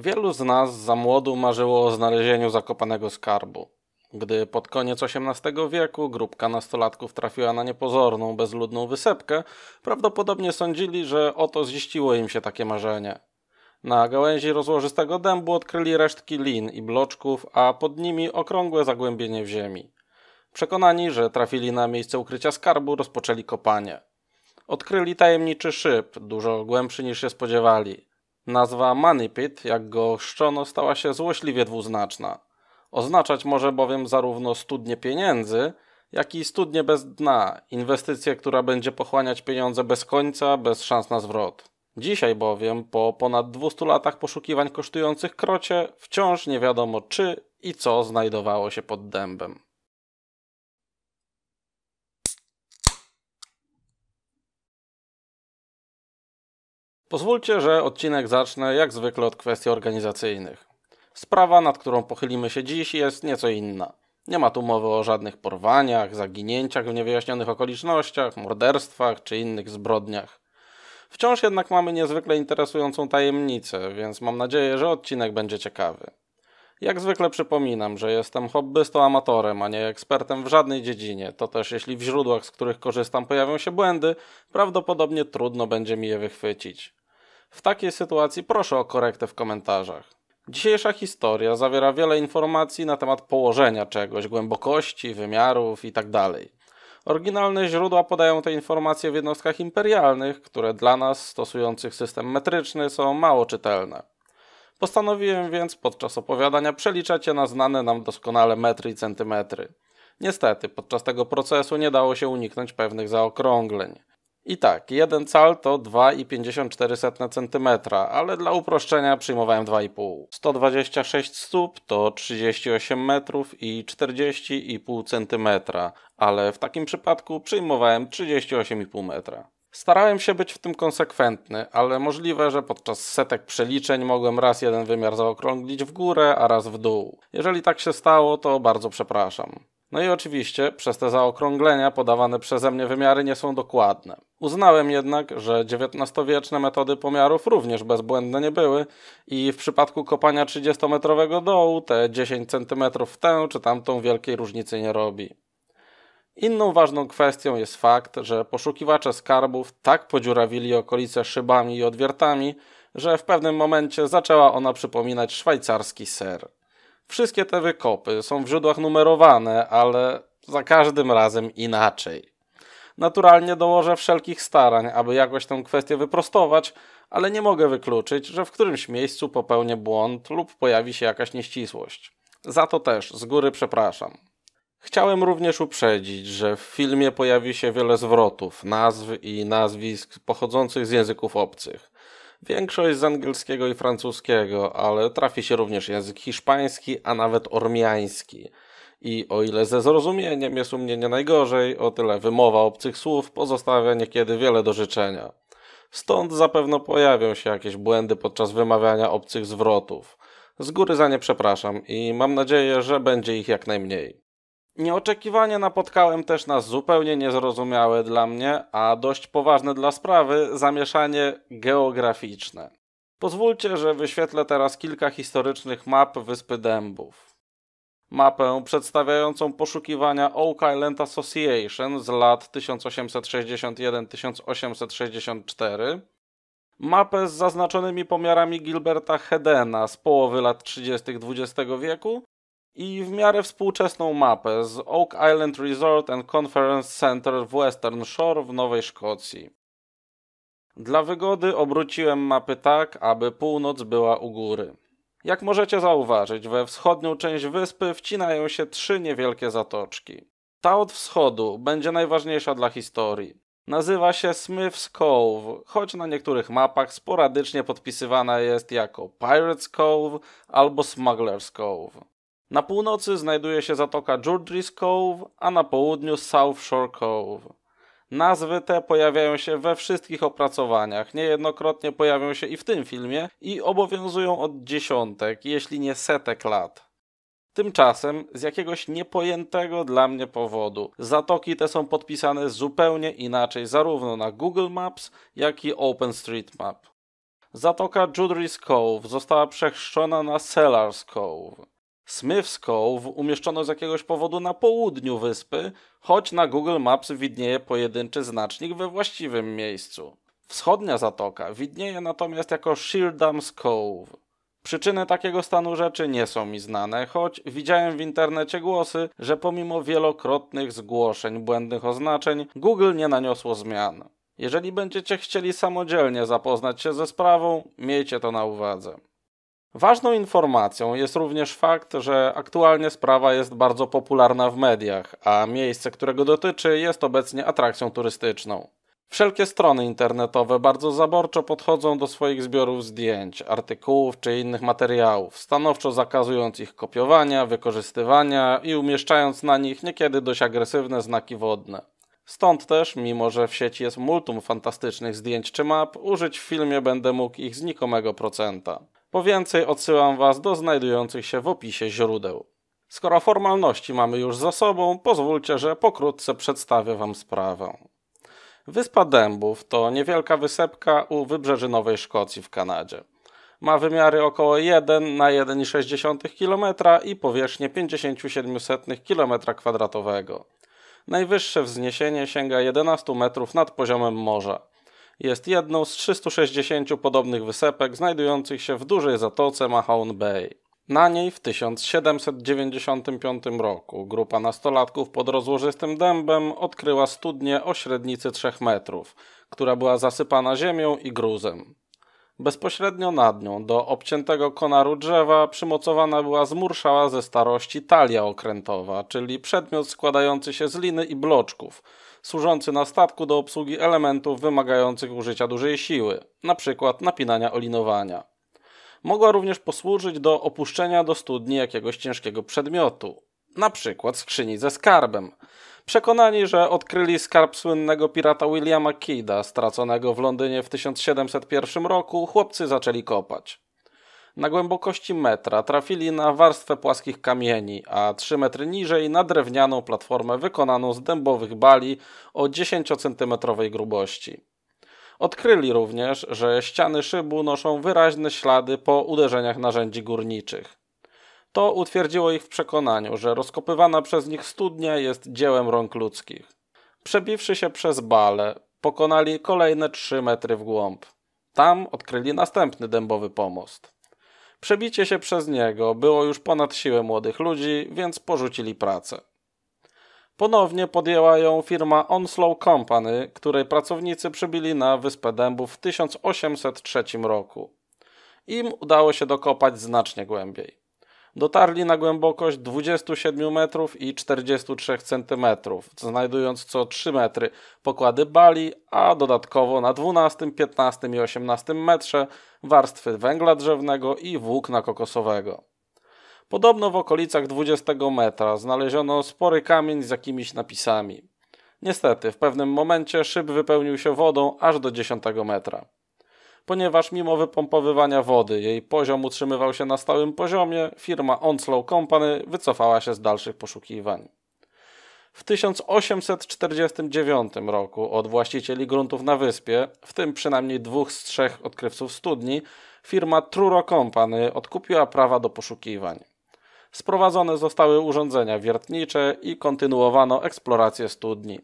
Wielu z nas za młodu marzyło o znalezieniu zakopanego skarbu. Gdy pod koniec XVIII wieku grupka nastolatków trafiła na niepozorną, bezludną wysepkę, prawdopodobnie sądzili, że oto ziściło im się takie marzenie. Na gałęzi rozłożystego dębu odkryli resztki lin i bloczków, a pod nimi okrągłe zagłębienie w ziemi. Przekonani, że trafili na miejsce ukrycia skarbu, rozpoczęli kopanie. Odkryli tajemniczy szyb, dużo głębszy niż się spodziewali. Nazwa Pit, jak go chrzczono, stała się złośliwie dwuznaczna. Oznaczać może bowiem zarówno studnie pieniędzy, jak i studnie bez dna, inwestycję, która będzie pochłaniać pieniądze bez końca, bez szans na zwrot. Dzisiaj bowiem, po ponad 200 latach poszukiwań kosztujących krocie, wciąż nie wiadomo czy i co znajdowało się pod dębem. Pozwólcie, że odcinek zacznę jak zwykle od kwestii organizacyjnych. Sprawa, nad którą pochylimy się dziś, jest nieco inna. Nie ma tu mowy o żadnych porwaniach, zaginięciach w niewyjaśnionych okolicznościach, morderstwach czy innych zbrodniach. Wciąż jednak mamy niezwykle interesującą tajemnicę, więc mam nadzieję, że odcinek będzie ciekawy. Jak zwykle przypominam, że jestem hobbystą amatorem, a nie ekspertem w żadnej dziedzinie, to też jeśli w źródłach, z których korzystam pojawią się błędy, prawdopodobnie trudno będzie mi je wychwycić. W takiej sytuacji proszę o korektę w komentarzach. Dzisiejsza historia zawiera wiele informacji na temat położenia czegoś, głębokości, wymiarów itd. Tak Oryginalne źródła podają te informacje w jednostkach imperialnych, które dla nas stosujących system metryczny są mało czytelne. Postanowiłem więc podczas opowiadania przeliczać je na znane nam doskonale metry i centymetry. Niestety, podczas tego procesu nie dało się uniknąć pewnych zaokrągleń. I tak, jeden cal to 2,54 cm, ale dla uproszczenia przyjmowałem 2,5. 126 stóp to 38 metrów i 40,5 cm, ale w takim przypadku przyjmowałem 38,5 metra. Starałem się być w tym konsekwentny, ale możliwe, że podczas setek przeliczeń mogłem raz jeden wymiar zaokrąglić w górę, a raz w dół. Jeżeli tak się stało, to bardzo przepraszam. No i oczywiście przez te zaokrąglenia podawane przeze mnie wymiary nie są dokładne. Uznałem jednak, że XIX-wieczne metody pomiarów również bezbłędne nie były i w przypadku kopania 30-metrowego dołu te 10 cm w tę czy tamtą wielkiej różnicy nie robi. Inną ważną kwestią jest fakt, że poszukiwacze skarbów tak podziurawili okolice szybami i odwiertami, że w pewnym momencie zaczęła ona przypominać szwajcarski ser. Wszystkie te wykopy są w źródłach numerowane, ale za każdym razem inaczej. Naturalnie dołożę wszelkich starań, aby jakoś tę kwestię wyprostować, ale nie mogę wykluczyć, że w którymś miejscu popełnię błąd lub pojawi się jakaś nieścisłość. Za to też z góry przepraszam. Chciałem również uprzedzić, że w filmie pojawi się wiele zwrotów, nazw i nazwisk pochodzących z języków obcych. Większość z angielskiego i francuskiego, ale trafi się również język hiszpański, a nawet ormiański. I o ile ze zrozumieniem jest u mnie nie najgorzej, o tyle wymowa obcych słów pozostawia niekiedy wiele do życzenia. Stąd zapewne pojawią się jakieś błędy podczas wymawiania obcych zwrotów. Z góry za nie przepraszam i mam nadzieję, że będzie ich jak najmniej. Nieoczekiwanie napotkałem też na zupełnie niezrozumiałe dla mnie, a dość poważne dla sprawy zamieszanie geograficzne. Pozwólcie, że wyświetlę teraz kilka historycznych map Wyspy Dębów. Mapę przedstawiającą poszukiwania Oak Island Association z lat 1861-1864, mapę z zaznaczonymi pomiarami Gilberta Hedena z połowy lat 30. XX wieku i w miarę współczesną mapę z Oak Island Resort and Conference Center w Western Shore w Nowej Szkocji. Dla wygody obróciłem mapy tak, aby północ była u góry. Jak możecie zauważyć, we wschodnią część wyspy wcinają się trzy niewielkie zatoczki. Ta od wschodu będzie najważniejsza dla historii. Nazywa się Smith's Cove, choć na niektórych mapach sporadycznie podpisywana jest jako Pirate's Cove albo Smuggler's Cove. Na północy znajduje się zatoka Jurdris Cove, a na południu South Shore Cove. Nazwy te pojawiają się we wszystkich opracowaniach, niejednokrotnie pojawią się i w tym filmie i obowiązują od dziesiątek, jeśli nie setek lat. Tymczasem, z jakiegoś niepojętego dla mnie powodu, zatoki te są podpisane zupełnie inaczej zarówno na Google Maps, jak i OpenStreetMap. Zatoka Judry's Cove została przechrzczona na Sellars Cove. Cove umieszczono z jakiegoś powodu na południu wyspy, choć na Google Maps widnieje pojedynczy znacznik we właściwym miejscu. Wschodnia zatoka widnieje natomiast jako Sheardam's Cove. Przyczyny takiego stanu rzeczy nie są mi znane, choć widziałem w internecie głosy, że pomimo wielokrotnych zgłoszeń błędnych oznaczeń, Google nie naniosło zmian. Jeżeli będziecie chcieli samodzielnie zapoznać się ze sprawą, miejcie to na uwadze. Ważną informacją jest również fakt, że aktualnie sprawa jest bardzo popularna w mediach, a miejsce, którego dotyczy, jest obecnie atrakcją turystyczną. Wszelkie strony internetowe bardzo zaborczo podchodzą do swoich zbiorów zdjęć, artykułów czy innych materiałów, stanowczo zakazując ich kopiowania, wykorzystywania i umieszczając na nich niekiedy dość agresywne znaki wodne. Stąd też, mimo że w sieci jest multum fantastycznych zdjęć czy map, użyć w filmie będę mógł ich znikomego procenta. Po więcej odsyłam Was do znajdujących się w opisie źródeł. Skoro formalności mamy już za sobą, pozwólcie, że pokrótce przedstawię Wam sprawę. Wyspa Dębów to niewielka wysepka u wybrzeży Nowej Szkocji w Kanadzie. Ma wymiary około 1 na 1,6 km i powierzchnię 57 km2. Najwyższe wzniesienie sięga 11 metrów nad poziomem morza jest jedną z 360 podobnych wysepek znajdujących się w dużej zatoce Mahone Bay. Na niej w 1795 roku grupa nastolatków pod rozłożystym dębem odkryła studnię o średnicy 3 metrów, która była zasypana ziemią i gruzem. Bezpośrednio nad nią do obciętego konaru drzewa przymocowana była zmurszała ze starości talia okrętowa, czyli przedmiot składający się z liny i bloczków – służący na statku do obsługi elementów wymagających użycia dużej siły, np. napinania olinowania. Mogła również posłużyć do opuszczenia do studni jakiegoś ciężkiego przedmiotu, np. skrzyni ze skarbem. Przekonani, że odkryli skarb słynnego pirata Williama Kida, straconego w Londynie w 1701 roku, chłopcy zaczęli kopać na głębokości metra trafili na warstwę płaskich kamieni, a 3 metry niżej na drewnianą platformę wykonaną z dębowych bali o 10 cm grubości. Odkryli również, że ściany szybu noszą wyraźne ślady po uderzeniach narzędzi górniczych. To utwierdziło ich w przekonaniu, że rozkopywana przez nich studnia jest dziełem rąk ludzkich. Przebiwszy się przez bale, pokonali kolejne 3 metry w głąb. Tam odkryli następny dębowy pomost. Przebicie się przez niego było już ponad siłę młodych ludzi, więc porzucili pracę. Ponownie podjęła ją firma Onslow Company, której pracownicy przybili na Wyspę Dębów w 1803 roku. Im udało się dokopać znacznie głębiej dotarli na głębokość 27 metrów i 43 centymetrów, znajdując co 3 metry pokłady bali, a dodatkowo na 12, 15 i 18 metrze warstwy węgla drzewnego i włókna kokosowego. Podobno w okolicach 20 metra znaleziono spory kamień z jakimiś napisami. Niestety, w pewnym momencie szyb wypełnił się wodą aż do 10 metra ponieważ mimo wypompowywania wody jej poziom utrzymywał się na stałym poziomie, firma Onslow Company wycofała się z dalszych poszukiwań. W 1849 roku od właścicieli gruntów na wyspie, w tym przynajmniej dwóch z trzech odkrywców studni, firma Truro Company odkupiła prawa do poszukiwań. Sprowadzone zostały urządzenia wiertnicze i kontynuowano eksplorację studni.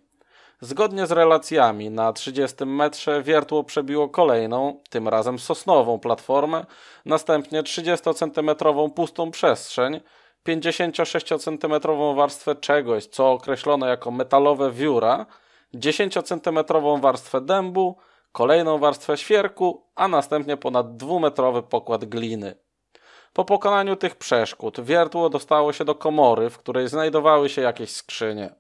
Zgodnie z relacjami na 30 metrze wiertło przebiło kolejną, tym razem sosnową platformę, następnie 30-centymetrową pustą przestrzeń, 56-centymetrową warstwę czegoś, co określono jako metalowe wióra, 10-centymetrową warstwę dębu, kolejną warstwę świerku, a następnie ponad dwumetrowy pokład gliny. Po pokonaniu tych przeszkód wiertło dostało się do komory, w której znajdowały się jakieś skrzynie.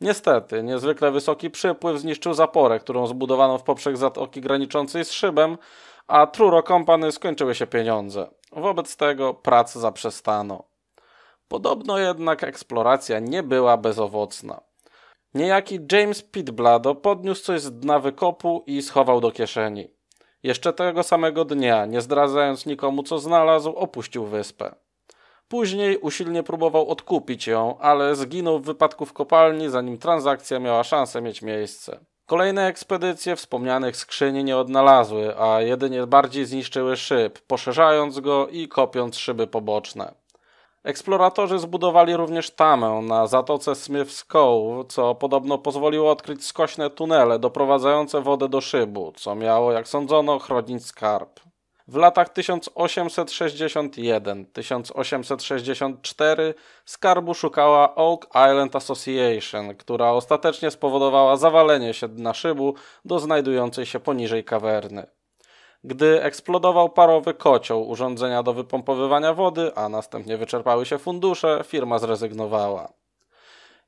Niestety, niezwykle wysoki przypływ zniszczył zaporę, którą zbudowano w poprzek zatoki graniczącej z szybem, a Truro kompany skończyły się pieniądze. Wobec tego prac zaprzestano. Podobno jednak eksploracja nie była bezowocna. Niejaki James Pitblado podniósł coś z dna wykopu i schował do kieszeni. Jeszcze tego samego dnia, nie zdradzając nikomu co znalazł, opuścił wyspę. Później usilnie próbował odkupić ją, ale zginął w wypadku w kopalni, zanim transakcja miała szansę mieć miejsce. Kolejne ekspedycje wspomnianych skrzyni nie odnalazły, a jedynie bardziej zniszczyły szyb, poszerzając go i kopiąc szyby poboczne. Eksploratorzy zbudowali również tamę na zatoce Smith's Cove, co podobno pozwoliło odkryć skośne tunele doprowadzające wodę do szybu, co miało, jak sądzono, chronić skarb. W latach 1861-1864 skarbu szukała Oak Island Association, która ostatecznie spowodowała zawalenie się dna szybu do znajdującej się poniżej kawerny. Gdy eksplodował parowy kocioł urządzenia do wypompowywania wody, a następnie wyczerpały się fundusze, firma zrezygnowała.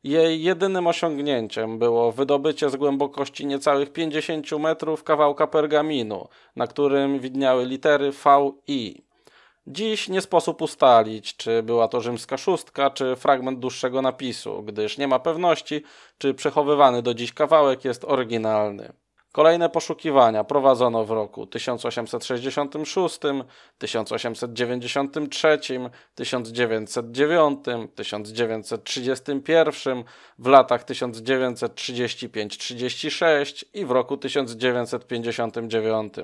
Jej jedynym osiągnięciem było wydobycie z głębokości niecałych 50 metrów kawałka pergaminu, na którym widniały litery VI. Dziś nie sposób ustalić, czy była to rzymska szóstka, czy fragment dłuższego napisu, gdyż nie ma pewności, czy przechowywany do dziś kawałek jest oryginalny. Kolejne poszukiwania prowadzono w roku 1866, 1893, 1909, 1931, w latach 1935-36 i w roku 1959.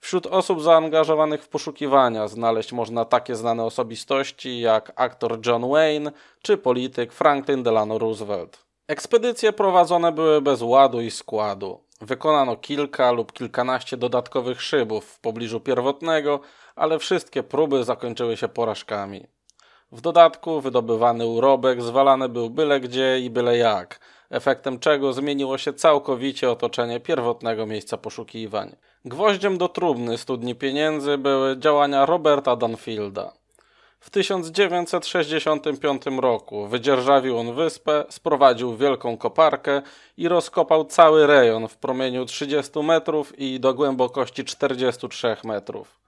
Wśród osób zaangażowanych w poszukiwania znaleźć można takie znane osobistości jak aktor John Wayne czy polityk Franklin Delano Roosevelt. Ekspedycje prowadzone były bez ładu i składu. Wykonano kilka lub kilkanaście dodatkowych szybów w pobliżu pierwotnego, ale wszystkie próby zakończyły się porażkami. W dodatku wydobywany urobek zwalany był byle gdzie i byle jak, efektem czego zmieniło się całkowicie otoczenie pierwotnego miejsca poszukiwań. Gwoździem do trumny studni pieniędzy były działania Roberta Dunfielda. W 1965 roku wydzierżawił on wyspę, sprowadził wielką koparkę i rozkopał cały rejon w promieniu 30 metrów i do głębokości 43 metrów.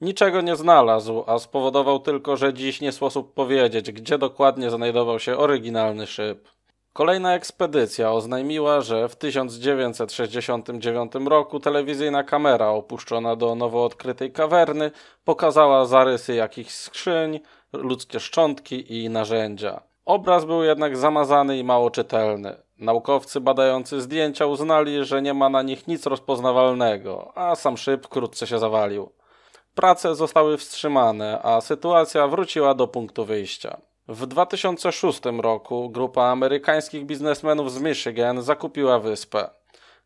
Niczego nie znalazł, a spowodował tylko, że dziś nie sposób powiedzieć, gdzie dokładnie znajdował się oryginalny szyb. Kolejna ekspedycja oznajmiła, że w 1969 roku telewizyjna kamera opuszczona do nowo odkrytej kawerny pokazała zarysy jakichś skrzyń, ludzkie szczątki i narzędzia. Obraz był jednak zamazany i mało czytelny. Naukowcy badający zdjęcia uznali, że nie ma na nich nic rozpoznawalnego, a sam szyb wkrótce się zawalił. Prace zostały wstrzymane, a sytuacja wróciła do punktu wyjścia. W 2006 roku grupa amerykańskich biznesmenów z Michigan zakupiła wyspę.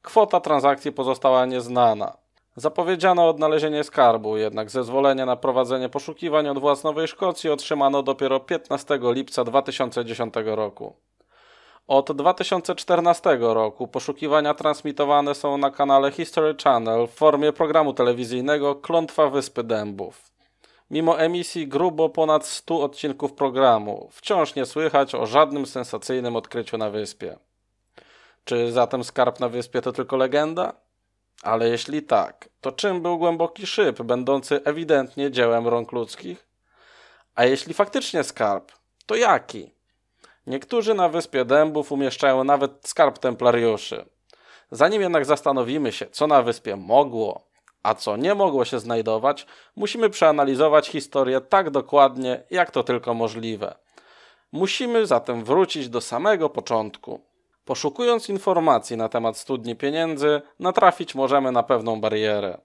Kwota transakcji pozostała nieznana. Zapowiedziano odnalezienie skarbu, jednak zezwolenie na prowadzenie poszukiwań od władz Nowej Szkocji otrzymano dopiero 15 lipca 2010 roku. Od 2014 roku poszukiwania transmitowane są na kanale History Channel w formie programu telewizyjnego Klątwa Wyspy Dębów. Mimo emisji grubo ponad 100 odcinków programu, wciąż nie słychać o żadnym sensacyjnym odkryciu na wyspie. Czy zatem skarb na wyspie to tylko legenda? Ale jeśli tak, to czym był głęboki szyb, będący ewidentnie dziełem rąk ludzkich? A jeśli faktycznie skarb, to jaki? Niektórzy na Wyspie Dębów umieszczają nawet skarb templariuszy. Zanim jednak zastanowimy się, co na wyspie mogło, a co nie mogło się znajdować, musimy przeanalizować historię tak dokładnie, jak to tylko możliwe. Musimy zatem wrócić do samego początku. Poszukując informacji na temat studni pieniędzy, natrafić możemy na pewną barierę.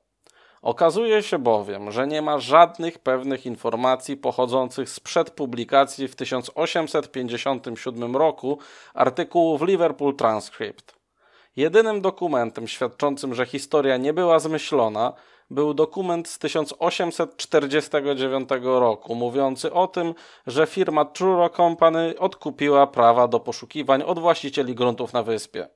Okazuje się bowiem, że nie ma żadnych pewnych informacji pochodzących sprzed publikacji w 1857 roku artykułu w Liverpool Transcript. Jedynym dokumentem świadczącym, że historia nie była zmyślona, był dokument z 1849 roku, mówiący o tym, że firma Truro Company odkupiła prawa do poszukiwań od właścicieli gruntów na wyspie.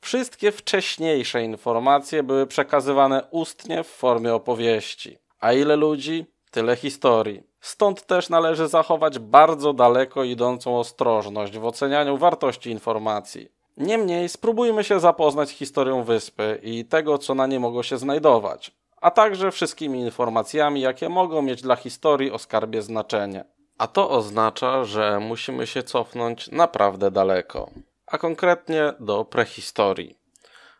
Wszystkie wcześniejsze informacje były przekazywane ustnie w formie opowieści. A ile ludzi, tyle historii. Stąd też należy zachować bardzo daleko idącą ostrożność w ocenianiu wartości informacji. Niemniej spróbujmy się zapoznać z historią wyspy i tego, co na niej mogło się znajdować, a także wszystkimi informacjami, jakie mogą mieć dla historii o skarbie znaczenie. A to oznacza, że musimy się cofnąć naprawdę daleko, a konkretnie do prehistorii.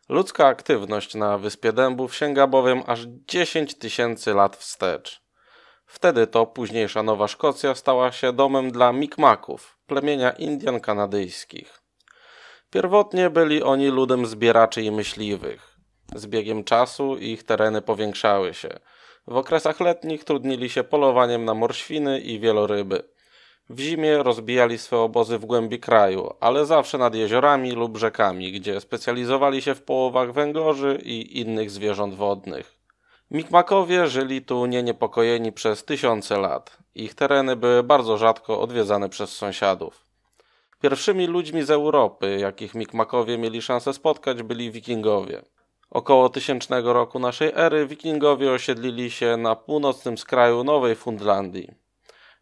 Ludzka aktywność na Wyspie Dębów sięga bowiem aż 10 tysięcy lat wstecz. Wtedy to późniejsza Nowa Szkocja stała się domem dla Mikmaków, plemienia Indian kanadyjskich. Pierwotnie byli oni ludem zbieraczy i myśliwych. Z biegiem czasu ich tereny powiększały się. W okresach letnich trudnili się polowaniem na morświny i wieloryby. W zimie rozbijali swe obozy w głębi kraju, ale zawsze nad jeziorami lub rzekami, gdzie specjalizowali się w połowach węgorzy i innych zwierząt wodnych. Mikmakowie żyli tu nie niepokojeni przez tysiące lat. Ich tereny były bardzo rzadko odwiedzane przez sąsiadów. Pierwszymi ludźmi z Europy, jakich Mikmakowie mieli szansę spotkać, byli Wikingowie. Około tysięcznego roku naszej ery Wikingowie osiedlili się na północnym skraju Nowej Fundlandii.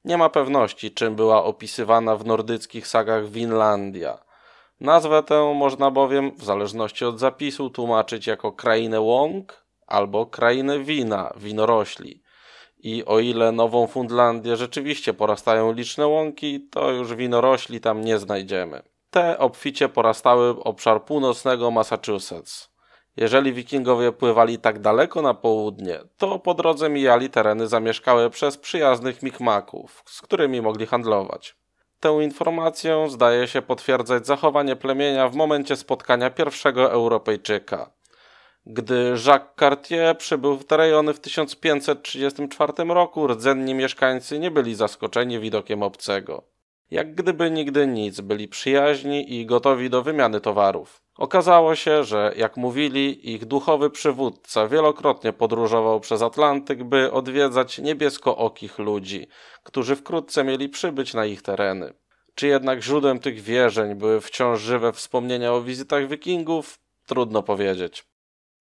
Nie ma pewności, czym była opisywana w nordyckich sagach Winlandia. Nazwę tę można bowiem, w zależności od zapisu, tłumaczyć jako krainę łąk albo krainę wina, winorośli. I o ile Nową Fundlandię rzeczywiście porastają liczne łąki, to już winorośli tam nie znajdziemy. Te obficie porastały obszar północnego Massachusetts. Jeżeli wikingowie pływali tak daleko na południe, to po drodze mijali tereny zamieszkałe przez przyjaznych Mikmaków, z którymi mogli handlować. Tę informację zdaje się potwierdzać zachowanie plemienia w momencie spotkania pierwszego Europejczyka, gdy Jacques Cartier przybył w te rejony w 1534 roku, rdzenni mieszkańcy nie byli zaskoczeni widokiem obcego. Jak gdyby nigdy nic, byli przyjaźni i gotowi do wymiany towarów. Okazało się, że, jak mówili, ich duchowy przywódca wielokrotnie podróżował przez Atlantyk, by odwiedzać niebieskookich ludzi, którzy wkrótce mieli przybyć na ich tereny. Czy jednak źródłem tych wierzeń były wciąż żywe wspomnienia o wizytach Wikingów? Trudno powiedzieć.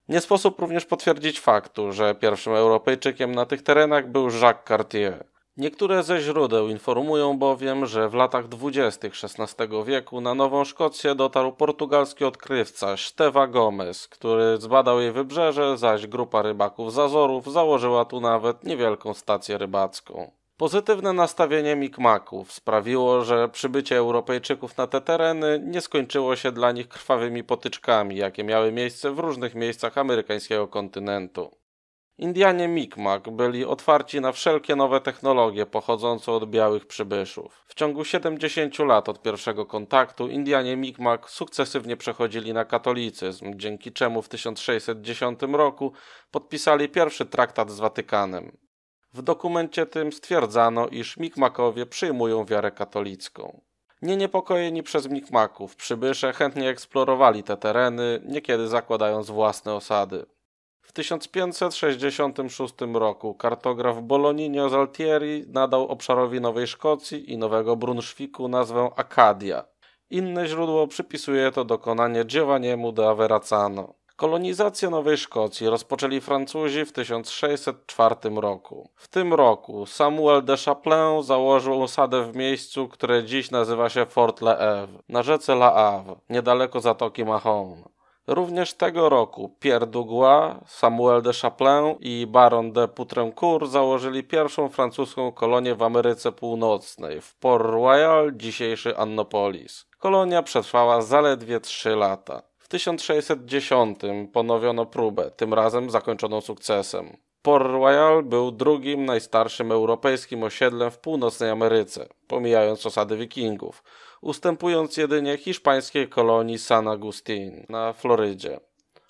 Nie sposób również potwierdzić faktu, że pierwszym Europejczykiem na tych terenach był Jacques Cartier. Niektóre ze źródeł informują bowiem, że w latach dwudziestych XVI wieku na Nową Szkocję dotarł portugalski odkrywca Steva Gomes, który zbadał jej wybrzeże, zaś grupa rybaków z Azorów założyła tu nawet niewielką stację rybacką. Pozytywne nastawienie Mikmaków sprawiło, że przybycie Europejczyków na te tereny nie skończyło się dla nich krwawymi potyczkami, jakie miały miejsce w różnych miejscach amerykańskiego kontynentu. Indianie Mikmak byli otwarci na wszelkie nowe technologie pochodzące od białych przybyszów. W ciągu 70 lat od pierwszego kontaktu Indianie Mikmak sukcesywnie przechodzili na katolicyzm, dzięki czemu w 1610 roku podpisali pierwszy traktat z Watykanem. W dokumencie tym stwierdzano, iż Mikmakowie przyjmują wiarę katolicką. Nie niepokojeni przez Mikmaków, przybysze chętnie eksplorowali te tereny, niekiedy zakładając własne osady. W 1566 roku kartograf Boloninio Altieri nadał obszarowi Nowej Szkocji i Nowego Brunszwiku nazwę Akadia. Inne źródło przypisuje to dokonanie Giovanniemu de Averrazzano. Kolonizację Nowej Szkocji rozpoczęli Francuzi w 1604 roku. W tym roku Samuel de Chaplin założył osadę w miejscu, które dziś nazywa się Fort Le Eve, na rzece La Havre, niedaleko Zatoki Mahon. Również tego roku Pierre Dugua, Samuel de Chaplin i baron de Poutrincourt założyli pierwszą francuską kolonię w Ameryce Północnej, w Port Royal, dzisiejszy Annapolis. Kolonia przetrwała zaledwie 3 lata. 1610 ponowiono próbę, tym razem zakończoną sukcesem. Port Royal był drugim najstarszym europejskim osiedlem w północnej Ameryce, pomijając osady Wikingów, ustępując jedynie hiszpańskiej kolonii San Agustin na Florydzie.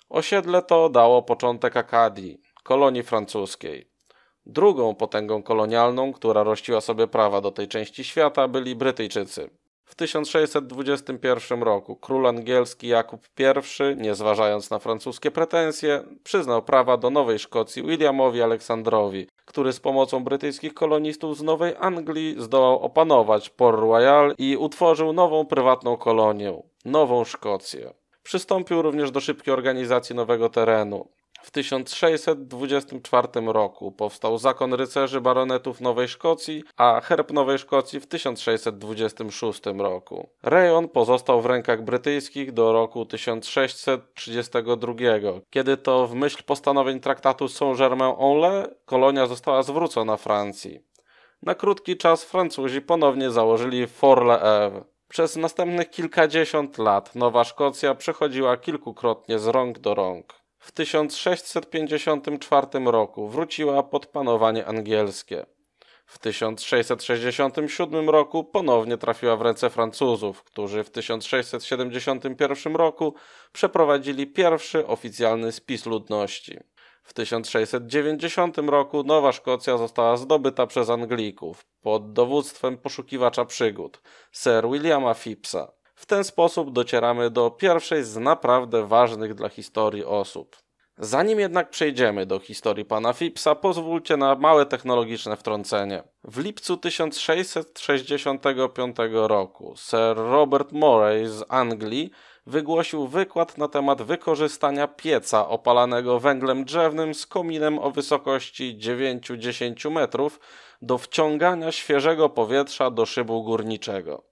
Osiedle to dało początek Akadii, kolonii francuskiej. Drugą potęgą kolonialną, która rościła sobie prawa do tej części świata, byli Brytyjczycy. W 1621 roku król angielski Jakub I, nie zważając na francuskie pretensje, przyznał prawa do Nowej Szkocji Williamowi Aleksandrowi, który z pomocą brytyjskich kolonistów z Nowej Anglii zdołał opanować Port Royal i utworzył nową prywatną kolonię Nową Szkocję. Przystąpił również do szybkiej organizacji nowego terenu. W 1624 roku powstał zakon rycerzy baronetów Nowej Szkocji, a herb Nowej Szkocji w 1626 roku. Rejon pozostał w rękach brytyjskich do roku 1632, kiedy to w myśl postanowień traktatu Saint-Germain-en-Laye kolonia została zwrócona Francji. Na krótki czas Francuzi ponownie założyli Fort Le Przez następnych kilkadziesiąt lat Nowa Szkocja przechodziła kilkukrotnie z rąk do rąk. W 1654 roku wróciła pod panowanie angielskie. W 1667 roku ponownie trafiła w ręce Francuzów, którzy w 1671 roku przeprowadzili pierwszy oficjalny spis ludności. W 1690 roku Nowa Szkocja została zdobyta przez Anglików pod dowództwem poszukiwacza przygód, Sir Williama Phippsa. W ten sposób docieramy do pierwszej z naprawdę ważnych dla historii osób. Zanim jednak przejdziemy do historii pana Phipsa, pozwólcie na małe technologiczne wtrącenie. W lipcu 1665 roku Sir Robert Murray z Anglii wygłosił wykład na temat wykorzystania pieca opalanego węglem drzewnym z kominem o wysokości 9-10 metrów do wciągania świeżego powietrza do szybu górniczego.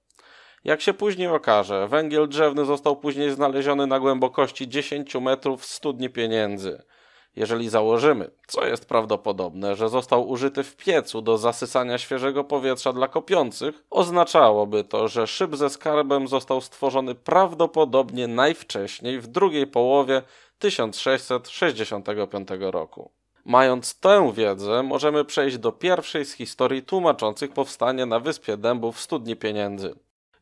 Jak się później okaże, węgiel drzewny został później znaleziony na głębokości 10 metrów w studni pieniędzy. Jeżeli założymy, co jest prawdopodobne, że został użyty w piecu do zasysania świeżego powietrza dla kopiących, oznaczałoby to, że szyb ze skarbem został stworzony prawdopodobnie najwcześniej w drugiej połowie 1665 roku. Mając tę wiedzę, możemy przejść do pierwszej z historii tłumaczących powstanie na wyspie dębów studni pieniędzy.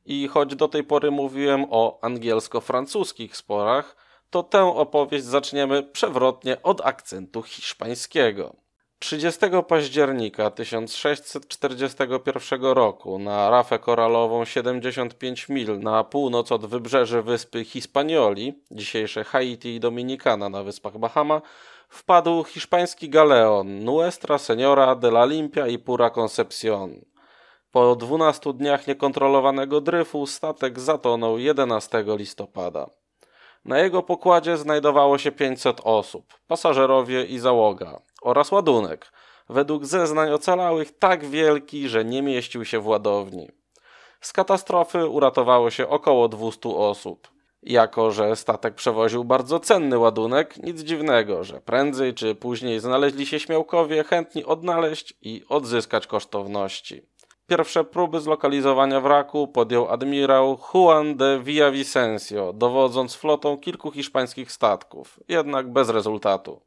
I choć do tej pory mówiłem o angielsko-francuskich sporach, to tę opowieść zaczniemy przewrotnie od akcentu hiszpańskiego. 30 października 1641 roku na rafę koralową 75 mil na północ od wybrzeży wyspy Hispanioli, dzisiejsze Haiti i Dominikana na wyspach Bahama, wpadł hiszpański galeon Nuestra Señora de la Limpia y Pura Concepción. Po 12 dniach niekontrolowanego dryfu statek zatonął 11 listopada. Na jego pokładzie znajdowało się 500 osób, pasażerowie i załoga oraz ładunek, według zeznań ocalałych tak wielki, że nie mieścił się w ładowni. Z katastrofy uratowało się około 200 osób. Jako, że statek przewoził bardzo cenny ładunek, nic dziwnego, że prędzej czy później znaleźli się śmiałkowie chętni odnaleźć i odzyskać kosztowności. Pierwsze próby zlokalizowania wraku podjął admirał Juan de Villavicencio, dowodząc flotą kilku hiszpańskich statków, jednak bez rezultatu.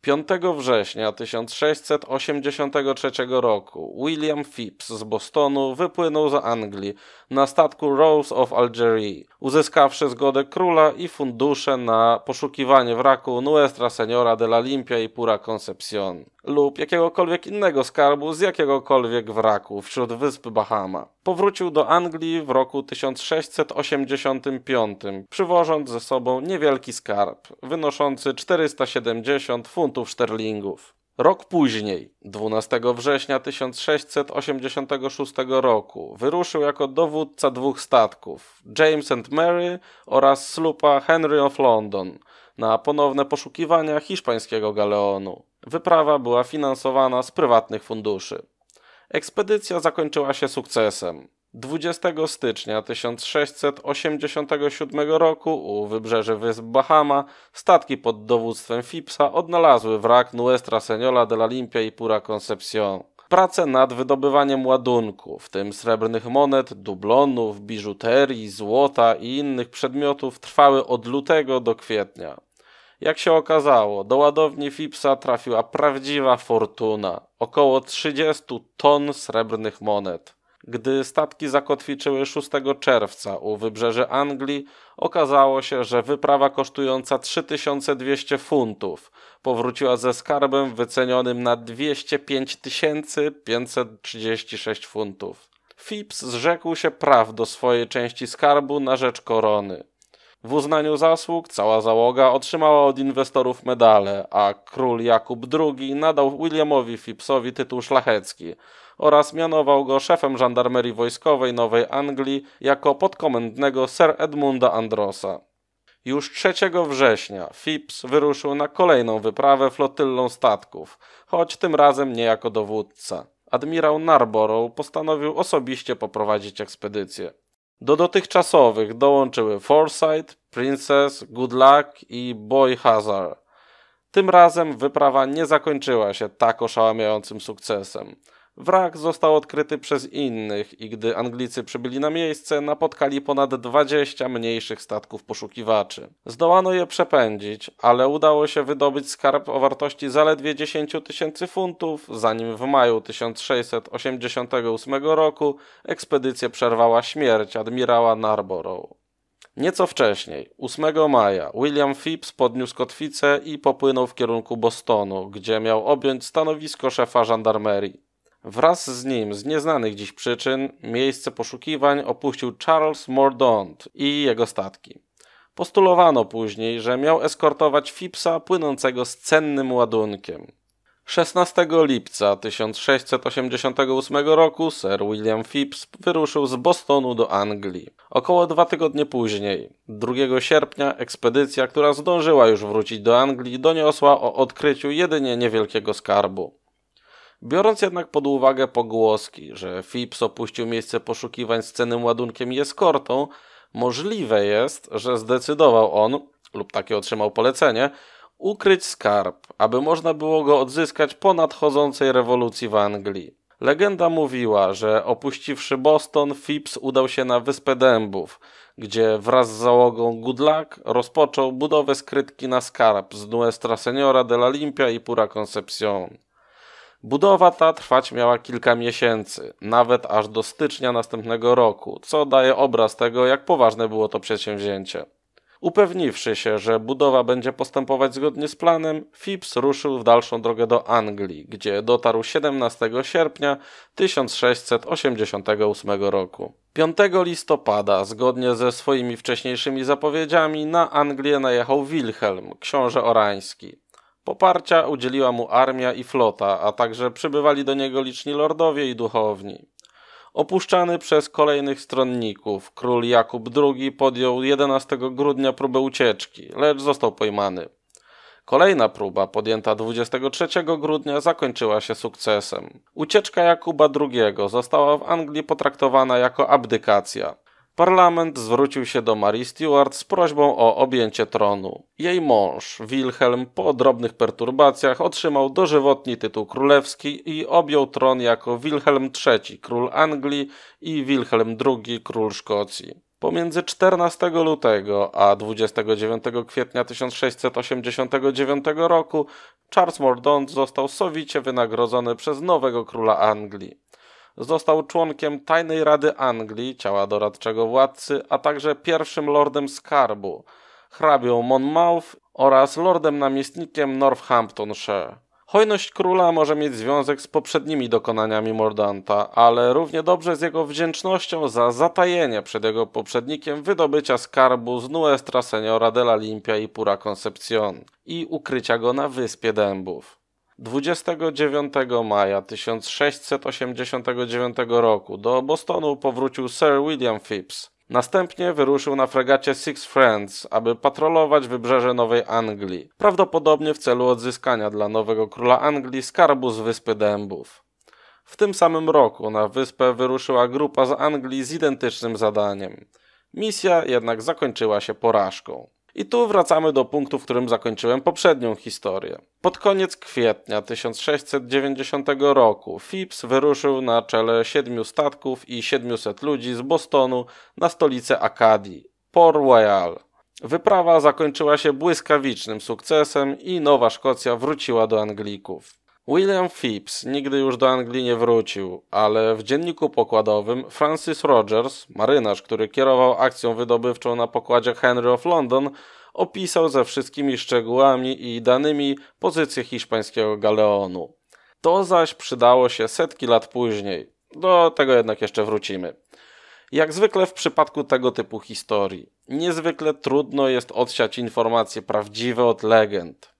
5 września 1683 roku William Phipps z Bostonu wypłynął za Anglii na statku Rose of Algerie, uzyskawszy zgodę króla i fundusze na poszukiwanie wraku Nuestra Senora de la Limpia i Pura Concepcion lub jakiegokolwiek innego skarbu z jakiegokolwiek wraku wśród wysp Bahama. Powrócił do Anglii w roku 1685, przywożąc ze sobą niewielki skarb wynoszący 470 funtów funtów szterlingów. Rok później, 12 września 1686 roku, wyruszył jako dowódca dwóch statków, James and Mary oraz słupa Henry of London, na ponowne poszukiwania hiszpańskiego galeonu. Wyprawa była finansowana z prywatnych funduszy. Ekspedycja zakończyła się sukcesem. 20 stycznia 1687 roku u wybrzeży wysp Bahama statki pod dowództwem Fipsa odnalazły wrak Nuestra Señora de la Limpia i Pura Concepción. Prace nad wydobywaniem ładunku, w tym srebrnych monet, dublonów, biżuterii, złota i innych przedmiotów trwały od lutego do kwietnia. Jak się okazało, do ładowni Phipsa trafiła prawdziwa fortuna około 30 ton srebrnych monet. Gdy statki zakotwiczyły 6 czerwca u wybrzeży Anglii, okazało się, że wyprawa kosztująca 3200 funtów powróciła ze skarbem wycenionym na 205 536 funtów. Phipps zrzekł się praw do swojej części skarbu na rzecz korony. W uznaniu zasług cała załoga otrzymała od inwestorów medale, a król Jakub II nadał Williamowi Phippsowi tytuł szlachecki – oraz mianował go szefem żandarmerii wojskowej Nowej Anglii jako podkomendnego Sir Edmunda Androsa. Już 3 września Phipps wyruszył na kolejną wyprawę flotyllą statków, choć tym razem nie jako dowódca. Admirał Narborough postanowił osobiście poprowadzić ekspedycję. Do dotychczasowych dołączyły Forsyth, Princess, Good Luck i Boy Hazard. Tym razem wyprawa nie zakończyła się tak oszałamiającym sukcesem. Wrak został odkryty przez innych i gdy Anglicy przybyli na miejsce, napotkali ponad 20 mniejszych statków poszukiwaczy. Zdołano je przepędzić, ale udało się wydobyć skarb o wartości zaledwie 10 tysięcy funtów, zanim w maju 1688 roku ekspedycję przerwała śmierć admirała Narborough. Nieco wcześniej, 8 maja, William Phipps podniósł kotwicę i popłynął w kierunku Bostonu, gdzie miał objąć stanowisko szefa żandarmerii. Wraz z nim z nieznanych dziś przyczyn miejsce poszukiwań opuścił Charles Mordaunt i jego statki. Postulowano później, że miał eskortować Fipsa płynącego z cennym ładunkiem. 16 lipca 1688 roku Sir William Phipps wyruszył z Bostonu do Anglii. Około dwa tygodnie później, 2 sierpnia, ekspedycja, która zdążyła już wrócić do Anglii, doniosła o odkryciu jedynie niewielkiego skarbu. Biorąc jednak pod uwagę pogłoski, że Phipps opuścił miejsce poszukiwań z cennym ładunkiem i eskortą, możliwe jest, że zdecydował on, lub takie otrzymał polecenie, ukryć skarb, aby można było go odzyskać po nadchodzącej rewolucji w Anglii. Legenda mówiła, że opuściwszy Boston, Phipps udał się na Wyspę Dębów, gdzie wraz z załogą Good Luck rozpoczął budowę skrytki na skarb z Nuestra Senora de la Limpia i Pura Concepción. Budowa ta trwać miała kilka miesięcy, nawet aż do stycznia następnego roku, co daje obraz tego, jak poważne było to przedsięwzięcie. Upewniwszy się, że budowa będzie postępować zgodnie z planem, Phipps ruszył w dalszą drogę do Anglii, gdzie dotarł 17 sierpnia 1688 roku. 5 listopada, zgodnie ze swoimi wcześniejszymi zapowiedziami, na Anglię najechał Wilhelm, książę orański. Poparcia udzieliła mu armia i flota, a także przybywali do niego liczni lordowie i duchowni. Opuszczany przez kolejnych stronników, król Jakub II podjął 11 grudnia próbę ucieczki, lecz został pojmany. Kolejna próba, podjęta 23 grudnia, zakończyła się sukcesem. Ucieczka Jakuba II została w Anglii potraktowana jako abdykacja. Parlament zwrócił się do Marii Stuart z prośbą o objęcie tronu. Jej mąż, Wilhelm, po drobnych perturbacjach otrzymał dożywotni tytuł królewski i objął tron jako Wilhelm III, król Anglii i Wilhelm II, król Szkocji. Pomiędzy 14 lutego a 29 kwietnia 1689 roku Charles Mordaunt został sowicie wynagrodzony przez nowego króla Anglii. Został członkiem Tajnej Rady Anglii, ciała doradczego władcy, a także pierwszym lordem skarbu, hrabią Monmouth oraz lordem namiestnikiem Northamptonshire. Hojność króla może mieć związek z poprzednimi dokonaniami Mordanta, ale równie dobrze z jego wdzięcznością za zatajenie przed jego poprzednikiem wydobycia skarbu z Nuestra Senora de la Limpia i Pura Concepcion i ukrycia go na Wyspie Dębów. 29 maja 1689 roku do Bostonu powrócił Sir William Phipps. Następnie wyruszył na fregacie Six Friends, aby patrolować wybrzeże Nowej Anglii, prawdopodobnie w celu odzyskania dla nowego króla Anglii skarbu z wyspy Dębów. W tym samym roku na wyspę wyruszyła grupa z Anglii z identycznym zadaniem. Misja jednak zakończyła się porażką. I tu wracamy do punktu, w którym zakończyłem poprzednią historię. Pod koniec kwietnia 1690 roku Phipps wyruszył na czele siedmiu statków i 700 ludzi z Bostonu na stolicę Akadii, Port Royal. Wyprawa zakończyła się błyskawicznym sukcesem i Nowa Szkocja wróciła do Anglików. William Phipps nigdy już do Anglii nie wrócił, ale w dzienniku pokładowym Francis Rogers, marynarz, który kierował akcją wydobywczą na pokładzie Henry of London, opisał ze wszystkimi szczegółami i danymi pozycję hiszpańskiego galeonu. To zaś przydało się setki lat później. Do tego jednak jeszcze wrócimy. Jak zwykle w przypadku tego typu historii, niezwykle trudno jest odsiać informacje prawdziwe od legend.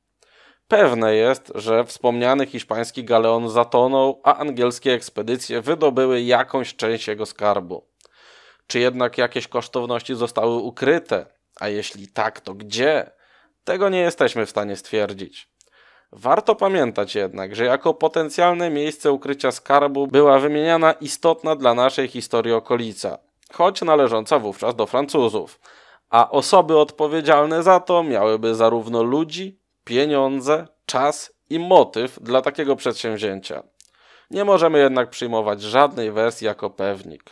Pewne jest, że wspomniany hiszpański galeon zatonął, a angielskie ekspedycje wydobyły jakąś część jego skarbu. Czy jednak jakieś kosztowności zostały ukryte? A jeśli tak, to gdzie? Tego nie jesteśmy w stanie stwierdzić. Warto pamiętać jednak, że jako potencjalne miejsce ukrycia skarbu była wymieniana istotna dla naszej historii okolica, choć należąca wówczas do Francuzów, a osoby odpowiedzialne za to miałyby zarówno ludzi, pieniądze, czas i motyw dla takiego przedsięwzięcia. Nie możemy jednak przyjmować żadnej wersji jako pewnik.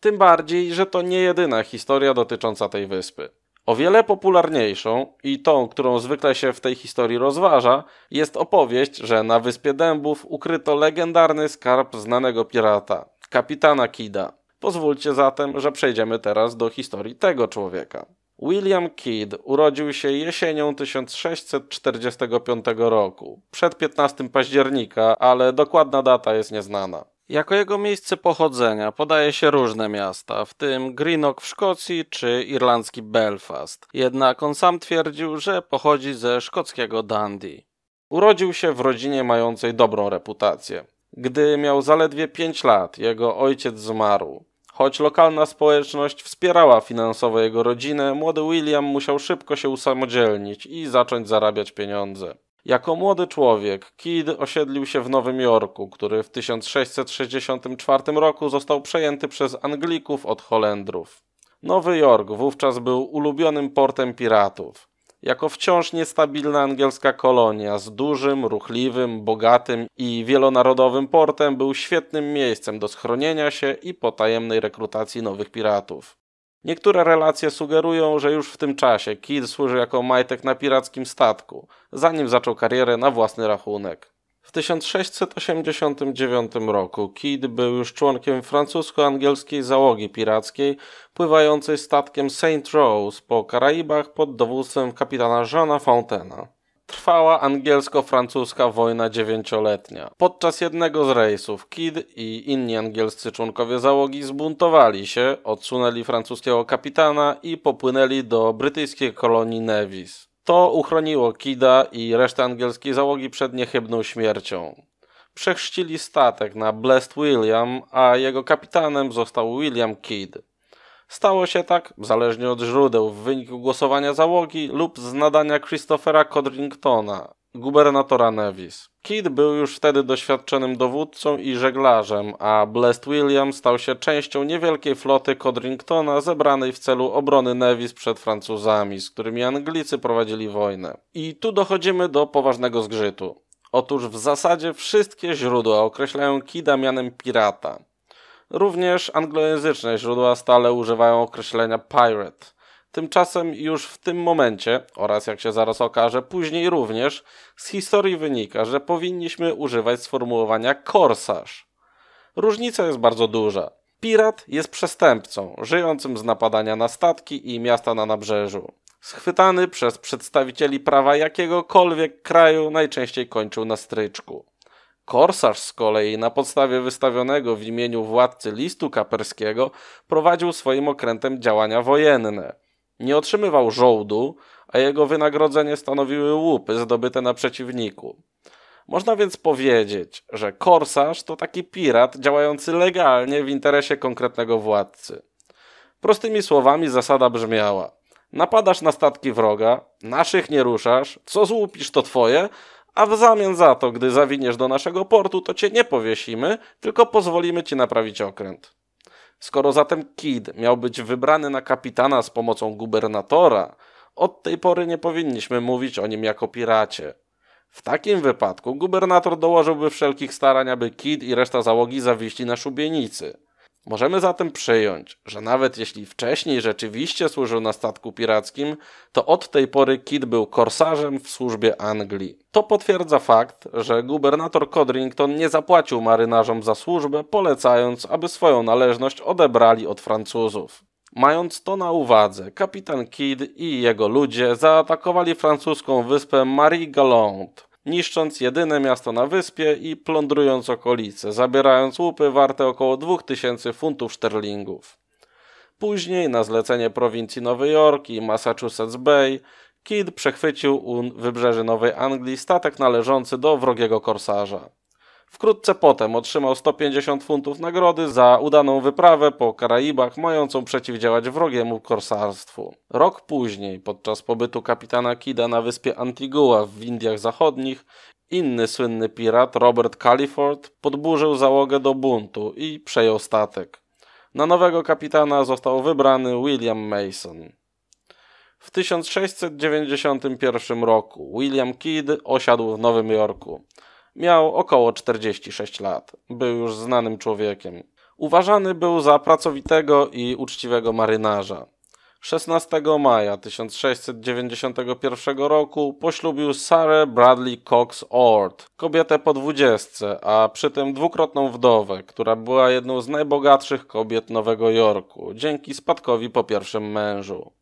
Tym bardziej, że to nie jedyna historia dotycząca tej wyspy. O wiele popularniejszą i tą, którą zwykle się w tej historii rozważa, jest opowieść, że na wyspie Dębów ukryto legendarny skarb znanego pirata, kapitana Kida. Pozwólcie zatem, że przejdziemy teraz do historii tego człowieka. William Kidd urodził się jesienią 1645 roku, przed 15 października, ale dokładna data jest nieznana. Jako jego miejsce pochodzenia podaje się różne miasta, w tym Greenock w Szkocji czy irlandzki Belfast. Jednak on sam twierdził, że pochodzi ze szkockiego Dundee. Urodził się w rodzinie mającej dobrą reputację. Gdy miał zaledwie 5 lat, jego ojciec zmarł. Choć lokalna społeczność wspierała finansowo jego rodzinę, młody William musiał szybko się usamodzielnić i zacząć zarabiać pieniądze. Jako młody człowiek, Kidd osiedlił się w Nowym Jorku, który w 1664 roku został przejęty przez Anglików od Holendrów. Nowy Jork wówczas był ulubionym portem piratów jako wciąż niestabilna angielska kolonia z dużym, ruchliwym, bogatym i wielonarodowym portem był świetnym miejscem do schronienia się i potajemnej rekrutacji nowych piratów. Niektóre relacje sugerują, że już w tym czasie Kidd służył jako majtek na pirackim statku, zanim zaczął karierę na własny rachunek. W 1689 roku Kidd był już członkiem francusko-angielskiej załogi pirackiej pływającej statkiem St. Rose po Karaibach pod dowództwem kapitana Jeana Fontena. Trwała angielsko-francuska wojna dziewięcioletnia. Podczas jednego z rejsów Kidd i inni angielscy członkowie załogi zbuntowali się, odsunęli francuskiego kapitana i popłynęli do brytyjskiej kolonii Nevis. To uchroniło Kida i resztę angielskiej załogi przed niechybną śmiercią. Przechrzcili statek na Blessed William, a jego kapitanem został William Kidd. Stało się tak, zależnie od źródeł, w wyniku głosowania załogi lub z nadania Christophera Codringtona, gubernatora Nevis. Kidd był już wtedy doświadczonym dowódcą i żeglarzem, a Blessed William stał się częścią niewielkiej floty Codringtona zebranej w celu obrony Nevis przed Francuzami, z którymi Anglicy prowadzili wojnę. I tu dochodzimy do poważnego zgrzytu. Otóż w zasadzie wszystkie źródła określają Kida mianem pirata. Również anglojęzyczne źródła stale używają określenia pirate – Tymczasem już w tym momencie oraz jak się zaraz okaże później również z historii wynika, że powinniśmy używać sformułowania korsarz. Różnica jest bardzo duża. Pirat jest przestępcą, żyjącym z napadania na statki i miasta na nabrzeżu. Schwytany przez przedstawicieli prawa jakiegokolwiek kraju najczęściej kończył na stryczku. Korsarz z kolei na podstawie wystawionego w imieniu władcy listu kaperskiego prowadził swoim okrętem działania wojenne. Nie otrzymywał żołdu, a jego wynagrodzenie stanowiły łupy zdobyte na przeciwniku. Można więc powiedzieć, że korsarz to taki pirat działający legalnie w interesie konkretnego władcy. Prostymi słowami zasada brzmiała: napadasz na statki wroga, naszych nie ruszasz, co złupisz to twoje, a w zamian za to, gdy zawiniesz do naszego portu, to cię nie powiesimy, tylko pozwolimy ci naprawić okręt. Skoro zatem Kid miał być wybrany na kapitana z pomocą gubernatora, od tej pory nie powinniśmy mówić o nim jako piracie. W takim wypadku gubernator dołożyłby wszelkich starań, aby Kid i reszta załogi zawiśli na szubienicy – Możemy zatem przyjąć, że nawet jeśli wcześniej rzeczywiście służył na statku pirackim, to od tej pory Kidd był korsarzem w służbie Anglii. To potwierdza fakt, że gubernator Codrington nie zapłacił marynarzom za służbę, polecając, aby swoją należność odebrali od Francuzów. Mając to na uwadze, kapitan Kidd i jego ludzie zaatakowali francuską wyspę Marie Galante niszcząc jedyne miasto na wyspie i plądrując okolice, zabierając łupy warte około 2000 funtów szterlingów. Później, na zlecenie prowincji Nowy Jork i Massachusetts Bay, Kidd przechwycił u wybrzeży Nowej Anglii statek należący do wrogiego korsarza. Wkrótce potem otrzymał 150 funtów nagrody za udaną wyprawę po Karaibach mającą przeciwdziałać wrogiemu korsarstwu. Rok później, podczas pobytu kapitana Kida na wyspie Antigua w Indiach Zachodnich, Inny słynny pirat, Robert Califord, podburzył załogę do buntu i przejął statek. Na nowego kapitana został wybrany William Mason. W 1691 roku William Kidd osiadł w Nowym Jorku. Miał około 46 lat, był już znanym człowiekiem. Uważany był za pracowitego i uczciwego marynarza. 16 maja 1691 roku poślubił Sarę Bradley Cox Ord, kobietę po dwudziestce, a przy tym dwukrotną wdowę, która była jedną z najbogatszych kobiet Nowego Jorku, dzięki spadkowi po pierwszym mężu.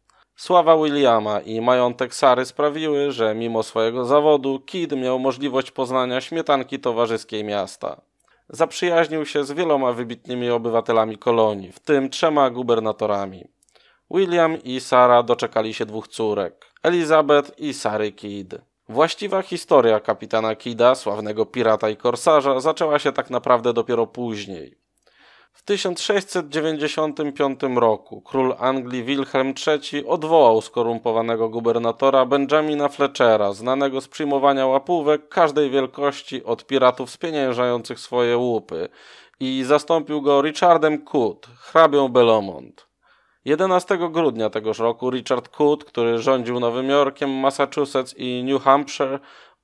Sława Williama i majątek Sary sprawiły, że mimo swojego zawodu Kid miał możliwość poznania śmietanki towarzyskiej miasta. Zaprzyjaźnił się z wieloma wybitnymi obywatelami kolonii, w tym trzema gubernatorami. William i Sara doczekali się dwóch córek, Elizabeth i Sary Kid. Właściwa historia kapitana Kida, sławnego pirata i korsarza, zaczęła się tak naprawdę dopiero później. W 1695 roku król Anglii Wilhelm III odwołał skorumpowanego gubernatora Benjamina Fletchera, znanego z przyjmowania łapówek każdej wielkości od piratów spieniężających swoje łupy i zastąpił go Richardem Coote, hrabią Belomont. 11 grudnia tegoż roku Richard Coote, który rządził Nowym Jorkiem, Massachusetts i New Hampshire,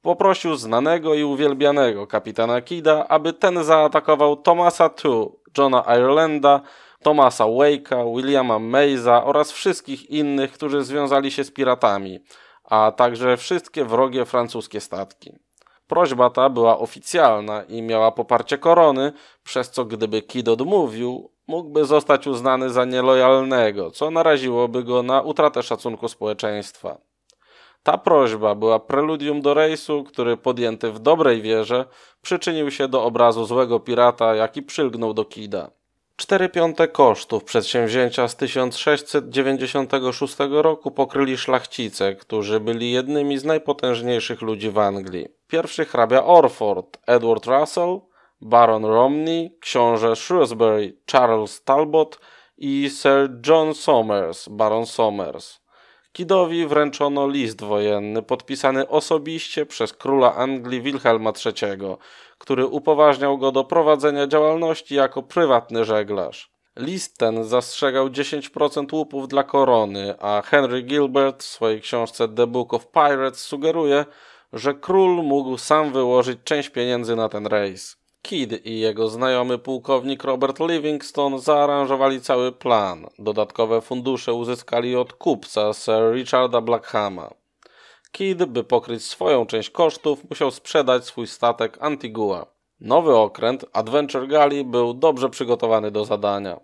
Poprosił znanego i uwielbianego kapitana Kida, aby ten zaatakował Thomasa Tu, Johna Irelanda, Thomasa Wake'a, Williama Mays'a oraz wszystkich innych, którzy związali się z piratami, a także wszystkie wrogie francuskie statki. Prośba ta była oficjalna i miała poparcie korony, przez co gdyby Kid odmówił, mógłby zostać uznany za nielojalnego, co naraziłoby go na utratę szacunku społeczeństwa. Ta prośba była preludium do rejsu, który podjęty w dobrej wierze przyczynił się do obrazu złego pirata, jaki przylgnął do Kida. Cztery piąte kosztów przedsięwzięcia z 1696 roku pokryli szlachcice, którzy byli jednymi z najpotężniejszych ludzi w Anglii. Pierwszy hrabia Orford, Edward Russell, baron Romney, książę Shrewsbury, Charles Talbot i Sir John Somers, baron Somers. Kidowi wręczono list wojenny podpisany osobiście przez króla Anglii Wilhelma III, który upoważniał go do prowadzenia działalności jako prywatny żeglarz. List ten zastrzegał 10% łupów dla korony, a Henry Gilbert w swojej książce The Book of Pirates sugeruje, że król mógł sam wyłożyć część pieniędzy na ten rejs. Kidd i jego znajomy pułkownik Robert Livingston zaaranżowali cały plan. Dodatkowe fundusze uzyskali od kupca Sir Richarda Blackhama. Kidd, by pokryć swoją część kosztów, musiał sprzedać swój statek Antigua. Nowy okręt Adventure Galley był dobrze przygotowany do zadania.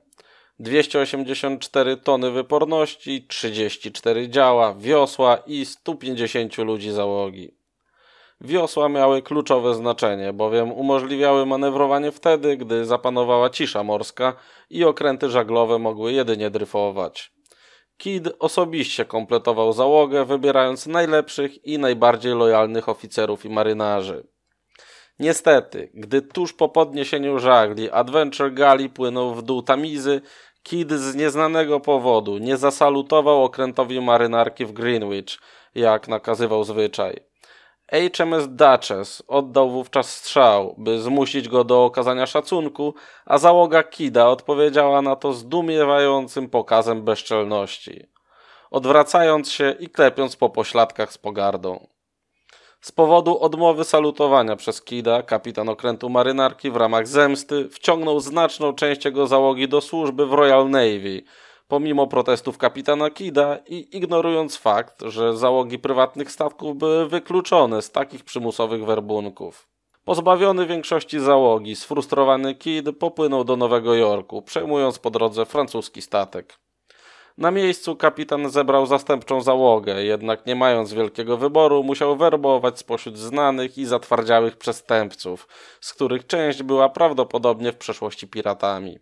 284 tony wyporności, 34 działa, wiosła i 150 ludzi załogi. Wiosła miały kluczowe znaczenie, bowiem umożliwiały manewrowanie wtedy, gdy zapanowała cisza morska i okręty żaglowe mogły jedynie dryfować. Kid osobiście kompletował załogę, wybierając najlepszych i najbardziej lojalnych oficerów i marynarzy. Niestety, gdy tuż po podniesieniu żagli Adventure Gali płynął w dół Tamizy, Kid z nieznanego powodu nie zasalutował okrętowi marynarki w Greenwich, jak nakazywał zwyczaj. HMS Duchess oddał wówczas strzał, by zmusić go do okazania szacunku, a załoga Kida odpowiedziała na to zdumiewającym pokazem bezczelności, odwracając się i klepiąc po pośladkach z pogardą. Z powodu odmowy salutowania przez Kida, kapitan okrętu marynarki w ramach zemsty wciągnął znaczną część jego załogi do służby w Royal Navy – pomimo protestów kapitana Kida i ignorując fakt, że załogi prywatnych statków były wykluczone z takich przymusowych werbunków. Pozbawiony większości załogi, sfrustrowany Kid popłynął do Nowego Jorku, przejmując po drodze francuski statek. Na miejscu kapitan zebrał zastępczą załogę, jednak nie mając wielkiego wyboru, musiał werbować spośród znanych i zatwardziałych przestępców, z których część była prawdopodobnie w przeszłości piratami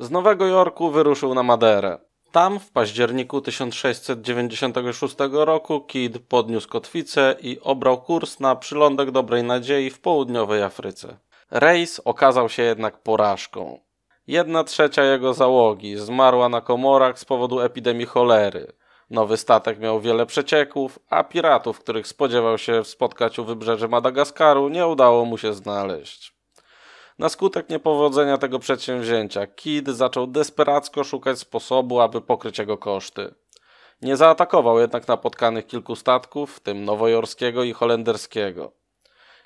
z Nowego Jorku wyruszył na Maderę. Tam w październiku 1696 roku Kidd podniósł kotwicę i obrał kurs na przylądek dobrej nadziei w południowej Afryce. Rejs okazał się jednak porażką. Jedna trzecia jego załogi zmarła na komorach z powodu epidemii cholery. Nowy statek miał wiele przecieków, a piratów, których spodziewał się spotkać u wybrzeży Madagaskaru, nie udało mu się znaleźć. Na skutek niepowodzenia tego przedsięwzięcia, Kid zaczął desperacko szukać sposobu, aby pokryć jego koszty. Nie zaatakował jednak napotkanych kilku statków, w tym nowojorskiego i holenderskiego.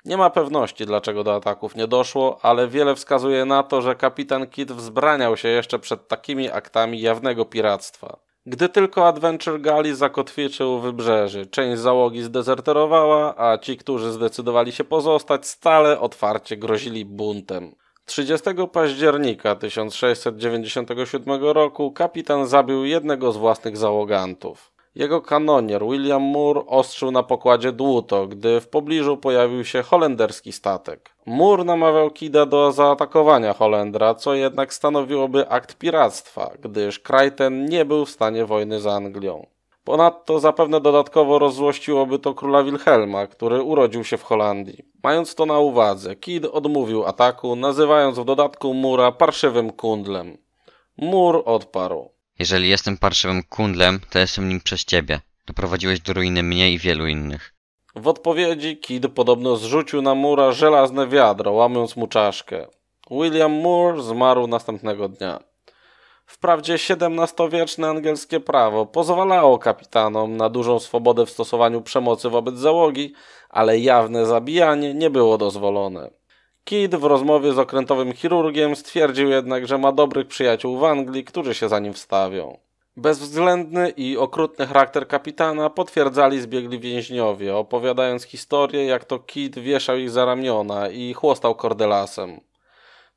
Nie ma pewności, dlaczego do ataków nie doszło, ale wiele wskazuje na to, że kapitan Kidd wzbraniał się jeszcze przed takimi aktami jawnego piractwa. Gdy tylko Adventure Gali zakotwiczył wybrzeży, część załogi zdezerterowała, a ci, którzy zdecydowali się pozostać, stale otwarcie grozili buntem. 30 października 1697 roku kapitan zabił jednego z własnych załogantów. Jego kanonier William Moore ostrzył na pokładzie dłuto, gdy w pobliżu pojawił się holenderski statek. Moore namawiał Kida do zaatakowania Holendra, co jednak stanowiłoby akt piractwa, gdyż kraj ten nie był w stanie wojny z Anglią. Ponadto zapewne dodatkowo rozzłościłoby to króla Wilhelma, który urodził się w Holandii. Mając to na uwadze, Kid odmówił ataku, nazywając w dodatku Mura parszywym kundlem. Mur odparł. Jeżeli jestem parszywym kundlem, to jestem nim przez ciebie. Doprowadziłeś do ruiny mnie i wielu innych. W odpowiedzi Kid podobno zrzucił na mura żelazne wiadro, łamiąc mu czaszkę. William Moore zmarł następnego dnia. Wprawdzie XVII-wieczne angielskie prawo pozwalało kapitanom na dużą swobodę w stosowaniu przemocy wobec załogi, ale jawne zabijanie nie było dozwolone. Kid w rozmowie z okrętowym chirurgiem stwierdził jednak, że ma dobrych przyjaciół w Anglii, którzy się za nim wstawią. Bezwzględny i okrutny charakter kapitana potwierdzali zbiegli więźniowie, opowiadając historię, jak to Kid wieszał ich za ramiona i chłostał kordelasem.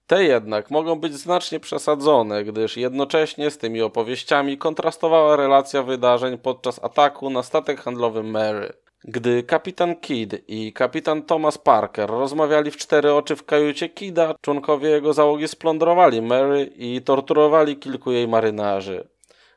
Te jednak mogą być znacznie przesadzone, gdyż jednocześnie z tymi opowieściami kontrastowała relacja wydarzeń podczas ataku na statek handlowy Mary. Gdy kapitan Kidd i kapitan Thomas Parker rozmawiali w cztery oczy w kajucie Kida, członkowie jego załogi splądrowali Mary i torturowali kilku jej marynarzy.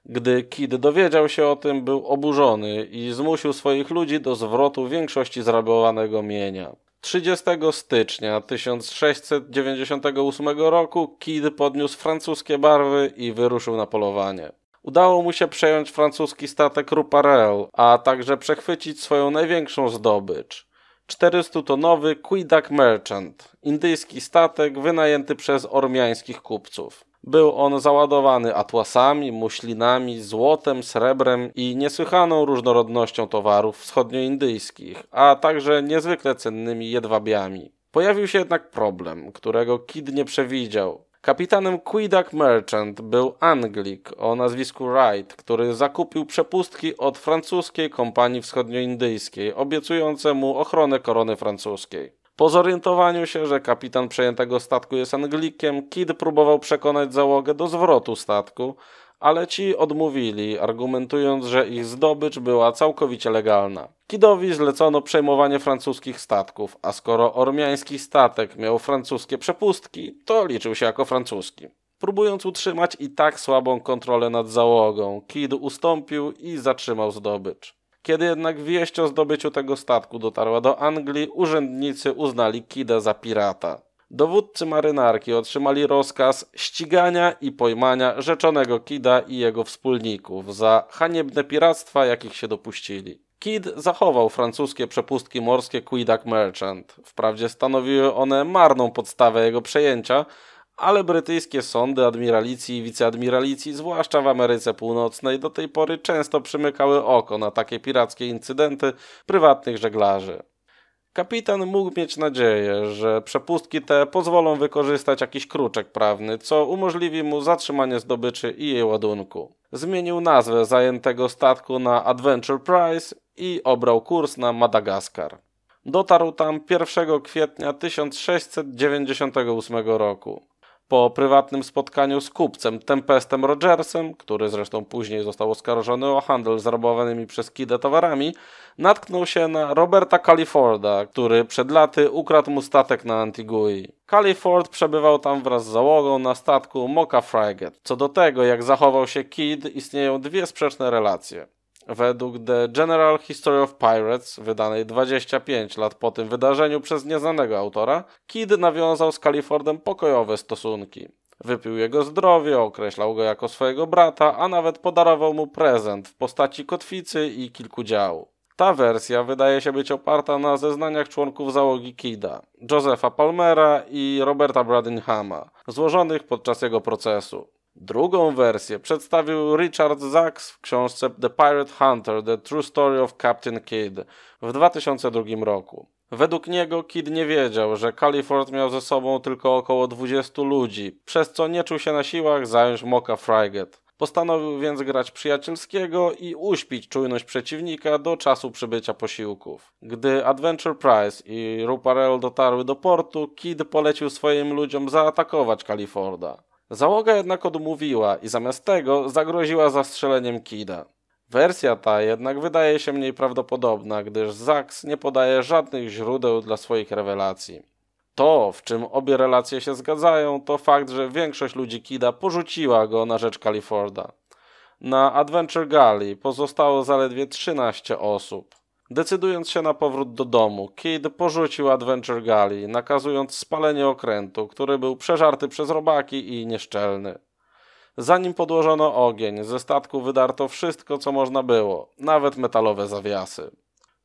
Gdy Kidd dowiedział się o tym, był oburzony i zmusił swoich ludzi do zwrotu większości zrabowanego mienia. 30 stycznia 1698 roku Kidd podniósł francuskie barwy i wyruszył na polowanie. Udało mu się przejąć francuski statek Ruparel, a także przechwycić swoją największą zdobycz. 400-tonowy Quidac Merchant, indyjski statek wynajęty przez ormiańskich kupców. Był on załadowany atłasami, muślinami, złotem, srebrem i niesłychaną różnorodnością towarów wschodnioindyjskich, a także niezwykle cennymi jedwabiami. Pojawił się jednak problem, którego Kid nie przewidział. Kapitanem Quidac Merchant był Anglik o nazwisku Wright, który zakupił przepustki od francuskiej kompanii wschodnioindyjskiej, obiecujące mu ochronę korony francuskiej. Po zorientowaniu się, że kapitan przejętego statku jest Anglikiem, Kid próbował przekonać załogę do zwrotu statku, ale ci odmówili, argumentując, że ich zdobycz była całkowicie legalna. Kidowi zlecono przejmowanie francuskich statków, a skoro ormiański statek miał francuskie przepustki, to liczył się jako francuski. Próbując utrzymać i tak słabą kontrolę nad załogą, Kid ustąpił i zatrzymał zdobycz. Kiedy jednak wieść o zdobyciu tego statku dotarła do Anglii, urzędnicy uznali Kida za pirata. Dowódcy marynarki otrzymali rozkaz ścigania i pojmania rzeczonego Kida i jego wspólników za haniebne piractwa, jakich się dopuścili. Kid zachował francuskie przepustki morskie Quidac Merchant. Wprawdzie stanowiły one marną podstawę jego przejęcia, ale brytyjskie sądy admiralicji i wiceadmiralicji, zwłaszcza w Ameryce Północnej, do tej pory często przymykały oko na takie pirackie incydenty prywatnych żeglarzy. Kapitan mógł mieć nadzieję, że przepustki te pozwolą wykorzystać jakiś kruczek prawny, co umożliwi mu zatrzymanie zdobyczy i jej ładunku. Zmienił nazwę zajętego statku na Adventure Prize i obrał kurs na Madagaskar. Dotarł tam 1 kwietnia 1698 roku po prywatnym spotkaniu z kupcem Tempestem Rogersem, który zresztą później został oskarżony o handel zarobowanymi przez Kidę towarami, natknął się na Roberta Califorda, który przed laty ukradł mu statek na Antigui. Califord przebywał tam wraz z załogą na statku Mocha Frigate. Co do tego, jak zachował się Kid, istnieją dwie sprzeczne relacje. Według The General History of Pirates, wydanej 25 lat po tym wydarzeniu przez nieznanego autora, Kidd nawiązał z Califordem pokojowe stosunki. Wypił jego zdrowie, określał go jako swojego brata, a nawet podarował mu prezent w postaci kotwicy i kilku dział. Ta wersja wydaje się być oparta na zeznaniach członków załogi Kida, Josepha Palmera i Roberta Bradenhama, złożonych podczas jego procesu. Drugą wersję przedstawił Richard Sachs w książce The Pirate Hunter – The True Story of Captain Kidd w 2002 roku. Według niego Kidd nie wiedział, że Califord miał ze sobą tylko około 20 ludzi, przez co nie czuł się na siłach zająć Moka Frigate. Postanowił więc grać przyjacielskiego i uśpić czujność przeciwnika do czasu przybycia posiłków. Gdy Adventure Price i Ruparel dotarły do portu, Kidd polecił swoim ludziom zaatakować Kaliforda. Załoga jednak odmówiła i zamiast tego zagroziła zastrzeleniem Kida. Wersja ta jednak wydaje się mniej prawdopodobna, gdyż Zaks nie podaje żadnych źródeł dla swoich rewelacji. To, w czym obie relacje się zgadzają, to fakt, że większość ludzi Kida porzuciła go na rzecz Califorda. Na Adventure Gully pozostało zaledwie 13 osób. Decydując się na powrót do domu, Kid porzucił Adventure Galley, nakazując spalenie okrętu, który był przeżarty przez robaki i nieszczelny. Zanim podłożono ogień, ze statku wydarto wszystko, co można było, nawet metalowe zawiasy.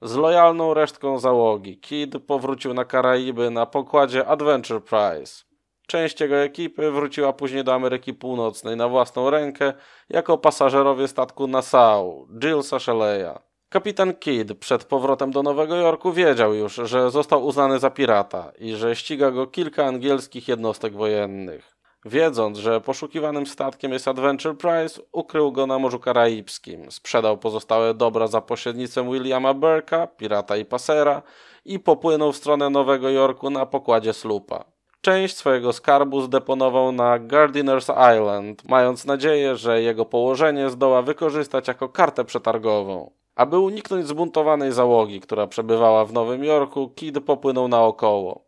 Z lojalną resztką załogi Kid powrócił na Karaiby na pokładzie Adventure Prize. Część jego ekipy wróciła później do Ameryki Północnej na własną rękę jako pasażerowie statku Nassau, Jill Shelley'a. Kapitan Kidd przed powrotem do Nowego Jorku wiedział już, że został uznany za pirata i że ściga go kilka angielskich jednostek wojennych. Wiedząc, że poszukiwanym statkiem jest Adventure Price, ukrył go na Morzu Karaibskim, sprzedał pozostałe dobra za pośrednictwem Williama Burka, pirata i pasera, i popłynął w stronę Nowego Jorku na pokładzie slupa. Część swojego skarbu zdeponował na Gardiner's Island, mając nadzieję, że jego położenie zdoła wykorzystać jako kartę przetargową. Aby uniknąć zbuntowanej załogi, która przebywała w Nowym Jorku, Kid popłynął naokoło.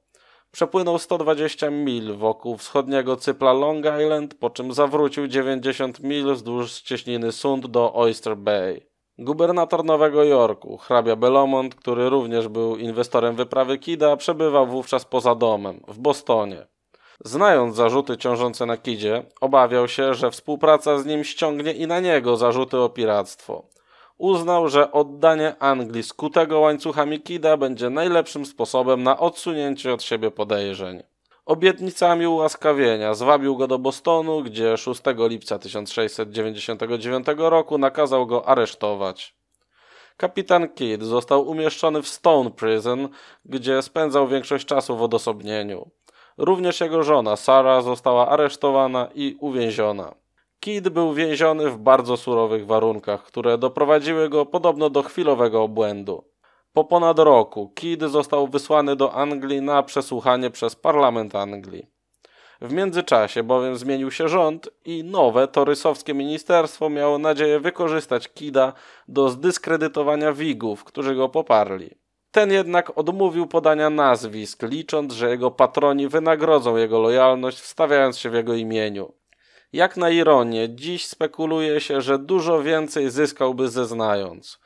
Przepłynął 120 mil wokół wschodniego cypla Long Island, po czym zawrócił 90 mil wzdłuż cieśniny Sund do Oyster Bay. Gubernator Nowego Jorku, hrabia Belomont, który również był inwestorem wyprawy Kida, przebywał wówczas poza domem, w Bostonie. Znając zarzuty ciążące na Kidzie, obawiał się, że współpraca z nim ściągnie i na niego zarzuty o piractwo uznał, że oddanie Anglii skutego łańcuchami Kidda będzie najlepszym sposobem na odsunięcie od siebie podejrzeń. Obietnicami ułaskawienia zwabił go do Bostonu, gdzie 6 lipca 1699 roku nakazał go aresztować. Kapitan Kidd został umieszczony w Stone Prison, gdzie spędzał większość czasu w odosobnieniu. Również jego żona Sara została aresztowana i uwięziona. Kid był więziony w bardzo surowych warunkach, które doprowadziły go podobno do chwilowego obłędu. Po ponad roku Kid został wysłany do Anglii na przesłuchanie przez parlament Anglii. W międzyczasie bowiem zmienił się rząd i nowe torysowskie ministerstwo miało nadzieję wykorzystać Kida do zdyskredytowania Wigów, którzy go poparli. Ten jednak odmówił podania nazwisk, licząc, że jego patroni wynagrodzą jego lojalność, wstawiając się w jego imieniu. Jak na ironię, dziś spekuluje się, że dużo więcej zyskałby zeznając.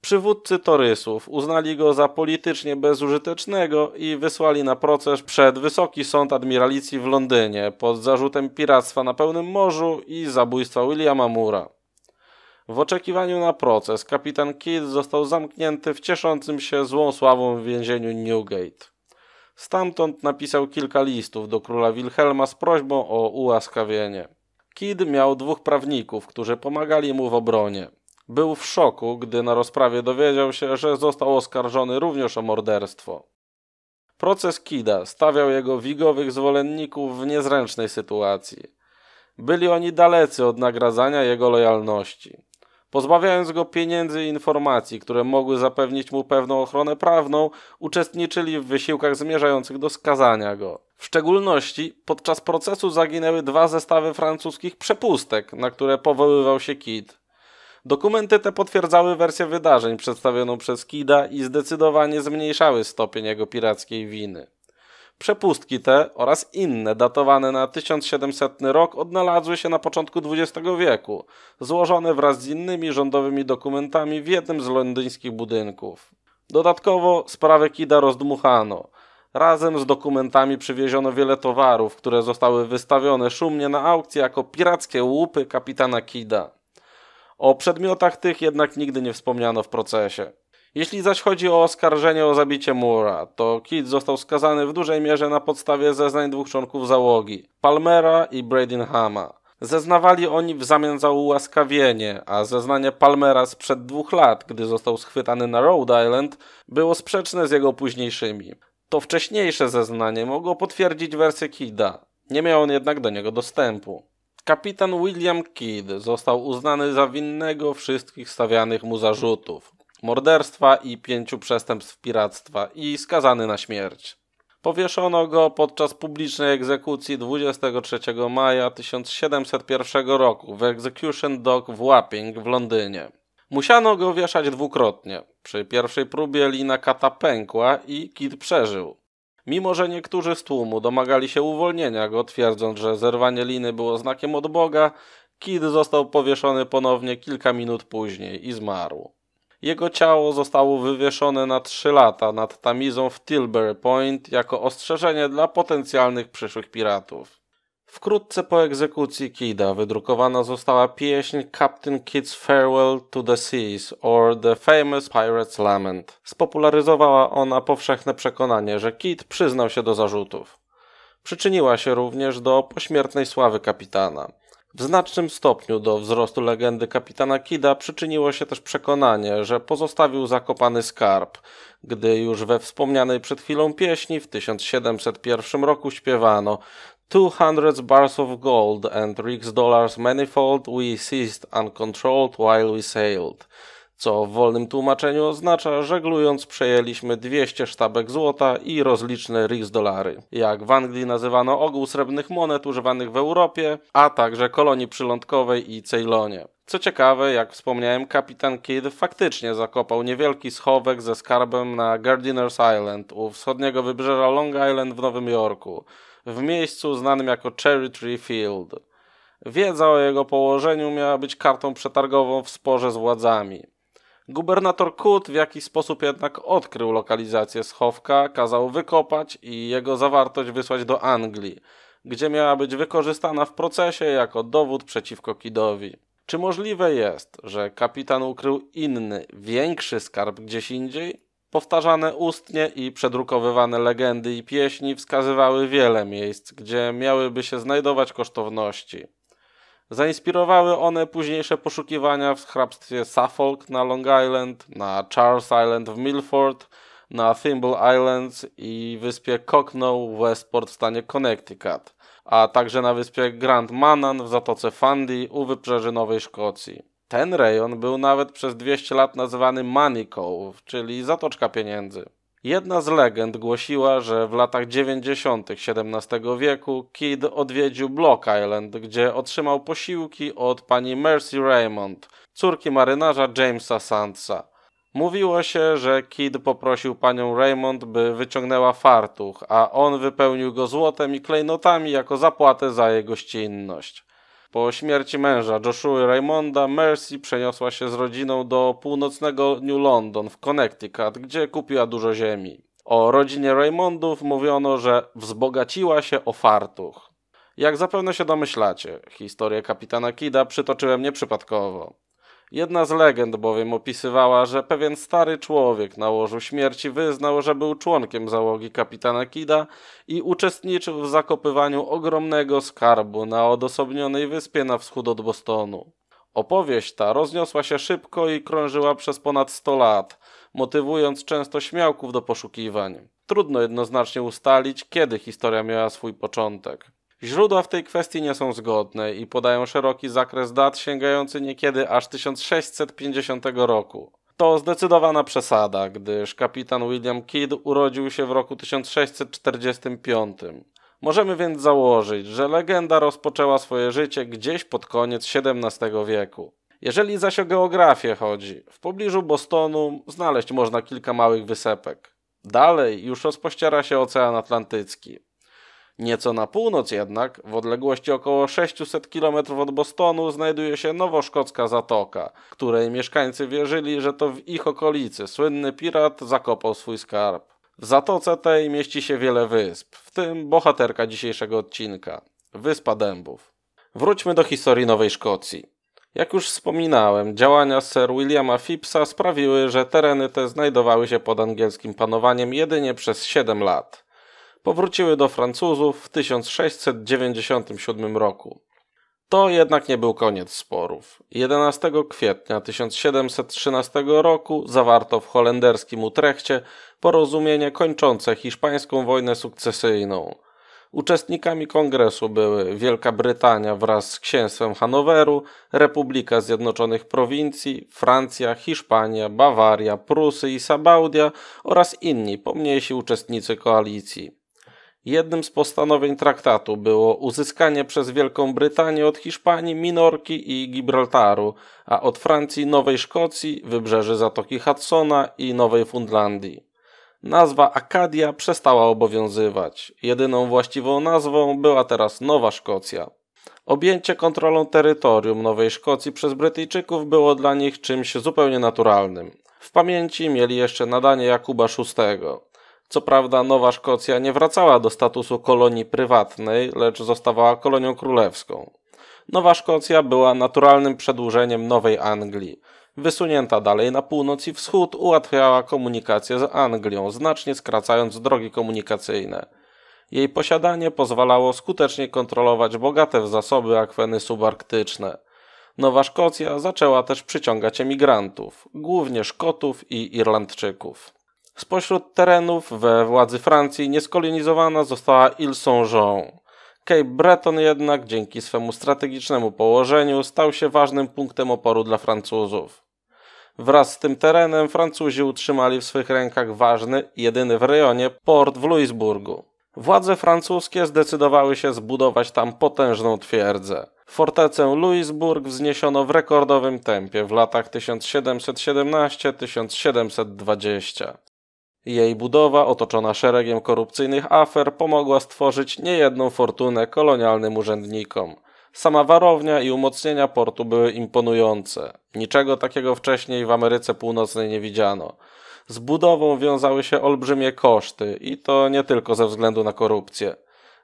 Przywódcy torysów uznali go za politycznie bezużytecznego i wysłali na proces przed Wysoki Sąd Admiralicji w Londynie pod zarzutem piractwa na pełnym morzu i zabójstwa Williama Mura. W oczekiwaniu na proces kapitan Kidd został zamknięty w cieszącym się złą sławą w więzieniu Newgate. Stamtąd napisał kilka listów do króla Wilhelma z prośbą o ułaskawienie. Kid miał dwóch prawników, którzy pomagali mu w obronie. Był w szoku, gdy na rozprawie dowiedział się, że został oskarżony również o morderstwo. Proces Kida stawiał jego wigowych zwolenników w niezręcznej sytuacji. Byli oni dalecy od nagradzania jego lojalności. Pozbawiając go pieniędzy i informacji, które mogły zapewnić mu pewną ochronę prawną, uczestniczyli w wysiłkach zmierzających do skazania go. W szczególności podczas procesu zaginęły dwa zestawy francuskich przepustek, na które powoływał się Kid. Dokumenty te potwierdzały wersję wydarzeń przedstawioną przez Kida i zdecydowanie zmniejszały stopień jego pirackiej winy. Przepustki te oraz inne datowane na 1700 rok odnalazły się na początku XX wieku, złożone wraz z innymi rządowymi dokumentami w jednym z londyńskich budynków. Dodatkowo sprawę Kida rozdmuchano. Razem z dokumentami przywieziono wiele towarów, które zostały wystawione szumnie na aukcję jako pirackie łupy kapitana Kida. O przedmiotach tych jednak nigdy nie wspomniano w procesie. Jeśli zaś chodzi o oskarżenie o zabicie Mura, to Kidd został skazany w dużej mierze na podstawie zeznań dwóch członków załogi, Palmera i Bradenhama. Zeznawali oni w zamian za ułaskawienie, a zeznanie Palmera sprzed dwóch lat, gdy został schwytany na Rhode Island, było sprzeczne z jego późniejszymi. To wcześniejsze zeznanie mogło potwierdzić wersję Kida. Nie miał on jednak do niego dostępu. Kapitan William Kidd został uznany za winnego wszystkich stawianych mu zarzutów morderstwa i pięciu przestępstw piractwa i skazany na śmierć. Powieszono go podczas publicznej egzekucji 23 maja 1701 roku w Execution Dock w Wapping w Londynie. Musiano go wieszać dwukrotnie. Przy pierwszej próbie lina kata pękła i Kit przeżył. Mimo, że niektórzy z tłumu domagali się uwolnienia go, twierdząc, że zerwanie liny było znakiem od Boga, Kid został powieszony ponownie kilka minut później i zmarł. Jego ciało zostało wywieszone na 3 lata nad Tamizą w Tilbury Point jako ostrzeżenie dla potencjalnych przyszłych piratów. Wkrótce po egzekucji Kida wydrukowana została pieśń Captain Kidd's Farewell to the Seas or The Famous Pirate's Lament. Spopularyzowała ona powszechne przekonanie, że Kidd przyznał się do zarzutów. Przyczyniła się również do pośmiertnej sławy kapitana. W znacznym stopniu do wzrostu legendy kapitana Kida przyczyniło się też przekonanie, że pozostawił zakopany skarb, gdy już we wspomnianej przed chwilą pieśni w 1701 roku śpiewano 200 bars of gold and rix dollars manifold we seized uncontrolled while we sailed – co w wolnym tłumaczeniu oznacza, żeglując przejęliśmy 200 sztabek złota i rozliczne RIS dolary. Jak w Anglii nazywano ogół srebrnych monet używanych w Europie, a także kolonii przylądkowej i Ceylonie. Co ciekawe, jak wspomniałem, kapitan Kidd faktycznie zakopał niewielki schowek ze skarbem na Gardiner's Island u wschodniego wybrzeża Long Island w Nowym Jorku, w miejscu znanym jako Cherry Tree Field. Wiedza o jego położeniu miała być kartą przetargową w sporze z władzami. Gubernator Kut w jakiś sposób jednak odkrył lokalizację schowka, kazał wykopać i jego zawartość wysłać do Anglii, gdzie miała być wykorzystana w procesie jako dowód przeciwko Kidowi. Czy możliwe jest, że kapitan ukrył inny, większy skarb gdzieś indziej? Powtarzane ustnie i przedrukowywane legendy i pieśni wskazywały wiele miejsc, gdzie miałyby się znajdować kosztowności. Zainspirowały one późniejsze poszukiwania w hrabstwie Suffolk na Long Island, na Charles Island w Milford, na Thimble Islands i wyspie Cocknow Westport w stanie Connecticut, a także na wyspie Grand Manan w zatoce Fundy u wybrzeży Nowej Szkocji. Ten rejon był nawet przez 200 lat nazywany Money Cove, czyli Zatoczka Pieniędzy. Jedna z legend głosiła, że w latach 90. XVII wieku Kidd odwiedził Block Island, gdzie otrzymał posiłki od pani Mercy Raymond, córki marynarza Jamesa Sandsa. Mówiło się, że Kidd poprosił panią Raymond, by wyciągnęła fartuch, a on wypełnił go złotem i klejnotami jako zapłatę za jego gościnność. Po śmierci męża Joshua Raymonda, Mercy przeniosła się z rodziną do północnego New London w Connecticut, gdzie kupiła dużo ziemi. O rodzinie Raymondów mówiono, że wzbogaciła się o fartuch. Jak zapewne się domyślacie, historię kapitana Kida przytoczyłem nieprzypadkowo. Jedna z legend bowiem opisywała, że pewien stary człowiek na łożu śmierci wyznał, że był członkiem załogi kapitana Kida i uczestniczył w zakopywaniu ogromnego skarbu na odosobnionej wyspie na wschód od Bostonu. Opowieść ta rozniosła się szybko i krążyła przez ponad 100 lat, motywując często śmiałków do poszukiwań. Trudno jednoznacznie ustalić, kiedy historia miała swój początek. Źródła w tej kwestii nie są zgodne i podają szeroki zakres dat sięgający niekiedy aż 1650 roku. To zdecydowana przesada, gdyż kapitan William Kidd urodził się w roku 1645. Możemy więc założyć, że legenda rozpoczęła swoje życie gdzieś pod koniec XVII wieku. Jeżeli zaś o geografię chodzi, w pobliżu Bostonu znaleźć można kilka małych wysepek. Dalej już rozpościera się Ocean Atlantycki. Nieco na północ jednak, w odległości około 600 km od Bostonu, znajduje się nowoszkocka zatoka, której mieszkańcy wierzyli, że to w ich okolicy słynny pirat zakopał swój skarb. W zatoce tej mieści się wiele wysp, w tym bohaterka dzisiejszego odcinka Wyspa Dębów. Wróćmy do historii Nowej Szkocji. Jak już wspominałem, działania Sir Williama Phippsa sprawiły, że tereny te znajdowały się pod angielskim panowaniem jedynie przez 7 lat powróciły do Francuzów w 1697 roku. To jednak nie był koniec sporów. 11 kwietnia 1713 roku zawarto w holenderskim Utrechcie porozumienie kończące hiszpańską wojnę sukcesyjną. Uczestnikami kongresu były Wielka Brytania wraz z księstwem Hanoweru, Republika Zjednoczonych Prowincji, Francja, Hiszpania, Bawaria, Prusy i Sabaudia oraz inni pomniejsi uczestnicy koalicji. Jednym z postanowień traktatu było uzyskanie przez Wielką Brytanię od Hiszpanii Minorki i Gibraltaru, a od Francji Nowej Szkocji, wybrzeży Zatoki Hudsona i Nowej Fundlandii. Nazwa Akadia przestała obowiązywać. Jedyną właściwą nazwą była teraz Nowa Szkocja. Objęcie kontrolą terytorium Nowej Szkocji przez Brytyjczyków było dla nich czymś zupełnie naturalnym. W pamięci mieli jeszcze nadanie Jakuba VI. Co prawda Nowa Szkocja nie wracała do statusu kolonii prywatnej, lecz zostawała kolonią królewską. Nowa Szkocja była naturalnym przedłużeniem Nowej Anglii. Wysunięta dalej na północ i wschód ułatwiała komunikację z Anglią, znacznie skracając drogi komunikacyjne. Jej posiadanie pozwalało skutecznie kontrolować bogate w zasoby akweny subarktyczne. Nowa Szkocja zaczęła też przyciągać emigrantów, głównie Szkotów i Irlandczyków. Spośród terenów we władzy Francji nieskolonizowana została Ile Saint-Jean. Cape Breton jednak dzięki swemu strategicznemu położeniu stał się ważnym punktem oporu dla Francuzów. Wraz z tym terenem Francuzi utrzymali w swych rękach ważny, jedyny w rejonie, port w Louisburgu. Władze francuskie zdecydowały się zbudować tam potężną twierdzę. Fortecę Louisburg wzniesiono w rekordowym tempie w latach 1717-1720. Jej budowa, otoczona szeregiem korupcyjnych afer, pomogła stworzyć niejedną fortunę kolonialnym urzędnikom. Sama warownia i umocnienia portu były imponujące. Niczego takiego wcześniej w Ameryce Północnej nie widziano. Z budową wiązały się olbrzymie koszty i to nie tylko ze względu na korupcję.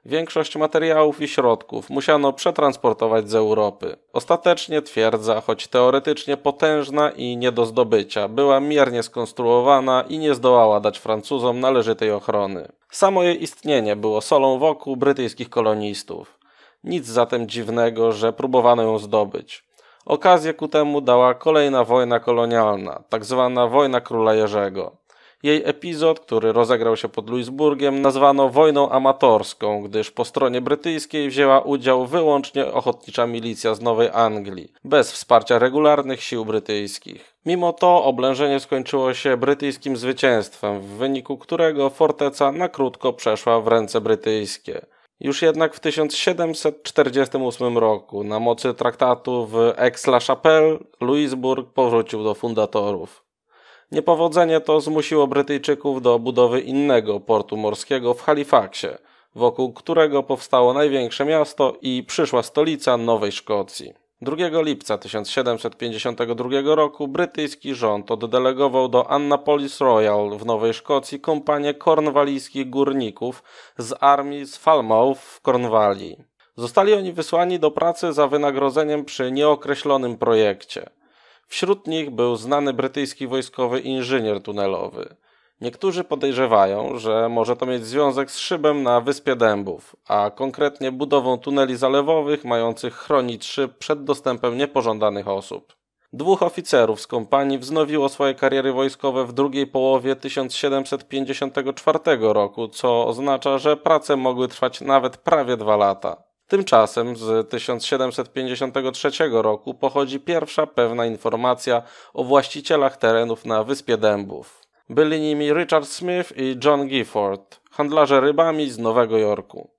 Większość materiałów i środków musiano przetransportować z Europy. Ostatecznie twierdza, choć teoretycznie potężna i nie do zdobycia, była miernie skonstruowana i nie zdołała dać Francuzom należytej ochrony. Samo jej istnienie było solą wokół brytyjskich kolonistów. Nic zatem dziwnego, że próbowano ją zdobyć. Okazję ku temu dała kolejna wojna kolonialna, tak zwana wojna króla Jerzego. Jej epizod, który rozegrał się pod Luisburgiem, nazwano wojną amatorską, gdyż po stronie brytyjskiej wzięła udział wyłącznie ochotnicza milicja z Nowej Anglii, bez wsparcia regularnych sił brytyjskich. Mimo to oblężenie skończyło się brytyjskim zwycięstwem, w wyniku którego forteca na krótko przeszła w ręce brytyjskie. Już jednak w 1748 roku na mocy traktatu w Aix-la-Chapelle Louisbourg powrócił do fundatorów. Niepowodzenie to zmusiło Brytyjczyków do budowy innego portu morskiego w Halifaxie, wokół którego powstało największe miasto i przyszła stolica Nowej Szkocji. 2 lipca 1752 roku brytyjski rząd oddelegował do Annapolis Royal w Nowej Szkocji kompanię kornwalijskich górników z armii z Falmouth w Kornwalii. Zostali oni wysłani do pracy za wynagrodzeniem przy nieokreślonym projekcie – Wśród nich był znany brytyjski wojskowy inżynier tunelowy. Niektórzy podejrzewają, że może to mieć związek z szybem na Wyspie Dębów, a konkretnie budową tuneli zalewowych mających chronić szyb przed dostępem niepożądanych osób. Dwóch oficerów z kompanii wznowiło swoje kariery wojskowe w drugiej połowie 1754 roku, co oznacza, że prace mogły trwać nawet prawie dwa lata. Tymczasem z 1753 roku pochodzi pierwsza pewna informacja o właścicielach terenów na Wyspie Dębów. Byli nimi Richard Smith i John Gifford, handlarze rybami z Nowego Jorku.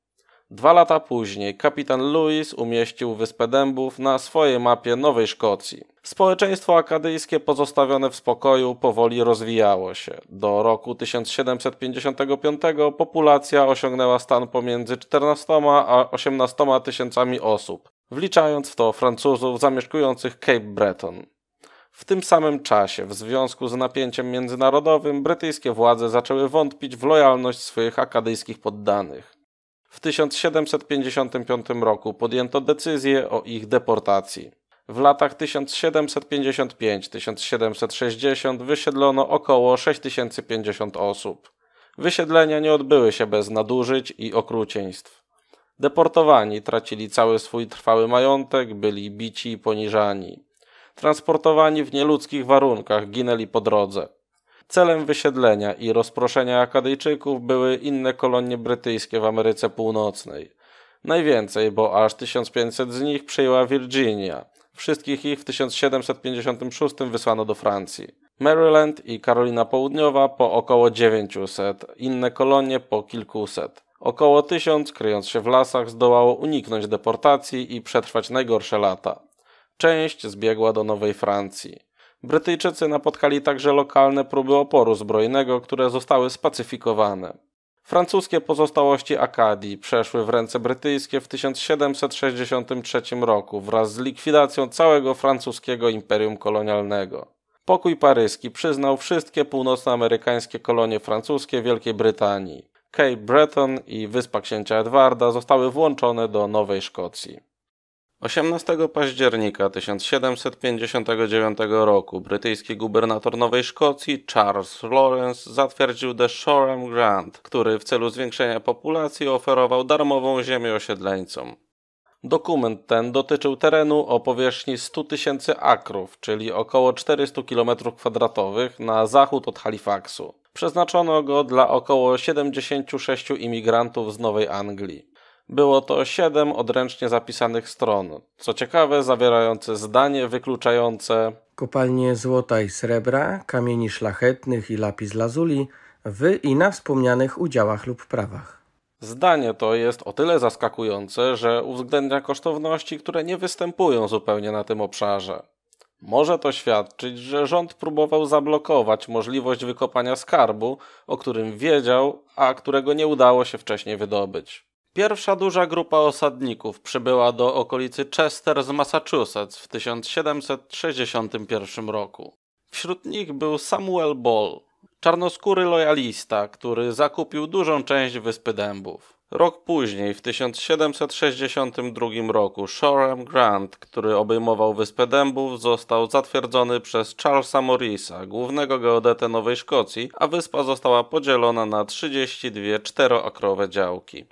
Dwa lata później kapitan Lewis umieścił Wyspę Dębów na swojej mapie Nowej Szkocji. Społeczeństwo akadyjskie pozostawione w spokoju powoli rozwijało się. Do roku 1755 populacja osiągnęła stan pomiędzy 14 a 18 tysiącami osób, wliczając w to Francuzów zamieszkujących Cape Breton. W tym samym czasie, w związku z napięciem międzynarodowym, brytyjskie władze zaczęły wątpić w lojalność swoich akadyjskich poddanych. W 1755 roku podjęto decyzję o ich deportacji. W latach 1755-1760 wysiedlono około 6050 osób. Wysiedlenia nie odbyły się bez nadużyć i okrucieństw. Deportowani tracili cały swój trwały majątek, byli bici i poniżani. Transportowani w nieludzkich warunkach ginęli po drodze. Celem wysiedlenia i rozproszenia Akadyjczyków były inne kolonie brytyjskie w Ameryce Północnej. Najwięcej, bo aż 1500 z nich przyjęła Virginia. Wszystkich ich w 1756 wysłano do Francji. Maryland i Karolina Południowa po około 900, inne kolonie po kilkuset. Około tysiąc, kryjąc się w lasach, zdołało uniknąć deportacji i przetrwać najgorsze lata. Część zbiegła do Nowej Francji. Brytyjczycy napotkali także lokalne próby oporu zbrojnego, które zostały spacyfikowane. Francuskie pozostałości Akadii przeszły w ręce brytyjskie w 1763 roku wraz z likwidacją całego francuskiego imperium kolonialnego. Pokój paryski przyznał wszystkie północnoamerykańskie kolonie francuskie Wielkiej Brytanii. Cape Breton i Wyspa Księcia Edwarda zostały włączone do Nowej Szkocji. 18 października 1759 roku brytyjski gubernator Nowej Szkocji Charles Lawrence zatwierdził The Shoreham Grant, który w celu zwiększenia populacji oferował darmową ziemię osiedleńcom. Dokument ten dotyczył terenu o powierzchni 100 tysięcy akrów, czyli około 400 km2 na zachód od Halifaxu. Przeznaczono go dla około 76 imigrantów z Nowej Anglii. Było to siedem odręcznie zapisanych stron. Co ciekawe, zawierające zdanie wykluczające kopalnie złota i srebra, kamieni szlachetnych i lapis lazuli w i na wspomnianych udziałach lub prawach. Zdanie to jest o tyle zaskakujące, że uwzględnia kosztowności, które nie występują zupełnie na tym obszarze. Może to świadczyć, że rząd próbował zablokować możliwość wykopania skarbu, o którym wiedział, a którego nie udało się wcześniej wydobyć. Pierwsza duża grupa osadników przybyła do okolicy Chester z Massachusetts w 1761 roku. Wśród nich był Samuel Ball, czarnoskóry lojalista, który zakupił dużą część Wyspy Dębów. Rok później, w 1762 roku, Shoreham Grant, który obejmował Wyspę Dębów, został zatwierdzony przez Charlesa Morrisa, głównego geodetę Nowej Szkocji, a wyspa została podzielona na 32 czteroakrowe działki.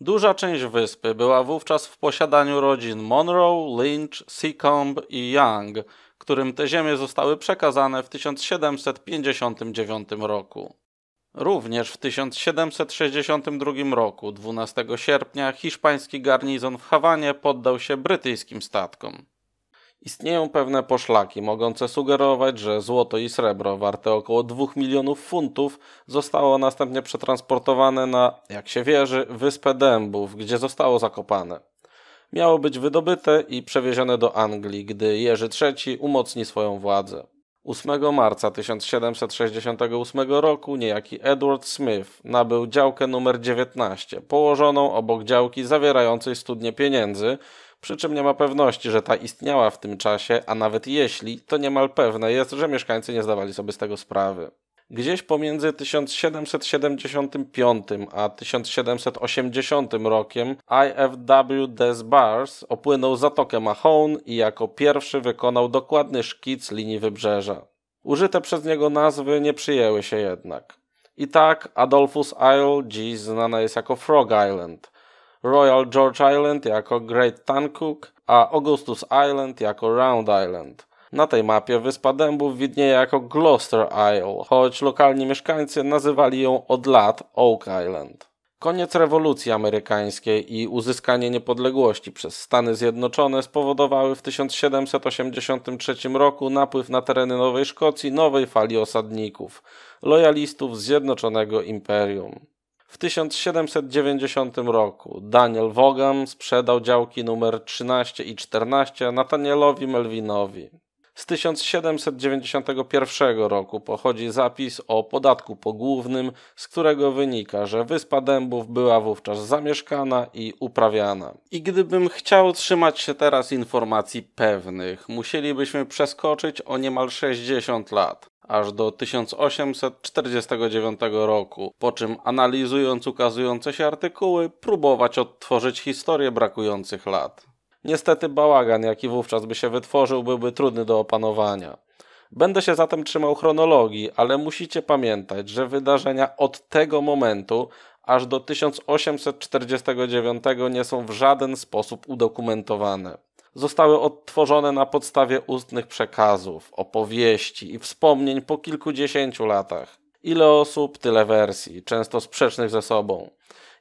Duża część wyspy była wówczas w posiadaniu rodzin Monroe, Lynch, Seacombe i Young, którym te ziemie zostały przekazane w 1759 roku. Również w 1762 roku, 12 sierpnia, hiszpański garnizon w Hawanie poddał się brytyjskim statkom. Istnieją pewne poszlaki mogące sugerować, że złoto i srebro warte około 2 milionów funtów zostało następnie przetransportowane na, jak się wierzy, wyspę dębów, gdzie zostało zakopane. Miało być wydobyte i przewiezione do Anglii, gdy Jerzy III umocni swoją władzę. 8 marca 1768 roku niejaki Edward Smith nabył działkę numer 19, położoną obok działki zawierającej studnie pieniędzy, przy czym nie ma pewności, że ta istniała w tym czasie, a nawet jeśli, to niemal pewne jest, że mieszkańcy nie zdawali sobie z tego sprawy. Gdzieś pomiędzy 1775 a 1780 rokiem IFW Des Bars opłynął Zatokę Mahone i jako pierwszy wykonał dokładny szkic linii wybrzeża. Użyte przez niego nazwy nie przyjęły się jednak. I tak Adolphus Isle dziś znana jest jako Frog Island. Royal George Island jako Great Tancook, a Augustus Island jako Round Island. Na tej mapie wyspa dębów widnieje jako Gloucester Isle, choć lokalni mieszkańcy nazywali ją od lat Oak Island. Koniec rewolucji amerykańskiej i uzyskanie niepodległości przez Stany Zjednoczone spowodowały w 1783 roku napływ na tereny Nowej Szkocji nowej fali osadników, lojalistów Zjednoczonego Imperium. W 1790 roku Daniel Vaughan sprzedał działki numer 13 i 14 Natanielowi Melvinowi. Z 1791 roku pochodzi zapis o podatku pogłównym, z którego wynika, że Wyspa Dębów była wówczas zamieszkana i uprawiana. I gdybym chciał trzymać się teraz informacji pewnych, musielibyśmy przeskoczyć o niemal 60 lat aż do 1849 roku, po czym analizując ukazujące się artykuły, próbować odtworzyć historię brakujących lat. Niestety bałagan, jaki wówczas by się wytworzył, byłby trudny do opanowania. Będę się zatem trzymał chronologii, ale musicie pamiętać, że wydarzenia od tego momentu aż do 1849 nie są w żaden sposób udokumentowane zostały odtworzone na podstawie ustnych przekazów, opowieści i wspomnień po kilkudziesięciu latach. Ile osób, tyle wersji, często sprzecznych ze sobą.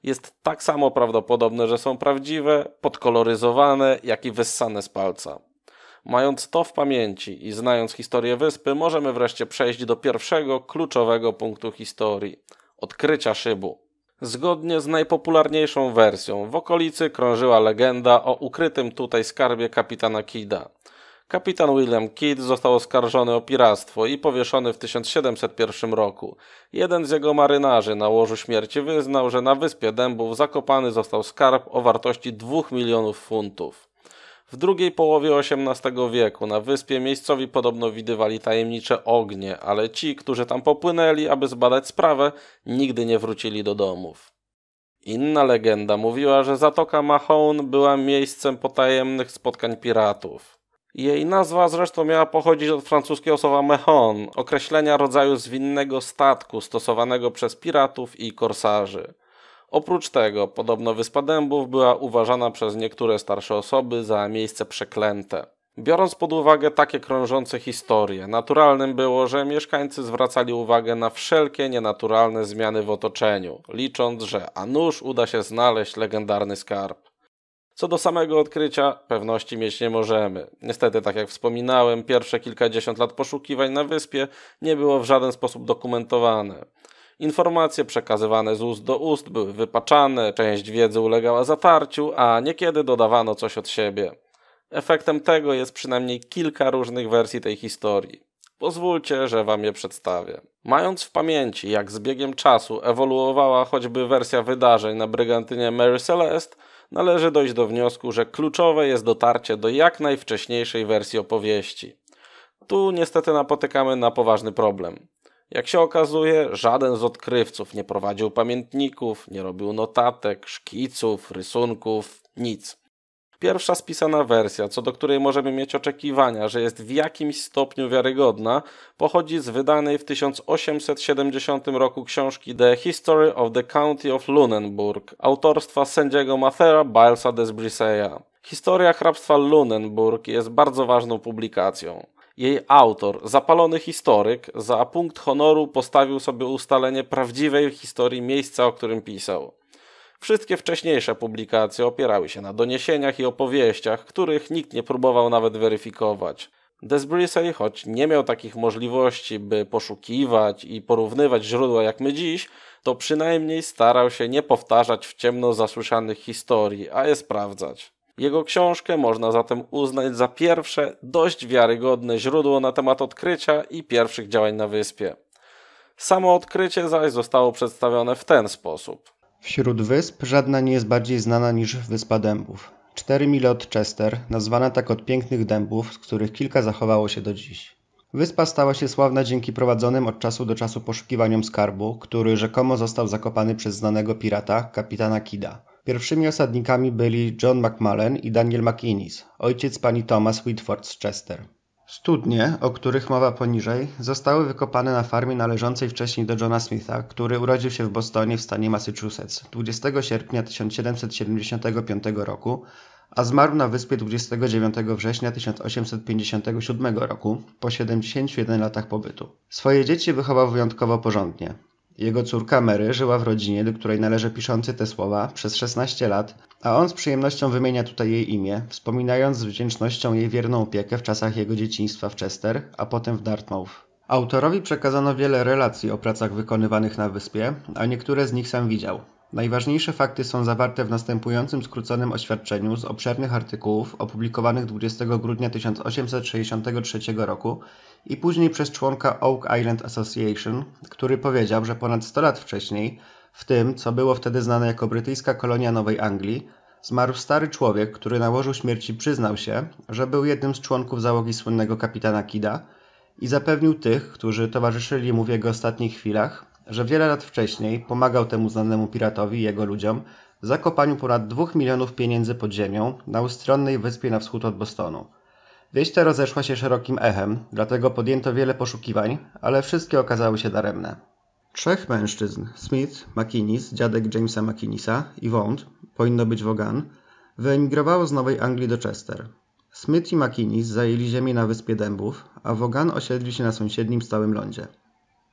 Jest tak samo prawdopodobne, że są prawdziwe, podkoloryzowane, jak i wyssane z palca. Mając to w pamięci i znając historię wyspy, możemy wreszcie przejść do pierwszego, kluczowego punktu historii odkrycia szybu. Zgodnie z najpopularniejszą wersją, w okolicy krążyła legenda o ukrytym tutaj skarbie kapitana Kida. Kapitan William Kidd został oskarżony o piractwo i powieszony w 1701 roku. Jeden z jego marynarzy na łożu śmierci wyznał, że na wyspie Dębów zakopany został skarb o wartości 2 milionów funtów. W drugiej połowie XVIII wieku na wyspie miejscowi podobno widywali tajemnicze ognie, ale ci, którzy tam popłynęli, aby zbadać sprawę, nigdy nie wrócili do domów. Inna legenda mówiła, że Zatoka Mahon była miejscem potajemnych spotkań piratów. Jej nazwa zresztą miała pochodzić od francuskiego słowa mehon, określenia rodzaju zwinnego statku stosowanego przez piratów i korsarzy. Oprócz tego, podobno Wyspa Dębów była uważana przez niektóre starsze osoby za miejsce przeklęte. Biorąc pod uwagę takie krążące historie, naturalnym było, że mieszkańcy zwracali uwagę na wszelkie nienaturalne zmiany w otoczeniu, licząc, że a nuż uda się znaleźć legendarny skarb. Co do samego odkrycia, pewności mieć nie możemy. Niestety, tak jak wspominałem, pierwsze kilkadziesiąt lat poszukiwań na wyspie nie było w żaden sposób dokumentowane. Informacje przekazywane z ust do ust były wypaczane, część wiedzy ulegała zatarciu, a niekiedy dodawano coś od siebie. Efektem tego jest przynajmniej kilka różnych wersji tej historii. Pozwólcie, że wam je przedstawię. Mając w pamięci, jak z biegiem czasu ewoluowała choćby wersja wydarzeń na brygantynie Mary Celeste, należy dojść do wniosku, że kluczowe jest dotarcie do jak najwcześniejszej wersji opowieści. Tu niestety napotykamy na poważny problem. Jak się okazuje, żaden z odkrywców nie prowadził pamiętników, nie robił notatek, szkiców, rysunków, nic. Pierwsza spisana wersja, co do której możemy mieć oczekiwania, że jest w jakimś stopniu wiarygodna, pochodzi z wydanej w 1870 roku książki The History of the County of Lunenburg autorstwa sędziego Mathera Bilesa Desbriseya. Historia hrabstwa Lunenburg jest bardzo ważną publikacją. Jej autor, zapalony historyk, za punkt honoru postawił sobie ustalenie prawdziwej historii miejsca, o którym pisał. Wszystkie wcześniejsze publikacje opierały się na doniesieniach i opowieściach, których nikt nie próbował nawet weryfikować. Desbrisey, choć nie miał takich możliwości, by poszukiwać i porównywać źródła jak my dziś, to przynajmniej starał się nie powtarzać w ciemno zasłyszanych historii, a je sprawdzać. Jego książkę można zatem uznać za pierwsze dość wiarygodne źródło na temat odkrycia i pierwszych działań na wyspie. Samo odkrycie zaś zostało przedstawione w ten sposób. Wśród wysp żadna nie jest bardziej znana niż Wyspa Dębów. Cztery mile od Chester, nazwana tak od pięknych dębów, z których kilka zachowało się do dziś. Wyspa stała się sławna dzięki prowadzonym od czasu do czasu poszukiwaniom skarbu, który rzekomo został zakopany przez znanego pirata, kapitana Kida. Pierwszymi osadnikami byli John McMullen i Daniel McInnes, ojciec pani Thomas Whitford z Chester. Studnie, o których mowa poniżej, zostały wykopane na farmie należącej wcześniej do Johna Smitha, który urodził się w Bostonie w stanie Massachusetts 20 sierpnia 1775 roku, a zmarł na wyspie 29 września 1857 roku po 71 latach pobytu. Swoje dzieci wychował wyjątkowo porządnie. Jego córka Mary żyła w rodzinie, do której należy piszący te słowa, przez 16 lat, a on z przyjemnością wymienia tutaj jej imię, wspominając z wdzięcznością jej wierną opiekę w czasach jego dzieciństwa w Chester, a potem w Dartmouth. Autorowi przekazano wiele relacji o pracach wykonywanych na wyspie, a niektóre z nich sam widział. Najważniejsze fakty są zawarte w następującym skróconym oświadczeniu z obszernych artykułów opublikowanych 20 grudnia 1863 roku i później przez członka Oak Island Association, który powiedział, że ponad 100 lat wcześniej, w tym co było wtedy znane jako brytyjska kolonia Nowej Anglii, zmarł stary człowiek, który na łożu śmierci przyznał się, że był jednym z członków załogi słynnego kapitana Kida i zapewnił tych, którzy towarzyszyli mu w jego ostatnich chwilach, że wiele lat wcześniej pomagał temu znanemu piratowi i jego ludziom w zakopaniu ponad dwóch milionów pieniędzy pod ziemią na ustronnej wyspie na wschód od Bostonu. Wieść ta rozeszła się szerokim echem, dlatego podjęto wiele poszukiwań, ale wszystkie okazały się daremne. Trzech mężczyzn, Smith, McInnes, dziadek Jamesa McInnesa i Wond, powinno być Wogan, wyemigrowało z Nowej Anglii do Chester. Smith i McInnes zajęli ziemię na wyspie Dębów, a Wogan osiedli się na sąsiednim Stałym Lądzie.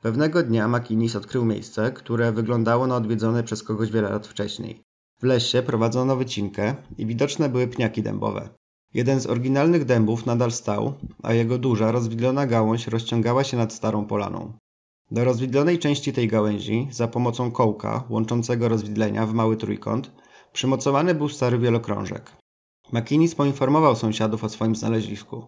Pewnego dnia McInnes odkrył miejsce, które wyglądało na odwiedzone przez kogoś wiele lat wcześniej. W lesie prowadzono wycinkę i widoczne były pniaki dębowe. Jeden z oryginalnych dębów nadal stał, a jego duża, rozwidlona gałąź rozciągała się nad starą polaną. Do rozwidlonej części tej gałęzi, za pomocą kołka łączącego rozwidlenia w mały trójkąt, przymocowany był stary wielokrążek. McKinney poinformował sąsiadów o swoim znalezisku.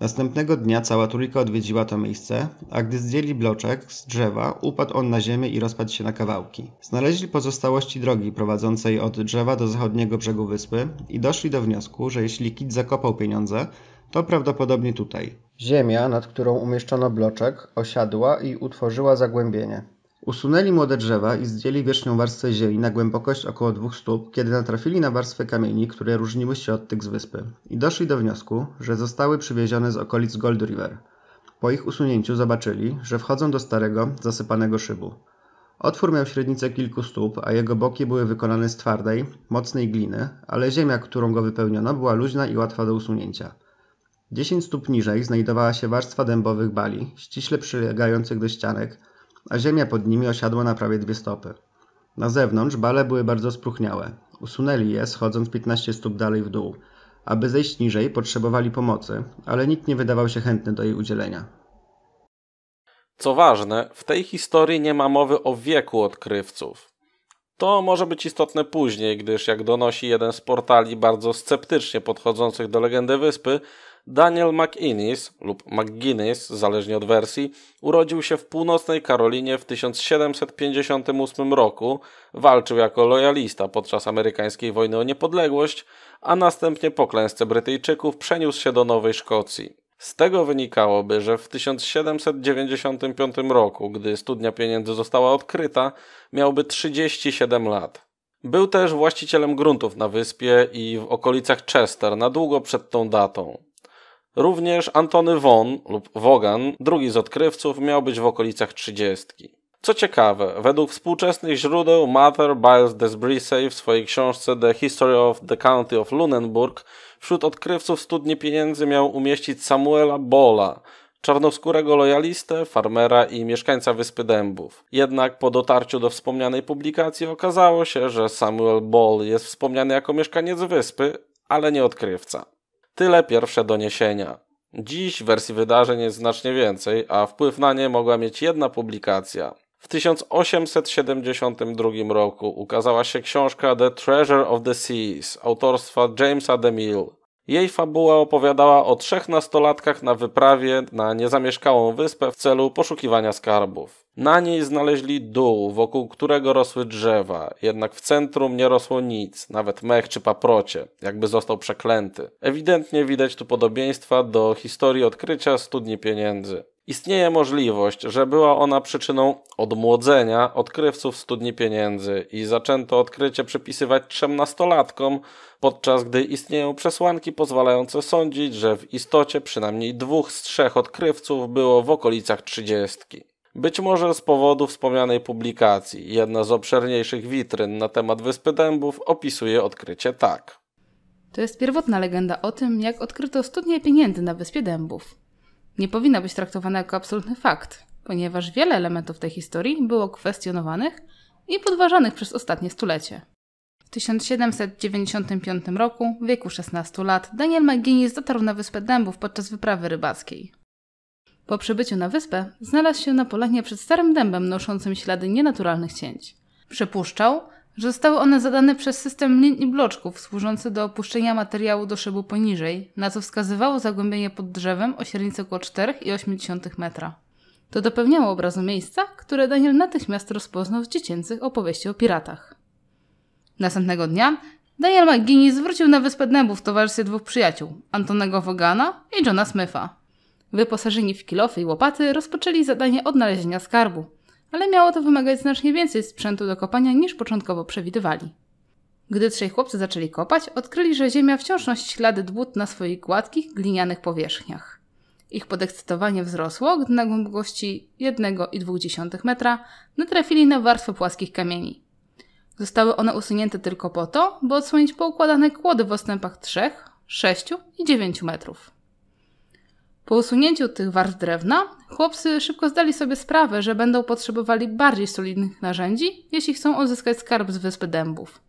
Następnego dnia cała trójka odwiedziła to miejsce, a gdy zdjęli bloczek z drzewa, upadł on na ziemię i rozpadł się na kawałki. Znaleźli pozostałości drogi prowadzącej od drzewa do zachodniego brzegu wyspy i doszli do wniosku, że jeśli Kit zakopał pieniądze, to prawdopodobnie tutaj. Ziemia, nad którą umieszczono bloczek, osiadła i utworzyła zagłębienie usunęli młode drzewa i zdjęli wierzchnią warstwę ziemi na głębokość około dwóch stóp kiedy natrafili na warstwę kamieni które różniły się od tych z wyspy i doszli do wniosku że zostały przywiezione z okolic gold river po ich usunięciu zobaczyli że wchodzą do starego zasypanego szybu otwór miał średnicę kilku stóp a jego boki były wykonane z twardej mocnej gliny ale ziemia którą go wypełniono była luźna i łatwa do usunięcia dziesięć stóp niżej znajdowała się warstwa dębowych bali ściśle przylegających do ścianek a ziemia pod nimi osiadła na prawie dwie stopy. Na zewnątrz bale były bardzo spróchniałe. Usunęli je, schodząc 15 stóp dalej w dół. Aby zejść niżej, potrzebowali pomocy, ale nikt nie wydawał się chętny do jej udzielenia. Co ważne, w tej historii nie ma mowy o wieku odkrywców. To może być istotne później, gdyż jak donosi jeden z portali bardzo sceptycznie podchodzących do legendy wyspy, Daniel McInnes lub McGuinness, zależnie od wersji, urodził się w północnej Karolinie w 1758 roku, walczył jako lojalista podczas amerykańskiej wojny o niepodległość, a następnie po klęsce Brytyjczyków przeniósł się do Nowej Szkocji. Z tego wynikałoby, że w 1795 roku, gdy studnia pieniędzy została odkryta, miałby 37 lat. Był też właścicielem gruntów na wyspie i w okolicach Chester na długo przed tą datą. Również Antony Von lub Wogan, drugi z odkrywców, miał być w okolicach trzydziestki. Co ciekawe, według współczesnych źródeł Mother Biles Desbrisey w swojej książce The History of the County of Lunenburg wśród odkrywców studni pieniędzy miał umieścić Samuela Bola, czarnoskórego lojalistę, farmera i mieszkańca Wyspy Dębów. Jednak po dotarciu do wspomnianej publikacji okazało się, że Samuel Ball jest wspomniany jako mieszkaniec wyspy, ale nie odkrywca. Tyle pierwsze doniesienia. Dziś wersji wydarzeń jest znacznie więcej, a wpływ na nie mogła mieć jedna publikacja. W 1872 roku ukazała się książka The Treasure of the Seas autorstwa Jamesa DeMille. Jej fabuła opowiadała o trzech nastolatkach na wyprawie na niezamieszkałą wyspę w celu poszukiwania skarbów. Na niej znaleźli dół, wokół którego rosły drzewa, jednak w centrum nie rosło nic, nawet mech czy paprocie, jakby został przeklęty. Ewidentnie widać tu podobieństwa do historii odkrycia studni pieniędzy. Istnieje możliwość, że była ona przyczyną odmłodzenia odkrywców studni pieniędzy i zaczęto odkrycie przypisywać trzemnastolatkom, podczas gdy istnieją przesłanki pozwalające sądzić, że w istocie przynajmniej dwóch z trzech odkrywców było w okolicach trzydziestki. Być może z powodu wspomnianej publikacji, jedna z obszerniejszych witryn na temat Wyspy Dębów opisuje odkrycie tak. To jest pierwotna legenda o tym, jak odkryto studnie pieniędzy na Wyspie Dębów. Nie powinna być traktowana jako absolutny fakt, ponieważ wiele elementów tej historii było kwestionowanych i podważanych przez ostatnie stulecie. W 1795 roku, w wieku 16 lat, Daniel McGuinness dotarł na Wyspę Dębów podczas wyprawy rybackiej. Po przybyciu na wyspę znalazł się na polanie przed starym dębem noszącym ślady nienaturalnych cięć. Przypuszczał, że zostały one zadane przez system linii bloczków służący do opuszczenia materiału do szybu poniżej, na co wskazywało zagłębienie pod drzewem o średnicy około 4,8 metra. To dopełniało obrazu miejsca, które Daniel natychmiast rozpoznał z dziecięcych opowieści o piratach. Następnego dnia Daniel McGinney zwrócił na wyspę Dębu w towarzystwie dwóch przyjaciół, Antonego Wogana i Johna Smitha. Wyposażeni w kilofy i łopaty rozpoczęli zadanie odnalezienia skarbu, ale miało to wymagać znacznie więcej sprzętu do kopania niż początkowo przewidywali. Gdy trzej chłopcy zaczęli kopać, odkryli, że ziemia wciąż nosi ślady dłut na swoich gładkich, glinianych powierzchniach. Ich podekscytowanie wzrosło, gdy na głębokości 1,2 metra natrafili na warstwę płaskich kamieni. Zostały one usunięte tylko po to, by odsłonić poukładane kłody w odstępach 3, 6 i 9 metrów. Po usunięciu tych warstw drewna, chłopcy szybko zdali sobie sprawę, że będą potrzebowali bardziej solidnych narzędzi, jeśli chcą odzyskać skarb z wyspy dębów.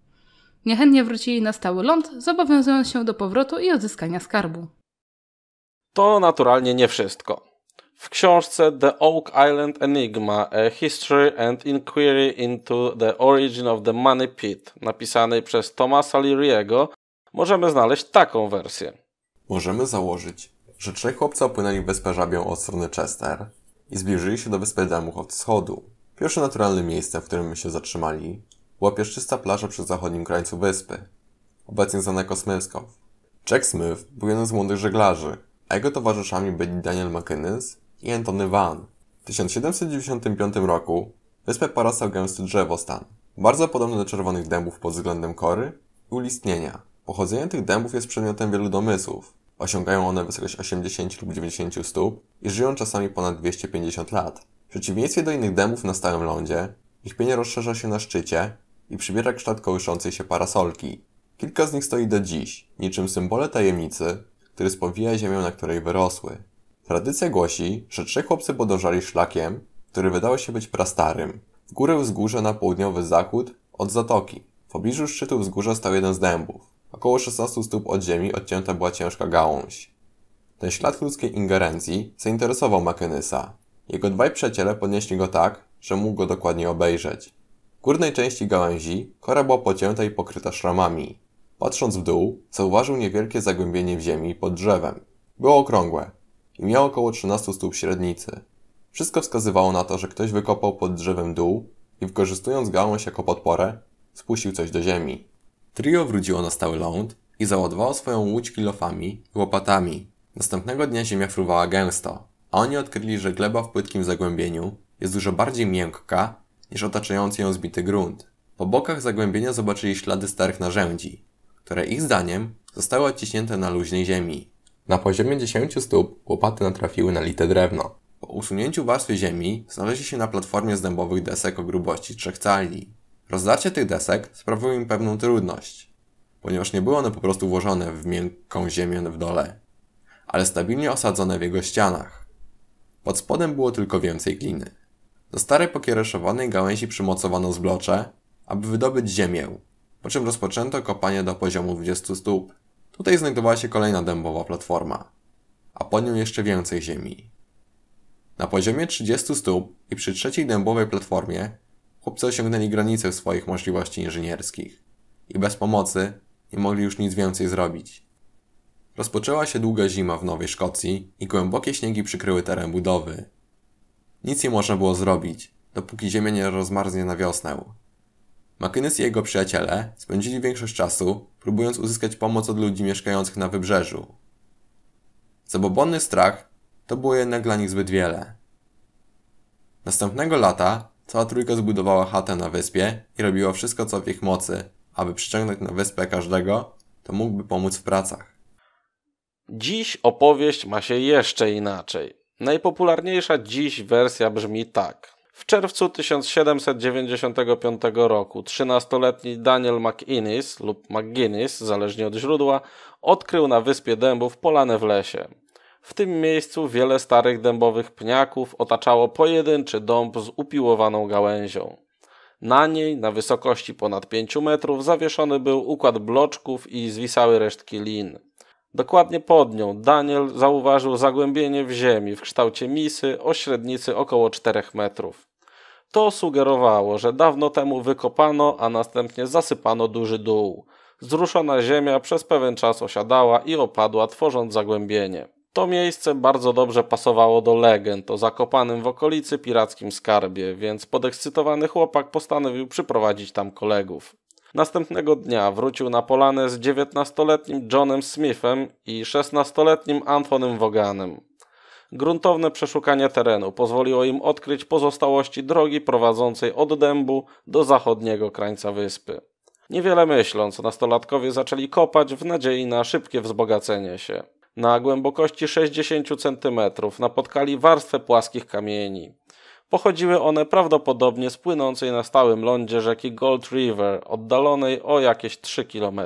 Niechętnie wrócili na stały ląd, zobowiązując się do powrotu i odzyskania skarbu. To naturalnie nie wszystko. W książce The Oak Island Enigma – A History and Inquiry into the Origin of the Money Pit, napisanej przez Thomasa Leary'ego, możemy znaleźć taką wersję. Możemy założyć, że trzej chłopcy opłynęli wyspę żabią od strony Chester i zbliżyli się do wyspy Damów od wschodu. Pierwsze naturalne miejsce, w którym się zatrzymali, była pieszczysta plaża przy zachodnim krańcu wyspy, obecnie znana jako Jack Smith był jednym z młodych żeglarzy, a jego towarzyszami byli Daniel McInnes i Antony Van. W 1795 roku wyspę porastał gęsty drzewostan, bardzo podobny do czerwonych dębów pod względem kory i ulistnienia. Pochodzenie tych dębów jest przedmiotem wielu domysłów, Osiągają one wysokość 80 lub 90 stóp i żyją czasami ponad 250 lat. W przeciwieństwie do innych dębów na stałym lądzie, ich pienie rozszerza się na szczycie i przybiera kształt kołyszącej się parasolki. Kilka z nich stoi do dziś, niczym symbole tajemnicy, który spowija ziemię, na której wyrosły. Tradycja głosi, że trzy chłopcy podążali szlakiem, który wydało się być prastarym, w górę wzgórza na południowy zachód od zatoki. W pobliżu szczytu wzgórza stał jeden z dębów. Około 16 stóp od ziemi odcięta była ciężka gałąź. Ten ślad ludzkiej ingerencji zainteresował Makenysa. Jego dwaj przyjaciele podnieśli go tak, że mógł go dokładnie obejrzeć. W górnej części gałęzi kora była pocięta i pokryta szramami. Patrząc w dół, zauważył niewielkie zagłębienie w ziemi pod drzewem. Było okrągłe i miało około 13 stóp średnicy. Wszystko wskazywało na to, że ktoś wykopał pod drzewem dół i wykorzystując gałąź jako podporę, spuścił coś do ziemi. Trio wróciło na stały ląd i załadowało swoją łódź kilofami i łopatami. Następnego dnia ziemia fruwała gęsto, a oni odkryli, że gleba w płytkim zagłębieniu jest dużo bardziej miękka niż otaczający ją zbity grunt. Po bokach zagłębienia zobaczyli ślady starych narzędzi, które ich zdaniem zostały odciśnięte na luźnej ziemi. Na poziomie 10 stóp łopaty natrafiły na lite drewno. Po usunięciu warstwy ziemi znaleźli się na platformie z dębowych desek o grubości 3 cali. Rozdarcie tych desek sprawiło im pewną trudność, ponieważ nie były one po prostu włożone w miękką ziemię w dole, ale stabilnie osadzone w jego ścianach. Pod spodem było tylko więcej gliny. Do starej pokiereszowanej gałęzi przymocowano zblocze, aby wydobyć ziemię, po czym rozpoczęto kopanie do poziomu 20 stóp. Tutaj znajdowała się kolejna dębowa platforma, a po nią jeszcze więcej ziemi. Na poziomie 30 stóp i przy trzeciej dębowej platformie chłopcy osiągnęli granicę swoich możliwości inżynierskich i bez pomocy nie mogli już nic więcej zrobić. Rozpoczęła się długa zima w Nowej Szkocji i głębokie śniegi przykryły teren budowy. Nic nie można było zrobić, dopóki ziemia nie rozmarznie na wiosnę. McInnes i jego przyjaciele spędzili większość czasu próbując uzyskać pomoc od ludzi mieszkających na wybrzeżu. Zabobonny strach to było jednak dla nich zbyt wiele. Następnego lata Cała trójka zbudowała chatę na wyspie i robiła wszystko co w ich mocy, aby przyciągnąć na wyspę każdego, kto mógłby pomóc w pracach. Dziś opowieść ma się jeszcze inaczej. Najpopularniejsza dziś wersja brzmi tak. W czerwcu 1795 roku 13-letni Daniel McInnes lub McGuinness, zależnie od źródła, odkrył na wyspie dębów polane w lesie. W tym miejscu wiele starych dębowych pniaków otaczało pojedynczy dąb z upiłowaną gałęzią. Na niej, na wysokości ponad 5 metrów, zawieszony był układ bloczków i zwisały resztki lin. Dokładnie pod nią Daniel zauważył zagłębienie w ziemi w kształcie misy o średnicy około 4 metrów. To sugerowało, że dawno temu wykopano, a następnie zasypano duży dół. Zruszona ziemia przez pewien czas osiadała i opadła, tworząc zagłębienie. To miejsce bardzo dobrze pasowało do legend o zakopanym w okolicy pirackim skarbie, więc podekscytowany chłopak postanowił przyprowadzić tam kolegów. Następnego dnia wrócił na polanę z 19-letnim Johnem Smithem i 16-letnim Anthonym Woganem. Gruntowne przeszukanie terenu pozwoliło im odkryć pozostałości drogi prowadzącej od dębu do zachodniego krańca wyspy. Niewiele myśląc, nastolatkowie zaczęli kopać w nadziei na szybkie wzbogacenie się na głębokości 60 cm, napotkali warstwę płaskich kamieni. Pochodziły one prawdopodobnie z płynącej na stałym lądzie rzeki Gold River, oddalonej o jakieś 3 km.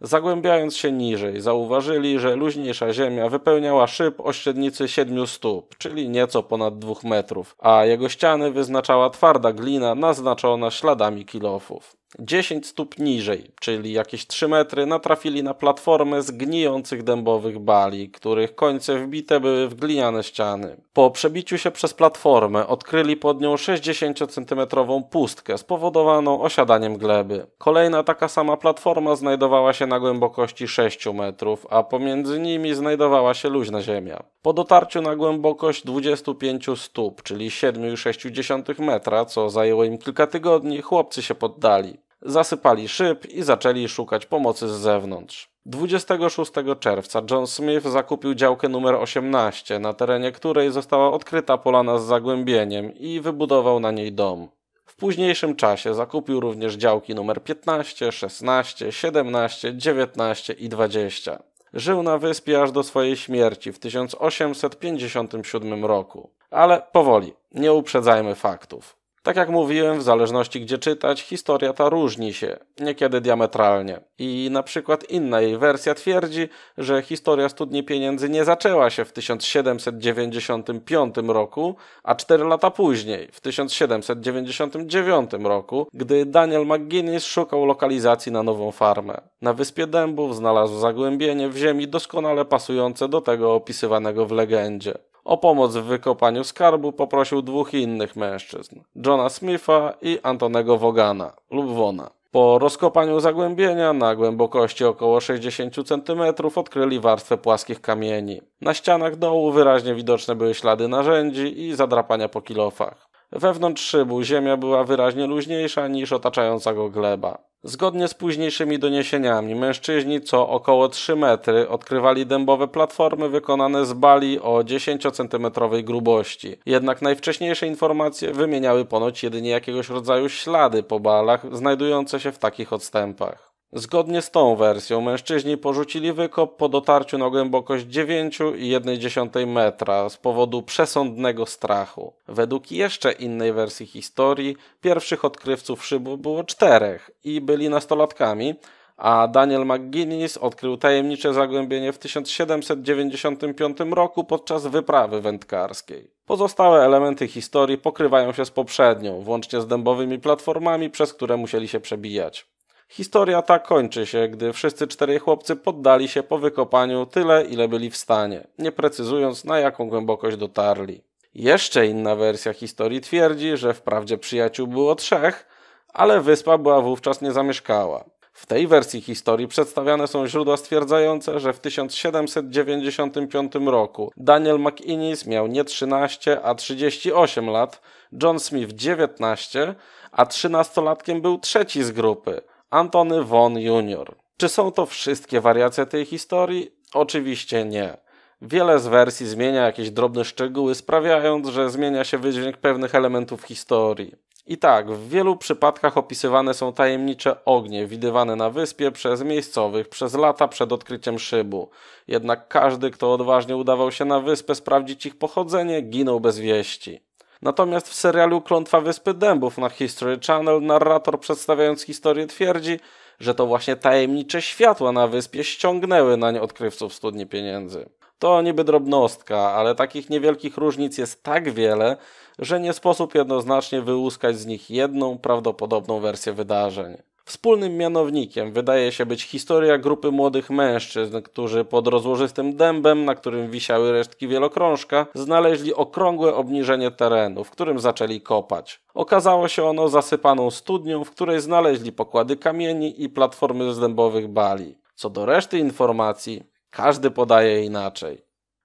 Zagłębiając się niżej, zauważyli, że luźniejsza ziemia wypełniała szyb o średnicy 7 stóp, czyli nieco ponad 2 metrów, a jego ściany wyznaczała twarda glina naznaczona śladami kilofów. 10 stóp niżej, czyli jakieś 3 metry, natrafili na platformę z gnijących dębowych bali, których końce wbite były w gliniane ściany. Po przebiciu się przez platformę odkryli pod nią 60-centymetrową pustkę spowodowaną osiadaniem gleby. Kolejna taka sama platforma znajdowała się na głębokości 6 metrów, a pomiędzy nimi znajdowała się luźna ziemia. Po dotarciu na głębokość 25 stóp, czyli 7,6 metra, co zajęło im kilka tygodni, chłopcy się poddali zasypali szyb i zaczęli szukać pomocy z zewnątrz. 26 czerwca John Smith zakupił działkę numer 18, na terenie której została odkryta polana z zagłębieniem i wybudował na niej dom. W późniejszym czasie zakupił również działki numer 15, 16, 17, 19 i 20. Żył na wyspie aż do swojej śmierci w 1857 roku. Ale powoli, nie uprzedzajmy faktów. Tak jak mówiłem, w zależności gdzie czytać, historia ta różni się, niekiedy diametralnie. I na przykład inna jej wersja twierdzi, że historia studni pieniędzy nie zaczęła się w 1795 roku, a 4 lata później, w 1799 roku, gdy Daniel McGuinness szukał lokalizacji na nową farmę. Na wyspie Dębów znalazł zagłębienie w ziemi doskonale pasujące do tego opisywanego w legendzie. O pomoc w wykopaniu skarbu poprosił dwóch innych mężczyzn, Johna Smitha i Antonego Wogana lub Wona. Po rozkopaniu zagłębienia na głębokości około 60 cm odkryli warstwę płaskich kamieni. Na ścianach dołu wyraźnie widoczne były ślady narzędzi i zadrapania po kilofach. Wewnątrz szybu ziemia była wyraźnie luźniejsza niż otaczająca go gleba. Zgodnie z późniejszymi doniesieniami, mężczyźni co około 3 metry odkrywali dębowe platformy wykonane z bali o 10 cm grubości. Jednak najwcześniejsze informacje wymieniały ponoć jedynie jakiegoś rodzaju ślady po balach znajdujące się w takich odstępach. Zgodnie z tą wersją mężczyźni porzucili wykop po dotarciu na głębokość 9,1 metra z powodu przesądnego strachu. Według jeszcze innej wersji historii pierwszych odkrywców szybu było czterech i byli nastolatkami, a Daniel McGuinness odkrył tajemnicze zagłębienie w 1795 roku podczas wyprawy wędkarskiej. Pozostałe elementy historii pokrywają się z poprzednią, włącznie z dębowymi platformami, przez które musieli się przebijać. Historia ta kończy się, gdy wszyscy czterej chłopcy poddali się po wykopaniu tyle, ile byli w stanie, nie precyzując na jaką głębokość dotarli. Jeszcze inna wersja historii twierdzi, że wprawdzie przyjaciół było trzech, ale wyspa była wówczas niezamieszkała. W tej wersji historii przedstawiane są źródła stwierdzające, że w 1795 roku Daniel McInnes miał nie 13, a 38 lat, John Smith 19, a 13-latkiem był trzeci z grupy – Antony Von Jr. Czy są to wszystkie wariacje tej historii? Oczywiście nie. Wiele z wersji zmienia jakieś drobne szczegóły, sprawiając, że zmienia się wydźwięk pewnych elementów historii. I tak, w wielu przypadkach opisywane są tajemnicze ognie widywane na wyspie przez miejscowych przez lata przed odkryciem szybu. Jednak każdy, kto odważnie udawał się na wyspę sprawdzić ich pochodzenie, ginął bez wieści. Natomiast w serialu Klątwa Wyspy Dębów na History Channel narrator przedstawiając historię twierdzi, że to właśnie tajemnicze światła na wyspie ściągnęły nań odkrywców studni pieniędzy. To niby drobnostka, ale takich niewielkich różnic jest tak wiele, że nie sposób jednoznacznie wyłuskać z nich jedną prawdopodobną wersję wydarzeń. Wspólnym mianownikiem wydaje się być historia grupy młodych mężczyzn, którzy pod rozłożystym dębem, na którym wisiały resztki wielokrążka, znaleźli okrągłe obniżenie terenu, w którym zaczęli kopać. Okazało się ono zasypaną studnią, w której znaleźli pokłady kamieni i platformy z dębowych bali. Co do reszty informacji, każdy podaje inaczej.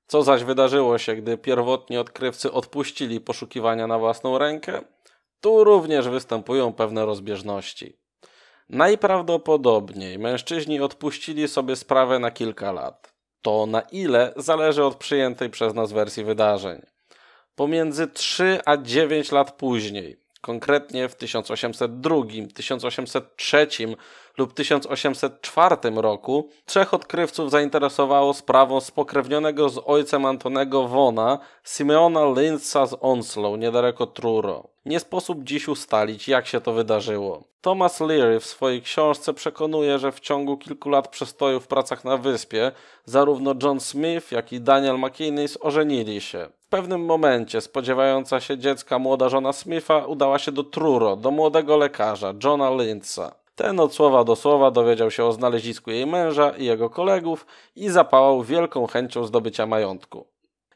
Co zaś wydarzyło się, gdy pierwotni odkrywcy odpuścili poszukiwania na własną rękę? Tu również występują pewne rozbieżności. Najprawdopodobniej mężczyźni odpuścili sobie sprawę na kilka lat. To na ile zależy od przyjętej przez nas wersji wydarzeń. Pomiędzy 3 a 9 lat później, konkretnie w 1802, 1803 lub 1804 roku trzech odkrywców zainteresowało sprawą spokrewnionego z ojcem Antonego Wona Simeona Linza z Onslow niedaleko Truro. Nie sposób dziś ustalić, jak się to wydarzyło. Thomas Leary w swojej książce przekonuje, że w ciągu kilku lat przestoju w pracach na wyspie zarówno John Smith, jak i Daniel McInnes ożenili się. W pewnym momencie spodziewająca się dziecka młoda żona Smitha udała się do Truro, do młodego lekarza, Johna Lindsa. Ten od słowa do słowa dowiedział się o znalezisku jej męża i jego kolegów i zapałał wielką chęcią zdobycia majątku.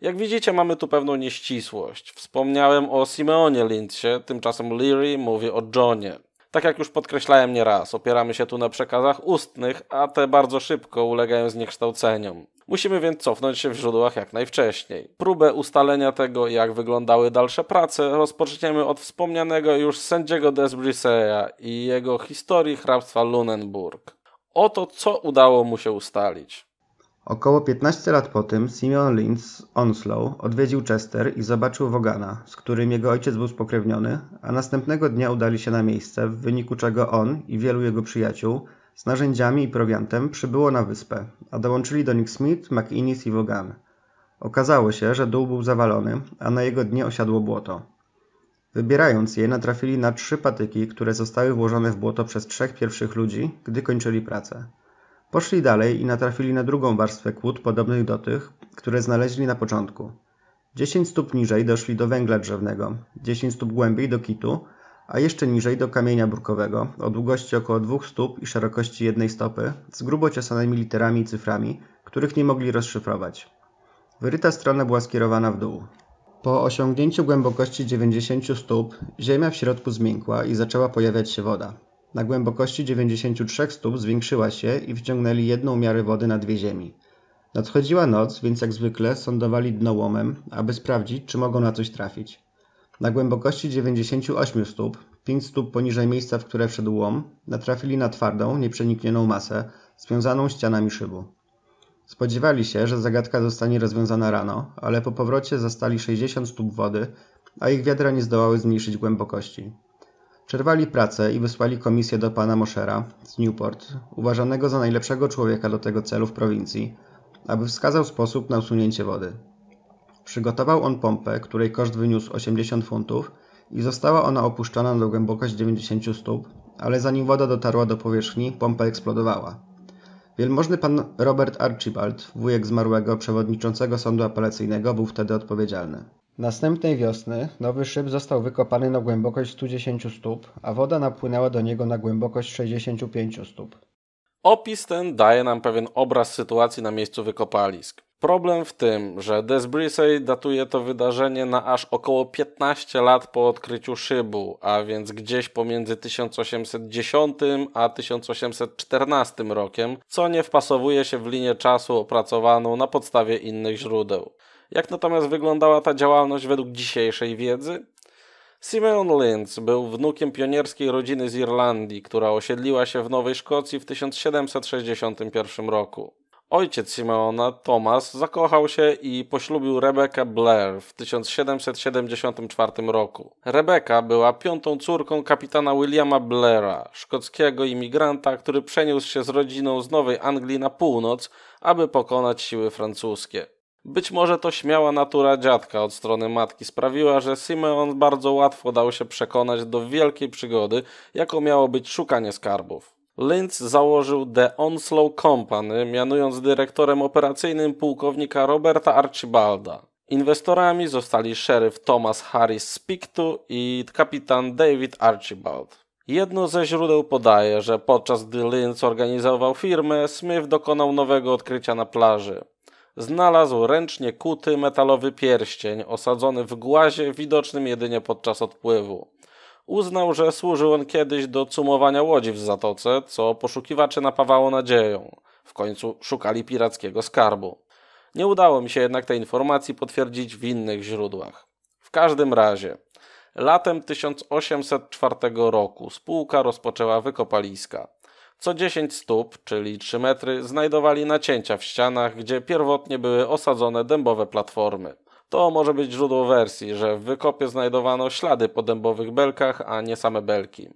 Jak widzicie, mamy tu pewną nieścisłość. Wspomniałem o Simeonie Lindsie, tymczasem Leary mówi o Johnie. Tak jak już podkreślałem nie raz, opieramy się tu na przekazach ustnych, a te bardzo szybko ulegają zniekształceniom. Musimy więc cofnąć się w źródłach jak najwcześniej. Próbę ustalenia tego, jak wyglądały dalsze prace, rozpoczniemy od wspomnianego już sędziego Desbriseya i jego historii hrabstwa Lunenburg. Oto co udało mu się ustalić. Około 15 lat po tym Simeon Lynch Onslow odwiedził Chester i zobaczył Wogana, z którym jego ojciec był spokrewniony, a następnego dnia udali się na miejsce, w wyniku czego on i wielu jego przyjaciół z narzędziami i prowiantem przybyło na wyspę, a dołączyli do nich Smith, McInnes i Vaughan. Okazało się, że dół był zawalony, a na jego dnie osiadło błoto. Wybierając je, natrafili na trzy patyki, które zostały włożone w błoto przez trzech pierwszych ludzi, gdy kończyli pracę. Poszli dalej i natrafili na drugą warstwę kłód podobnych do tych, które znaleźli na początku. 10 stóp niżej doszli do węgla drzewnego, 10 stóp głębiej do kitu, a jeszcze niżej do kamienia burkowego o długości około 2 stóp i szerokości jednej stopy, z grubo ciosanymi literami i cyframi, których nie mogli rozszyfrować. Wyryta strona była skierowana w dół. Po osiągnięciu głębokości 90 stóp, ziemia w środku zmiękła i zaczęła pojawiać się woda. Na głębokości 93 stóp zwiększyła się i wciągnęli jedną miarę wody na dwie ziemi. Nadchodziła noc, więc jak zwykle sondowali dno łomem, aby sprawdzić, czy mogą na coś trafić. Na głębokości 98 stóp, 5 stóp poniżej miejsca, w które wszedł łom, natrafili na twardą, nieprzeniknioną masę, związaną ścianami szybu. Spodziewali się, że zagadka zostanie rozwiązana rano, ale po powrocie zastali 60 stóp wody, a ich wiadra nie zdołały zmniejszyć głębokości. Przerwali pracę i wysłali komisję do pana Moshera z Newport, uważanego za najlepszego człowieka do tego celu w prowincji, aby wskazał sposób na usunięcie wody. Przygotował on pompę, której koszt wyniósł 80 funtów i została ona opuszczona na głębokość 90 stóp, ale zanim woda dotarła do powierzchni, pompa eksplodowała. Wielmożny pan Robert Archibald, wujek zmarłego przewodniczącego sądu apelacyjnego, był wtedy odpowiedzialny. Następnej wiosny nowy szyb został wykopany na głębokość 110 stóp, a woda napłynęła do niego na głębokość 65 stóp. Opis ten daje nam pewien obraz sytuacji na miejscu wykopalisk. Problem w tym, że Desbrisey datuje to wydarzenie na aż około 15 lat po odkryciu szybu, a więc gdzieś pomiędzy 1810 a 1814 rokiem, co nie wpasowuje się w linię czasu opracowaną na podstawie innych źródeł. Jak natomiast wyglądała ta działalność według dzisiejszej wiedzy? Simeon Lynch był wnukiem pionierskiej rodziny z Irlandii, która osiedliła się w Nowej Szkocji w 1761 roku. Ojciec Simeona, Thomas, zakochał się i poślubił Rebekę Blair w 1774 roku. Rebeka była piątą córką kapitana Williama Blaira, szkockiego imigranta, który przeniósł się z rodziną z Nowej Anglii na północ, aby pokonać siły francuskie. Być może to śmiała natura dziadka od strony matki sprawiła, że Simeon bardzo łatwo dał się przekonać do wielkiej przygody, jaką miało być szukanie skarbów. Lynch założył The Onslow Company, mianując dyrektorem operacyjnym pułkownika Roberta Archibalda. Inwestorami zostali szeryf Thomas Harris Spictu i kapitan David Archibald. Jedno ze źródeł podaje, że podczas gdy Lynch organizował firmę, Smith dokonał nowego odkrycia na plaży znalazł ręcznie kuty metalowy pierścień osadzony w głazie widocznym jedynie podczas odpływu. Uznał, że służył on kiedyś do cumowania łodzi w zatoce, co poszukiwaczy napawało nadzieją. W końcu szukali pirackiego skarbu. Nie udało mi się jednak tej informacji potwierdzić w innych źródłach. W każdym razie, latem 1804 roku spółka rozpoczęła wykopaliska. Co 10 stóp, czyli 3 metry, znajdowali nacięcia w ścianach, gdzie pierwotnie były osadzone dębowe platformy. To może być źródło wersji, że w wykopie znajdowano ślady po dębowych belkach, a nie same belki.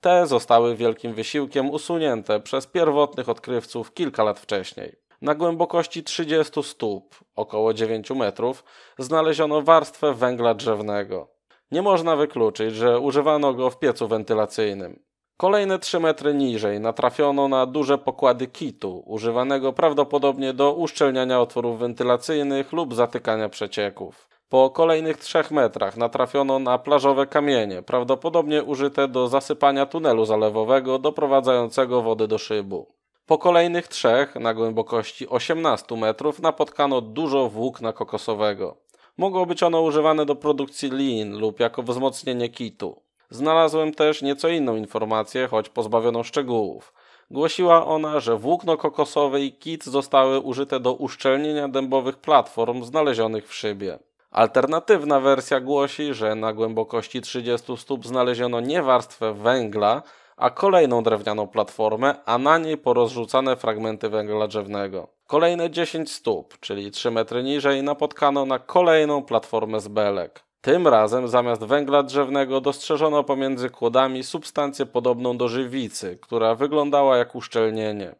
Te zostały wielkim wysiłkiem usunięte przez pierwotnych odkrywców kilka lat wcześniej. Na głębokości 30 stóp, około 9 metrów, znaleziono warstwę węgla drzewnego. Nie można wykluczyć, że używano go w piecu wentylacyjnym. Kolejne 3 metry niżej natrafiono na duże pokłady kitu, używanego prawdopodobnie do uszczelniania otworów wentylacyjnych lub zatykania przecieków. Po kolejnych 3 metrach natrafiono na plażowe kamienie, prawdopodobnie użyte do zasypania tunelu zalewowego doprowadzającego wody do szybu. Po kolejnych trzech, na głębokości 18 metrów, napotkano dużo włókna kokosowego. Mogło być ono używane do produkcji lin lub jako wzmocnienie kitu. Znalazłem też nieco inną informację, choć pozbawioną szczegółów. Głosiła ona, że włókno kokosowe i kit zostały użyte do uszczelnienia dębowych platform znalezionych w szybie. Alternatywna wersja głosi, że na głębokości 30 stóp znaleziono nie warstwę węgla, a kolejną drewnianą platformę, a na niej porozrzucane fragmenty węgla drzewnego. Kolejne 10 stóp, czyli 3 metry niżej, napotkano na kolejną platformę z belek. Tym razem zamiast węgla drzewnego dostrzeżono pomiędzy kłodami substancję podobną do żywicy, która wyglądała jak uszczelnienie.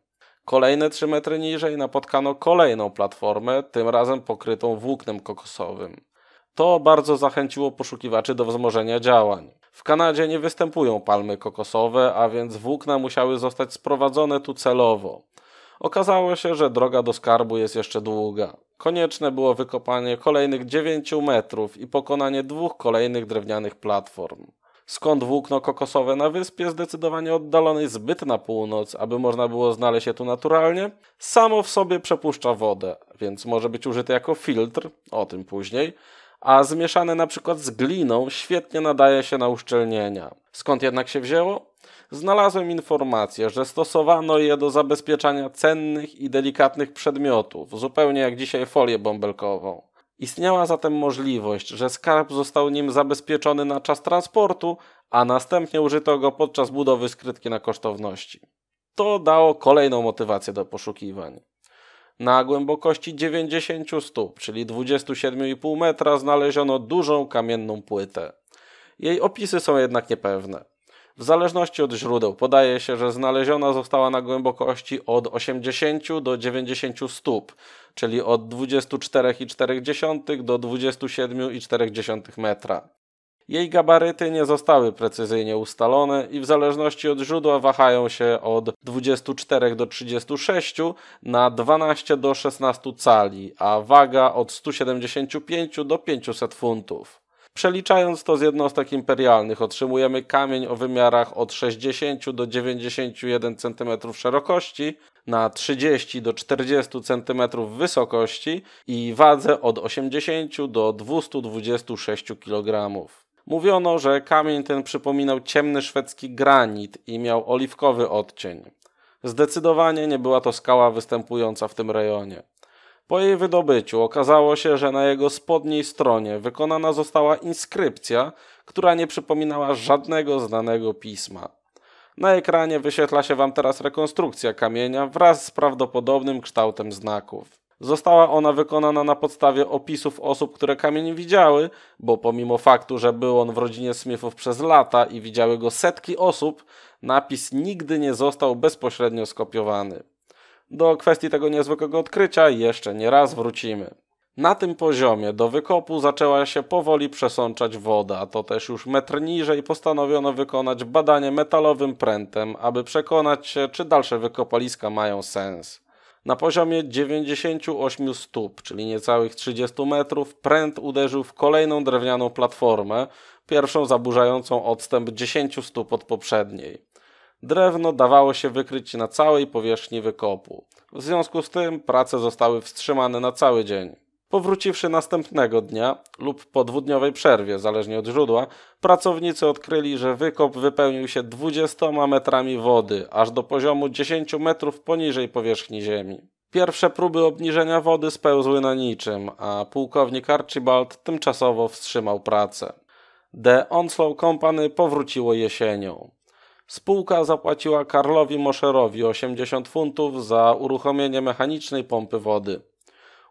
Kolejne 3 metry niżej napotkano kolejną platformę, tym razem pokrytą włóknem kokosowym. To bardzo zachęciło poszukiwaczy do wzmożenia działań. W Kanadzie nie występują palmy kokosowe, a więc włókna musiały zostać sprowadzone tu celowo. Okazało się, że droga do skarbu jest jeszcze długa. Konieczne było wykopanie kolejnych 9 metrów i pokonanie dwóch kolejnych drewnianych platform. Skąd włókno kokosowe na wyspie zdecydowanie oddalone zbyt na północ, aby można było znaleźć je tu naturalnie, samo w sobie przepuszcza wodę, więc może być użyte jako filtr, o tym później, a zmieszane na przykład z gliną świetnie nadaje się na uszczelnienia. Skąd jednak się wzięło? znalazłem informację, że stosowano je do zabezpieczania cennych i delikatnych przedmiotów, zupełnie jak dzisiaj folię bąbelkową. Istniała zatem możliwość, że skarb został nim zabezpieczony na czas transportu, a następnie użyto go podczas budowy skrytki na kosztowności. To dało kolejną motywację do poszukiwań. Na głębokości 90 stóp, czyli 27,5 metra, znaleziono dużą kamienną płytę. Jej opisy są jednak niepewne. W zależności od źródeł podaje się, że znaleziona została na głębokości od 80 do 90 stóp, czyli od 24,4 do 27,4 metra. Jej gabaryty nie zostały precyzyjnie ustalone i w zależności od źródła wahają się od 24 do 36 na 12 do 16 cali, a waga od 175 do 500 funtów. Przeliczając to z jednostek imperialnych, otrzymujemy kamień o wymiarach od 60 do 91 cm szerokości, na 30 do 40 cm wysokości i wadze od 80 do 226 kg. Mówiono, że kamień ten przypominał ciemny szwedzki granit i miał oliwkowy odcień. Zdecydowanie nie była to skała występująca w tym rejonie. Po jej wydobyciu okazało się, że na jego spodniej stronie wykonana została inskrypcja, która nie przypominała żadnego znanego pisma. Na ekranie wyświetla się Wam teraz rekonstrukcja kamienia wraz z prawdopodobnym kształtem znaków. Została ona wykonana na podstawie opisów osób, które kamień widziały, bo pomimo faktu, że był on w rodzinie Smithów przez lata i widziały go setki osób, napis nigdy nie został bezpośrednio skopiowany. Do kwestii tego niezwykłego odkrycia jeszcze nie raz wrócimy. Na tym poziomie do wykopu zaczęła się powoli przesączać woda, to też już metr niżej postanowiono wykonać badanie metalowym prętem, aby przekonać się, czy dalsze wykopaliska mają sens. Na poziomie 98 stóp, czyli niecałych 30 metrów, pręt uderzył w kolejną drewnianą platformę, pierwszą zaburzającą odstęp 10 stóp od poprzedniej. Drewno dawało się wykryć na całej powierzchni wykopu. W związku z tym prace zostały wstrzymane na cały dzień. Powróciwszy następnego dnia lub po dwudniowej przerwie, zależnie od źródła, pracownicy odkryli, że wykop wypełnił się 20 metrami wody, aż do poziomu 10 metrów poniżej powierzchni ziemi. Pierwsze próby obniżenia wody spełzły na niczym, a pułkownik Archibald tymczasowo wstrzymał pracę. The Onslow Company powróciło jesienią. Spółka zapłaciła Karlowi Moszerowi 80 funtów za uruchomienie mechanicznej pompy wody.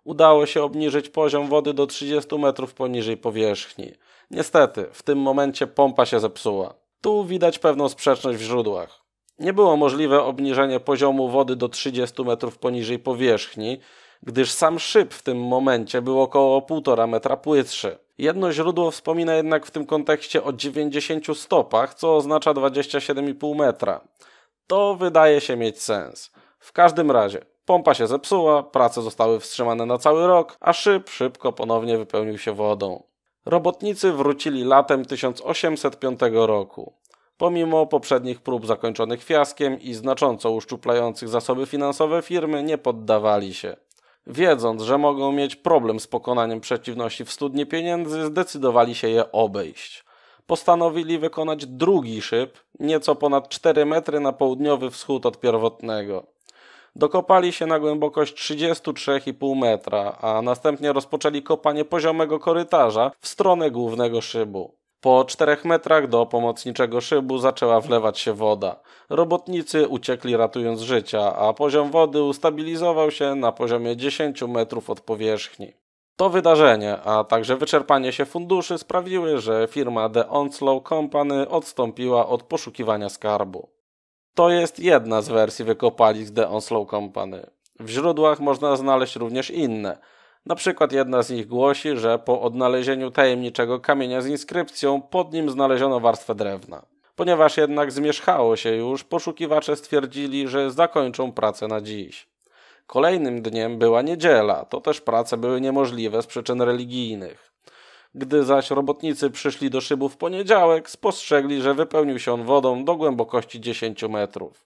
Udało się obniżyć poziom wody do 30 metrów poniżej powierzchni. Niestety, w tym momencie pompa się zepsuła. Tu widać pewną sprzeczność w źródłach. Nie było możliwe obniżenie poziomu wody do 30 metrów poniżej powierzchni, gdyż sam szyb w tym momencie był około 1,5 metra płytszy. Jedno źródło wspomina jednak w tym kontekście o 90 stopach, co oznacza 27,5 metra. To wydaje się mieć sens. W każdym razie, pompa się zepsuła, prace zostały wstrzymane na cały rok, a szyb szybko ponownie wypełnił się wodą. Robotnicy wrócili latem 1805 roku. Pomimo poprzednich prób zakończonych fiaskiem i znacząco uszczuplających zasoby finansowe firmy, nie poddawali się. Wiedząc, że mogą mieć problem z pokonaniem przeciwności w studnie pieniędzy, zdecydowali się je obejść. Postanowili wykonać drugi szyb, nieco ponad 4 metry na południowy wschód od pierwotnego. Dokopali się na głębokość 33,5 metra, a następnie rozpoczęli kopanie poziomego korytarza w stronę głównego szybu. Po czterech metrach do pomocniczego szybu zaczęła wlewać się woda. Robotnicy uciekli ratując życia, a poziom wody ustabilizował się na poziomie 10 metrów od powierzchni. To wydarzenie, a także wyczerpanie się funduszy sprawiły, że firma The Onslow Company odstąpiła od poszukiwania skarbu. To jest jedna z wersji wykopalisk The Onslow Company. W źródłach można znaleźć również inne – na przykład jedna z nich głosi, że po odnalezieniu tajemniczego kamienia z inskrypcją pod nim znaleziono warstwę drewna. Ponieważ jednak zmierzchało się już, poszukiwacze stwierdzili, że zakończą pracę na dziś. Kolejnym dniem była niedziela, to też prace były niemożliwe z przyczyn religijnych. Gdy zaś robotnicy przyszli do szybu w poniedziałek, spostrzegli, że wypełnił się on wodą do głębokości 10 metrów.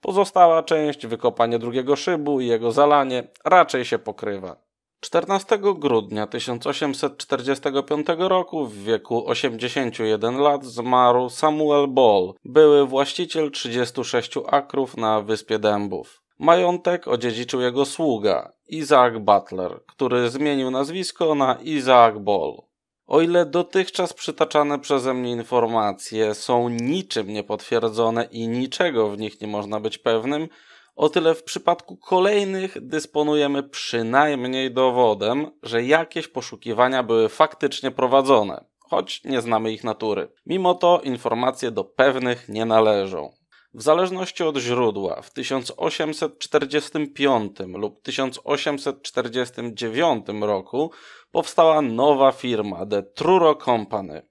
Pozostała część, wykopanie drugiego szybu i jego zalanie, raczej się pokrywa. 14 grudnia 1845 roku w wieku 81 lat zmarł Samuel Ball, były właściciel 36 akrów na wyspie Dębów. Majątek odziedziczył jego sługa, Isaac Butler, który zmienił nazwisko na Isaac Ball. O ile dotychczas przytaczane przeze mnie informacje są niczym niepotwierdzone i niczego w nich nie można być pewnym, o tyle w przypadku kolejnych dysponujemy przynajmniej dowodem, że jakieś poszukiwania były faktycznie prowadzone, choć nie znamy ich natury. Mimo to informacje do pewnych nie należą. W zależności od źródła, w 1845 lub 1849 roku powstała nowa firma, The Truro Company.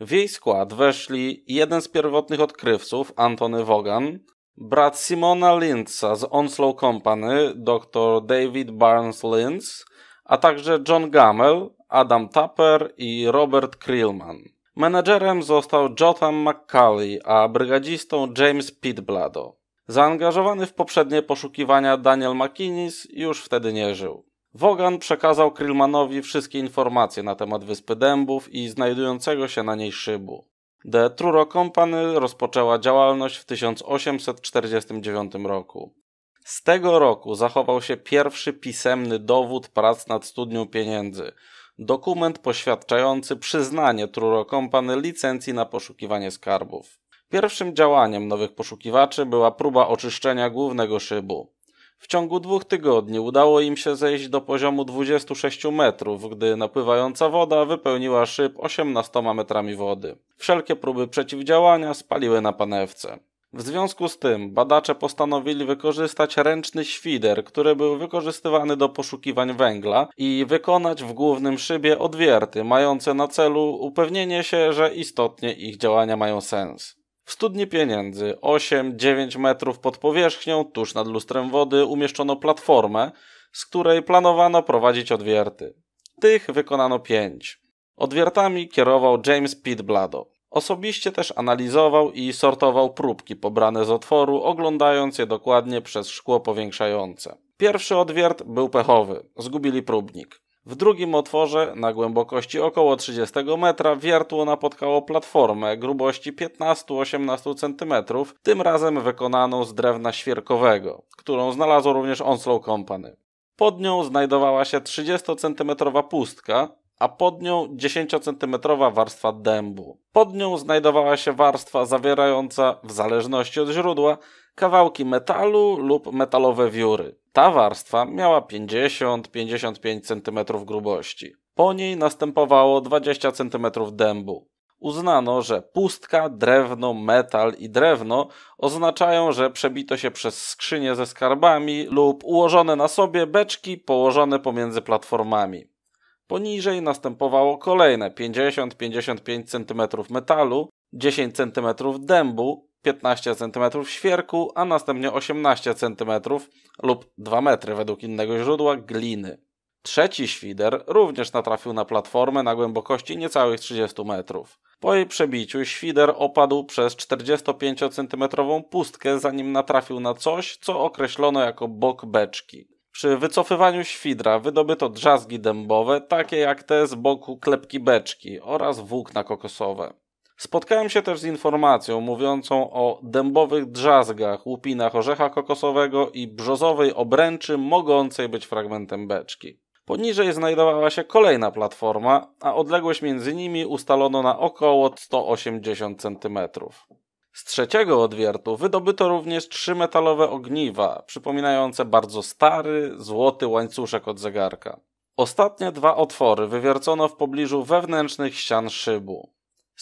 W jej skład weszli jeden z pierwotnych odkrywców, Antony Wogan, Brat Simona Lindsa z Onslow Company, dr David Barnes Linds, a także John Gamel, Adam Tapper i Robert Krillman. Menedżerem został Jotham McCauley, a brygadzistą James Pitblado. Zaangażowany w poprzednie poszukiwania Daniel McInnes już wtedy nie żył. Wogan przekazał Krillmanowi wszystkie informacje na temat Wyspy Dębów i znajdującego się na niej szybu. The Truro Company rozpoczęła działalność w 1849 roku. Z tego roku zachował się pierwszy pisemny dowód prac nad studnią pieniędzy. Dokument poświadczający przyznanie Truro Company licencji na poszukiwanie skarbów. Pierwszym działaniem nowych poszukiwaczy była próba oczyszczenia głównego szybu. W ciągu dwóch tygodni udało im się zejść do poziomu 26 metrów, gdy napływająca woda wypełniła szyb 18 metrami wody. Wszelkie próby przeciwdziałania spaliły na panewce. W związku z tym badacze postanowili wykorzystać ręczny świder, który był wykorzystywany do poszukiwań węgla i wykonać w głównym szybie odwierty mające na celu upewnienie się, że istotnie ich działania mają sens. W studni pieniędzy 8-9 metrów pod powierzchnią, tuż nad lustrem wody, umieszczono platformę, z której planowano prowadzić odwierty. Tych wykonano pięć. Odwiertami kierował James Pitt Blado. Osobiście też analizował i sortował próbki pobrane z otworu, oglądając je dokładnie przez szkło powiększające. Pierwszy odwiert był pechowy, zgubili próbnik. W drugim otworze, na głębokości około 30 metra, wiertło napotkało platformę grubości 15-18 cm, tym razem wykonaną z drewna świerkowego, którą znalazło również Onslow Company. Pod nią znajdowała się 30-centymetrowa pustka, a pod nią 10-centymetrowa warstwa dębu. Pod nią znajdowała się warstwa zawierająca, w zależności od źródła, kawałki metalu lub metalowe wióry. Ta warstwa miała 50-55 cm grubości. Po niej następowało 20 cm dębu. Uznano, że pustka, drewno, metal i drewno oznaczają, że przebito się przez skrzynie ze skarbami lub ułożone na sobie beczki położone pomiędzy platformami. Poniżej następowało kolejne 50-55 cm metalu, 10 cm dębu, 15 cm świerku, a następnie 18 cm lub 2 metry według innego źródła gliny. Trzeci świder również natrafił na platformę na głębokości niecałych 30 metrów. Po jej przebiciu świder opadł przez 45-centymetrową pustkę, zanim natrafił na coś, co określono jako bok beczki. Przy wycofywaniu świdra wydobyto drzazgi dębowe, takie jak te z boku klepki beczki oraz włókna kokosowe. Spotkałem się też z informacją mówiącą o dębowych drzazgach, łupinach orzecha kokosowego i brzozowej obręczy mogącej być fragmentem beczki. Poniżej znajdowała się kolejna platforma, a odległość między nimi ustalono na około 180 cm. Z trzeciego odwiertu wydobyto również trzy metalowe ogniwa, przypominające bardzo stary, złoty łańcuszek od zegarka. Ostatnie dwa otwory wywiercono w pobliżu wewnętrznych ścian szybu.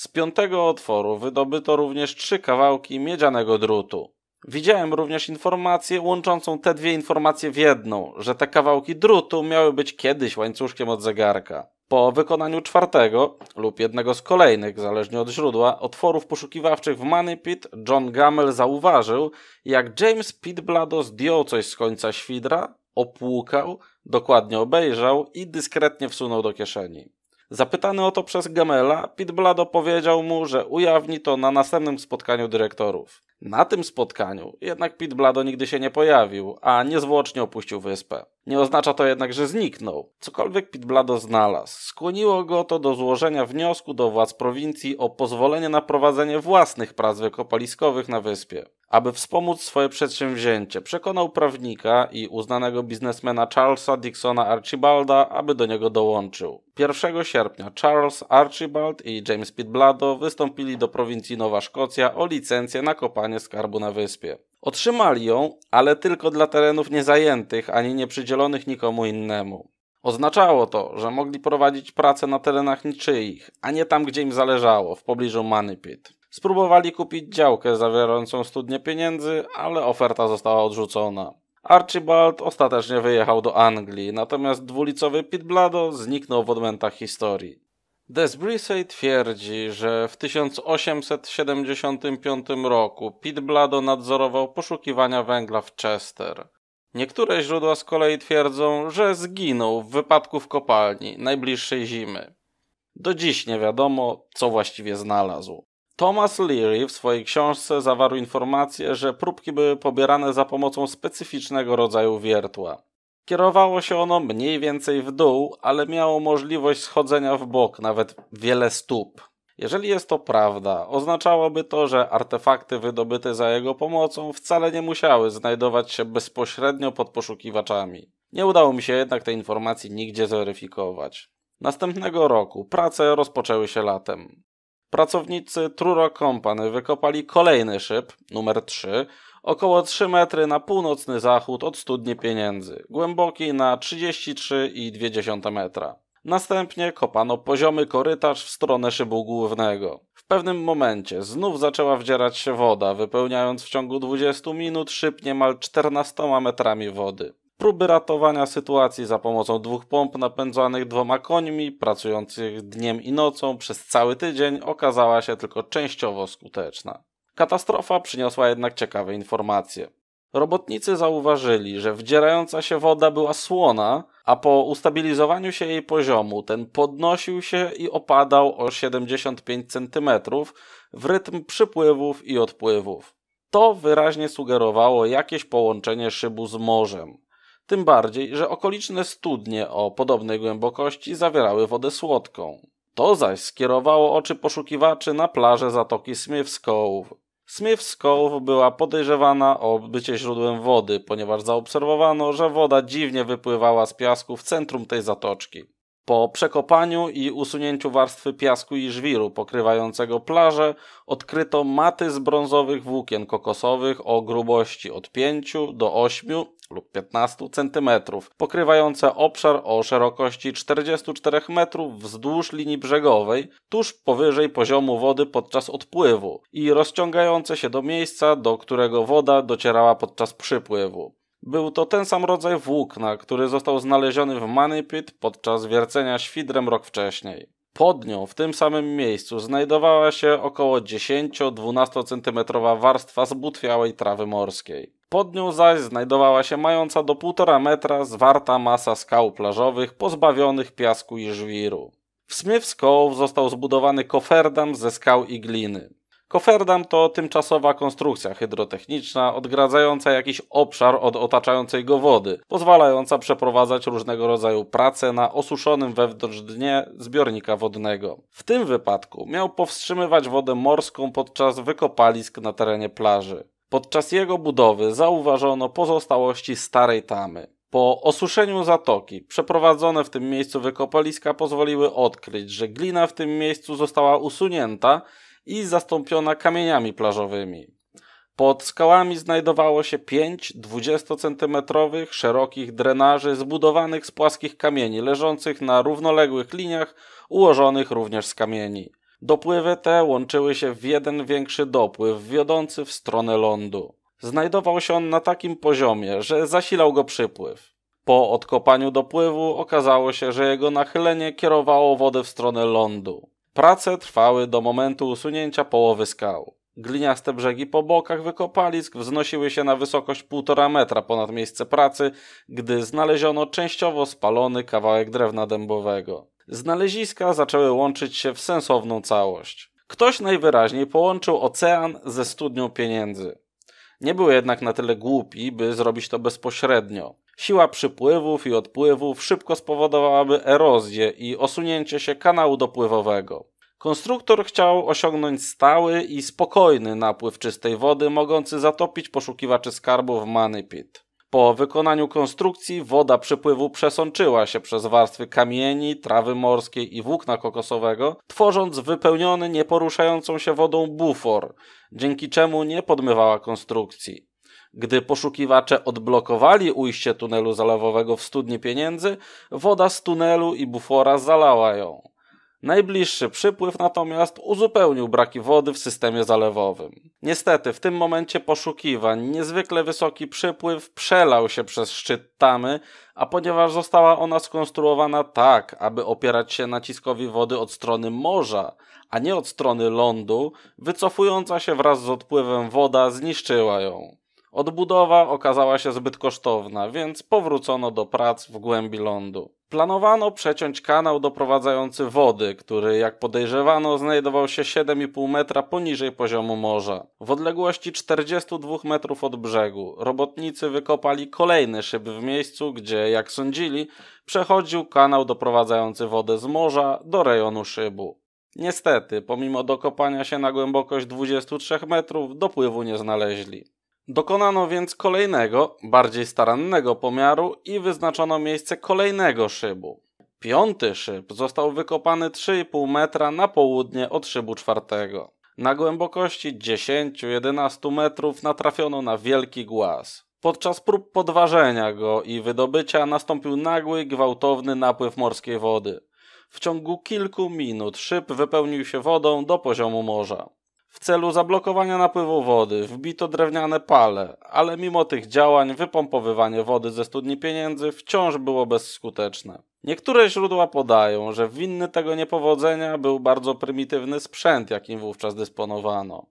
Z piątego otworu wydobyto również trzy kawałki miedzianego drutu. Widziałem również informację łączącą te dwie informacje w jedną, że te kawałki drutu miały być kiedyś łańcuszkiem od zegarka. Po wykonaniu czwartego lub jednego z kolejnych, zależnie od źródła, otworów poszukiwawczych w Money Pit, John Gamel zauważył, jak James Pitblado zdjął coś z końca świdra, opłukał, dokładnie obejrzał i dyskretnie wsunął do kieszeni. Zapytany o to przez Gemela, Pit Blado powiedział mu, że ujawni to na następnym spotkaniu dyrektorów. Na tym spotkaniu jednak Pit Blado nigdy się nie pojawił, a niezwłocznie opuścił wyspę. Nie oznacza to jednak, że zniknął. Cokolwiek Pit Blado znalazł, skłoniło go to do złożenia wniosku do władz prowincji o pozwolenie na prowadzenie własnych prac wykopaliskowych na wyspie. Aby wspomóc swoje przedsięwzięcie, przekonał prawnika i uznanego biznesmena Charlesa Dixona Archibalda, aby do niego dołączył. 1 sierpnia Charles Archibald i James Pitblado wystąpili do prowincji Nowa Szkocja o licencję na kopanie skarbu na wyspie. Otrzymali ją, ale tylko dla terenów niezajętych ani nieprzydzielonych nikomu innemu. Oznaczało to, że mogli prowadzić pracę na terenach niczyich, a nie tam, gdzie im zależało, w pobliżu Pit. Spróbowali kupić działkę zawierającą studnię pieniędzy, ale oferta została odrzucona. Archibald ostatecznie wyjechał do Anglii, natomiast dwulicowy Pit Blado zniknął w odmętach historii. Desbrisey twierdzi, że w 1875 roku Pete Blado nadzorował poszukiwania węgla w Chester. Niektóre źródła z kolei twierdzą, że zginął w wypadku w kopalni najbliższej zimy. Do dziś nie wiadomo, co właściwie znalazł. Thomas Leary w swojej książce zawarł informację, że próbki były pobierane za pomocą specyficznego rodzaju wiertła. Kierowało się ono mniej więcej w dół, ale miało możliwość schodzenia w bok, nawet wiele stóp. Jeżeli jest to prawda, oznaczałoby to, że artefakty wydobyte za jego pomocą wcale nie musiały znajdować się bezpośrednio pod poszukiwaczami. Nie udało mi się jednak tej informacji nigdzie zweryfikować. Następnego roku prace rozpoczęły się latem. Pracownicy Truro Company wykopali kolejny szyb, numer 3, około 3 metry na północny zachód od studni pieniędzy, głęboki na 33,2 metra. Następnie kopano poziomy korytarz w stronę szybu głównego. W pewnym momencie znów zaczęła wdzierać się woda, wypełniając w ciągu 20 minut szyb niemal 14 metrami wody. Próby ratowania sytuacji za pomocą dwóch pomp napędzanych dwoma końmi, pracujących dniem i nocą przez cały tydzień, okazała się tylko częściowo skuteczna. Katastrofa przyniosła jednak ciekawe informacje. Robotnicy zauważyli, że wdzierająca się woda była słona, a po ustabilizowaniu się jej poziomu ten podnosił się i opadał o 75 cm w rytm przypływów i odpływów. To wyraźnie sugerowało jakieś połączenie szybu z morzem. Tym bardziej, że okoliczne studnie o podobnej głębokości zawierały wodę słodką. To zaś skierowało oczy poszukiwaczy na plażę zatoki Smith's Cove. Smith's Cove była podejrzewana o bycie źródłem wody, ponieważ zaobserwowano, że woda dziwnie wypływała z piasku w centrum tej zatoczki. Po przekopaniu i usunięciu warstwy piasku i żwiru pokrywającego plażę odkryto maty z brązowych włókien kokosowych o grubości od 5 do 8 lub 15 cm, pokrywające obszar o szerokości 44 metrów wzdłuż linii brzegowej, tuż powyżej poziomu wody podczas odpływu i rozciągające się do miejsca, do którego woda docierała podczas przypływu. Był to ten sam rodzaj włókna, który został znaleziony w Manipit podczas wiercenia świdrem rok wcześniej. Pod nią, w tym samym miejscu, znajdowała się około 10-12 cm warstwa zbutwiałej trawy morskiej. Pod nią zaś znajdowała się mająca do 1,5 metra zwarta masa skał plażowych pozbawionych piasku i żwiru. W Smith's Cove został zbudowany koferdam ze skał i gliny. Koferdam to tymczasowa konstrukcja hydrotechniczna odgradzająca jakiś obszar od otaczającej go wody, pozwalająca przeprowadzać różnego rodzaju prace na osuszonym wewnątrz dnie zbiornika wodnego. W tym wypadku miał powstrzymywać wodę morską podczas wykopalisk na terenie plaży. Podczas jego budowy zauważono pozostałości starej tamy. Po osuszeniu zatoki przeprowadzone w tym miejscu wykopaliska pozwoliły odkryć, że glina w tym miejscu została usunięta i zastąpiona kamieniami plażowymi. Pod skałami znajdowało się pięć 20-centymetrowych szerokich drenaży zbudowanych z płaskich kamieni leżących na równoległych liniach, ułożonych również z kamieni. Dopływy te łączyły się w jeden większy dopływ wiodący w stronę lądu. Znajdował się on na takim poziomie, że zasilał go przypływ. Po odkopaniu dopływu okazało się, że jego nachylenie kierowało wodę w stronę lądu. Prace trwały do momentu usunięcia połowy skał. Gliniaste brzegi po bokach wykopalisk wznosiły się na wysokość 1,5 metra ponad miejsce pracy, gdy znaleziono częściowo spalony kawałek drewna dębowego. Znaleziska zaczęły łączyć się w sensowną całość. Ktoś najwyraźniej połączył ocean ze studnią pieniędzy. Nie był jednak na tyle głupi, by zrobić to bezpośrednio. Siła przypływów i odpływów szybko spowodowałaby erozję i osunięcie się kanału dopływowego. Konstruktor chciał osiągnąć stały i spokojny napływ czystej wody, mogący zatopić poszukiwaczy skarbów Money Pit. Po wykonaniu konstrukcji woda przepływu przesączyła się przez warstwy kamieni, trawy morskiej i włókna kokosowego, tworząc wypełniony nieporuszającą się wodą bufor, dzięki czemu nie podmywała konstrukcji. Gdy poszukiwacze odblokowali ujście tunelu zalewowego w studni pieniędzy, woda z tunelu i bufora zalała ją. Najbliższy przypływ natomiast uzupełnił braki wody w systemie zalewowym. Niestety w tym momencie poszukiwań niezwykle wysoki przypływ przelał się przez szczyt tamy, a ponieważ została ona skonstruowana tak, aby opierać się naciskowi wody od strony morza, a nie od strony lądu, wycofująca się wraz z odpływem woda zniszczyła ją. Odbudowa okazała się zbyt kosztowna, więc powrócono do prac w głębi lądu. Planowano przeciąć kanał doprowadzający wody, który, jak podejrzewano, znajdował się 7,5 metra poniżej poziomu morza. W odległości 42 metrów od brzegu robotnicy wykopali kolejny szyb w miejscu, gdzie, jak sądzili, przechodził kanał doprowadzający wodę z morza do rejonu szybu. Niestety, pomimo dokopania się na głębokość 23 metrów, dopływu nie znaleźli. Dokonano więc kolejnego, bardziej starannego pomiaru i wyznaczono miejsce kolejnego szybu. Piąty szyb został wykopany 3,5 metra na południe od szybu czwartego. Na głębokości 10-11 metrów natrafiono na wielki głaz. Podczas prób podważenia go i wydobycia nastąpił nagły, gwałtowny napływ morskiej wody. W ciągu kilku minut szyb wypełnił się wodą do poziomu morza. W celu zablokowania napływu wody wbito drewniane pale, ale mimo tych działań wypompowywanie wody ze studni pieniędzy wciąż było bezskuteczne. Niektóre źródła podają, że winny tego niepowodzenia był bardzo prymitywny sprzęt, jakim wówczas dysponowano.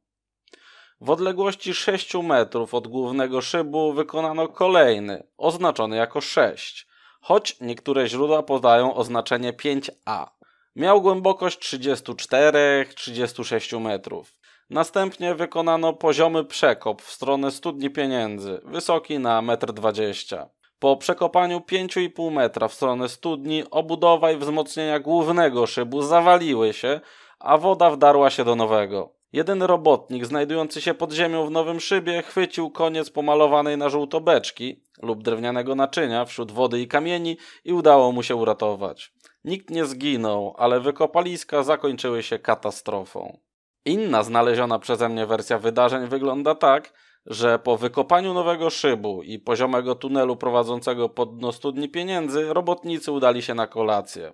W odległości 6 metrów od głównego szybu wykonano kolejny, oznaczony jako 6, choć niektóre źródła podają oznaczenie 5A. Miał głębokość 34-36 metrów. Następnie wykonano poziomy przekop w stronę studni pieniędzy, wysoki na 1,20 m. Po przekopaniu 5,5 metra w stronę studni obudowa i wzmocnienia głównego szybu zawaliły się, a woda wdarła się do nowego. Jeden robotnik znajdujący się pod ziemią w nowym szybie chwycił koniec pomalowanej na żółto beczki lub drewnianego naczynia wśród wody i kamieni i udało mu się uratować. Nikt nie zginął, ale wykopaliska zakończyły się katastrofą. Inna znaleziona przeze mnie wersja wydarzeń wygląda tak, że po wykopaniu nowego szybu i poziomego tunelu prowadzącego pod dno studni pieniędzy, robotnicy udali się na kolację.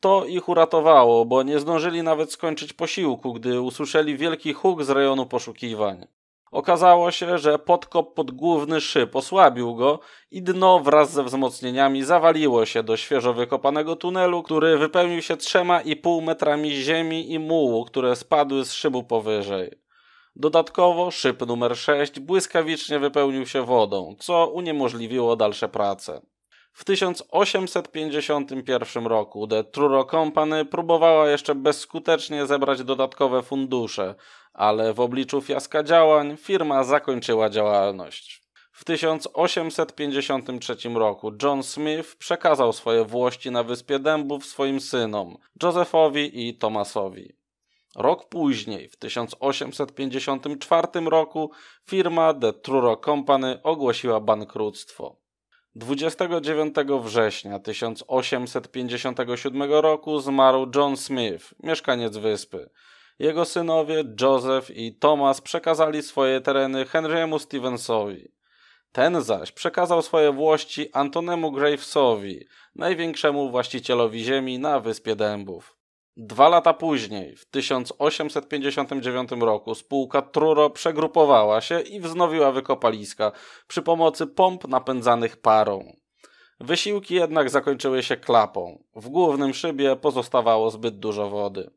To ich uratowało, bo nie zdążyli nawet skończyć posiłku, gdy usłyszeli wielki huk z rejonu poszukiwań. Okazało się, że podkop pod główny szyb osłabił go i dno wraz ze wzmocnieniami zawaliło się do świeżo wykopanego tunelu, który wypełnił się trzema i pół metrami ziemi i mułu, które spadły z szybu powyżej. Dodatkowo szyb numer 6 błyskawicznie wypełnił się wodą, co uniemożliwiło dalsze prace. W 1851 roku The Truro Company próbowała jeszcze bezskutecznie zebrać dodatkowe fundusze, ale w obliczu fiaska działań firma zakończyła działalność. W 1853 roku John Smith przekazał swoje włości na wyspie Dębów swoim synom, Josephowi i Thomasowi. Rok później, w 1854 roku, firma The Truro Company ogłosiła bankructwo. 29 września 1857 roku zmarł John Smith, mieszkaniec wyspy. Jego synowie Joseph i Thomas przekazali swoje tereny Henry'emu Stevensowi. Ten zaś przekazał swoje włości Antonemu Gravesowi, największemu właścicielowi ziemi na wyspie Dębów. Dwa lata później, w 1859 roku, spółka Truro przegrupowała się i wznowiła wykopaliska przy pomocy pomp napędzanych parą. Wysiłki jednak zakończyły się klapą. W głównym szybie pozostawało zbyt dużo wody.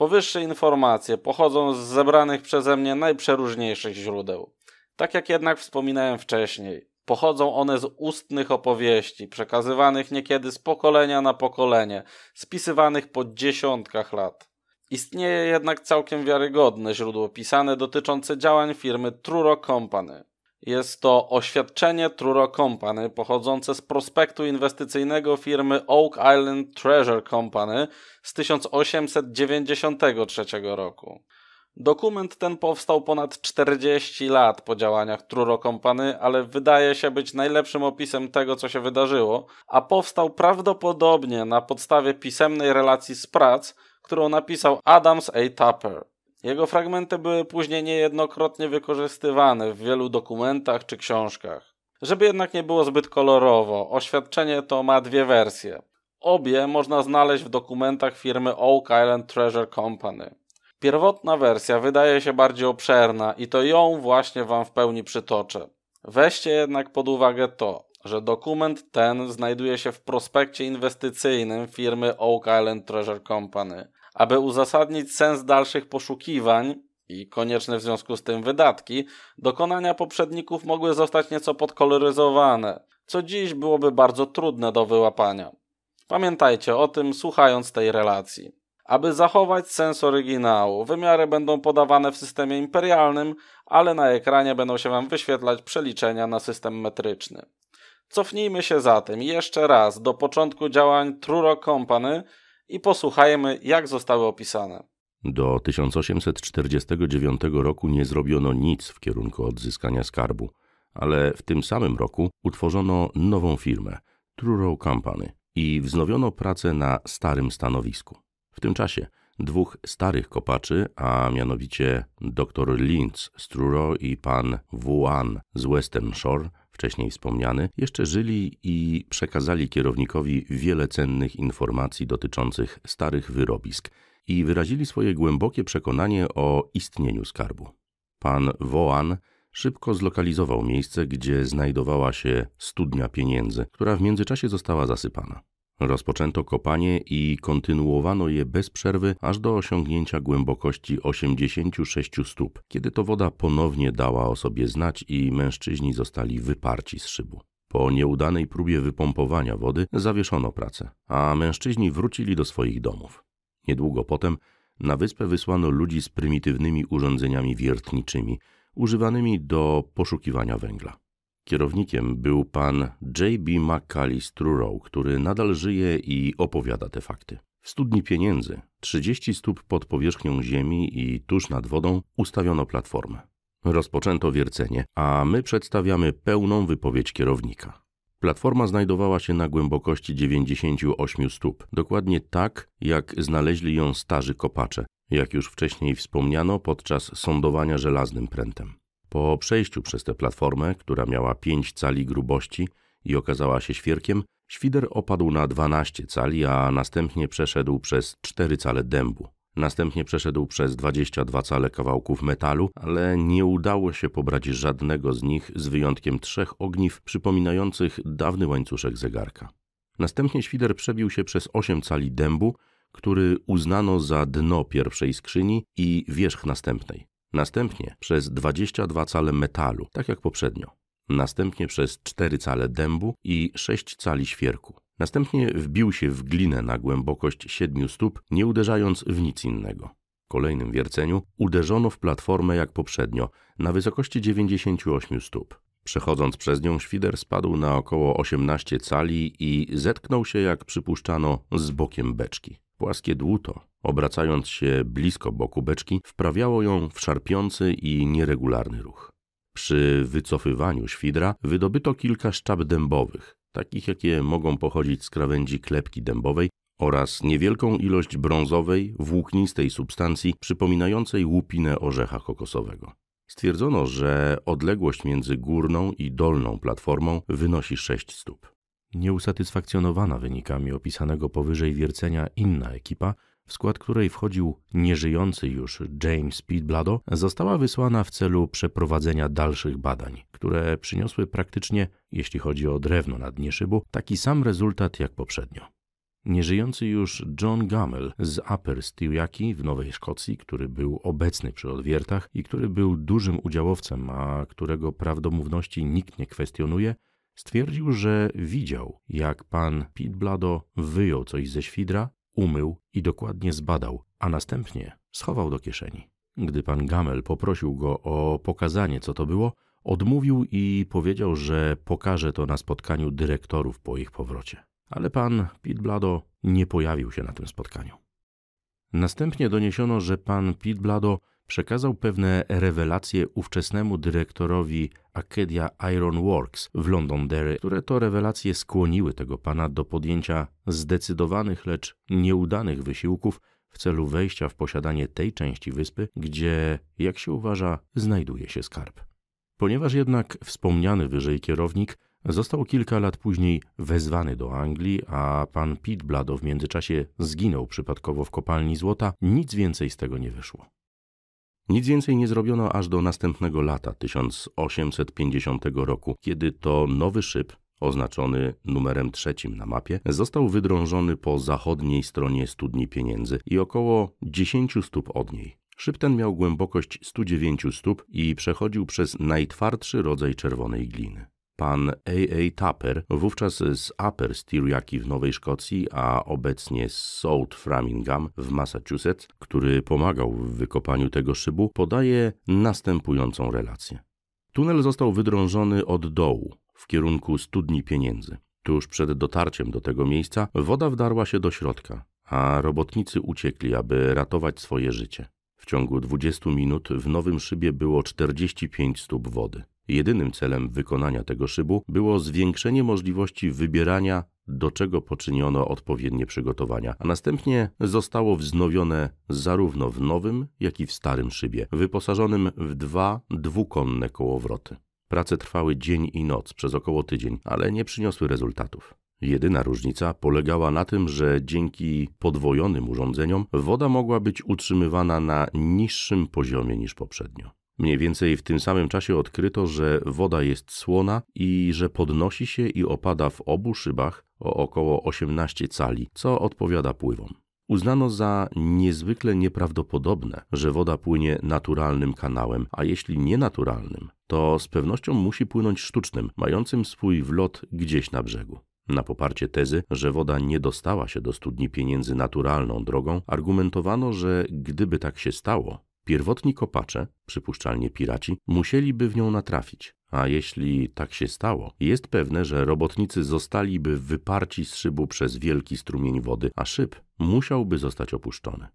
Powyższe informacje pochodzą z zebranych przeze mnie najprzeróżniejszych źródeł. Tak jak jednak wspominałem wcześniej, pochodzą one z ustnych opowieści, przekazywanych niekiedy z pokolenia na pokolenie, spisywanych po dziesiątkach lat. Istnieje jednak całkiem wiarygodne źródło pisane dotyczące działań firmy Truro Company. Jest to oświadczenie Truro Company pochodzące z prospektu inwestycyjnego firmy Oak Island Treasure Company z 1893 roku. Dokument ten powstał ponad 40 lat po działaniach Truro Company, ale wydaje się być najlepszym opisem tego, co się wydarzyło, a powstał prawdopodobnie na podstawie pisemnej relacji z prac, którą napisał Adams A. Tupper. Jego fragmenty były później niejednokrotnie wykorzystywane w wielu dokumentach czy książkach. Żeby jednak nie było zbyt kolorowo, oświadczenie to ma dwie wersje. Obie można znaleźć w dokumentach firmy Oak Island Treasure Company. Pierwotna wersja wydaje się bardziej obszerna i to ją właśnie Wam w pełni przytoczę. Weźcie jednak pod uwagę to, że dokument ten znajduje się w prospekcie inwestycyjnym firmy Oak Island Treasure Company, aby uzasadnić sens dalszych poszukiwań i konieczne w związku z tym wydatki, dokonania poprzedników mogły zostać nieco podkoloryzowane, co dziś byłoby bardzo trudne do wyłapania. Pamiętajcie o tym, słuchając tej relacji. Aby zachować sens oryginału, wymiary będą podawane w systemie imperialnym, ale na ekranie będą się Wam wyświetlać przeliczenia na system metryczny. Cofnijmy się zatem jeszcze raz do początku działań Truro Company, i posłuchajmy, jak zostały opisane. Do 1849 roku nie zrobiono nic w kierunku odzyskania skarbu, ale w tym samym roku utworzono nową firmę Truro Company i wznowiono pracę na starym stanowisku. W tym czasie dwóch starych kopaczy, a mianowicie dr Linz z Truro i pan Wuan z Western Shore, wcześniej wspomniany, jeszcze żyli i przekazali kierownikowi wiele cennych informacji dotyczących starych wyrobisk i wyrazili swoje głębokie przekonanie o istnieniu skarbu. Pan Woan szybko zlokalizował miejsce, gdzie znajdowała się studnia pieniędzy, która w międzyczasie została zasypana. Rozpoczęto kopanie i kontynuowano je bez przerwy aż do osiągnięcia głębokości 86 stóp, kiedy to woda ponownie dała o sobie znać i mężczyźni zostali wyparci z szybu. Po nieudanej próbie wypompowania wody zawieszono pracę, a mężczyźni wrócili do swoich domów. Niedługo potem na wyspę wysłano ludzi z prymitywnymi urządzeniami wiertniczymi, używanymi do poszukiwania węgla. Kierownikiem był pan J.B. McCallistrurow, który nadal żyje i opowiada te fakty. W studni pieniędzy, 30 stóp pod powierzchnią ziemi i tuż nad wodą, ustawiono platformę. Rozpoczęto wiercenie, a my przedstawiamy pełną wypowiedź kierownika. Platforma znajdowała się na głębokości 98 stóp, dokładnie tak, jak znaleźli ją starzy kopacze, jak już wcześniej wspomniano podczas sądowania żelaznym prętem. Po przejściu przez tę platformę, która miała 5 cali grubości i okazała się świerkiem, świder opadł na 12 cali, a następnie przeszedł przez 4 cale dębu. Następnie przeszedł przez 22 cale kawałków metalu, ale nie udało się pobrać żadnego z nich z wyjątkiem trzech ogniw przypominających dawny łańcuszek zegarka. Następnie świder przebił się przez 8 cali dębu, który uznano za dno pierwszej skrzyni i wierzch następnej. Następnie przez 22 cale metalu, tak jak poprzednio. Następnie przez 4 cale dębu i 6 cali świerku. Następnie wbił się w glinę na głębokość 7 stóp, nie uderzając w nic innego. W kolejnym wierceniu uderzono w platformę jak poprzednio, na wysokości 98 stóp. Przechodząc przez nią świder spadł na około 18 cali i zetknął się, jak przypuszczano, z bokiem beczki. Płaskie dłuto, obracając się blisko boku beczki, wprawiało ją w szarpiący i nieregularny ruch. Przy wycofywaniu świdra wydobyto kilka szczap dębowych, takich jakie mogą pochodzić z krawędzi klepki dębowej oraz niewielką ilość brązowej, włóknistej substancji przypominającej łupinę orzecha kokosowego. Stwierdzono, że odległość między górną i dolną platformą wynosi 6 stóp. Nieusatysfakcjonowana wynikami opisanego powyżej wiercenia inna ekipa, w skład której wchodził nieżyjący już James Pidblado, została wysłana w celu przeprowadzenia dalszych badań, które przyniosły praktycznie, jeśli chodzi o drewno na dnie szybu, taki sam rezultat jak poprzednio. Nieżyjący już John Gamel z Upper Stiwiaki w Nowej Szkocji, który był obecny przy odwiertach i który był dużym udziałowcem, a którego prawdomówności nikt nie kwestionuje, Stwierdził, że widział, jak pan Pitblado wyjął coś ze świdra, umył i dokładnie zbadał, a następnie schował do kieszeni. Gdy pan Gamel poprosił go o pokazanie, co to było, odmówił i powiedział, że pokaże to na spotkaniu dyrektorów po ich powrocie. Ale pan Pitblado nie pojawił się na tym spotkaniu. Następnie doniesiono, że pan Pitblado przekazał pewne rewelacje ówczesnemu dyrektorowi Acadia Iron Works w Londonderry, które to rewelacje skłoniły tego pana do podjęcia zdecydowanych, lecz nieudanych wysiłków w celu wejścia w posiadanie tej części wyspy, gdzie, jak się uważa, znajduje się skarb. Ponieważ jednak wspomniany wyżej kierownik Został kilka lat później wezwany do Anglii, a pan Pitblado w międzyczasie zginął przypadkowo w kopalni złota, nic więcej z tego nie wyszło. Nic więcej nie zrobiono aż do następnego lata 1850 roku, kiedy to nowy szyb oznaczony numerem trzecim na mapie, został wydrążony po zachodniej stronie studni pieniędzy i około 10 stóp od niej. Szyb ten miał głębokość 109 stóp i przechodził przez najtwardszy rodzaj czerwonej gliny pan A.A. Tupper, wówczas z Upper Stiriaki w Nowej Szkocji, a obecnie z South Framingham w Massachusetts, który pomagał w wykopaniu tego szybu, podaje następującą relację. Tunel został wydrążony od dołu, w kierunku studni pieniędzy. Tuż przed dotarciem do tego miejsca woda wdarła się do środka, a robotnicy uciekli, aby ratować swoje życie. W ciągu 20 minut w nowym szybie było 45 stóp wody. Jedynym celem wykonania tego szybu było zwiększenie możliwości wybierania, do czego poczyniono odpowiednie przygotowania, a następnie zostało wznowione zarówno w nowym, jak i w starym szybie, wyposażonym w dwa dwukonne kołowroty. Prace trwały dzień i noc przez około tydzień, ale nie przyniosły rezultatów. Jedyna różnica polegała na tym, że dzięki podwojonym urządzeniom woda mogła być utrzymywana na niższym poziomie niż poprzednio. Mniej więcej w tym samym czasie odkryto, że woda jest słona i że podnosi się i opada w obu szybach o około 18 cali, co odpowiada pływom. Uznano za niezwykle nieprawdopodobne, że woda płynie naturalnym kanałem, a jeśli nienaturalnym, to z pewnością musi płynąć sztucznym, mającym swój wlot gdzieś na brzegu. Na poparcie tezy, że woda nie dostała się do studni pieniędzy naturalną drogą, argumentowano, że gdyby tak się stało, Pierwotni kopacze, przypuszczalnie piraci, musieliby w nią natrafić, a jeśli tak się stało, jest pewne, że robotnicy zostaliby wyparci z szybu przez wielki strumień wody, a szyb musiałby zostać opuszczony.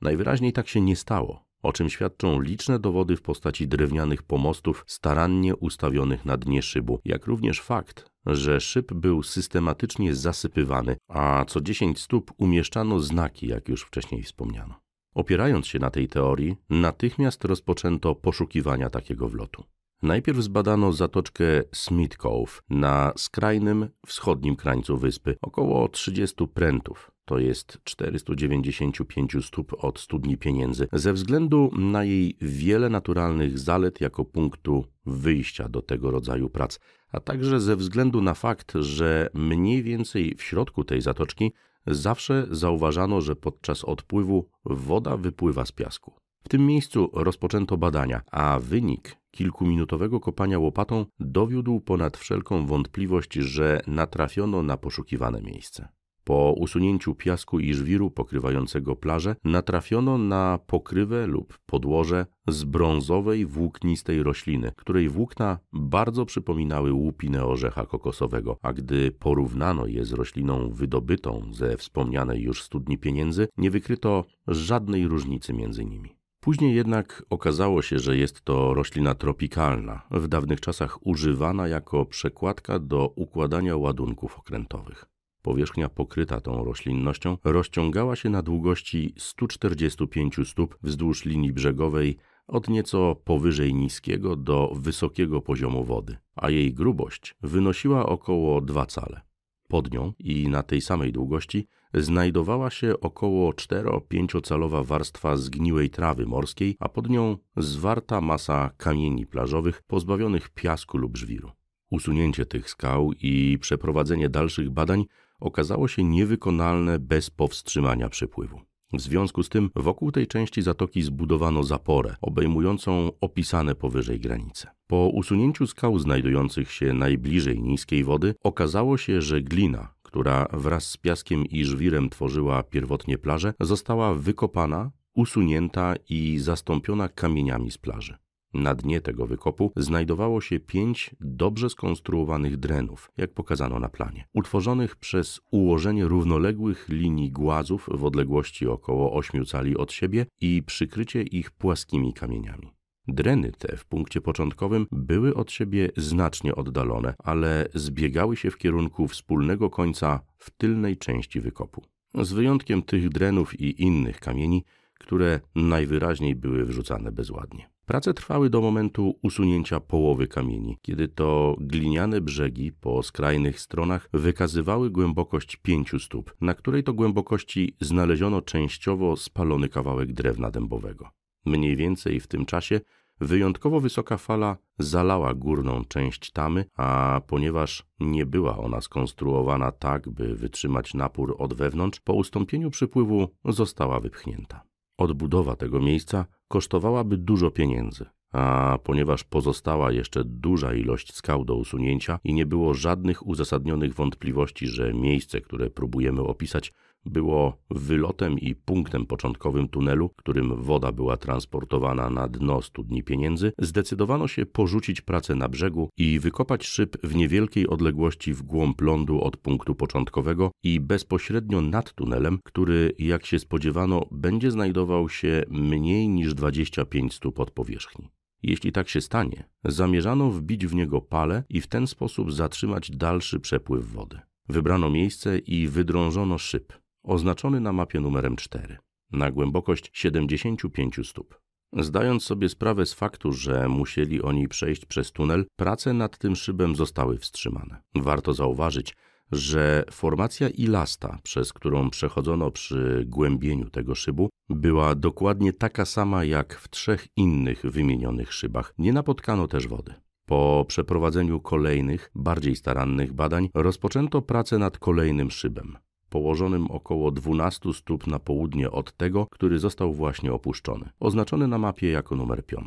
Najwyraźniej tak się nie stało, o czym świadczą liczne dowody w postaci drewnianych pomostów starannie ustawionych na dnie szybu, jak również fakt, że szyb był systematycznie zasypywany, a co 10 stóp umieszczano znaki, jak już wcześniej wspomniano. Opierając się na tej teorii, natychmiast rozpoczęto poszukiwania takiego wlotu. Najpierw zbadano zatoczkę Smith Cove na skrajnym wschodnim krańcu wyspy, około 30 prętów, to jest 495 stóp od studni pieniędzy, ze względu na jej wiele naturalnych zalet jako punktu wyjścia do tego rodzaju prac, a także ze względu na fakt, że mniej więcej w środku tej zatoczki zawsze zauważano, że podczas odpływu woda wypływa z piasku. W tym miejscu rozpoczęto badania, a wynik kilkuminutowego kopania łopatą dowiódł ponad wszelką wątpliwość, że natrafiono na poszukiwane miejsce. Po usunięciu piasku i żwiru pokrywającego plażę natrafiono na pokrywę lub podłoże z brązowej włóknistej rośliny, której włókna bardzo przypominały łupinę orzecha kokosowego, a gdy porównano je z rośliną wydobytą ze wspomnianej już studni pieniędzy, nie wykryto żadnej różnicy między nimi. Później jednak okazało się, że jest to roślina tropikalna, w dawnych czasach używana jako przekładka do układania ładunków okrętowych. Powierzchnia pokryta tą roślinnością rozciągała się na długości 145 stóp wzdłuż linii brzegowej od nieco powyżej niskiego do wysokiego poziomu wody, a jej grubość wynosiła około 2 cale. Pod nią i na tej samej długości znajdowała się około 4-5 calowa warstwa zgniłej trawy morskiej, a pod nią zwarta masa kamieni plażowych pozbawionych piasku lub żwiru. Usunięcie tych skał i przeprowadzenie dalszych badań okazało się niewykonalne bez powstrzymania przepływu. W związku z tym wokół tej części zatoki zbudowano zaporę obejmującą opisane powyżej granice. Po usunięciu skał znajdujących się najbliżej niskiej wody okazało się, że glina, która wraz z piaskiem i żwirem tworzyła pierwotnie plażę, została wykopana, usunięta i zastąpiona kamieniami z plaży. Na dnie tego wykopu znajdowało się pięć dobrze skonstruowanych drenów, jak pokazano na planie, utworzonych przez ułożenie równoległych linii głazów w odległości około 8 cali od siebie i przykrycie ich płaskimi kamieniami. Dreny te w punkcie początkowym były od siebie znacznie oddalone, ale zbiegały się w kierunku wspólnego końca w tylnej części wykopu. Z wyjątkiem tych drenów i innych kamieni, które najwyraźniej były wrzucane bezładnie. Prace trwały do momentu usunięcia połowy kamieni, kiedy to gliniane brzegi po skrajnych stronach wykazywały głębokość 5 stóp, na której to głębokości znaleziono częściowo spalony kawałek drewna dębowego. Mniej więcej w tym czasie wyjątkowo wysoka fala zalała górną część tamy, a ponieważ nie była ona skonstruowana tak, by wytrzymać napór od wewnątrz, po ustąpieniu przypływu została wypchnięta. Odbudowa tego miejsca kosztowałaby dużo pieniędzy. A ponieważ pozostała jeszcze duża ilość skał do usunięcia i nie było żadnych uzasadnionych wątpliwości, że miejsce, które próbujemy opisać, było wylotem i punktem początkowym tunelu, którym woda była transportowana na dno studni pieniędzy, zdecydowano się porzucić pracę na brzegu i wykopać szyb w niewielkiej odległości w głąb lądu od punktu początkowego i bezpośrednio nad tunelem, który, jak się spodziewano, będzie znajdował się mniej niż 25 stóp od powierzchni. Jeśli tak się stanie, zamierzano wbić w niego pale i w ten sposób zatrzymać dalszy przepływ wody. Wybrano miejsce i wydrążono szyb oznaczony na mapie numerem 4, na głębokość 75 stóp. Zdając sobie sprawę z faktu, że musieli oni przejść przez tunel, prace nad tym szybem zostały wstrzymane. Warto zauważyć, że formacja ilasta, przez którą przechodzono przy głębieniu tego szybu, była dokładnie taka sama jak w trzech innych wymienionych szybach. Nie napotkano też wody. Po przeprowadzeniu kolejnych, bardziej starannych badań rozpoczęto pracę nad kolejnym szybem położonym około 12 stóp na południe od tego, który został właśnie opuszczony, oznaczony na mapie jako numer 5.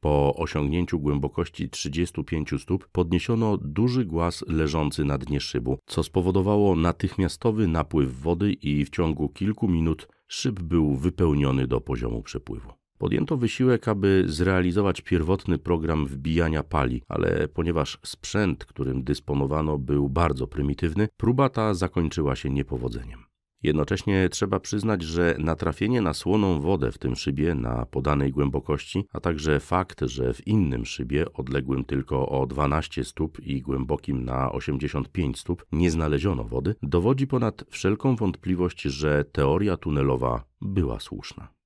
Po osiągnięciu głębokości 35 stóp podniesiono duży głaz leżący na dnie szybu, co spowodowało natychmiastowy napływ wody i w ciągu kilku minut szyb był wypełniony do poziomu przepływu. Podjęto wysiłek, aby zrealizować pierwotny program wbijania pali, ale ponieważ sprzęt, którym dysponowano, był bardzo prymitywny, próba ta zakończyła się niepowodzeniem. Jednocześnie trzeba przyznać, że natrafienie na słoną wodę w tym szybie na podanej głębokości, a także fakt, że w innym szybie, odległym tylko o 12 stóp i głębokim na 85 stóp, nie znaleziono wody, dowodzi ponad wszelką wątpliwość, że teoria tunelowa była słuszna.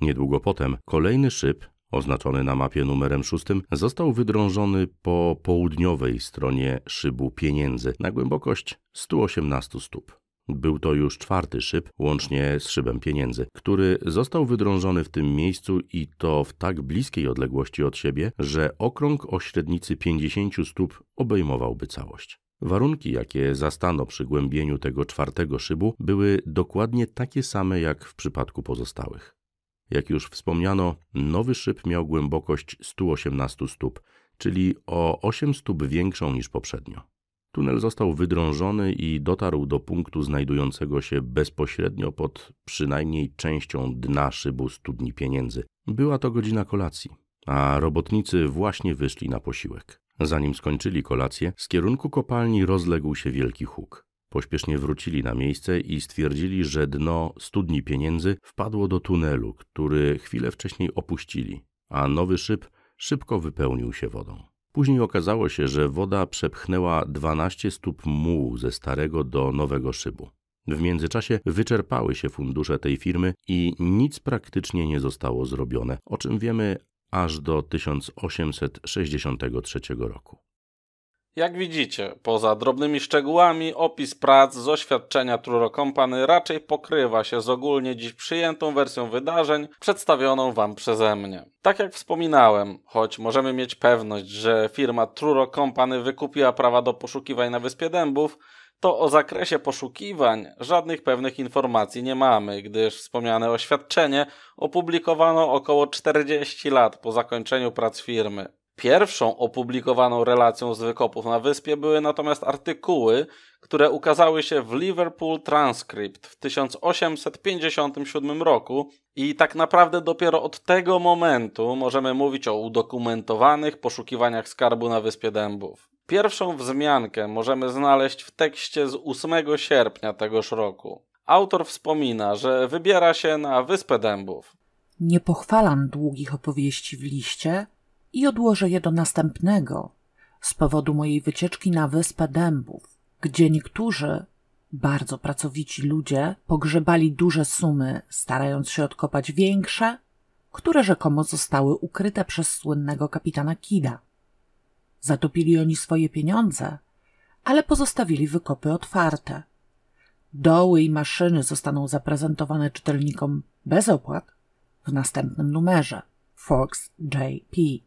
Niedługo potem kolejny szyb, oznaczony na mapie numerem 6, został wydrążony po południowej stronie szybu pieniędzy na głębokość 118 stóp. Był to już czwarty szyb, łącznie z szybem pieniędzy, który został wydrążony w tym miejscu i to w tak bliskiej odległości od siebie, że okrąg o średnicy 50 stóp obejmowałby całość. Warunki, jakie zastano przy głębieniu tego czwartego szybu, były dokładnie takie same jak w przypadku pozostałych. Jak już wspomniano, nowy szyb miał głębokość 118 stóp, czyli o 8 stóp większą niż poprzednio. Tunel został wydrążony i dotarł do punktu znajdującego się bezpośrednio pod przynajmniej częścią dna szybu studni pieniędzy. Była to godzina kolacji, a robotnicy właśnie wyszli na posiłek. Zanim skończyli kolację, z kierunku kopalni rozległ się wielki huk. Pośpiesznie wrócili na miejsce i stwierdzili, że dno studni pieniędzy wpadło do tunelu, który chwilę wcześniej opuścili, a nowy szyb szybko wypełnił się wodą. Później okazało się, że woda przepchnęła 12 stóp mułu ze starego do nowego szybu. W międzyczasie wyczerpały się fundusze tej firmy i nic praktycznie nie zostało zrobione, o czym wiemy aż do 1863 roku. Jak widzicie, poza drobnymi szczegółami, opis prac z oświadczenia Truro Company raczej pokrywa się z ogólnie dziś przyjętą wersją wydarzeń przedstawioną Wam przeze mnie. Tak jak wspominałem, choć możemy mieć pewność, że firma Truro Company wykupiła prawa do poszukiwań na Wyspie Dębów, to o zakresie poszukiwań żadnych pewnych informacji nie mamy, gdyż wspomniane oświadczenie opublikowano około 40 lat po zakończeniu prac firmy. Pierwszą opublikowaną relacją z wykopów na wyspie były natomiast artykuły, które ukazały się w Liverpool Transcript w 1857 roku i tak naprawdę dopiero od tego momentu możemy mówić o udokumentowanych poszukiwaniach skarbu na wyspie Dębów. Pierwszą wzmiankę możemy znaleźć w tekście z 8 sierpnia tegoż roku. Autor wspomina, że wybiera się na wyspę Dębów. Nie pochwalam długich opowieści w liście, i odłożę je do następnego z powodu mojej wycieczki na wyspę dębów, gdzie niektórzy bardzo pracowici ludzie pogrzebali duże sumy, starając się odkopać większe, które rzekomo zostały ukryte przez słynnego kapitana Kida. Zatopili oni swoje pieniądze, ale pozostawili wykopy otwarte. Doły i maszyny zostaną zaprezentowane czytelnikom bez opłat w następnym numerze Forks JP.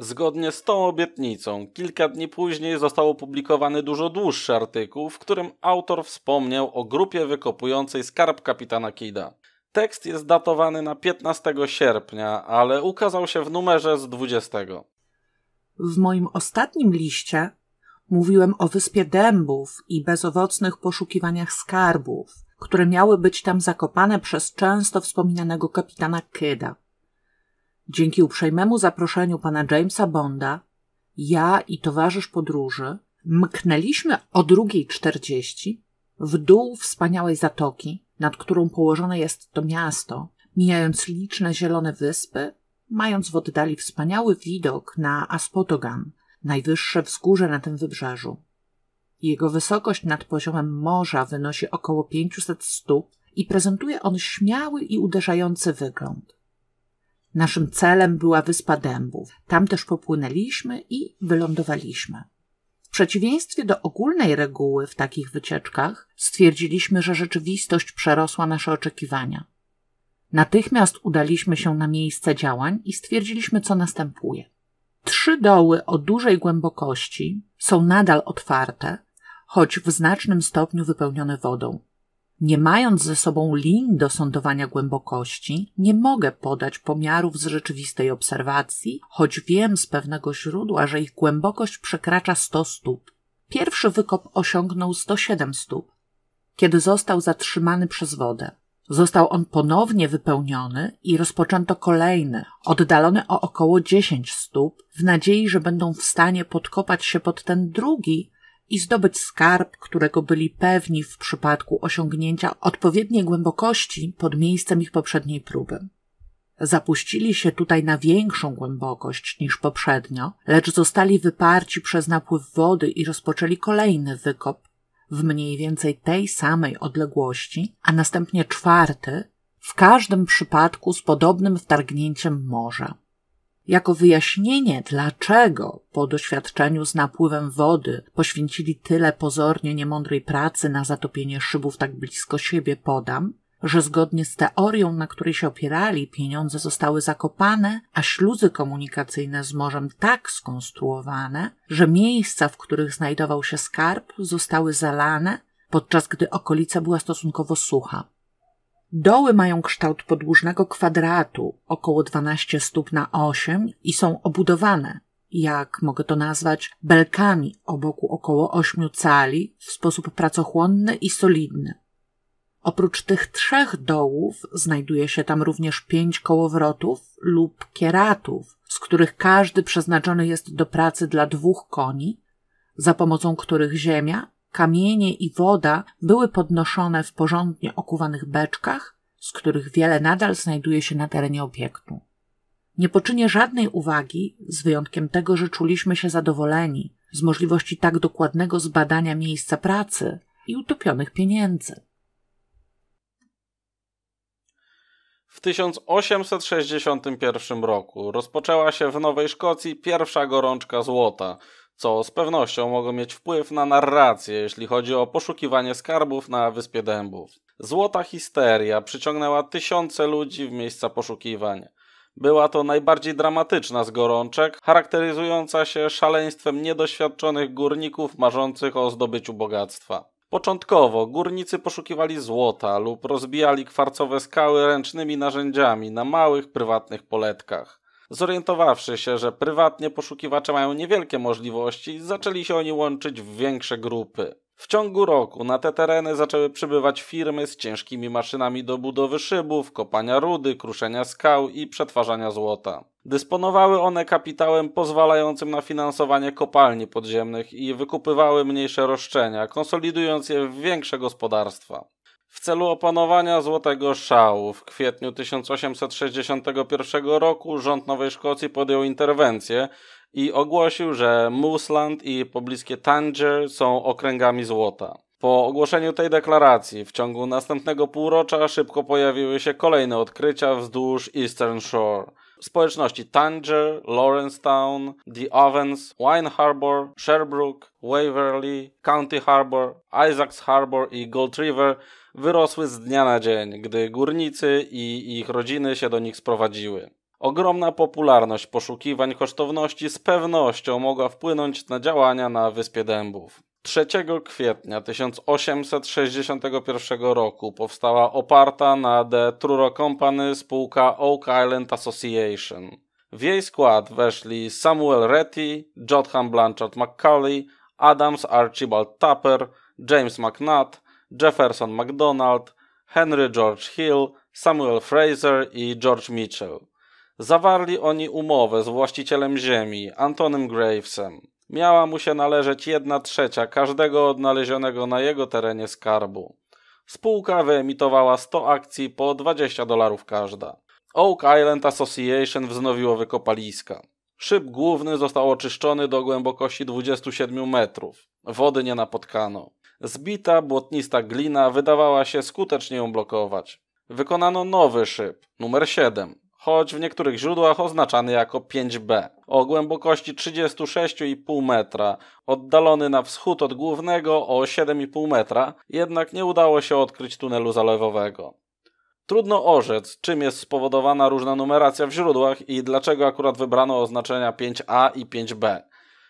Zgodnie z tą obietnicą, kilka dni później został opublikowany dużo dłuższy artykuł, w którym autor wspomniał o grupie wykopującej skarb kapitana Kida. Tekst jest datowany na 15 sierpnia, ale ukazał się w numerze z 20. W moim ostatnim liście mówiłem o wyspie dębów i bezowocnych poszukiwaniach skarbów, które miały być tam zakopane przez często wspominanego kapitana Kyda. Dzięki uprzejmemu zaproszeniu pana Jamesa Bonda, ja i towarzysz podróży mknęliśmy o 2.40 w dół wspaniałej zatoki, nad którą położone jest to miasto, mijając liczne zielone wyspy, mając w oddali wspaniały widok na Aspotogan, najwyższe wzgórze na tym wybrzeżu. Jego wysokość nad poziomem morza wynosi około 500 stóp i prezentuje on śmiały i uderzający wygląd. Naszym celem była wyspa dębów. Tam też popłynęliśmy i wylądowaliśmy. W przeciwieństwie do ogólnej reguły w takich wycieczkach, stwierdziliśmy, że rzeczywistość przerosła nasze oczekiwania. Natychmiast udaliśmy się na miejsce działań i stwierdziliśmy, co następuje. Trzy doły o dużej głębokości są nadal otwarte, choć w znacznym stopniu wypełnione wodą. Nie mając ze sobą lin do sądowania głębokości, nie mogę podać pomiarów z rzeczywistej obserwacji, choć wiem z pewnego źródła, że ich głębokość przekracza 100 stóp. Pierwszy wykop osiągnął 107 stóp, kiedy został zatrzymany przez wodę. Został on ponownie wypełniony i rozpoczęto kolejny, oddalony o około 10 stóp, w nadziei, że będą w stanie podkopać się pod ten drugi, i zdobyć skarb, którego byli pewni w przypadku osiągnięcia odpowiedniej głębokości pod miejscem ich poprzedniej próby. Zapuścili się tutaj na większą głębokość niż poprzednio, lecz zostali wyparci przez napływ wody i rozpoczęli kolejny wykop w mniej więcej tej samej odległości, a następnie czwarty, w każdym przypadku z podobnym wtargnięciem morza. Jako wyjaśnienie, dlaczego po doświadczeniu z napływem wody poświęcili tyle pozornie niemądrej pracy na zatopienie szybów tak blisko siebie, podam, że zgodnie z teorią, na której się opierali, pieniądze zostały zakopane, a śluzy komunikacyjne z morzem tak skonstruowane, że miejsca, w których znajdował się skarb, zostały zalane, podczas gdy okolica była stosunkowo sucha. Doły mają kształt podłużnego kwadratu, około 12 stóp na 8 i są obudowane, jak mogę to nazwać, belkami o boku około 8 cali w sposób pracochłonny i solidny. Oprócz tych trzech dołów znajduje się tam również pięć kołowrotów lub kieratów, z których każdy przeznaczony jest do pracy dla dwóch koni, za pomocą których ziemia Kamienie i woda były podnoszone w porządnie okuwanych beczkach, z których wiele nadal znajduje się na terenie obiektu. Nie poczynię żadnej uwagi, z wyjątkiem tego, że czuliśmy się zadowoleni z możliwości tak dokładnego zbadania miejsca pracy i utopionych pieniędzy. W 1861 roku rozpoczęła się w Nowej Szkocji pierwsza gorączka złota – co z pewnością mogą mieć wpływ na narrację, jeśli chodzi o poszukiwanie skarbów na Wyspie Dębów. Złota histeria przyciągnęła tysiące ludzi w miejsca poszukiwań. Była to najbardziej dramatyczna z gorączek, charakteryzująca się szaleństwem niedoświadczonych górników marzących o zdobyciu bogactwa. Początkowo górnicy poszukiwali złota lub rozbijali kwarcowe skały ręcznymi narzędziami na małych prywatnych poletkach. Zorientowawszy się, że prywatnie poszukiwacze mają niewielkie możliwości, zaczęli się oni łączyć w większe grupy. W ciągu roku na te tereny zaczęły przybywać firmy z ciężkimi maszynami do budowy szybów, kopania rudy, kruszenia skał i przetwarzania złota. Dysponowały one kapitałem pozwalającym na finansowanie kopalni podziemnych i wykupywały mniejsze roszczenia, konsolidując je w większe gospodarstwa. W celu opanowania złotego szału w kwietniu 1861 roku rząd Nowej Szkocji podjął interwencję i ogłosił, że Moosland i pobliskie Tanger są okręgami złota. Po ogłoszeniu tej deklaracji w ciągu następnego półrocza szybko pojawiły się kolejne odkrycia wzdłuż Eastern Shore. Społeczności Tanger, Lawrencetown, The Ovens, Wine Harbor, Sherbrooke, Waverly, County Harbor, Isaacs Harbor i Gold River wyrosły z dnia na dzień, gdy górnicy i ich rodziny się do nich sprowadziły. Ogromna popularność poszukiwań kosztowności z pewnością mogła wpłynąć na działania na Wyspie Dębów. 3 kwietnia 1861 roku powstała oparta na The Truro Company spółka Oak Island Association. W jej skład weszli Samuel Retty, Jotham Blanchard McCauley, Adams Archibald Tupper, James McNutt, Jefferson MacDonald, Henry George Hill, Samuel Fraser i George Mitchell. Zawarli oni umowę z właścicielem ziemi, Antonym Gravesem. Miała mu się należeć jedna trzecia każdego odnalezionego na jego terenie skarbu. Spółka wyemitowała 100 akcji po 20 dolarów każda. Oak Island Association wznowiło wykopaliska. Szyb główny został oczyszczony do głębokości 27 metrów. Wody nie napotkano. Zbita, błotnista glina wydawała się skutecznie ją blokować. Wykonano nowy szyb, numer 7, choć w niektórych źródłach oznaczany jako 5B, o głębokości 36,5 metra, oddalony na wschód od głównego o 7,5 metra, jednak nie udało się odkryć tunelu zalewowego. Trudno orzec, czym jest spowodowana różna numeracja w źródłach i dlaczego akurat wybrano oznaczenia 5A i 5B.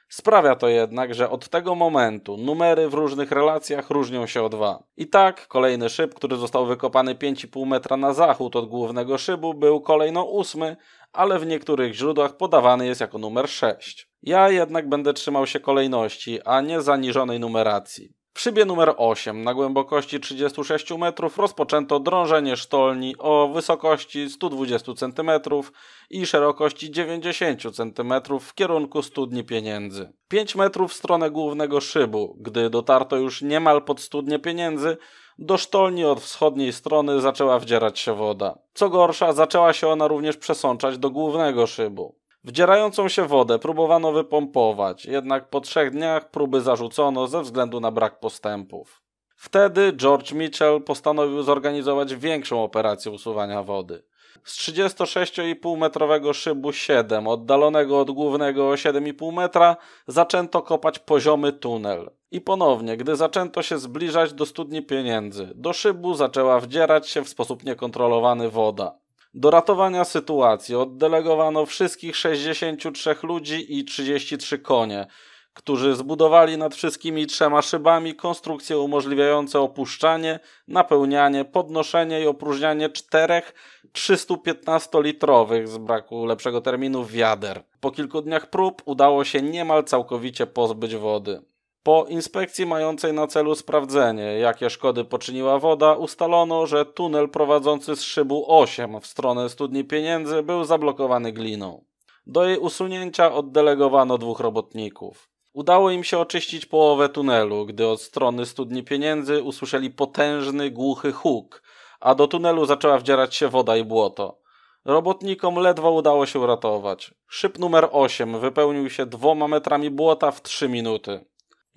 Sprawia to jednak, że od tego momentu numery w różnych relacjach różnią się o dwa. I tak, kolejny szyb, który został wykopany 5,5 metra na zachód od głównego szybu, był kolejno ósmy, ale w niektórych źródłach podawany jest jako numer 6. Ja jednak będę trzymał się kolejności, a nie zaniżonej numeracji. W szybie numer 8 na głębokości 36 metrów rozpoczęto drążenie sztolni o wysokości 120 cm i szerokości 90 cm w kierunku studni pieniędzy. 5 metrów w stronę głównego szybu, gdy dotarto już niemal pod studnię pieniędzy, do sztolni od wschodniej strony zaczęła wdzierać się woda. Co gorsza, zaczęła się ona również przesączać do głównego szybu. Wdzierającą się wodę próbowano wypompować, jednak po trzech dniach próby zarzucono ze względu na brak postępów. Wtedy George Mitchell postanowił zorganizować większą operację usuwania wody. Z 36,5-metrowego szybu 7, oddalonego od głównego o 7,5 metra, zaczęto kopać poziomy tunel. I ponownie, gdy zaczęto się zbliżać do studni pieniędzy, do szybu zaczęła wdzierać się w sposób niekontrolowany woda. Do ratowania sytuacji oddelegowano wszystkich 63 ludzi i 33 konie, którzy zbudowali nad wszystkimi trzema szybami konstrukcje umożliwiające opuszczanie, napełnianie, podnoszenie i opróżnianie czterech 315-litrowych z braku lepszego terminu wiader. Po kilku dniach prób udało się niemal całkowicie pozbyć wody. Po inspekcji mającej na celu sprawdzenie, jakie szkody poczyniła woda, ustalono, że tunel prowadzący z szybu 8 w stronę studni pieniędzy był zablokowany gliną. Do jej usunięcia oddelegowano dwóch robotników. Udało im się oczyścić połowę tunelu, gdy od strony studni pieniędzy usłyszeli potężny, głuchy huk, a do tunelu zaczęła wdzierać się woda i błoto. Robotnikom ledwo udało się uratować. Szyb numer 8 wypełnił się dwoma metrami błota w 3 minuty.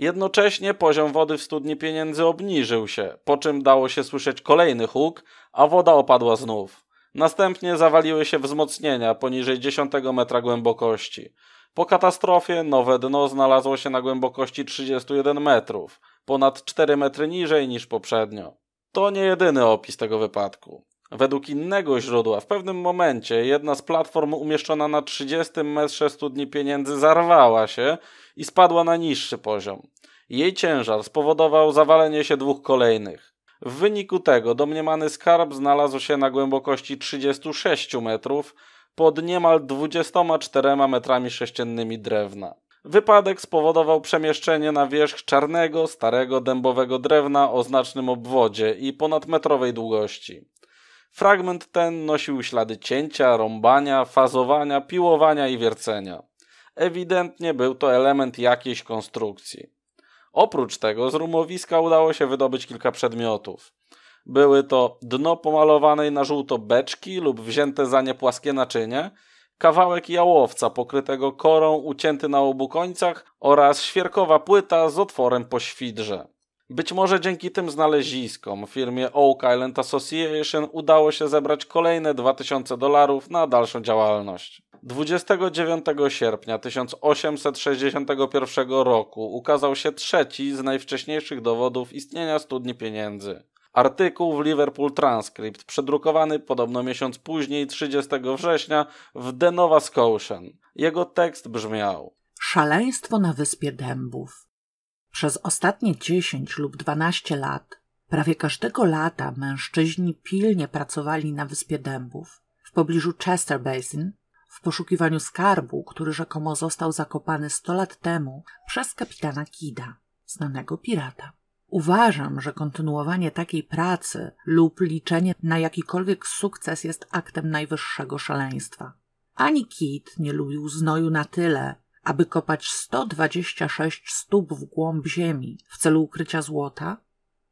Jednocześnie poziom wody w studni pieniędzy obniżył się, po czym dało się słyszeć kolejny huk, a woda opadła znów. Następnie zawaliły się wzmocnienia poniżej 10 metra głębokości. Po katastrofie nowe dno znalazło się na głębokości 31 metrów, ponad 4 metry niżej niż poprzednio. To nie jedyny opis tego wypadku. Według innego źródła, w pewnym momencie jedna z platform umieszczona na 30 metrze studni pieniędzy zarwała się i spadła na niższy poziom. Jej ciężar spowodował zawalenie się dwóch kolejnych. W wyniku tego domniemany skarb znalazł się na głębokości 36 metrów pod niemal 24 metrami sześciennymi drewna. Wypadek spowodował przemieszczenie na wierzch czarnego, starego, dębowego drewna o znacznym obwodzie i ponadmetrowej długości. Fragment ten nosił ślady cięcia, rąbania, fazowania, piłowania i wiercenia. Ewidentnie był to element jakiejś konstrukcji. Oprócz tego z rumowiska udało się wydobyć kilka przedmiotów. Były to dno pomalowanej na żółto beczki lub wzięte za nie płaskie naczynie, kawałek jałowca pokrytego korą ucięty na obu końcach oraz świerkowa płyta z otworem po świdrze. Być może dzięki tym znaleziskom firmie Oak Island Association udało się zebrać kolejne 2000 dolarów na dalszą działalność. 29 sierpnia 1861 roku ukazał się trzeci z najwcześniejszych dowodów istnienia studni pieniędzy. Artykuł w Liverpool Transcript, przedrukowany podobno miesiąc później, 30 września, w The Nova Scotian. Jego tekst brzmiał: Szaleństwo na wyspie dębów. Przez ostatnie 10 lub 12 lat prawie każdego lata mężczyźni pilnie pracowali na wyspie Dębów, w pobliżu Chester Basin, w poszukiwaniu skarbu, który rzekomo został zakopany 100 lat temu przez kapitana Kida, znanego pirata. Uważam, że kontynuowanie takiej pracy lub liczenie na jakikolwiek sukces jest aktem najwyższego szaleństwa. Ani Kidd nie lubił znoju na tyle, aby kopać 126 stóp w głąb ziemi w celu ukrycia złota,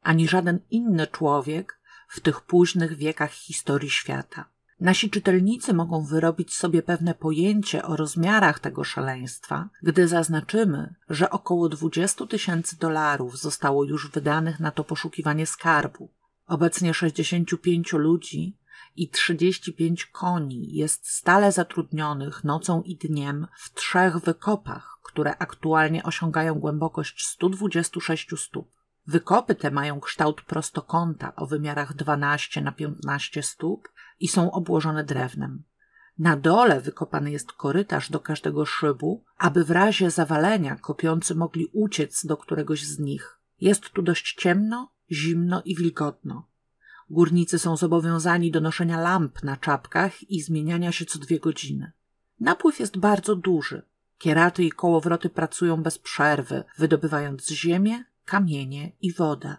ani żaden inny człowiek w tych późnych wiekach historii świata. Nasi czytelnicy mogą wyrobić sobie pewne pojęcie o rozmiarach tego szaleństwa, gdy zaznaczymy, że około 20 tysięcy dolarów zostało już wydanych na to poszukiwanie skarbu. Obecnie 65 ludzi i 35 koni jest stale zatrudnionych nocą i dniem w trzech wykopach, które aktualnie osiągają głębokość 126 stóp. Wykopy te mają kształt prostokąta o wymiarach 12 na 15 stóp i są obłożone drewnem. Na dole wykopany jest korytarz do każdego szybu, aby w razie zawalenia kopiący mogli uciec do któregoś z nich. Jest tu dość ciemno, zimno i wilgotno. Górnicy są zobowiązani do noszenia lamp na czapkach i zmieniania się co dwie godziny. Napływ jest bardzo duży. Kieraty i kołowroty pracują bez przerwy, wydobywając ziemię, kamienie i wodę.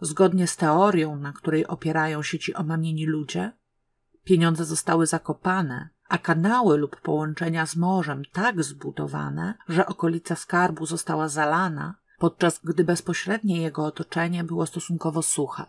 Zgodnie z teorią, na której opierają się ci omamieni ludzie, pieniądze zostały zakopane, a kanały lub połączenia z morzem tak zbudowane, że okolica skarbu została zalana, podczas gdy bezpośrednie jego otoczenie było stosunkowo suche.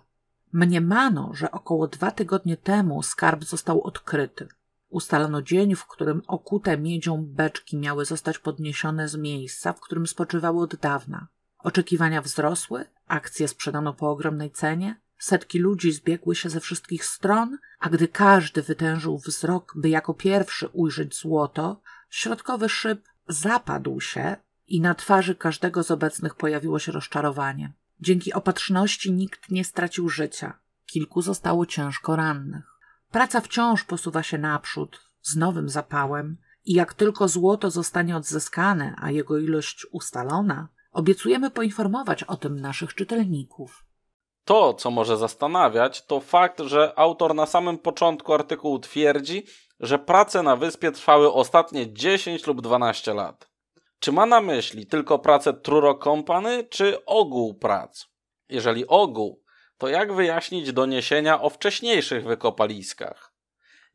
Mniemano, że około dwa tygodnie temu skarb został odkryty. Ustalono dzień, w którym okute miedzią beczki miały zostać podniesione z miejsca, w którym spoczywały od dawna. Oczekiwania wzrosły, akcje sprzedano po ogromnej cenie, setki ludzi zbiegły się ze wszystkich stron, a gdy każdy wytężył wzrok, by jako pierwszy ujrzeć złoto, środkowy szyb zapadł się i na twarzy każdego z obecnych pojawiło się rozczarowanie. Dzięki opatrzności nikt nie stracił życia. Kilku zostało ciężko rannych. Praca wciąż posuwa się naprzód, z nowym zapałem, i jak tylko złoto zostanie odzyskane, a jego ilość ustalona, obiecujemy poinformować o tym naszych czytelników. To, co może zastanawiać, to fakt, że autor na samym początku artykułu twierdzi, że prace na wyspie trwały ostatnie 10 lub 12 lat. Czy ma na myśli tylko pracę Truro Company, czy ogół prac? Jeżeli ogół, to jak wyjaśnić doniesienia o wcześniejszych wykopaliskach?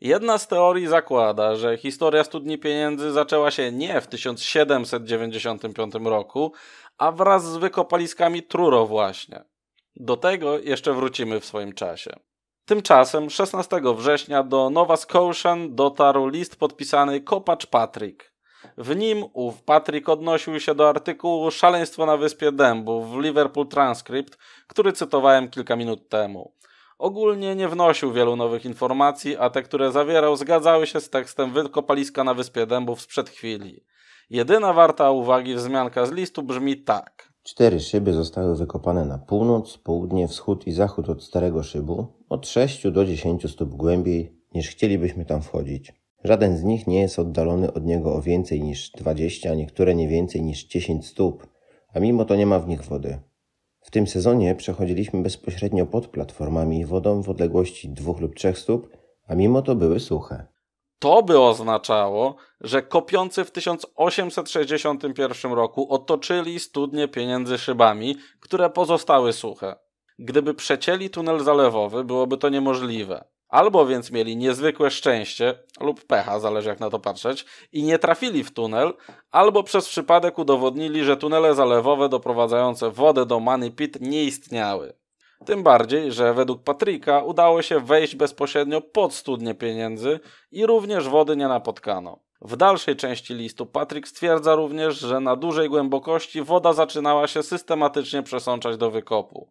Jedna z teorii zakłada, że historia studni pieniędzy zaczęła się nie w 1795 roku, a wraz z wykopaliskami Truro właśnie. Do tego jeszcze wrócimy w swoim czasie. Tymczasem 16 września do Nowa Scotia dotarł list podpisany Kopacz Patrick. W nim ów Patrick odnosił się do artykułu Szaleństwo na Wyspie Dębów w Liverpool Transcript, który cytowałem kilka minut temu. Ogólnie nie wnosił wielu nowych informacji, a te, które zawierał, zgadzały się z tekstem wykopaliska na Wyspie Dębów sprzed chwili. Jedyna warta uwagi wzmianka z listu brzmi tak. Cztery szyby zostały wykopane na północ, południe, wschód i zachód od starego szybu, od 6 do 10 stóp głębiej niż chcielibyśmy tam wchodzić. Żaden z nich nie jest oddalony od niego o więcej niż 20, a niektóre nie więcej niż 10 stóp, a mimo to nie ma w nich wody. W tym sezonie przechodziliśmy bezpośrednio pod platformami i wodą w odległości 2 lub 3 stóp, a mimo to były suche. To by oznaczało, że kopiący w 1861 roku otoczyli studnie pieniędzy szybami, które pozostały suche. Gdyby przecięli tunel zalewowy, byłoby to niemożliwe. Albo więc mieli niezwykłe szczęście lub pecha, zależy jak na to patrzeć, i nie trafili w tunel, albo przez przypadek udowodnili, że tunele zalewowe doprowadzające wodę do Money Pit nie istniały. Tym bardziej, że według Patryka udało się wejść bezpośrednio pod studnie pieniędzy i również wody nie napotkano. W dalszej części listu Patryk stwierdza również, że na dużej głębokości woda zaczynała się systematycznie przesączać do wykopu.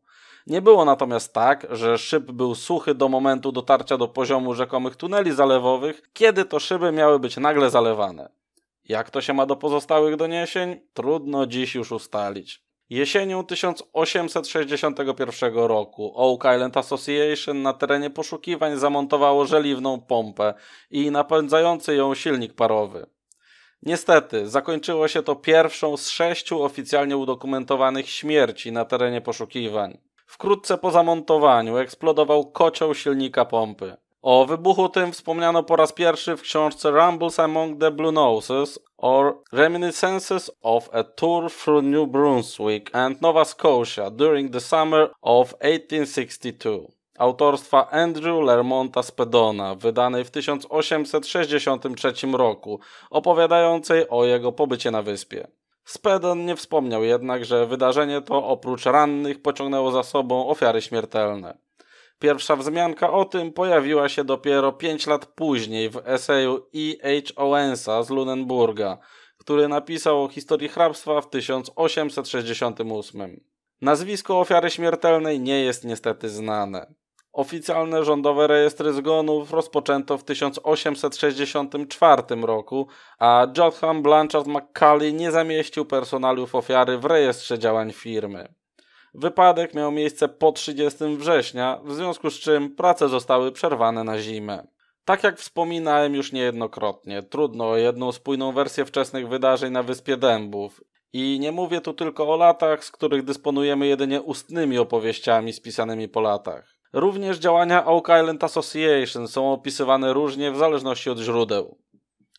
Nie było natomiast tak, że szyb był suchy do momentu dotarcia do poziomu rzekomych tuneli zalewowych, kiedy to szyby miały być nagle zalewane. Jak to się ma do pozostałych doniesień, trudno dziś już ustalić. Jesienią 1861 roku Oak Island Association na terenie poszukiwań zamontowało żeliwną pompę i napędzający ją silnik parowy. Niestety, zakończyło się to pierwszą z sześciu oficjalnie udokumentowanych śmierci na terenie poszukiwań. Wkrótce po zamontowaniu eksplodował kocioł silnika pompy. O wybuchu tym wspomniano po raz pierwszy w książce Rumbles Among the Blue Noses or Reminiscences of a Tour through New Brunswick and Nova Scotia during the summer of 1862 autorstwa Andrew Lermonta Spedona, wydanej w 1863 roku, opowiadającej o jego pobycie na wyspie. Spedon nie wspomniał jednak, że wydarzenie to oprócz rannych pociągnęło za sobą ofiary śmiertelne. Pierwsza wzmianka o tym pojawiła się dopiero 5 lat później w eseju E. H. Owensa z Lunenburga, który napisał o historii hrabstwa w 1868. Nazwisko ofiary śmiertelnej nie jest niestety znane. Oficjalne rządowe rejestry zgonów rozpoczęto w 1864 roku, a Jotham Blanchard McCully nie zamieścił personaliów ofiary w rejestrze działań firmy. Wypadek miał miejsce po 30 września, w związku z czym prace zostały przerwane na zimę. Tak jak wspominałem już niejednokrotnie, trudno o jedną spójną wersję wczesnych wydarzeń na Wyspie Dębów. I nie mówię tu tylko o latach, z których dysponujemy jedynie ustnymi opowieściami spisanymi po latach. Również działania Oak Island Association są opisywane różnie w zależności od źródeł.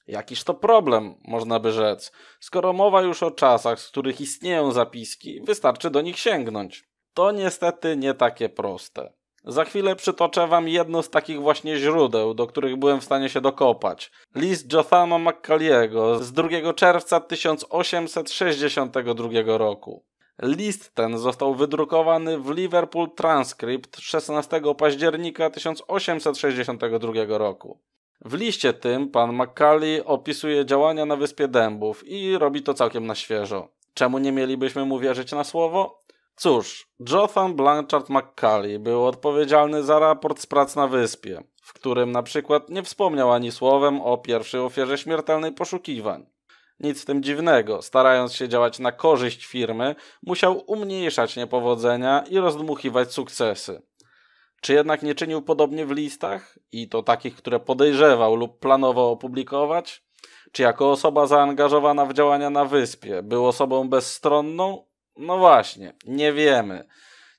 Jakiż to problem, można by rzec, skoro mowa już o czasach, z których istnieją zapiski, wystarczy do nich sięgnąć. To niestety nie takie proste. Za chwilę przytoczę wam jedno z takich właśnie źródeł, do których byłem w stanie się dokopać. List Jothama McCalliego z 2 czerwca 1862 roku. List ten został wydrukowany w Liverpool Transcript 16 października 1862 roku. W liście tym pan McCallie opisuje działania na Wyspie Dębów i robi to całkiem na świeżo. Czemu nie mielibyśmy mu wierzyć na słowo? Cóż, Jotham Blanchard McCallie był odpowiedzialny za raport z prac na wyspie, w którym na przykład nie wspomniał ani słowem o pierwszej ofierze śmiertelnej poszukiwań. Nic w tym dziwnego, starając się działać na korzyść firmy, musiał umniejszać niepowodzenia i rozdmuchiwać sukcesy. Czy jednak nie czynił podobnie w listach, i to takich, które podejrzewał lub planował opublikować? Czy jako osoba zaangażowana w działania na wyspie był osobą bezstronną? No właśnie, nie wiemy.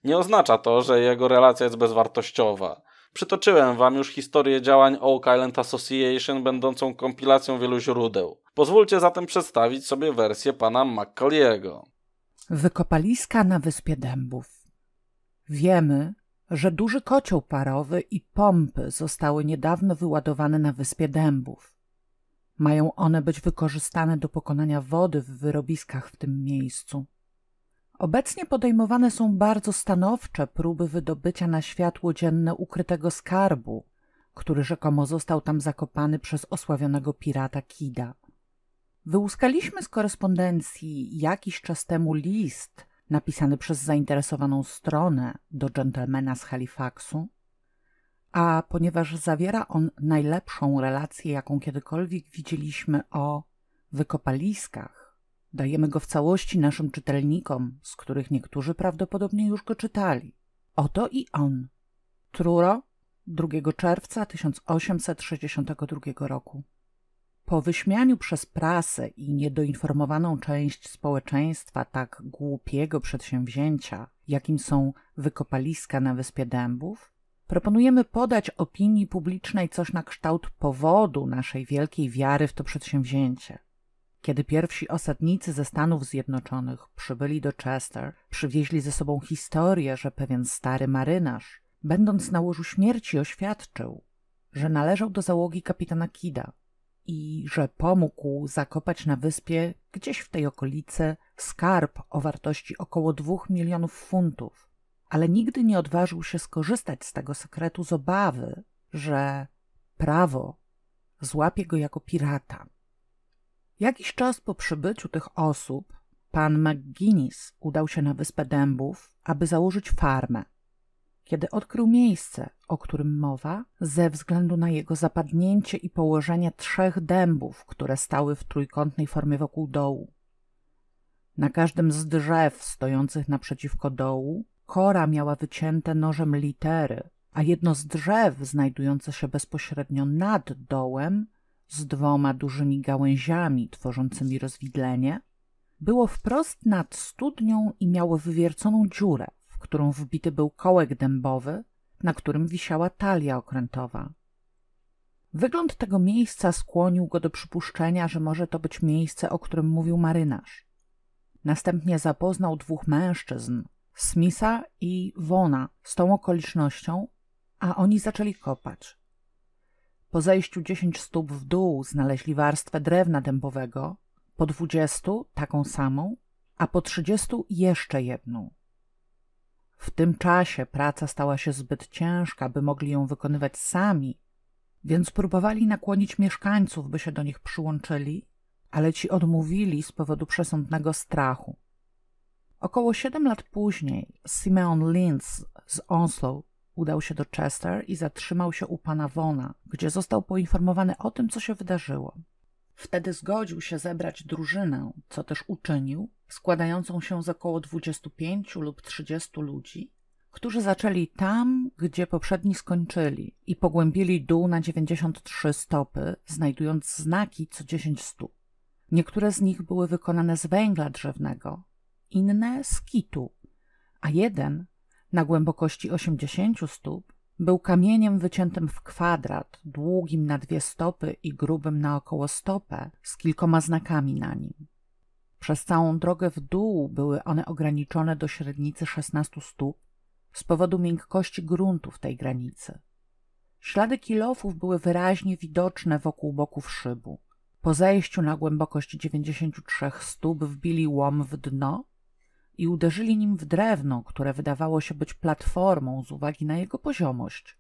Nie oznacza to, że jego relacja jest bezwartościowa. Przytoczyłem Wam już historię działań Oak Island Association będącą kompilacją wielu źródeł. Pozwólcie zatem przedstawić sobie wersję pana McCalliego. Wykopaliska na Wyspie Dębów. Wiemy, że duży kocioł parowy i pompy zostały niedawno wyładowane na Wyspie Dębów. Mają one być wykorzystane do pokonania wody w wyrobiskach w tym miejscu. Obecnie podejmowane są bardzo stanowcze próby wydobycia na światło dzienne ukrytego skarbu, który rzekomo został tam zakopany przez osławionego pirata Kida. Wyłuskaliśmy z korespondencji jakiś czas temu list napisany przez zainteresowaną stronę do dżentelmena z Halifaxu, a ponieważ zawiera on najlepszą relację, jaką kiedykolwiek widzieliśmy o wykopaliskach, Dajemy go w całości naszym czytelnikom, z których niektórzy prawdopodobnie już go czytali. Oto i on. Truro, 2 czerwca 1862 roku. Po wyśmianiu przez prasę i niedoinformowaną część społeczeństwa tak głupiego przedsięwzięcia, jakim są wykopaliska na Wyspie Dębów, proponujemy podać opinii publicznej coś na kształt powodu naszej wielkiej wiary w to przedsięwzięcie. Kiedy pierwsi osadnicy ze Stanów Zjednoczonych przybyli do Chester, przywieźli ze sobą historię, że pewien stary marynarz, będąc na łożu śmierci, oświadczył, że należał do załogi kapitana Kida i że pomógł zakopać na wyspie, gdzieś w tej okolicy, skarb o wartości około dwóch milionów funtów, ale nigdy nie odważył się skorzystać z tego sekretu z obawy, że prawo złapie go jako pirata. Jakiś czas po przybyciu tych osób pan McGuinness udał się na wyspę Dębów, aby założyć farmę. Kiedy odkrył miejsce, o którym mowa, ze względu na jego zapadnięcie i położenie trzech dębów, które stały w trójkątnej formie wokół dołu. Na każdym z drzew stojących naprzeciwko dołu kora miała wycięte nożem litery, a jedno z drzew znajdujące się bezpośrednio nad dołem z dwoma dużymi gałęziami tworzącymi rozwidlenie, było wprost nad studnią i miało wywierconą dziurę, w którą wbity był kołek dębowy, na którym wisiała talia okrętowa. Wygląd tego miejsca skłonił go do przypuszczenia, że może to być miejsce, o którym mówił marynarz. Następnie zapoznał dwóch mężczyzn, Smitha i Wona, z tą okolicznością, a oni zaczęli kopać. Po zejściu dziesięć stóp w dół znaleźli warstwę drewna dębowego, po dwudziestu taką samą, a po trzydziestu jeszcze jedną. W tym czasie praca stała się zbyt ciężka, by mogli ją wykonywać sami, więc próbowali nakłonić mieszkańców, by się do nich przyłączyli, ale ci odmówili z powodu przesądnego strachu. Około siedem lat później Simeon Linz z Onslow udał się do Chester i zatrzymał się u pana Wona, gdzie został poinformowany o tym, co się wydarzyło. Wtedy zgodził się zebrać drużynę, co też uczynił, składającą się z około 25 lub 30 ludzi, którzy zaczęli tam, gdzie poprzedni skończyli i pogłębili dół na 93 stopy, znajdując znaki co 10 stóp. Niektóre z nich były wykonane z węgla drzewnego, inne z kitu, a jeden na głębokości 80 stóp, był kamieniem wyciętym w kwadrat, długim na dwie stopy i grubym na około stopę, z kilkoma znakami na nim. Przez całą drogę w dół były one ograniczone do średnicy 16 stóp z powodu miękkości gruntów tej granicy. Ślady kilofów były wyraźnie widoczne wokół boków szybu. Po zejściu na głębokość 93 stóp wbili łom w dno i uderzyli nim w drewno, które wydawało się być platformą z uwagi na jego poziomość,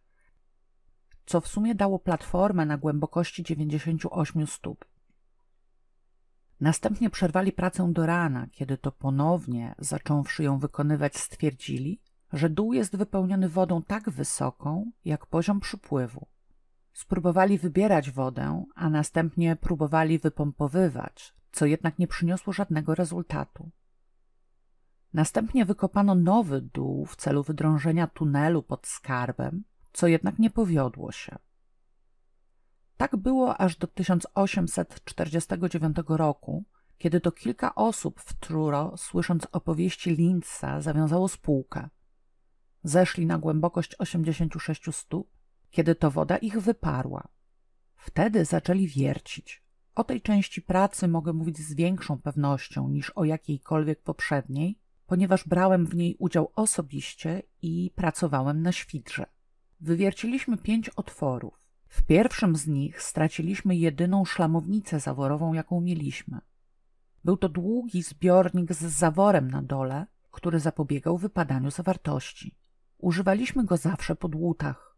co w sumie dało platformę na głębokości 98 stóp. Następnie przerwali pracę do rana, kiedy to ponownie, zacząwszy ją wykonywać, stwierdzili, że dół jest wypełniony wodą tak wysoką, jak poziom przypływu. Spróbowali wybierać wodę, a następnie próbowali wypompowywać, co jednak nie przyniosło żadnego rezultatu. Następnie wykopano nowy dół w celu wydrążenia tunelu pod skarbem, co jednak nie powiodło się. Tak było aż do 1849 roku, kiedy to kilka osób w Truro, słysząc opowieści Linza, zawiązało spółkę. Zeszli na głębokość 86 stóp, kiedy to woda ich wyparła. Wtedy zaczęli wiercić. O tej części pracy mogę mówić z większą pewnością niż o jakiejkolwiek poprzedniej, ponieważ brałem w niej udział osobiście i pracowałem na świdrze. Wywierciliśmy pięć otworów. W pierwszym z nich straciliśmy jedyną szlamownicę zaworową, jaką mieliśmy. Był to długi zbiornik z zaworem na dole, który zapobiegał wypadaniu zawartości. Używaliśmy go zawsze pod łutach.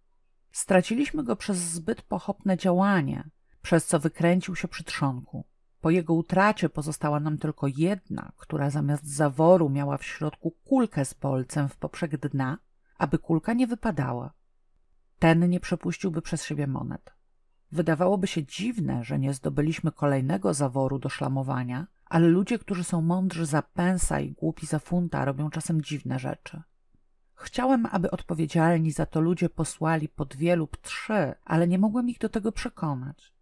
Straciliśmy go przez zbyt pochopne działanie, przez co wykręcił się przy trzonku. Po jego utracie pozostała nam tylko jedna, która zamiast zaworu miała w środku kulkę z polcem w poprzek dna, aby kulka nie wypadała. Ten nie przepuściłby przez siebie monet. Wydawałoby się dziwne, że nie zdobyliśmy kolejnego zaworu do szlamowania, ale ludzie, którzy są mądrzy za pensa i głupi za funta, robią czasem dziwne rzeczy. Chciałem, aby odpowiedzialni za to ludzie posłali po dwie lub trzy, ale nie mogłem ich do tego przekonać.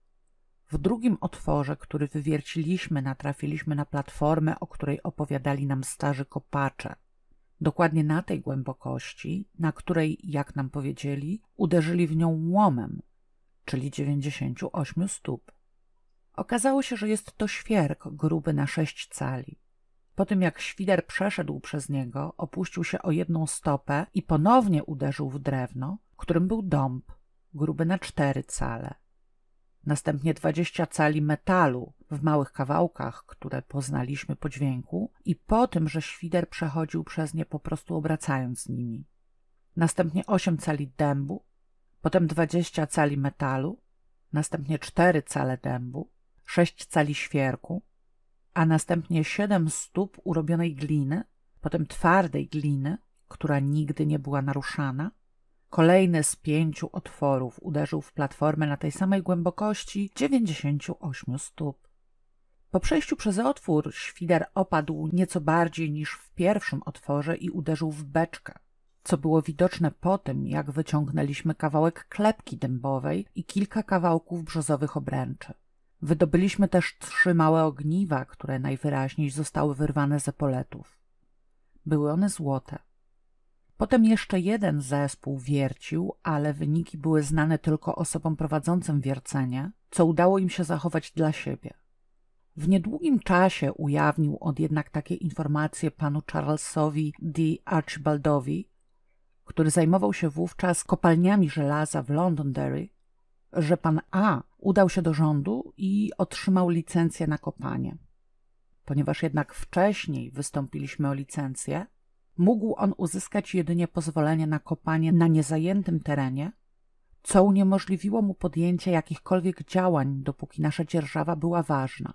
W drugim otworze, który wywierciliśmy, natrafiliśmy na platformę, o której opowiadali nam starzy kopacze. Dokładnie na tej głębokości, na której, jak nam powiedzieli, uderzyli w nią łomem, czyli 98 stóp. Okazało się, że jest to świerk gruby na sześć cali. Po tym jak świder przeszedł przez niego, opuścił się o jedną stopę i ponownie uderzył w drewno, którym był dąb, gruby na cztery cale następnie 20 cali metalu w małych kawałkach, które poznaliśmy po dźwięku i po tym, że świder przechodził przez nie po prostu obracając nimi. Następnie 8 cali dębu, potem 20 cali metalu, następnie 4 cale dębu, 6 cali świerku, a następnie 7 stóp urobionej gliny, potem twardej gliny, która nigdy nie była naruszana, Kolejny z pięciu otworów uderzył w platformę na tej samej głębokości 98 stóp. Po przejściu przez otwór świder opadł nieco bardziej niż w pierwszym otworze i uderzył w beczkę, co było widoczne po tym, jak wyciągnęliśmy kawałek klepki dębowej i kilka kawałków brzozowych obręczy. Wydobyliśmy też trzy małe ogniwa, które najwyraźniej zostały wyrwane z epoletów. Były one złote. Potem jeszcze jeden zespół wiercił, ale wyniki były znane tylko osobom prowadzącym wiercenie, co udało im się zachować dla siebie. W niedługim czasie ujawnił on jednak takie informacje panu Charlesowi D. Archibaldowi, który zajmował się wówczas kopalniami żelaza w Londonderry, że pan A udał się do rządu i otrzymał licencję na kopanie. Ponieważ jednak wcześniej wystąpiliśmy o licencję, mógł on uzyskać jedynie pozwolenie na kopanie na niezajętym terenie, co uniemożliwiło mu podjęcie jakichkolwiek działań, dopóki nasza dzierżawa była ważna.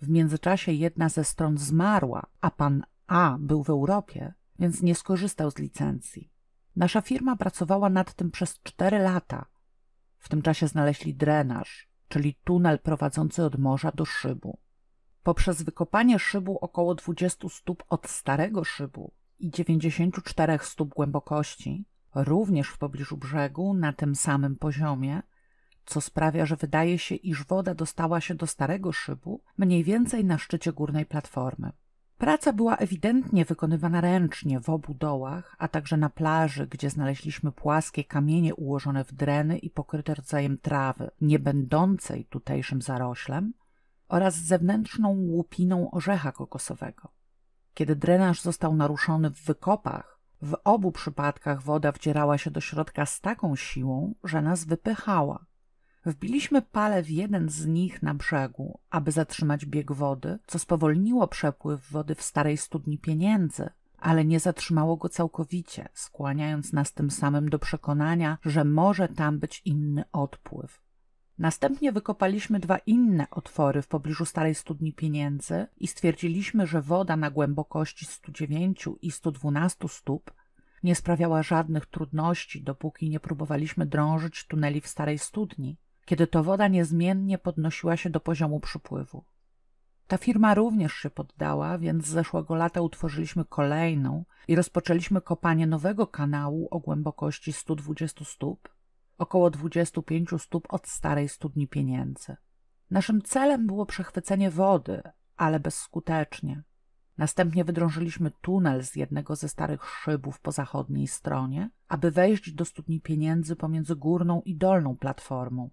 W międzyczasie jedna ze stron zmarła, a pan A był w Europie, więc nie skorzystał z licencji. Nasza firma pracowała nad tym przez cztery lata. W tym czasie znaleźli drenaż, czyli tunel prowadzący od morza do szybu. Poprzez wykopanie szybu około 20 stóp od starego szybu i 94 stóp głębokości, również w pobliżu brzegu, na tym samym poziomie, co sprawia, że wydaje się, iż woda dostała się do starego szybu mniej więcej na szczycie górnej platformy. Praca była ewidentnie wykonywana ręcznie w obu dołach, a także na plaży, gdzie znaleźliśmy płaskie kamienie ułożone w dreny i pokryte rodzajem trawy, nie będącej tutejszym zaroślem, oraz zewnętrzną łupiną orzecha kokosowego. Kiedy drenaż został naruszony w wykopach, w obu przypadkach woda wdzierała się do środka z taką siłą, że nas wypychała. Wbiliśmy pale w jeden z nich na brzegu, aby zatrzymać bieg wody, co spowolniło przepływ wody w starej studni pieniędzy, ale nie zatrzymało go całkowicie, skłaniając nas tym samym do przekonania, że może tam być inny odpływ. Następnie wykopaliśmy dwa inne otwory w pobliżu starej studni pieniędzy i stwierdziliśmy, że woda na głębokości 109 i 112 stóp nie sprawiała żadnych trudności, dopóki nie próbowaliśmy drążyć tuneli w starej studni, kiedy to woda niezmiennie podnosiła się do poziomu przypływu. Ta firma również się poddała, więc z zeszłego lata utworzyliśmy kolejną i rozpoczęliśmy kopanie nowego kanału o głębokości 120 stóp, około 25 stóp od starej studni pieniędzy. Naszym celem było przechwycenie wody, ale bezskutecznie. Następnie wydrążyliśmy tunel z jednego ze starych szybów po zachodniej stronie, aby wejść do studni pieniędzy pomiędzy górną i dolną platformą.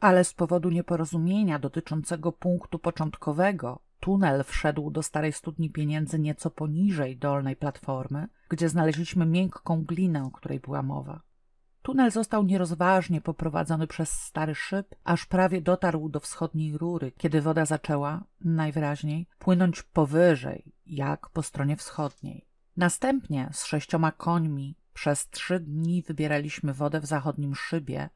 Ale z powodu nieporozumienia dotyczącego punktu początkowego, tunel wszedł do starej studni pieniędzy nieco poniżej dolnej platformy, gdzie znaleźliśmy miękką glinę, o której była mowa. Tunel został nierozważnie poprowadzony przez stary szyb, aż prawie dotarł do wschodniej rury, kiedy woda zaczęła, najwyraźniej, płynąć powyżej, jak po stronie wschodniej. Następnie z sześcioma końmi przez trzy dni wybieraliśmy wodę w zachodnim szybie,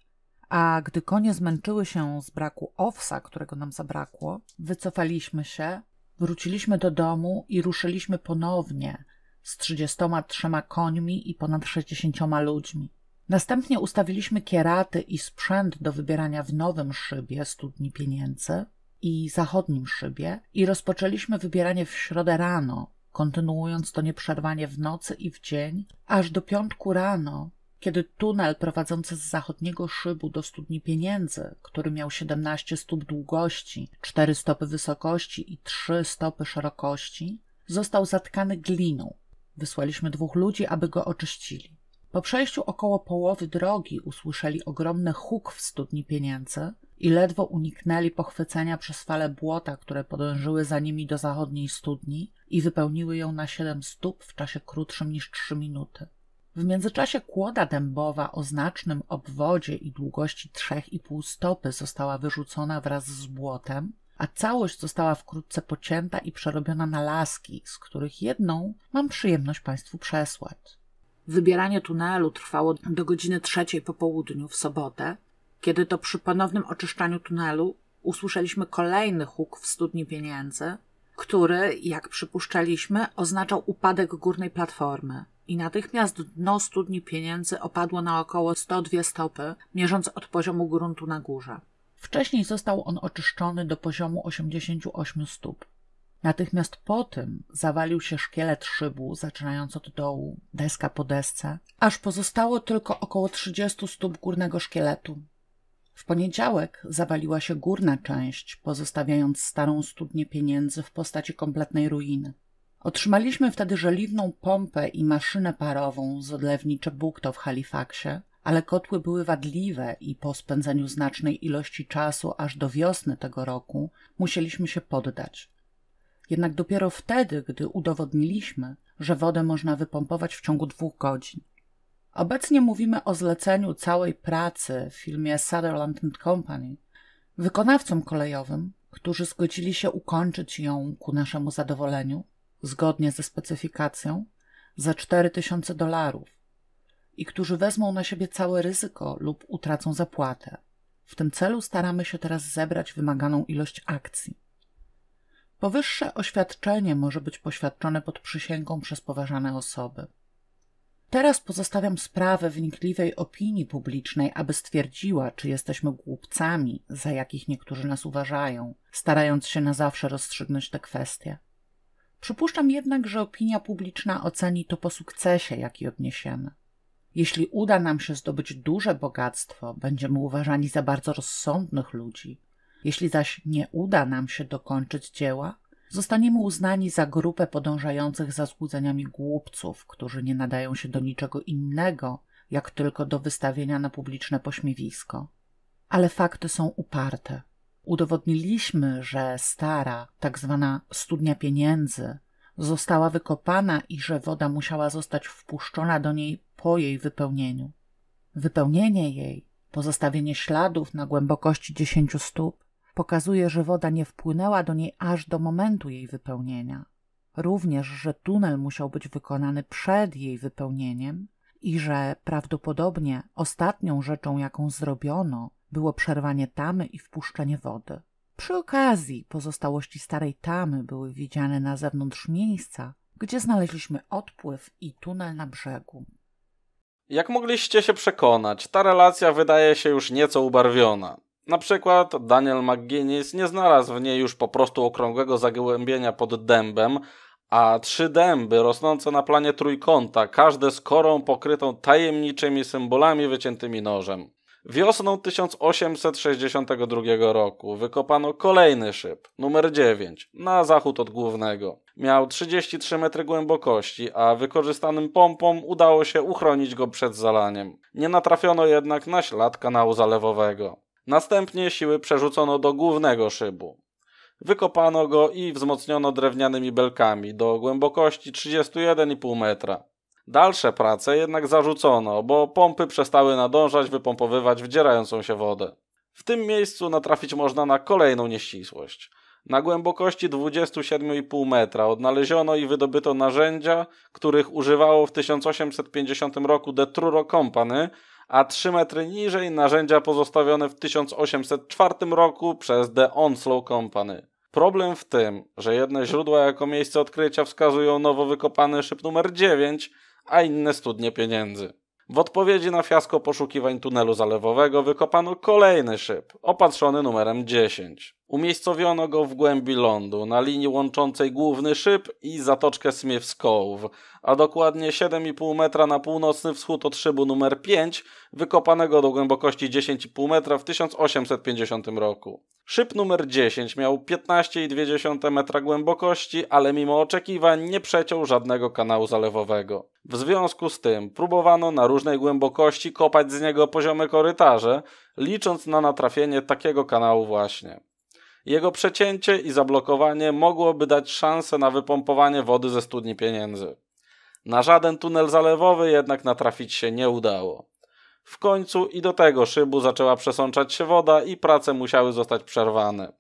a gdy konie zmęczyły się z braku owsa, którego nam zabrakło, wycofaliśmy się, wróciliśmy do domu i ruszyliśmy ponownie z trzydziestoma trzema końmi i ponad sześćdziesięcioma ludźmi. Następnie ustawiliśmy kieraty i sprzęt do wybierania w nowym szybie studni pieniędzy i zachodnim szybie i rozpoczęliśmy wybieranie w środę rano, kontynuując to nieprzerwanie w nocy i w dzień, aż do piątku rano, kiedy tunel prowadzący z zachodniego szybu do studni pieniędzy, który miał 17 stóp długości, 4 stopy wysokości i 3 stopy szerokości, został zatkany gliną. Wysłaliśmy dwóch ludzi, aby go oczyścili. Po przejściu około połowy drogi usłyszeli ogromny huk w studni pieniędzy i ledwo uniknęli pochwycenia przez fale błota, które podążyły za nimi do zachodniej studni i wypełniły ją na siedem stóp w czasie krótszym niż trzy minuty. W międzyczasie kłoda dębowa o znacznym obwodzie i długości 3,5 stopy została wyrzucona wraz z błotem, a całość została wkrótce pocięta i przerobiona na laski, z których jedną mam przyjemność Państwu przesłać. Wybieranie tunelu trwało do godziny trzeciej po południu w sobotę, kiedy to przy ponownym oczyszczaniu tunelu usłyszeliśmy kolejny huk w studni pieniędzy, który, jak przypuszczaliśmy, oznaczał upadek górnej platformy. I natychmiast dno studni pieniędzy opadło na około 102 stopy, mierząc od poziomu gruntu na górze. Wcześniej został on oczyszczony do poziomu 88 stóp. Natychmiast po tym zawalił się szkielet szybu, zaczynając od dołu, deska po desce, aż pozostało tylko około 30 stóp górnego szkieletu. W poniedziałek zawaliła się górna część, pozostawiając starą studnię pieniędzy w postaci kompletnej ruiny. Otrzymaliśmy wtedy żeliwną pompę i maszynę parową z odlewni bukto w Halifaxie, ale kotły były wadliwe i po spędzeniu znacznej ilości czasu aż do wiosny tego roku musieliśmy się poddać. Jednak dopiero wtedy, gdy udowodniliśmy, że wodę można wypompować w ciągu dwóch godzin. Obecnie mówimy o zleceniu całej pracy w firmie Sutherland Company wykonawcom kolejowym, którzy zgodzili się ukończyć ją ku naszemu zadowoleniu, zgodnie ze specyfikacją, za 4000 dolarów i którzy wezmą na siebie całe ryzyko lub utracą zapłatę. W tym celu staramy się teraz zebrać wymaganą ilość akcji. Powyższe oświadczenie może być poświadczone pod przysięgą przez poważane osoby. Teraz pozostawiam sprawę wnikliwej opinii publicznej, aby stwierdziła, czy jesteśmy głupcami, za jakich niektórzy nas uważają, starając się na zawsze rozstrzygnąć tę kwestię. Przypuszczam jednak, że opinia publiczna oceni to po sukcesie, jaki odniesiemy. Jeśli uda nam się zdobyć duże bogactwo, będziemy uważani za bardzo rozsądnych ludzi, jeśli zaś nie uda nam się dokończyć dzieła, zostaniemy uznani za grupę podążających za złudzeniami głupców, którzy nie nadają się do niczego innego, jak tylko do wystawienia na publiczne pośmiewisko. Ale fakty są uparte. Udowodniliśmy, że stara, tak zwana studnia pieniędzy, została wykopana i że woda musiała zostać wpuszczona do niej po jej wypełnieniu. Wypełnienie jej, pozostawienie śladów na głębokości 10 stóp, Pokazuje, że woda nie wpłynęła do niej aż do momentu jej wypełnienia. Również, że tunel musiał być wykonany przed jej wypełnieniem i że prawdopodobnie ostatnią rzeczą, jaką zrobiono, było przerwanie tamy i wpuszczenie wody. Przy okazji pozostałości starej tamy były widziane na zewnątrz miejsca, gdzie znaleźliśmy odpływ i tunel na brzegu. Jak mogliście się przekonać, ta relacja wydaje się już nieco ubarwiona. Na przykład Daniel McGuinness nie znalazł w niej już po prostu okrągłego zagłębienia pod dębem, a trzy dęby rosnące na planie trójkąta, każde z korą pokrytą tajemniczymi symbolami wyciętymi nożem. Wiosną 1862 roku wykopano kolejny szyb, numer 9, na zachód od głównego. Miał 33 metry głębokości, a wykorzystanym pompom udało się uchronić go przed zalaniem. Nie natrafiono jednak na ślad kanału zalewowego. Następnie siły przerzucono do głównego szybu. Wykopano go i wzmocniono drewnianymi belkami do głębokości 31,5 metra. Dalsze prace jednak zarzucono, bo pompy przestały nadążać wypompowywać wdzierającą się wodę. W tym miejscu natrafić można na kolejną nieścisłość. Na głębokości 27,5 metra odnaleziono i wydobyto narzędzia, których używało w 1850 roku The Truro Company, a 3 metry niżej narzędzia pozostawione w 1804 roku przez The Onslow Company. Problem w tym, że jedne źródła jako miejsce odkrycia wskazują nowo wykopany szyb numer 9, a inne studnie pieniędzy. W odpowiedzi na fiasko poszukiwań tunelu zalewowego wykopano kolejny szyb, opatrzony numerem 10. Umiejscowiono go w głębi lądu, na linii łączącej główny szyb i zatoczkę Smith's Cove, a dokładnie 7,5 metra na północny wschód od szybu numer 5, wykopanego do głębokości 10,5 metra w 1850 roku. Szyb numer 10 miał 15,2 metra głębokości, ale mimo oczekiwań nie przeciął żadnego kanału zalewowego. W związku z tym próbowano na różnej głębokości kopać z niego poziome korytarze, licząc na natrafienie takiego kanału właśnie. Jego przecięcie i zablokowanie mogłoby dać szansę na wypompowanie wody ze studni pieniędzy. Na żaden tunel zalewowy jednak natrafić się nie udało. W końcu i do tego szybu zaczęła przesączać się woda i prace musiały zostać przerwane.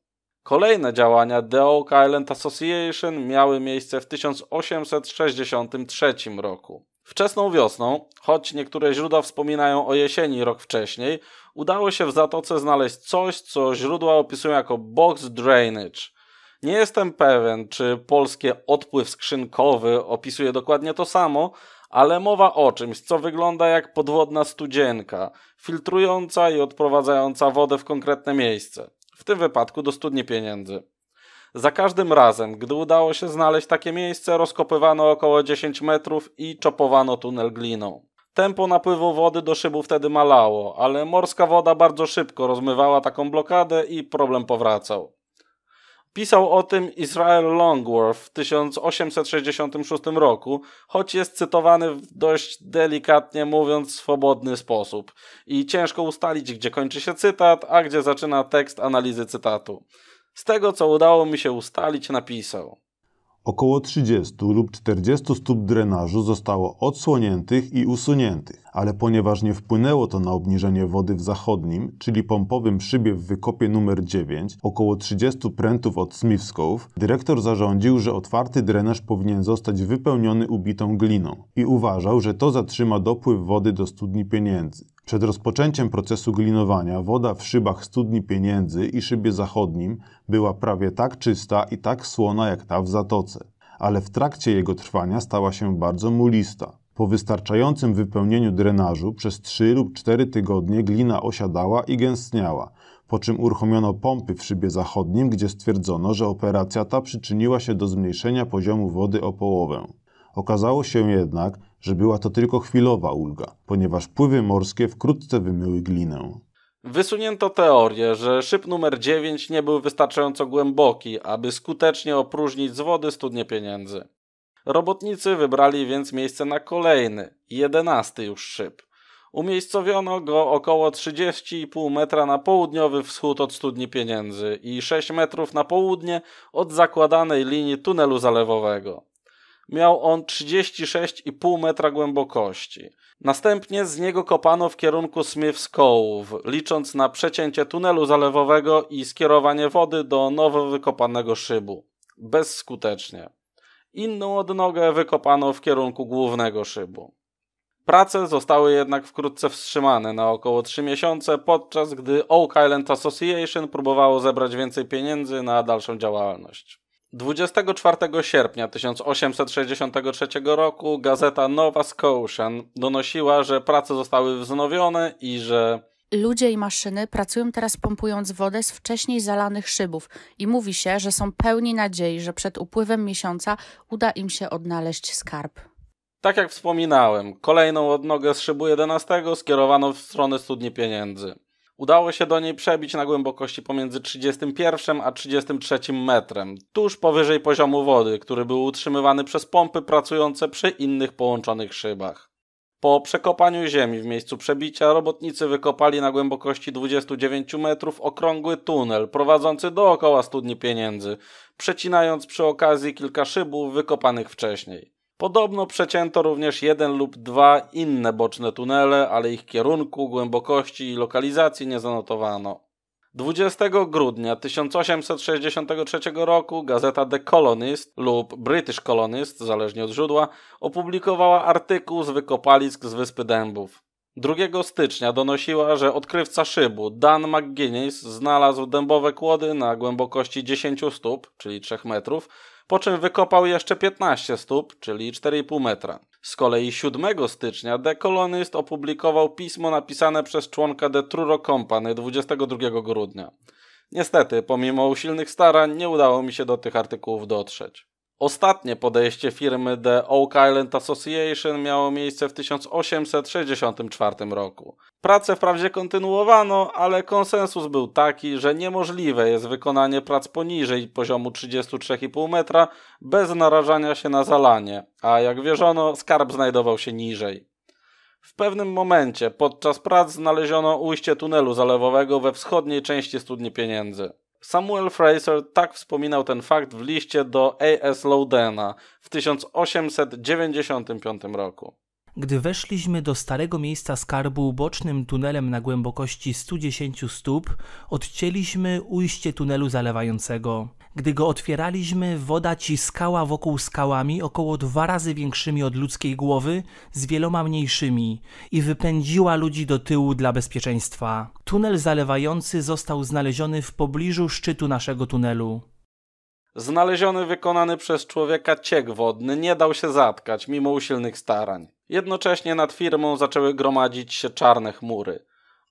Kolejne działania The Oak Island Association miały miejsce w 1863 roku. Wczesną wiosną, choć niektóre źródła wspominają o jesieni rok wcześniej, udało się w zatoce znaleźć coś, co źródła opisują jako box drainage. Nie jestem pewien, czy polskie odpływ skrzynkowy opisuje dokładnie to samo, ale mowa o czymś, co wygląda jak podwodna studzienka, filtrująca i odprowadzająca wodę w konkretne miejsce, w tym wypadku do studni pieniędzy. Za każdym razem, gdy udało się znaleźć takie miejsce, rozkopywano około 10 metrów i czopowano tunel gliną. Tempo napływu wody do szybu wtedy malało, ale morska woda bardzo szybko rozmywała taką blokadę i problem powracał. Pisał o tym Israel Longworth w 1866 roku, choć jest cytowany w dość delikatnie mówiąc swobodny sposób i ciężko ustalić, gdzie kończy się cytat, a gdzie zaczyna tekst analizy cytatu. Z tego, co udało mi się ustalić, napisał. Około 30 lub 40 stóp drenażu zostało odsłoniętych i usuniętych ale ponieważ nie wpłynęło to na obniżenie wody w zachodnim, czyli pompowym szybie w wykopie numer 9, około 30 prętów od Smith dyrektor zarządził, że otwarty drenaż powinien zostać wypełniony ubitą gliną i uważał, że to zatrzyma dopływ wody do studni pieniędzy. Przed rozpoczęciem procesu glinowania woda w szybach studni pieniędzy i szybie zachodnim była prawie tak czysta i tak słona jak ta w zatoce, ale w trakcie jego trwania stała się bardzo mulista. Po wystarczającym wypełnieniu drenażu przez 3 lub 4 tygodnie glina osiadała i gęstniała, po czym uruchomiono pompy w szybie zachodnim, gdzie stwierdzono, że operacja ta przyczyniła się do zmniejszenia poziomu wody o połowę. Okazało się jednak, że była to tylko chwilowa ulga, ponieważ pływy morskie wkrótce wymyły glinę. Wysunięto teorię, że szyb numer 9 nie był wystarczająco głęboki, aby skutecznie opróżnić z wody studnie pieniędzy. Robotnicy wybrali więc miejsce na kolejny, jedenasty już szyb. Umiejscowiono go około 30,5 metra na południowy wschód od studni pieniędzy i 6 metrów na południe od zakładanej linii tunelu zalewowego. Miał on 36,5 metra głębokości. Następnie z niego kopano w kierunku Smith's Cove, licząc na przecięcie tunelu zalewowego i skierowanie wody do nowo wykopanego szybu. Bezskutecznie. Inną odnogę wykopano w kierunku głównego szybu. Prace zostały jednak wkrótce wstrzymane na około 3 miesiące, podczas gdy Oak Island Association próbowało zebrać więcej pieniędzy na dalszą działalność. 24 sierpnia 1863 roku gazeta Nova Scotian donosiła, że prace zostały wznowione i że Ludzie i maszyny pracują teraz pompując wodę z wcześniej zalanych szybów i mówi się, że są pełni nadziei, że przed upływem miesiąca uda im się odnaleźć skarb. Tak jak wspominałem, kolejną odnogę z szybu 11 skierowano w stronę studni pieniędzy. Udało się do niej przebić na głębokości pomiędzy 31 a 33 metrem, tuż powyżej poziomu wody, który był utrzymywany przez pompy pracujące przy innych połączonych szybach. Po przekopaniu ziemi w miejscu przebicia robotnicy wykopali na głębokości 29 metrów okrągły tunel prowadzący dookoła studni pieniędzy, przecinając przy okazji kilka szybów wykopanych wcześniej. Podobno przecięto również jeden lub dwa inne boczne tunele, ale ich kierunku, głębokości i lokalizacji nie zanotowano. 20 grudnia 1863 roku gazeta The Colonist lub British Colonist, zależnie od źródła, opublikowała artykuł z wykopalisk z Wyspy Dębów. 2 stycznia donosiła, że odkrywca szybu Dan McGuinness znalazł dębowe kłody na głębokości 10 stóp, czyli 3 metrów, po czym wykopał jeszcze 15 stóp, czyli 4,5 metra. Z kolei 7 stycznia dekolonist opublikował pismo napisane przez członka The Truro Company 22 grudnia. Niestety, pomimo usilnych starań, nie udało mi się do tych artykułów dotrzeć. Ostatnie podejście firmy The Oak Island Association miało miejsce w 1864 roku. Prace wprawdzie kontynuowano, ale konsensus był taki, że niemożliwe jest wykonanie prac poniżej poziomu 33,5 metra bez narażania się na zalanie, a jak wierzono, skarb znajdował się niżej. W pewnym momencie podczas prac znaleziono ujście tunelu zalewowego we wschodniej części studni pieniędzy. Samuel Fraser tak wspominał ten fakt w liście do A.S. Lowdena w 1895 roku gdy weszliśmy do starego miejsca skarbu bocznym tunelem na głębokości 110 stóp, odcięliśmy ujście tunelu zalewającego. Gdy go otwieraliśmy, woda ciskała wokół skałami około dwa razy większymi od ludzkiej głowy, z wieloma mniejszymi i wypędziła ludzi do tyłu dla bezpieczeństwa. Tunel zalewający został znaleziony w pobliżu szczytu naszego tunelu. Znaleziony wykonany przez człowieka ciek wodny nie dał się zatkać mimo usilnych starań. Jednocześnie nad firmą zaczęły gromadzić się czarne chmury.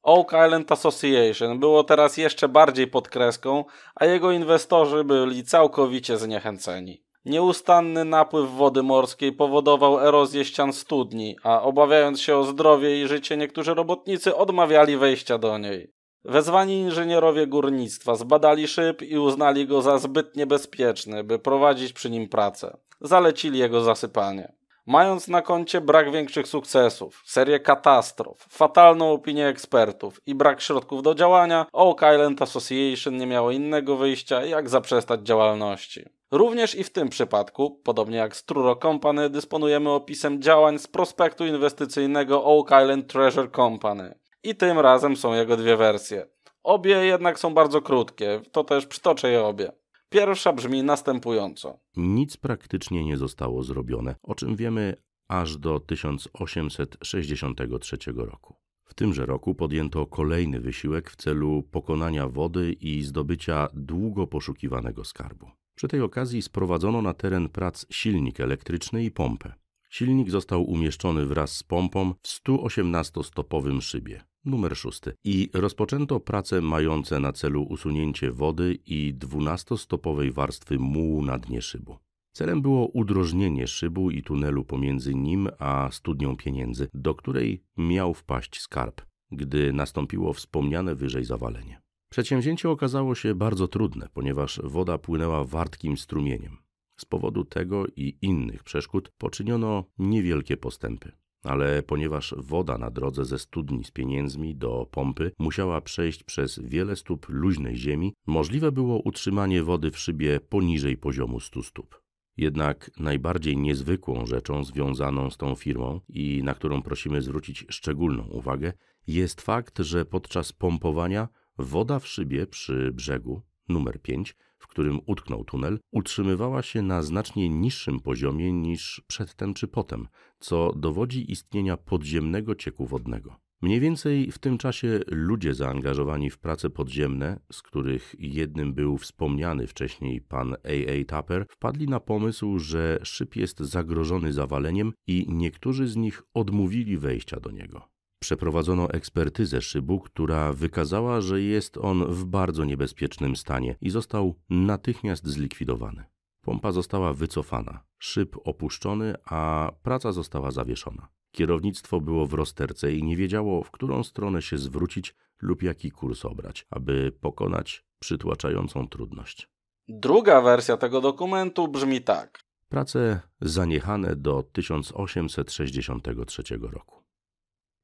Oak Island Association było teraz jeszcze bardziej pod kreską, a jego inwestorzy byli całkowicie zniechęceni. Nieustanny napływ wody morskiej powodował erozję ścian studni, a obawiając się o zdrowie i życie, niektórzy robotnicy odmawiali wejścia do niej. Wezwani inżynierowie górnictwa zbadali szyb i uznali go za zbyt niebezpieczny, by prowadzić przy nim pracę. Zalecili jego zasypanie. Mając na koncie brak większych sukcesów, serię katastrof, fatalną opinię ekspertów i brak środków do działania, Oak Island Association nie miało innego wyjścia jak zaprzestać działalności. Również i w tym przypadku, podobnie jak z Truro Company, dysponujemy opisem działań z prospektu inwestycyjnego Oak Island Treasure Company. I tym razem są jego dwie wersje. Obie jednak są bardzo krótkie, to też przytoczę je obie. Pierwsza brzmi następująco. Nic praktycznie nie zostało zrobione, o czym wiemy aż do 1863 roku. W tymże roku podjęto kolejny wysiłek w celu pokonania wody i zdobycia długo poszukiwanego skarbu. Przy tej okazji sprowadzono na teren prac silnik elektryczny i pompę. Silnik został umieszczony wraz z pompą w 118-stopowym szybie numer 6 i rozpoczęto prace mające na celu usunięcie wody i 12-stopowej warstwy mułu na dnie szybu. Celem było udrożnienie szybu i tunelu pomiędzy nim a studnią pieniędzy, do której miał wpaść skarb, gdy nastąpiło wspomniane wyżej zawalenie. Przedsięwzięcie okazało się bardzo trudne, ponieważ woda płynęła wartkim strumieniem. Z powodu tego i innych przeszkód poczyniono niewielkie postępy ale ponieważ woda na drodze ze studni z pieniędzmi do pompy musiała przejść przez wiele stóp luźnej ziemi, możliwe było utrzymanie wody w szybie poniżej poziomu 100 stóp. Jednak najbardziej niezwykłą rzeczą związaną z tą firmą i na którą prosimy zwrócić szczególną uwagę, jest fakt, że podczas pompowania woda w szybie przy brzegu numer 5, w którym utknął tunel, utrzymywała się na znacznie niższym poziomie niż przedtem czy potem, co dowodzi istnienia podziemnego cieku wodnego. Mniej więcej w tym czasie ludzie zaangażowani w prace podziemne, z których jednym był wspomniany wcześniej pan A.A. Tapper, wpadli na pomysł, że szyb jest zagrożony zawaleniem i niektórzy z nich odmówili wejścia do niego. Przeprowadzono ekspertyzę szybu, która wykazała, że jest on w bardzo niebezpiecznym stanie i został natychmiast zlikwidowany. Pompa została wycofana, szyb opuszczony, a praca została zawieszona. Kierownictwo było w rozterce i nie wiedziało, w którą stronę się zwrócić lub jaki kurs obrać, aby pokonać przytłaczającą trudność. Druga wersja tego dokumentu brzmi tak. Prace zaniechane do 1863 roku.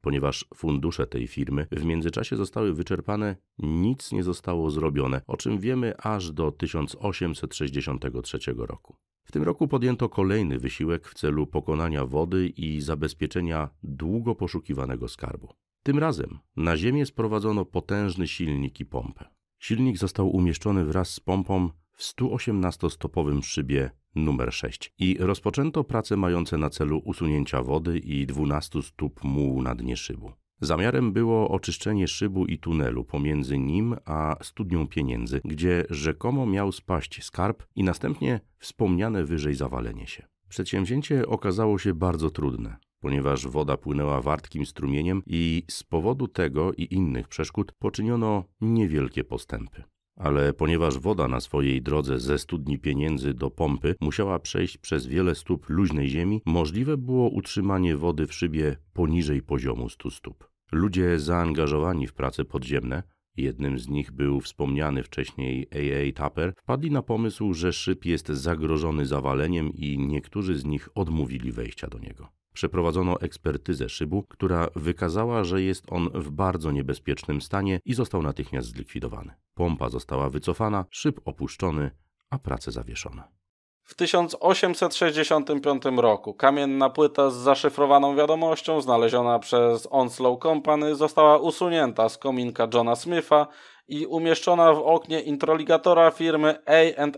Ponieważ fundusze tej firmy w międzyczasie zostały wyczerpane, nic nie zostało zrobione, o czym wiemy aż do 1863 roku. W tym roku podjęto kolejny wysiłek w celu pokonania wody i zabezpieczenia długo poszukiwanego skarbu. Tym razem na ziemię sprowadzono potężny silnik i pompę. Silnik został umieszczony wraz z pompą w 118-stopowym szybie numer 6 i rozpoczęto prace mające na celu usunięcia wody i 12 stóp mułu na dnie szybu. Zamiarem było oczyszczenie szybu i tunelu pomiędzy nim a studnią pieniędzy, gdzie rzekomo miał spaść skarb i następnie wspomniane wyżej zawalenie się. Przedsięwzięcie okazało się bardzo trudne, ponieważ woda płynęła wartkim strumieniem i z powodu tego i innych przeszkód poczyniono niewielkie postępy ale ponieważ woda na swojej drodze ze studni pieniędzy do pompy musiała przejść przez wiele stóp luźnej ziemi, możliwe było utrzymanie wody w szybie poniżej poziomu 100 stóp. Ludzie zaangażowani w prace podziemne, jednym z nich był wspomniany wcześniej A.A. Tapper, wpadli na pomysł, że szyb jest zagrożony zawaleniem i niektórzy z nich odmówili wejścia do niego. Przeprowadzono ekspertyzę szybu, która wykazała, że jest on w bardzo niebezpiecznym stanie i został natychmiast zlikwidowany. Pompa została wycofana, szyb opuszczony, a prace zawieszone. W 1865 roku kamienna płyta z zaszyfrowaną wiadomością znaleziona przez Onslow Company została usunięta z kominka Johna Smitha i umieszczona w oknie introligatora firmy A&H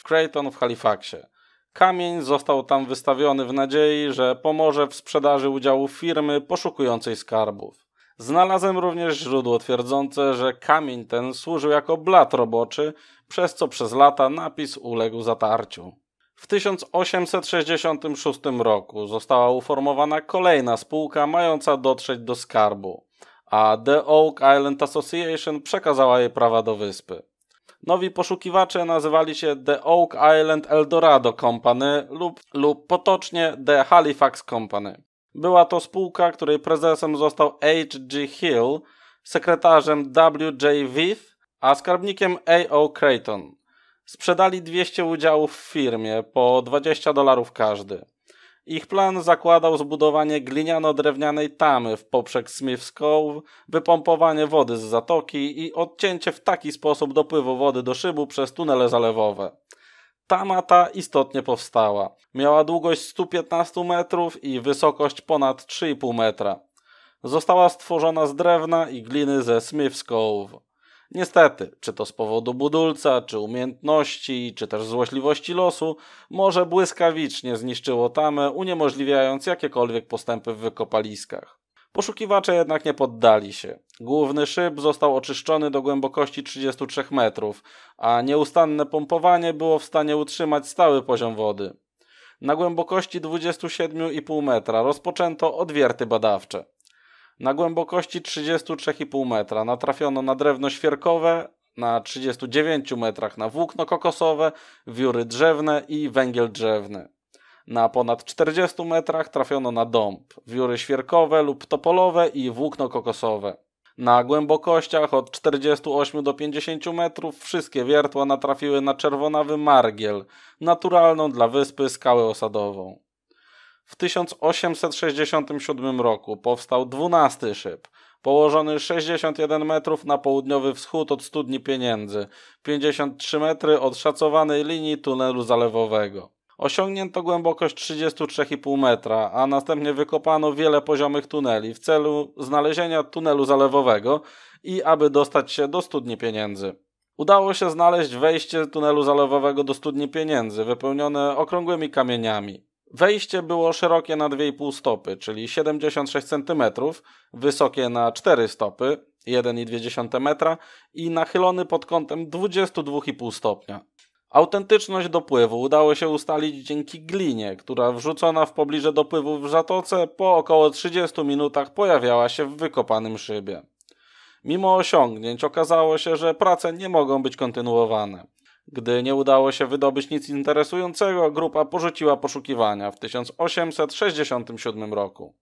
w Creighton w Halifaxie. Kamień został tam wystawiony w nadziei, że pomoże w sprzedaży udziału firmy poszukującej skarbów. Znalazłem również źródło twierdzące, że kamień ten służył jako blat roboczy, przez co przez lata napis uległ zatarciu. W 1866 roku została uformowana kolejna spółka mająca dotrzeć do skarbu, a The Oak Island Association przekazała jej prawa do wyspy. Nowi poszukiwacze nazywali się The Oak Island Eldorado Company lub, lub potocznie The Halifax Company. Była to spółka, której prezesem został H.G. Hill, sekretarzem W.J. Viff, a skarbnikiem A.O. Creighton. Sprzedali 200 udziałów w firmie po 20 dolarów każdy. Ich plan zakładał zbudowanie gliniano-drewnianej tamy w poprzek Smith's Cove, wypompowanie wody z zatoki i odcięcie w taki sposób dopływu wody do szybu przez tunele zalewowe. Tama ta istotnie powstała. Miała długość 115 metrów i wysokość ponad 3,5 metra. Została stworzona z drewna i gliny ze Smith's Cove. Niestety, czy to z powodu budulca, czy umiejętności, czy też złośliwości losu, morze błyskawicznie zniszczyło tamę, uniemożliwiając jakiekolwiek postępy w wykopaliskach. Poszukiwacze jednak nie poddali się. Główny szyb został oczyszczony do głębokości 33 metrów, a nieustanne pompowanie było w stanie utrzymać stały poziom wody. Na głębokości 27,5 metra rozpoczęto odwierty badawcze. Na głębokości 33,5 metra natrafiono na drewno świerkowe, na 39 metrach na włókno kokosowe, wióry drzewne i węgiel drzewny. Na ponad 40 metrach trafiono na dąb, wióry świerkowe lub topolowe i włókno kokosowe. Na głębokościach od 48 do 50 metrów wszystkie wiertła natrafiły na czerwonawy margiel, naturalną dla wyspy skałę osadową. W 1867 roku powstał dwunasty szyb, położony 61 metrów na południowy wschód od studni pieniędzy, 53 metry od szacowanej linii tunelu zalewowego. Osiągnięto głębokość 33,5 metra, a następnie wykopano wiele poziomych tuneli w celu znalezienia tunelu zalewowego i aby dostać się do studni pieniędzy. Udało się znaleźć wejście tunelu zalewowego do studni pieniędzy, wypełnione okrągłymi kamieniami. Wejście było szerokie na 2,5 stopy, czyli 76 cm, wysokie na 4 stopy, 1,2 metra i nachylony pod kątem 22,5 stopnia. Autentyczność dopływu udało się ustalić dzięki glinie, która wrzucona w pobliże dopływów w zatoce po około 30 minutach pojawiała się w wykopanym szybie. Mimo osiągnięć okazało się, że prace nie mogą być kontynuowane. Gdy nie udało się wydobyć nic interesującego, grupa porzuciła poszukiwania w 1867 roku.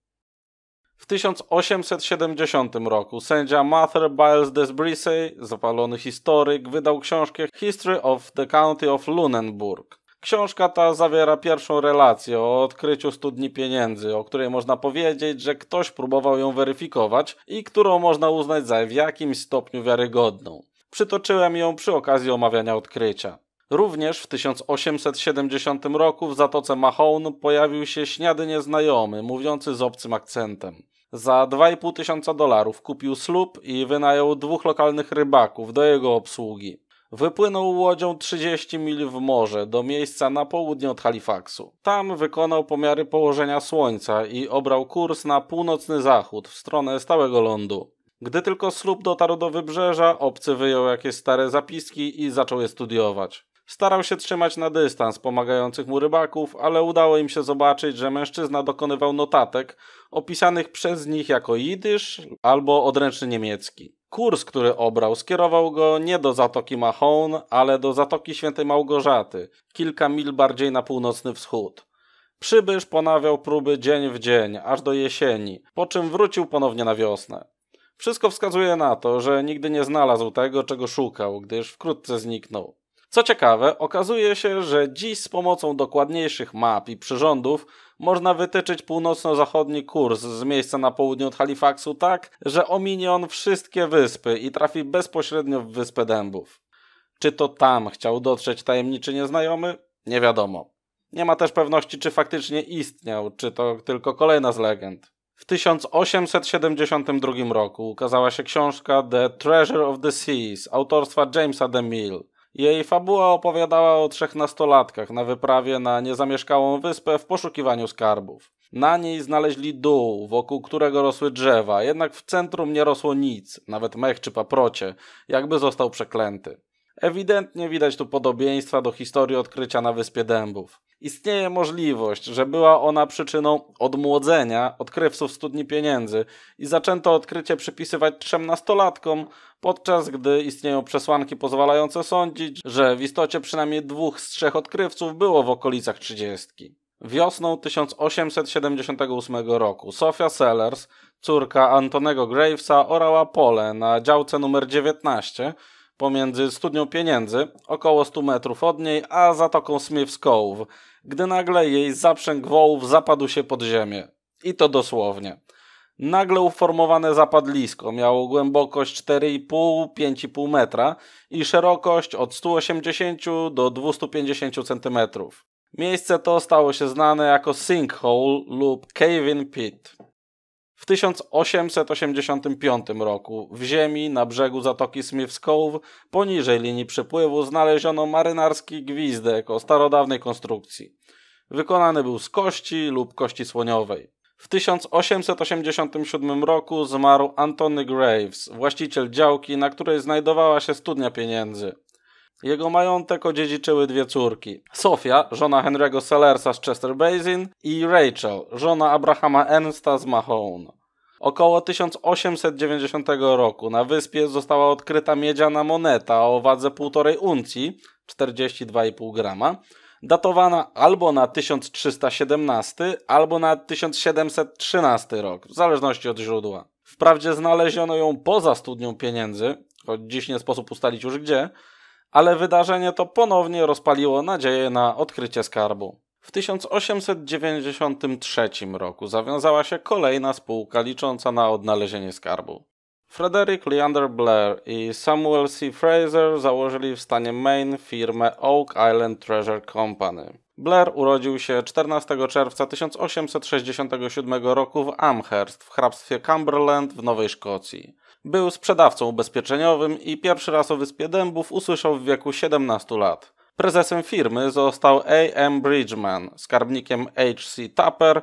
W 1870 roku sędzia Mather Biles Desbrisey, zapalony historyk, wydał książkę History of the County of Lunenburg. Książka ta zawiera pierwszą relację o odkryciu studni pieniędzy, o której można powiedzieć, że ktoś próbował ją weryfikować i którą można uznać za w jakimś stopniu wiarygodną. Przytoczyłem ją przy okazji omawiania odkrycia. Również w 1870 roku w Zatoce Mahon pojawił się śniady nieznajomy, mówiący z obcym akcentem. Za 2,5 tysiąca dolarów kupił słup i wynajął dwóch lokalnych rybaków do jego obsługi. Wypłynął łodzią 30 mil w morze do miejsca na południe od Halifaxu. Tam wykonał pomiary położenia słońca i obrał kurs na północny zachód w stronę stałego lądu. Gdy tylko Slup dotarł do wybrzeża, obcy wyjął jakieś stare zapiski i zaczął je studiować. Starał się trzymać na dystans pomagających mu rybaków, ale udało im się zobaczyć, że mężczyzna dokonywał notatek opisanych przez nich jako jidysz albo odręczny niemiecki. Kurs, który obrał, skierował go nie do Zatoki Mahon, ale do Zatoki Świętej Małgorzaty, kilka mil bardziej na północny wschód. Przybysz ponawiał próby dzień w dzień, aż do jesieni, po czym wrócił ponownie na wiosnę. Wszystko wskazuje na to, że nigdy nie znalazł tego, czego szukał, gdyż wkrótce zniknął. Co ciekawe, okazuje się, że dziś z pomocą dokładniejszych map i przyrządów można wytyczyć północno-zachodni kurs z miejsca na południu od Halifaxu tak, że ominie on wszystkie wyspy i trafi bezpośrednio w Wyspę Dębów. Czy to tam chciał dotrzeć tajemniczy nieznajomy? Nie wiadomo. Nie ma też pewności, czy faktycznie istniał, czy to tylko kolejna z legend. W 1872 roku ukazała się książka The Treasure of the Seas autorstwa Jamesa DeMille. Jej fabuła opowiadała o trzech nastolatkach na wyprawie na niezamieszkałą wyspę w poszukiwaniu skarbów. Na niej znaleźli dół, wokół którego rosły drzewa, jednak w centrum nie rosło nic, nawet mech czy paprocie, jakby został przeklęty. Ewidentnie widać tu podobieństwa do historii odkrycia na wyspie dębów istnieje możliwość, że była ona przyczyną odmłodzenia odkrywców studni pieniędzy i zaczęto odkrycie przypisywać trzemnastolatkom, podczas gdy istnieją przesłanki pozwalające sądzić, że w istocie przynajmniej dwóch z trzech odkrywców było w okolicach trzydziestki. Wiosną 1878 roku Sofia Sellers, córka Antonego Gravesa, orała pole na działce numer 19, pomiędzy studnią pieniędzy, około 100 metrów od niej, a zatoką Smith's Cove, gdy nagle jej zaprzęg wołów zapadł się pod ziemię. I to dosłownie. Nagle uformowane zapadlisko miało głębokość 4,5-5,5 metra i szerokość od 180 do 250 cm. Miejsce to stało się znane jako sinkhole lub cave-in pit. W 1885 roku w ziemi na brzegu Zatoki Smith's Cove poniżej linii przepływu znaleziono marynarski gwizdek o starodawnej konstrukcji. Wykonany był z kości lub kości słoniowej. W 1887 roku zmarł Antony Graves, właściciel działki, na której znajdowała się studnia pieniędzy. Jego majątek odziedziczyły dwie córki. Sofia, żona Henry'ego Sellersa z Chester Basin i Rachel, żona Abrahama Ernsta z Mahone. Około 1890 roku na wyspie została odkryta miedziana moneta o wadze 1,5 uncji, 42,5 grama, datowana albo na 1317, albo na 1713 rok, w zależności od źródła. Wprawdzie znaleziono ją poza studnią pieniędzy, choć dziś nie sposób ustalić już gdzie, ale wydarzenie to ponownie rozpaliło nadzieję na odkrycie skarbu. W 1893 roku zawiązała się kolejna spółka licząca na odnalezienie skarbu. Frederick Leander Blair i Samuel C. Fraser założyli w stanie Maine firmę Oak Island Treasure Company. Blair urodził się 14 czerwca 1867 roku w Amherst w hrabstwie Cumberland w Nowej Szkocji. Był sprzedawcą ubezpieczeniowym i pierwszy raz o Wyspie Dębów usłyszał w wieku 17 lat. Prezesem firmy został A.M. Bridgman, skarbnikiem H.C. Tupper,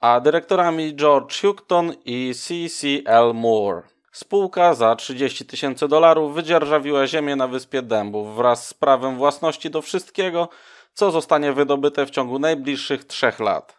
a dyrektorami George Houghton i C.C.L. Moore. Spółka za 30 tysięcy dolarów wydzierżawiła ziemię na Wyspie Dębów wraz z prawem własności do wszystkiego, co zostanie wydobyte w ciągu najbliższych trzech lat.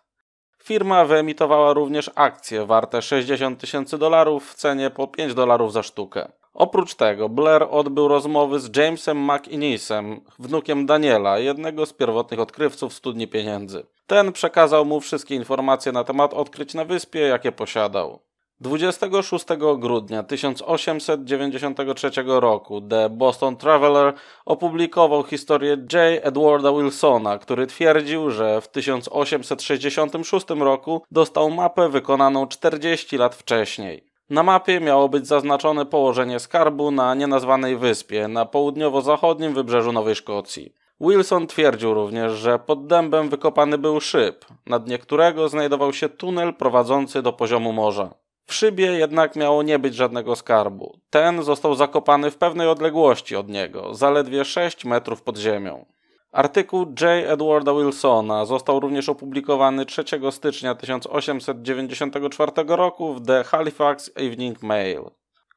Firma wyemitowała również akcje warte 60 tysięcy dolarów w cenie po 5 dolarów za sztukę. Oprócz tego Blair odbył rozmowy z Jamesem McInnesem, wnukiem Daniela, jednego z pierwotnych odkrywców studni pieniędzy. Ten przekazał mu wszystkie informacje na temat odkryć na wyspie, jakie posiadał. 26 grudnia 1893 roku The Boston Traveler opublikował historię J. Edwarda Wilsona, który twierdził, że w 1866 roku dostał mapę wykonaną 40 lat wcześniej. Na mapie miało być zaznaczone położenie skarbu na nienazwanej wyspie na południowo-zachodnim wybrzeżu Nowej Szkocji. Wilson twierdził również, że pod dębem wykopany był szyb, na dnie którego znajdował się tunel prowadzący do poziomu morza. W szybie jednak miało nie być żadnego skarbu. Ten został zakopany w pewnej odległości od niego, zaledwie 6 metrów pod ziemią. Artykuł J. Edwarda Wilsona został również opublikowany 3 stycznia 1894 roku w The Halifax Evening Mail.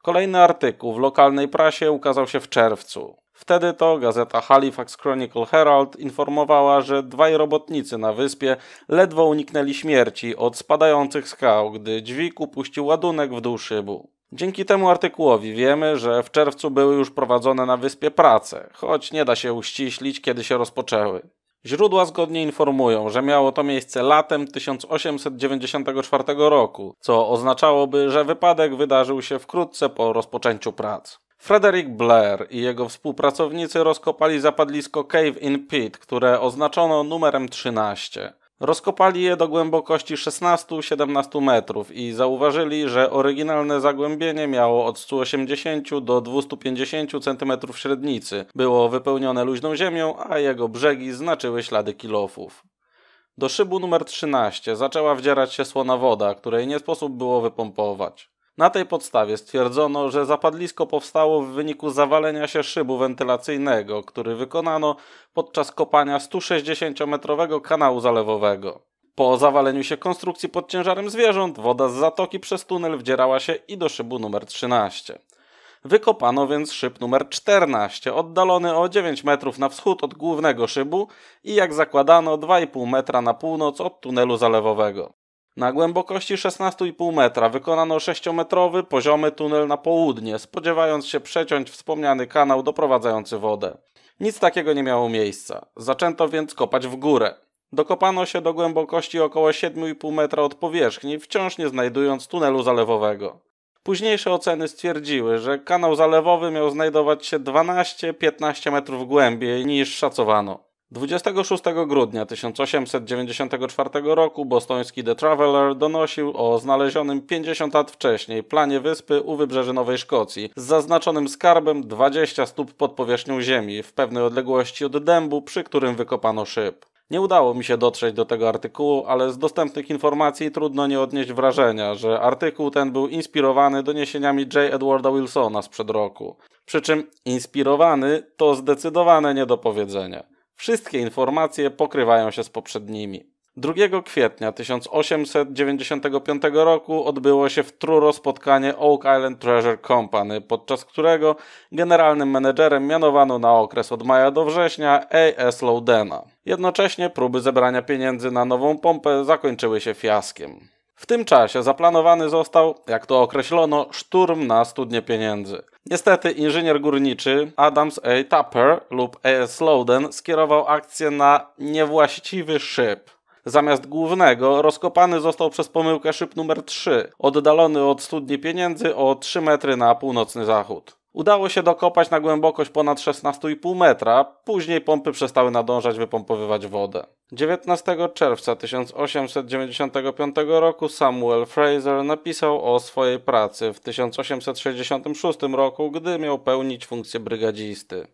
Kolejny artykuł w lokalnej prasie ukazał się w czerwcu. Wtedy to gazeta Halifax Chronicle Herald informowała, że dwaj robotnicy na wyspie ledwo uniknęli śmierci od spadających skał, gdy dźwig upuścił ładunek w dół szybu. Dzięki temu artykułowi wiemy, że w czerwcu były już prowadzone na wyspie prace, choć nie da się uściślić, kiedy się rozpoczęły. Źródła zgodnie informują, że miało to miejsce latem 1894 roku, co oznaczałoby, że wypadek wydarzył się wkrótce po rozpoczęciu prac. Frederick Blair i jego współpracownicy rozkopali zapadlisko Cave in Pit, które oznaczono numerem 13. Rozkopali je do głębokości 16-17 metrów i zauważyli, że oryginalne zagłębienie miało od 180 do 250 cm średnicy, było wypełnione luźną ziemią, a jego brzegi znaczyły ślady kilofów. Do szybu numer 13 zaczęła wdzierać się słona woda, której nie sposób było wypompować. Na tej podstawie stwierdzono, że zapadlisko powstało w wyniku zawalenia się szybu wentylacyjnego, który wykonano podczas kopania 160-metrowego kanału zalewowego. Po zawaleniu się konstrukcji pod ciężarem zwierząt, woda z zatoki przez tunel wdzierała się i do szybu numer 13. Wykopano więc szyb numer 14, oddalony o 9 metrów na wschód od głównego szybu i jak zakładano 2,5 metra na północ od tunelu zalewowego. Na głębokości 16,5 metra wykonano 6-metrowy poziomy tunel na południe, spodziewając się przeciąć wspomniany kanał doprowadzający wodę. Nic takiego nie miało miejsca. Zaczęto więc kopać w górę. Dokopano się do głębokości około 7,5 metra od powierzchni, wciąż nie znajdując tunelu zalewowego. Późniejsze oceny stwierdziły, że kanał zalewowy miał znajdować się 12-15 metrów głębiej niż szacowano. 26 grudnia 1894 roku bostoński The Traveller donosił o znalezionym 50 lat wcześniej planie wyspy u wybrzeży Nowej Szkocji z zaznaczonym skarbem 20 stóp pod powierzchnią ziemi w pewnej odległości od dębu, przy którym wykopano szyb. Nie udało mi się dotrzeć do tego artykułu, ale z dostępnych informacji trudno nie odnieść wrażenia, że artykuł ten był inspirowany doniesieniami J. Edwarda Wilsona sprzed roku. Przy czym inspirowany to zdecydowane niedopowiedzenie. Wszystkie informacje pokrywają się z poprzednimi. 2 kwietnia 1895 roku odbyło się w Truro spotkanie Oak Island Treasure Company, podczas którego generalnym menedżerem mianowano na okres od maja do września A.S. Lowdena. Jednocześnie próby zebrania pieniędzy na nową pompę zakończyły się fiaskiem. W tym czasie zaplanowany został, jak to określono, szturm na studnie pieniędzy. Niestety inżynier górniczy Adams A. Tupper lub A. S. skierował akcję na niewłaściwy szyb. Zamiast głównego rozkopany został przez pomyłkę szyb numer 3, oddalony od studni pieniędzy o 3 metry na północny zachód. Udało się dokopać na głębokość ponad 16,5 metra, później pompy przestały nadążać wypompowywać wodę. 19 czerwca 1895 roku Samuel Fraser napisał o swojej pracy w 1866 roku, gdy miał pełnić funkcję brygadzisty.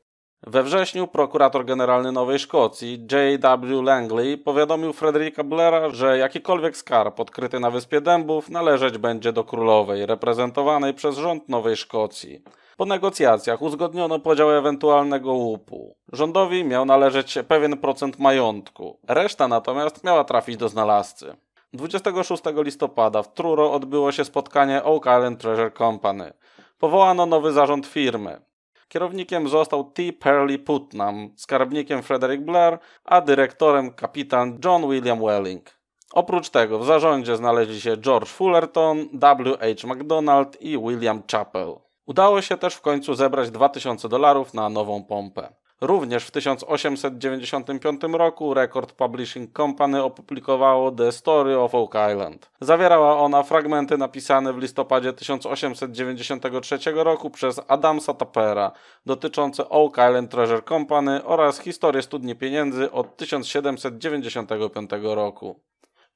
We wrześniu prokurator generalny Nowej Szkocji J.W. Langley powiadomił Frederika Blaira, że jakikolwiek skarb odkryty na wyspie Dębów należeć będzie do królowej, reprezentowanej przez rząd Nowej Szkocji. Po negocjacjach uzgodniono podział ewentualnego łupu. Rządowi miał należeć się pewien procent majątku, reszta natomiast miała trafić do znalazcy. 26 listopada w Truro odbyło się spotkanie Oak Island Treasure Company. Powołano nowy zarząd firmy. Kierownikiem został T. Perley Putnam, skarbnikiem Frederick Blair, a dyrektorem kapitan John William Welling. Oprócz tego w zarządzie znaleźli się George Fullerton, W. H. MacDonald i William Chappell. Udało się też w końcu zebrać 2000 dolarów na nową pompę. Również w 1895 roku Record Publishing Company opublikowało The Story of Oak Island. Zawierała ona fragmenty napisane w listopadzie 1893 roku przez Adamsa Tapera dotyczące Oak Island Treasure Company oraz historię studni pieniędzy od 1795 roku.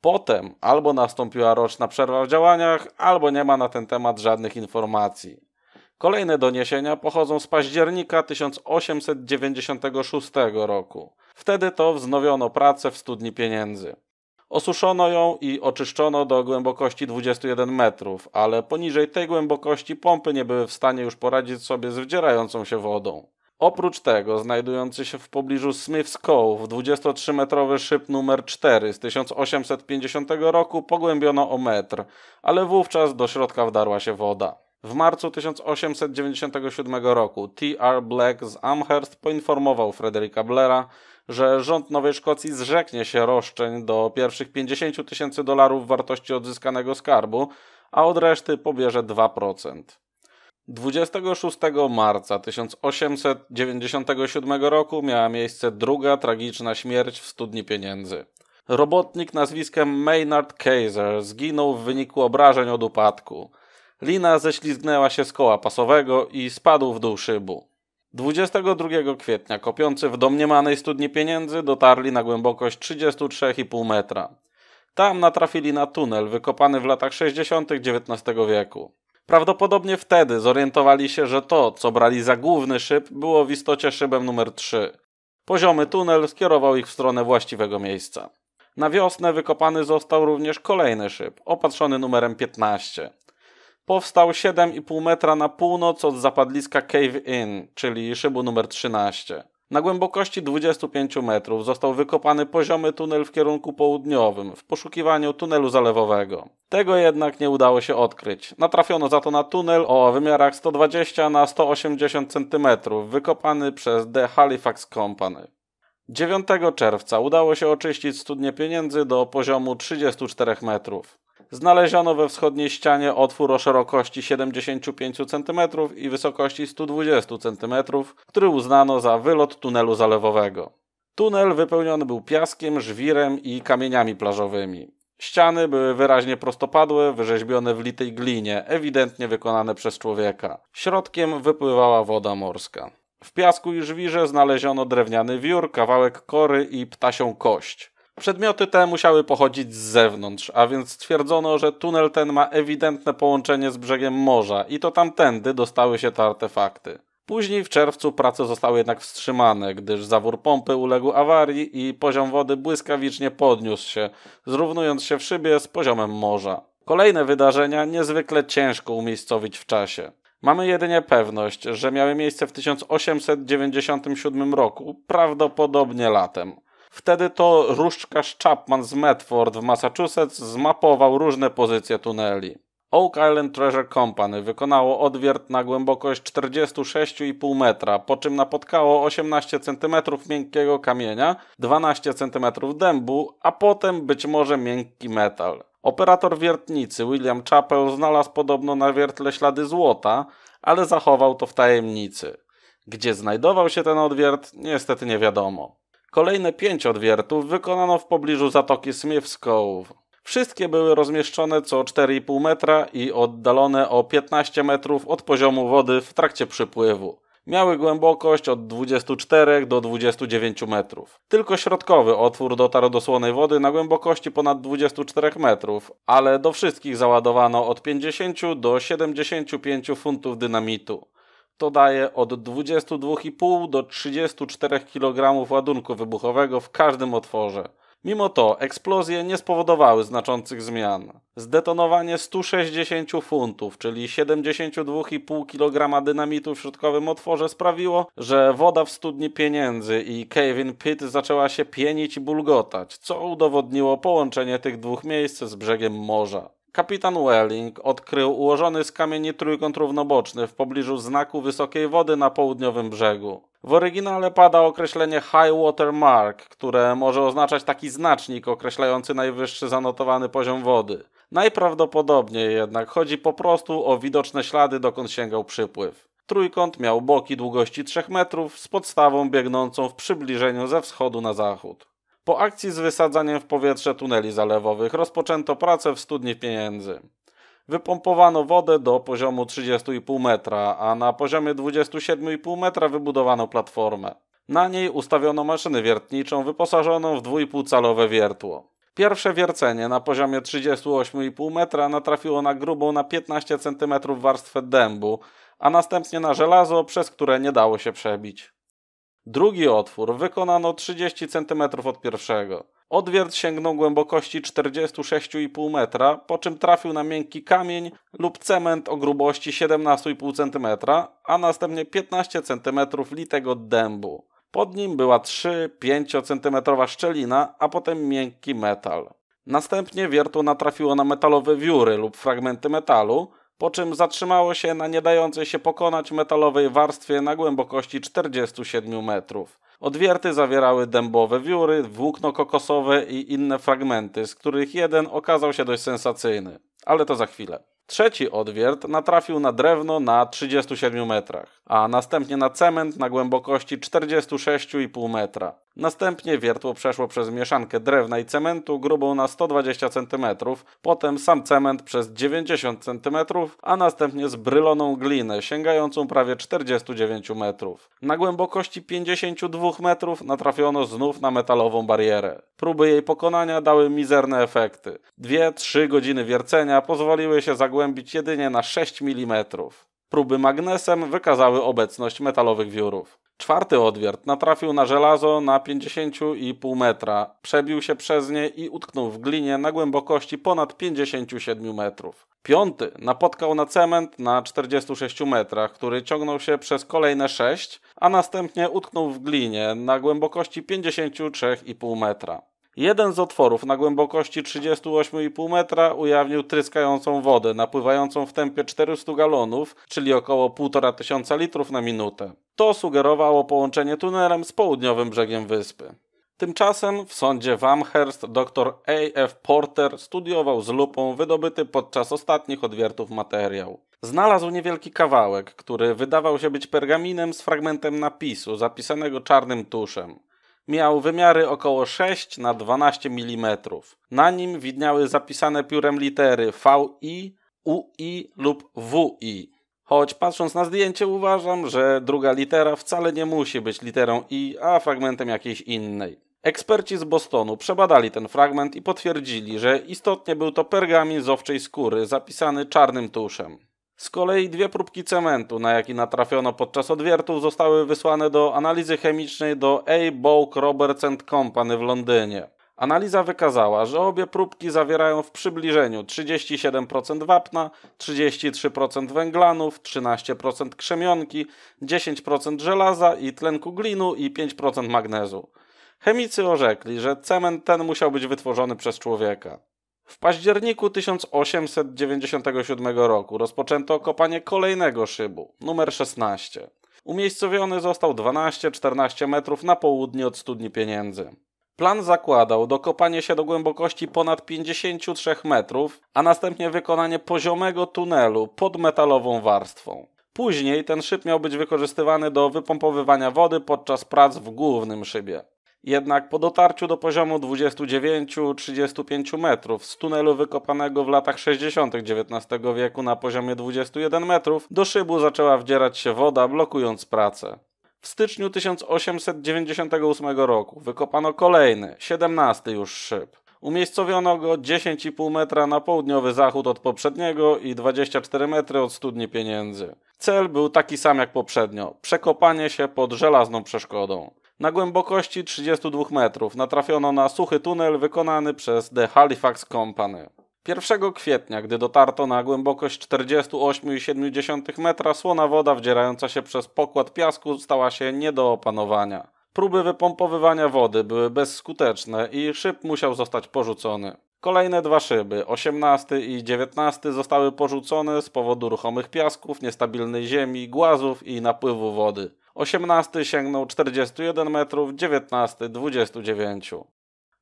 Potem albo nastąpiła roczna przerwa w działaniach, albo nie ma na ten temat żadnych informacji. Kolejne doniesienia pochodzą z października 1896 roku. Wtedy to wznowiono pracę w studni pieniędzy. Osuszono ją i oczyszczono do głębokości 21 metrów, ale poniżej tej głębokości pompy nie były w stanie już poradzić sobie z wdzierającą się wodą. Oprócz tego znajdujący się w pobliżu Smith's Cove 23-metrowy szyb numer 4 z 1850 roku pogłębiono o metr, ale wówczas do środka wdarła się woda. W marcu 1897 roku T.R. Black z Amherst poinformował Frederica Blaira, że rząd Nowej Szkocji zrzeknie się roszczeń do pierwszych 50 tysięcy dolarów wartości odzyskanego skarbu, a od reszty pobierze 2%. 26 marca 1897 roku miała miejsce druga tragiczna śmierć w studni pieniędzy. Robotnik nazwiskiem Maynard Kaiser zginął w wyniku obrażeń od upadku. Lina ześlizgnęła się z koła pasowego i spadł w dół szybu. 22 kwietnia kopiący w domniemanej studni pieniędzy dotarli na głębokość 33,5 metra. Tam natrafili na tunel wykopany w latach 60. XIX wieku. Prawdopodobnie wtedy zorientowali się, że to, co brali za główny szyb, było w istocie szybem numer 3. Poziomy tunel skierował ich w stronę właściwego miejsca. Na wiosnę wykopany został również kolejny szyb, opatrzony numerem 15 powstał 7,5 metra na północ od zapadliska Cave in czyli szybu numer 13. Na głębokości 25 metrów został wykopany poziomy tunel w kierunku południowym w poszukiwaniu tunelu zalewowego. Tego jednak nie udało się odkryć. Natrafiono za to na tunel o wymiarach 120 na 180 cm wykopany przez The Halifax Company. 9 czerwca udało się oczyścić studnie pieniędzy do poziomu 34 metrów. Znaleziono we wschodniej ścianie otwór o szerokości 75 cm i wysokości 120 cm, który uznano za wylot tunelu zalewowego. Tunel wypełniony był piaskiem, żwirem i kamieniami plażowymi. Ściany były wyraźnie prostopadłe, wyrzeźbione w litej glinie, ewidentnie wykonane przez człowieka. Środkiem wypływała woda morska. W piasku i żwirze znaleziono drewniany wiór, kawałek kory i ptasią kość. Przedmioty te musiały pochodzić z zewnątrz, a więc stwierdzono, że tunel ten ma ewidentne połączenie z brzegiem morza i to tamtędy dostały się te artefakty. Później w czerwcu prace zostały jednak wstrzymane, gdyż zawór pompy uległ awarii i poziom wody błyskawicznie podniósł się, zrównując się w szybie z poziomem morza. Kolejne wydarzenia niezwykle ciężko umiejscowić w czasie. Mamy jedynie pewność, że miały miejsce w 1897 roku, prawdopodobnie latem. Wtedy to różdżkarz Chapman z Medford w Massachusetts zmapował różne pozycje tuneli. Oak Island Treasure Company wykonało odwiert na głębokość 46,5 metra, po czym napotkało 18 cm miękkiego kamienia, 12 cm dębu, a potem być może miękki metal. Operator wiertnicy William Chappell znalazł podobno na wiertle ślady złota, ale zachował to w tajemnicy. Gdzie znajdował się ten odwiert, niestety nie wiadomo. Kolejne pięć odwiertów wykonano w pobliżu zatoki Smith's Wszystkie były rozmieszczone co 4,5 metra i oddalone o 15 metrów od poziomu wody w trakcie przypływu. Miały głębokość od 24 do 29 metrów. Tylko środkowy otwór dotarł do słonej wody na głębokości ponad 24 metrów, ale do wszystkich załadowano od 50 do 75 funtów dynamitu to daje od 22,5 do 34 kg ładunku wybuchowego w każdym otworze. Mimo to eksplozje nie spowodowały znaczących zmian. Zdetonowanie 160 funtów, czyli 72,5 kg dynamitu w środkowym otworze sprawiło, że woda w studni pieniędzy i Kevin Pitt zaczęła się pienić i bulgotać, co udowodniło połączenie tych dwóch miejsc z brzegiem morza. Kapitan Welling odkrył ułożony z kamieni trójkąt równoboczny w pobliżu znaku wysokiej wody na południowym brzegu. W oryginale pada określenie high water mark, które może oznaczać taki znacznik określający najwyższy zanotowany poziom wody. Najprawdopodobniej jednak chodzi po prostu o widoczne ślady, dokąd sięgał przypływ. Trójkąt miał boki długości 3 metrów z podstawą biegnącą w przybliżeniu ze wschodu na zachód. Po akcji z wysadzaniem w powietrze tuneli zalewowych rozpoczęto pracę w studni pieniędzy. Wypompowano wodę do poziomu 30,5 metra, a na poziomie 27,5 metra wybudowano platformę. Na niej ustawiono maszynę wiertniczą wyposażoną w 2,5-calowe wiertło. Pierwsze wiercenie na poziomie 38,5 metra natrafiło na grubą na 15 cm warstwę dębu, a następnie na żelazo, przez które nie dało się przebić. Drugi otwór wykonano 30 cm od pierwszego. Odwiert sięgnął głębokości 46,5 metra, po czym trafił na miękki kamień lub cement o grubości 17,5 cm, a następnie 15 cm litego dębu. Pod nim była 3-5 cm szczelina, a potem miękki metal. Następnie wiertło natrafiło na metalowe wióry lub fragmenty metalu, po czym zatrzymało się na nie się pokonać metalowej warstwie na głębokości 47 metrów. Odwierty zawierały dębowe wióry, włókno kokosowe i inne fragmenty, z których jeden okazał się dość sensacyjny, ale to za chwilę. Trzeci odwiert natrafił na drewno na 37 metrach, a następnie na cement na głębokości 46,5 metra. Następnie wiertło przeszło przez mieszankę drewna i cementu grubą na 120 cm, potem sam cement przez 90 cm, a następnie zbryloną glinę sięgającą prawie 49 metrów. Na głębokości 52 metrów natrafiono znów na metalową barierę. Próby jej pokonania dały mizerne efekty. 2-3 godziny wiercenia pozwoliły się zagłębić jedynie na 6 mm. Próby magnesem wykazały obecność metalowych wiórów. Czwarty odwiert natrafił na żelazo na 50,5 metra, przebił się przez nie i utknął w glinie na głębokości ponad 57 metrów. Piąty napotkał na cement na 46 metrach, który ciągnął się przez kolejne 6, a następnie utknął w glinie na głębokości 53,5 metra. Jeden z otworów na głębokości 38,5 metra ujawnił tryskającą wodę napływającą w tempie 400 galonów, czyli około 1,5 tysiąca litrów na minutę. To sugerowało połączenie tunelem z południowym brzegiem wyspy. Tymczasem w sądzie w dr A. F. Porter studiował z lupą wydobyty podczas ostatnich odwiertów materiał. Znalazł niewielki kawałek, który wydawał się być pergaminem z fragmentem napisu zapisanego czarnym tuszem. Miał wymiary około 6 na 12 mm. Na nim widniały zapisane piórem litery VI, UI lub WI. Choć patrząc na zdjęcie uważam, że druga litera wcale nie musi być literą I, a fragmentem jakiejś innej. Eksperci z Bostonu przebadali ten fragment i potwierdzili, że istotnie był to pergamin z owczej skóry zapisany czarnym tuszem. Z kolei dwie próbki cementu, na jaki natrafiono podczas odwiertów, zostały wysłane do analizy chemicznej do A. Boak Roberts Company w Londynie. Analiza wykazała, że obie próbki zawierają w przybliżeniu 37% wapna, 33% węglanów, 13% krzemionki, 10% żelaza i tlenku glinu i 5% magnezu. Chemicy orzekli, że cement ten musiał być wytworzony przez człowieka. W październiku 1897 roku rozpoczęto kopanie kolejnego szybu, numer 16. Umiejscowiony został 12-14 metrów na południe od studni pieniędzy. Plan zakładał dokopanie się do głębokości ponad 53 metrów, a następnie wykonanie poziomego tunelu pod metalową warstwą. Później ten szyb miał być wykorzystywany do wypompowywania wody podczas prac w głównym szybie. Jednak po dotarciu do poziomu 29-35 metrów z tunelu wykopanego w latach 60. XIX wieku na poziomie 21 metrów do szybu zaczęła wdzierać się woda, blokując pracę. W styczniu 1898 roku wykopano kolejny, 17 już szyb. Umiejscowiono go 10,5 metra na południowy zachód od poprzedniego i 24 metry od studni pieniędzy. Cel był taki sam jak poprzednio przekopanie się pod żelazną przeszkodą. Na głębokości 32 metrów natrafiono na suchy tunel wykonany przez The Halifax Company. 1 kwietnia, gdy dotarto na głębokość 48,7 metra, słona woda wdzierająca się przez pokład piasku stała się nie do opanowania. Próby wypompowywania wody były bezskuteczne i szyb musiał zostać porzucony. Kolejne dwa szyby, 18 i 19, zostały porzucone z powodu ruchomych piasków, niestabilnej ziemi, głazów i napływu wody. 18 sięgnął 41 metrów, 19 29.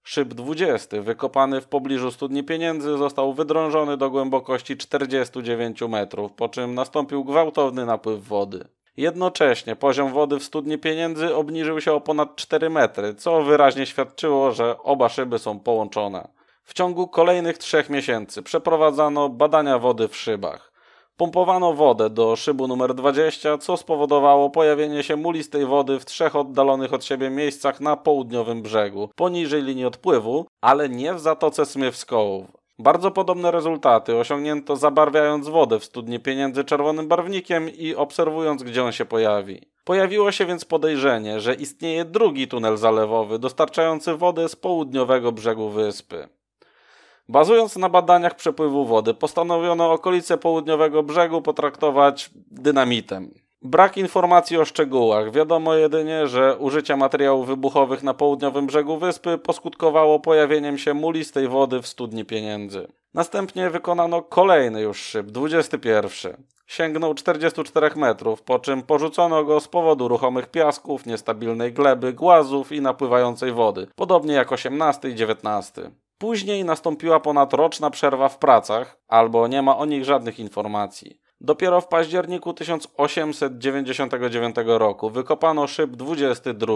Szyb 20, wykopany w pobliżu studni pieniędzy, został wydrążony do głębokości 49 metrów, po czym nastąpił gwałtowny napływ wody. Jednocześnie poziom wody w studni pieniędzy obniżył się o ponad 4 metry, co wyraźnie świadczyło, że oba szyby są połączone. W ciągu kolejnych trzech miesięcy przeprowadzano badania wody w szybach. Pompowano wodę do szybu numer 20, co spowodowało pojawienie się mulistej wody w trzech oddalonych od siebie miejscach na południowym brzegu, poniżej linii odpływu, ale nie w Zatoce smyw bardzo podobne rezultaty osiągnięto zabarwiając wodę w studnie pieniędzy czerwonym barwnikiem i obserwując, gdzie on się pojawi. Pojawiło się więc podejrzenie, że istnieje drugi tunel zalewowy dostarczający wodę z południowego brzegu wyspy. Bazując na badaniach przepływu wody, postanowiono okolice południowego brzegu potraktować dynamitem. Brak informacji o szczegółach. Wiadomo jedynie, że użycie materiałów wybuchowych na południowym brzegu wyspy poskutkowało pojawieniem się mulistej wody w studni pieniędzy. Następnie wykonano kolejny już szyb, 21. Sięgnął 44 metrów, po czym porzucono go z powodu ruchomych piasków, niestabilnej gleby, głazów i napływającej wody, podobnie jak 18 i 19. Później nastąpiła ponadroczna przerwa w pracach, albo nie ma o nich żadnych informacji. Dopiero w październiku 1899 roku wykopano szyb 22.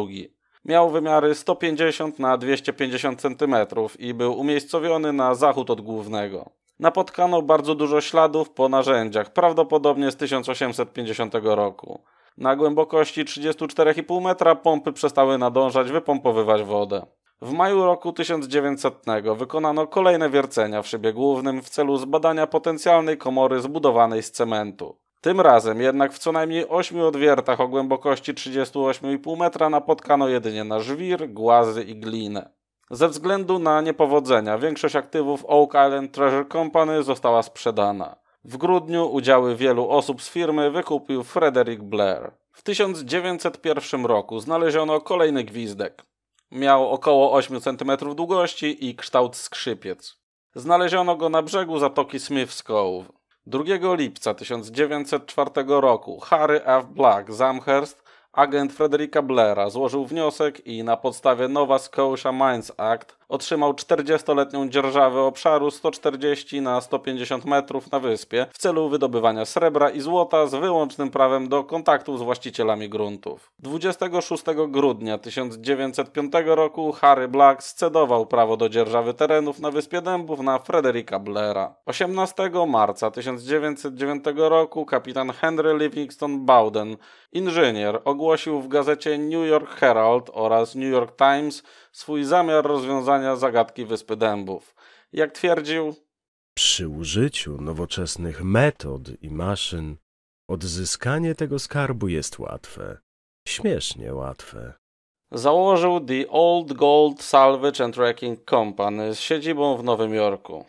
Miał wymiary 150 na 250 cm i był umiejscowiony na zachód od głównego. Napotkano bardzo dużo śladów po narzędziach, prawdopodobnie z 1850 roku. Na głębokości 34,5 metra pompy przestały nadążać wypompowywać wodę. W maju roku 1900 wykonano kolejne wiercenia w szybie głównym w celu zbadania potencjalnej komory zbudowanej z cementu. Tym razem jednak w co najmniej 8 odwiertach o głębokości 38,5 metra napotkano jedynie na żwir, głazy i glinę. Ze względu na niepowodzenia większość aktywów Oak Island Treasure Company została sprzedana. W grudniu udziały wielu osób z firmy wykupił Frederick Blair. W 1901 roku znaleziono kolejny gwizdek. Miał około 8 cm długości i kształt skrzypiec. Znaleziono go na brzegu zatoki Smith's Cove. 2 lipca 1904 roku Harry F. Black z Amherst, agent Frederika Blaira, złożył wniosek i na podstawie Nova Scotia Mines Act Otrzymał 40-letnią dzierżawę obszaru 140 na 150 metrów na wyspie w celu wydobywania srebra i złota z wyłącznym prawem do kontaktów z właścicielami gruntów. 26 grudnia 1905 roku Harry Black scedował prawo do dzierżawy terenów na wyspie Dębów na Frederica Blaira. 18 marca 1909 roku kapitan Henry Livingston Bowden, inżynier, ogłosił w gazecie New York Herald oraz New York Times swój zamiar rozwiązania zagadki Wyspy Dębów. Jak twierdził, przy użyciu nowoczesnych metod i maszyn odzyskanie tego skarbu jest łatwe. Śmiesznie łatwe. Założył The Old Gold Salvage and Wrecking Company z siedzibą w Nowym Jorku.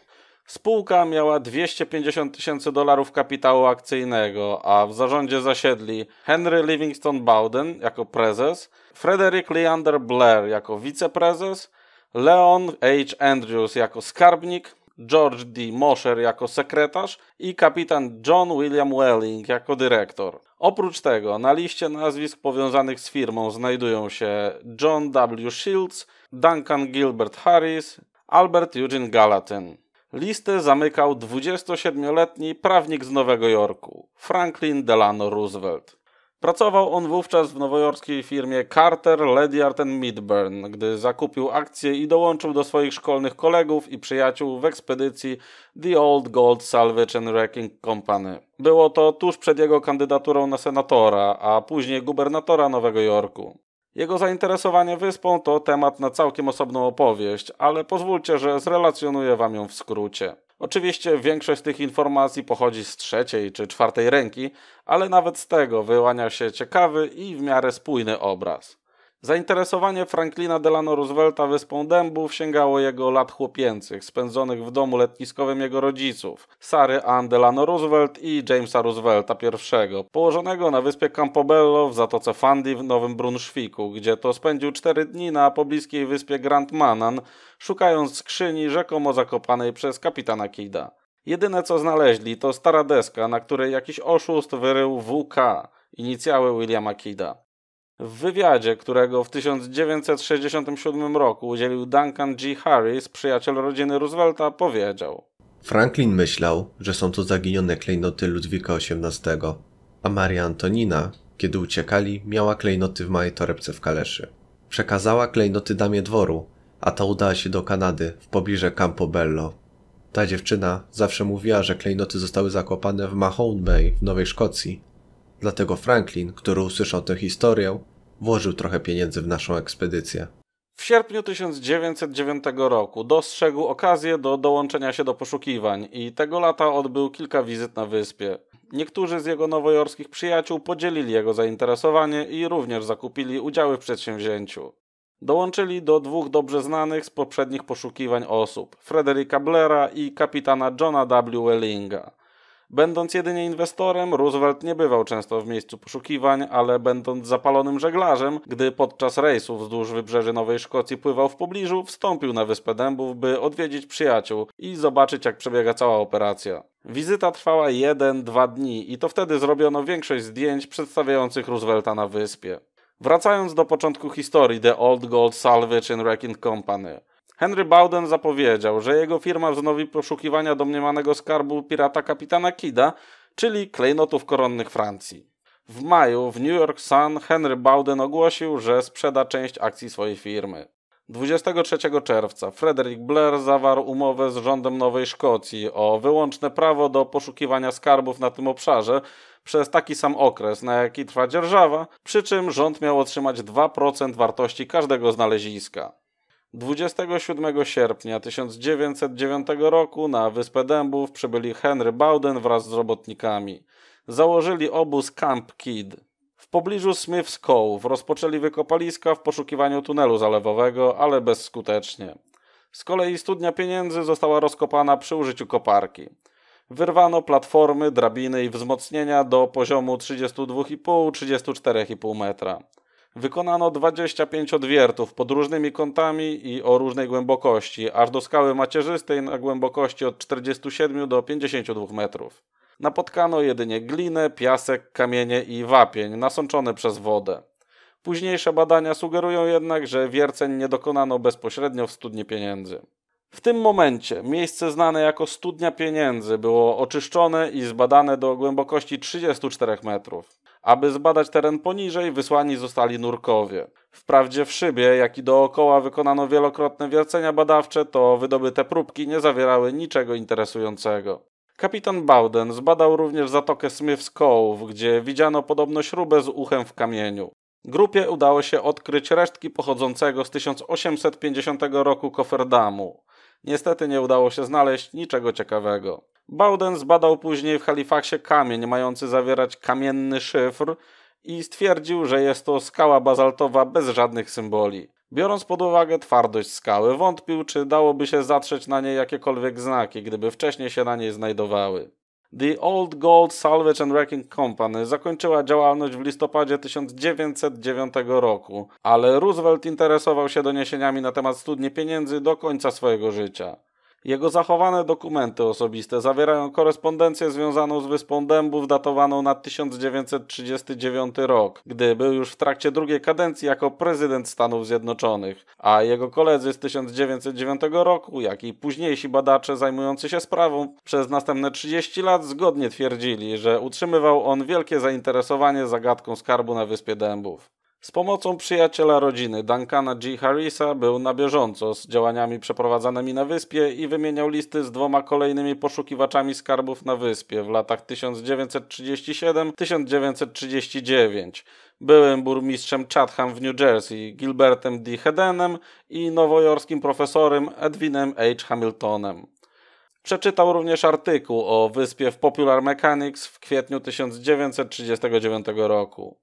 Spółka miała 250 tysięcy dolarów kapitału akcyjnego, a w zarządzie zasiedli Henry Livingston Bowden jako prezes, Frederick Leander Blair jako wiceprezes, Leon H. Andrews jako skarbnik, George D. Mosher jako sekretarz i kapitan John William Welling jako dyrektor. Oprócz tego na liście nazwisk powiązanych z firmą znajdują się John W. Shields, Duncan Gilbert Harris, Albert Eugene Gallatin. Listę zamykał 27-letni prawnik z Nowego Jorku, Franklin Delano Roosevelt. Pracował on wówczas w nowojorskiej firmie Carter, Ledyard Midburn, gdy zakupił akcje i dołączył do swoich szkolnych kolegów i przyjaciół w ekspedycji The Old Gold Salvage and Wrecking Company. Było to tuż przed jego kandydaturą na senatora, a później gubernatora Nowego Jorku. Jego zainteresowanie wyspą to temat na całkiem osobną opowieść, ale pozwólcie, że zrelacjonuję wam ją w skrócie. Oczywiście większość tych informacji pochodzi z trzeciej czy czwartej ręki, ale nawet z tego wyłania się ciekawy i w miarę spójny obraz. Zainteresowanie Franklina Delano Roosevelta wyspą dębów sięgało jego lat chłopięcych, spędzonych w domu letniskowym jego rodziców, Sary Ann Delano Roosevelt i Jamesa Roosevelta I, położonego na wyspie Campobello w Zatoce Fundy w Nowym Brunszwiku, gdzie to spędził cztery dni na pobliskiej wyspie Grand Manan, szukając skrzyni rzekomo zakopanej przez kapitana Kida. Jedyne co znaleźli to stara deska, na której jakiś oszust wyrył WK, inicjały Williama Kida. W wywiadzie, którego w 1967 roku udzielił Duncan G. Harris, przyjaciel rodziny Roosevelta, powiedział: Franklin myślał, że są to zaginione klejnoty Ludwika XVIII, a Maria Antonina, kiedy uciekali, miała klejnoty w małej torebce w kaleszy. Przekazała klejnoty damie dworu, a ta udała się do Kanady, w pobliże Bello. Ta dziewczyna zawsze mówiła, że klejnoty zostały zakopane w Mahone Bay w Nowej Szkocji, Dlatego Franklin, który usłyszał tę historię, włożył trochę pieniędzy w naszą ekspedycję. W sierpniu 1909 roku dostrzegł okazję do dołączenia się do poszukiwań i tego lata odbył kilka wizyt na wyspie. Niektórzy z jego nowojorskich przyjaciół podzielili jego zainteresowanie i również zakupili udziały w przedsięwzięciu. Dołączyli do dwóch dobrze znanych z poprzednich poszukiwań osób: Frederica Blera i kapitana Johna W. Wellinga. Będąc jedynie inwestorem, Roosevelt nie bywał często w miejscu poszukiwań, ale będąc zapalonym żeglarzem, gdy podczas rejsu wzdłuż wybrzeży Nowej Szkocji pływał w pobliżu, wstąpił na Wyspę Dębów, by odwiedzić przyjaciół i zobaczyć, jak przebiega cała operacja. Wizyta trwała 1-2 dni i to wtedy zrobiono większość zdjęć przedstawiających Roosevelta na wyspie. Wracając do początku historii The Old Gold Salvage and Wrecking Company – Henry Bowden zapowiedział, że jego firma wznowi poszukiwania domniemanego skarbu pirata kapitana Kida, czyli klejnotów koronnych Francji. W maju w New York Sun Henry Bowden ogłosił, że sprzeda część akcji swojej firmy. 23 czerwca Frederick Blair zawarł umowę z rządem Nowej Szkocji o wyłączne prawo do poszukiwania skarbów na tym obszarze przez taki sam okres, na jaki trwa dzierżawa, przy czym rząd miał otrzymać 2% wartości każdego znaleziska. 27 sierpnia 1909 roku na Wyspę Dębów przybyli Henry Bowden wraz z robotnikami. Założyli obóz Camp Kid. W pobliżu Smith's Cove rozpoczęli wykopaliska w poszukiwaniu tunelu zalewowego, ale bezskutecznie. Z kolei studnia pieniędzy została rozkopana przy użyciu koparki. Wyrwano platformy, drabiny i wzmocnienia do poziomu 32,5-34,5 metra. Wykonano 25 odwiertów pod różnymi kątami i o różnej głębokości, aż do skały macierzystej na głębokości od 47 do 52 metrów. Napotkano jedynie glinę, piasek, kamienie i wapień nasączone przez wodę. Późniejsze badania sugerują jednak, że wierceń nie dokonano bezpośrednio w studni pieniędzy. W tym momencie miejsce znane jako studnia pieniędzy było oczyszczone i zbadane do głębokości 34 metrów. Aby zbadać teren poniżej, wysłani zostali nurkowie. Wprawdzie w szybie, jak i dookoła wykonano wielokrotne wiercenia badawcze, to wydobyte próbki nie zawierały niczego interesującego. Kapitan Bowden zbadał również zatokę Smith's Cove, gdzie widziano podobno śrubę z uchem w kamieniu. Grupie udało się odkryć resztki pochodzącego z 1850 roku koferdamu. Niestety nie udało się znaleźć niczego ciekawego. Bowden zbadał później w Halifaxie kamień mający zawierać kamienny szyfr i stwierdził, że jest to skała bazaltowa bez żadnych symboli. Biorąc pod uwagę twardość skały, wątpił, czy dałoby się zatrzeć na niej jakiekolwiek znaki, gdyby wcześniej się na niej znajdowały. The Old Gold Salvage and Wrecking Company zakończyła działalność w listopadzie 1909 roku, ale Roosevelt interesował się doniesieniami na temat studni pieniędzy do końca swojego życia. Jego zachowane dokumenty osobiste zawierają korespondencję związaną z wyspą Dębów datowaną na 1939 rok, gdy był już w trakcie drugiej kadencji jako prezydent Stanów Zjednoczonych, a jego koledzy z 1909 roku, jak i późniejsi badacze zajmujący się sprawą, przez następne 30 lat zgodnie twierdzili, że utrzymywał on wielkie zainteresowanie zagadką skarbu na wyspie Dębów. Z pomocą przyjaciela rodziny Duncana G. Harrisa był na bieżąco z działaniami przeprowadzanymi na wyspie i wymieniał listy z dwoma kolejnymi poszukiwaczami skarbów na wyspie w latach 1937-1939 byłym burmistrzem Chatham w New Jersey Gilbertem D. Hedenem i nowojorskim profesorem Edwinem H. Hamiltonem. Przeczytał również artykuł o wyspie w Popular Mechanics w kwietniu 1939 roku.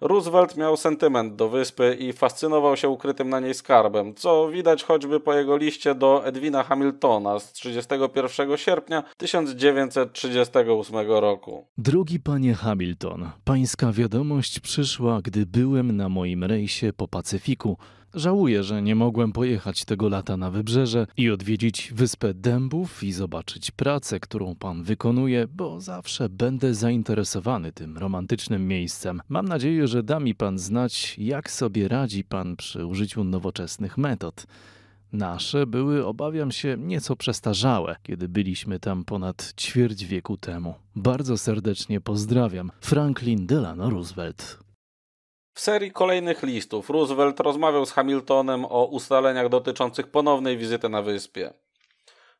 Roosevelt miał sentyment do wyspy i fascynował się ukrytym na niej skarbem, co widać choćby po jego liście do Edwina Hamiltona z 31 sierpnia 1938 roku. Drogi panie Hamilton, pańska wiadomość przyszła, gdy byłem na moim rejsie po Pacyfiku. Żałuję, że nie mogłem pojechać tego lata na wybrzeże i odwiedzić wyspę dębów i zobaczyć pracę, którą pan wykonuje, bo zawsze będę zainteresowany tym romantycznym miejscem. Mam nadzieję, że da mi pan znać, jak sobie radzi pan przy użyciu nowoczesnych metod. Nasze były, obawiam się, nieco przestarzałe, kiedy byliśmy tam ponad ćwierć wieku temu. Bardzo serdecznie pozdrawiam. Franklin Delano Roosevelt. W serii kolejnych listów Roosevelt rozmawiał z Hamiltonem o ustaleniach dotyczących ponownej wizyty na wyspie.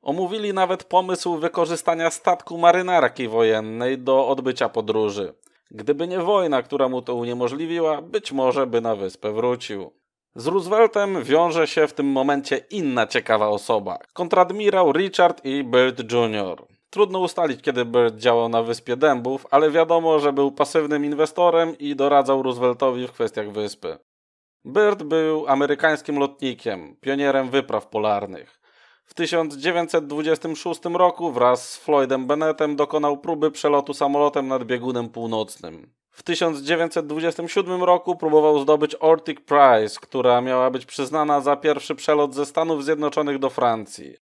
Omówili nawet pomysł wykorzystania statku marynarki wojennej do odbycia podróży. Gdyby nie wojna, która mu to uniemożliwiła, być może by na wyspę wrócił. Z Rooseveltem wiąże się w tym momencie inna ciekawa osoba kontradmirał Richard E. Byrd Jr. Trudno ustalić, kiedy Bird działał na wyspie dębów, ale wiadomo, że był pasywnym inwestorem i doradzał Rooseveltowi w kwestiach wyspy. Byrd był amerykańskim lotnikiem, pionierem wypraw polarnych. W 1926 roku wraz z Floydem Bennettem dokonał próby przelotu samolotem nad biegunem północnym. W 1927 roku próbował zdobyć Ortic Prize, która miała być przyznana za pierwszy przelot ze Stanów Zjednoczonych do Francji.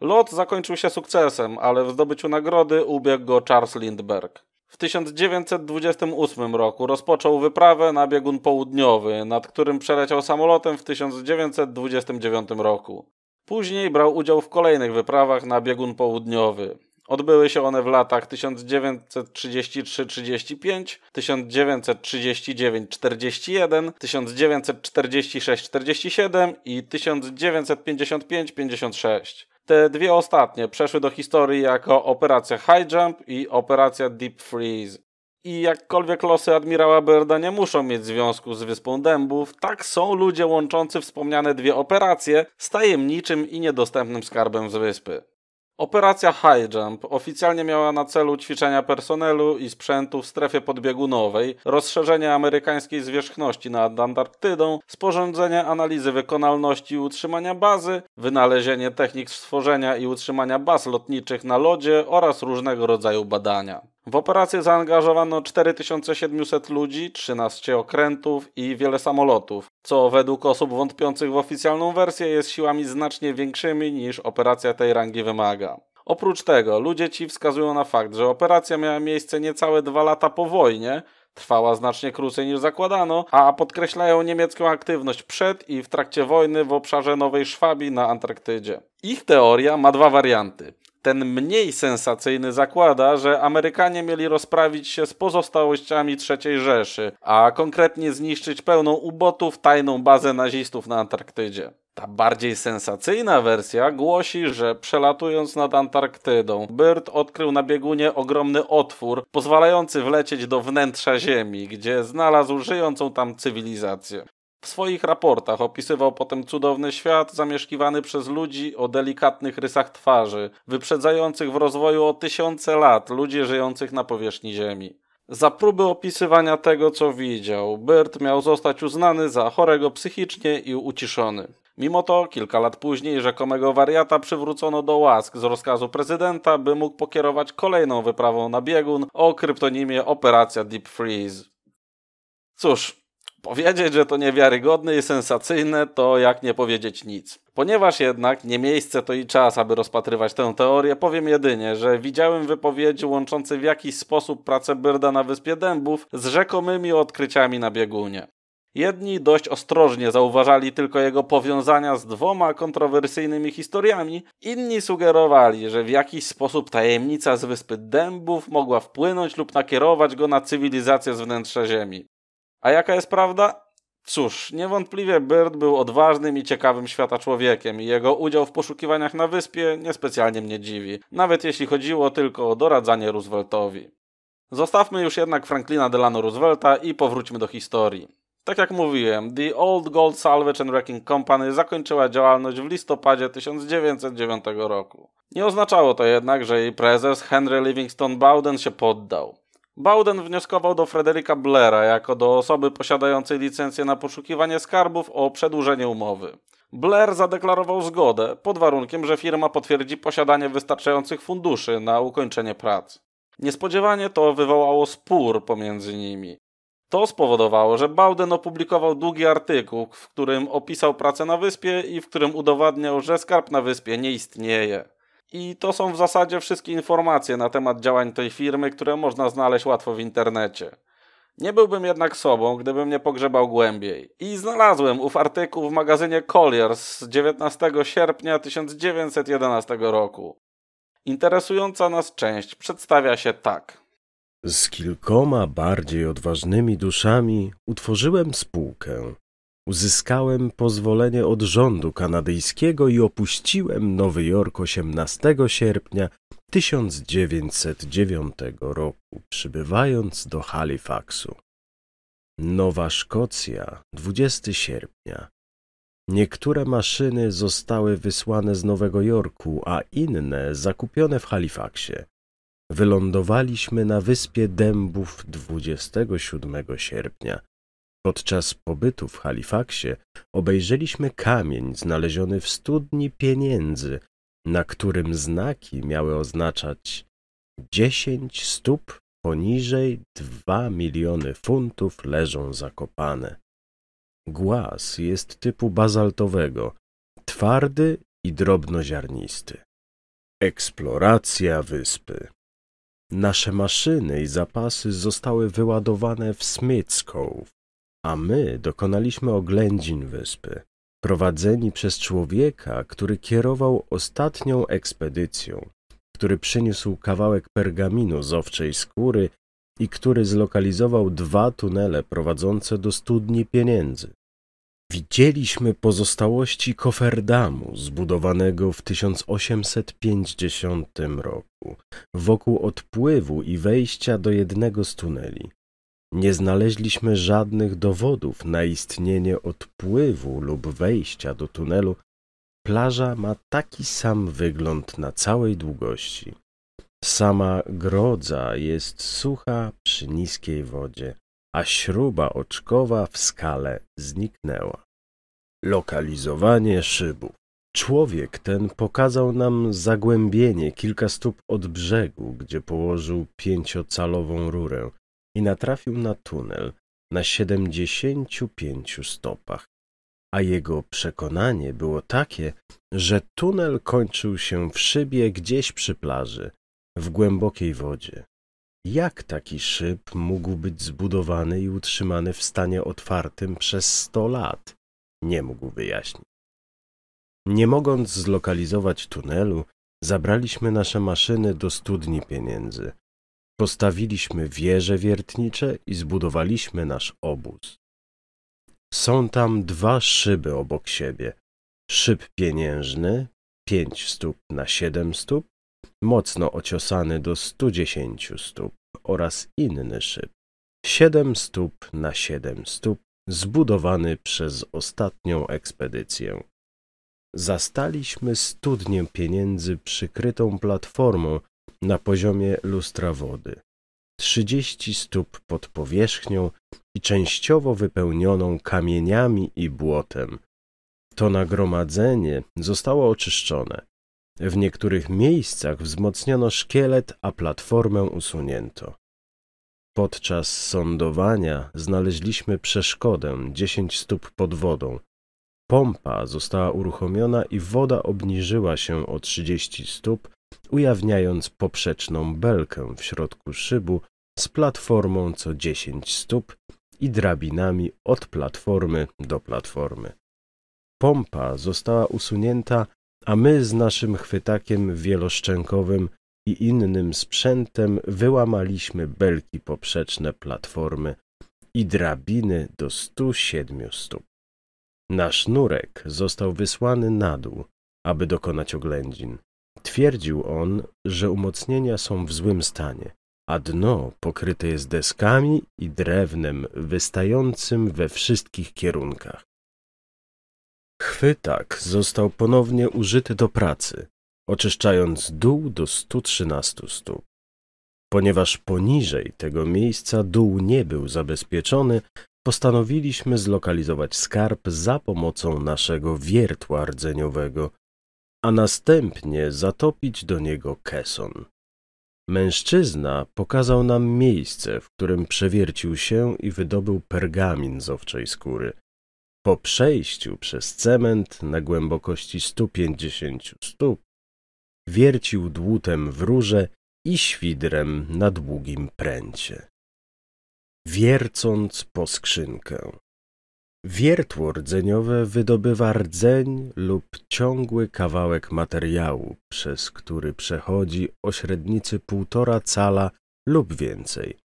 Lot zakończył się sukcesem, ale w zdobyciu nagrody ubiegł go Charles Lindbergh. W 1928 roku rozpoczął wyprawę na biegun południowy, nad którym przeleciał samolotem w 1929 roku. Później brał udział w kolejnych wyprawach na biegun południowy. Odbyły się one w latach 1933-35, 1939-41, 1946-47 i 1955-56. Te dwie ostatnie przeszły do historii jako operacja High Jump i operacja Deep Freeze. I jakkolwiek losy admirała Berda nie muszą mieć związku z Wyspą Dębów, tak są ludzie łączący wspomniane dwie operacje z tajemniczym i niedostępnym skarbem z wyspy. Operacja High Jump oficjalnie miała na celu ćwiczenia personelu i sprzętu w strefie podbiegunowej, rozszerzenie amerykańskiej zwierzchności nad Antarktydą, sporządzenie analizy wykonalności i utrzymania bazy, wynalezienie technik stworzenia i utrzymania baz lotniczych na lodzie oraz różnego rodzaju badania. W operację zaangażowano 4700 ludzi, 13 okrętów i wiele samolotów, co według osób wątpiących w oficjalną wersję jest siłami znacznie większymi niż operacja tej rangi wymaga. Oprócz tego, ludzie ci wskazują na fakt, że operacja miała miejsce niecałe dwa lata po wojnie, trwała znacznie krócej niż zakładano, a podkreślają niemiecką aktywność przed i w trakcie wojny w obszarze Nowej Szwabii na Antarktydzie. Ich teoria ma dwa warianty ten mniej sensacyjny zakłada, że Amerykanie mieli rozprawić się z pozostałościami III Rzeszy, a konkretnie zniszczyć pełną ubotów tajną bazę nazistów na Antarktydzie. Ta bardziej sensacyjna wersja głosi, że przelatując nad Antarktydą, Byrd odkrył na biegunie ogromny otwór pozwalający wlecieć do wnętrza Ziemi, gdzie znalazł żyjącą tam cywilizację. W swoich raportach opisywał potem cudowny świat zamieszkiwany przez ludzi o delikatnych rysach twarzy, wyprzedzających w rozwoju o tysiące lat ludzi żyjących na powierzchni Ziemi. Za próby opisywania tego, co widział, Byrd miał zostać uznany za chorego psychicznie i uciszony. Mimo to, kilka lat później rzekomego wariata przywrócono do łask z rozkazu prezydenta, by mógł pokierować kolejną wyprawą na biegun o kryptonimie Operacja Deep Freeze. Cóż, Powiedzieć, że to niewiarygodne i sensacyjne, to jak nie powiedzieć nic. Ponieważ jednak nie miejsce to i czas, aby rozpatrywać tę teorię, powiem jedynie, że widziałem wypowiedzi łączące w jakiś sposób pracę Byrda na Wyspie Dębów z rzekomymi odkryciami na biegunie. Jedni dość ostrożnie zauważali tylko jego powiązania z dwoma kontrowersyjnymi historiami, inni sugerowali, że w jakiś sposób tajemnica z wyspy dębów mogła wpłynąć lub nakierować go na cywilizację z wnętrza Ziemi. A jaka jest prawda? Cóż, niewątpliwie Byrd był odważnym i ciekawym świata człowiekiem i jego udział w poszukiwaniach na wyspie niespecjalnie mnie dziwi, nawet jeśli chodziło tylko o doradzanie Rooseveltowi. Zostawmy już jednak Franklina Delano Roosevelta i powróćmy do historii. Tak jak mówiłem, The Old Gold Salvage and Wrecking Company zakończyła działalność w listopadzie 1909 roku. Nie oznaczało to jednak, że jej prezes Henry Livingston Bowden się poddał. Bowden wnioskował do Frederika Blaira jako do osoby posiadającej licencję na poszukiwanie skarbów o przedłużenie umowy. Blair zadeklarował zgodę pod warunkiem, że firma potwierdzi posiadanie wystarczających funduszy na ukończenie prac. Niespodziewanie to wywołało spór pomiędzy nimi. To spowodowało, że Bowden opublikował długi artykuł, w którym opisał pracę na wyspie i w którym udowadniał, że skarb na wyspie nie istnieje. I to są w zasadzie wszystkie informacje na temat działań tej firmy, które można znaleźć łatwo w internecie. Nie byłbym jednak sobą, gdybym nie pogrzebał głębiej. I znalazłem ów artykuł w magazynie Colliers z 19 sierpnia 1911 roku. Interesująca nas część przedstawia się tak. Z kilkoma bardziej odważnymi duszami utworzyłem spółkę, Uzyskałem pozwolenie od rządu kanadyjskiego i opuściłem Nowy Jork 18 sierpnia 1909 roku, przybywając do Halifaxu. Nowa Szkocja, 20 sierpnia. Niektóre maszyny zostały wysłane z Nowego Jorku, a inne zakupione w Halifaxie. Wylądowaliśmy na wyspie Dębów 27 sierpnia. Podczas pobytu w Halifaxie obejrzeliśmy kamień znaleziony w studni pieniędzy, na którym znaki miały oznaczać 10 stóp poniżej 2 miliony funtów leżą zakopane. Głaz jest typu bazaltowego, twardy i drobnoziarnisty. Eksploracja wyspy. Nasze maszyny i zapasy zostały wyładowane w Smithscow a my dokonaliśmy oględzin wyspy, prowadzeni przez człowieka, który kierował ostatnią ekspedycją, który przyniósł kawałek pergaminu z owczej skóry i który zlokalizował dwa tunele prowadzące do studni pieniędzy. Widzieliśmy pozostałości Koferdamu, zbudowanego w 1850 roku, wokół odpływu i wejścia do jednego z tuneli. Nie znaleźliśmy żadnych dowodów na istnienie odpływu lub wejścia do tunelu. Plaża ma taki sam wygląd na całej długości. Sama grodza jest sucha przy niskiej wodzie, a śruba oczkowa w skale zniknęła. Lokalizowanie szybu. Człowiek ten pokazał nam zagłębienie kilka stóp od brzegu, gdzie położył pięciocalową rurę i natrafił na tunel na siedemdziesięciu pięciu stopach, a jego przekonanie było takie, że tunel kończył się w szybie gdzieś przy plaży, w głębokiej wodzie. Jak taki szyb mógł być zbudowany i utrzymany w stanie otwartym przez sto lat? Nie mógł wyjaśnić. Nie mogąc zlokalizować tunelu, zabraliśmy nasze maszyny do studni pieniędzy, Postawiliśmy wieże wiertnicze i zbudowaliśmy nasz obóz. Są tam dwa szyby obok siebie. Szyb pieniężny, 5 stóp na 7 stóp, mocno ociosany do 110 stóp oraz inny szyb, 7 stóp na 7 stóp, zbudowany przez ostatnią ekspedycję. Zastaliśmy studnię pieniędzy przykrytą platformą, na poziomie lustra wody, 30 stóp pod powierzchnią i częściowo wypełnioną kamieniami i błotem. To nagromadzenie zostało oczyszczone. W niektórych miejscach wzmocniono szkielet, a platformę usunięto. Podczas sądowania znaleźliśmy przeszkodę 10 stóp pod wodą. Pompa została uruchomiona i woda obniżyła się o 30 stóp ujawniając poprzeczną belkę w środku szybu z platformą co dziesięć stóp i drabinami od platformy do platformy. Pompa została usunięta, a my z naszym chwytakiem wieloszczękowym i innym sprzętem wyłamaliśmy belki poprzeczne platformy i drabiny do 107 stóp. Nasz nurek został wysłany na dół, aby dokonać oględzin. Twierdził on, że umocnienia są w złym stanie, a dno pokryte jest deskami i drewnem wystającym we wszystkich kierunkach. Chwytak został ponownie użyty do pracy, oczyszczając dół do 113 stóp. Ponieważ poniżej tego miejsca dół nie był zabezpieczony, postanowiliśmy zlokalizować skarb za pomocą naszego wiertła rdzeniowego, a następnie zatopić do niego keson. Mężczyzna pokazał nam miejsce, w którym przewiercił się i wydobył pergamin z owczej skóry. Po przejściu przez cement na głębokości 150 stóp wiercił dłutem w rurze i świdrem na długim pręcie. Wiercąc po skrzynkę. Wiertło rdzeniowe wydobywa rdzeń lub ciągły kawałek materiału, przez który przechodzi o średnicy półtora cala lub więcej.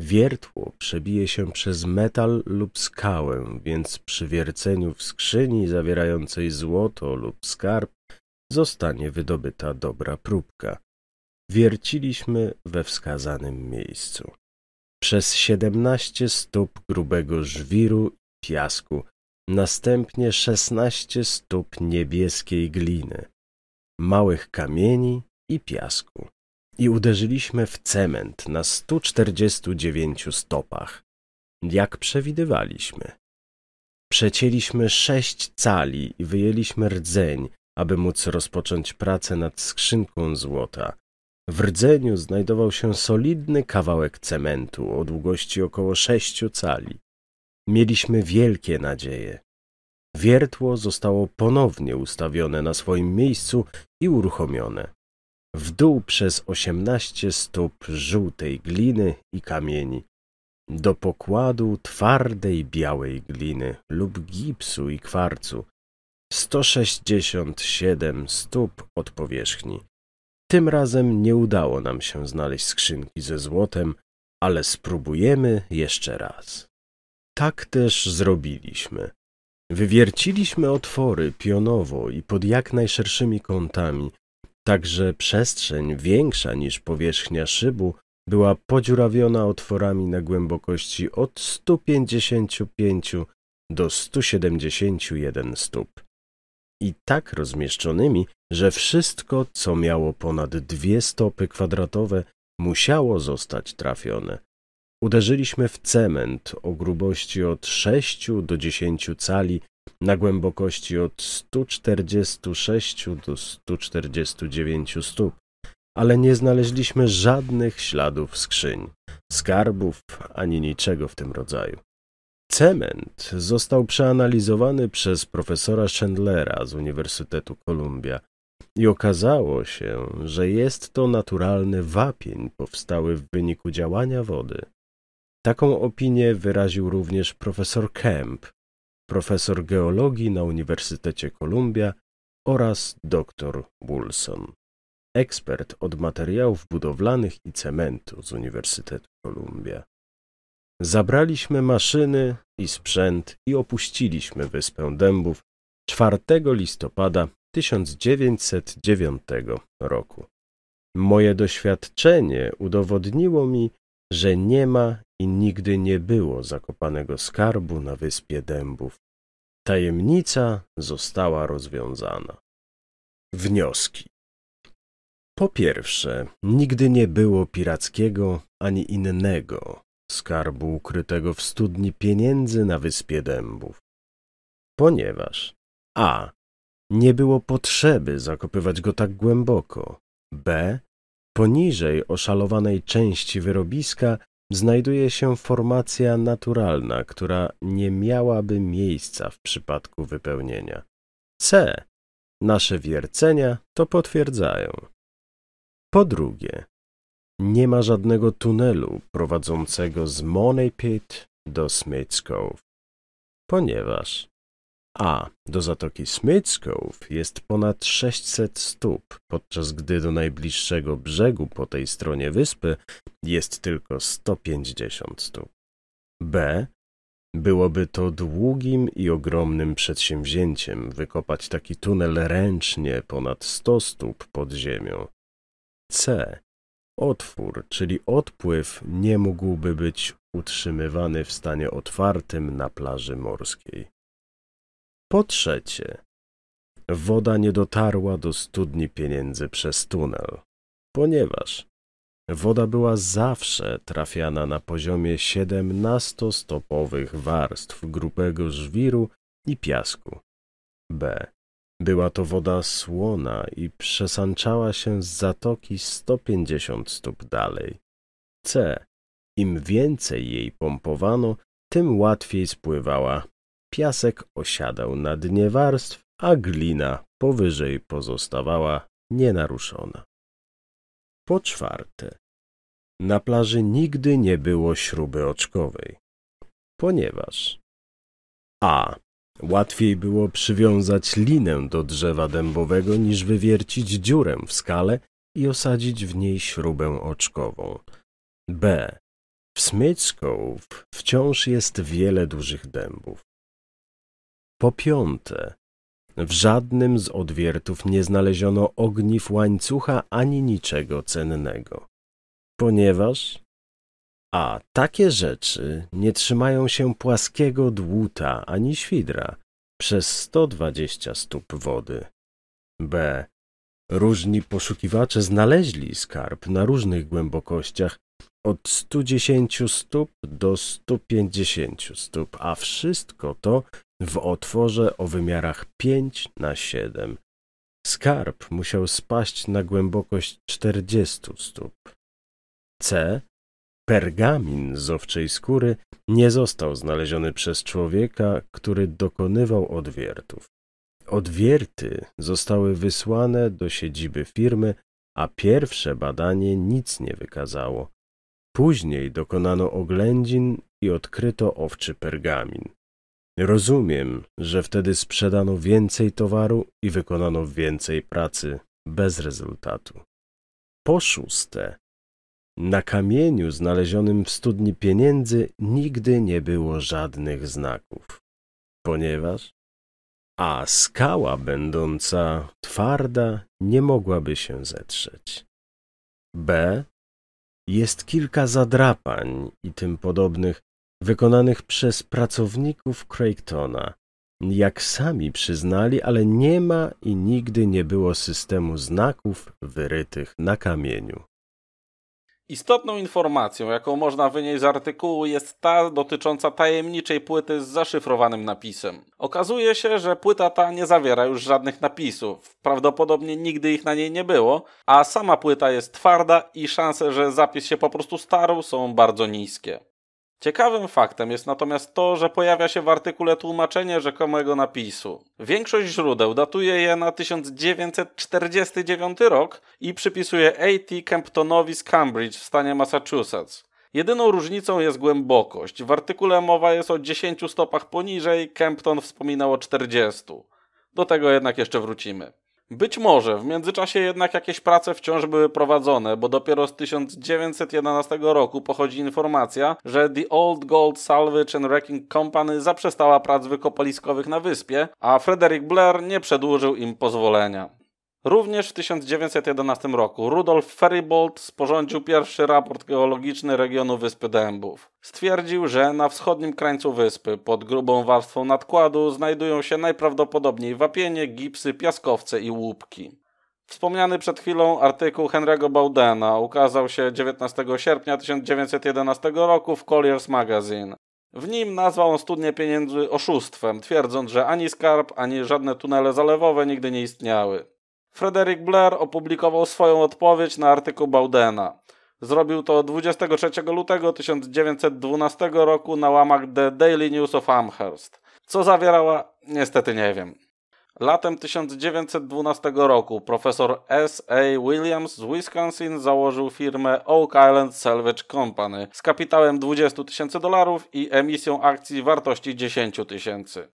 Wiertło przebije się przez metal lub skałę, więc przy wierceniu w skrzyni zawierającej złoto lub skarb zostanie wydobyta dobra próbka. Wierciliśmy we wskazanym miejscu. Przez siedemnaście stóp grubego żwiru piasku, następnie szesnaście stóp niebieskiej gliny, małych kamieni i piasku. I uderzyliśmy w cement na 149 stopach, jak przewidywaliśmy. Przecięliśmy sześć cali i wyjęliśmy rdzeń, aby móc rozpocząć pracę nad skrzynką złota. W rdzeniu znajdował się solidny kawałek cementu o długości około sześciu cali. Mieliśmy wielkie nadzieje. Wiertło zostało ponownie ustawione na swoim miejscu i uruchomione. W dół przez osiemnaście stóp żółtej gliny i kamieni, do pokładu twardej białej gliny lub gipsu i kwarcu, 167 stóp od powierzchni. Tym razem nie udało nam się znaleźć skrzynki ze złotem, ale spróbujemy jeszcze raz. Tak też zrobiliśmy. Wywierciliśmy otwory pionowo i pod jak najszerszymi kątami, tak że przestrzeń większa niż powierzchnia szybu była podziurawiona otworami na głębokości od 155 do 171 stóp. I tak rozmieszczonymi, że wszystko, co miało ponad dwie stopy kwadratowe, musiało zostać trafione. Uderzyliśmy w cement o grubości od 6 do 10 cali, na głębokości od 146 do 149 stóp, ale nie znaleźliśmy żadnych śladów skrzyń, skarbów ani niczego w tym rodzaju. Cement został przeanalizowany przez profesora Chandlera z Uniwersytetu Columbia i okazało się, że jest to naturalny wapień powstały w wyniku działania wody. Taką opinię wyraził również profesor Kemp, profesor geologii na Uniwersytecie Columbia oraz dr Wilson, ekspert od materiałów budowlanych i cementu z Uniwersytetu Columbia. Zabraliśmy maszyny i sprzęt i opuściliśmy Wyspę Dębów 4 listopada 1909 roku. Moje doświadczenie udowodniło mi, że nie ma i nigdy nie było zakopanego skarbu na wyspie dębów. Tajemnica została rozwiązana. Wnioski. Po pierwsze, nigdy nie było pirackiego ani innego skarbu ukrytego w studni pieniędzy na wyspie dębów. Ponieważ a. Nie było potrzeby zakopywać go tak głęboko. B. Poniżej oszalowanej części wyrobiska znajduje się formacja naturalna, która nie miałaby miejsca w przypadku wypełnienia. C. Nasze wiercenia to potwierdzają. Po drugie, nie ma żadnego tunelu prowadzącego z Money Pit do Smith's Cove, ponieważ a do Zatoki Smycków jest ponad 600 stóp, podczas gdy do najbliższego brzegu po tej stronie wyspy jest tylko 150 stóp. B. Byłoby to długim i ogromnym przedsięwzięciem wykopać taki tunel ręcznie ponad 100 stóp pod ziemią. C. Otwór, czyli odpływ, nie mógłby być utrzymywany w stanie otwartym na plaży morskiej. Po trzecie, woda nie dotarła do studni pieniędzy przez tunel, ponieważ woda była zawsze trafiana na poziomie 17-stopowych warstw grubego żwiru i piasku. B. Była to woda słona i przesanczała się z zatoki 150 stóp dalej. C. Im więcej jej pompowano, tym łatwiej spływała piasek osiadał na dnie warstw, a glina powyżej pozostawała nienaruszona. Po czwarte, na plaży nigdy nie było śruby oczkowej, ponieważ a. Łatwiej było przywiązać linę do drzewa dębowego niż wywiercić dziurę w skale i osadzić w niej śrubę oczkową. B. W Smyczków wciąż jest wiele dużych dębów. Po piąte, w żadnym z odwiertów nie znaleziono ogniw łańcucha ani niczego cennego, ponieważ a takie rzeczy nie trzymają się płaskiego dłuta ani świdra przez 120 stóp wody. B. Różni poszukiwacze znaleźli skarb na różnych głębokościach od 110 stóp do 150 stóp, a wszystko to w otworze o wymiarach 5 na 7. Skarb musiał spaść na głębokość 40 stóp. C. Pergamin z owczej skóry nie został znaleziony przez człowieka, który dokonywał odwiertów. Odwierty zostały wysłane do siedziby firmy, a pierwsze badanie nic nie wykazało. Później dokonano oględzin i odkryto owczy pergamin. Rozumiem, że wtedy sprzedano więcej towaru i wykonano więcej pracy bez rezultatu. Po szóste, na kamieniu znalezionym w studni pieniędzy nigdy nie było żadnych znaków, ponieważ a skała będąca twarda nie mogłaby się zetrzeć. B. Jest kilka zadrapań i tym podobnych wykonanych przez pracowników Craigtona, Jak sami przyznali, ale nie ma i nigdy nie było systemu znaków wyrytych na kamieniu. Istotną informacją, jaką można wynieść z artykułu, jest ta dotycząca tajemniczej płyty z zaszyfrowanym napisem. Okazuje się, że płyta ta nie zawiera już żadnych napisów, prawdopodobnie nigdy ich na niej nie było, a sama płyta jest twarda i szanse, że zapis się po prostu starł, są bardzo niskie. Ciekawym faktem jest natomiast to, że pojawia się w artykule tłumaczenie rzekomego napisu. Większość źródeł datuje je na 1949 rok i przypisuje A.T. Kemptonowi z Cambridge w stanie Massachusetts. Jedyną różnicą jest głębokość. W artykule mowa jest o 10 stopach poniżej, Kempton wspominał o 40. Do tego jednak jeszcze wrócimy. Być może, w międzyczasie jednak jakieś prace wciąż były prowadzone, bo dopiero z 1911 roku pochodzi informacja, że The Old Gold Salvage and Wrecking Company zaprzestała prac wykopaliskowych na wyspie, a Frederick Blair nie przedłużył im pozwolenia. Również w 1911 roku Rudolf Feribold sporządził pierwszy raport geologiczny regionu Wyspy Dębów. Stwierdził, że na wschodnim krańcu wyspy, pod grubą warstwą nadkładu, znajdują się najprawdopodobniej wapienie, gipsy, piaskowce i łupki. Wspomniany przed chwilą artykuł Henry'ego Baudena ukazał się 19 sierpnia 1911 roku w Collier's Magazine. W nim nazwał on studnię pieniędzy oszustwem, twierdząc, że ani skarb, ani żadne tunele zalewowe nigdy nie istniały. Frederick Blair opublikował swoją odpowiedź na artykuł Bowdena. Zrobił to 23 lutego 1912 roku na łamach The Daily News of Amherst. Co zawierała? Niestety nie wiem. Latem 1912 roku profesor S. A. Williams z Wisconsin założył firmę Oak Island Salvage Company z kapitałem 20 tysięcy dolarów i emisją akcji wartości 10 tysięcy.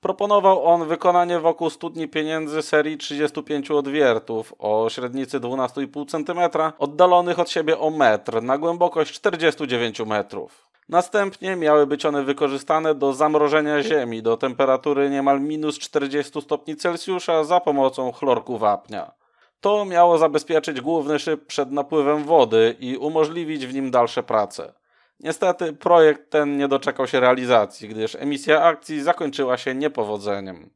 Proponował on wykonanie wokół studni pieniędzy serii 35 odwiertów o średnicy 12,5 cm, oddalonych od siebie o metr, na głębokość 49 metrów. Następnie miały być one wykorzystane do zamrożenia ziemi do temperatury niemal minus 40 stopni Celsjusza za pomocą chlorku wapnia. To miało zabezpieczyć główny szyb przed napływem wody i umożliwić w nim dalsze prace. Niestety projekt ten nie doczekał się realizacji, gdyż emisja akcji zakończyła się niepowodzeniem.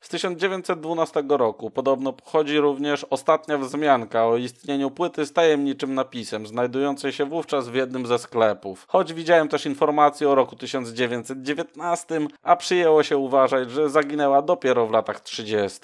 Z 1912 roku podobno pochodzi również ostatnia wzmianka o istnieniu płyty z tajemniczym napisem, znajdującej się wówczas w jednym ze sklepów. Choć widziałem też informacje o roku 1919, a przyjęło się uważać, że zaginęła dopiero w latach 30.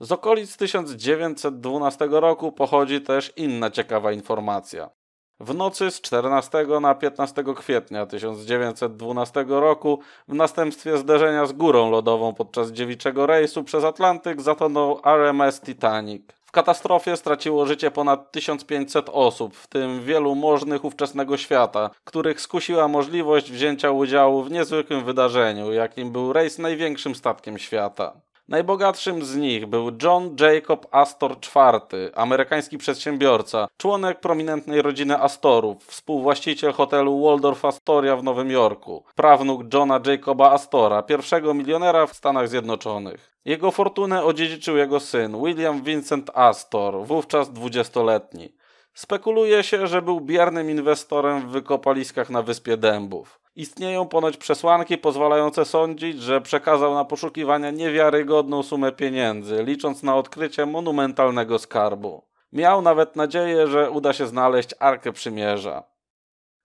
Z okolic 1912 roku pochodzi też inna ciekawa informacja. W nocy z 14 na 15 kwietnia 1912 roku w następstwie zderzenia z górą lodową podczas dziewiczego rejsu przez Atlantyk zatonął RMS Titanic. W katastrofie straciło życie ponad 1500 osób, w tym wielu możnych ówczesnego świata, których skusiła możliwość wzięcia udziału w niezwykłym wydarzeniu, jakim był rejs największym statkiem świata. Najbogatszym z nich był John Jacob Astor IV, amerykański przedsiębiorca, członek prominentnej rodziny Astorów, współwłaściciel hotelu Waldorf Astoria w Nowym Jorku, prawnuk Johna Jacoba Astora, pierwszego milionera w Stanach Zjednoczonych. Jego fortunę odziedziczył jego syn, William Vincent Astor, wówczas dwudziestoletni. Spekuluje się, że był biernym inwestorem w wykopaliskach na wyspie Dębów. Istnieją ponoć przesłanki pozwalające sądzić, że przekazał na poszukiwania niewiarygodną sumę pieniędzy, licząc na odkrycie monumentalnego skarbu. Miał nawet nadzieję, że uda się znaleźć Arkę Przymierza.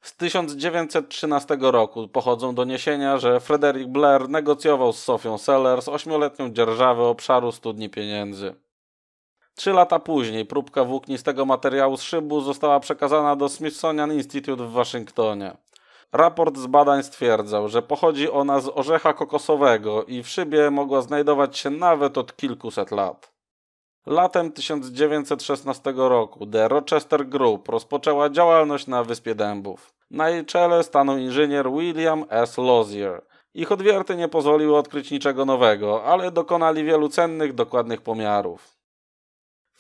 Z 1913 roku pochodzą doniesienia, że Frederick Blair negocjował z Sofią Sellers ośmioletnią dzierżawę obszaru studni pieniędzy. Trzy lata później próbka włóknistego materiału z szybu została przekazana do Smithsonian Institute w Waszyngtonie. Raport z badań stwierdzał, że pochodzi ona z orzecha kokosowego i w szybie mogła znajdować się nawet od kilkuset lat. Latem 1916 roku The Rochester Group rozpoczęła działalność na Wyspie Dębów. Na jej czele stanął inżynier William S. Lozier. Ich odwierty nie pozwoliły odkryć niczego nowego, ale dokonali wielu cennych, dokładnych pomiarów.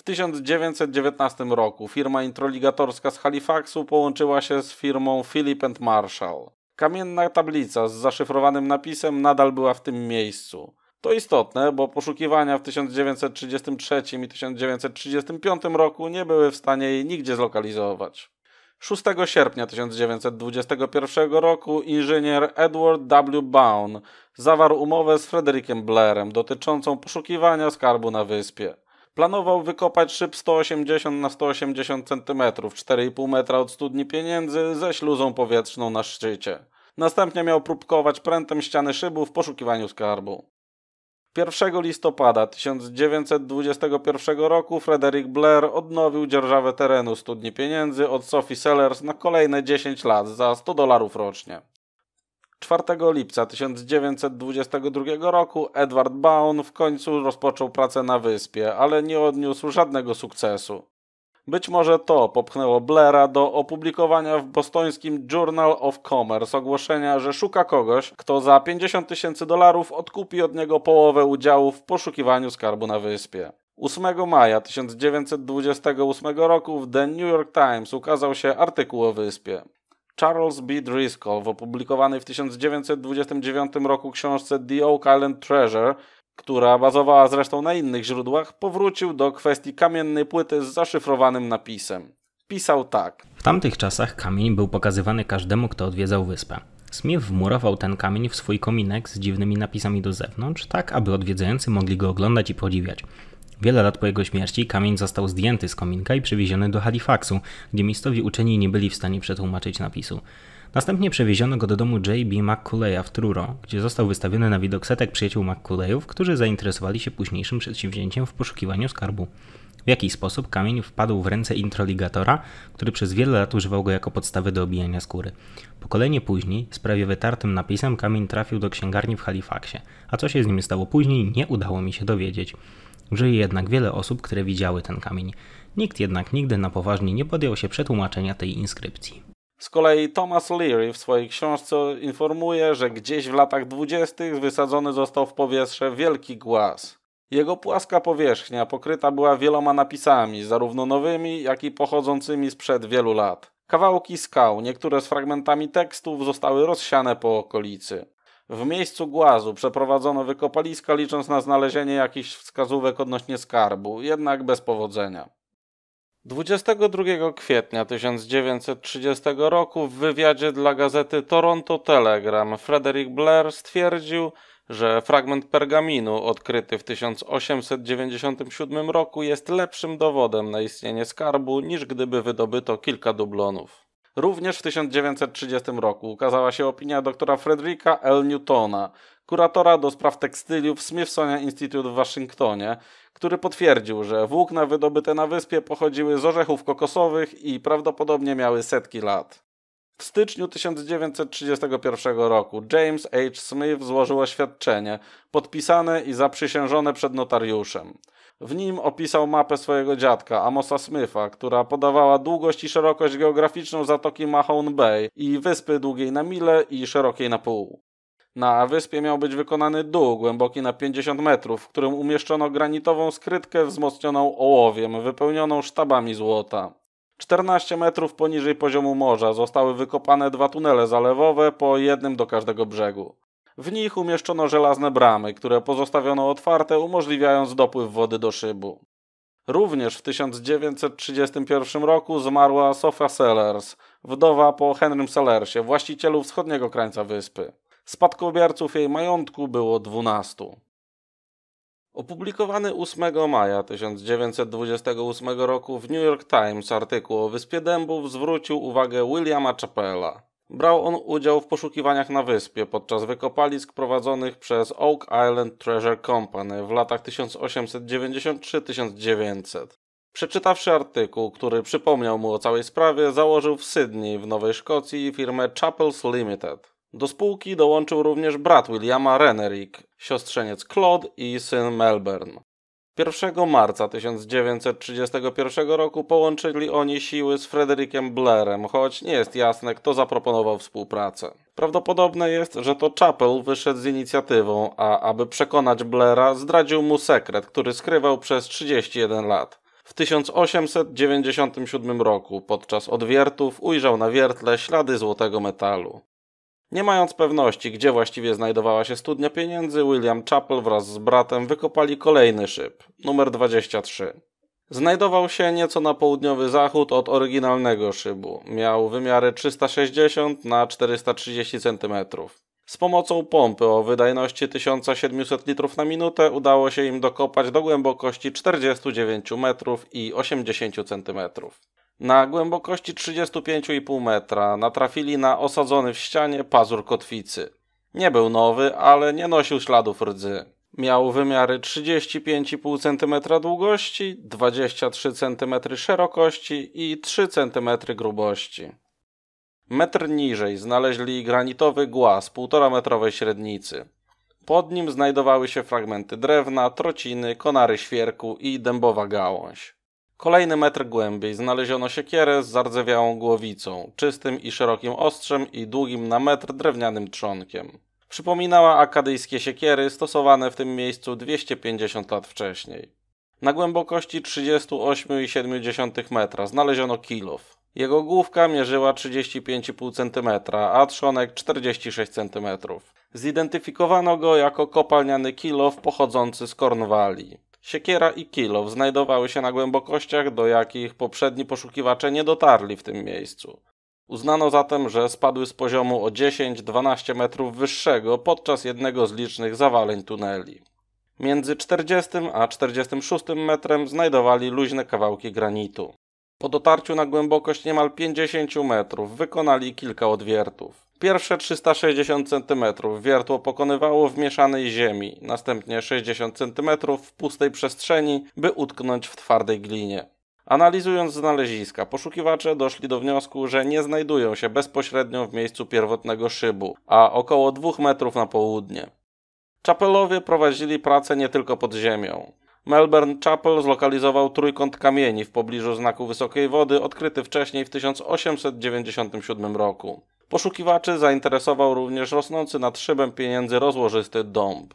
W 1919 roku firma introligatorska z Halifaxu połączyła się z firmą Philip and Marshall. Kamienna tablica z zaszyfrowanym napisem nadal była w tym miejscu. To istotne, bo poszukiwania w 1933 i 1935 roku nie były w stanie jej nigdzie zlokalizować. 6 sierpnia 1921 roku inżynier Edward W. Bown zawarł umowę z Frederickiem Blairem dotyczącą poszukiwania skarbu na wyspie. Planował wykopać szyb 180 na 180 cm, 4,5 metra od studni pieniędzy, ze śluzą powietrzną na szczycie. Następnie miał próbkować prętem ściany szybu w poszukiwaniu skarbu. 1 listopada 1921 roku Frederick Blair odnowił dzierżawę terenu studni pieniędzy od Sophie Sellers na kolejne 10 lat za 100 dolarów rocznie. 4 lipca 1922 roku Edward Baun w końcu rozpoczął pracę na wyspie, ale nie odniósł żadnego sukcesu. Być może to popchnęło Blaira do opublikowania w bostońskim Journal of Commerce ogłoszenia, że szuka kogoś, kto za 50 tysięcy dolarów odkupi od niego połowę udziału w poszukiwaniu skarbu na wyspie. 8 maja 1928 roku w The New York Times ukazał się artykuł o wyspie. Charles B. Driscoll w opublikowanej w 1929 roku książce The Oak Island Treasure, która bazowała zresztą na innych źródłach, powrócił do kwestii kamiennej płyty z zaszyfrowanym napisem. Pisał tak. W tamtych czasach kamień był pokazywany każdemu, kto odwiedzał wyspę. Smith wmurował ten kamień w swój kominek z dziwnymi napisami do zewnątrz, tak aby odwiedzający mogli go oglądać i podziwiać. Wiele lat po jego śmierci kamień został zdjęty z kominka i przewieziony do Halifaxu, gdzie miejscowi uczeni nie byli w stanie przetłumaczyć napisu. Następnie przewieziono go do domu J.B. McCulleya w Truro, gdzie został wystawiony na widok setek przyjaciół McCulleyów, którzy zainteresowali się późniejszym przedsięwzięciem w poszukiwaniu skarbu. W jaki sposób kamień wpadł w ręce introligatora, który przez wiele lat używał go jako podstawy do obijania skóry. Pokolenie później, z prawie wytartym napisem, kamień trafił do księgarni w Halifaxie, a co się z nim stało później, nie udało mi się dowiedzieć. Żyje jednak wiele osób, które widziały ten kamień. Nikt jednak nigdy na poważnie nie podjął się przetłumaczenia tej inskrypcji. Z kolei Thomas Leary w swojej książce informuje, że gdzieś w latach dwudziestych wysadzony został w powietrze wielki głaz. Jego płaska powierzchnia pokryta była wieloma napisami, zarówno nowymi, jak i pochodzącymi sprzed wielu lat. Kawałki skał, niektóre z fragmentami tekstów, zostały rozsiane po okolicy. W miejscu głazu przeprowadzono wykopaliska, licząc na znalezienie jakichś wskazówek odnośnie skarbu, jednak bez powodzenia. 22 kwietnia 1930 roku w wywiadzie dla gazety Toronto Telegram Frederick Blair stwierdził, że fragment pergaminu odkryty w 1897 roku jest lepszym dowodem na istnienie skarbu niż gdyby wydobyto kilka dublonów. Również w 1930 roku ukazała się opinia doktora Frederica L. Newtona, kuratora do spraw tekstyliów Smithsonian Institute w Waszyngtonie, który potwierdził, że włókna wydobyte na wyspie pochodziły z orzechów kokosowych i prawdopodobnie miały setki lat. W styczniu 1931 roku James H. Smith złożył oświadczenie, podpisane i zaprzysiężone przed notariuszem. W nim opisał mapę swojego dziadka, Amosa Smitha, która podawała długość i szerokość geograficzną zatoki Mahone Bay i wyspy długiej na mile i szerokiej na pół. Na wyspie miał być wykonany dół głęboki na 50 metrów, w którym umieszczono granitową skrytkę wzmocnioną ołowiem, wypełnioną sztabami złota. 14 metrów poniżej poziomu morza zostały wykopane dwa tunele zalewowe, po jednym do każdego brzegu. W nich umieszczono żelazne bramy, które pozostawiono otwarte, umożliwiając dopływ wody do szybu. Również w 1931 roku zmarła Sofia Sellers, wdowa po Henrym Sellersie, właścicielu wschodniego krańca wyspy. Spadkobierców jej majątku było 12. Opublikowany 8 maja 1928 roku w New York Times artykuł o Wyspie Dębów zwrócił uwagę Williama Chappella. Brał on udział w poszukiwaniach na wyspie podczas wykopalisk prowadzonych przez Oak Island Treasure Company w latach 1893-1900. Przeczytawszy artykuł, który przypomniał mu o całej sprawie, założył w Sydney w Nowej Szkocji firmę Chapels Limited. Do spółki dołączył również brat Williama Renerick, siostrzeniec Claude i syn Melbourne. 1 marca 1931 roku połączyli oni siły z Frederikiem Blairem, choć nie jest jasne, kto zaproponował współpracę. Prawdopodobne jest, że to Chapel wyszedł z inicjatywą, a aby przekonać Blaira, zdradził mu sekret, który skrywał przez 31 lat. W 1897 roku podczas odwiertów ujrzał na wiertle ślady złotego metalu. Nie mając pewności, gdzie właściwie znajdowała się studnia pieniędzy, William Chapel wraz z bratem wykopali kolejny szyb, numer 23. Znajdował się nieco na południowy zachód od oryginalnego szybu. Miał wymiary 360 na 430 cm. Z pomocą pompy o wydajności 1700 litrów na minutę udało się im dokopać do głębokości 49 metrów i 80 centymetrów. Na głębokości 35,5 metra natrafili na osadzony w ścianie pazur kotwicy. Nie był nowy, ale nie nosił śladów rdzy. Miał wymiary 35,5 cm długości, 23 cm szerokości i 3 cm grubości. Metr niżej znaleźli granitowy głaz 1,5-metrowej średnicy. Pod nim znajdowały się fragmenty drewna, trociny, konary świerku i dębowa gałąź. Kolejny metr głębiej znaleziono siekierę z zardzewiałą głowicą, czystym i szerokim ostrzem i długim na metr drewnianym trzonkiem. Przypominała akadyjskie siekiery stosowane w tym miejscu 250 lat wcześniej. Na głębokości 38,7 metra znaleziono kilof. Jego główka mierzyła 35,5 cm, a trzonek 46 cm. Zidentyfikowano go jako kopalniany kilof pochodzący z Kornwalii. Siekiera i kilow znajdowały się na głębokościach, do jakich poprzedni poszukiwacze nie dotarli w tym miejscu. Uznano zatem, że spadły z poziomu o 10-12 metrów wyższego podczas jednego z licznych zawaleń tuneli. Między 40 a 46 metrem znajdowali luźne kawałki granitu. Po dotarciu na głębokość niemal 50 metrów wykonali kilka odwiertów. Pierwsze 360 cm wiertło pokonywało w mieszanej ziemi, następnie 60 cm w pustej przestrzeni, by utknąć w twardej glinie. Analizując znaleziska, poszukiwacze doszli do wniosku, że nie znajdują się bezpośrednio w miejscu pierwotnego szybu, a około 2 metrów na południe. Chapelowie prowadzili pracę nie tylko pod ziemią. Melbourne Chapel zlokalizował trójkąt kamieni w pobliżu znaku wysokiej wody, odkryty wcześniej w 1897 roku. Poszukiwaczy zainteresował również rosnący nad szybem pieniędzy rozłożysty dąb.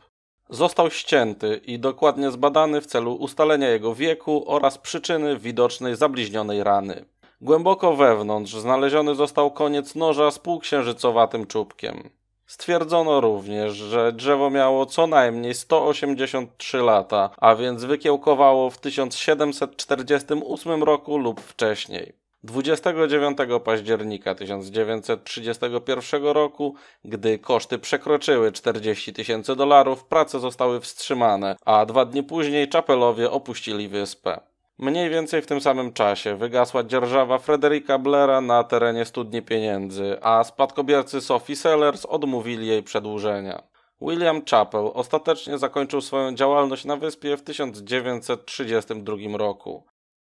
Został ścięty i dokładnie zbadany w celu ustalenia jego wieku oraz przyczyny widocznej zabliźnionej rany. Głęboko wewnątrz znaleziony został koniec noża z półksiężycowatym czubkiem. Stwierdzono również, że drzewo miało co najmniej 183 lata, a więc wykiełkowało w 1748 roku lub wcześniej. 29 października 1931 roku, gdy koszty przekroczyły 40 tysięcy dolarów, prace zostały wstrzymane, a dwa dni później czapelowie opuścili wyspę. Mniej więcej w tym samym czasie wygasła dzierżawa Frederica Blaira na terenie studni pieniędzy, a spadkobiercy Sophie Sellers odmówili jej przedłużenia. William Chappell ostatecznie zakończył swoją działalność na wyspie w 1932 roku.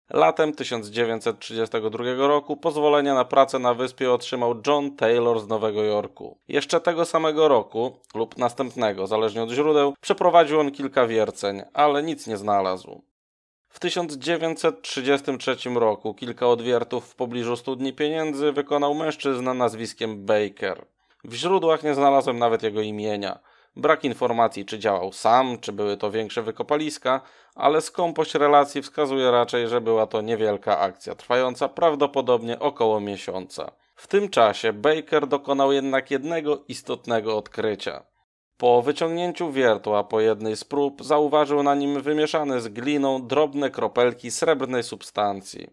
Latem 1932 roku pozwolenie na pracę na wyspie otrzymał John Taylor z Nowego Jorku. Jeszcze tego samego roku lub następnego, zależnie od źródeł, przeprowadził on kilka wierceń, ale nic nie znalazł. W 1933 roku kilka odwiertów w pobliżu studni pieniędzy wykonał mężczyzna nazwiskiem Baker. W źródłach nie znalazłem nawet jego imienia. Brak informacji, czy działał sam, czy były to większe wykopaliska, ale skąpość relacji wskazuje raczej, że była to niewielka akcja, trwająca prawdopodobnie około miesiąca. W tym czasie Baker dokonał jednak jednego istotnego odkrycia. Po wyciągnięciu wiertła po jednej z prób zauważył na nim wymieszane z gliną drobne kropelki srebrnej substancji.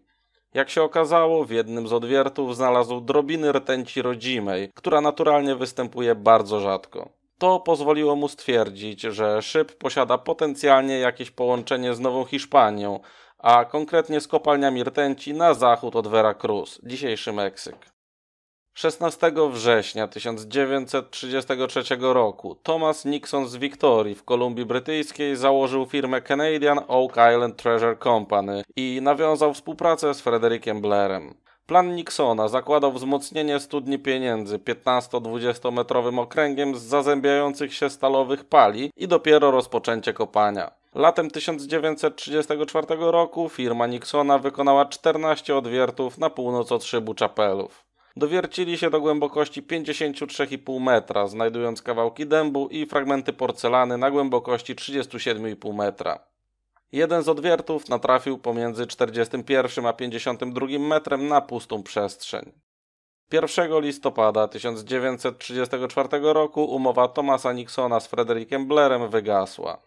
Jak się okazało, w jednym z odwiertów znalazł drobiny rtęci rodzimej, która naturalnie występuje bardzo rzadko. To pozwoliło mu stwierdzić, że szyb posiada potencjalnie jakieś połączenie z Nową Hiszpanią, a konkretnie z kopalniami rtęci na zachód od Veracruz, dzisiejszy Meksyk. 16 września 1933 roku Thomas Nixon z Wiktorii w Kolumbii Brytyjskiej założył firmę Canadian Oak Island Treasure Company i nawiązał współpracę z Frederickiem Blairem. Plan Nixona zakładał wzmocnienie studni pieniędzy 15-20 metrowym okręgiem z zazębiających się stalowych pali i dopiero rozpoczęcie kopania. Latem 1934 roku firma Nixona wykonała 14 odwiertów na północ od szybu czapelów. Dowiercili się do głębokości 53,5 metra, znajdując kawałki dębu i fragmenty porcelany na głębokości 37,5 metra. Jeden z odwiertów natrafił pomiędzy 41 a 52 metrem na pustą przestrzeń. 1 listopada 1934 roku umowa Thomasa Nixona z Frederickiem Blairem wygasła.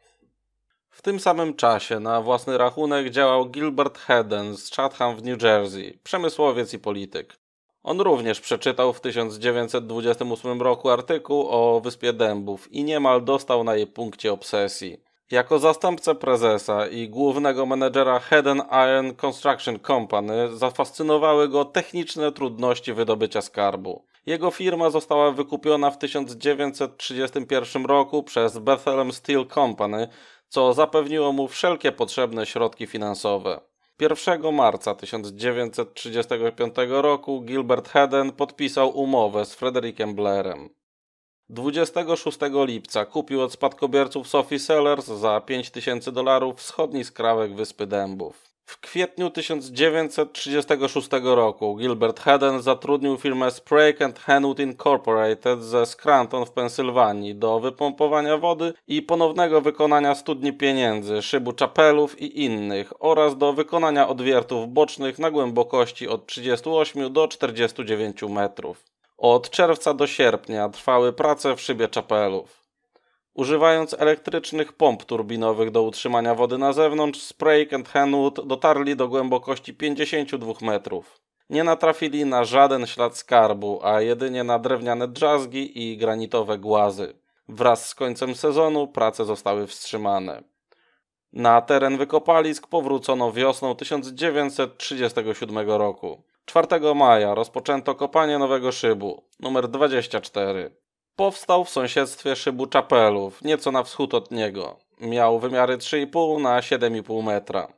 W tym samym czasie na własny rachunek działał Gilbert Hedden z Chatham w New Jersey, przemysłowiec i polityk. On również przeczytał w 1928 roku artykuł o Wyspie Dębów i niemal dostał na jej punkcie obsesji. Jako zastępcę prezesa i głównego menedżera Heden Iron Construction Company zafascynowały go techniczne trudności wydobycia skarbu. Jego firma została wykupiona w 1931 roku przez Bethlehem Steel Company, co zapewniło mu wszelkie potrzebne środki finansowe. 1 marca 1935 roku Gilbert Hedden podpisał umowę z Frederikiem Blairem. 26 lipca kupił od spadkobierców Sophie Sellers za 5000 dolarów wschodni skrawek Wyspy Dębów. W kwietniu 1936 roku Gilbert Hedden zatrudnił firmę Sprague and Henwood Incorporated ze Scranton w Pensylwanii do wypompowania wody i ponownego wykonania studni pieniędzy, szybu czapelów i innych oraz do wykonania odwiertów bocznych na głębokości od 38 do 49 metrów. Od czerwca do sierpnia trwały prace w szybie czapelów. Używając elektrycznych pomp turbinowych do utrzymania wody na zewnątrz, Sprague and Henwood dotarli do głębokości 52 metrów. Nie natrafili na żaden ślad skarbu, a jedynie na drewniane drzazgi i granitowe głazy. Wraz z końcem sezonu prace zostały wstrzymane. Na teren wykopalisk powrócono wiosną 1937 roku. 4 maja rozpoczęto kopanie nowego szybu, numer 24. Powstał w sąsiedztwie szybu Czapelów, nieco na wschód od niego. Miał wymiary 3,5 na 7,5 metra.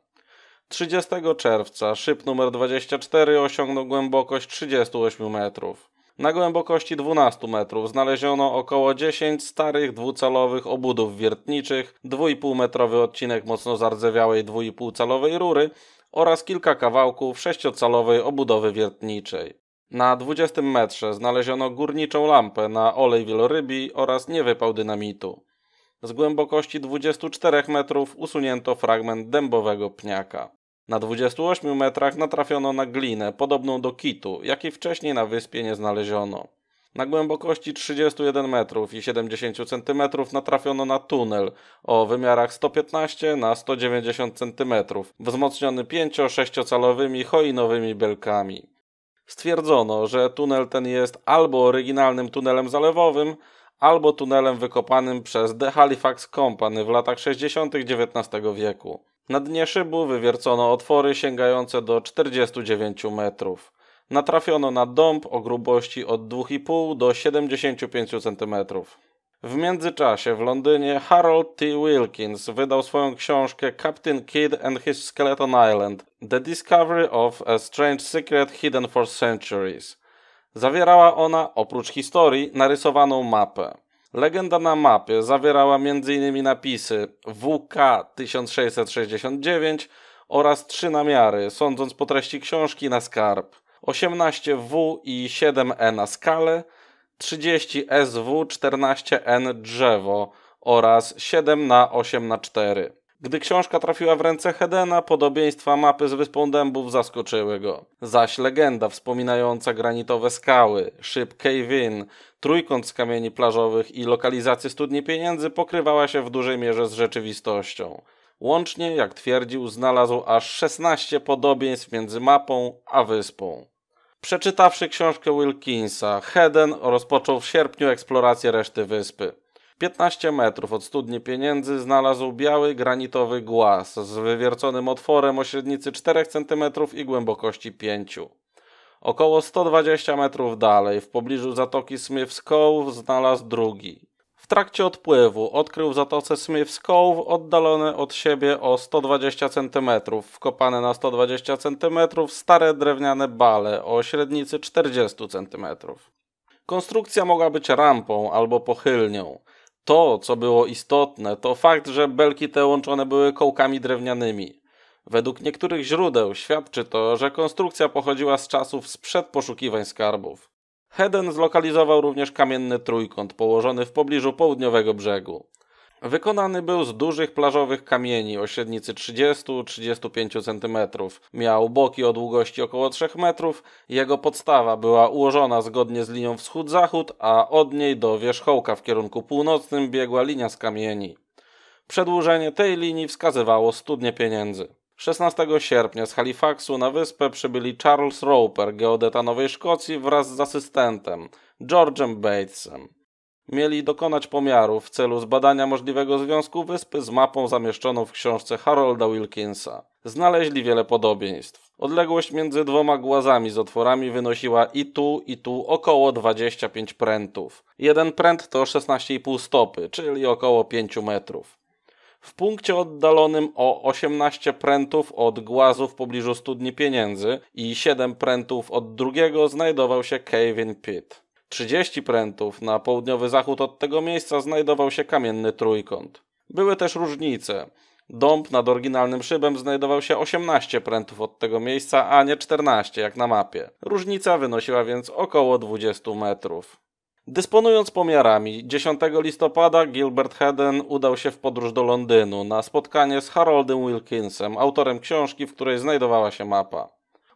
30 czerwca szyb numer 24 osiągnął głębokość 38 metrów. Na głębokości 12 metrów znaleziono około 10 starych dwucalowych obudów wiertniczych, 2,5-metrowy odcinek mocno zardzewiałej 2,5-calowej rury oraz kilka kawałków sześciocalowej obudowy wiertniczej. Na 20 metrze znaleziono górniczą lampę na olej wielorybi oraz niewypał dynamitu. Z głębokości 24 metrów usunięto fragment dębowego pniaka. Na 28 metrach natrafiono na glinę podobną do kitu, jakiej wcześniej na wyspie nie znaleziono. Na głębokości 31 metrów i 70 cm natrafiono na tunel o wymiarach 115 na 190 cm, wzmocniony 5-6-calowymi choinowymi belkami. Stwierdzono, że tunel ten jest albo oryginalnym tunelem zalewowym, albo tunelem wykopanym przez The Halifax Company w latach 60. XIX wieku. Na dnie szybu wywiercono otwory sięgające do 49 metrów. Natrafiono na dąb o grubości od 2,5 do 75 cm. W międzyczasie w Londynie Harold T. Wilkins wydał swoją książkę Captain Kidd and His Skeleton Island – The Discovery of a Strange Secret Hidden for Centuries. Zawierała ona, oprócz historii, narysowaną mapę. Legenda na mapie zawierała m.in. napisy WK 1669 oraz trzy namiary, sądząc po treści książki na skarb. 18W i 7E na skalę, 30SW, 14N drzewo oraz 7 na 8 na 4. Gdy książka trafiła w ręce Hedena, podobieństwa mapy z Wyspą Dębów zaskoczyły go. Zaś legenda wspominająca granitowe skały, szyb Kevin, trójkąt z kamieni plażowych i lokalizację studni pieniędzy pokrywała się w dużej mierze z rzeczywistością. Łącznie, jak twierdził, znalazł aż 16 podobieństw między mapą a wyspą. Przeczytawszy książkę Wilkinsa, Heden rozpoczął w sierpniu eksplorację reszty wyspy. 15 metrów od studni pieniędzy znalazł biały granitowy głaz z wywierconym otworem o średnicy 4 cm i głębokości 5. Około 120 metrów dalej, w pobliżu zatoki Smith's Cove, znalazł drugi. W trakcie odpływu odkrył w zatoce Smith's Cove oddalone od siebie o 120 cm, wkopane na 120 cm stare drewniane bale o średnicy 40 cm. Konstrukcja mogła być rampą albo pochylnią. To, co było istotne, to fakt, że belki te łączone były kołkami drewnianymi. Według niektórych źródeł świadczy to, że konstrukcja pochodziła z czasów sprzed poszukiwań skarbów. Heden zlokalizował również kamienny trójkąt położony w pobliżu południowego brzegu. Wykonany był z dużych plażowych kamieni o średnicy 30-35 cm. Miał boki o długości około 3 metrów, jego podstawa była ułożona zgodnie z linią wschód-zachód, a od niej do wierzchołka w kierunku północnym biegła linia z kamieni. Przedłużenie tej linii wskazywało studnie pieniędzy. 16 sierpnia z Halifaxu na wyspę przybyli Charles Roper, geodeta Nowej Szkocji wraz z asystentem George'em Batesem. Mieli dokonać pomiaru w celu zbadania możliwego związku wyspy z mapą zamieszczoną w książce Harolda Wilkinsa. Znaleźli wiele podobieństw. Odległość między dwoma głazami z otworami wynosiła i tu, i tu około 25 prętów. Jeden pręt to 16,5 stopy, czyli około 5 metrów w punkcie oddalonym o 18 prętów od głazu w pobliżu studni pieniędzy i 7 prętów od drugiego znajdował się Kevin Pit. 30 prętów na południowy zachód od tego miejsca znajdował się kamienny trójkąt. Były też różnice. Dąb nad oryginalnym szybem znajdował się 18 prętów od tego miejsca, a nie 14 jak na mapie. Różnica wynosiła więc około 20 metrów. Dysponując pomiarami, 10 listopada Gilbert Hedden udał się w podróż do Londynu na spotkanie z Haroldem Wilkinsem, autorem książki, w której znajdowała się mapa.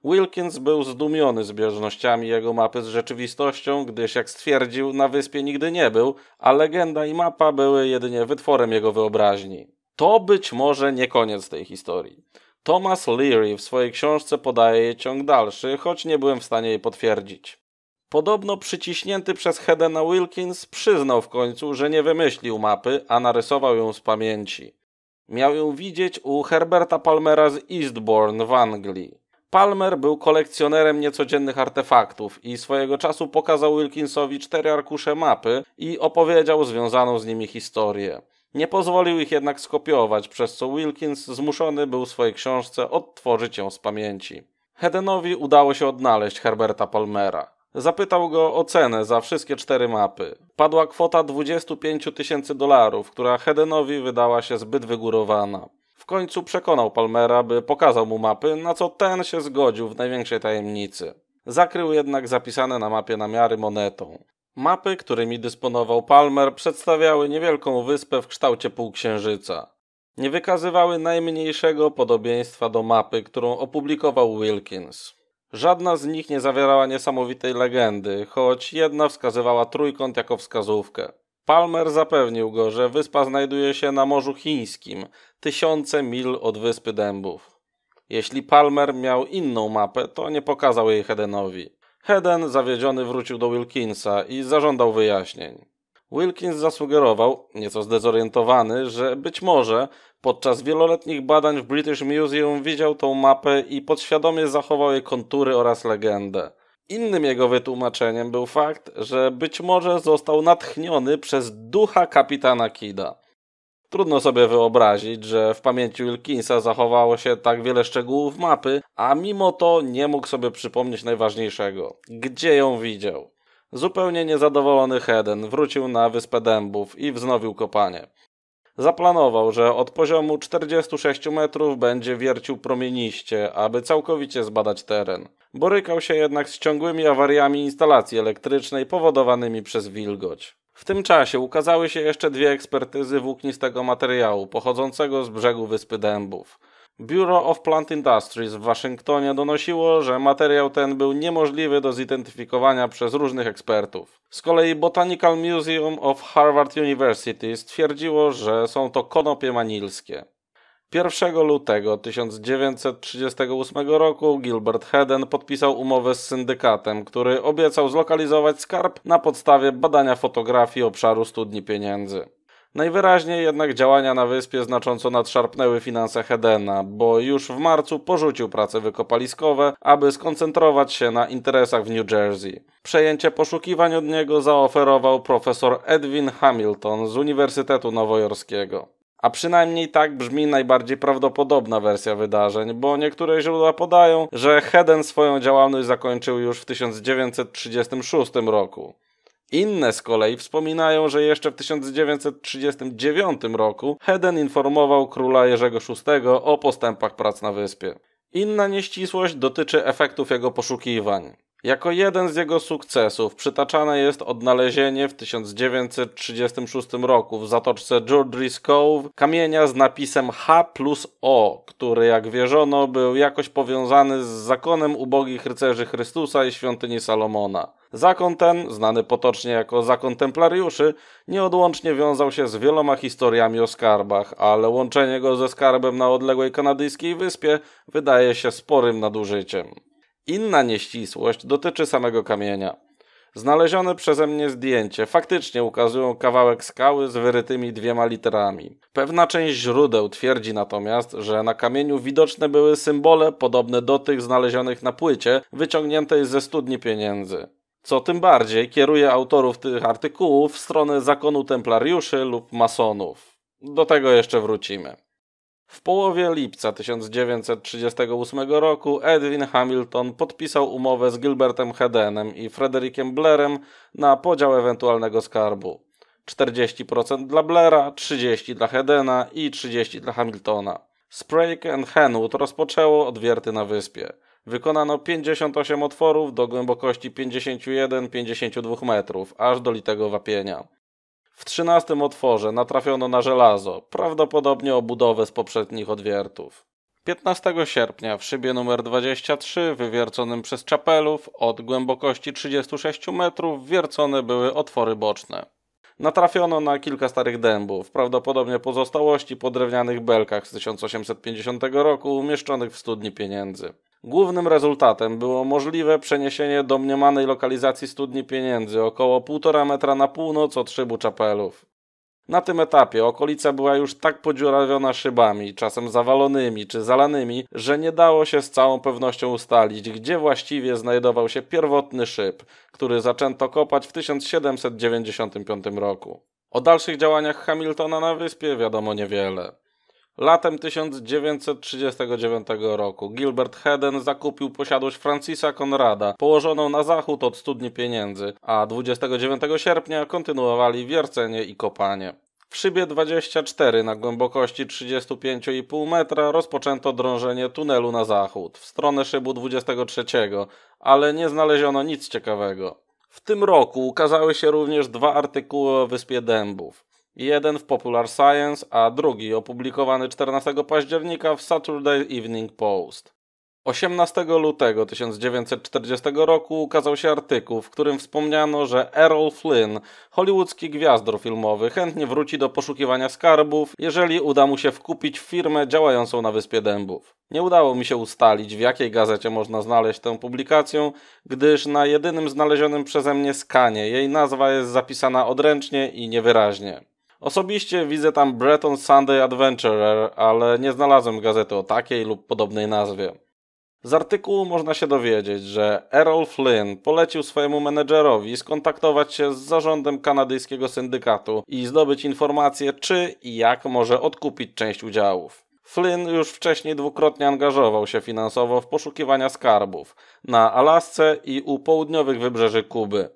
Wilkins był zdumiony zbieżnościami jego mapy z rzeczywistością, gdyż jak stwierdził, na wyspie nigdy nie był, a legenda i mapa były jedynie wytworem jego wyobraźni. To być może nie koniec tej historii. Thomas Leary w swojej książce podaje jej ciąg dalszy, choć nie byłem w stanie jej potwierdzić. Podobno przyciśnięty przez Hedena Wilkins przyznał w końcu, że nie wymyślił mapy, a narysował ją z pamięci. Miał ją widzieć u Herberta Palmera z Eastbourne w Anglii. Palmer był kolekcjonerem niecodziennych artefaktów i swojego czasu pokazał Wilkinsowi cztery arkusze mapy i opowiedział związaną z nimi historię. Nie pozwolił ich jednak skopiować, przez co Wilkins zmuszony był w swojej książce odtworzyć ją z pamięci. Hedenowi udało się odnaleźć Herberta Palmera. Zapytał go o cenę za wszystkie cztery mapy. Padła kwota 25 tysięcy dolarów, która Hedenowi wydała się zbyt wygórowana. W końcu przekonał Palmera, by pokazał mu mapy, na co ten się zgodził w największej tajemnicy. Zakrył jednak zapisane na mapie namiary monetą. Mapy, którymi dysponował Palmer, przedstawiały niewielką wyspę w kształcie półksiężyca. Nie wykazywały najmniejszego podobieństwa do mapy, którą opublikował Wilkins. Żadna z nich nie zawierała niesamowitej legendy, choć jedna wskazywała trójkąt jako wskazówkę. Palmer zapewnił go, że wyspa znajduje się na Morzu Chińskim, tysiące mil od Wyspy Dębów. Jeśli Palmer miał inną mapę, to nie pokazał jej Hedenowi. Heden zawiedziony wrócił do Wilkinsa i zażądał wyjaśnień. Wilkins zasugerował, nieco zdezorientowany, że być może podczas wieloletnich badań w British Museum widział tą mapę i podświadomie zachował jej kontury oraz legendę. Innym jego wytłumaczeniem był fakt, że być może został natchniony przez ducha kapitana Kida. Trudno sobie wyobrazić, że w pamięci Wilkinsa zachowało się tak wiele szczegółów mapy, a mimo to nie mógł sobie przypomnieć najważniejszego gdzie ją widział. Zupełnie niezadowolony Heden wrócił na Wyspę Dębów i wznowił kopanie. Zaplanował, że od poziomu 46 metrów będzie wiercił promieniście, aby całkowicie zbadać teren. Borykał się jednak z ciągłymi awariami instalacji elektrycznej powodowanymi przez wilgoć. W tym czasie ukazały się jeszcze dwie ekspertyzy włóknistego materiału pochodzącego z brzegu Wyspy Dębów. Bureau of Plant Industries w Waszyngtonie donosiło, że materiał ten był niemożliwy do zidentyfikowania przez różnych ekspertów. Z kolei Botanical Museum of Harvard University stwierdziło, że są to konopie manilskie. 1 lutego 1938 roku Gilbert Heden podpisał umowę z syndykatem, który obiecał zlokalizować skarb na podstawie badania fotografii obszaru studni pieniędzy. Najwyraźniej jednak działania na wyspie znacząco nadszarpnęły finanse Hedena, bo już w marcu porzucił prace wykopaliskowe, aby skoncentrować się na interesach w New Jersey. Przejęcie poszukiwań od niego zaoferował profesor Edwin Hamilton z Uniwersytetu Nowojorskiego. A przynajmniej tak brzmi najbardziej prawdopodobna wersja wydarzeń, bo niektóre źródła podają, że Heden swoją działalność zakończył już w 1936 roku. Inne z kolei wspominają, że jeszcze w 1939 roku Heden informował króla Jerzego VI o postępach prac na wyspie. Inna nieścisłość dotyczy efektów jego poszukiwań. Jako jeden z jego sukcesów przytaczane jest odnalezienie w 1936 roku w zatoczce Jurdris Cove kamienia z napisem H plus O, który jak wierzono był jakoś powiązany z zakonem ubogich rycerzy Chrystusa i świątyni Salomona. Zakon ten, znany potocznie jako zakon templariuszy, nieodłącznie wiązał się z wieloma historiami o skarbach, ale łączenie go ze skarbem na odległej kanadyjskiej wyspie wydaje się sporym nadużyciem. Inna nieścisłość dotyczy samego kamienia. Znalezione przeze mnie zdjęcie faktycznie ukazują kawałek skały z wyrytymi dwiema literami. Pewna część źródeł twierdzi natomiast, że na kamieniu widoczne były symbole podobne do tych znalezionych na płycie wyciągniętej ze studni pieniędzy. Co tym bardziej kieruje autorów tych artykułów w stronę zakonu templariuszy lub masonów. Do tego jeszcze wrócimy. W połowie lipca 1938 roku Edwin Hamilton podpisał umowę z Gilbertem Hedenem i Frederickiem Blairem na podział ewentualnego skarbu. 40% dla Blaira, 30% dla Hedena i 30% dla Hamiltona. Sprague and Henwood rozpoczęło odwierty na wyspie. Wykonano 58 otworów do głębokości 51-52 metrów, aż do litego wapienia. W trzynastym otworze natrafiono na żelazo, prawdopodobnie obudowę z poprzednich odwiertów. 15 sierpnia w szybie numer 23, wywierconym przez czapelów, od głębokości 36 metrów wiercone były otwory boczne. Natrafiono na kilka starych dębów, prawdopodobnie pozostałości po drewnianych belkach z 1850 roku umieszczonych w studni pieniędzy. Głównym rezultatem było możliwe przeniesienie domniemanej lokalizacji studni pieniędzy około 1,5 metra na północ od szybu czapelów. Na tym etapie okolica była już tak podziurawiona szybami, czasem zawalonymi czy zalanymi, że nie dało się z całą pewnością ustalić, gdzie właściwie znajdował się pierwotny szyb, który zaczęto kopać w 1795 roku. O dalszych działaniach Hamiltona na wyspie wiadomo niewiele. Latem 1939 roku Gilbert Heden zakupił posiadłość Francisa Konrada, położoną na zachód od studni pieniędzy, a 29 sierpnia kontynuowali wiercenie i kopanie. W szybie 24 na głębokości 35,5 metra rozpoczęto drążenie tunelu na zachód, w stronę szybu 23, ale nie znaleziono nic ciekawego. W tym roku ukazały się również dwa artykuły o Wyspie Dębów. Jeden w Popular Science, a drugi opublikowany 14 października w Saturday Evening Post. 18 lutego 1940 roku ukazał się artykuł, w którym wspomniano, że Errol Flynn, hollywoodzki gwiazdor filmowy, chętnie wróci do poszukiwania skarbów, jeżeli uda mu się wkupić firmę działającą na Wyspie Dębów. Nie udało mi się ustalić, w jakiej gazecie można znaleźć tę publikację, gdyż na jedynym znalezionym przeze mnie skanie jej nazwa jest zapisana odręcznie i niewyraźnie. Osobiście widzę tam Breton Sunday Adventurer, ale nie znalazłem gazety o takiej lub podobnej nazwie. Z artykułu można się dowiedzieć, że Errol Flynn polecił swojemu menedżerowi skontaktować się z zarządem kanadyjskiego syndykatu i zdobyć informacje, czy i jak może odkupić część udziałów. Flynn już wcześniej dwukrotnie angażował się finansowo w poszukiwania skarbów na Alasce i u południowych wybrzeży Kuby.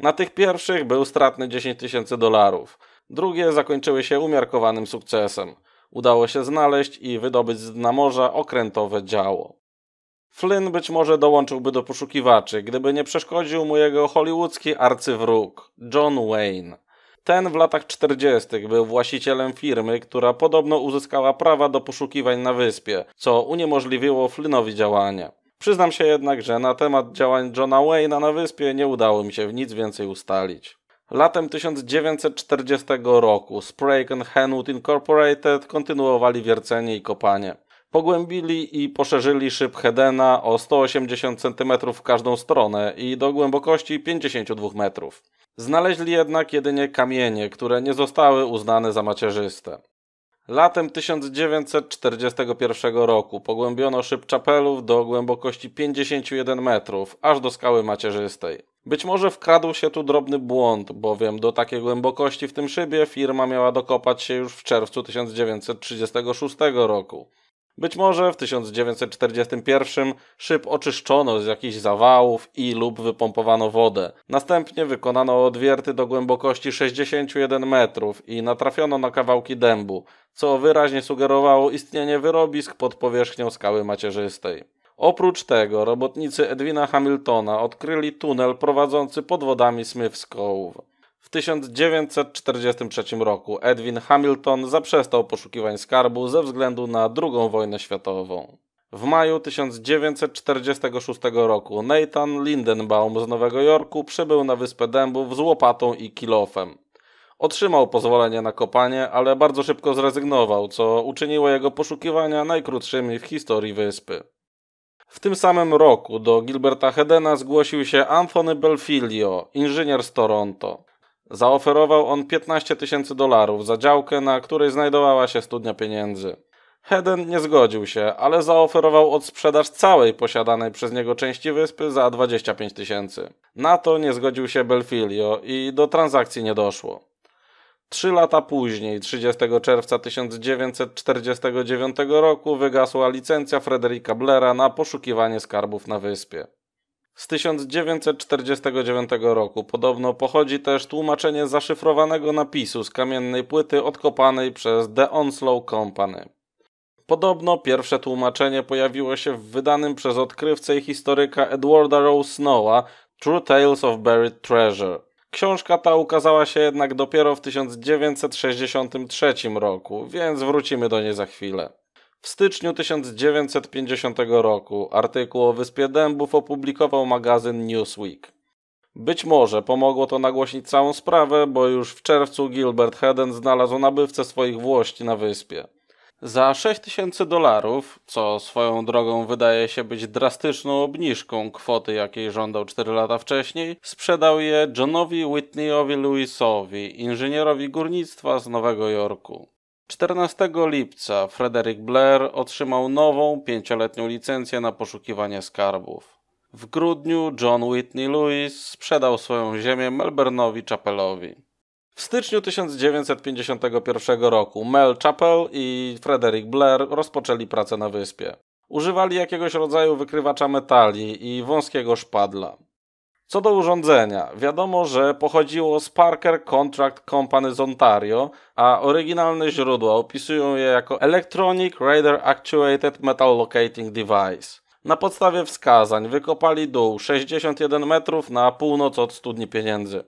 Na tych pierwszych był stratny 10 tysięcy dolarów, Drugie zakończyły się umiarkowanym sukcesem. Udało się znaleźć i wydobyć z dna morza okrętowe działo. Flynn być może dołączyłby do poszukiwaczy, gdyby nie przeszkodził mu jego hollywoodzki arcywróg, John Wayne. Ten w latach 40. był właścicielem firmy, która podobno uzyskała prawa do poszukiwań na wyspie, co uniemożliwiło Flynnowi działanie. Przyznam się jednak, że na temat działań Johna Wayna na wyspie nie udało mi się nic więcej ustalić. Latem 1940 roku Sprague and Henwood Incorporated kontynuowali wiercenie i kopanie. Pogłębili i poszerzyli szyb Hedena o 180 cm w każdą stronę i do głębokości 52 metrów. Znaleźli jednak jedynie kamienie, które nie zostały uznane za macierzyste. Latem 1941 roku pogłębiono szyb czapelów do głębokości 51 metrów, aż do skały macierzystej. Być może wkradł się tu drobny błąd, bowiem do takiej głębokości w tym szybie firma miała dokopać się już w czerwcu 1936 roku. Być może w 1941 szyb oczyszczono z jakichś zawałów i lub wypompowano wodę. Następnie wykonano odwierty do głębokości 61 metrów i natrafiono na kawałki dębu, co wyraźnie sugerowało istnienie wyrobisk pod powierzchnią skały macierzystej. Oprócz tego robotnicy Edwina Hamiltona odkryli tunel prowadzący pod wodami Smith Cove. W 1943 roku Edwin Hamilton zaprzestał poszukiwań skarbu ze względu na II wojnę światową. W maju 1946 roku Nathan Lindenbaum z Nowego Jorku przybył na wyspę Dębów z łopatą i kilofem. Otrzymał pozwolenie na kopanie, ale bardzo szybko zrezygnował, co uczyniło jego poszukiwania najkrótszymi w historii wyspy. W tym samym roku do Gilberta Hedena zgłosił się Anthony Belfilio, inżynier z Toronto. Zaoferował on 15 tysięcy dolarów za działkę, na której znajdowała się studnia pieniędzy. Heden nie zgodził się, ale zaoferował odsprzedaż całej posiadanej przez niego części wyspy za 25 tysięcy. Na to nie zgodził się Belfilio i do transakcji nie doszło. Trzy lata później, 30 czerwca 1949 roku, wygasła licencja Frederica Blera na poszukiwanie skarbów na wyspie z 1949 roku. Podobno pochodzi też tłumaczenie zaszyfrowanego napisu z kamiennej płyty odkopanej przez The Onslow Company. Podobno pierwsze tłumaczenie pojawiło się w wydanym przez odkrywcę i historyka Edwarda Rose Snowa True Tales of Buried Treasure. Książka ta ukazała się jednak dopiero w 1963 roku, więc wrócimy do niej za chwilę. W styczniu 1950 roku artykuł o Wyspie Dębów opublikował magazyn Newsweek. Być może pomogło to nagłośnić całą sprawę, bo już w czerwcu Gilbert Hedden znalazł nabywcę swoich włości na wyspie. Za 6000 dolarów, co swoją drogą wydaje się być drastyczną obniżką kwoty, jakiej żądał 4 lata wcześniej, sprzedał je Johnowi Whitneyowi Lewisowi, inżynierowi górnictwa z Nowego Jorku. 14 lipca Frederick Blair otrzymał nową pięcioletnią licencję na poszukiwanie skarbów. W grudniu John Whitney Lewis sprzedał swoją ziemię Melbourne'owi Chapelowi. W styczniu 1951 roku Mel Chapel i Frederick Blair rozpoczęli pracę na wyspie. Używali jakiegoś rodzaju wykrywacza metali i wąskiego szpadla. Co do urządzenia, wiadomo, że pochodziło z Parker Contract Company z Ontario, a oryginalne źródła opisują je jako Electronic Radar Actuated Metal Locating Device. Na podstawie wskazań wykopali dół 61 metrów na północ od studni pieniędzy.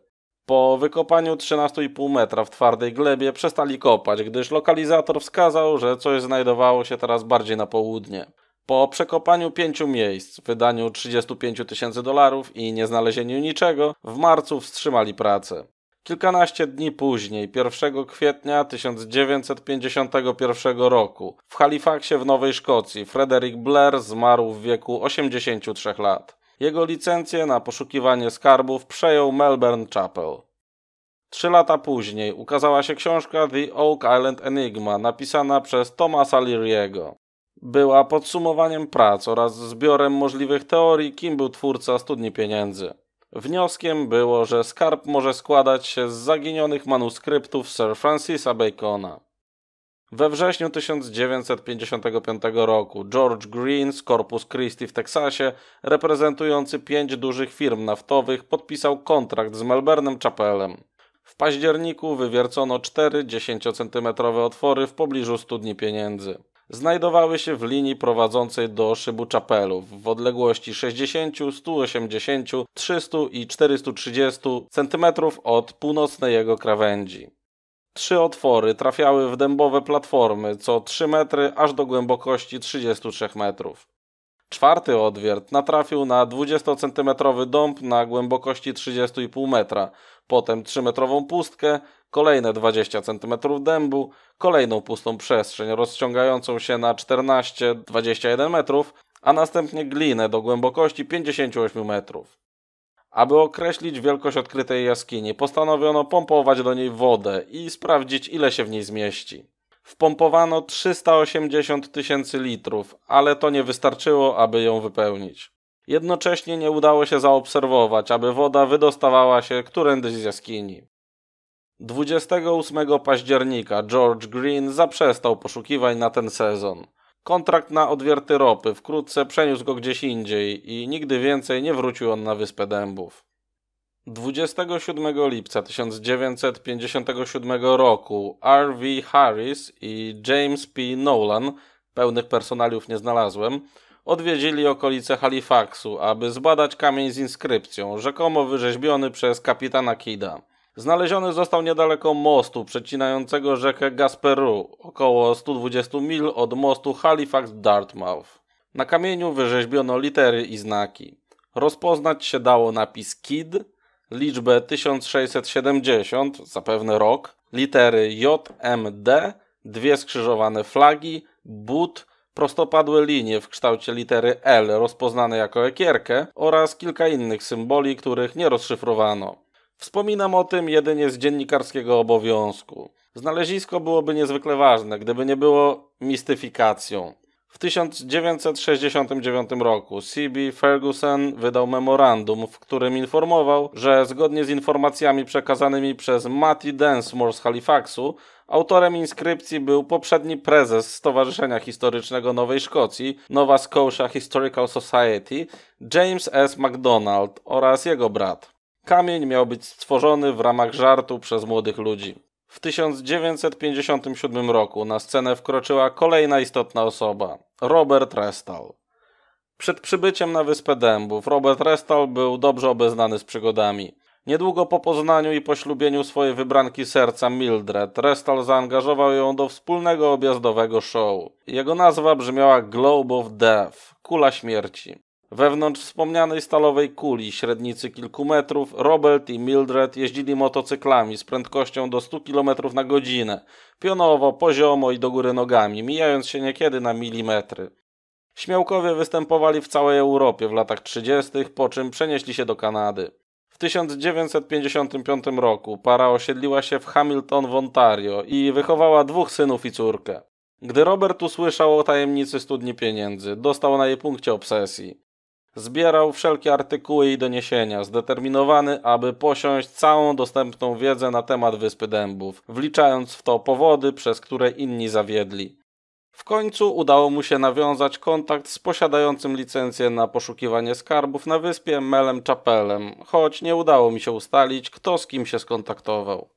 Po wykopaniu 13,5 metra w twardej glebie przestali kopać, gdyż lokalizator wskazał, że coś znajdowało się teraz bardziej na południe. Po przekopaniu pięciu miejsc, wydaniu 35 tysięcy dolarów i nieznalezieniu niczego, w marcu wstrzymali pracę. Kilkanaście dni później, 1 kwietnia 1951 roku, w Halifaxie w Nowej Szkocji Frederick Blair zmarł w wieku 83 lat. Jego licencję na poszukiwanie skarbów przejął Melbourne Chapel. Trzy lata później ukazała się książka The Oak Island Enigma, napisana przez Thomasa Leary'ego była podsumowaniem prac oraz zbiorem możliwych teorii, kim był twórca studni pieniędzy. Wnioskiem było, że skarb może składać się z zaginionych manuskryptów Sir Francisa Bacona. We wrześniu 1955 roku George Green z Corpus Christi w Teksasie, reprezentujący pięć dużych firm naftowych, podpisał kontrakt z Melbournem Chapelem. W październiku wywiercono cztery 10 otwory w pobliżu studni pieniędzy znajdowały się w linii prowadzącej do szybu czapelów w odległości 60, 180, 300 i 430 cm od północnej jego krawędzi. Trzy otwory trafiały w dębowe platformy co 3 metry aż do głębokości 33 metrów. Czwarty odwiert natrafił na 20-centymetrowy dąb na głębokości 30,5 metra, potem 3-metrową pustkę, kolejne 20 cm dębu, kolejną pustą przestrzeń rozciągającą się na 14-21 metrów, a następnie glinę do głębokości 58 metrów. Aby określić wielkość odkrytej jaskini, postanowiono pompować do niej wodę i sprawdzić ile się w niej zmieści. Wpompowano 380 tysięcy litrów, ale to nie wystarczyło, aby ją wypełnić. Jednocześnie nie udało się zaobserwować, aby woda wydostawała się którędyś z jaskini. 28 października George Green zaprzestał poszukiwań na ten sezon. Kontrakt na odwierty ropy wkrótce przeniósł go gdzieś indziej i nigdy więcej nie wrócił on na Wyspę Dębów. 27 lipca 1957 roku R.V. Harris i James P. Nolan, pełnych personaliów nie znalazłem, odwiedzili okolice Halifaxu, aby zbadać kamień z inskrypcją, rzekomo wyrzeźbiony przez kapitana Kida. Znaleziony został niedaleko mostu przecinającego rzekę Gasperu, około 120 mil od mostu Halifax-Dartmouth. Na kamieniu wyrzeźbiono litery i znaki. Rozpoznać się dało napis KID, liczbę 1670, zapewne rok, litery JMD, dwie skrzyżowane flagi, but, prostopadłe linie w kształcie litery L rozpoznane jako ekierkę oraz kilka innych symboli, których nie rozszyfrowano. Wspominam o tym jedynie z dziennikarskiego obowiązku. Znalezisko byłoby niezwykle ważne, gdyby nie było mistyfikacją. W 1969 roku C.B. Ferguson wydał memorandum, w którym informował, że zgodnie z informacjami przekazanymi przez Matty Densmore z Halifaxu, autorem inskrypcji był poprzedni prezes Stowarzyszenia Historycznego Nowej Szkocji, Nova Scotia Historical Society, James S. MacDonald oraz jego brat. Kamień miał być stworzony w ramach żartu przez młodych ludzi. W 1957 roku na scenę wkroczyła kolejna istotna osoba Robert Restall. Przed przybyciem na Wyspę Dębów Robert Restall był dobrze obeznany z przygodami. Niedługo po poznaniu i poślubieniu swojej wybranki serca Mildred, Restall zaangażował ją do wspólnego objazdowego show. Jego nazwa brzmiała Globe of Death, kula śmierci. Wewnątrz wspomnianej stalowej kuli średnicy kilku metrów Robert i Mildred jeździli motocyklami z prędkością do 100 km na godzinę, pionowo, poziomo i do góry nogami, mijając się niekiedy na milimetry. Śmiałkowie występowali w całej Europie w latach 30., po czym przenieśli się do Kanady. W 1955 roku para osiedliła się w Hamilton w Ontario i wychowała dwóch synów i córkę. Gdy Robert usłyszał o tajemnicy studni pieniędzy, dostał na jej punkcie obsesji. Zbierał wszelkie artykuły i doniesienia, zdeterminowany, aby posiąść całą dostępną wiedzę na temat Wyspy Dębów, wliczając w to powody, przez które inni zawiedli. W końcu udało mu się nawiązać kontakt z posiadającym licencję na poszukiwanie skarbów na wyspie Melem Chapelem, choć nie udało mi się ustalić, kto z kim się skontaktował.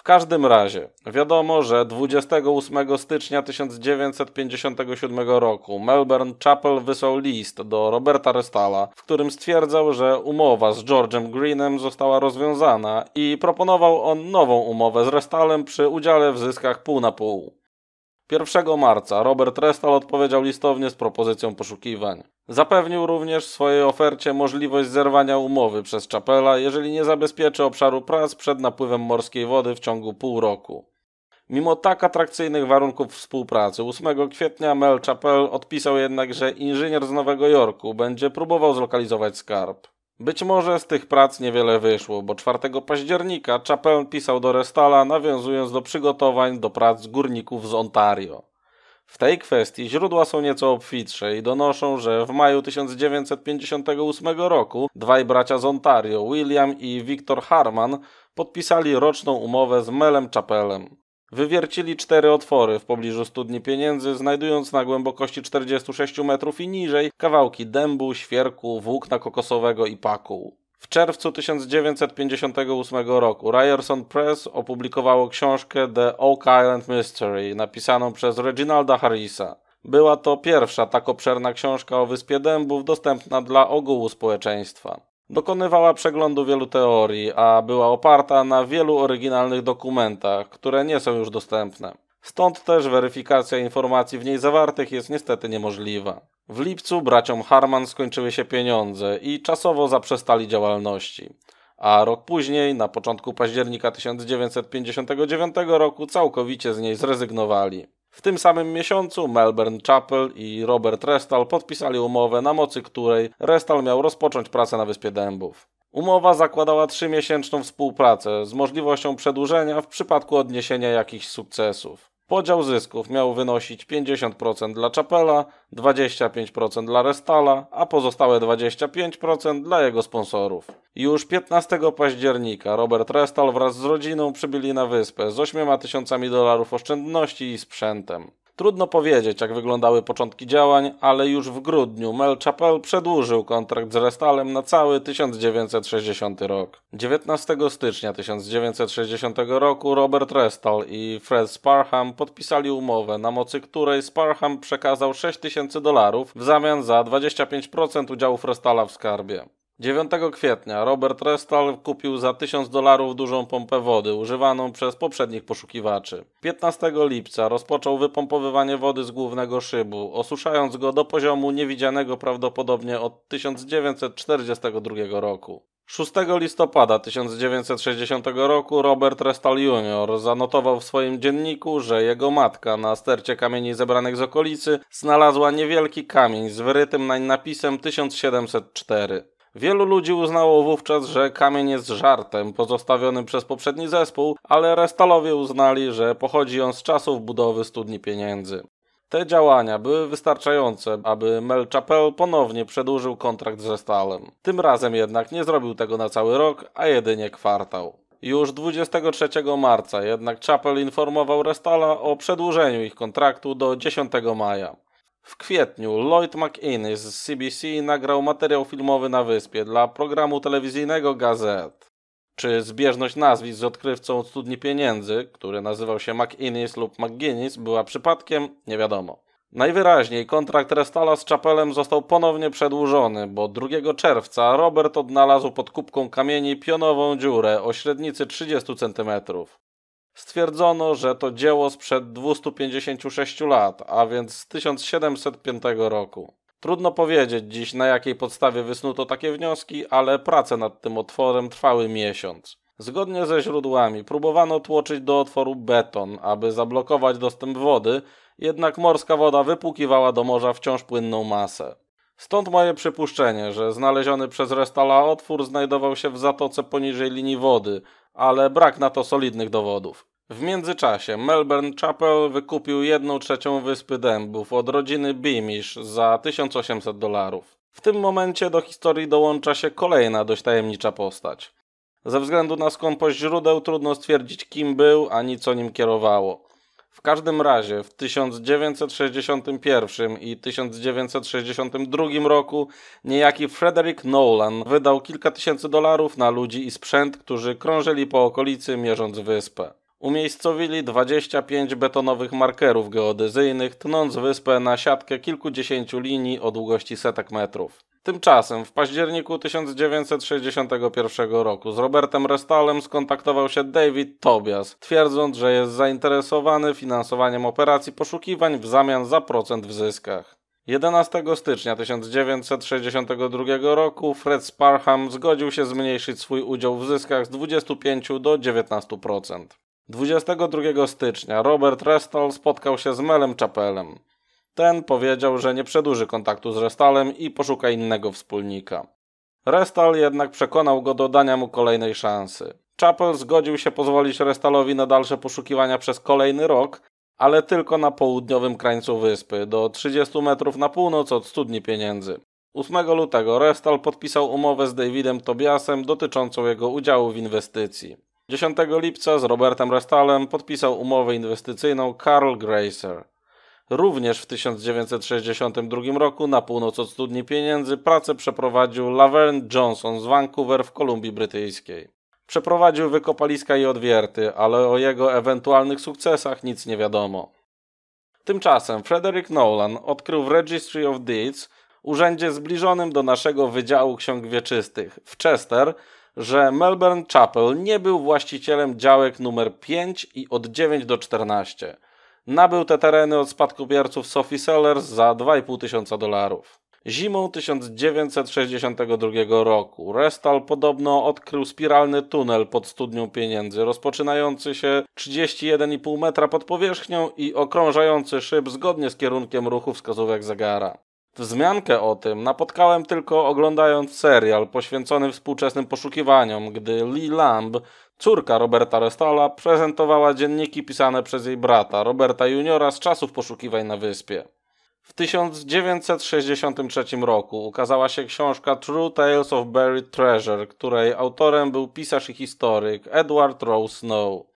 W każdym razie wiadomo, że 28 stycznia 1957 roku Melbourne Chapel wysłał list do Roberta Restala, w którym stwierdzał, że umowa z George'em Greenem została rozwiązana i proponował on nową umowę z Restalem przy udziale w zyskach pół na pół. 1 marca Robert Restall odpowiedział listownie z propozycją poszukiwań. Zapewnił również w swojej ofercie możliwość zerwania umowy przez Chapela, jeżeli nie zabezpieczy obszaru prac przed napływem morskiej wody w ciągu pół roku. Mimo tak atrakcyjnych warunków współpracy, 8 kwietnia Mel Chapel odpisał jednak, że inżynier z Nowego Jorku będzie próbował zlokalizować skarb. Być może z tych prac niewiele wyszło, bo 4 października Chapelle pisał do Restala, nawiązując do przygotowań do prac górników z Ontario. W tej kwestii źródła są nieco obfitsze i donoszą, że w maju 1958 roku dwaj bracia z Ontario, William i Victor Harman, podpisali roczną umowę z Melem Chapelem. Wywiercili cztery otwory w pobliżu studni pieniędzy, znajdując na głębokości 46 metrów i niżej kawałki dębu, świerku, włókna kokosowego i paku. W czerwcu 1958 roku Ryerson Press opublikowało książkę The Oak Island Mystery, napisaną przez Reginalda Harrisa. Była to pierwsza tak obszerna książka o Wyspie Dębów dostępna dla ogółu społeczeństwa. Dokonywała przeglądu wielu teorii, a była oparta na wielu oryginalnych dokumentach, które nie są już dostępne. Stąd też weryfikacja informacji w niej zawartych jest niestety niemożliwa. W lipcu braciom Harman skończyły się pieniądze i czasowo zaprzestali działalności. A rok później, na początku października 1959 roku, całkowicie z niej zrezygnowali. W tym samym miesiącu Melbourne Chapel i Robert Restal podpisali umowę, na mocy której Restal miał rozpocząć pracę na Wyspie Dębów. Umowa zakładała trzymiesięczną współpracę z możliwością przedłużenia w przypadku odniesienia jakichś sukcesów. Podział zysków miał wynosić 50% dla Czapela, 25% dla Restala, a pozostałe 25% dla jego sponsorów. Już 15 października Robert Restal wraz z rodziną przybyli na wyspę z 8 tysiącami dolarów oszczędności i sprzętem. Trudno powiedzieć, jak wyglądały początki działań, ale już w grudniu Mel Chapel przedłużył kontrakt z Restalem na cały 1960 rok. 19 stycznia 1960 roku Robert Restal i Fred Sparham podpisali umowę, na mocy której Sparham przekazał 6000 dolarów w zamian za 25% udziałów Restala w skarbie. 9 kwietnia Robert Restal kupił za 1000 dolarów dużą pompę wody używaną przez poprzednich poszukiwaczy. 15 lipca rozpoczął wypompowywanie wody z głównego szybu, osuszając go do poziomu niewidzianego prawdopodobnie od 1942 roku. 6 listopada 1960 roku Robert Restal Jr. zanotował w swoim dzienniku, że jego matka na stercie kamieni zebranych z okolicy znalazła niewielki kamień z wyrytym nań napisem 1704. Wielu ludzi uznało wówczas, że kamień jest żartem pozostawionym przez poprzedni zespół, ale restalowie uznali, że pochodzi on z czasów budowy studni pieniędzy. Te działania były wystarczające, aby Mel Chapel ponownie przedłużył kontrakt ze Stalem. Tym razem jednak nie zrobił tego na cały rok, a jedynie kwartał. Już 23 marca jednak Chapel informował Restala o przedłużeniu ich kontraktu do 10 maja. W kwietniu Lloyd McInnes z CBC nagrał materiał filmowy na wyspie dla programu telewizyjnego Gazet. Czy zbieżność nazwisk z odkrywcą studni pieniędzy, który nazywał się McInnes lub McGuinness, była przypadkiem, nie wiadomo. Najwyraźniej kontrakt Restala z Chapelem został ponownie przedłużony, bo 2 czerwca Robert odnalazł pod kubką kamieni pionową dziurę o średnicy 30 cm stwierdzono, że to dzieło sprzed 256 lat, a więc z 1705 roku. Trudno powiedzieć dziś, na jakiej podstawie wysnuto takie wnioski, ale prace nad tym otworem trwały miesiąc. Zgodnie ze źródłami próbowano tłoczyć do otworu beton, aby zablokować dostęp wody, jednak morska woda wypłukiwała do morza wciąż płynną masę. Stąd moje przypuszczenie, że znaleziony przez Restala otwór znajdował się w zatoce poniżej linii wody, ale brak na to solidnych dowodów. W międzyczasie Melbourne Chapel wykupił jedną trzecią wyspy dębów od rodziny Beamish za 1800 dolarów. W tym momencie do historii dołącza się kolejna dość tajemnicza postać. Ze względu na skąpość źródeł trudno stwierdzić kim był ani co nim kierowało. W każdym razie w 1961 i 1962 roku niejaki Frederick Nolan wydał kilka tysięcy dolarów na ludzi i sprzęt, którzy krążyli po okolicy mierząc wyspę. Umiejscowili 25 betonowych markerów geodezyjnych, tnąc wyspę na siatkę kilkudziesięciu linii o długości setek metrów. Tymczasem w październiku 1961 roku z Robertem Restalem skontaktował się David Tobias, twierdząc, że jest zainteresowany finansowaniem operacji poszukiwań w zamian za procent w zyskach. 11 stycznia 1962 roku Fred Sparham zgodził się zmniejszyć swój udział w zyskach z 25 do 19%. 22 stycznia Robert Restall spotkał się z Melem Chapelem. Ten powiedział, że nie przedłuży kontaktu z Restalem i poszuka innego wspólnika. Restal jednak przekonał go do dania mu kolejnej szansy. Chapel zgodził się pozwolić Restalowi na dalsze poszukiwania przez kolejny rok, ale tylko na południowym krańcu wyspy, do 30 metrów na północ od studni pieniędzy. 8 lutego Restal podpisał umowę z Davidem Tobiasem dotyczącą jego udziału w inwestycji. 10 lipca z Robertem Restalem podpisał umowę inwestycyjną Carl Gracer. Również w 1962 roku na północ od studni pieniędzy pracę przeprowadził Laverne Johnson z Vancouver w Kolumbii Brytyjskiej. Przeprowadził wykopaliska i odwierty, ale o jego ewentualnych sukcesach nic nie wiadomo. Tymczasem Frederick Nolan odkrył w Registry of Deeds urzędzie zbliżonym do naszego Wydziału Ksiąg Wieczystych w Chester, że Melbourne Chapel nie był właścicielem działek numer 5 i od 9 do 14. Nabył te tereny od spadkobierców Sophie Sellers za 2,5 tysiąca dolarów. Zimą 1962 roku Restal podobno odkrył spiralny tunel pod studnią pieniędzy, rozpoczynający się 31,5 metra pod powierzchnią i okrążający szyb zgodnie z kierunkiem ruchu wskazówek zegara. Wzmiankę o tym napotkałem tylko oglądając serial poświęcony współczesnym poszukiwaniom, gdy Lee Lamb, córka Roberta Restala, prezentowała dzienniki pisane przez jej brata, Roberta Juniora, z czasów poszukiwań na wyspie. W 1963 roku ukazała się książka True Tales of Buried Treasure, której autorem był pisarz i historyk Edward Rowe Snow.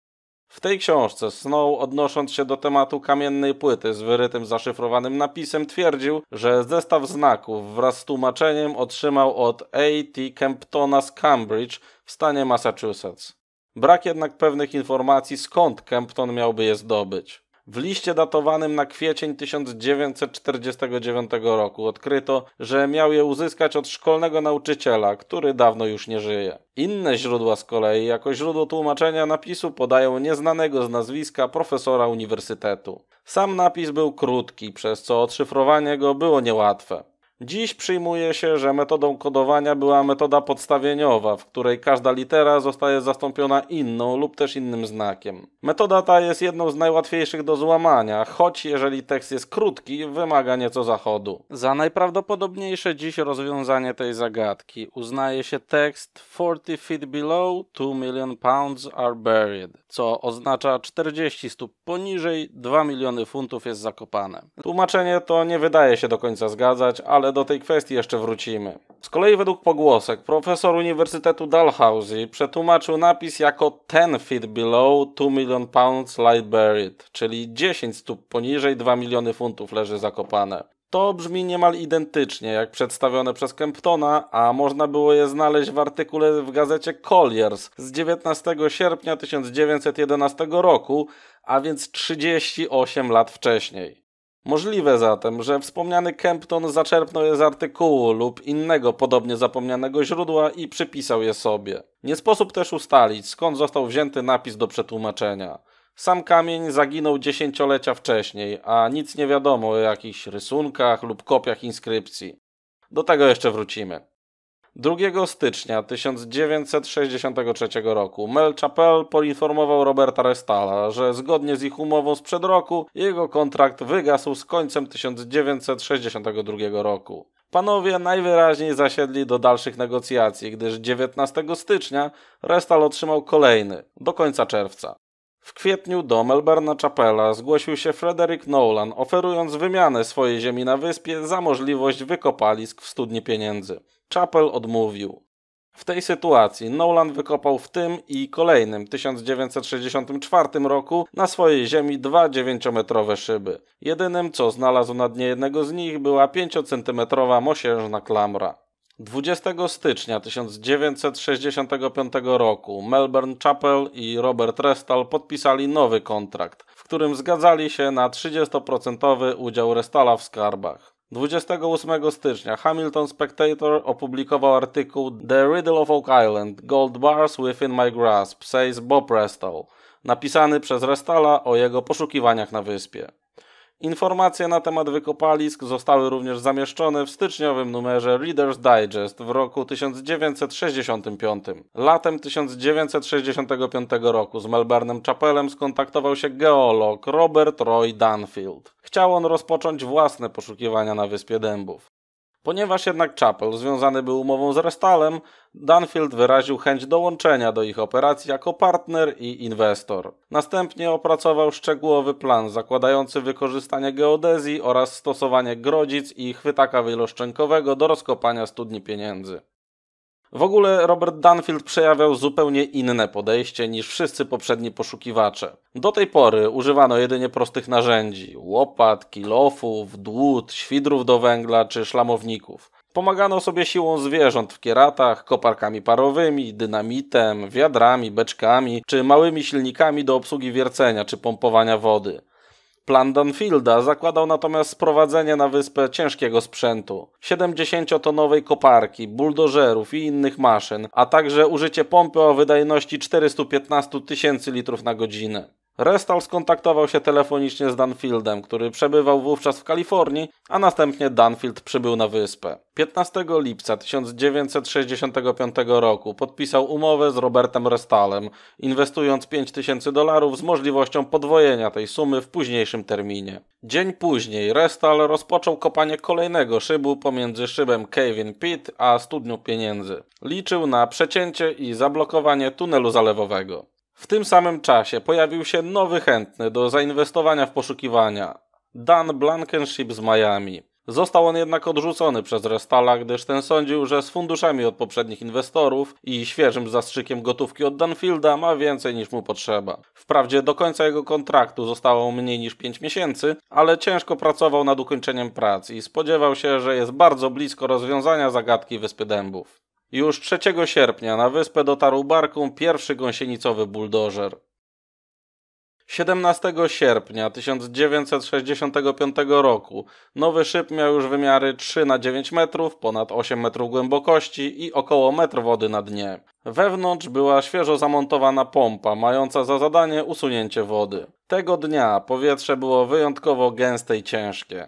W tej książce Snow, odnosząc się do tematu kamiennej płyty z wyrytym zaszyfrowanym napisem, twierdził, że zestaw znaków wraz z tłumaczeniem otrzymał od A.T. Kemptona z Cambridge w stanie Massachusetts. Brak jednak pewnych informacji, skąd Kempton miałby je zdobyć. W liście datowanym na kwiecień 1949 roku odkryto, że miał je uzyskać od szkolnego nauczyciela, który dawno już nie żyje. Inne źródła z kolei jako źródło tłumaczenia napisu podają nieznanego z nazwiska profesora uniwersytetu. Sam napis był krótki, przez co odszyfrowanie go było niełatwe. Dziś przyjmuje się, że metodą kodowania była metoda podstawieniowa, w której każda litera zostaje zastąpiona inną lub też innym znakiem. Metoda ta jest jedną z najłatwiejszych do złamania, choć jeżeli tekst jest krótki, wymaga nieco zachodu. Za najprawdopodobniejsze dziś rozwiązanie tej zagadki uznaje się tekst 40 feet below, 2 million pounds are buried co oznacza 40 stóp poniżej 2 miliony funtów jest zakopane. Tłumaczenie to nie wydaje się do końca zgadzać, ale do tej kwestii jeszcze wrócimy. Z kolei według pogłosek profesor Uniwersytetu Dalhousie przetłumaczył napis jako 10 feet below 2 million pounds lie buried, czyli 10 stóp poniżej 2 miliony funtów leży zakopane. To brzmi niemal identycznie jak przedstawione przez Kemptona, a można było je znaleźć w artykule w gazecie Colliers z 19 sierpnia 1911 roku, a więc 38 lat wcześniej. Możliwe zatem, że wspomniany Kempton zaczerpnął je z artykułu lub innego podobnie zapomnianego źródła i przypisał je sobie. Nie sposób też ustalić, skąd został wzięty napis do przetłumaczenia. Sam kamień zaginął dziesięciolecia wcześniej, a nic nie wiadomo o jakichś rysunkach lub kopiach inskrypcji. Do tego jeszcze wrócimy. 2 stycznia 1963 roku Mel Chappell poinformował Roberta Restala, że zgodnie z ich umową sprzed roku jego kontrakt wygasł z końcem 1962 roku. Panowie najwyraźniej zasiedli do dalszych negocjacji, gdyż 19 stycznia Restal otrzymał kolejny, do końca czerwca. W kwietniu do Melbourne Chapela zgłosił się Frederick Nolan, oferując wymianę swojej ziemi na wyspie za możliwość wykopalisk w studni pieniędzy. Chapel odmówił. W tej sytuacji Nolan wykopał w tym i kolejnym 1964 roku na swojej ziemi dwa dziewięciometrowe metrowe szyby. Jedynym, co znalazł na dnie jednego z nich, była pięciocentymetrowa centymetrowa mosiężna klamra. 20 stycznia 1965 roku Melbourne Chapel i Robert Restal podpisali nowy kontrakt, w którym zgadzali się na 30% udział Restala w skarbach. 28 stycznia Hamilton Spectator opublikował artykuł The Riddle of Oak Island – Gold Bars Within My Grasp, says Bob Restal, napisany przez Restala o jego poszukiwaniach na wyspie. Informacje na temat wykopalisk zostały również zamieszczone w styczniowym numerze Reader's Digest w roku 1965. Latem 1965 roku z Melbournem Chapelem skontaktował się geolog Robert Roy Dunfield. Chciał on rozpocząć własne poszukiwania na Wyspie Dębów. Ponieważ jednak Chapel związany był umową z Restalem, Dunfield wyraził chęć dołączenia do ich operacji jako partner i inwestor. Następnie opracował szczegółowy plan zakładający wykorzystanie geodezji oraz stosowanie grodzic i chwytaka wieloszczękowego do rozkopania studni pieniędzy. W ogóle Robert Dunfield przejawiał zupełnie inne podejście niż wszyscy poprzedni poszukiwacze. Do tej pory używano jedynie prostych narzędzi łopat, kilofów, dłut, świdrów do węgla czy szlamowników. Pomagano sobie siłą zwierząt w kieratach, koparkami parowymi, dynamitem, wiadrami, beczkami czy małymi silnikami do obsługi wiercenia czy pompowania wody. Plan Danfielda zakładał natomiast sprowadzenie na wyspę ciężkiego sprzętu, 70-tonowej koparki, buldożerów i innych maszyn, a także użycie pompy o wydajności 415 tysięcy litrów na godzinę. Restal skontaktował się telefonicznie z Danfieldem, który przebywał wówczas w Kalifornii, a następnie Danfield przybył na wyspę. 15 lipca 1965 roku podpisał umowę z Robertem Restalem, inwestując 5000 dolarów z możliwością podwojenia tej sumy w późniejszym terminie. Dzień później Restal rozpoczął kopanie kolejnego szybu pomiędzy szybem Kevin Pitt a studnią pieniędzy. Liczył na przecięcie i zablokowanie tunelu zalewowego. W tym samym czasie pojawił się nowy chętny do zainwestowania w poszukiwania Dan Blankenship z Miami. Został on jednak odrzucony przez Restala, gdyż ten sądził, że z funduszami od poprzednich inwestorów i świeżym zastrzykiem gotówki od Danfielda ma więcej niż mu potrzeba. Wprawdzie do końca jego kontraktu zostało mniej niż 5 miesięcy, ale ciężko pracował nad ukończeniem prac i spodziewał się, że jest bardzo blisko rozwiązania zagadki Wyspy Dębów. Już 3 sierpnia na wyspę dotarł barką pierwszy gąsienicowy buldożer. 17 sierpnia 1965 roku nowy szyb miał już wymiary 3 na 9 metrów, ponad 8 metrów głębokości i około metr wody na dnie. Wewnątrz była świeżo zamontowana pompa, mająca za zadanie usunięcie wody. Tego dnia powietrze było wyjątkowo gęste i ciężkie.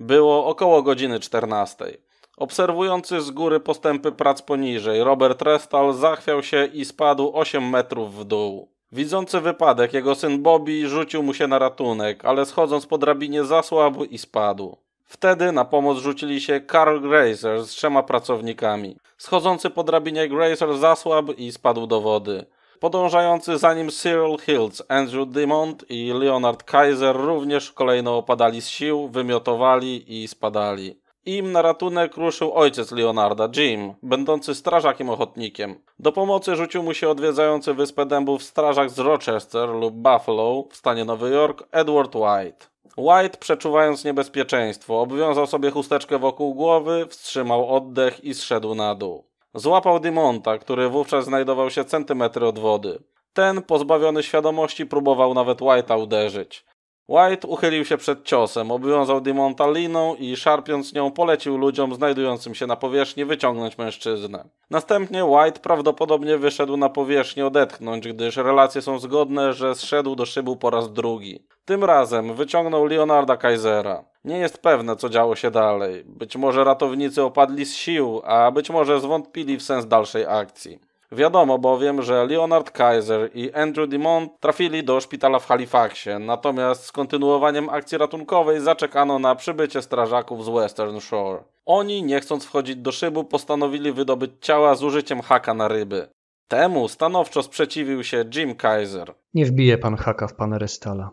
Było około godziny 14. Obserwujący z góry postępy prac poniżej, Robert Restall zachwiał się i spadł 8 metrów w dół. Widzący wypadek, jego syn Bobby rzucił mu się na ratunek, ale schodząc po drabinie zasłabł i spadł. Wtedy na pomoc rzucili się Carl Grazer z trzema pracownikami. Schodzący po drabinie Grazer zasłabł i spadł do wody. Podążający za nim Cyril Hills, Andrew DeMont i Leonard Kaiser również kolejno opadali z sił, wymiotowali i spadali. Im na ratunek ruszył ojciec Leonarda, Jim, będący strażakiem ochotnikiem. Do pomocy rzucił mu się odwiedzający wyspę dębów strażak z Rochester lub Buffalo w stanie Nowy Jork Edward White. White, przeczuwając niebezpieczeństwo, obwiązał sobie chusteczkę wokół głowy, wstrzymał oddech i zszedł na dół. Złapał Dimonta, który wówczas znajdował się centymetry od wody. Ten, pozbawiony świadomości, próbował nawet White'a uderzyć. White uchylił się przed ciosem, obwiązał Dimonta liną i szarpiąc nią polecił ludziom znajdującym się na powierzchni wyciągnąć mężczyznę. Następnie White prawdopodobnie wyszedł na powierzchnię odetchnąć, gdyż relacje są zgodne, że zszedł do szybu po raz drugi. Tym razem wyciągnął Leonarda Kaisera. Nie jest pewne, co działo się dalej. Być może ratownicy opadli z sił, a być może zwątpili w sens dalszej akcji. Wiadomo bowiem, że Leonard Kaiser i Andrew DeMont trafili do szpitala w Halifaxie, natomiast z kontynuowaniem akcji ratunkowej zaczekano na przybycie strażaków z Western Shore. Oni, nie chcąc wchodzić do szybu, postanowili wydobyć ciała z użyciem haka na ryby. Temu stanowczo sprzeciwił się Jim Kaiser. Nie wbije pan haka w pana Restala.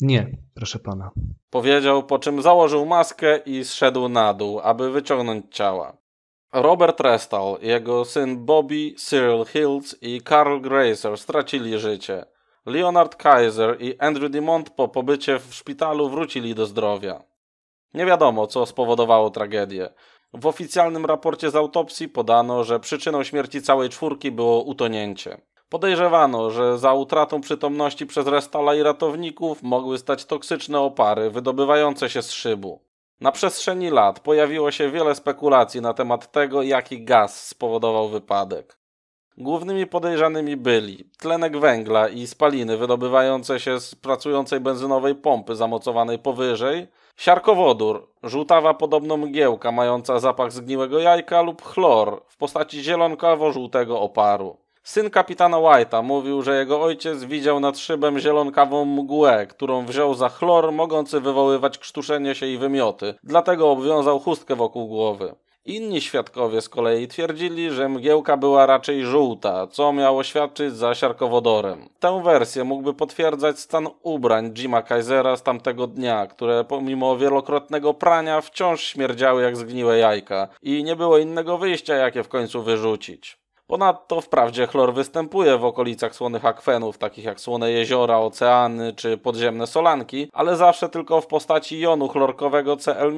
Nie, proszę pana. Powiedział, po czym założył maskę i zszedł na dół, aby wyciągnąć ciała. Robert Restall, jego syn Bobby, Cyril Hills i Carl Grazer stracili życie. Leonard Kaiser i Andrew DeMont po pobycie w szpitalu wrócili do zdrowia. Nie wiadomo, co spowodowało tragedię. W oficjalnym raporcie z autopsji podano, że przyczyną śmierci całej czwórki było utonięcie. Podejrzewano, że za utratą przytomności przez Restala i ratowników mogły stać toksyczne opary wydobywające się z szybu. Na przestrzeni lat pojawiło się wiele spekulacji na temat tego, jaki gaz spowodował wypadek. Głównymi podejrzanymi byli tlenek węgla i spaliny wydobywające się z pracującej benzynowej pompy zamocowanej powyżej, siarkowodór, żółtawa podobno mgiełka mająca zapach zgniłego jajka lub chlor w postaci zielonkawo-żółtego oparu. Syn kapitana White'a mówił, że jego ojciec widział nad szybem zielonkawą mgłę, którą wziął za chlor mogący wywoływać krztuszenie się i wymioty, dlatego obwiązał chustkę wokół głowy. Inni świadkowie z kolei twierdzili, że mgiełka była raczej żółta, co miało świadczyć za siarkowodorem. Tę wersję mógłby potwierdzać stan ubrań Jima Kaisera z tamtego dnia, które pomimo wielokrotnego prania wciąż śmierdziały jak zgniłe jajka i nie było innego wyjścia, jakie w końcu wyrzucić. Ponadto wprawdzie chlor występuje w okolicach słonych akwenów, takich jak słone jeziora, oceany czy podziemne solanki, ale zawsze tylko w postaci jonu chlorkowego Cl-,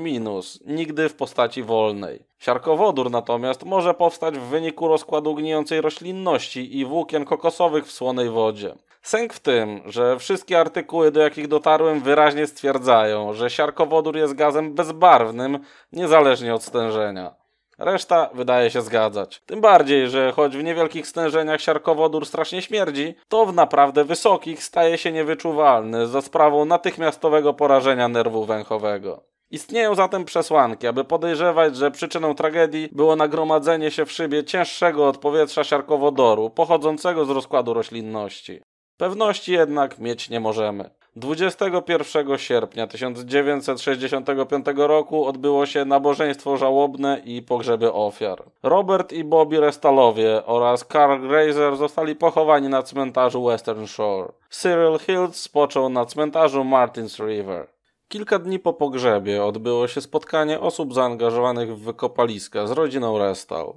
nigdy w postaci wolnej. Siarkowodór natomiast może powstać w wyniku rozkładu gnijącej roślinności i włókien kokosowych w słonej wodzie. Sęk w tym, że wszystkie artykuły, do jakich dotarłem, wyraźnie stwierdzają, że siarkowodór jest gazem bezbarwnym, niezależnie od stężenia. Reszta wydaje się zgadzać. Tym bardziej, że choć w niewielkich stężeniach siarkowodór strasznie śmierdzi, to w naprawdę wysokich staje się niewyczuwalny za sprawą natychmiastowego porażenia nerwu węchowego. Istnieją zatem przesłanki, aby podejrzewać, że przyczyną tragedii było nagromadzenie się w szybie cięższego od powietrza siarkowodoru pochodzącego z rozkładu roślinności. Pewności jednak mieć nie możemy. 21 sierpnia 1965 roku odbyło się nabożeństwo żałobne i pogrzeby ofiar. Robert i Bobby Restalowie oraz Carl Grazer zostali pochowani na cmentarzu Western Shore. Cyril Hills spoczął na cmentarzu Martins River. Kilka dni po pogrzebie odbyło się spotkanie osób zaangażowanych w wykopaliska z rodziną Restal.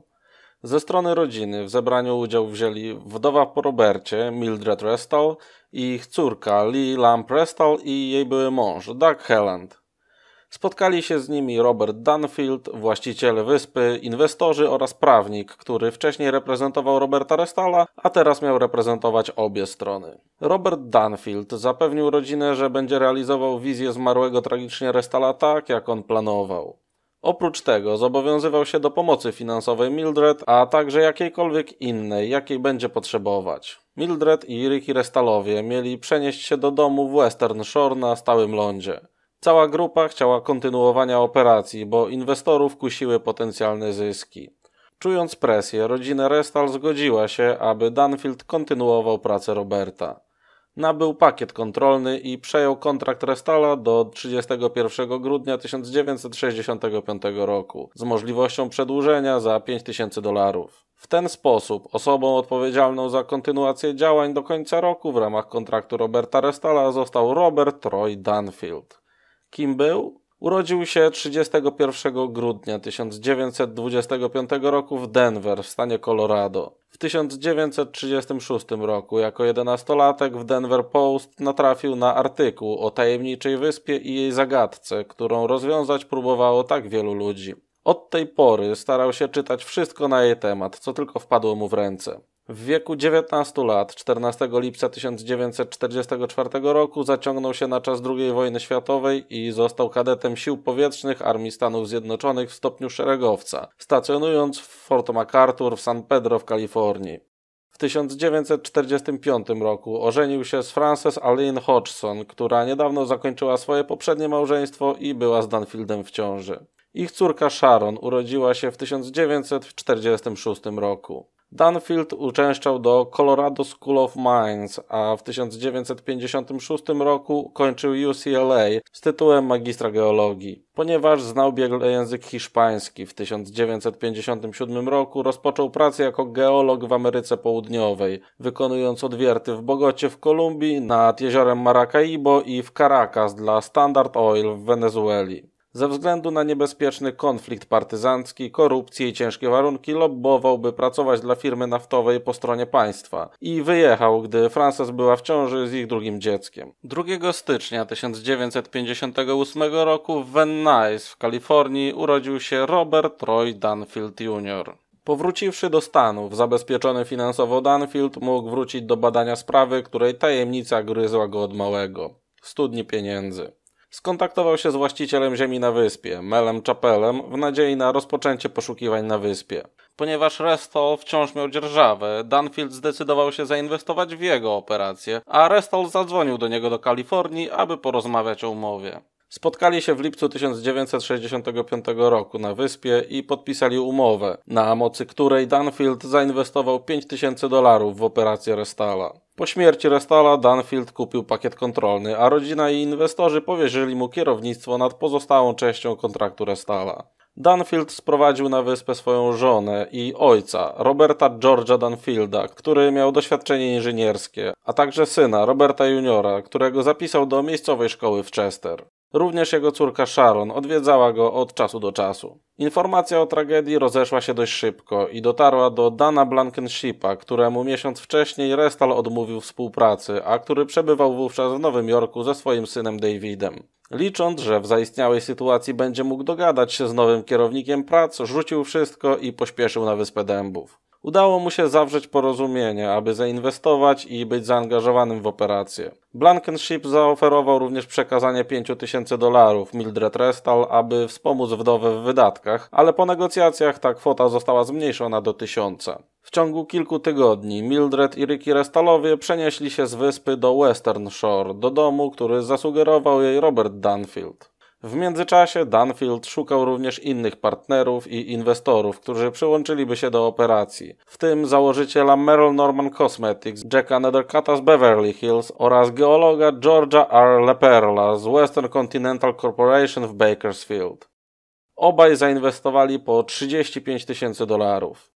Ze strony rodziny w zebraniu udział wzięli wdowa po Robercie, Mildred Restall, i ich córka Lee Lamp Restall i jej były mąż Doug Helland. Spotkali się z nimi Robert Dunfield, właściciel wyspy, inwestorzy oraz prawnik, który wcześniej reprezentował Roberta Restala, a teraz miał reprezentować obie strony. Robert Dunfield zapewnił rodzinę, że będzie realizował wizję zmarłego tragicznie Restala tak, jak on planował. Oprócz tego zobowiązywał się do pomocy finansowej Mildred, a także jakiejkolwiek innej, jakiej będzie potrzebować. Mildred i Ricky Restalowie mieli przenieść się do domu w Western Shore na stałym lądzie. Cała grupa chciała kontynuowania operacji, bo inwestorów kusiły potencjalne zyski. Czując presję, rodzina Restal zgodziła się, aby Danfield kontynuował pracę Roberta nabył pakiet kontrolny i przejął kontrakt Restala do 31 grudnia 1965 roku z możliwością przedłużenia za 5000 dolarów. W ten sposób osobą odpowiedzialną za kontynuację działań do końca roku w ramach kontraktu Roberta Restala został Robert Roy Dunfield. Kim był? Urodził się 31 grudnia 1925 roku w Denver w stanie Colorado. W 1936 roku jako 11 w Denver Post natrafił na artykuł o tajemniczej wyspie i jej zagadce, którą rozwiązać próbowało tak wielu ludzi. Od tej pory starał się czytać wszystko na jej temat, co tylko wpadło mu w ręce. W wieku 19 lat, 14 lipca 1944 roku, zaciągnął się na czas II wojny światowej i został kadetem Sił Powietrznych Armii Stanów Zjednoczonych w stopniu szeregowca, stacjonując w Fort MacArthur w San Pedro w Kalifornii. W 1945 roku ożenił się z Frances Aline Hodgson, która niedawno zakończyła swoje poprzednie małżeństwo i była z Danfieldem w ciąży. Ich córka Sharon urodziła się w 1946 roku. Dunfield uczęszczał do Colorado School of Mines, a w 1956 roku kończył UCLA z tytułem magistra geologii. Ponieważ znał biegle język hiszpański, w 1957 roku rozpoczął pracę jako geolog w Ameryce Południowej, wykonując odwierty w Bogocie w Kolumbii, nad jeziorem Maracaibo i w Caracas dla Standard Oil w Wenezueli. Ze względu na niebezpieczny konflikt partyzancki, korupcję i ciężkie warunki lobbowałby pracować dla firmy naftowej po stronie państwa i wyjechał, gdy Frances była w ciąży z ich drugim dzieckiem. 2 stycznia 1958 roku w Van Nuys w Kalifornii urodził się Robert Roy Dunfield Jr. Powróciwszy do Stanów, zabezpieczony finansowo Dunfield mógł wrócić do badania sprawy, której tajemnica gryzła go od małego studni pieniędzy. Skontaktował się z właścicielem ziemi na wyspie, Melem Chapelem, w nadziei na rozpoczęcie poszukiwań na wyspie. Ponieważ Restall wciąż miał dzierżawę, Danfield zdecydował się zainwestować w jego operację, a Restall zadzwonił do niego do Kalifornii, aby porozmawiać o umowie. Spotkali się w lipcu 1965 roku na wyspie i podpisali umowę, na mocy której Danfield zainwestował 5000 dolarów w operację Restala. Po śmierci Restala Dunfield kupił pakiet kontrolny, a rodzina i inwestorzy powierzyli mu kierownictwo nad pozostałą częścią kontraktu Restala. Dunfield sprowadził na wyspę swoją żonę i ojca, Roberta Georgia Dunfielda, który miał doświadczenie inżynierskie, a także syna, Roberta Juniora, którego zapisał do miejscowej szkoły w Chester. Również jego córka Sharon odwiedzała go od czasu do czasu. Informacja o tragedii rozeszła się dość szybko i dotarła do Dana Blankenshipa, któremu miesiąc wcześniej Restal odmówił współpracy, a który przebywał wówczas w Nowym Jorku ze swoim synem Davidem. Licząc, że w zaistniałej sytuacji będzie mógł dogadać się z nowym kierownikiem prac, rzucił wszystko i pośpieszył na Wyspę Dębów. Udało mu się zawrzeć porozumienie, aby zainwestować i być zaangażowanym w operację. Blankenship zaoferował również przekazanie 5000 dolarów Mildred Restal, aby wspomóc wdowę w wydatkach, ale po negocjacjach ta kwota została zmniejszona do 1000. W ciągu kilku tygodni Mildred i Ricky Restalowie przenieśli się z wyspy do Western Shore, do domu, który zasugerował jej Robert Dunfield. W międzyczasie Dunfield szukał również innych partnerów i inwestorów, którzy przyłączyliby się do operacji, w tym założyciela Merrill Norman Cosmetics, Jacka Nethercutta z Beverly Hills oraz geologa Georgia R. Leperla z Western Continental Corporation w Bakersfield. Obaj zainwestowali po 35 tysięcy dolarów.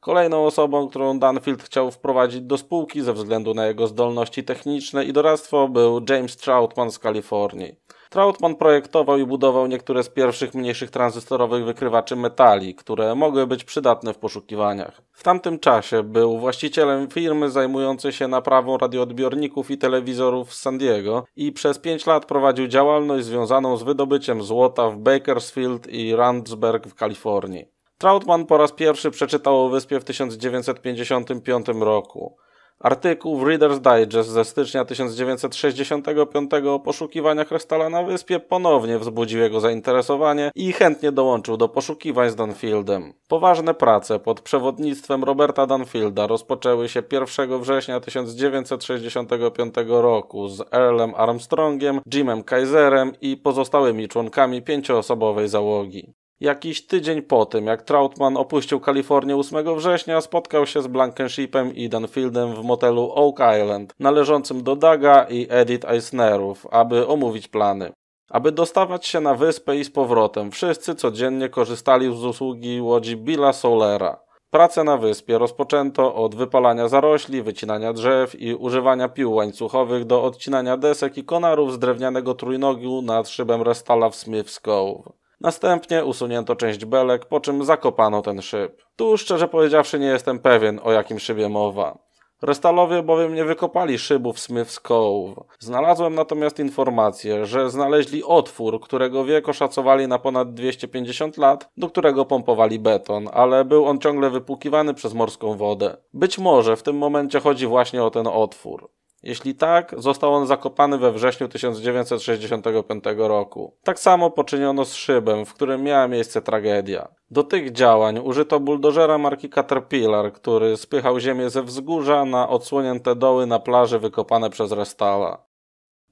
Kolejną osobą, którą Dunfield chciał wprowadzić do spółki ze względu na jego zdolności techniczne i doradztwo był James Troutman z Kalifornii. Trautmann projektował i budował niektóre z pierwszych mniejszych tranzystorowych wykrywaczy metali, które mogły być przydatne w poszukiwaniach. W tamtym czasie był właścicielem firmy zajmującej się naprawą radioodbiorników i telewizorów w San Diego i przez 5 lat prowadził działalność związaną z wydobyciem złota w Bakersfield i Randsburg w Kalifornii. Trautmann po raz pierwszy przeczytał o wyspie w 1955 roku. Artykuł w Reader's Digest ze stycznia 1965 o poszukiwaniach Restala na wyspie ponownie wzbudził jego zainteresowanie i chętnie dołączył do poszukiwań z Dunfieldem. Poważne prace pod przewodnictwem Roberta Dunfielda rozpoczęły się 1 września 1965 roku z Earlem Armstrongiem, Jimem Kaiserem i pozostałymi członkami pięcioosobowej załogi. Jakiś tydzień po tym, jak Troutman opuścił Kalifornię 8 września, spotkał się z Blankenshipem i Danfieldem w motelu Oak Island, należącym do Daga i Edith Eisnerów, aby omówić plany. Aby dostawać się na wyspę i z powrotem, wszyscy codziennie korzystali z usługi łodzi Billa Solera. Prace na wyspie rozpoczęto od wypalania zarośli, wycinania drzew i używania pił łańcuchowych do odcinania desek i konarów z drewnianego trójnogu nad szybem Restala w Smith's Cove. Następnie usunięto część belek, po czym zakopano ten szyb. Tu szczerze powiedziawszy nie jestem pewien, o jakim szybie mowa. Restalowie bowiem nie wykopali szybów Smith's Cove. Znalazłem natomiast informację, że znaleźli otwór, którego wiek oszacowali na ponad 250 lat, do którego pompowali beton, ale był on ciągle wypłukiwany przez morską wodę. Być może w tym momencie chodzi właśnie o ten otwór. Jeśli tak, został on zakopany we wrześniu 1965 roku. Tak samo poczyniono z szybem, w którym miała miejsce tragedia. Do tych działań użyto buldożera marki Caterpillar, który spychał ziemię ze wzgórza na odsłonięte doły na plaży wykopane przez Restala.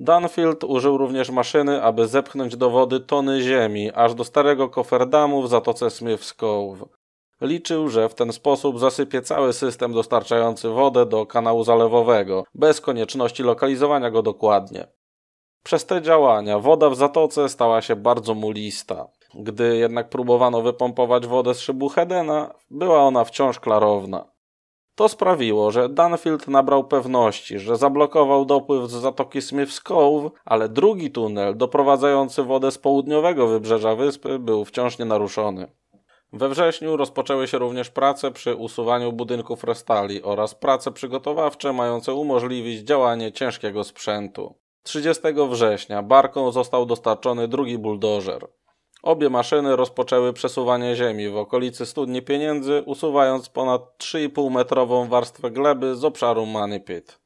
Dunfield użył również maszyny, aby zepchnąć do wody tony ziemi, aż do starego koferdamu w zatoce Smith's Cove. Liczył, że w ten sposób zasypie cały system dostarczający wodę do kanału zalewowego, bez konieczności lokalizowania go dokładnie. Przez te działania woda w zatoce stała się bardzo mulista. Gdy jednak próbowano wypompować wodę z szybu Hedena, była ona wciąż klarowna. To sprawiło, że Dunfield nabrał pewności, że zablokował dopływ z zatoki Smith's Cove, ale drugi tunel doprowadzający wodę z południowego wybrzeża wyspy był wciąż nienaruszony. We wrześniu rozpoczęły się również prace przy usuwaniu budynków restali oraz prace przygotowawcze mające umożliwić działanie ciężkiego sprzętu. 30 września barką został dostarczony drugi buldożer. Obie maszyny rozpoczęły przesuwanie ziemi w okolicy studni pieniędzy, usuwając ponad 3,5-metrową warstwę gleby z obszaru Manipit.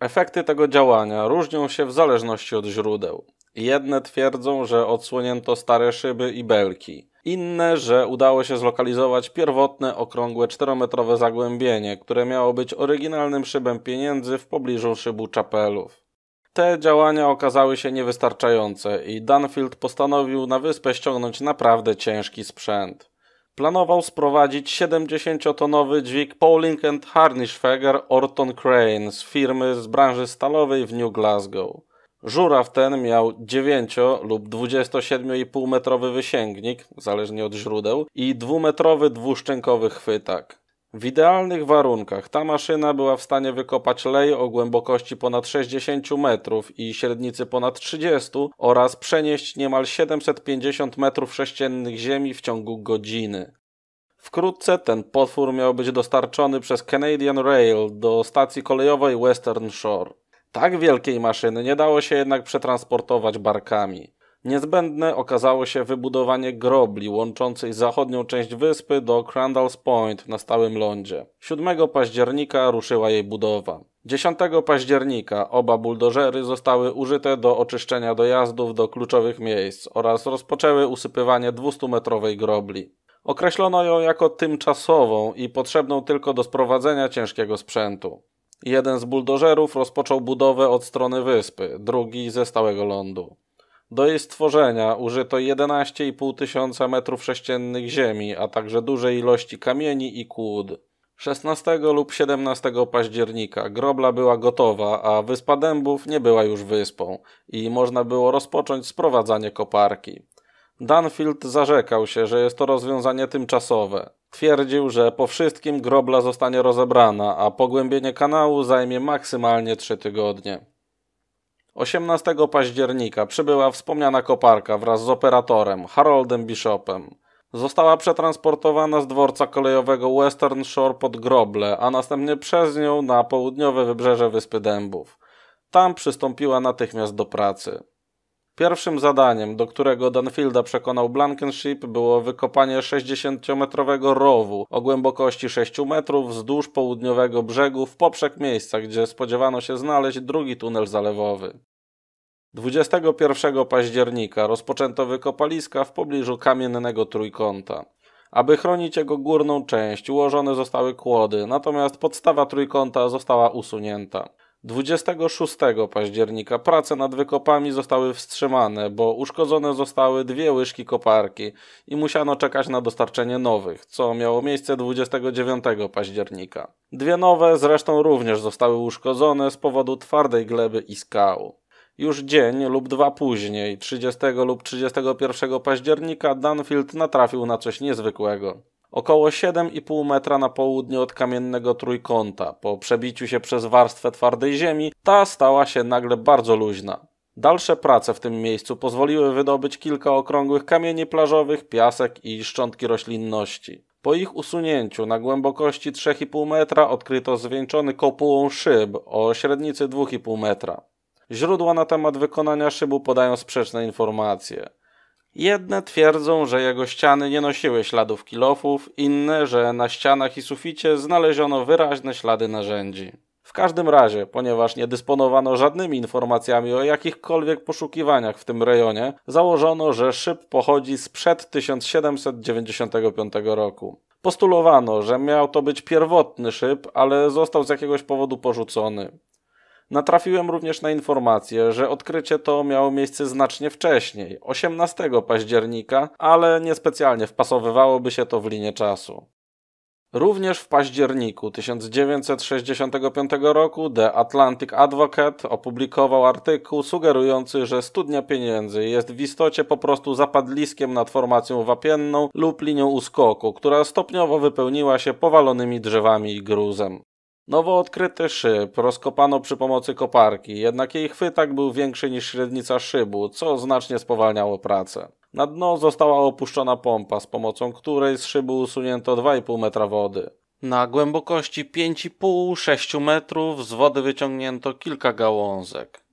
Efekty tego działania różnią się w zależności od źródeł. Jedne twierdzą, że odsłonięto stare szyby i belki – inne, że udało się zlokalizować pierwotne, okrągłe, czterometrowe zagłębienie, które miało być oryginalnym szybem pieniędzy w pobliżu szybu czapelów. Te działania okazały się niewystarczające i Dunfield postanowił na wyspę ściągnąć naprawdę ciężki sprzęt. Planował sprowadzić 70-tonowy dźwig Pauling and Harnischweger Orton Crane z firmy z branży stalowej w New Glasgow. Żuraw ten miał 9 lub 27,5 metrowy wysięgnik, zależnie od źródeł, i dwumetrowy dwuszczękowy chwytak. W idealnych warunkach ta maszyna była w stanie wykopać lej o głębokości ponad 60 metrów i średnicy ponad 30 oraz przenieść niemal 750 metrów sześciennych ziemi w ciągu godziny. Wkrótce ten potwór miał być dostarczony przez Canadian Rail do stacji kolejowej Western Shore. Tak wielkiej maszyny nie dało się jednak przetransportować barkami. Niezbędne okazało się wybudowanie grobli łączącej zachodnią część wyspy do Crandall's Point na stałym lądzie. 7 października ruszyła jej budowa. 10 października oba buldożery zostały użyte do oczyszczenia dojazdów do kluczowych miejsc oraz rozpoczęły usypywanie 200-metrowej grobli. Określono ją jako tymczasową i potrzebną tylko do sprowadzenia ciężkiego sprzętu. Jeden z buldożerów rozpoczął budowę od strony wyspy, drugi ze stałego lądu. Do jej stworzenia użyto 11,5 tysiąca metrów sześciennych ziemi, a także dużej ilości kamieni i kłód. 16 lub 17 października grobla była gotowa, a wyspa dębów nie była już wyspą i można było rozpocząć sprowadzanie koparki. Danfield zarzekał się, że jest to rozwiązanie tymczasowe. Twierdził, że po wszystkim grobla zostanie rozebrana, a pogłębienie kanału zajmie maksymalnie 3 tygodnie. 18 października przybyła wspomniana koparka wraz z operatorem Haroldem Bishopem. Została przetransportowana z dworca kolejowego Western Shore pod Groble, a następnie przez nią na południowe wybrzeże Wyspy Dębów. Tam przystąpiła natychmiast do pracy. Pierwszym zadaniem, do którego Danfielda przekonał Blankenship, było wykopanie 60-metrowego rowu o głębokości 6 metrów wzdłuż południowego brzegu w poprzek miejsca, gdzie spodziewano się znaleźć drugi tunel zalewowy. 21 października rozpoczęto wykopaliska w pobliżu kamiennego trójkąta. Aby chronić jego górną część, ułożone zostały kłody, natomiast podstawa trójkąta została usunięta. 26 października prace nad wykopami zostały wstrzymane, bo uszkodzone zostały dwie łyżki koparki i musiano czekać na dostarczenie nowych, co miało miejsce 29 października. Dwie nowe zresztą również zostały uszkodzone z powodu twardej gleby i skał. Już dzień lub dwa później, 30 lub 31 października, Danfield natrafił na coś niezwykłego. Około 7,5 metra na południe od kamiennego trójkąta, po przebiciu się przez warstwę twardej ziemi, ta stała się nagle bardzo luźna. Dalsze prace w tym miejscu pozwoliły wydobyć kilka okrągłych kamieni plażowych, piasek i szczątki roślinności. Po ich usunięciu na głębokości 3,5 metra odkryto zwieńczony kopułą szyb o średnicy 2,5 metra. Źródła na temat wykonania szybu podają sprzeczne informacje. Jedne twierdzą, że jego ściany nie nosiły śladów kilofów, inne, że na ścianach i suficie znaleziono wyraźne ślady narzędzi. W każdym razie, ponieważ nie dysponowano żadnymi informacjami o jakichkolwiek poszukiwaniach w tym rejonie, założono, że szyb pochodzi sprzed 1795 roku. Postulowano, że miał to być pierwotny szyb, ale został z jakiegoś powodu porzucony. Natrafiłem również na informację, że odkrycie to miało miejsce znacznie wcześniej, 18 października, ale niespecjalnie wpasowywałoby się to w linię czasu. Również w październiku 1965 roku The Atlantic Advocate opublikował artykuł sugerujący, że studnia pieniędzy jest w istocie po prostu zapadliskiem nad formacją wapienną lub linią uskoku, która stopniowo wypełniła się powalonymi drzewami i gruzem. Nowo odkryty szyb rozkopano przy pomocy koparki, jednak jej chwytak był większy niż średnica szybu, co znacznie spowalniało pracę. Na dno została opuszczona pompa, z pomocą której z szybu usunięto 2,5 metra wody. Na głębokości 5,5-6 metrów z wody wyciągnięto kilka gałązek.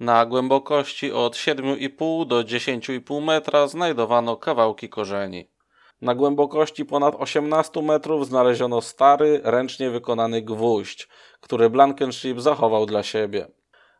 Na głębokości od 7,5 do 10,5 metra znajdowano kawałki korzeni. Na głębokości ponad 18 metrów znaleziono stary, ręcznie wykonany gwóźdź, który Blankenship zachował dla siebie.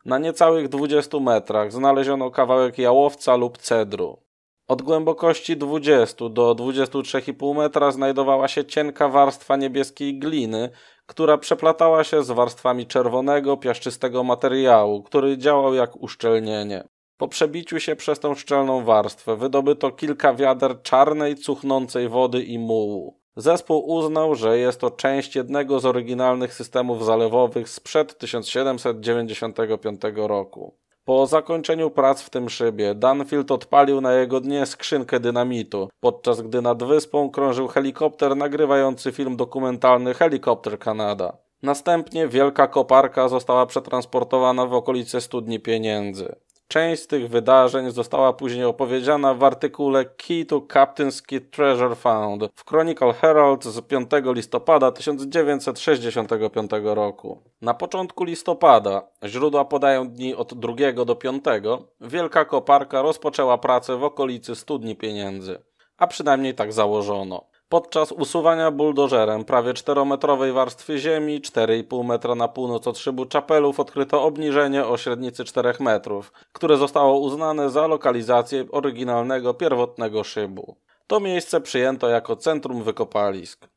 Na niecałych 20 metrach znaleziono kawałek jałowca lub cedru. Od głębokości 20 do 23,5 metra znajdowała się cienka warstwa niebieskiej gliny, która przeplatała się z warstwami czerwonego, piaszczystego materiału, który działał jak uszczelnienie. Po przebiciu się przez tą szczelną warstwę wydobyto kilka wiader czarnej, cuchnącej wody i mułu. Zespół uznał, że jest to część jednego z oryginalnych systemów zalewowych sprzed 1795 roku. Po zakończeniu prac w tym szybie, Danfield odpalił na jego dnie skrzynkę dynamitu, podczas gdy nad wyspą krążył helikopter nagrywający film dokumentalny Helikopter Kanada. Następnie wielka koparka została przetransportowana w okolice studni pieniędzy. Część z tych wydarzeń została później opowiedziana w artykule Key to Captain's Key Treasure Found w Chronicle Herald z 5 listopada 1965 roku. Na początku listopada, źródła podają dni od 2 do 5, wielka koparka rozpoczęła pracę w okolicy studni pieniędzy, a przynajmniej tak założono. Podczas usuwania buldożerem prawie 4-metrowej warstwy ziemi, 4,5 metra na północ od szybu czapelów odkryto obniżenie o średnicy 4 metrów, które zostało uznane za lokalizację oryginalnego pierwotnego szybu. To miejsce przyjęto jako centrum wykopalisk.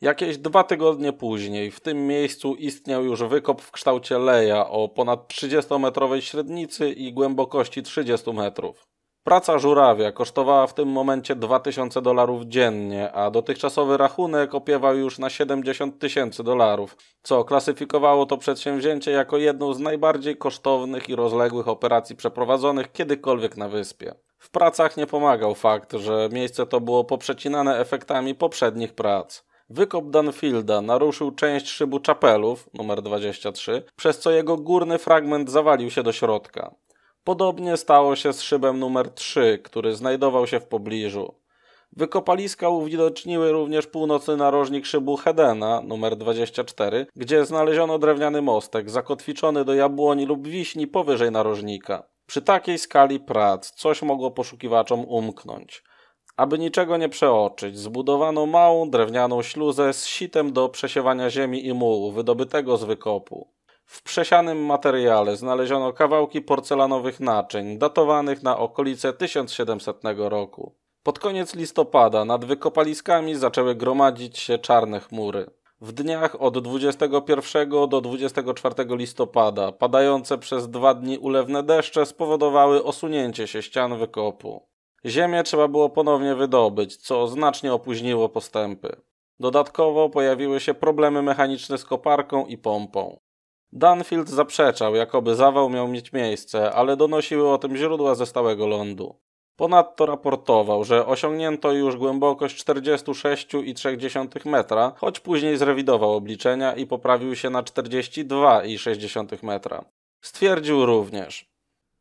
Jakieś dwa tygodnie później w tym miejscu istniał już wykop w kształcie leja o ponad 30-metrowej średnicy i głębokości 30 metrów. Praca żurawia kosztowała w tym momencie 2000 dolarów dziennie, a dotychczasowy rachunek opiewał już na 70 tysięcy dolarów, co klasyfikowało to przedsięwzięcie jako jedną z najbardziej kosztownych i rozległych operacji przeprowadzonych kiedykolwiek na wyspie. W pracach nie pomagał fakt, że miejsce to było poprzecinane efektami poprzednich prac. Wykop Danfielda naruszył część szybu czapelów, numer 23, przez co jego górny fragment zawalił się do środka. Podobnie stało się z szybem numer 3, który znajdował się w pobliżu. Wykopaliska uwidoczniły również północny narożnik szybu Hedena numer 24, gdzie znaleziono drewniany mostek zakotwiczony do jabłoni lub wiśni powyżej narożnika. Przy takiej skali prac coś mogło poszukiwaczom umknąć. Aby niczego nie przeoczyć, zbudowano małą drewnianą śluzę z sitem do przesiewania ziemi i mułu wydobytego z wykopu. W przesianym materiale znaleziono kawałki porcelanowych naczyń datowanych na okolice 1700 roku. Pod koniec listopada nad wykopaliskami zaczęły gromadzić się czarne chmury. W dniach od 21 do 24 listopada padające przez dwa dni ulewne deszcze spowodowały osunięcie się ścian wykopu. Ziemię trzeba było ponownie wydobyć, co znacznie opóźniło postępy. Dodatkowo pojawiły się problemy mechaniczne z koparką i pompą. Dunfield zaprzeczał, jakoby zawał miał mieć miejsce, ale donosiły o tym źródła ze stałego lądu. Ponadto raportował, że osiągnięto już głębokość 46,3 metra, choć później zrewidował obliczenia i poprawił się na 42,6 metra. Stwierdził również: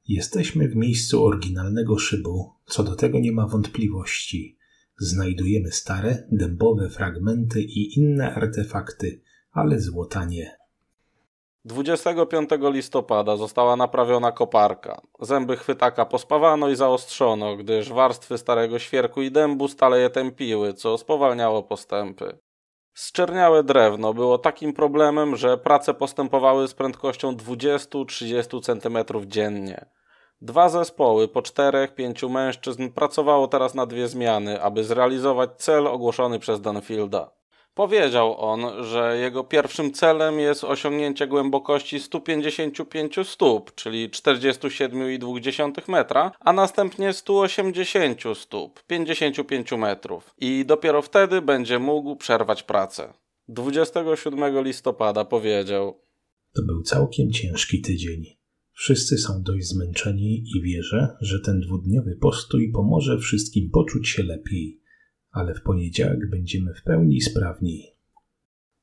Jesteśmy w miejscu oryginalnego szybu, co do tego nie ma wątpliwości. Znajdujemy stare, dębowe fragmenty i inne artefakty, ale złota nie. 25 listopada została naprawiona koparka. Zęby chwytaka pospawano i zaostrzono, gdyż warstwy starego świerku i dębu stale je tępiły, co spowalniało postępy. Zczerniałe drewno było takim problemem, że prace postępowały z prędkością 20-30 cm dziennie. Dwa zespoły po czterech, pięciu mężczyzn pracowało teraz na dwie zmiany, aby zrealizować cel ogłoszony przez Danfielda. Powiedział on, że jego pierwszym celem jest osiągnięcie głębokości 155 stóp, czyli 47,2 metra, a następnie 180 stóp, 55 metrów i dopiero wtedy będzie mógł przerwać pracę. 27 listopada powiedział: To był całkiem ciężki tydzień. Wszyscy są dość zmęczeni i wierzę, że ten dwudniowy postój pomoże wszystkim poczuć się lepiej ale w poniedziałek będziemy w pełni sprawni.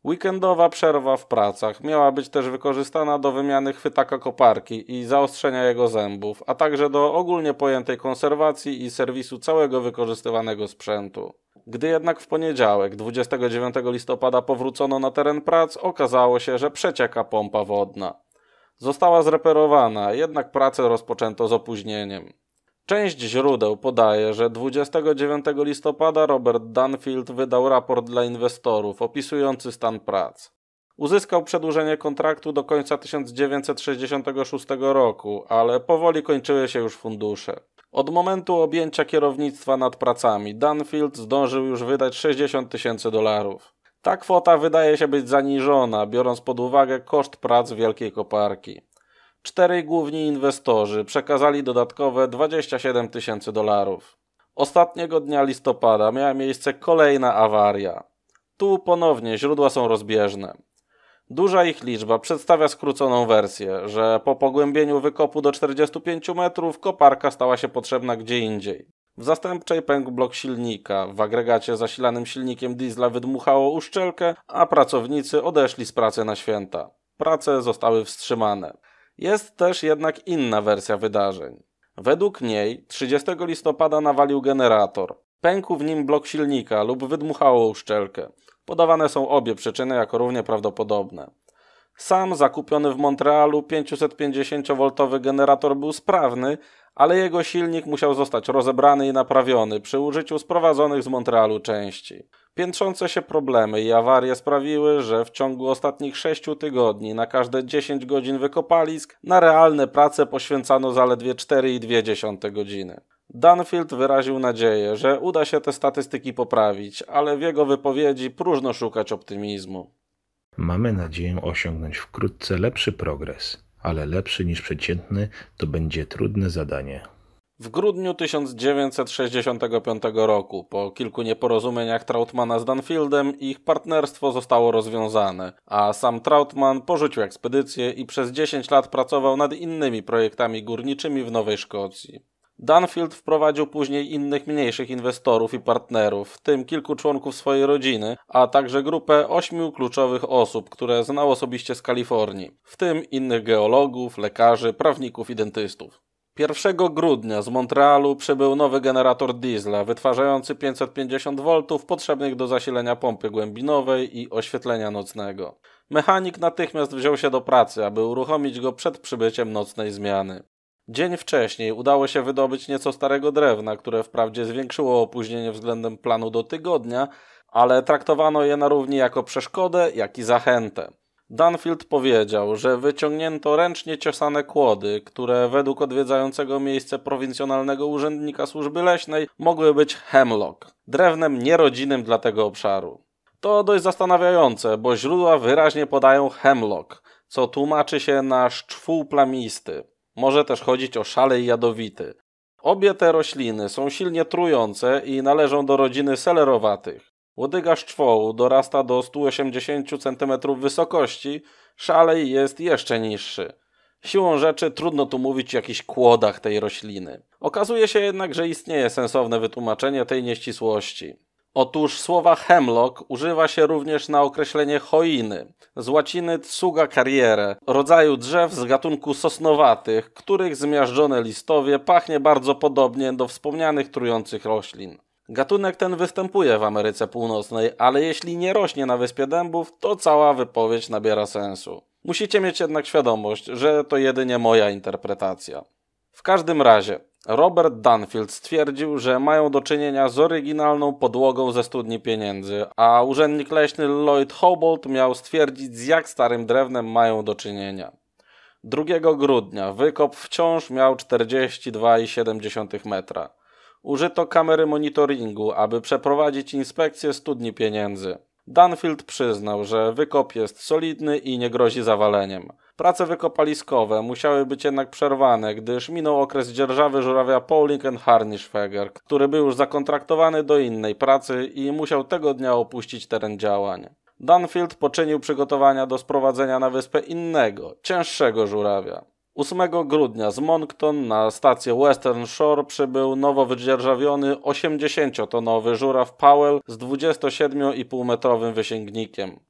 Weekendowa przerwa w pracach miała być też wykorzystana do wymiany chwytaka koparki i zaostrzenia jego zębów, a także do ogólnie pojętej konserwacji i serwisu całego wykorzystywanego sprzętu. Gdy jednak w poniedziałek, 29 listopada, powrócono na teren prac, okazało się, że przecieka pompa wodna. Została zreperowana, jednak pracę rozpoczęto z opóźnieniem. Część źródeł podaje, że 29 listopada Robert Dunfield wydał raport dla inwestorów opisujący stan prac. Uzyskał przedłużenie kontraktu do końca 1966 roku, ale powoli kończyły się już fundusze. Od momentu objęcia kierownictwa nad pracami Dunfield zdążył już wydać 60 tysięcy dolarów. Ta kwota wydaje się być zaniżona, biorąc pod uwagę koszt prac wielkiej koparki. Czterej główni inwestorzy przekazali dodatkowe 27 tysięcy dolarów. Ostatniego dnia listopada miała miejsce kolejna awaria. Tu ponownie źródła są rozbieżne. Duża ich liczba przedstawia skróconą wersję, że po pogłębieniu wykopu do 45 metrów koparka stała się potrzebna gdzie indziej. W zastępczej pękł blok silnika, w agregacie zasilanym silnikiem diesla wydmuchało uszczelkę, a pracownicy odeszli z pracy na święta. Prace zostały wstrzymane. Jest też jednak inna wersja wydarzeń. Według niej 30 listopada nawalił generator. Pękł w nim blok silnika lub wydmuchało uszczelkę. Podawane są obie przyczyny jako równie prawdopodobne. Sam zakupiony w Montrealu 550 woltowy generator był sprawny, ale jego silnik musiał zostać rozebrany i naprawiony przy użyciu sprowadzonych z Montrealu części. Piętrzące się problemy i awarie sprawiły, że w ciągu ostatnich 6 tygodni na każde 10 godzin wykopalisk na realne prace poświęcano zaledwie 4,2 godziny. Dunfield wyraził nadzieję, że uda się te statystyki poprawić, ale w jego wypowiedzi próżno szukać optymizmu. Mamy nadzieję osiągnąć wkrótce lepszy progres, ale lepszy niż przeciętny to będzie trudne zadanie. W grudniu 1965 roku, po kilku nieporozumieniach Trautmana z Dunfieldem, ich partnerstwo zostało rozwiązane, a sam Trautman porzucił ekspedycję i przez 10 lat pracował nad innymi projektami górniczymi w Nowej Szkocji. Dunfield wprowadził później innych mniejszych inwestorów i partnerów, w tym kilku członków swojej rodziny, a także grupę ośmiu kluczowych osób, które znał osobiście z Kalifornii, w tym innych geologów, lekarzy, prawników i dentystów. 1 grudnia z Montrealu przybył nowy generator diesla wytwarzający 550 V potrzebnych do zasilenia pompy głębinowej i oświetlenia nocnego. Mechanik natychmiast wziął się do pracy, aby uruchomić go przed przybyciem nocnej zmiany. Dzień wcześniej udało się wydobyć nieco starego drewna, które wprawdzie zwiększyło opóźnienie względem planu do tygodnia, ale traktowano je na równi jako przeszkodę, jak i zachętę. Dunfield powiedział, że wyciągnięto ręcznie ciosane kłody, które według odwiedzającego miejsce prowincjonalnego urzędnika służby leśnej mogły być hemlock, drewnem nierodzinnym dla tego obszaru. To dość zastanawiające, bo źródła wyraźnie podają hemlock, co tłumaczy się na szczwół plamisty. Może też chodzić o szalej jadowity. Obie te rośliny są silnie trujące i należą do rodziny selerowatych. Łodyga szczwołu dorasta do 180 cm wysokości, szalej jest jeszcze niższy. Siłą rzeczy trudno tu mówić o jakichś kłodach tej rośliny. Okazuje się jednak, że istnieje sensowne wytłumaczenie tej nieścisłości. Otóż słowa hemlock używa się również na określenie choiny, z łaciny tsuga carriere, rodzaju drzew z gatunku sosnowatych, których zmiażdżone listowie pachnie bardzo podobnie do wspomnianych trujących roślin. Gatunek ten występuje w Ameryce Północnej, ale jeśli nie rośnie na Wyspie Dębów, to cała wypowiedź nabiera sensu. Musicie mieć jednak świadomość, że to jedynie moja interpretacja. W każdym razie, Robert Dunfield stwierdził, że mają do czynienia z oryginalną podłogą ze studni pieniędzy, a urzędnik leśny Lloyd Hobolt miał stwierdzić, z jak starym drewnem mają do czynienia. 2 grudnia wykop wciąż miał 42,7 metra. Użyto kamery monitoringu, aby przeprowadzić inspekcję studni pieniędzy. Danfield przyznał, że wykop jest solidny i nie grozi zawaleniem. Prace wykopaliskowe musiały być jednak przerwane, gdyż minął okres dzierżawy żurawia Pauling and Harnischweger, który był już zakontraktowany do innej pracy i musiał tego dnia opuścić teren działań. Danfield poczynił przygotowania do sprowadzenia na wyspę innego, cięższego żurawia. 8 grudnia z Moncton na stację Western Shore przybył nowo wydzierżawiony 80-tonowy żuraw Powell z 27,5-metrowym wysięgnikiem.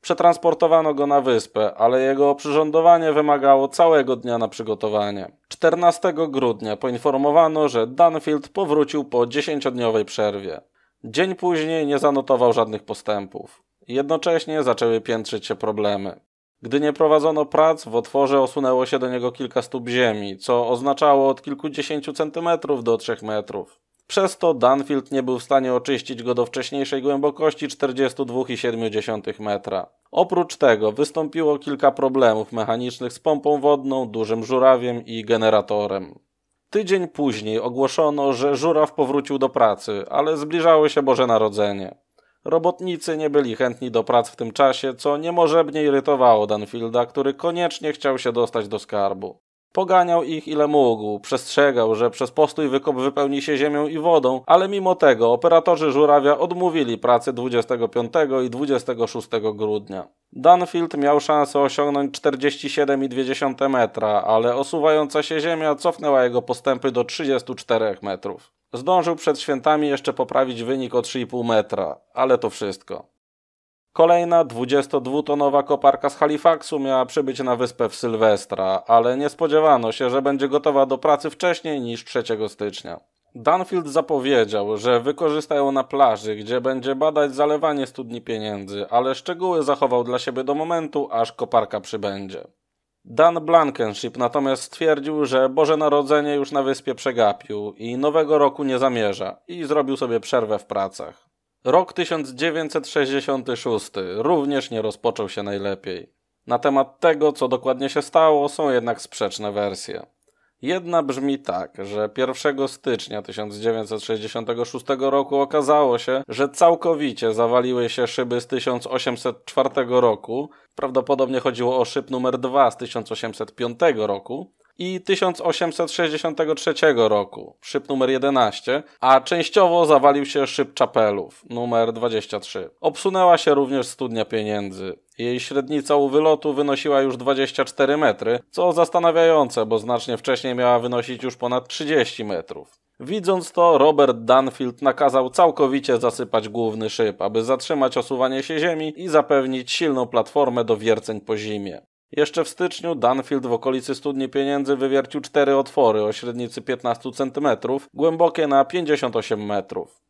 Przetransportowano go na wyspę, ale jego przyrządowanie wymagało całego dnia na przygotowanie. 14 grudnia poinformowano, że Dunfield powrócił po 10-dniowej przerwie. Dzień później nie zanotował żadnych postępów. Jednocześnie zaczęły piętrzyć się problemy. Gdy nie prowadzono prac, w otworze osunęło się do niego kilka stóp ziemi, co oznaczało od kilkudziesięciu centymetrów do trzech metrów. Przez to Danfield nie był w stanie oczyścić go do wcześniejszej głębokości 42,7 metra. Oprócz tego wystąpiło kilka problemów mechanicznych z pompą wodną, dużym żurawiem i generatorem. Tydzień później ogłoszono, że żuraw powrócił do pracy, ale zbliżało się Boże Narodzenie. Robotnicy nie byli chętni do prac w tym czasie, co niemożebnie irytowało Danfielda, który koniecznie chciał się dostać do skarbu. Poganiał ich ile mógł, przestrzegał, że przez postój wykop wypełni się ziemią i wodą, ale mimo tego operatorzy żurawia odmówili pracy 25 i 26 grudnia. Dunfield miał szansę osiągnąć 47,2 metra, ale osuwająca się ziemia cofnęła jego postępy do 34 metrów. Zdążył przed świętami jeszcze poprawić wynik o 3,5 metra, ale to wszystko. Kolejna 22-tonowa koparka z Halifaxu miała przybyć na wyspę w Sylwestra, ale nie spodziewano się, że będzie gotowa do pracy wcześniej niż 3 stycznia. Danfield zapowiedział, że wykorzysta ją na plaży, gdzie będzie badać zalewanie studni pieniędzy, ale szczegóły zachował dla siebie do momentu, aż koparka przybędzie. Dan Blankenship natomiast stwierdził, że Boże Narodzenie już na wyspie przegapił i nowego roku nie zamierza i zrobił sobie przerwę w pracach. Rok 1966 również nie rozpoczął się najlepiej. Na temat tego, co dokładnie się stało, są jednak sprzeczne wersje. Jedna brzmi tak, że 1 stycznia 1966 roku okazało się, że całkowicie zawaliły się szyby z 1804 roku, prawdopodobnie chodziło o szyb numer 2 z 1805 roku, i 1863 roku, szyb numer 11, a częściowo zawalił się szyb czapelów, numer 23. Obsunęła się również studnia pieniędzy. Jej średnica u wylotu wynosiła już 24 metry, co zastanawiające, bo znacznie wcześniej miała wynosić już ponad 30 metrów. Widząc to, Robert Dunfield nakazał całkowicie zasypać główny szyb, aby zatrzymać osuwanie się ziemi i zapewnić silną platformę do wierceń po zimie. Jeszcze w styczniu Dunfield w okolicy studni pieniędzy wywiercił cztery otwory o średnicy 15 cm, głębokie na 58 metrów.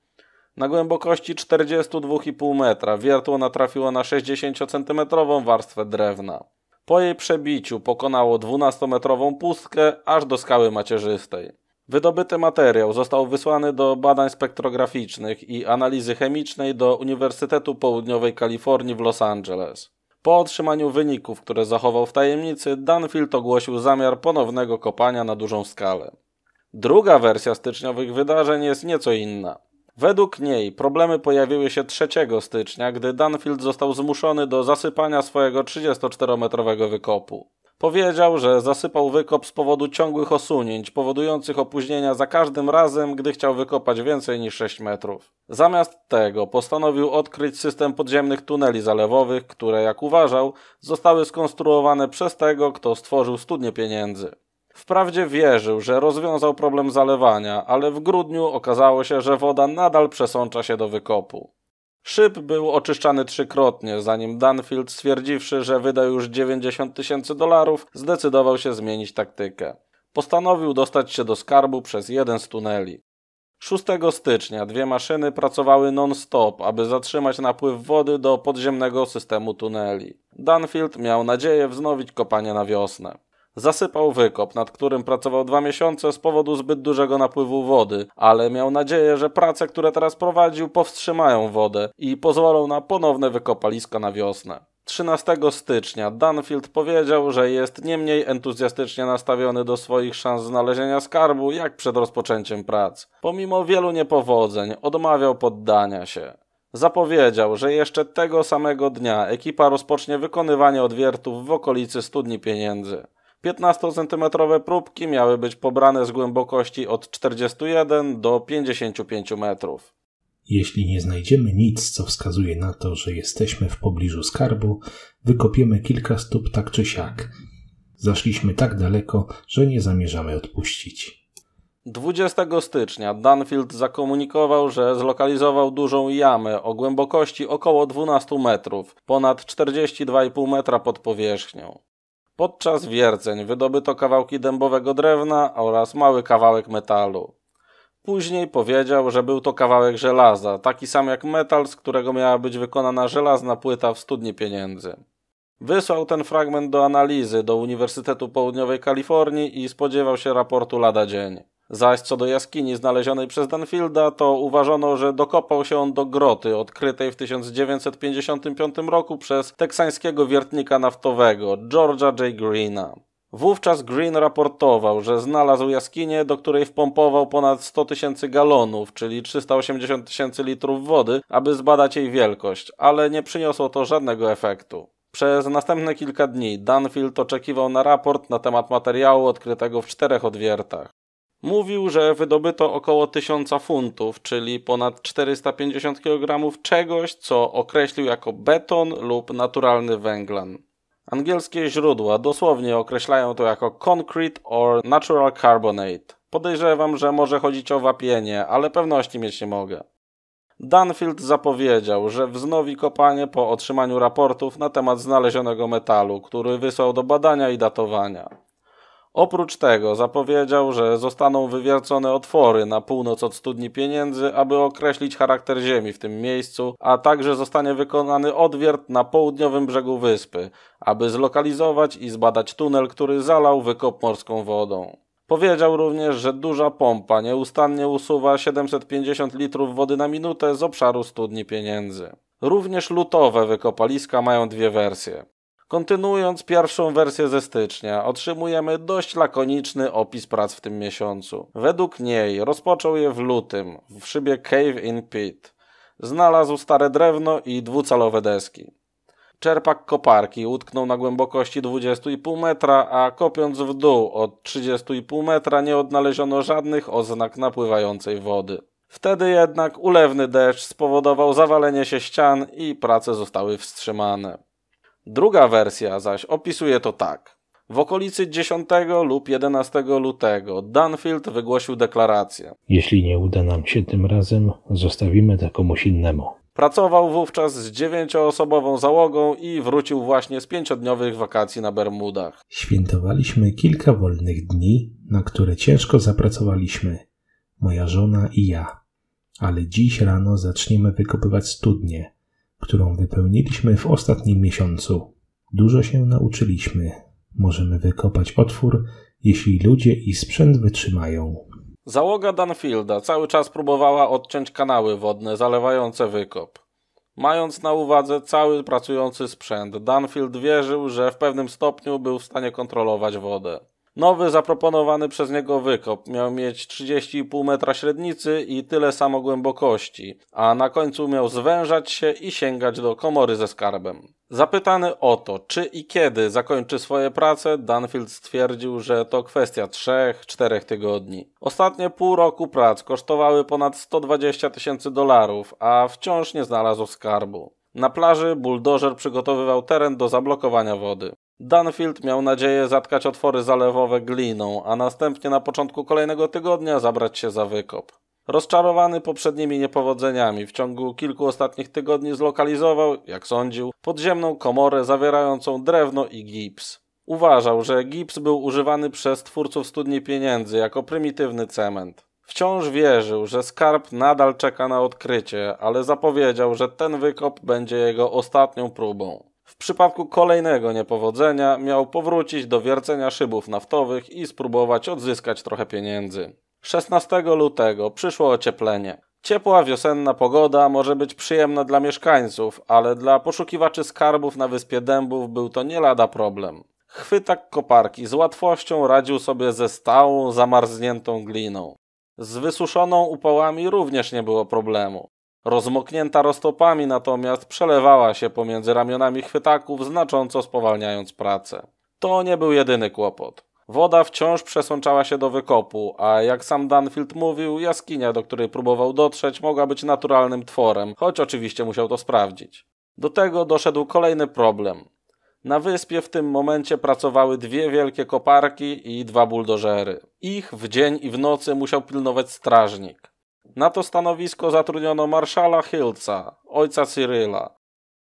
Na głębokości 42,5 metra wiertło natrafiło na 60-centymetrową warstwę drewna. Po jej przebiciu pokonało 12-metrową pustkę aż do skały macierzystej. Wydobyty materiał został wysłany do badań spektrograficznych i analizy chemicznej do Uniwersytetu Południowej Kalifornii w Los Angeles. Po otrzymaniu wyników, które zachował w tajemnicy, Danfield ogłosił zamiar ponownego kopania na dużą skalę. Druga wersja styczniowych wydarzeń jest nieco inna. Według niej problemy pojawiły się 3 stycznia, gdy Dunfield został zmuszony do zasypania swojego 34-metrowego wykopu. Powiedział, że zasypał wykop z powodu ciągłych osunięć, powodujących opóźnienia za każdym razem, gdy chciał wykopać więcej niż 6 metrów. Zamiast tego postanowił odkryć system podziemnych tuneli zalewowych, które, jak uważał, zostały skonstruowane przez tego, kto stworzył studnie pieniędzy. Wprawdzie wierzył, że rozwiązał problem zalewania, ale w grudniu okazało się, że woda nadal przesącza się do wykopu. Szyb był oczyszczany trzykrotnie, zanim Danfield, stwierdziwszy, że wydał już 90 tysięcy dolarów, zdecydował się zmienić taktykę. Postanowił dostać się do skarbu przez jeden z tuneli. 6 stycznia dwie maszyny pracowały non-stop, aby zatrzymać napływ wody do podziemnego systemu tuneli. Danfield miał nadzieję wznowić kopanie na wiosnę. Zasypał wykop, nad którym pracował dwa miesiące z powodu zbyt dużego napływu wody, ale miał nadzieję, że prace, które teraz prowadził, powstrzymają wodę i pozwolą na ponowne wykopaliska na wiosnę. 13 stycznia Danfield powiedział, że jest nie mniej entuzjastycznie nastawiony do swoich szans znalezienia skarbu jak przed rozpoczęciem prac. Pomimo wielu niepowodzeń odmawiał poddania się. Zapowiedział, że jeszcze tego samego dnia ekipa rozpocznie wykonywanie odwiertów w okolicy studni pieniędzy. 15-centymetrowe próbki miały być pobrane z głębokości od 41 do 55 metrów. Jeśli nie znajdziemy nic, co wskazuje na to, że jesteśmy w pobliżu skarbu, wykopiemy kilka stóp tak czy siak. Zaszliśmy tak daleko, że nie zamierzamy odpuścić. 20 stycznia Danfield zakomunikował, że zlokalizował dużą jamę o głębokości około 12 metrów, ponad 42,5 metra pod powierzchnią. Podczas wierceń wydobyto kawałki dębowego drewna oraz mały kawałek metalu. Później powiedział, że był to kawałek żelaza, taki sam jak metal, z którego miała być wykonana żelazna płyta w studni pieniędzy. Wysłał ten fragment do analizy do Uniwersytetu Południowej Kalifornii i spodziewał się raportu lada dzień. Zaś co do jaskini znalezionej przez Danfielda, to uważano, że dokopał się on do groty odkrytej w 1955 roku przez teksańskiego wiertnika naftowego George'a J. Greena. Wówczas Green raportował, że znalazł jaskinię, do której wpompował ponad 100 tysięcy galonów, czyli 380 tysięcy litrów wody, aby zbadać jej wielkość, ale nie przyniosło to żadnego efektu. Przez następne kilka dni Danfield oczekiwał na raport na temat materiału odkrytego w czterech odwiertach. Mówił, że wydobyto około 1000 funtów, czyli ponad 450 kg czegoś, co określił jako beton lub naturalny węglan. Angielskie źródła dosłownie określają to jako concrete or natural carbonate. Podejrzewam, że może chodzić o wapienie, ale pewności mieć nie mogę. Dunfield zapowiedział, że wznowi kopanie po otrzymaniu raportów na temat znalezionego metalu, który wysłał do badania i datowania. Oprócz tego zapowiedział, że zostaną wywiercone otwory na północ od studni pieniędzy, aby określić charakter ziemi w tym miejscu, a także zostanie wykonany odwiert na południowym brzegu wyspy, aby zlokalizować i zbadać tunel, który zalał wykop morską wodą. Powiedział również, że duża pompa nieustannie usuwa 750 litrów wody na minutę z obszaru studni pieniędzy. Również lutowe wykopaliska mają dwie wersje. Kontynuując pierwszą wersję ze stycznia, otrzymujemy dość lakoniczny opis prac w tym miesiącu. Według niej rozpoczął je w lutym w szybie Cave in Pit. Znalazł stare drewno i dwucalowe deski. Czerpak koparki utknął na głębokości 20,5 metra, a kopiąc w dół od 30,5 metra nie odnaleziono żadnych oznak napływającej wody. Wtedy jednak ulewny deszcz spowodował zawalenie się ścian i prace zostały wstrzymane. Druga wersja zaś opisuje to tak. W okolicy 10 lub 11 lutego Dunfield wygłosił deklarację. Jeśli nie uda nam się tym razem, zostawimy to komuś innemu. Pracował wówczas z dziewięcioosobową załogą i wrócił właśnie z pięciodniowych wakacji na Bermudach. Świętowaliśmy kilka wolnych dni, na które ciężko zapracowaliśmy. Moja żona i ja. Ale dziś rano zaczniemy wykopywać studnie którą wypełniliśmy w ostatnim miesiącu. Dużo się nauczyliśmy. Możemy wykopać otwór, jeśli ludzie i sprzęt wytrzymają. Załoga Danfielda cały czas próbowała odciąć kanały wodne zalewające wykop. Mając na uwadze cały pracujący sprzęt, Danfield wierzył, że w pewnym stopniu był w stanie kontrolować wodę. Nowy zaproponowany przez niego wykop miał mieć 30,5 metra średnicy i tyle samo głębokości, a na końcu miał zwężać się i sięgać do komory ze skarbem. Zapytany o to, czy i kiedy zakończy swoje prace, Danfield stwierdził, że to kwestia 3-4 tygodni. Ostatnie pół roku prac kosztowały ponad 120 tysięcy dolarów, a wciąż nie znalazł skarbu. Na plaży buldożer przygotowywał teren do zablokowania wody. Dunfield miał nadzieję zatkać otwory zalewowe gliną, a następnie na początku kolejnego tygodnia zabrać się za wykop. Rozczarowany poprzednimi niepowodzeniami, w ciągu kilku ostatnich tygodni zlokalizował, jak sądził, podziemną komorę zawierającą drewno i gips. Uważał, że gips był używany przez twórców studni pieniędzy jako prymitywny cement. Wciąż wierzył, że skarb nadal czeka na odkrycie, ale zapowiedział, że ten wykop będzie jego ostatnią próbą. W przypadku kolejnego niepowodzenia miał powrócić do wiercenia szybów naftowych i spróbować odzyskać trochę pieniędzy. 16 lutego przyszło ocieplenie. Ciepła wiosenna pogoda może być przyjemna dla mieszkańców, ale dla poszukiwaczy skarbów na wyspie dębów był to nie lada problem. Chwytak koparki z łatwością radził sobie ze stałą, zamarzniętą gliną. Z wysuszoną upałami również nie było problemu. Rozmoknięta roztopami natomiast przelewała się pomiędzy ramionami chwytaków, znacząco spowalniając pracę. To nie był jedyny kłopot. Woda wciąż przesączała się do wykopu, a jak sam Danfield mówił, jaskinia, do której próbował dotrzeć, mogła być naturalnym tworem, choć oczywiście musiał to sprawdzić. Do tego doszedł kolejny problem. Na wyspie w tym momencie pracowały dwie wielkie koparki i dwa buldożery. Ich w dzień i w nocy musiał pilnować strażnik. Na to stanowisko zatrudniono marszala Hilca, ojca Cyryla.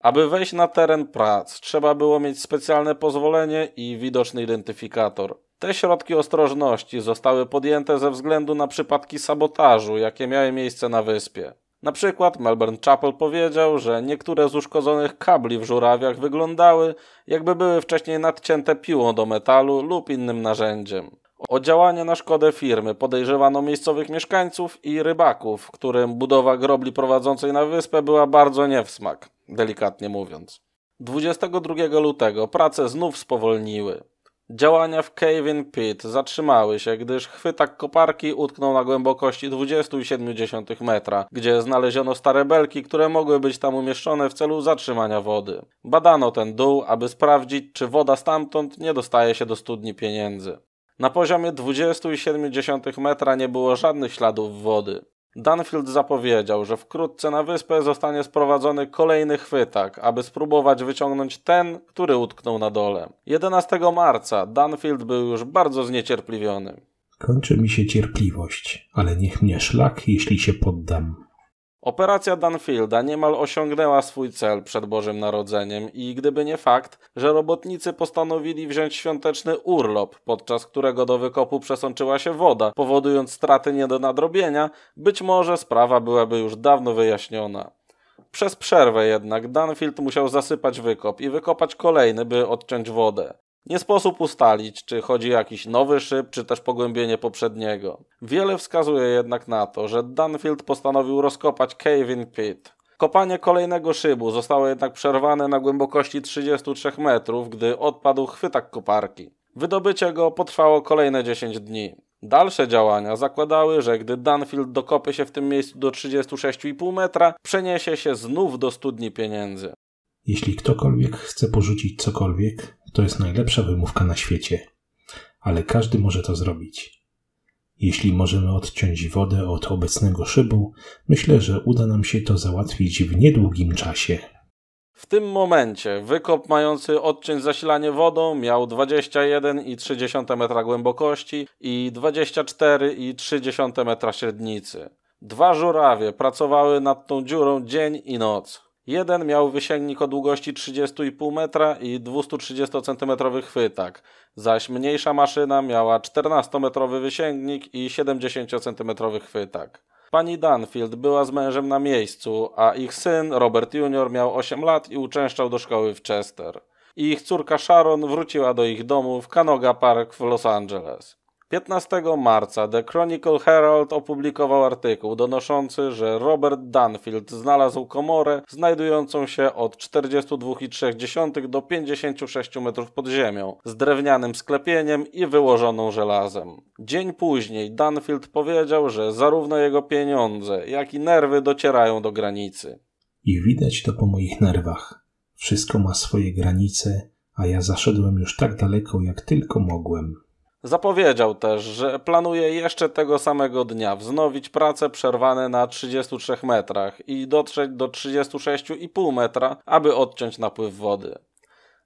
Aby wejść na teren prac, trzeba było mieć specjalne pozwolenie i widoczny identyfikator. Te środki ostrożności zostały podjęte ze względu na przypadki sabotażu, jakie miały miejsce na wyspie. Na przykład Melbourne Chapel powiedział, że niektóre z uszkodzonych kabli w żurawiach wyglądały, jakby były wcześniej nadcięte piłą do metalu lub innym narzędziem o działanie na szkodę firmy. Podejrzewano miejscowych mieszkańców i rybaków, którym budowa grobli prowadzącej na wyspę była bardzo nie w smak, delikatnie mówiąc. 22 lutego prace znów spowolniły. Działania w Cavin Pit zatrzymały się, gdyż chwytak koparki utknął na głębokości 27 metra, gdzie znaleziono stare belki, które mogły być tam umieszczone w celu zatrzymania wody. Badano ten dół, aby sprawdzić, czy woda stamtąd nie dostaje się do studni pieniędzy. Na poziomie 20,7 metra nie było żadnych śladów wody. Danfield zapowiedział, że wkrótce na wyspę zostanie sprowadzony kolejny chwytak, aby spróbować wyciągnąć ten, który utknął na dole. 11 marca Danfield był już bardzo zniecierpliwiony. Kończy mi się cierpliwość, ale niech mnie szlak, jeśli się poddam. Operacja Danfielda niemal osiągnęła swój cel przed Bożym Narodzeniem i gdyby nie fakt, że robotnicy postanowili wziąć świąteczny urlop, podczas którego do wykopu przesączyła się woda, powodując straty nie do nadrobienia, być może sprawa byłaby już dawno wyjaśniona. Przez przerwę jednak Danfield musiał zasypać wykop i wykopać kolejny, by odciąć wodę. Nie sposób ustalić, czy chodzi o jakiś nowy szyb, czy też pogłębienie poprzedniego. Wiele wskazuje jednak na to, że Dunfield postanowił rozkopać Cave Pit. Kopanie kolejnego szybu zostało jednak przerwane na głębokości 33 metrów, gdy odpadł chwytak koparki. Wydobycie go potrwało kolejne 10 dni. Dalsze działania zakładały, że gdy Dunfield dokopy się w tym miejscu do 36,5 metra, przeniesie się znów do studni pieniędzy. Jeśli ktokolwiek chce porzucić cokolwiek, to jest najlepsza wymówka na świecie, ale każdy może to zrobić. Jeśli możemy odciąć wodę od obecnego szybu, myślę, że uda nam się to załatwić w niedługim czasie. W tym momencie wykop mający odciąć zasilanie wodą miał 21,3 metra głębokości i 24,3 metra średnicy. Dwa żurawie pracowały nad tą dziurą dzień i noc. Jeden miał wysięgnik o długości 30,5 metra i 230 cm chwytak, zaś mniejsza maszyna miała 14-metrowy wysięgnik i 70 cm chwytak. Pani Dunfield była z mężem na miejscu, a ich syn, Robert Jr., miał 8 lat i uczęszczał do szkoły w Chester. Ich córka Sharon wróciła do ich domu w Canoga Park w Los Angeles. 15 marca The Chronicle Herald opublikował artykuł donoszący, że Robert Dunfield znalazł komorę znajdującą się od 42,3 do 56 metrów pod ziemią, z drewnianym sklepieniem i wyłożoną żelazem. Dzień później Dunfield powiedział, że zarówno jego pieniądze, jak i nerwy docierają do granicy. I widać to po moich nerwach. Wszystko ma swoje granice, a ja zaszedłem już tak daleko, jak tylko mogłem. Zapowiedział też, że planuje jeszcze tego samego dnia wznowić prace przerwane na 33 metrach i dotrzeć do 36,5 metra, aby odciąć napływ wody.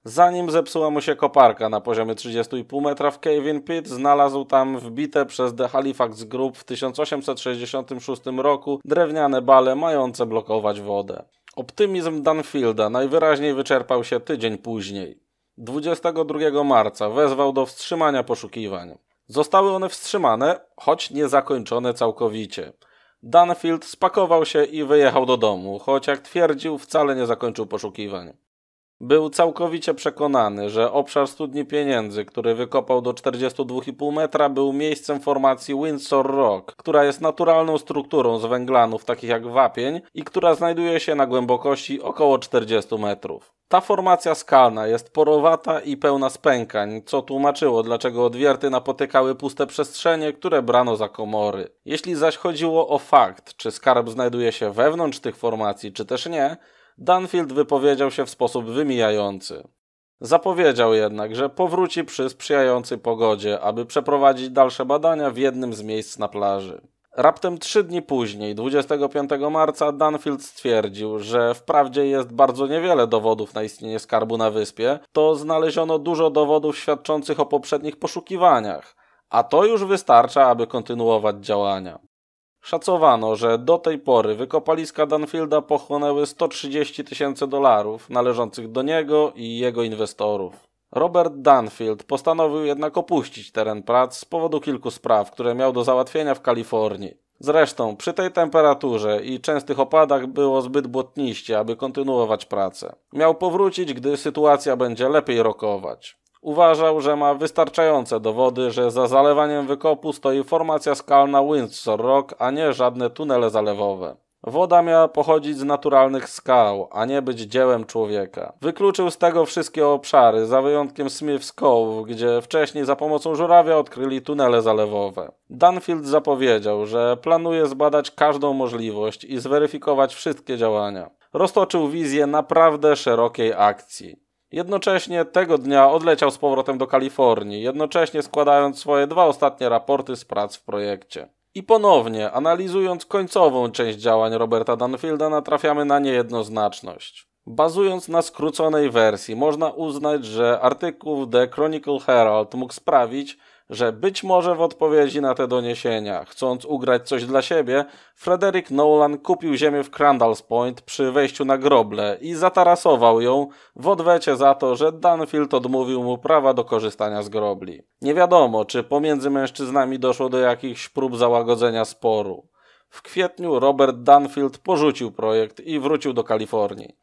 Zanim zepsuła mu się koparka na poziomie 30,5 metra w Cave Pit, znalazł tam wbite przez The Halifax Group w 1866 roku drewniane bale mające blokować wodę. Optymizm Dunfielda najwyraźniej wyczerpał się tydzień później. 22 marca wezwał do wstrzymania poszukiwań. Zostały one wstrzymane, choć nie zakończone całkowicie. Dunfield spakował się i wyjechał do domu, choć jak twierdził, wcale nie zakończył poszukiwań. Był całkowicie przekonany, że obszar studni pieniędzy, który wykopał do 42,5 metra, był miejscem formacji Windsor Rock, która jest naturalną strukturą z węglanów takich jak wapień i która znajduje się na głębokości około 40 metrów. Ta formacja skalna jest porowata i pełna spękań, co tłumaczyło, dlaczego odwierty napotykały puste przestrzenie, które brano za komory. Jeśli zaś chodziło o fakt, czy skarb znajduje się wewnątrz tych formacji, czy też nie, Dunfield wypowiedział się w sposób wymijający. Zapowiedział jednak, że powróci przy sprzyjającej pogodzie, aby przeprowadzić dalsze badania w jednym z miejsc na plaży. Raptem trzy dni później, 25 marca, Dunfield stwierdził, że wprawdzie jest bardzo niewiele dowodów na istnienie skarbu na wyspie, to znaleziono dużo dowodów świadczących o poprzednich poszukiwaniach, a to już wystarcza, aby kontynuować działania. Szacowano, że do tej pory wykopaliska Danfielda pochłonęły 130 tysięcy dolarów należących do niego i jego inwestorów. Robert Danfield postanowił jednak opuścić teren prac z powodu kilku spraw, które miał do załatwienia w Kalifornii. Zresztą przy tej temperaturze i częstych opadach było zbyt błotniście, aby kontynuować pracę. Miał powrócić, gdy sytuacja będzie lepiej rokować uważał, że ma wystarczające dowody, że za zalewaniem wykopu stoi formacja skalna Windsor Rock, a nie żadne tunele zalewowe. Woda miała pochodzić z naturalnych skał, a nie być dziełem człowieka. Wykluczył z tego wszystkie obszary, za wyjątkiem Smith's Cove, gdzie wcześniej za pomocą żurawia odkryli tunele zalewowe. Dunfield zapowiedział, że planuje zbadać każdą możliwość i zweryfikować wszystkie działania. Roztoczył wizję naprawdę szerokiej akcji. Jednocześnie tego dnia odleciał z powrotem do Kalifornii, jednocześnie składając swoje dwa ostatnie raporty z prac w projekcie. I ponownie, analizując końcową część działań Roberta Dunfielda, natrafiamy na niejednoznaczność. Bazując na skróconej wersji, można uznać, że artykuł The Chronicle Herald mógł sprawić, że być może w odpowiedzi na te doniesienia, chcąc ugrać coś dla siebie, Frederick Nolan kupił ziemię w Crandall's Point przy wejściu na groble i zatarasował ją w odwecie za to, że Danfield odmówił mu prawa do korzystania z grobli. Nie wiadomo, czy pomiędzy mężczyznami doszło do jakichś prób załagodzenia sporu. W kwietniu Robert Danfield porzucił projekt i wrócił do Kalifornii.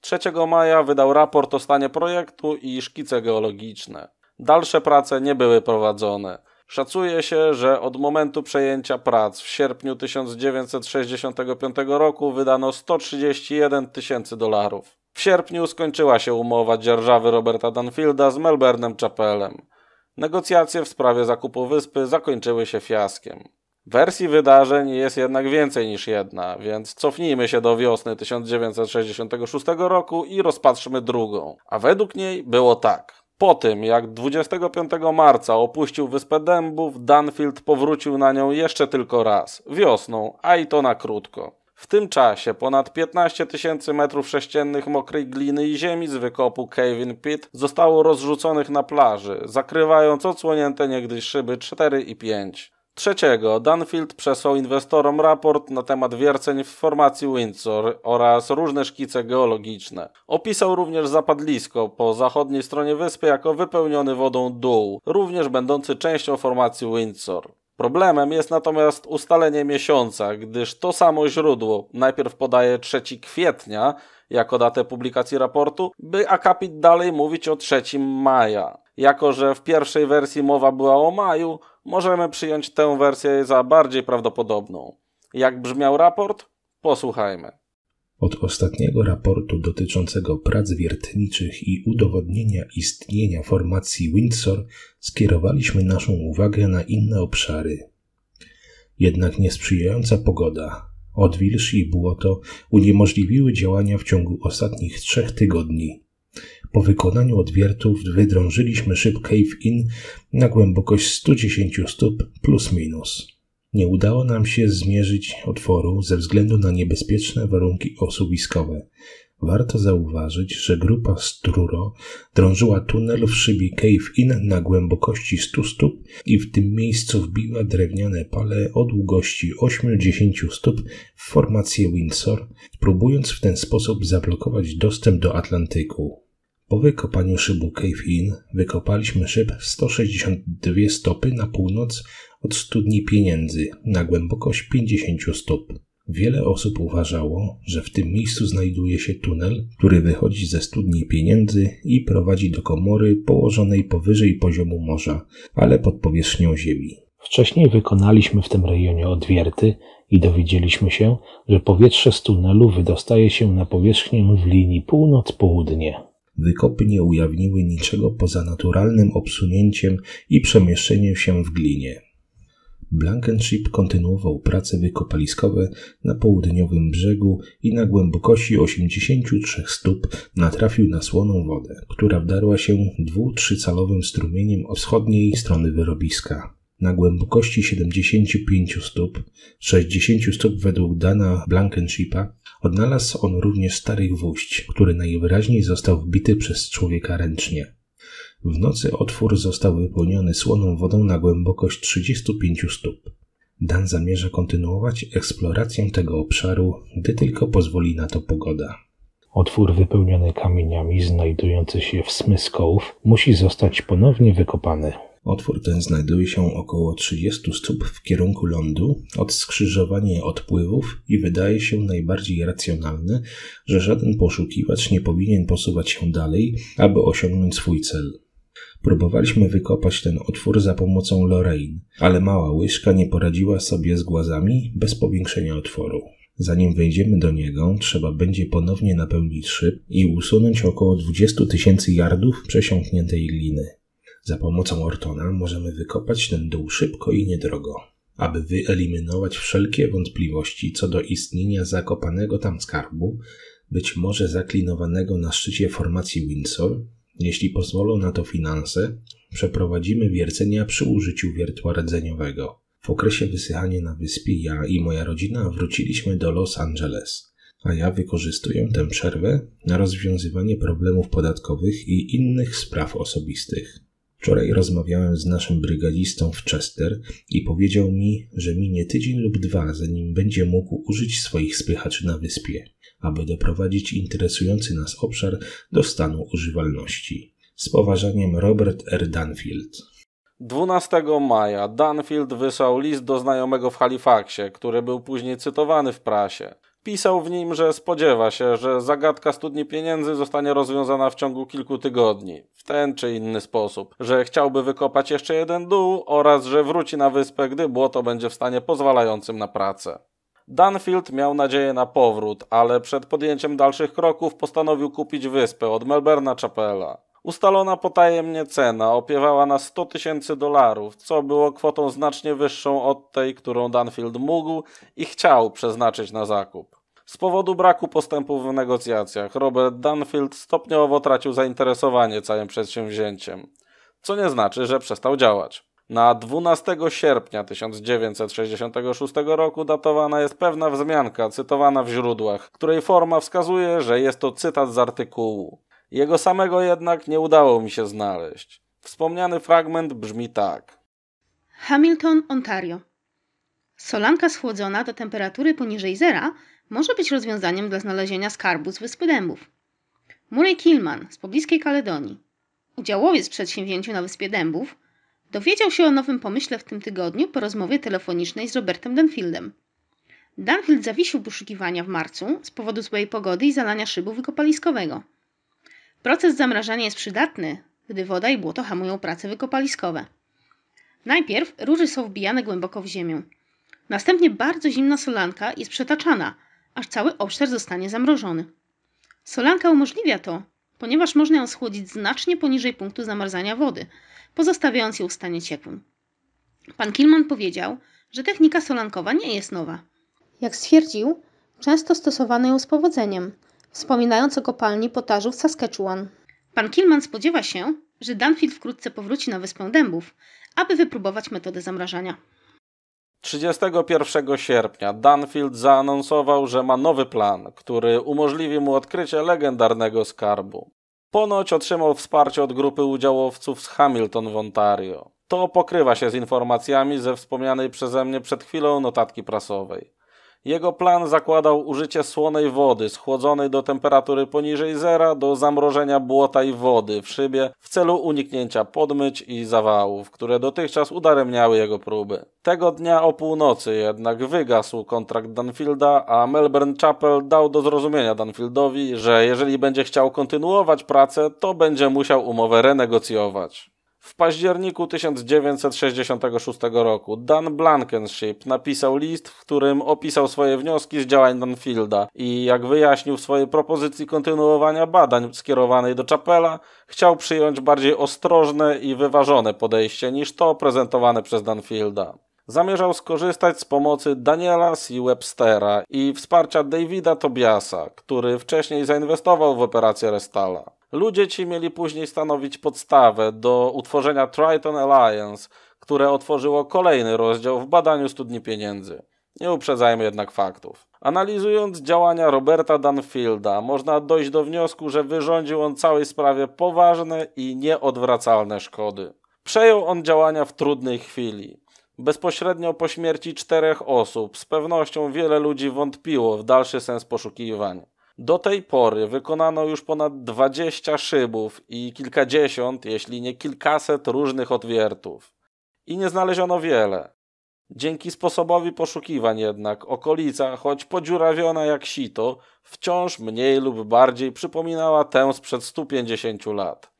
3 maja wydał raport o stanie projektu i szkice geologiczne. Dalsze prace nie były prowadzone. Szacuje się, że od momentu przejęcia prac w sierpniu 1965 roku wydano 131 tysięcy dolarów. W sierpniu skończyła się umowa dzierżawy Roberta Danfielda z Melbournem Chapelem. Negocjacje w sprawie zakupu wyspy zakończyły się fiaskiem. Wersji wydarzeń jest jednak więcej niż jedna, więc cofnijmy się do wiosny 1966 roku i rozpatrzmy drugą. A według niej było tak. Po tym, jak 25 marca opuścił Wyspę Dębów, Danfield powrócił na nią jeszcze tylko raz, wiosną, a i to na krótko. W tym czasie ponad 15 tysięcy metrów sześciennych mokrej gliny i ziemi z wykopu Cavin Pit zostało rozrzuconych na plaży, zakrywając odsłonięte niegdyś szyby 4 i 5. Trzeciego, Dunfield przesłał inwestorom raport na temat wierceń w formacji Windsor oraz różne szkice geologiczne. Opisał również zapadlisko po zachodniej stronie wyspy jako wypełniony wodą dół, również będący częścią formacji Windsor. Problemem jest natomiast ustalenie miesiąca, gdyż to samo źródło najpierw podaje 3 kwietnia jako datę publikacji raportu, by akapit dalej mówić o 3 maja. Jako, że w pierwszej wersji mowa była o maju, możemy przyjąć tę wersję za bardziej prawdopodobną. Jak brzmiał raport? Posłuchajmy. Od ostatniego raportu dotyczącego prac wiertniczych i udowodnienia istnienia formacji Windsor skierowaliśmy naszą uwagę na inne obszary. Jednak niesprzyjająca pogoda, odwilż i błoto uniemożliwiły działania w ciągu ostatnich trzech tygodni. Po wykonaniu odwiertów wydrążyliśmy szyb Cave In na głębokość 110 stóp plus minus nie udało nam się zmierzyć otworu ze względu na niebezpieczne warunki osuwiskowe. Warto zauważyć, że grupa Struro drążyła tunel w szybie cave-in na głębokości 100 stóp i w tym miejscu wbiła drewniane pale o długości 80 stóp w formację Windsor, próbując w ten sposób zablokować dostęp do Atlantyku. Po wykopaniu szybu Cave In wykopaliśmy szyb 162 stopy na północ od studni pieniędzy na głębokość 50 stóp. Wiele osób uważało, że w tym miejscu znajduje się tunel, który wychodzi ze studni pieniędzy i prowadzi do komory położonej powyżej poziomu morza, ale pod powierzchnią ziemi. Wcześniej wykonaliśmy w tym rejonie odwierty i dowiedzieliśmy się, że powietrze z tunelu wydostaje się na powierzchnię w linii północ-południe. Wykopy nie ujawniły niczego poza naturalnym obsunięciem i przemieszczeniem się w glinie. Blankenship kontynuował prace wykopaliskowe na południowym brzegu i na głębokości 83 stóp natrafił na słoną wodę, która wdarła się dwu-trzycalowym strumieniem o wschodniej strony wyrobiska. Na głębokości 75 stóp, 60 stóp według Dana Blankenshipa, odnalazł on również starych gwóźdź, który najwyraźniej został wbity przez człowieka ręcznie. W nocy otwór został wypełniony słoną wodą na głębokość 35 stóp. Dan zamierza kontynuować eksplorację tego obszaru, gdy tylko pozwoli na to pogoda. Otwór wypełniony kamieniami znajdujący się w smyskołów musi zostać ponownie wykopany. Otwór ten znajduje się około 30 stóp w kierunku lądu od skrzyżowania odpływów i wydaje się najbardziej racjonalne, że żaden poszukiwacz nie powinien posuwać się dalej, aby osiągnąć swój cel. Próbowaliśmy wykopać ten otwór za pomocą Lorraine, ale mała łyżka nie poradziła sobie z głazami bez powiększenia otworu. Zanim wejdziemy do niego, trzeba będzie ponownie napełnić szyb i usunąć około 20 tysięcy yardów przesiąkniętej liny. Za pomocą Ortona możemy wykopać ten dół szybko i niedrogo, aby wyeliminować wszelkie wątpliwości co do istnienia zakopanego tam skarbu, być może zaklinowanego na szczycie formacji Windsor, jeśli pozwolą na to finanse, przeprowadzimy wiercenia przy użyciu wiertła rdzeniowego. W okresie wysychania na wyspie ja i moja rodzina wróciliśmy do Los Angeles, a ja wykorzystuję tę przerwę na rozwiązywanie problemów podatkowych i innych spraw osobistych. Wczoraj rozmawiałem z naszym brygadzistą w Chester i powiedział mi, że minie tydzień lub dwa, zanim będzie mógł użyć swoich spychaczy na wyspie aby doprowadzić interesujący nas obszar do stanu używalności. Z poważaniem Robert R. Dunfield. 12 maja Dunfield wysłał list do znajomego w Halifaxie, który był później cytowany w prasie. Pisał w nim, że spodziewa się, że zagadka studni pieniędzy zostanie rozwiązana w ciągu kilku tygodni, w ten czy inny sposób, że chciałby wykopać jeszcze jeden dół oraz że wróci na wyspę, gdy błoto będzie w stanie pozwalającym na pracę. Dunfield miał nadzieję na powrót, ale przed podjęciem dalszych kroków postanowił kupić wyspę od Melberna Chapela. Ustalona potajemnie cena opiewała na 100 tysięcy dolarów, co było kwotą znacznie wyższą od tej, którą Dunfield mógł i chciał przeznaczyć na zakup. Z powodu braku postępów w negocjacjach Robert Dunfield stopniowo tracił zainteresowanie całym przedsięwzięciem, co nie znaczy, że przestał działać. Na 12 sierpnia 1966 roku datowana jest pewna wzmianka cytowana w źródłach, której forma wskazuje, że jest to cytat z artykułu. Jego samego jednak nie udało mi się znaleźć. Wspomniany fragment brzmi tak. Hamilton, Ontario. Solanka schłodzona do temperatury poniżej zera może być rozwiązaniem dla znalezienia skarbu z Wyspy Dębów. Murray Kilman z pobliskiej Kaledonii. Udziałowiec w przedsięwzięciu na Wyspie Dębów – Dowiedział się o nowym pomyśle w tym tygodniu po rozmowie telefonicznej z Robertem Danfieldem. Danfield zawiesił poszukiwania w marcu z powodu złej pogody i zalania szybu wykopaliskowego. Proces zamrażania jest przydatny, gdy woda i błoto hamują prace wykopaliskowe. Najpierw róży są wbijane głęboko w ziemię. Następnie bardzo zimna solanka jest przetaczana, aż cały obszar zostanie zamrożony. Solanka umożliwia to, ponieważ można ją schłodzić znacznie poniżej punktu zamarzania wody – pozostawiając ją w stanie ciekłym. Pan Kilman powiedział, że technika solankowa nie jest nowa. Jak stwierdził, często stosowano ją z powodzeniem, wspominając o kopalni potażu w Saskatchewan. Pan Kilman spodziewa się, że Danfield wkrótce powróci na Wyspę Dębów, aby wypróbować metodę zamrażania. 31 sierpnia Danfield zaanonsował, że ma nowy plan, który umożliwi mu odkrycie legendarnego skarbu. Ponoć otrzymał wsparcie od grupy udziałowców z Hamilton w Ontario. To pokrywa się z informacjami ze wspomnianej przeze mnie przed chwilą notatki prasowej. Jego plan zakładał użycie słonej wody schłodzonej do temperatury poniżej zera do zamrożenia błota i wody w szybie w celu uniknięcia podmyć i zawałów, które dotychczas udaremniały jego próby. Tego dnia o północy jednak wygasł kontrakt Danfielda, a Melbourne Chapel dał do zrozumienia Danfieldowi, że jeżeli będzie chciał kontynuować pracę, to będzie musiał umowę renegocjować. W październiku 1966 roku Dan Blankenship napisał list, w którym opisał swoje wnioski z działań Danfielda i jak wyjaśnił w swojej propozycji kontynuowania badań skierowanej do Chapela, chciał przyjąć bardziej ostrożne i wyważone podejście niż to prezentowane przez Danfielda zamierzał skorzystać z pomocy Daniela C. Webstera i wsparcia Davida Tobiasa, który wcześniej zainwestował w operację Restala. Ludzie ci mieli później stanowić podstawę do utworzenia Triton Alliance, które otworzyło kolejny rozdział w badaniu studni pieniędzy. Nie uprzedzajmy jednak faktów. Analizując działania Roberta Dunfielda, można dojść do wniosku, że wyrządził on całej sprawie poważne i nieodwracalne szkody. Przejął on działania w trudnej chwili. Bezpośrednio po śmierci czterech osób z pewnością wiele ludzi wątpiło w dalszy sens poszukiwań. Do tej pory wykonano już ponad 20 szybów i kilkadziesiąt, jeśli nie kilkaset różnych odwiertów. I nie znaleziono wiele. Dzięki sposobowi poszukiwań jednak okolica, choć podziurawiona jak sito, wciąż mniej lub bardziej przypominała tę sprzed 150 lat.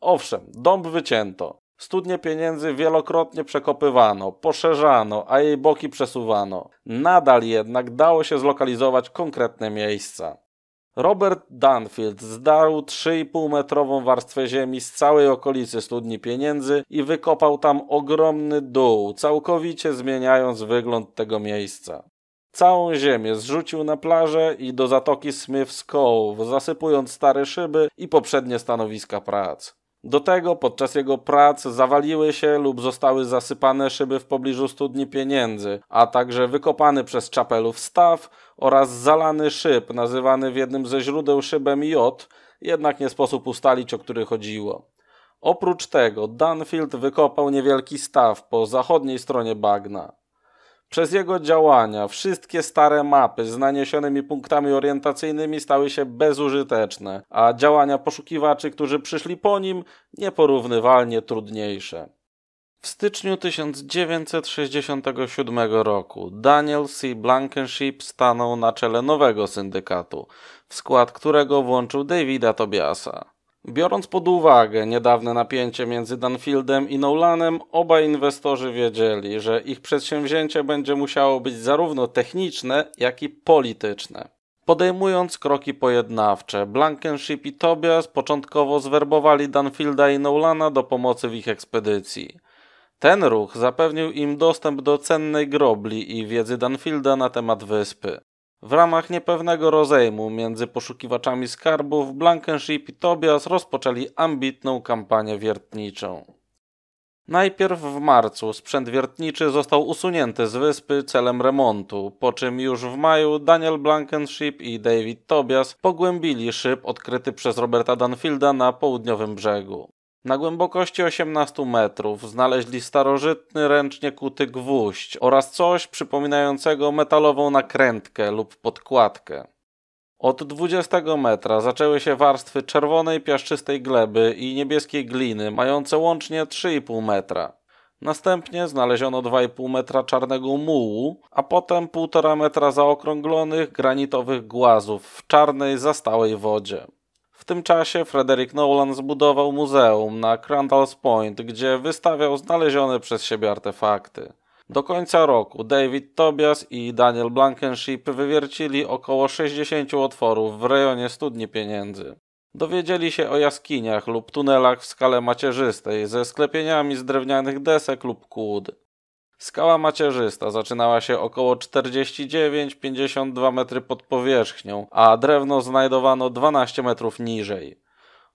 Owszem, dąb wycięto, Studnie pieniędzy wielokrotnie przekopywano, poszerzano, a jej boki przesuwano. Nadal jednak dało się zlokalizować konkretne miejsca. Robert Dunfield zdarł 3,5-metrową warstwę ziemi z całej okolicy studni pieniędzy i wykopał tam ogromny dół, całkowicie zmieniając wygląd tego miejsca. Całą ziemię zrzucił na plażę i do zatoki Smith's Cove, zasypując stare szyby i poprzednie stanowiska prac. Do tego podczas jego prac zawaliły się lub zostały zasypane szyby w pobliżu studni pieniędzy, a także wykopany przez czapelów staw oraz zalany szyb nazywany w jednym ze źródeł szybem J, jednak nie sposób ustalić o który chodziło. Oprócz tego Dunfield wykopał niewielki staw po zachodniej stronie bagna. Przez jego działania wszystkie stare mapy z naniesionymi punktami orientacyjnymi stały się bezużyteczne, a działania poszukiwaczy, którzy przyszli po nim, nieporównywalnie trudniejsze. W styczniu 1967 roku Daniel C. Blankenship stanął na czele nowego syndykatu, w skład którego włączył Davida Tobiasa. Biorąc pod uwagę niedawne napięcie między Dunfieldem i Nolanem, obaj inwestorzy wiedzieli, że ich przedsięwzięcie będzie musiało być zarówno techniczne, jak i polityczne. Podejmując kroki pojednawcze, Blankenship i Tobias początkowo zwerbowali Dunfielda i Nolana do pomocy w ich ekspedycji. Ten ruch zapewnił im dostęp do cennej grobli i wiedzy Dunfielda na temat wyspy. W ramach niepewnego rozejmu między poszukiwaczami skarbów Blankenship i Tobias rozpoczęli ambitną kampanię wiertniczą. Najpierw w marcu sprzęt wiertniczy został usunięty z wyspy celem remontu, po czym już w maju Daniel Blankenship i David Tobias pogłębili szyb odkryty przez Roberta Dunfielda na południowym brzegu. Na głębokości 18 metrów znaleźli starożytny ręcznie kuty gwóźdź oraz coś przypominającego metalową nakrętkę lub podkładkę. Od 20 metra zaczęły się warstwy czerwonej piaszczystej gleby i niebieskiej gliny, mające łącznie 3,5 metra. Następnie znaleziono 2,5 metra czarnego mułu, a potem 1,5 metra zaokrąglonych granitowych głazów w czarnej, zastałej wodzie. W tym czasie Frederick Nolan zbudował muzeum na Crandall's Point, gdzie wystawiał znalezione przez siebie artefakty. Do końca roku David Tobias i Daniel Blankenship wywiercili około 60 otworów w rejonie studni pieniędzy. Dowiedzieli się o jaskiniach lub tunelach w skale macierzystej ze sklepieniami z drewnianych desek lub kłód. Skała macierzysta zaczynała się około 49-52 metry pod powierzchnią, a drewno znajdowano 12 metrów niżej.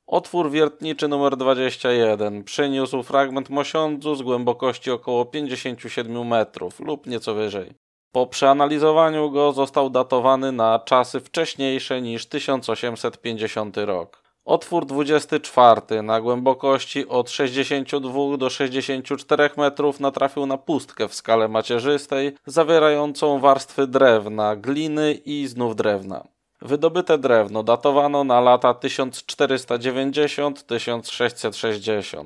Otwór wiertniczy numer 21 przyniósł fragment mosiądzu z głębokości około 57 metrów lub nieco wyżej. Po przeanalizowaniu go został datowany na czasy wcześniejsze niż 1850 rok. Otwór 24 na głębokości od 62 do 64 metrów natrafił na pustkę w skale macierzystej, zawierającą warstwy drewna, gliny i znów drewna. Wydobyte drewno datowano na lata 1490-1660.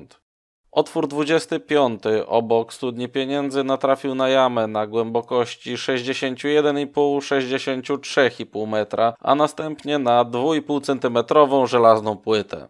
Otwór 25 obok studni pieniędzy natrafił na jamę na głębokości 61,5-63,5 metra, a następnie na 2,5 cm żelazną płytę.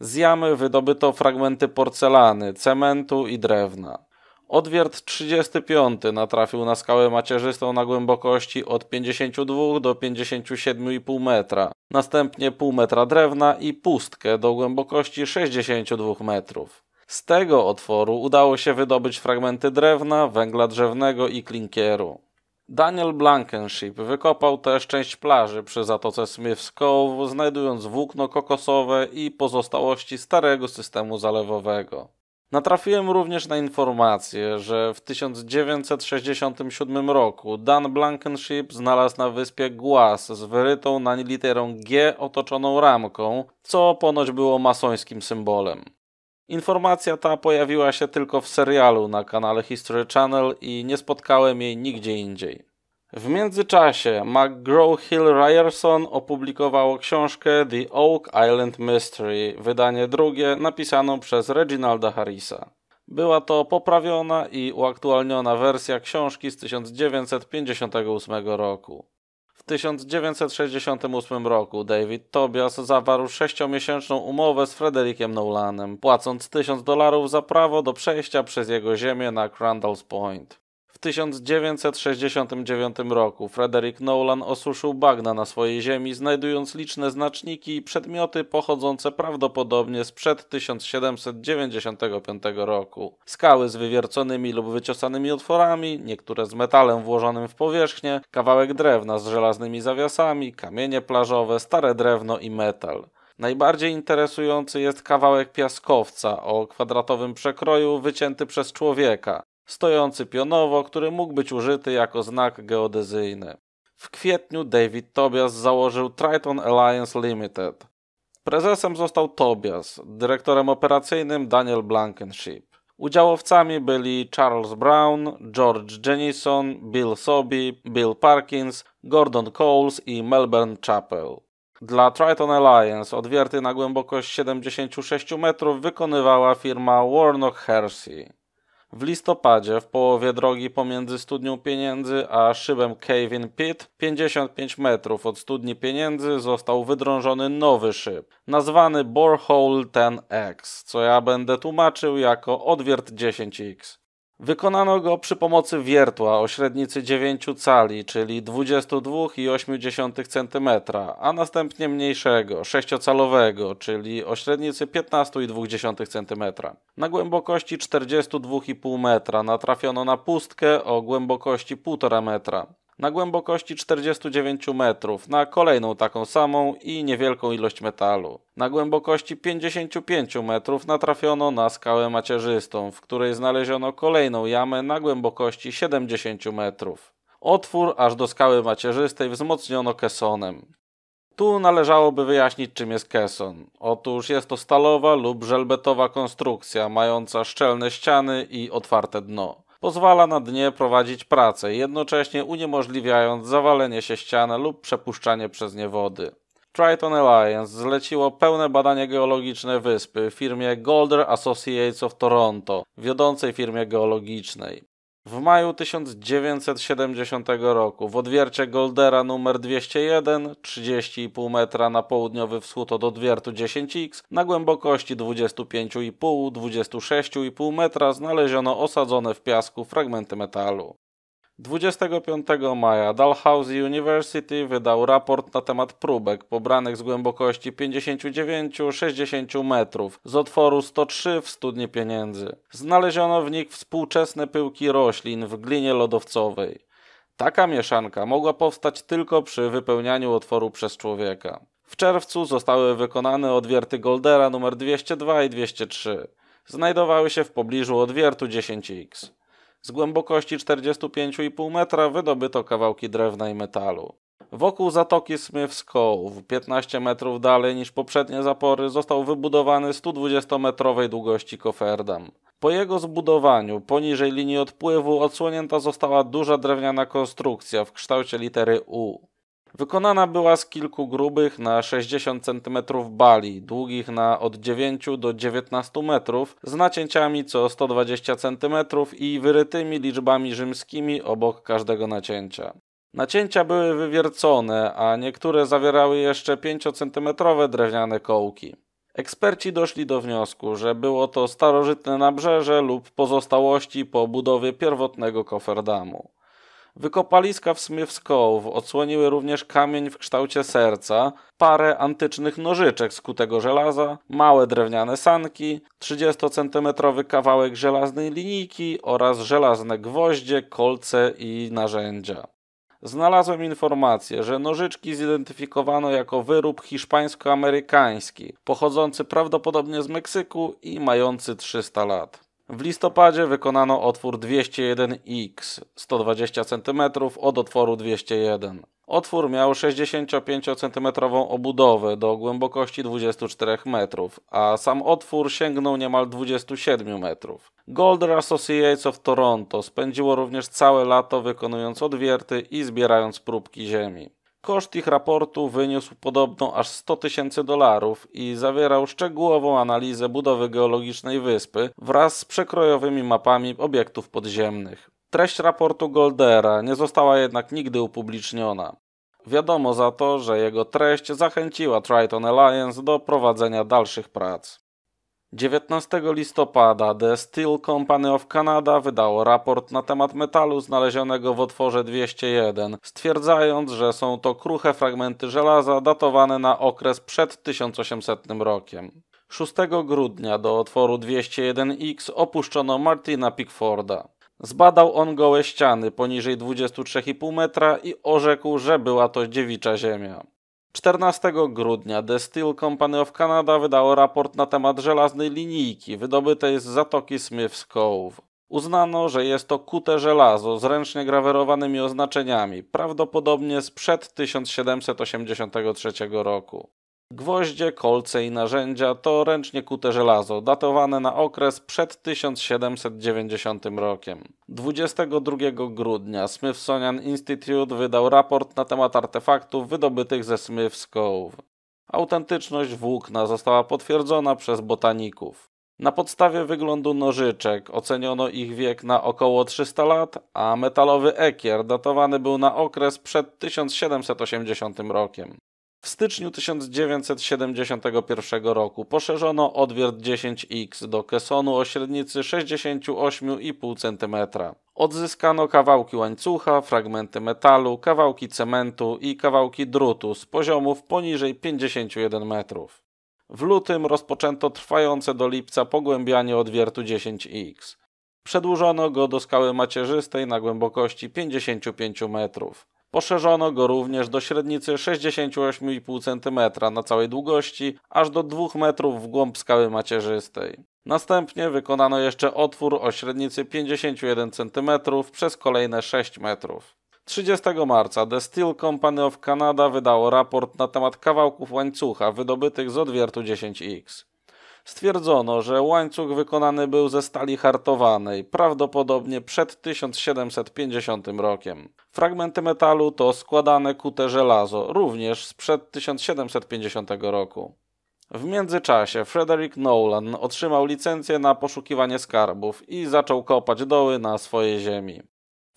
Z jamy wydobyto fragmenty porcelany, cementu i drewna. Odwiert 35 natrafił na skałę macierzystą na głębokości od 52 do 57,5 metra, następnie pół metra drewna i pustkę do głębokości 62 metrów. Z tego otworu udało się wydobyć fragmenty drewna, węgla drzewnego i klinkieru. Daniel Blankenship wykopał też część plaży przy zatoce Smith's Cove, znajdując włókno kokosowe i pozostałości starego systemu zalewowego. Natrafiłem również na informację, że w 1967 roku Dan Blankenship znalazł na wyspie głaz z wyrytą nań literą G otoczoną ramką, co ponoć było masońskim symbolem. Informacja ta pojawiła się tylko w serialu na kanale History Channel i nie spotkałem jej nigdzie indziej. W międzyczasie McGraw-Hill Ryerson opublikowało książkę The Oak Island Mystery, wydanie drugie, napisaną przez Reginalda Harrisa. Była to poprawiona i uaktualniona wersja książki z 1958 roku. W 1968 roku David Tobias zawarł sześciomiesięczną umowę z Frederikiem Nolanem, płacąc 1000 dolarów za prawo do przejścia przez jego ziemię na Crandall's Point. 1969 roku Frederick Nolan osuszył bagna na swojej ziemi, znajdując liczne znaczniki i przedmioty pochodzące prawdopodobnie sprzed 1795 roku. Skały z wywierconymi lub wyciosanymi otworami, niektóre z metalem włożonym w powierzchnię, kawałek drewna z żelaznymi zawiasami, kamienie plażowe, stare drewno i metal. Najbardziej interesujący jest kawałek piaskowca o kwadratowym przekroju wycięty przez człowieka stojący pionowo, który mógł być użyty jako znak geodezyjny. W kwietniu David Tobias założył Triton Alliance Limited. Prezesem został Tobias, dyrektorem operacyjnym Daniel Blankenship. Udziałowcami byli Charles Brown, George Jennison, Bill Sobey, Bill Parkins, Gordon Coles i Melbourne Chapel. Dla Triton Alliance odwierty na głębokość 76 metrów wykonywała firma Warnock Hersey. W listopadzie w połowie drogi pomiędzy studnią pieniędzy a szybem Kevin Pitt Pit, 55 metrów od studni pieniędzy został wydrążony nowy szyb, nazwany Borehole 10X, co ja będę tłumaczył jako odwiert 10X. Wykonano go przy pomocy wiertła o średnicy 9 cali, czyli 22,8 cm, a następnie mniejszego, 6-calowego, czyli o średnicy 15,2 cm. Na głębokości 42,5 m natrafiono na pustkę o głębokości 1,5 metra na głębokości 49 metrów na kolejną taką samą i niewielką ilość metalu. Na głębokości 55 metrów natrafiono na skałę macierzystą, w której znaleziono kolejną jamę na głębokości 70 metrów. Otwór aż do skały macierzystej wzmocniono kesonem. Tu należałoby wyjaśnić, czym jest keson. Otóż jest to stalowa lub żelbetowa konstrukcja, mająca szczelne ściany i otwarte dno pozwala na dnie prowadzić pracę, jednocześnie uniemożliwiając zawalenie się ścian lub przepuszczanie przez nie wody. Triton Alliance zleciło pełne badanie geologiczne wyspy firmie Golder Associates of Toronto, wiodącej firmie geologicznej. W maju 1970 roku w odwiercie Goldera numer 201, 30,5 metra na południowy wschód od odwiertu 10X, na głębokości 25,5-26,5 metra znaleziono osadzone w piasku fragmenty metalu. 25 maja Dalhousie University wydał raport na temat próbek pobranych z głębokości 59-60 metrów z otworu 103 w studnie pieniędzy. Znaleziono w nich współczesne pyłki roślin w glinie lodowcowej. Taka mieszanka mogła powstać tylko przy wypełnianiu otworu przez człowieka. W czerwcu zostały wykonane odwierty Goldera nr 202 i 203. Znajdowały się w pobliżu odwiertu 10X. Z głębokości 45,5 metra wydobyto kawałki drewna i metalu. Wokół zatoki Smith Cove, 15 metrów dalej niż poprzednie zapory, został wybudowany 120-metrowej długości koferdam. Po jego zbudowaniu, poniżej linii odpływu, odsłonięta została duża drewniana konstrukcja w kształcie litery U. Wykonana była z kilku grubych na 60 cm bali, długich na od 9 do 19 metrów, z nacięciami co 120 cm i wyrytymi liczbami rzymskimi obok każdego nacięcia. Nacięcia były wywiercone, a niektóre zawierały jeszcze 5 cm drewniane kołki. Eksperci doszli do wniosku, że było to starożytne nabrzeże lub pozostałości po budowie pierwotnego koferdamu. Wykopaliska w Smith's Cove odsłoniły również kamień w kształcie serca, parę antycznych nożyczek z kutego żelaza, małe drewniane sanki, 30-centymetrowy kawałek żelaznej linijki oraz żelazne gwoździe, kolce i narzędzia. Znalazłem informację, że nożyczki zidentyfikowano jako wyrób hiszpańsko-amerykański, pochodzący prawdopodobnie z Meksyku i mający 300 lat. W listopadzie wykonano otwór 201X 120 cm od otworu 201. Otwór miał 65 cm obudowę do głębokości 24 metrów, a sam otwór sięgnął niemal 27 metrów. Golder Associates of Toronto spędziło również całe lato wykonując odwierty i zbierając próbki ziemi. Koszt ich raportu wyniósł podobno aż 100 tysięcy dolarów i zawierał szczegółową analizę budowy geologicznej wyspy wraz z przekrojowymi mapami obiektów podziemnych. Treść raportu Goldera nie została jednak nigdy upubliczniona. Wiadomo za to, że jego treść zachęciła Triton Alliance do prowadzenia dalszych prac. 19 listopada The Steel Company of Canada wydało raport na temat metalu znalezionego w otworze 201, stwierdzając, że są to kruche fragmenty żelaza datowane na okres przed 1800 rokiem. 6 grudnia do otworu 201X opuszczono Martina Pickforda. Zbadał on gołe ściany poniżej 23,5 metra i orzekł, że była to dziewicza ziemia. 14 grudnia The Steel Company of Canada wydało raport na temat żelaznej linijki wydobytej z zatoki Smith's Cove. Uznano, że jest to kute żelazo z ręcznie grawerowanymi oznaczeniami, prawdopodobnie sprzed 1783 roku. Gwoździe, kolce i narzędzia to ręcznie kute żelazo, datowane na okres przed 1790 rokiem. 22 grudnia Smithsonian Institute wydał raport na temat artefaktów wydobytych ze Smith's Cove. Autentyczność włókna została potwierdzona przez botaników. Na podstawie wyglądu nożyczek oceniono ich wiek na około 300 lat, a metalowy ekier datowany był na okres przed 1780 rokiem. W styczniu 1971 roku poszerzono odwiert 10X do kesonu o średnicy 68,5 cm. Odzyskano kawałki łańcucha, fragmenty metalu, kawałki cementu i kawałki drutu z poziomów poniżej 51 metrów. W lutym rozpoczęto trwające do lipca pogłębianie odwiertu 10X. Przedłużono go do skały macierzystej na głębokości 55 metrów. Poszerzono go również do średnicy 68,5 cm na całej długości, aż do 2 metrów w głąb skały macierzystej. Następnie wykonano jeszcze otwór o średnicy 51 cm przez kolejne 6 metrów. 30 marca The Steel Company of Canada wydało raport na temat kawałków łańcucha wydobytych z odwiertu 10X. Stwierdzono, że łańcuch wykonany był ze stali hartowanej, prawdopodobnie przed 1750 rokiem. Fragmenty metalu to składane kute żelazo, również sprzed 1750 roku. W międzyczasie Frederick Nolan otrzymał licencję na poszukiwanie skarbów i zaczął kopać doły na swojej ziemi.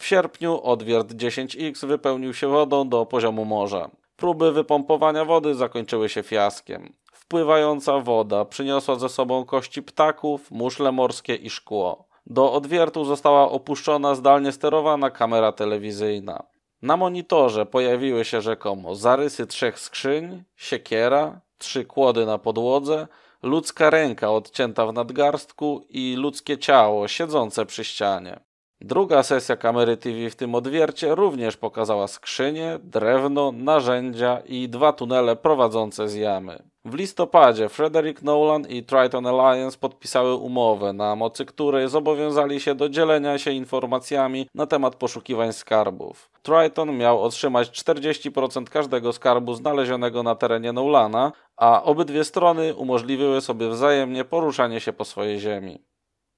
W sierpniu odwiert 10X wypełnił się wodą do poziomu morza. Próby wypompowania wody zakończyły się fiaskiem. Wpływająca woda przyniosła ze sobą kości ptaków, muszle morskie i szkło. Do odwiertu została opuszczona zdalnie sterowana kamera telewizyjna. Na monitorze pojawiły się rzekomo zarysy trzech skrzyń, siekiera, trzy kłody na podłodze, ludzka ręka odcięta w nadgarstku i ludzkie ciało siedzące przy ścianie. Druga sesja kamery TV w tym odwiercie również pokazała skrzynie, drewno, narzędzia i dwa tunele prowadzące z jamy. W listopadzie Frederick Nolan i Triton Alliance podpisały umowę, na mocy której zobowiązali się do dzielenia się informacjami na temat poszukiwań skarbów. Triton miał otrzymać 40% każdego skarbu znalezionego na terenie Nolana, a obydwie strony umożliwiły sobie wzajemnie poruszanie się po swojej ziemi.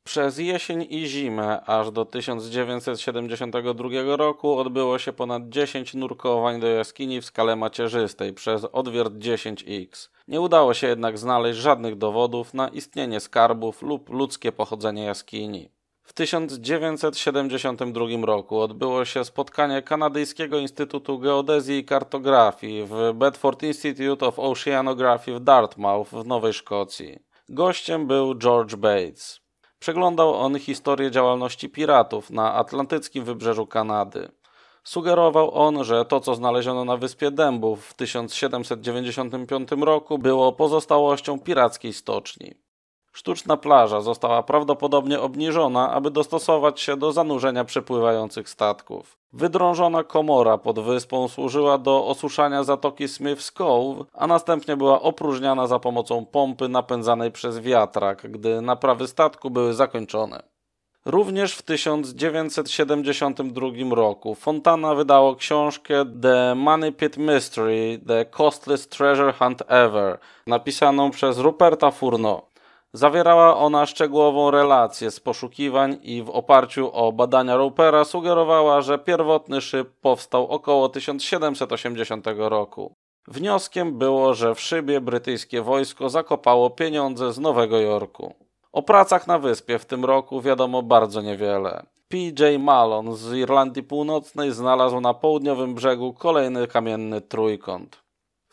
Przez jesień i zimę aż do 1972 roku odbyło się ponad 10 nurkowań do jaskini w skale macierzystej przez odwiert 10X. Nie udało się jednak znaleźć żadnych dowodów na istnienie skarbów lub ludzkie pochodzenie jaskini. W 1972 roku odbyło się spotkanie Kanadyjskiego Instytutu Geodezji i Kartografii w Bedford Institute of Oceanography w Dartmouth w Nowej Szkocji. Gościem był George Bates. Przeglądał on historię działalności piratów na atlantyckim wybrzeżu Kanady. Sugerował on, że to, co znaleziono na wyspie Dębów w 1795 roku, było pozostałością pirackiej stoczni. Sztuczna plaża została prawdopodobnie obniżona, aby dostosować się do zanurzenia przepływających statków. Wydrążona komora pod wyspą służyła do osuszania zatoki Smith's Cove, a następnie była opróżniana za pomocą pompy napędzanej przez wiatrak, gdy naprawy statku były zakończone. Również w 1972 roku Fontana wydało książkę The Money Pit Mystery – The Costliest Treasure Hunt Ever, napisaną przez Ruperta Furno. Zawierała ona szczegółową relację z poszukiwań i w oparciu o badania Ropera sugerowała, że pierwotny szyb powstał około 1780 roku. Wnioskiem było, że w szybie brytyjskie wojsko zakopało pieniądze z Nowego Jorku. O pracach na wyspie w tym roku wiadomo bardzo niewiele. P.J. Malon z Irlandii Północnej znalazł na południowym brzegu kolejny kamienny trójkąt.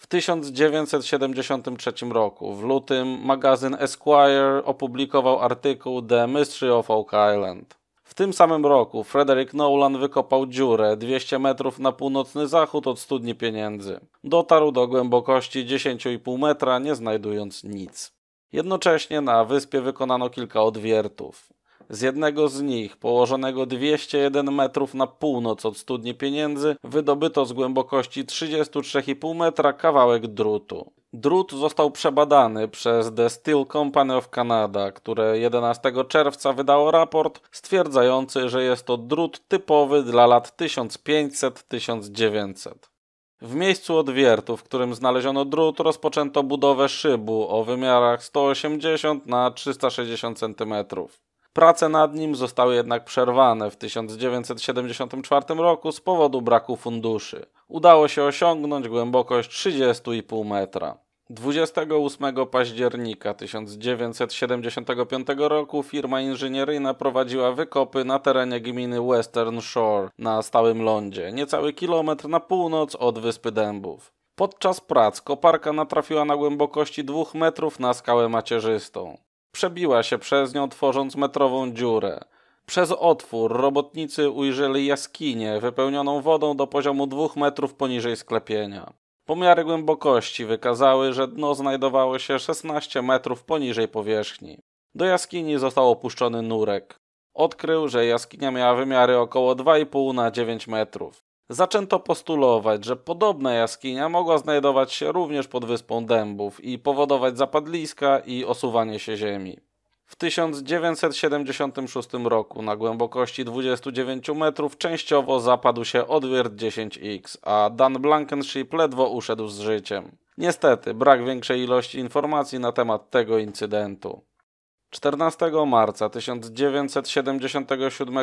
W 1973 roku, w lutym, magazyn Esquire opublikował artykuł The Mystery of Oak Island. W tym samym roku Frederick Nolan wykopał dziurę 200 metrów na północny zachód od studni pieniędzy. Dotarł do głębokości 10,5 metra, nie znajdując nic. Jednocześnie na wyspie wykonano kilka odwiertów. Z jednego z nich, położonego 201 metrów na północ od studni pieniędzy, wydobyto z głębokości 33,5 metra kawałek drutu. Drut został przebadany przez The Steel Company of Canada, które 11 czerwca wydało raport stwierdzający, że jest to drut typowy dla lat 1500-1900. W miejscu odwiertu, w którym znaleziono drut, rozpoczęto budowę szybu o wymiarach 180 na 360 cm. Prace nad nim zostały jednak przerwane w 1974 roku z powodu braku funduszy. Udało się osiągnąć głębokość 30,5 metra. 28 października 1975 roku firma inżynieryjna prowadziła wykopy na terenie gminy Western Shore na stałym lądzie, niecały kilometr na północ od Wyspy Dębów. Podczas prac koparka natrafiła na głębokości 2 metrów na skałę macierzystą. Przebiła się przez nią, tworząc metrową dziurę. Przez otwór robotnicy ujrzeli jaskinię wypełnioną wodą do poziomu dwóch metrów poniżej sklepienia. Pomiary głębokości wykazały, że dno znajdowało się 16 metrów poniżej powierzchni. Do jaskini został opuszczony nurek. Odkrył, że jaskinia miała wymiary około 2,5 na 9 metrów. Zaczęto postulować, że podobna jaskinia mogła znajdować się również pod wyspą dębów i powodować zapadliska i osuwanie się ziemi. W 1976 roku na głębokości 29 metrów częściowo zapadł się odwiert 10X, a Dan Blankenship ledwo uszedł z życiem. Niestety, brak większej ilości informacji na temat tego incydentu. 14 marca 1977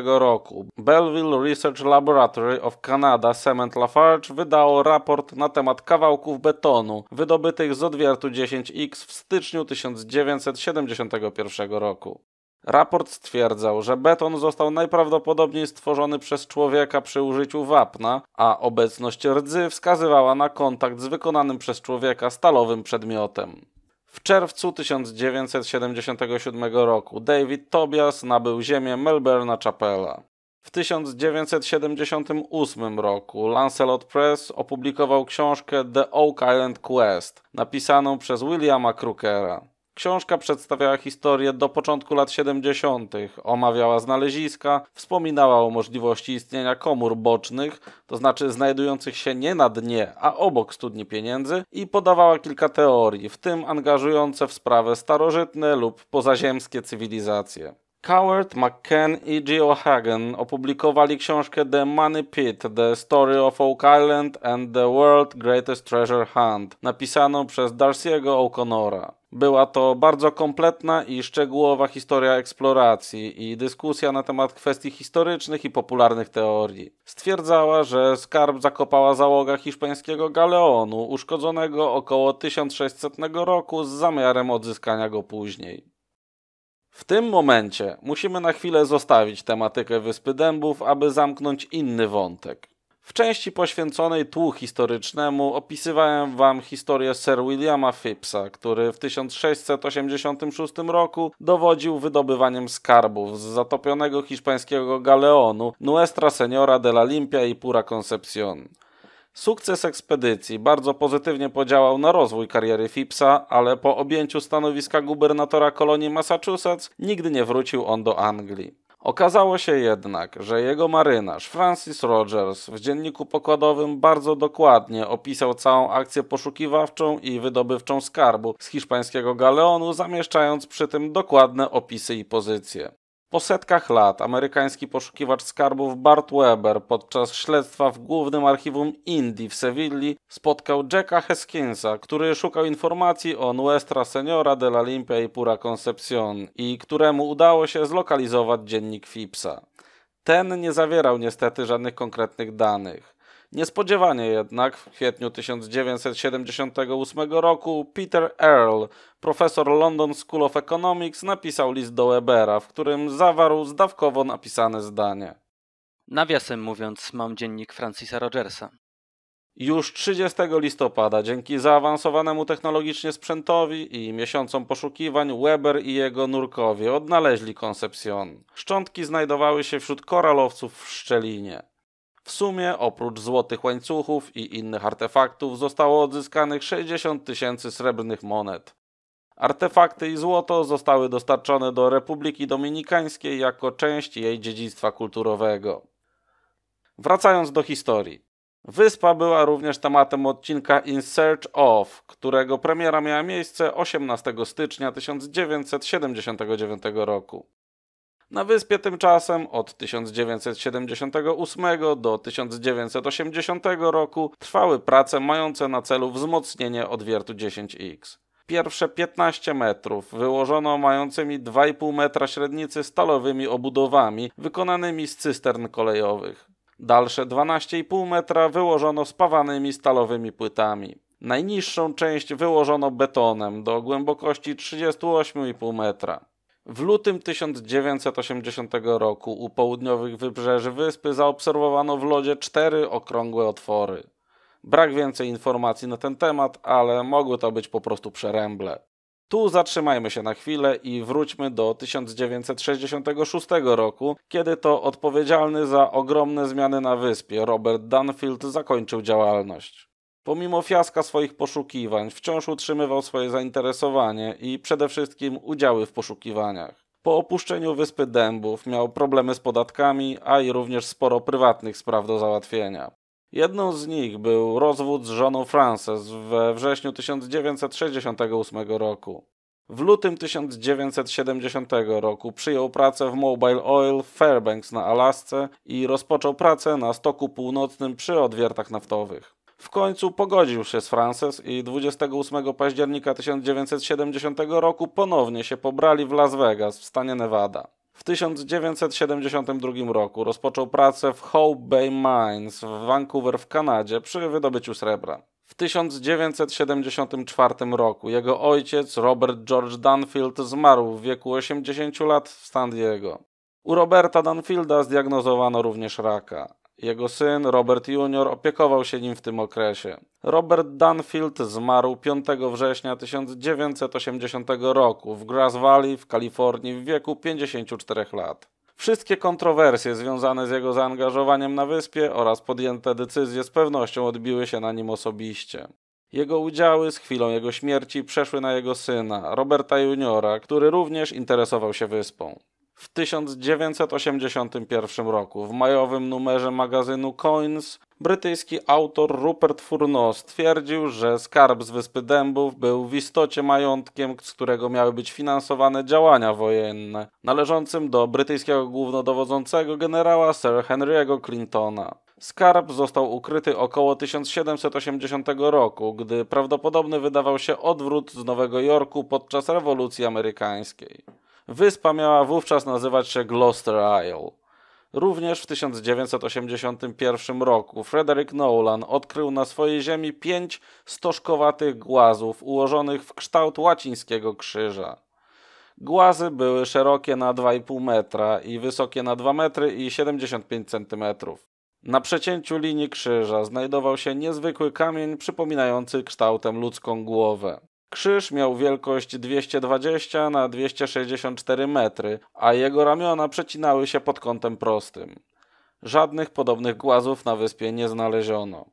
roku Belleville Research Laboratory of Canada Cement Lafarge wydało raport na temat kawałków betonu wydobytych z odwiertu 10X w styczniu 1971 roku. Raport stwierdzał, że beton został najprawdopodobniej stworzony przez człowieka przy użyciu wapna, a obecność rdzy wskazywała na kontakt z wykonanym przez człowieka stalowym przedmiotem. W czerwcu 1977 roku David Tobias nabył ziemię Melbourne'a Chapela. W 1978 roku Lancelot Press opublikował książkę The Oak Island Quest, napisaną przez Williama Crookera. Książka przedstawiała historię do początku lat 70., omawiała znaleziska, wspominała o możliwości istnienia komór bocznych, to znaczy znajdujących się nie na dnie, a obok studni pieniędzy, i podawała kilka teorii, w tym angażujące w sprawę starożytne lub pozaziemskie cywilizacje. Coward, McCann i G. O'Hagan opublikowali książkę The Money Pit – The Story of Oak Island and the World's Greatest Treasure Hunt, napisaną przez Darcy'ego O'Connora. Była to bardzo kompletna i szczegółowa historia eksploracji i dyskusja na temat kwestii historycznych i popularnych teorii. Stwierdzała, że skarb zakopała załoga hiszpańskiego galeonu, uszkodzonego około 1600 roku z zamiarem odzyskania go później. W tym momencie musimy na chwilę zostawić tematykę Wyspy Dębów, aby zamknąć inny wątek. W części poświęconej tłu historycznemu opisywałem wam historię Sir Williama Phippsa, który w 1686 roku dowodził wydobywaniem skarbów z zatopionego hiszpańskiego galeonu Nuestra Senora de la Limpia i Pura Concepción. Sukces ekspedycji bardzo pozytywnie podziałał na rozwój kariery Phippsa, ale po objęciu stanowiska gubernatora kolonii Massachusetts nigdy nie wrócił on do Anglii. Okazało się jednak, że jego marynarz Francis Rogers w dzienniku pokładowym bardzo dokładnie opisał całą akcję poszukiwawczą i wydobywczą skarbu z hiszpańskiego galeonu, zamieszczając przy tym dokładne opisy i pozycje. Po setkach lat amerykański poszukiwacz skarbów Bart Weber podczas śledztwa w głównym archiwum Indii w Sewilli spotkał Jacka Heskinsa, który szukał informacji o Nuestra Senora de la Limpia y Pura Concepción i któremu udało się zlokalizować dziennik Phippsa. Ten nie zawierał niestety żadnych konkretnych danych. Niespodziewanie jednak w kwietniu 1978 roku Peter Earle, profesor London School of Economics, napisał list do Webera, w którym zawarł zdawkowo napisane zdanie. Nawiasem mówiąc, mam dziennik Francisa Rogersa. Już 30 listopada, dzięki zaawansowanemu technologicznie sprzętowi i miesiącom poszukiwań, Weber i jego nurkowie odnaleźli Concepcion. Szczątki znajdowały się wśród koralowców w szczelinie. W sumie oprócz złotych łańcuchów i innych artefaktów zostało odzyskanych 60 tysięcy srebrnych monet. Artefakty i złoto zostały dostarczone do Republiki Dominikańskiej jako część jej dziedzictwa kulturowego. Wracając do historii. Wyspa była również tematem odcinka In Search of, którego premiera miała miejsce 18 stycznia 1979 roku. Na wyspie tymczasem od 1978 do 1980 roku trwały prace mające na celu wzmocnienie odwiertu 10X. Pierwsze 15 metrów wyłożono mającymi 2,5 metra średnicy stalowymi obudowami wykonanymi z cystern kolejowych. Dalsze 12,5 metra wyłożono spawanymi stalowymi płytami. Najniższą część wyłożono betonem do głębokości 38,5 metra. W lutym 1980 roku u południowych wybrzeży wyspy zaobserwowano w lodzie cztery okrągłe otwory. Brak więcej informacji na ten temat, ale mogły to być po prostu przeręble. Tu zatrzymajmy się na chwilę i wróćmy do 1966 roku, kiedy to odpowiedzialny za ogromne zmiany na wyspie Robert Dunfield zakończył działalność. Pomimo fiaska swoich poszukiwań, wciąż utrzymywał swoje zainteresowanie i przede wszystkim udziały w poszukiwaniach. Po opuszczeniu wyspy Dębów miał problemy z podatkami, a i również sporo prywatnych spraw do załatwienia. Jedną z nich był rozwód z żoną Frances we wrześniu 1968 roku. W lutym 1970 roku przyjął pracę w Mobile Oil w Fairbanks na Alasce i rozpoczął pracę na stoku północnym przy odwiertach naftowych w końcu pogodził się z Frances i 28 października 1970 roku ponownie się pobrali w Las Vegas w stanie Nevada. W 1972 roku rozpoczął pracę w Hope Bay Mines w Vancouver w Kanadzie przy wydobyciu srebra. W 1974 roku jego ojciec Robert George Dunfield zmarł w wieku 80 lat w San Diego. U Roberta Dunfielda zdiagnozowano również raka. Jego syn Robert Jr. opiekował się nim w tym okresie. Robert Dunfield zmarł 5 września 1980 roku w Grass Valley w Kalifornii w wieku 54 lat. Wszystkie kontrowersje związane z jego zaangażowaniem na wyspie oraz podjęte decyzje z pewnością odbiły się na nim osobiście. Jego udziały z chwilą jego śmierci przeszły na jego syna, Roberta Juniora, który również interesował się wyspą w 1981 roku. W majowym numerze magazynu Coins brytyjski autor Rupert Furno stwierdził, że skarb z Wyspy Dębów był w istocie majątkiem, z którego miały być finansowane działania wojenne, należącym do brytyjskiego głównodowodzącego generała Sir Henry'ego Clintona. Skarb został ukryty około 1780 roku, gdy prawdopodobny wydawał się odwrót z Nowego Jorku podczas rewolucji amerykańskiej. Wyspa miała wówczas nazywać się Gloucester Isle. Również w 1981 roku Frederick Nolan odkrył na swojej ziemi pięć stożkowatych głazów ułożonych w kształt łacińskiego krzyża. Głazy były szerokie na 2,5 metra i wysokie na 2 metry i 75 centymetrów. Na przecięciu linii krzyża znajdował się niezwykły kamień przypominający kształtem ludzką głowę. Krzyż miał wielkość 220 na 264 metry, a jego ramiona przecinały się pod kątem prostym. Żadnych podobnych głazów na wyspie nie znaleziono.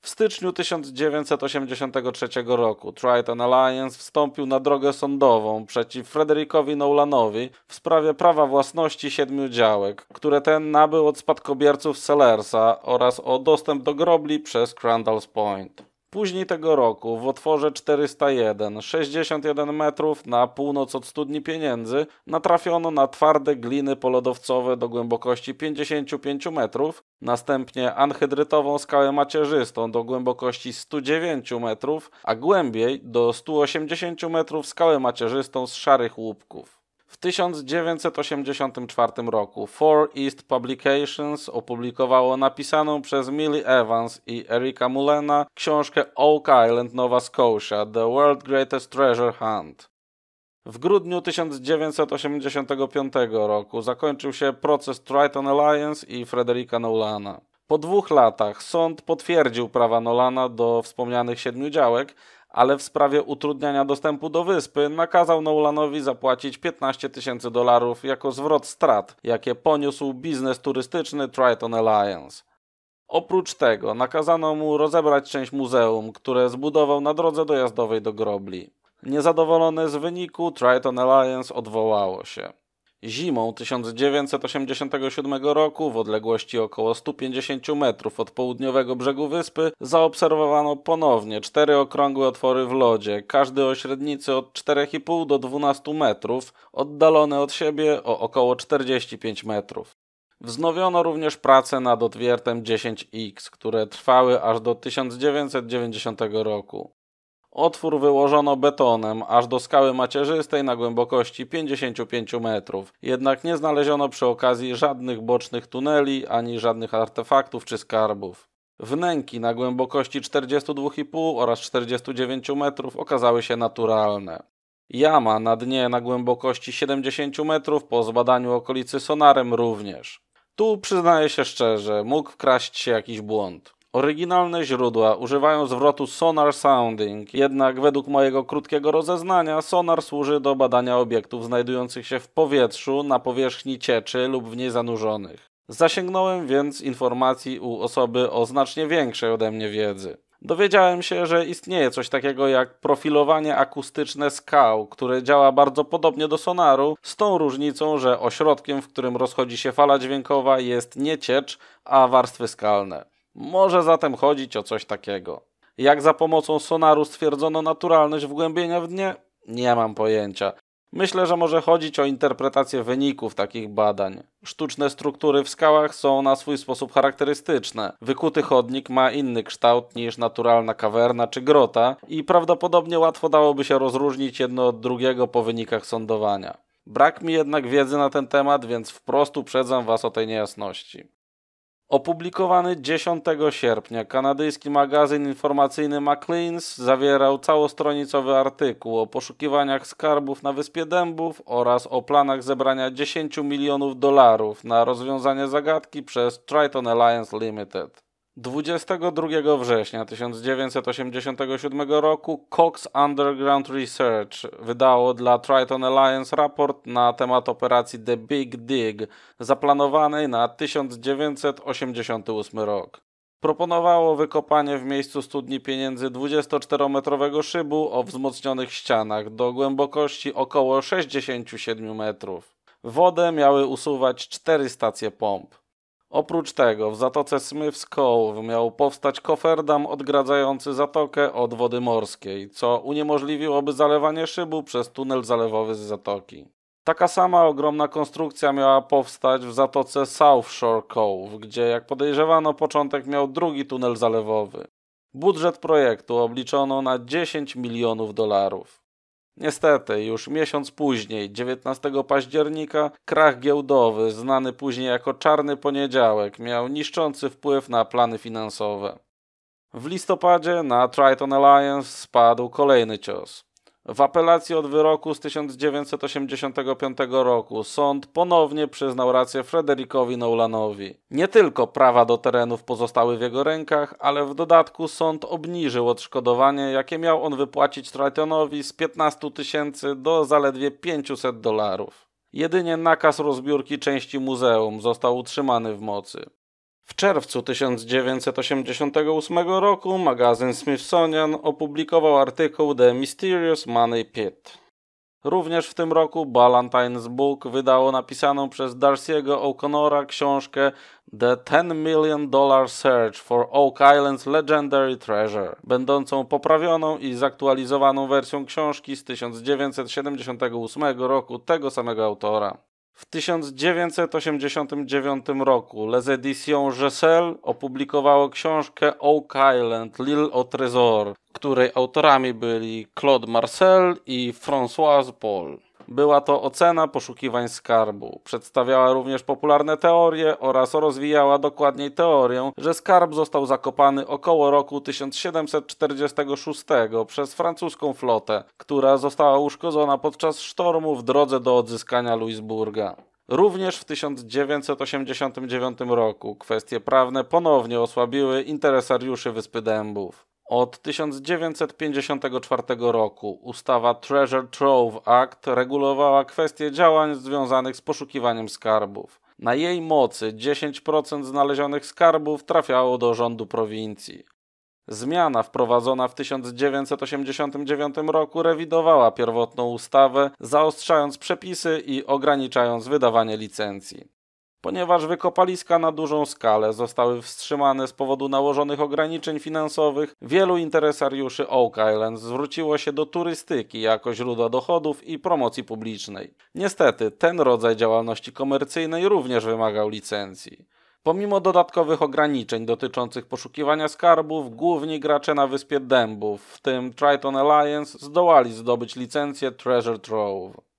W styczniu 1983 roku Triton Alliance wstąpił na drogę sądową przeciw Frederickowi Nolanowi w sprawie prawa własności siedmiu działek, które ten nabył od spadkobierców Sellersa oraz o dostęp do grobli przez Crandall's Point. Później tego roku w otworze 401, 61 metrów na północ od studni pieniędzy, natrafiono na twarde gliny polodowcowe do głębokości 55 metrów, następnie anhydrytową skałę macierzystą do głębokości 109 metrów, a głębiej do 180 metrów skałę macierzystą z szarych łupków. 1984 roku Four East Publications opublikowało napisaną przez Millie Evans i Erika Mullena książkę Oak Island, Nova Scotia – The World's Greatest Treasure Hunt. W grudniu 1985 roku zakończył się proces Triton Alliance i Frederica Nolana. Po dwóch latach sąd potwierdził prawa Nolana do wspomnianych siedmiu działek, ale w sprawie utrudniania dostępu do wyspy nakazał Nolanowi zapłacić 15 tysięcy dolarów jako zwrot strat, jakie poniósł biznes turystyczny Triton Alliance. Oprócz tego nakazano mu rozebrać część muzeum, które zbudował na drodze dojazdowej do Grobli. Niezadowolone z wyniku Triton Alliance odwołało się. Zimą 1987 roku w odległości około 150 metrów od południowego brzegu wyspy zaobserwowano ponownie cztery okrągłe otwory w lodzie, każdy o średnicy od 4,5 do 12 metrów, oddalone od siebie o około 45 metrów. Wznowiono również prace nad odwiertem 10X, które trwały aż do 1990 roku. Otwór wyłożono betonem, aż do skały macierzystej na głębokości 55 metrów, jednak nie znaleziono przy okazji żadnych bocznych tuneli ani żadnych artefaktów czy skarbów. Wnęki na głębokości 42,5 oraz 49 metrów okazały się naturalne. Jama na dnie na głębokości 70 metrów po zbadaniu okolicy sonarem również. Tu przyznaję się szczerze, mógł wkraść się jakiś błąd. Oryginalne źródła używają zwrotu sonar sounding, jednak według mojego krótkiego rozeznania sonar służy do badania obiektów znajdujących się w powietrzu, na powierzchni cieczy lub w niej zanurzonych. Zasięgnąłem więc informacji u osoby o znacznie większej ode mnie wiedzy. Dowiedziałem się, że istnieje coś takiego jak profilowanie akustyczne skał, które działa bardzo podobnie do sonaru, z tą różnicą, że ośrodkiem, w którym rozchodzi się fala dźwiękowa jest nie ciecz, a warstwy skalne. Może zatem chodzić o coś takiego. Jak za pomocą sonaru stwierdzono naturalność wgłębienia w dnie? Nie mam pojęcia. Myślę, że może chodzić o interpretację wyników takich badań. Sztuczne struktury w skałach są na swój sposób charakterystyczne. Wykuty chodnik ma inny kształt niż naturalna kawerna czy grota i prawdopodobnie łatwo dałoby się rozróżnić jedno od drugiego po wynikach sądowania. Brak mi jednak wiedzy na ten temat, więc wprost uprzedzam Was o tej niejasności. Opublikowany 10 sierpnia kanadyjski magazyn informacyjny Macleans zawierał całostronicowy artykuł o poszukiwaniach skarbów na Wyspie Dębów oraz o planach zebrania 10 milionów dolarów na rozwiązanie zagadki przez Triton Alliance Limited. 22 września 1987 roku Cox Underground Research wydało dla Triton Alliance raport na temat operacji The Big Dig zaplanowanej na 1988 rok. Proponowało wykopanie w miejscu studni pieniędzy 24-metrowego szybu o wzmocnionych ścianach do głębokości około 67 metrów. Wodę miały usuwać cztery stacje pomp. Oprócz tego w zatoce Smith's Cove miał powstać koferdam odgradzający zatokę od wody morskiej, co uniemożliwiłoby zalewanie szybu przez tunel zalewowy z zatoki. Taka sama ogromna konstrukcja miała powstać w zatoce South Shore Cove, gdzie jak podejrzewano początek miał drugi tunel zalewowy. Budżet projektu obliczono na 10 milionów dolarów. Niestety, już miesiąc później, 19 października, krach giełdowy, znany później jako Czarny Poniedziałek, miał niszczący wpływ na plany finansowe. W listopadzie na Triton Alliance spadł kolejny cios. W apelacji od wyroku z 1985 roku sąd ponownie przyznał rację Frederikowi Nolanowi. Nie tylko prawa do terenów pozostały w jego rękach, ale w dodatku sąd obniżył odszkodowanie, jakie miał on wypłacić Tritonowi z 15 tysięcy do zaledwie 500 dolarów. Jedynie nakaz rozbiórki części muzeum został utrzymany w mocy. W czerwcu 1988 roku magazyn Smithsonian opublikował artykuł The Mysterious Money Pit. Również w tym roku Ballantine's Book wydało napisaną przez Darcy'ego O'Connora książkę The Ten Million Dollar Search for Oak Island's Legendary Treasure, będącą poprawioną i zaktualizowaną wersją książki z 1978 roku tego samego autora. W 1989 roku Les Editions Gessel opublikowało książkę Oak Island, L'Île au Trésor, której autorami byli Claude Marcel i Françoise Paul. Była to ocena poszukiwań skarbu. Przedstawiała również popularne teorie oraz rozwijała dokładniej teorię, że skarb został zakopany około roku 1746 przez francuską flotę, która została uszkodzona podczas sztormu w drodze do odzyskania Louisburga. Również w 1989 roku kwestie prawne ponownie osłabiły interesariuszy Wyspy Dębów. Od 1954 roku ustawa Treasure Trove Act regulowała kwestie działań związanych z poszukiwaniem skarbów. Na jej mocy 10% znalezionych skarbów trafiało do rządu prowincji. Zmiana wprowadzona w 1989 roku rewidowała pierwotną ustawę, zaostrzając przepisy i ograniczając wydawanie licencji ponieważ wykopaliska na dużą skalę zostały wstrzymane z powodu nałożonych ograniczeń finansowych, wielu interesariuszy Oak Island zwróciło się do turystyki jako źródła dochodów i promocji publicznej. Niestety, ten rodzaj działalności komercyjnej również wymagał licencji. Pomimo dodatkowych ograniczeń dotyczących poszukiwania skarbów, główni gracze na wyspie Dębów, w tym Triton Alliance, zdołali zdobyć licencję Treasure Trove.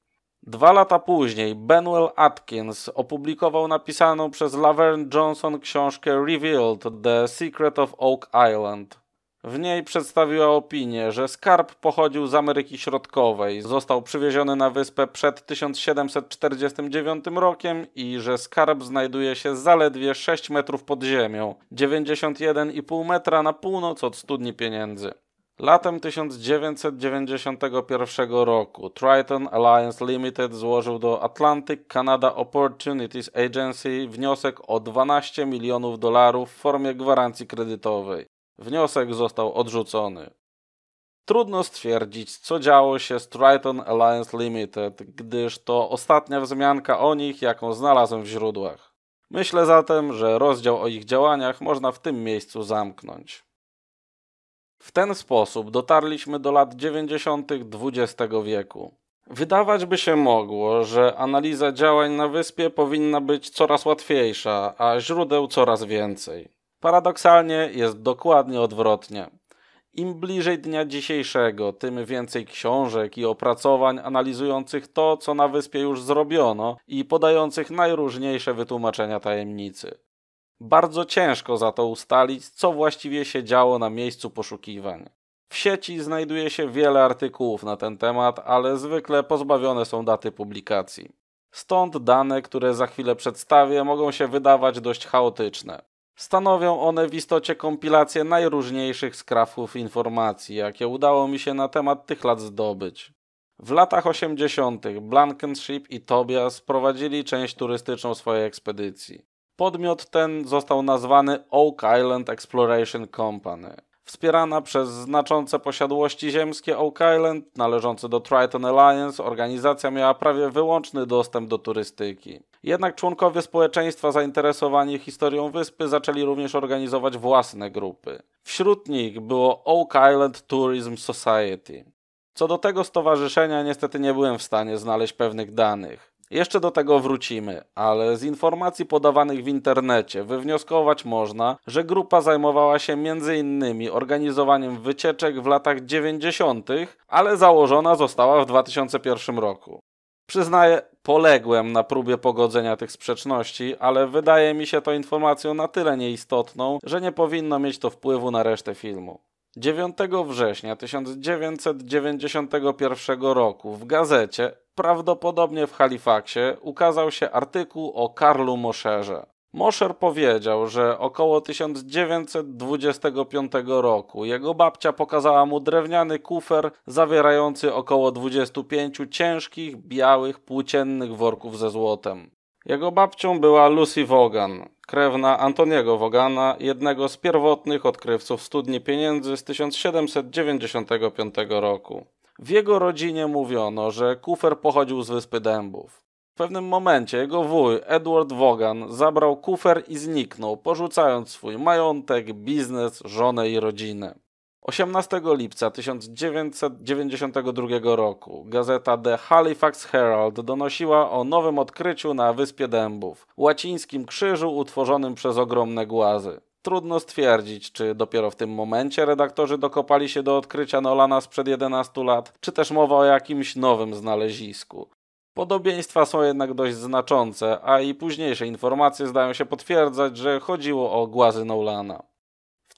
Dwa lata później Benwell Atkins opublikował napisaną przez Laverne Johnson książkę Revealed – The Secret of Oak Island. W niej przedstawiła opinię, że skarb pochodził z Ameryki Środkowej, został przywieziony na wyspę przed 1749 rokiem i że skarb znajduje się zaledwie 6 metrów pod ziemią, 91,5 metra na północ od studni pieniędzy. Latem 1991 roku Triton Alliance Limited złożył do Atlantic Canada Opportunities Agency wniosek o 12 milionów dolarów w formie gwarancji kredytowej. Wniosek został odrzucony. Trudno stwierdzić, co działo się z Triton Alliance Limited, gdyż to ostatnia wzmianka o nich, jaką znalazłem w źródłach. Myślę zatem, że rozdział o ich działaniach można w tym miejscu zamknąć. W ten sposób dotarliśmy do lat 90. XX wieku. Wydawać by się mogło, że analiza działań na wyspie powinna być coraz łatwiejsza, a źródeł coraz więcej. Paradoksalnie jest dokładnie odwrotnie. Im bliżej dnia dzisiejszego, tym więcej książek i opracowań analizujących to, co na wyspie już zrobiono i podających najróżniejsze wytłumaczenia tajemnicy. Bardzo ciężko za to ustalić, co właściwie się działo na miejscu poszukiwań. W sieci znajduje się wiele artykułów na ten temat, ale zwykle pozbawione są daty publikacji. Stąd dane, które za chwilę przedstawię, mogą się wydawać dość chaotyczne. Stanowią one w istocie kompilację najróżniejszych skrawków informacji, jakie udało mi się na temat tych lat zdobyć. W latach 80. Blankenship i Tobias prowadzili część turystyczną swojej ekspedycji. Podmiot ten został nazwany Oak Island Exploration Company. Wspierana przez znaczące posiadłości ziemskie Oak Island, należące do Triton Alliance, organizacja miała prawie wyłączny dostęp do turystyki. Jednak członkowie społeczeństwa zainteresowani historią wyspy zaczęli również organizować własne grupy. Wśród nich było Oak Island Tourism Society. Co do tego stowarzyszenia niestety nie byłem w stanie znaleźć pewnych danych. Jeszcze do tego wrócimy, ale z informacji podawanych w internecie wywnioskować można, że grupa zajmowała się m.in. organizowaniem wycieczek w latach 90., ale założona została w 2001 roku. Przyznaję, poległem na próbie pogodzenia tych sprzeczności, ale wydaje mi się to informacją na tyle nieistotną, że nie powinno mieć to wpływu na resztę filmu. 9 września 1991 roku w gazecie prawdopodobnie w Halifaxie, ukazał się artykuł o Karlu Moszerze. Mosher powiedział, że około 1925 roku jego babcia pokazała mu drewniany kufer zawierający około 25 ciężkich, białych, płóciennych worków ze złotem. Jego babcią była Lucy Vaughan, krewna Antoniego Vaughana, jednego z pierwotnych odkrywców studni pieniędzy z 1795 roku. W jego rodzinie mówiono, że kufer pochodził z wyspy dębów. W pewnym momencie jego wuj, Edward Wogan, zabrał kufer i zniknął, porzucając swój majątek, biznes, żonę i rodzinę. 18 lipca 1992 roku gazeta The Halifax Herald donosiła o nowym odkryciu na Wyspie Dębów, łacińskim krzyżu utworzonym przez ogromne głazy. Trudno stwierdzić, czy dopiero w tym momencie redaktorzy dokopali się do odkrycia Nolana sprzed 11 lat, czy też mowa o jakimś nowym znalezisku. Podobieństwa są jednak dość znaczące, a i późniejsze informacje zdają się potwierdzać, że chodziło o głazy Nolana.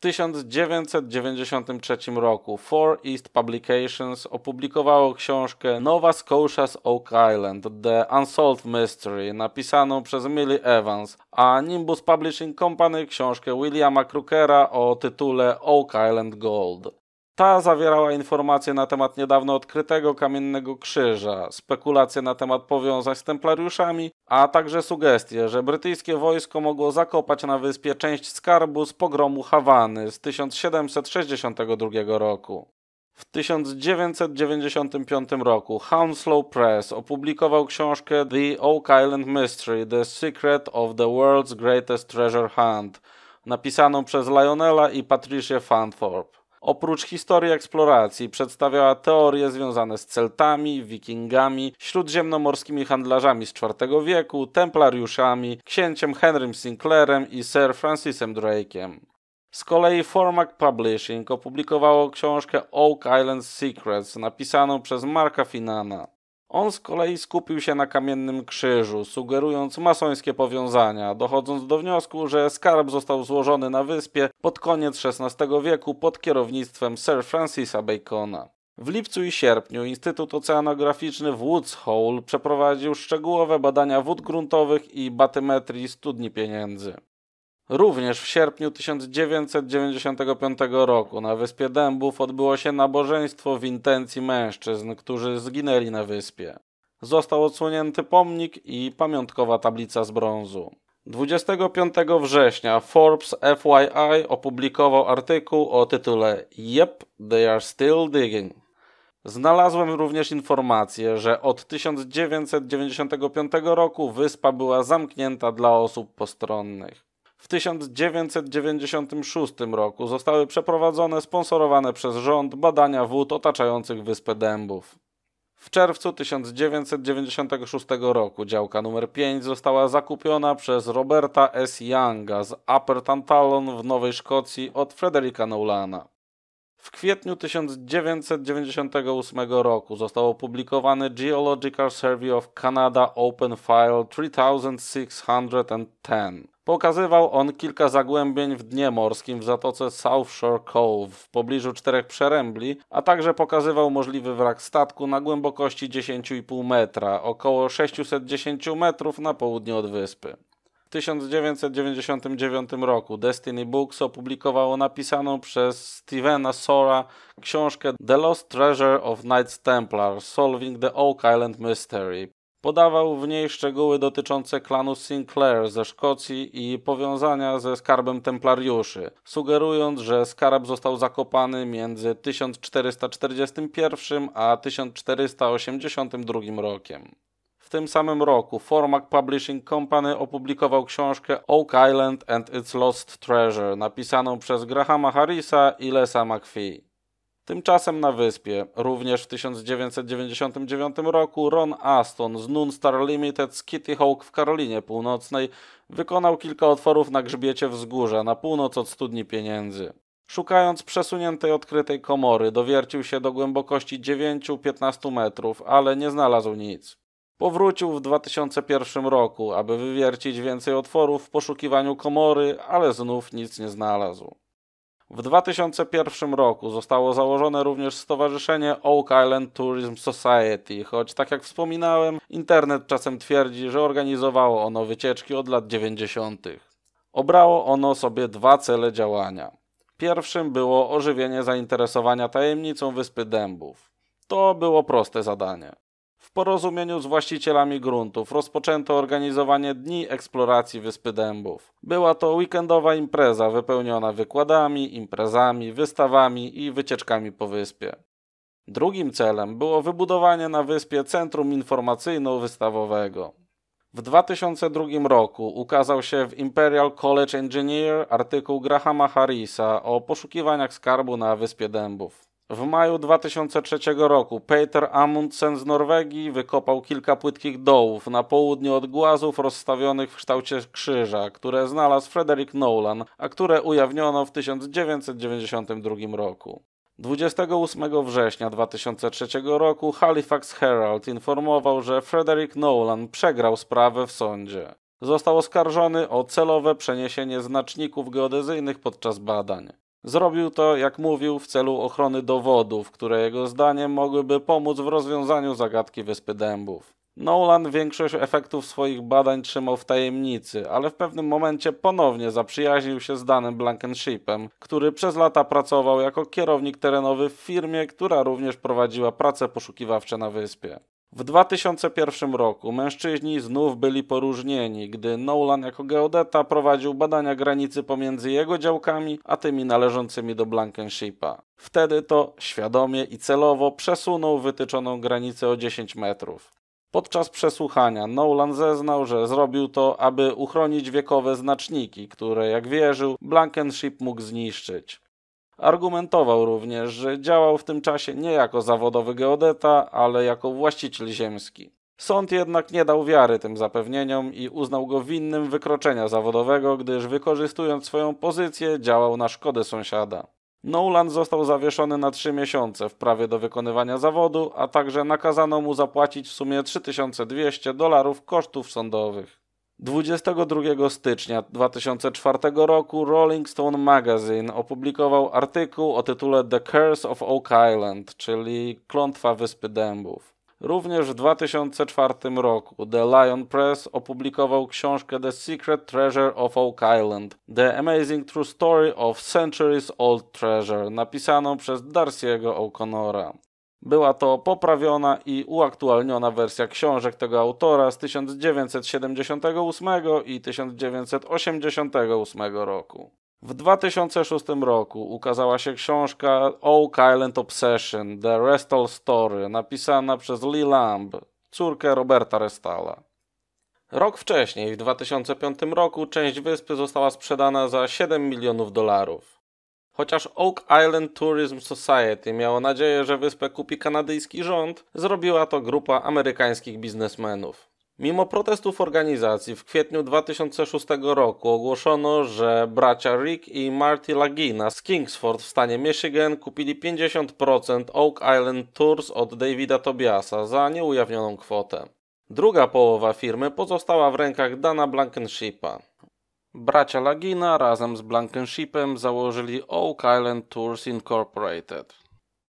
1993 roku Four East Publications opublikowało książkę Nova Scotia's Oak Island The Unsolved Mystery, napisaną przez Millie Evans, a Nimbus Publishing Company książkę Williama Crookera o tytule Oak Island Gold. Ta zawierała informacje na temat niedawno odkrytego kamiennego krzyża, spekulacje na temat powiązań z templariuszami, a także sugestie, że brytyjskie wojsko mogło zakopać na wyspie część skarbu z pogromu Hawany z 1762 roku. W 1995 roku Hounslow Press opublikował książkę The Oak Island Mystery – The Secret of the World's Greatest Treasure Hunt, napisaną przez Lionela i Patricia Fanthorpe. Oprócz historii eksploracji przedstawiała teorie związane z Celtami, Wikingami, śródziemnomorskimi handlarzami z IV wieku, templariuszami, księciem Henrym Sinclairem i Sir Francisem Drake'iem. Z kolei Formac Publishing opublikowało książkę Oak Island Secrets, napisaną przez Marka Finana. On z kolei skupił się na kamiennym krzyżu, sugerując masońskie powiązania, dochodząc do wniosku, że skarb został złożony na wyspie pod koniec XVI wieku pod kierownictwem Sir Francisa Bacona. W lipcu i sierpniu Instytut Oceanograficzny w Woods Hole przeprowadził szczegółowe badania wód gruntowych i batymetrii studni pieniędzy. Również w sierpniu 1995 roku na wyspie Dębów odbyło się nabożeństwo w intencji mężczyzn, którzy zginęli na wyspie. Został odsłonięty pomnik i pamiątkowa tablica z brązu. 25 września Forbes FYI opublikował artykuł o tytule Yep, they are still digging. Znalazłem również informację, że od 1995 roku wyspa była zamknięta dla osób postronnych w 1996 roku zostały przeprowadzone sponsorowane przez rząd badania wód otaczających Wyspę Dębów. W czerwcu 1996 roku działka numer 5 została zakupiona przez Roberta S. Younga z Upper Tantalon w Nowej Szkocji od Frederika Nolana. W kwietniu 1998 roku został opublikowany Geological Survey of Canada Open File 3610 Pokazywał on kilka zagłębień w dnie morskim w zatoce South Shore Cove w pobliżu czterech przerębli, a także pokazywał możliwy wrak statku na głębokości 10,5 metra, około 610 metrów na południe od wyspy. W 1999 roku Destiny Books opublikowało napisaną przez Stevena Sora książkę The Lost Treasure of Knights Templar – Solving the Oak Island Mystery, Podawał w niej szczegóły dotyczące klanu Sinclair ze Szkocji i powiązania ze skarbem templariuszy, sugerując, że skarb został zakopany między 1441 a 1482 rokiem. W tym samym roku Formac Publishing Company opublikował książkę Oak Island and its Lost Treasure, napisaną przez Grahama Harrisa i Lesa McPhee. Tymczasem na wyspie, również w 1999 roku, Ron Aston z Noon Star Limited z Kitty Hawk w Karolinie Północnej wykonał kilka otworów na grzbiecie wzgórza na północ od studni pieniędzy. Szukając przesuniętej odkrytej komory, dowiercił się do głębokości 9-15 metrów, ale nie znalazł nic. Powrócił w 2001 roku, aby wywiercić więcej otworów w poszukiwaniu komory, ale znów nic nie znalazł. W 2001 roku zostało założone również Stowarzyszenie Oak Island Tourism Society, choć tak jak wspominałem, internet czasem twierdzi, że organizowało ono wycieczki od lat 90. Obrało ono sobie dwa cele działania. Pierwszym było ożywienie zainteresowania tajemnicą Wyspy Dębów. To było proste zadanie porozumieniu z właścicielami gruntów rozpoczęto organizowanie dni eksploracji Wyspy Dębów. Była to weekendowa impreza wypełniona wykładami, imprezami, wystawami i wycieczkami po wyspie. Drugim celem było wybudowanie na wyspie centrum informacyjno-wystawowego. W 2002 roku ukazał się w Imperial College Engineer artykuł Grahama Harrisa o poszukiwaniach skarbu na Wyspie Dębów. W maju 2003 roku Peter Amundsen z Norwegii wykopał kilka płytkich dołów na południu od głazów rozstawionych w kształcie krzyża, które znalazł Frederick Nolan, a które ujawniono w 1992 roku. 28 września 2003 roku Halifax Herald informował, że Frederick Nolan przegrał sprawę w sądzie. Został oskarżony o celowe przeniesienie znaczników geodezyjnych podczas badań. Zrobił to, jak mówił, w celu ochrony dowodów, które jego zdaniem mogłyby pomóc w rozwiązaniu zagadki Wyspy Dębów. Nolan większość efektów swoich badań trzymał w tajemnicy, ale w pewnym momencie ponownie zaprzyjaźnił się z Danem Blankenshipem, który przez lata pracował jako kierownik terenowy w firmie, która również prowadziła prace poszukiwawcze na wyspie. W 2001 roku mężczyźni znów byli poróżnieni, gdy Nolan jako geodeta prowadził badania granicy pomiędzy jego działkami a tymi należącymi do Blankenshipa. Wtedy to świadomie i celowo przesunął wytyczoną granicę o 10 metrów. Podczas przesłuchania Nolan zeznał, że zrobił to, aby uchronić wiekowe znaczniki, które, jak wierzył, Blankenship mógł zniszczyć. Argumentował również, że działał w tym czasie nie jako zawodowy geodeta, ale jako właściciel ziemski. Sąd jednak nie dał wiary tym zapewnieniom i uznał go winnym wykroczenia zawodowego, gdyż wykorzystując swoją pozycję działał na szkodę sąsiada. Nolan został zawieszony na 3 miesiące w prawie do wykonywania zawodu, a także nakazano mu zapłacić w sumie 3200 dolarów kosztów sądowych. 22 stycznia 2004 roku Rolling Stone Magazine opublikował artykuł o tytule The Curse of Oak Island, czyli Klątwa Wyspy Dębów. Również w 2004 roku The Lion Press opublikował książkę The Secret Treasure of Oak Island – The Amazing True Story of Centuries Old Treasure, napisaną przez Darcy'ego O'Connora. Była to poprawiona i uaktualniona wersja książek tego autora z 1978 i 1988 roku. W 2006 roku ukazała się książka Oak Island Obsession – The Restall Story, napisana przez Lee Lamb, córkę Roberta Restala. Rok wcześniej, w 2005 roku, część wyspy została sprzedana za 7 milionów dolarów. Chociaż Oak Island Tourism Society miało nadzieję, że wyspę kupi kanadyjski rząd, zrobiła to grupa amerykańskich biznesmenów. Mimo protestów organizacji w kwietniu 2006 roku ogłoszono, że bracia Rick i Marty Lagina z Kingsford w stanie Michigan kupili 50% Oak Island Tours od Davida Tobiasa za nieujawnioną kwotę. Druga połowa firmy pozostała w rękach Dana Blankenshipa. Bracia Lagina razem z Blankenshipem założyli Oak Island Tours Incorporated.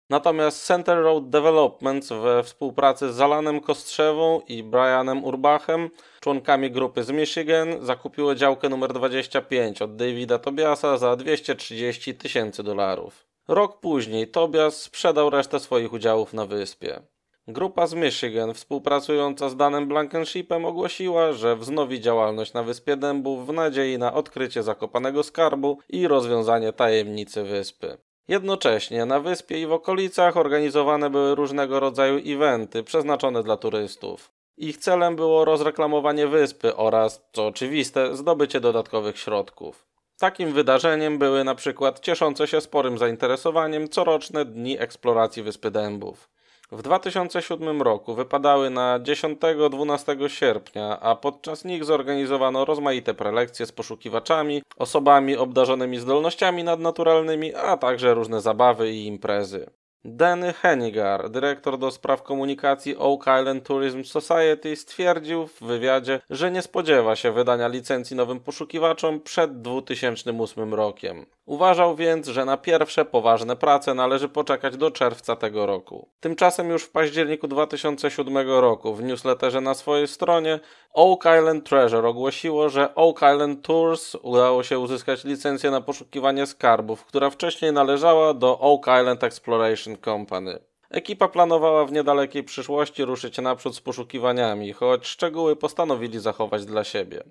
Natomiast Center Road Developments we współpracy z Alanem Kostrzewą i Brianem Urbachem, członkami grupy z Michigan, zakupiło działkę numer 25 od Davida Tobiasa za 230 tysięcy dolarów. Rok później Tobias sprzedał resztę swoich udziałów na wyspie. Grupa z Michigan współpracująca z danym Blankenshipem ogłosiła, że wznowi działalność na Wyspie Dębów w nadziei na odkrycie zakopanego skarbu i rozwiązanie tajemnicy wyspy. Jednocześnie na wyspie i w okolicach organizowane były różnego rodzaju eventy przeznaczone dla turystów. Ich celem było rozreklamowanie wyspy oraz, co oczywiste, zdobycie dodatkowych środków. Takim wydarzeniem były na przykład cieszące się sporym zainteresowaniem coroczne dni eksploracji Wyspy Dębów. W 2007 roku wypadały na 10-12 sierpnia, a podczas nich zorganizowano rozmaite prelekcje z poszukiwaczami, osobami obdarzonymi zdolnościami nadnaturalnymi, a także różne zabawy i imprezy. Danny Hennigar, dyrektor do spraw komunikacji Oak Island Tourism Society, stwierdził w wywiadzie, że nie spodziewa się wydania licencji nowym poszukiwaczom przed 2008 rokiem. Uważał więc, że na pierwsze poważne prace należy poczekać do czerwca tego roku. Tymczasem już w październiku 2007 roku w newsletterze na swojej stronie Oak Island Treasure ogłosiło, że Oak Island Tours udało się uzyskać licencję na poszukiwanie skarbów, która wcześniej należała do Oak Island Exploration Company. Ekipa planowała w niedalekiej przyszłości ruszyć naprzód z poszukiwaniami, choć szczegóły postanowili zachować dla siebie.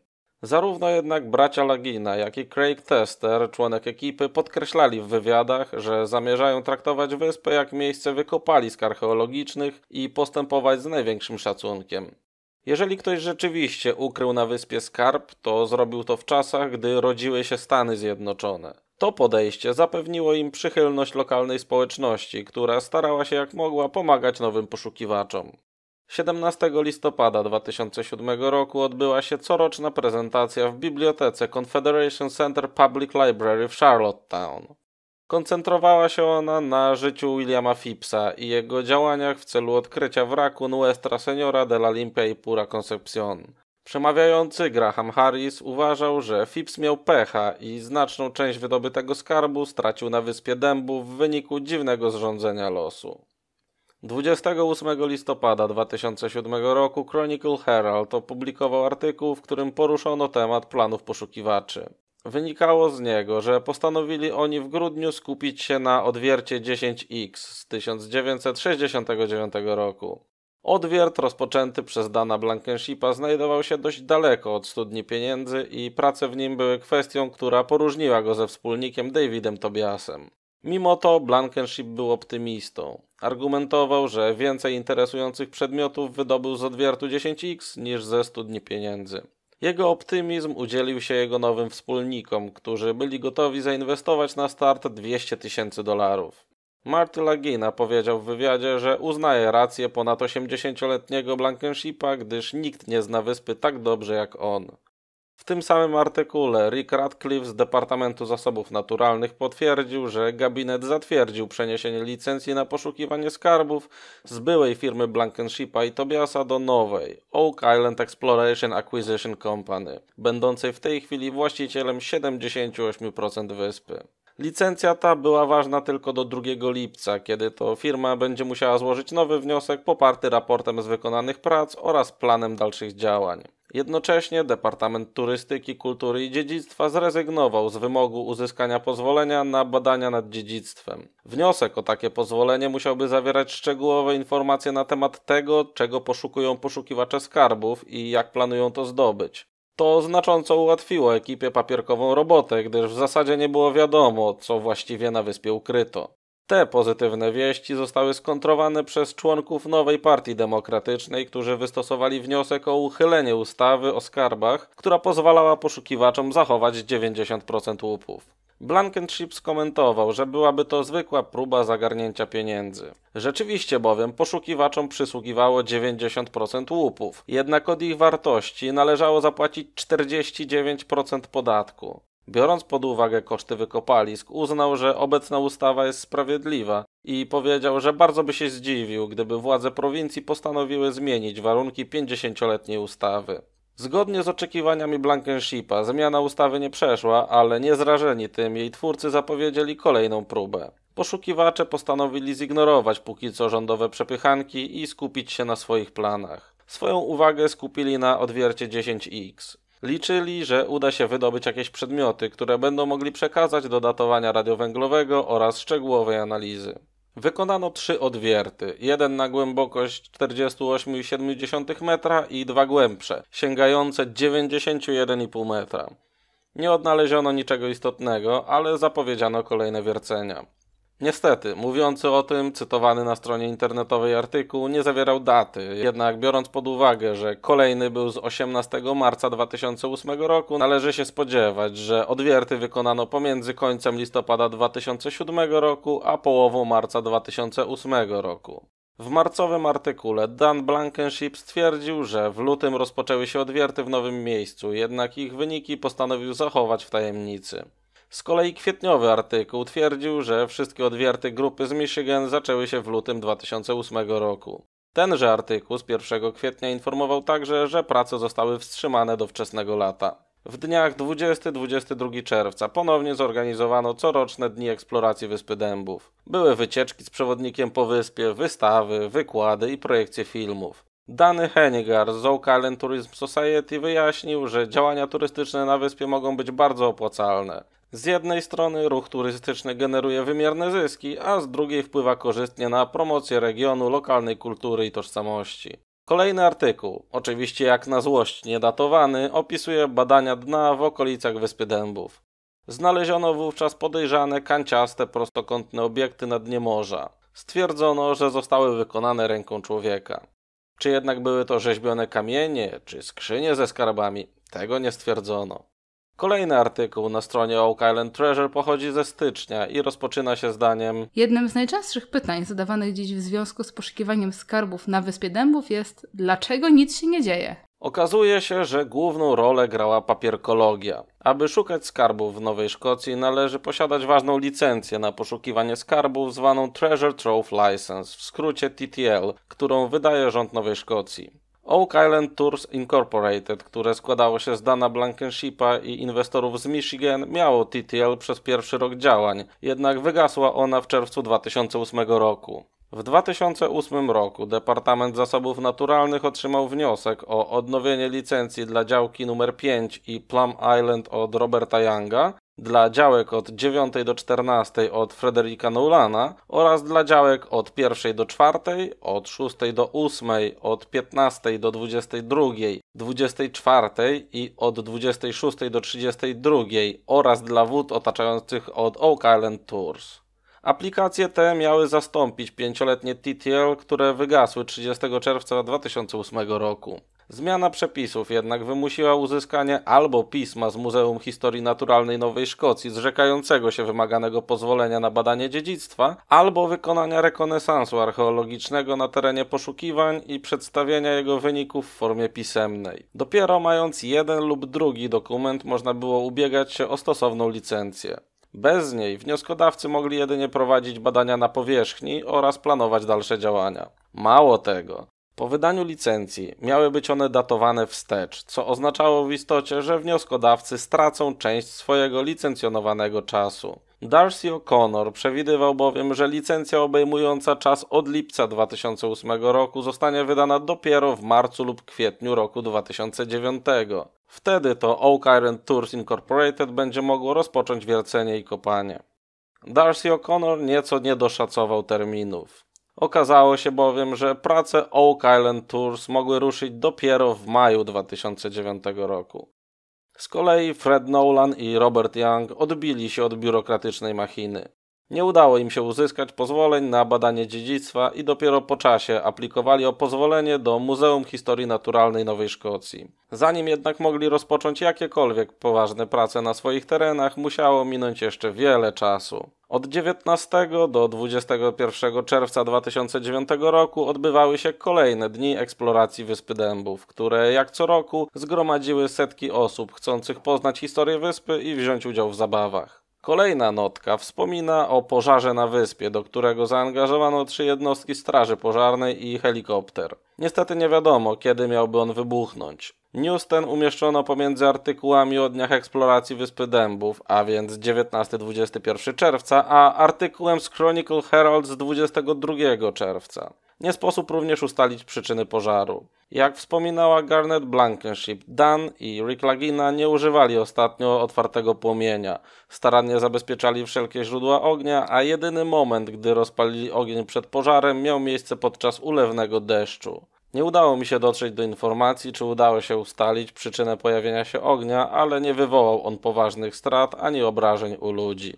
Zarówno jednak bracia Lagina, jak i Craig Tester, członek ekipy, podkreślali w wywiadach, że zamierzają traktować wyspę jak miejsce wykopalisk archeologicznych i postępować z największym szacunkiem. Jeżeli ktoś rzeczywiście ukrył na wyspie skarb, to zrobił to w czasach, gdy rodziły się Stany Zjednoczone. To podejście zapewniło im przychylność lokalnej społeczności, która starała się jak mogła pomagać nowym poszukiwaczom. 17 listopada 2007 roku odbyła się coroczna prezentacja w bibliotece Confederation Center Public Library w Charlottetown. Koncentrowała się ona na życiu Williama Phippsa i jego działaniach w celu odkrycia wraku Nuestra seniora de la Limpia i Pura Concepción. Przemawiający Graham Harris uważał, że Phipps miał pecha i znaczną część wydobytego skarbu stracił na wyspie Dębu w wyniku dziwnego zrządzenia losu. 28 listopada 2007 roku Chronicle Herald opublikował artykuł, w którym poruszono temat planów poszukiwaczy wynikało z niego, że postanowili oni w grudniu skupić się na odwiercie 10X z 1969 roku. Odwiert rozpoczęty przez Dana Blankenshipa znajdował się dość daleko od studni pieniędzy i prace w nim były kwestią, która poróżniła go ze wspólnikiem Davidem Tobiasem. Mimo to Blankenship był optymistą. Argumentował, że więcej interesujących przedmiotów wydobył z odwiertu 10X niż ze studni pieniędzy. Jego optymizm udzielił się jego nowym wspólnikom, którzy byli gotowi zainwestować na start 200 tysięcy dolarów. Marty Lagina powiedział w wywiadzie, że uznaje rację ponad 80-letniego Blankenshipa, gdyż nikt nie zna wyspy tak dobrze jak on. W tym samym artykule Rick Radcliffe z Departamentu Zasobów Naturalnych potwierdził, że gabinet zatwierdził przeniesienie licencji na poszukiwanie skarbów z byłej firmy Blankenshipa i Tobiasa do nowej Oak Island Exploration Acquisition Company, będącej w tej chwili właścicielem 78% wyspy. Licencja ta była ważna tylko do 2 lipca, kiedy to firma będzie musiała złożyć nowy wniosek poparty raportem z wykonanych prac oraz planem dalszych działań. Jednocześnie Departament Turystyki, Kultury i Dziedzictwa zrezygnował z wymogu uzyskania pozwolenia na badania nad dziedzictwem. Wniosek o takie pozwolenie musiałby zawierać szczegółowe informacje na temat tego, czego poszukują poszukiwacze skarbów i jak planują to zdobyć. To znacząco ułatwiło ekipie papierkową robotę, gdyż w zasadzie nie było wiadomo, co właściwie na wyspie ukryto. Te pozytywne wieści zostały skontrowane przez członków nowej partii demokratycznej, którzy wystosowali wniosek o uchylenie ustawy o skarbach, która pozwalała poszukiwaczom zachować 90% łupów. Blankenship skomentował, że byłaby to zwykła próba zagarnięcia pieniędzy. Rzeczywiście bowiem poszukiwaczom przysługiwało 90% łupów, jednak od ich wartości należało zapłacić 49% podatku. Biorąc pod uwagę koszty wykopalisk, uznał, że obecna ustawa jest sprawiedliwa i powiedział, że bardzo by się zdziwił, gdyby władze prowincji postanowiły zmienić warunki 50-letniej ustawy. Zgodnie z oczekiwaniami Blankenshipa zmiana ustawy nie przeszła, ale niezrażeni tym jej twórcy zapowiedzieli kolejną próbę. Poszukiwacze postanowili zignorować póki co rządowe przepychanki i skupić się na swoich planach. Swoją uwagę skupili na odwiercie 10X. Liczyli, że uda się wydobyć jakieś przedmioty, które będą mogli przekazać do datowania radiowęglowego oraz szczegółowej analizy. Wykonano trzy odwierty, jeden na głębokość 48,7 metra i dwa głębsze, sięgające 91,5 metra. Nie odnaleziono niczego istotnego, ale zapowiedziano kolejne wiercenia. Niestety, mówiący o tym, cytowany na stronie internetowej artykuł nie zawierał daty, jednak biorąc pod uwagę, że kolejny był z 18 marca 2008 roku, należy się spodziewać, że odwierty wykonano pomiędzy końcem listopada 2007 roku a połową marca 2008 roku. W marcowym artykule Dan Blankenship stwierdził, że w lutym rozpoczęły się odwierty w nowym miejscu, jednak ich wyniki postanowił zachować w tajemnicy. Z kolei kwietniowy artykuł twierdził, że wszystkie odwierty grupy z Michigan zaczęły się w lutym 2008 roku. Tenże artykuł z 1 kwietnia informował także, że prace zostały wstrzymane do wczesnego lata. W dniach 20-22 czerwca ponownie zorganizowano coroczne dni eksploracji Wyspy Dębów. Były wycieczki z przewodnikiem po wyspie, wystawy, wykłady i projekcje filmów. Dany Henigar z Oak Tourism Society wyjaśnił, że działania turystyczne na wyspie mogą być bardzo opłacalne. Z jednej strony ruch turystyczny generuje wymierne zyski, a z drugiej wpływa korzystnie na promocję regionu, lokalnej kultury i tożsamości. Kolejny artykuł, oczywiście jak na złość niedatowany, opisuje badania dna w okolicach Wyspy Dębów. Znaleziono wówczas podejrzane, kanciaste, prostokątne obiekty na dnie morza. Stwierdzono, że zostały wykonane ręką człowieka. Czy jednak były to rzeźbione kamienie, czy skrzynie ze skarbami, tego nie stwierdzono. Kolejny artykuł na stronie Oak Island Treasure pochodzi ze stycznia i rozpoczyna się zdaniem: Jednym z najczęstszych pytań zadawanych dziś w związku z poszukiwaniem skarbów na Wyspie Dębów jest: dlaczego nic się nie dzieje? Okazuje się, że główną rolę grała papierkologia. Aby szukać skarbów w Nowej Szkocji, należy posiadać ważną licencję na poszukiwanie skarbów zwaną Treasure Trove License, w skrócie TTL, którą wydaje rząd Nowej Szkocji. Oak Island Tours Incorporated, które składało się z Dana Blankenshipa i inwestorów z Michigan, miało TTL przez pierwszy rok działań, jednak wygasła ona w czerwcu 2008 roku. W 2008 roku Departament Zasobów Naturalnych otrzymał wniosek o odnowienie licencji dla działki nr 5 i Plum Island od Roberta Younga, dla działek od 9 do 14 od Frederika Nolana oraz dla działek od 1 do 4, od 6 do 8, od 15 do 22, 24 i od 26 do 32 oraz dla wód otaczających od Oak Island Tours. Aplikacje te miały zastąpić pięcioletnie TTL, które wygasły 30 czerwca 2008 roku. Zmiana przepisów jednak wymusiła uzyskanie albo pisma z Muzeum Historii Naturalnej Nowej Szkocji zrzekającego się wymaganego pozwolenia na badanie dziedzictwa, albo wykonania rekonesansu archeologicznego na terenie poszukiwań i przedstawienia jego wyników w formie pisemnej. Dopiero mając jeden lub drugi dokument można było ubiegać się o stosowną licencję. Bez niej wnioskodawcy mogli jedynie prowadzić badania na powierzchni oraz planować dalsze działania. Mało tego, po wydaniu licencji miały być one datowane wstecz, co oznaczało w istocie, że wnioskodawcy stracą część swojego licencjonowanego czasu. Darcy O'Connor przewidywał bowiem, że licencja obejmująca czas od lipca 2008 roku zostanie wydana dopiero w marcu lub kwietniu roku 2009. Wtedy to Oak Iron Tours Incorporated będzie mogło rozpocząć wiercenie i kopanie. Darcy O'Connor nieco nie doszacował terminów. Okazało się bowiem, że prace Oak Island Tours mogły ruszyć dopiero w maju 2009 roku. Z kolei Fred Nolan i Robert Young odbili się od biurokratycznej machiny. Nie udało im się uzyskać pozwoleń na badanie dziedzictwa i dopiero po czasie aplikowali o pozwolenie do Muzeum Historii Naturalnej Nowej Szkocji. Zanim jednak mogli rozpocząć jakiekolwiek poważne prace na swoich terenach, musiało minąć jeszcze wiele czasu. Od 19 do 21 czerwca 2009 roku odbywały się kolejne dni eksploracji Wyspy Dębów, które jak co roku zgromadziły setki osób chcących poznać historię wyspy i wziąć udział w zabawach. Kolejna notka wspomina o pożarze na wyspie, do którego zaangażowano trzy jednostki straży pożarnej i helikopter. Niestety nie wiadomo, kiedy miałby on wybuchnąć. News ten umieszczono pomiędzy artykułami o dniach eksploracji Wyspy Dębów, a więc 19-21 czerwca, a artykułem z Chronicle Herald z 22 czerwca. Nie sposób również ustalić przyczyny pożaru. Jak wspominała Garnet Blankenship, Dan i Rick Lagina nie używali ostatnio otwartego płomienia. Starannie zabezpieczali wszelkie źródła ognia, a jedyny moment, gdy rozpalili ogień przed pożarem, miał miejsce podczas ulewnego deszczu. Nie udało mi się dotrzeć do informacji, czy udało się ustalić przyczynę pojawienia się ognia, ale nie wywołał on poważnych strat ani obrażeń u ludzi.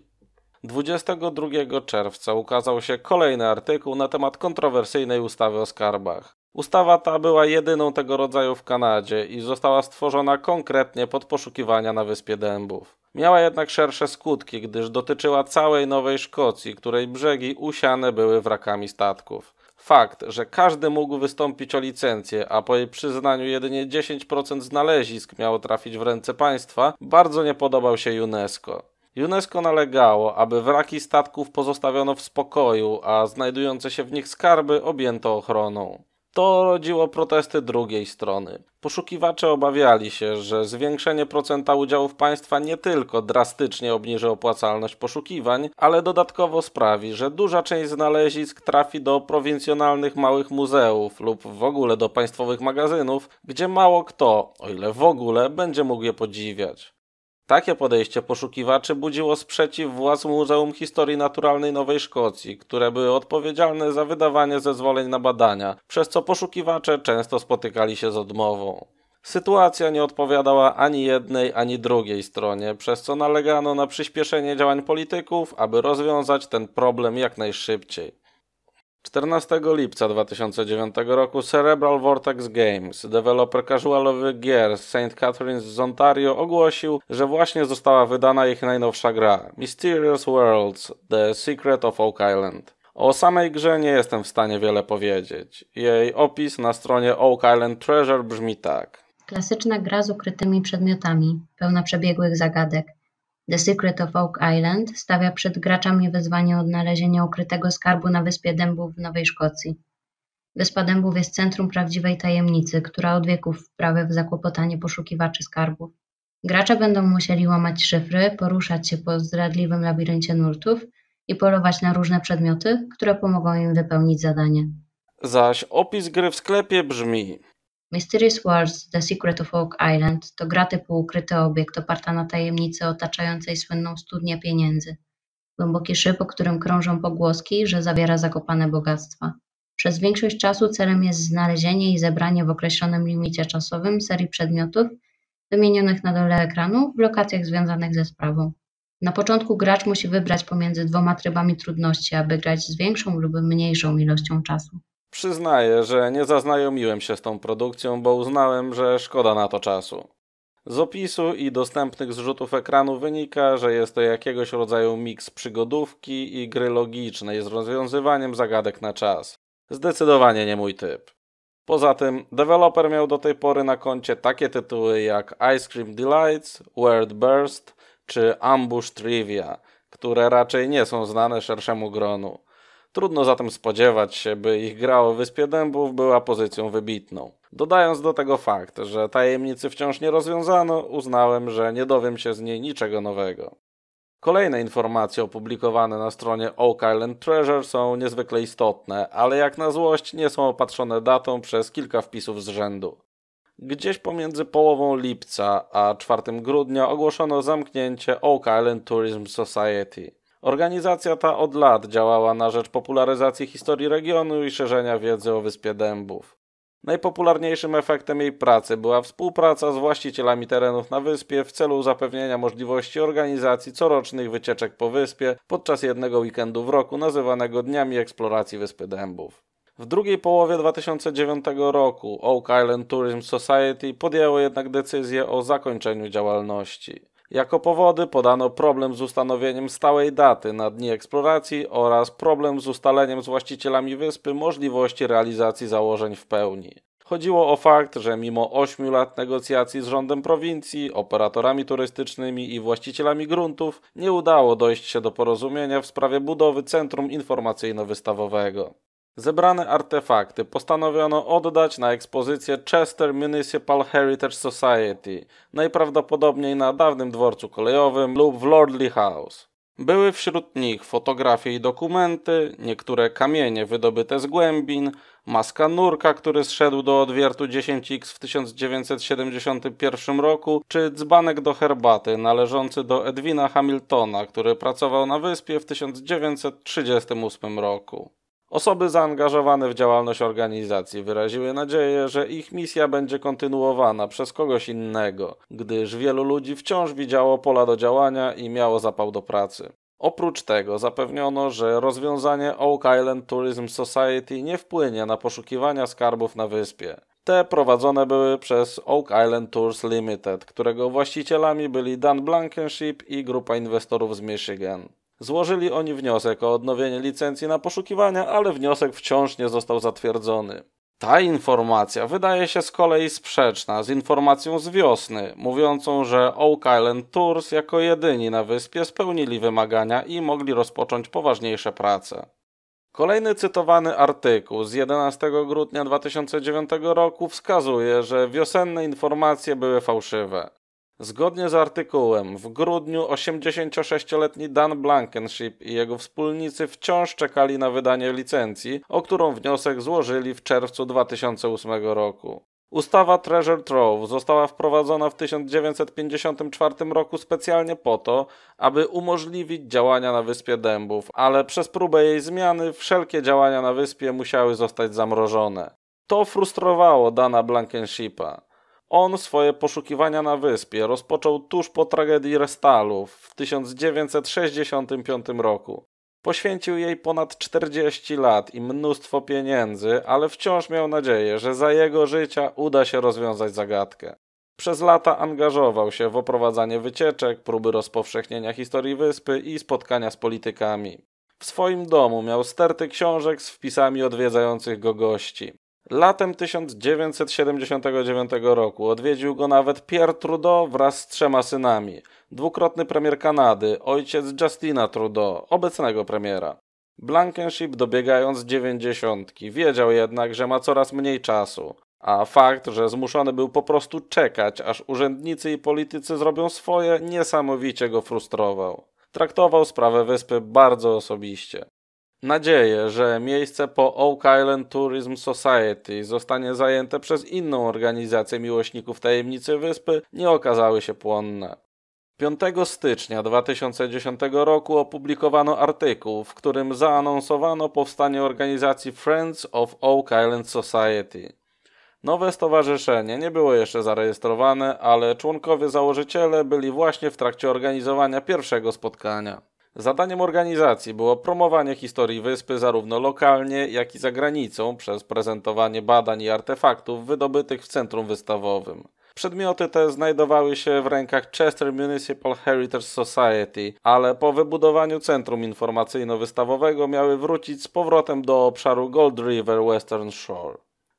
22 czerwca ukazał się kolejny artykuł na temat kontrowersyjnej ustawy o skarbach. Ustawa ta była jedyną tego rodzaju w Kanadzie i została stworzona konkretnie pod poszukiwania na Wyspie Dębów. Miała jednak szersze skutki, gdyż dotyczyła całej Nowej Szkocji, której brzegi usiane były wrakami statków. Fakt, że każdy mógł wystąpić o licencję, a po jej przyznaniu jedynie 10% znalezisk miało trafić w ręce państwa, bardzo nie podobał się UNESCO. UNESCO nalegało, aby wraki statków pozostawiono w spokoju, a znajdujące się w nich skarby objęto ochroną. To rodziło protesty drugiej strony. Poszukiwacze obawiali się, że zwiększenie procenta udziałów państwa nie tylko drastycznie obniży opłacalność poszukiwań, ale dodatkowo sprawi, że duża część znalezisk trafi do prowincjonalnych małych muzeów lub w ogóle do państwowych magazynów, gdzie mało kto, o ile w ogóle, będzie mógł je podziwiać. Takie podejście poszukiwaczy budziło sprzeciw władz Muzeum Historii Naturalnej Nowej Szkocji, które były odpowiedzialne za wydawanie zezwoleń na badania, przez co poszukiwacze często spotykali się z odmową. Sytuacja nie odpowiadała ani jednej, ani drugiej stronie, przez co nalegano na przyspieszenie działań polityków, aby rozwiązać ten problem jak najszybciej. 14 lipca 2009 roku Cerebral Vortex Games, deweloper casualowy gier St. Catharines z Ontario, ogłosił, że właśnie została wydana ich najnowsza gra Mysterious Worlds – The Secret of Oak Island. O samej grze nie jestem w stanie wiele powiedzieć. Jej opis na stronie Oak Island Treasure brzmi tak. Klasyczna gra z ukrytymi przedmiotami, pełna przebiegłych zagadek, The Secret of Oak Island stawia przed graczami wyzwanie odnalezienia ukrytego skarbu na Wyspie Dębów w Nowej Szkocji. Wyspa Dębów jest centrum prawdziwej tajemnicy, która od wieków wprawia w zakłopotanie poszukiwaczy skarbów. Gracze będą musieli łamać szyfry, poruszać się po zdradliwym labiryncie nurtów i polować na różne przedmioty, które pomogą im wypełnić zadanie. Zaś opis gry w sklepie brzmi: Mysterious Worlds The Secret of Oak Island to gra typu ukryty obiekt oparta na tajemnicy otaczającej słynną studnię pieniędzy. Głęboki szyb, o którym krążą pogłoski, że zawiera zakopane bogactwa. Przez większość czasu celem jest znalezienie i zebranie w określonym limicie czasowym serii przedmiotów wymienionych na dole ekranu w lokacjach związanych ze sprawą. Na początku gracz musi wybrać pomiędzy dwoma trybami trudności, aby grać z większą lub mniejszą ilością czasu. Przyznaję, że nie zaznajomiłem się z tą produkcją, bo uznałem, że szkoda na to czasu. Z opisu i dostępnych zrzutów ekranu wynika, że jest to jakiegoś rodzaju miks przygodówki i gry logicznej z rozwiązywaniem zagadek na czas. Zdecydowanie nie mój typ. Poza tym, deweloper miał do tej pory na koncie takie tytuły jak Ice Cream Delights, Word Burst czy Ambush Trivia, które raczej nie są znane szerszemu gronu. Trudno zatem spodziewać się, by ich gra o Wyspie Dębów była pozycją wybitną. Dodając do tego fakt, że tajemnicy wciąż nie rozwiązano, uznałem, że nie dowiem się z niej niczego nowego. Kolejne informacje opublikowane na stronie Oak Island Treasure są niezwykle istotne, ale jak na złość nie są opatrzone datą przez kilka wpisów z rzędu. Gdzieś pomiędzy połową lipca a 4 grudnia ogłoszono zamknięcie Oak Island Tourism Society. Organizacja ta od lat działała na rzecz popularyzacji historii regionu i szerzenia wiedzy o Wyspie Dębów. Najpopularniejszym efektem jej pracy była współpraca z właścicielami terenów na wyspie w celu zapewnienia możliwości organizacji corocznych wycieczek po wyspie podczas jednego weekendu w roku nazywanego Dniami Eksploracji Wyspy Dębów. W drugiej połowie 2009 roku Oak Island Tourism Society podjęło jednak decyzję o zakończeniu działalności. Jako powody podano problem z ustanowieniem stałej daty na dni eksploracji oraz problem z ustaleniem z właścicielami wyspy możliwości realizacji założeń w pełni. Chodziło o fakt, że mimo 8 lat negocjacji z rządem prowincji, operatorami turystycznymi i właścicielami gruntów nie udało dojść się do porozumienia w sprawie budowy centrum informacyjno-wystawowego. Zebrane artefakty postanowiono oddać na ekspozycję Chester Municipal Heritage Society, najprawdopodobniej na dawnym dworcu kolejowym lub w Lordly House. Były wśród nich fotografie i dokumenty, niektóre kamienie wydobyte z głębin, maska nurka, który zszedł do odwiertu 10x w 1971 roku, czy dzbanek do herbaty należący do Edwina Hamiltona, który pracował na wyspie w 1938 roku. Osoby zaangażowane w działalność organizacji wyraziły nadzieję, że ich misja będzie kontynuowana przez kogoś innego, gdyż wielu ludzi wciąż widziało pola do działania i miało zapał do pracy. Oprócz tego zapewniono, że rozwiązanie Oak Island Tourism Society nie wpłynie na poszukiwania skarbów na wyspie. Te prowadzone były przez Oak Island Tours Limited, którego właścicielami byli Dan Blankenship i grupa inwestorów z Michigan. Złożyli oni wniosek o odnowienie licencji na poszukiwania, ale wniosek wciąż nie został zatwierdzony. Ta informacja wydaje się z kolei sprzeczna z informacją z wiosny, mówiącą, że Oak Island Tours jako jedyni na wyspie spełnili wymagania i mogli rozpocząć poważniejsze prace. Kolejny cytowany artykuł z 11 grudnia 2009 roku wskazuje, że wiosenne informacje były fałszywe. Zgodnie z artykułem, w grudniu 86-letni Dan Blankenship i jego wspólnicy wciąż czekali na wydanie licencji, o którą wniosek złożyli w czerwcu 2008 roku. Ustawa Treasure Trove została wprowadzona w 1954 roku specjalnie po to, aby umożliwić działania na Wyspie Dębów, ale przez próbę jej zmiany wszelkie działania na wyspie musiały zostać zamrożone. To frustrowało Dana Blankenshipa. On swoje poszukiwania na wyspie rozpoczął tuż po tragedii Restalu w 1965 roku. Poświęcił jej ponad 40 lat i mnóstwo pieniędzy, ale wciąż miał nadzieję, że za jego życia uda się rozwiązać zagadkę. Przez lata angażował się w oprowadzanie wycieczek, próby rozpowszechnienia historii wyspy i spotkania z politykami. W swoim domu miał sterty książek z wpisami odwiedzających go gości. Latem 1979 roku odwiedził go nawet Pierre Trudeau wraz z trzema synami, dwukrotny premier Kanady, ojciec Justina Trudeau, obecnego premiera. Blankenship dobiegając dziewięćdziesiątki, wiedział jednak, że ma coraz mniej czasu, a fakt, że zmuszony był po prostu czekać, aż urzędnicy i politycy zrobią swoje, niesamowicie go frustrował. Traktował sprawę wyspy bardzo osobiście nadzieję, że miejsce po Oak Island Tourism Society zostanie zajęte przez inną organizację miłośników tajemnicy wyspy, nie okazały się płonne. 5 stycznia 2010 roku opublikowano artykuł, w którym zaanonsowano powstanie organizacji Friends of Oak Island Society. Nowe stowarzyszenie nie było jeszcze zarejestrowane, ale członkowie założyciele byli właśnie w trakcie organizowania pierwszego spotkania. Zadaniem organizacji było promowanie historii wyspy zarówno lokalnie, jak i za granicą przez prezentowanie badań i artefaktów wydobytych w centrum wystawowym. Przedmioty te znajdowały się w rękach Chester Municipal Heritage Society, ale po wybudowaniu centrum informacyjno-wystawowego miały wrócić z powrotem do obszaru Gold River Western Shore.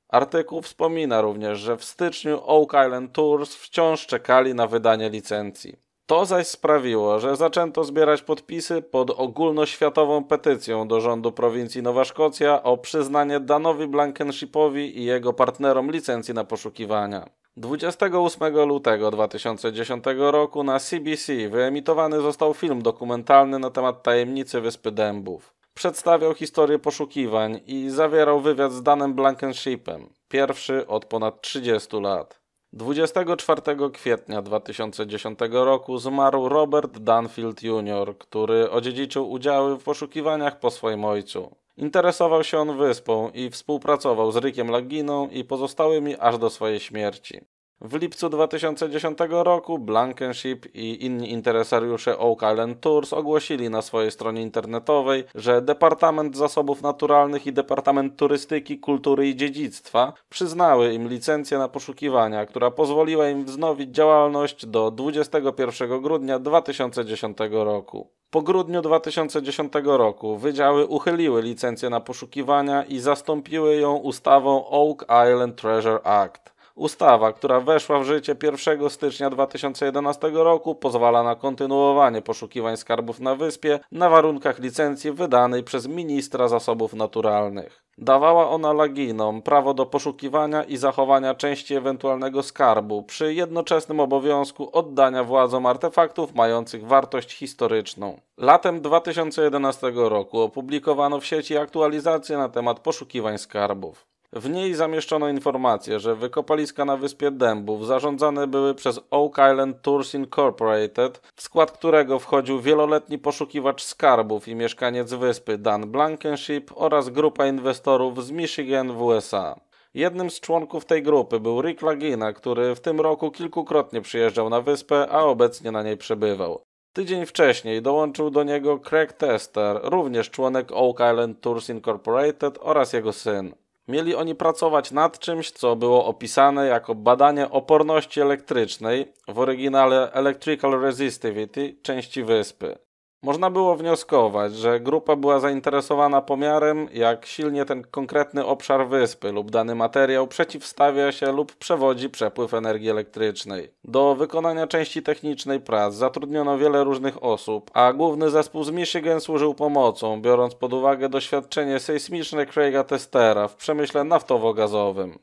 Artykuł wspomina również, że w styczniu Oak Island Tours wciąż czekali na wydanie licencji. To zaś sprawiło, że zaczęto zbierać podpisy pod ogólnoświatową petycją do rządu prowincji Nowa Szkocja o przyznanie Danowi Blankenshipowi i jego partnerom licencji na poszukiwania. 28 lutego 2010 roku na CBC wyemitowany został film dokumentalny na temat tajemnicy Wyspy Dębów. Przedstawiał historię poszukiwań i zawierał wywiad z Danem Blankenshipem, pierwszy od ponad 30 lat. 24 kwietnia 2010 roku zmarł Robert Danfield Jr., który odziedziczył udziały w poszukiwaniach po swoim ojcu. Interesował się on wyspą i współpracował z Rickiem Laginą i pozostałymi aż do swojej śmierci. W lipcu 2010 roku Blankenship i inni interesariusze Oak Island Tours ogłosili na swojej stronie internetowej, że Departament Zasobów Naturalnych i Departament Turystyki, Kultury i Dziedzictwa przyznały im licencję na poszukiwania, która pozwoliła im wznowić działalność do 21 grudnia 2010 roku. Po grudniu 2010 roku wydziały uchyliły licencję na poszukiwania i zastąpiły ją ustawą Oak Island Treasure Act. Ustawa, która weszła w życie 1 stycznia 2011 roku, pozwala na kontynuowanie poszukiwań skarbów na wyspie na warunkach licencji wydanej przez ministra zasobów naturalnych. Dawała ona Laginom prawo do poszukiwania i zachowania części ewentualnego skarbu, przy jednoczesnym obowiązku oddania władzom artefaktów mających wartość historyczną. Latem 2011 roku opublikowano w sieci aktualizację na temat poszukiwań skarbów. W niej zamieszczono informację, że wykopaliska na wyspie Dębów zarządzane były przez Oak Island Tours Incorporated, w skład którego wchodził wieloletni poszukiwacz skarbów i mieszkaniec wyspy Dan Blankenship oraz grupa inwestorów z Michigan w USA. Jednym z członków tej grupy był Rick Lagina, który w tym roku kilkukrotnie przyjeżdżał na wyspę, a obecnie na niej przebywał. Tydzień wcześniej dołączył do niego Craig Tester, również członek Oak Island Tours Incorporated oraz jego syn. Mieli oni pracować nad czymś, co było opisane jako badanie oporności elektrycznej w oryginale Electrical Resistivity części wyspy. Można było wnioskować, że grupa była zainteresowana pomiarem, jak silnie ten konkretny obszar wyspy lub dany materiał przeciwstawia się lub przewodzi przepływ energii elektrycznej. Do wykonania części technicznej prac zatrudniono wiele różnych osób, a główny zespół z Michigan służył pomocą, biorąc pod uwagę doświadczenie sejsmiczne Craiga Testera w przemyśle naftowo-gazowym.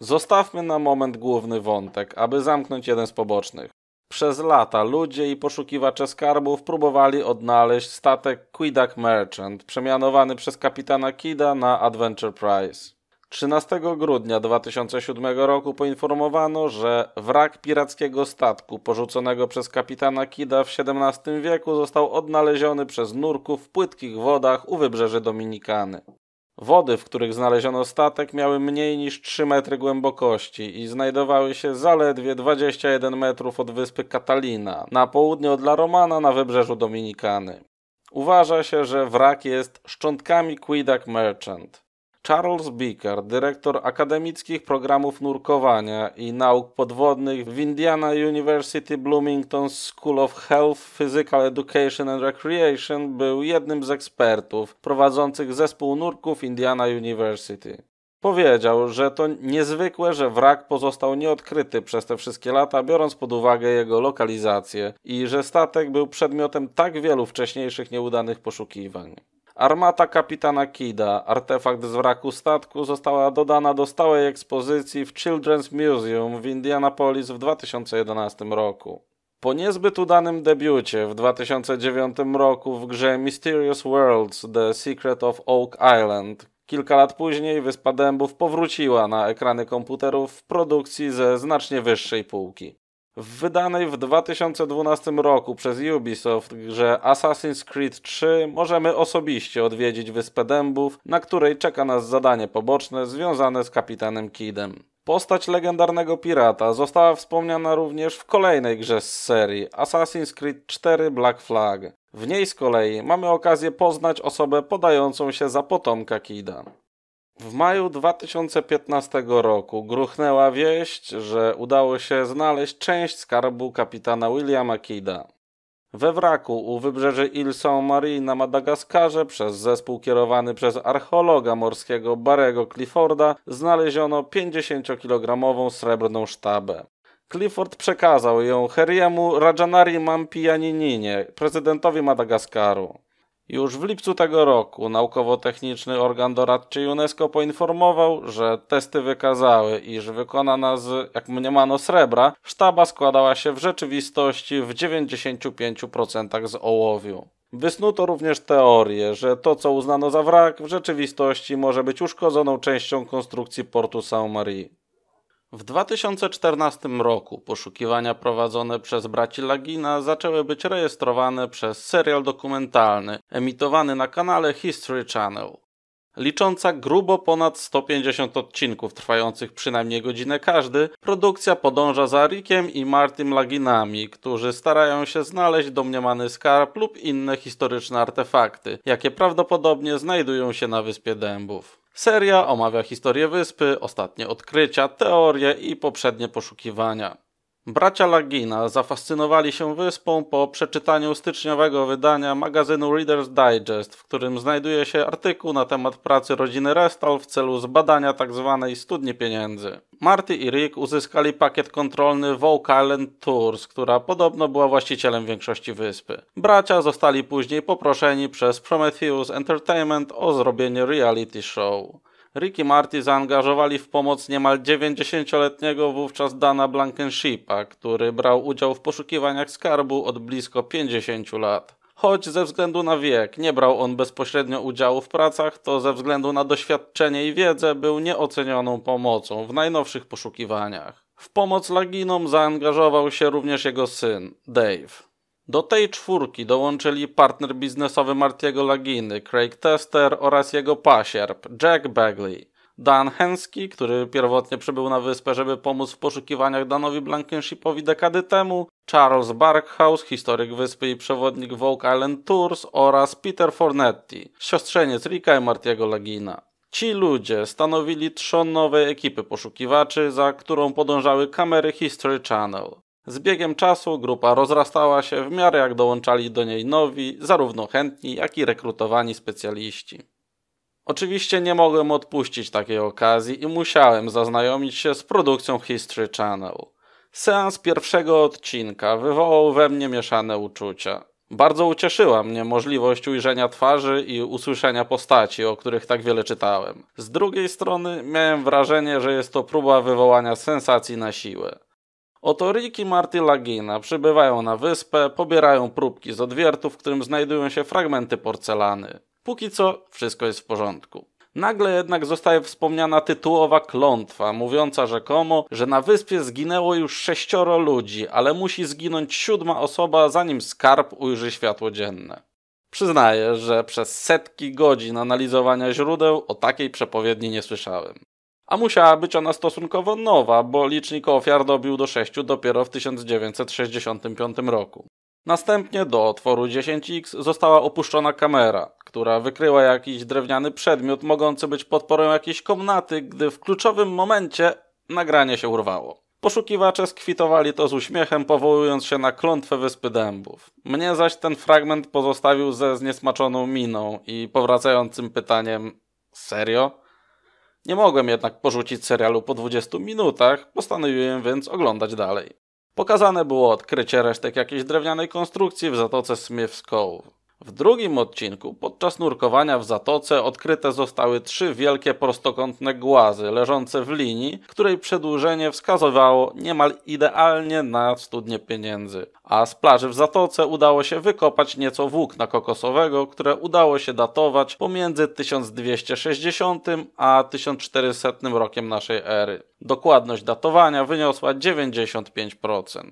Zostawmy na moment główny wątek, aby zamknąć jeden z pobocznych. Przez lata ludzie i poszukiwacze skarbów próbowali odnaleźć statek Quidac Merchant, przemianowany przez kapitana Kida na Adventure Prize. 13 grudnia 2007 roku poinformowano, że wrak pirackiego statku porzuconego przez kapitana Kida w XVII wieku został odnaleziony przez nurków w płytkich wodach u wybrzeży Dominikany. Wody, w których znaleziono statek, miały mniej niż 3 metry głębokości i znajdowały się zaledwie 21 metrów od wyspy Catalina, na południe od La Romana na wybrzeżu Dominikany. Uważa się, że wrak jest szczątkami Quidac Merchant. Charles Baker, dyrektor akademickich programów nurkowania i nauk podwodnych w Indiana University Bloomington School of Health, Physical Education and Recreation, był jednym z ekspertów prowadzących zespół nurków Indiana University. Powiedział, że to niezwykłe, że wrak pozostał nieodkryty przez te wszystkie lata, biorąc pod uwagę jego lokalizację i że statek był przedmiotem tak wielu wcześniejszych nieudanych poszukiwań. Armata kapitana Kida, artefakt z wraku statku, została dodana do stałej ekspozycji w Children's Museum w Indianapolis w 2011 roku. Po niezbyt udanym debiucie w 2009 roku w grze Mysterious Worlds The Secret of Oak Island, kilka lat później Wyspa Dębów powróciła na ekrany komputerów w produkcji ze znacznie wyższej półki. W wydanej w 2012 roku przez Ubisoft grze Assassin's Creed 3 możemy osobiście odwiedzić Wyspę Dębów, na której czeka nas zadanie poboczne związane z kapitanem Kidem. Postać legendarnego pirata została wspomniana również w kolejnej grze z serii Assassin's Creed 4 Black Flag. W niej z kolei mamy okazję poznać osobę podającą się za potomka Kida. W maju 2015 roku gruchnęła wieść, że udało się znaleźć część skarbu kapitana Williama Kida. We wraku u wybrzeży Ile Saint-Marie na Madagaskarze przez zespół kierowany przez archeologa morskiego Barego Clifforda znaleziono 50-kilogramową srebrną sztabę. Clifford przekazał ją Heriemu Rajanari Mampijaninie, prezydentowi Madagaskaru. Już w lipcu tego roku naukowo-techniczny organ doradczy UNESCO poinformował, że testy wykazały, iż wykonana z, jak mniemano, srebra sztaba składała się w rzeczywistości w 95% z ołowiu. Wysnuto również teorię, że to co uznano za wrak w rzeczywistości może być uszkodzoną częścią konstrukcji portu Saint-Marie. W 2014 roku poszukiwania prowadzone przez braci Lagina zaczęły być rejestrowane przez serial dokumentalny emitowany na kanale History Channel. Licząca grubo ponad 150 odcinków trwających przynajmniej godzinę każdy, produkcja podąża za Rickiem i Martim Laginami, którzy starają się znaleźć domniemany skarb lub inne historyczne artefakty, jakie prawdopodobnie znajdują się na Wyspie Dębów. Seria omawia historię wyspy, ostatnie odkrycia, teorie i poprzednie poszukiwania. Bracia Lagina zafascynowali się wyspą po przeczytaniu styczniowego wydania magazynu Reader's Digest, w którym znajduje się artykuł na temat pracy rodziny Restal w celu zbadania tzw. Tak studni pieniędzy. Marty i Rick uzyskali pakiet kontrolny Vogue Island Tours, która podobno była właścicielem większości wyspy. Bracia zostali później poproszeni przez Prometheus Entertainment o zrobienie reality show. Ricky Marty zaangażowali w pomoc niemal 90-letniego wówczas Dana Blankenshipa, który brał udział w poszukiwaniach skarbu od blisko 50 lat. Choć ze względu na wiek nie brał on bezpośrednio udziału w pracach, to ze względu na doświadczenie i wiedzę był nieocenioną pomocą w najnowszych poszukiwaniach. W pomoc Laginom zaangażował się również jego syn, Dave. Do tej czwórki dołączyli partner biznesowy Martiego Laginy, Craig Tester oraz jego pasierb Jack Bagley. Dan Henski, który pierwotnie przybył na wyspę, żeby pomóc w poszukiwaniach Danowi Blankenshipowi dekady temu, Charles Barkhouse, historyk wyspy i przewodnik w Island Tours oraz Peter Fornetti, siostrzeniec Rika i Martiego Lagina. Ci ludzie stanowili trzon nowej ekipy poszukiwaczy, za którą podążały kamery History Channel. Z biegiem czasu grupa rozrastała się w miarę jak dołączali do niej nowi, zarówno chętni, jak i rekrutowani specjaliści. Oczywiście nie mogłem odpuścić takiej okazji i musiałem zaznajomić się z produkcją History Channel. Seans pierwszego odcinka wywołał we mnie mieszane uczucia. Bardzo ucieszyła mnie możliwość ujrzenia twarzy i usłyszenia postaci, o których tak wiele czytałem. Z drugiej strony miałem wrażenie, że jest to próba wywołania sensacji na siłę. Oto Rick i Marty Lagina przybywają na wyspę, pobierają próbki z odwiertu, w którym znajdują się fragmenty porcelany. Póki co wszystko jest w porządku. Nagle jednak zostaje wspomniana tytułowa klątwa, mówiąca rzekomo, że na wyspie zginęło już sześcioro ludzi, ale musi zginąć siódma osoba, zanim skarb ujrzy światło dzienne. Przyznaję, że przez setki godzin analizowania źródeł o takiej przepowiedni nie słyszałem a musiała być ona stosunkowo nowa, bo licznik ofiar dobił do 6 dopiero w 1965 roku. Następnie do otworu 10X została opuszczona kamera, która wykryła jakiś drewniany przedmiot mogący być podporą jakiejś komnaty, gdy w kluczowym momencie nagranie się urwało. Poszukiwacze skwitowali to z uśmiechem, powołując się na klątwę Wyspy Dębów. Mnie zaś ten fragment pozostawił ze zniesmaczoną miną i powracającym pytaniem: Serio? Nie mogłem jednak porzucić serialu po 20 minutach, postanowiłem więc oglądać dalej. Pokazane było odkrycie resztek jakiejś drewnianej konstrukcji w zatoce Smith's Cove. W drugim odcinku podczas nurkowania w zatoce odkryte zostały trzy wielkie prostokątne głazy leżące w linii, której przedłużenie wskazywało niemal idealnie na studnie pieniędzy. A z plaży w zatoce udało się wykopać nieco włókna kokosowego, które udało się datować pomiędzy 1260 a 1400 rokiem naszej ery. Dokładność datowania wyniosła 95%.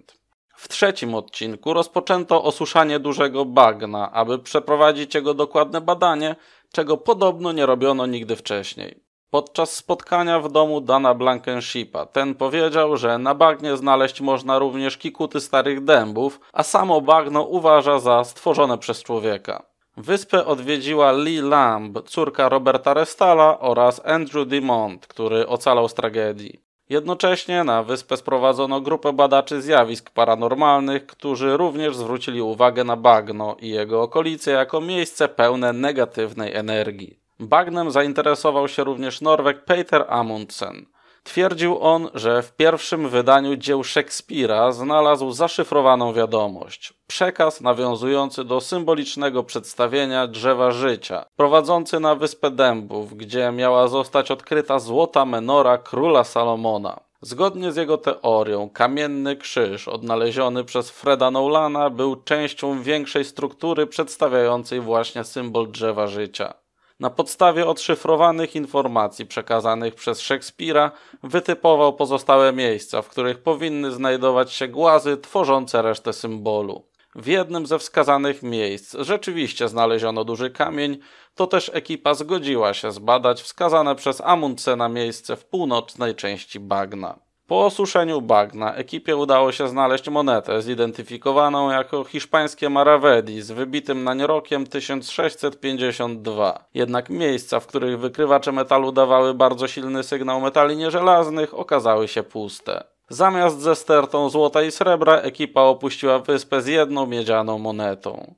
W trzecim odcinku rozpoczęto osuszanie dużego bagna, aby przeprowadzić jego dokładne badanie, czego podobno nie robiono nigdy wcześniej. Podczas spotkania w domu Dana Blankenshipa ten powiedział, że na bagnie znaleźć można również kikuty starych dębów, a samo bagno uważa za stworzone przez człowieka. Wyspę odwiedziła Lee Lamb, córka Roberta Restala oraz Andrew DeMont, który ocalał z tragedii. Jednocześnie na wyspę sprowadzono grupę badaczy zjawisk paranormalnych, którzy również zwrócili uwagę na bagno i jego okolice jako miejsce pełne negatywnej energii. Bagnem zainteresował się również Norweg Peter Amundsen. Twierdził on, że w pierwszym wydaniu dzieł Szekspira znalazł zaszyfrowaną wiadomość, przekaz nawiązujący do symbolicznego przedstawienia drzewa życia, prowadzący na wyspę dębów, gdzie miała zostać odkryta złota menora króla Salomona. Zgodnie z jego teorią, kamienny krzyż odnaleziony przez Freda Nolana był częścią większej struktury przedstawiającej właśnie symbol drzewa życia. Na podstawie odszyfrowanych informacji przekazanych przez Szekspira wytypował pozostałe miejsca, w których powinny znajdować się głazy tworzące resztę symbolu. W jednym ze wskazanych miejsc rzeczywiście znaleziono duży kamień, to też ekipa zgodziła się zbadać wskazane przez Amundsena miejsce w północnej części bagna. Po osuszeniu bagna ekipie udało się znaleźć monetę zidentyfikowaną jako hiszpańskie Maravedi z wybitym nań rokiem 1652. Jednak miejsca, w których wykrywacze metalu dawały bardzo silny sygnał metali nieżelaznych okazały się puste. Zamiast ze stertą złota i srebra ekipa opuściła wyspę z jedną miedzianą monetą.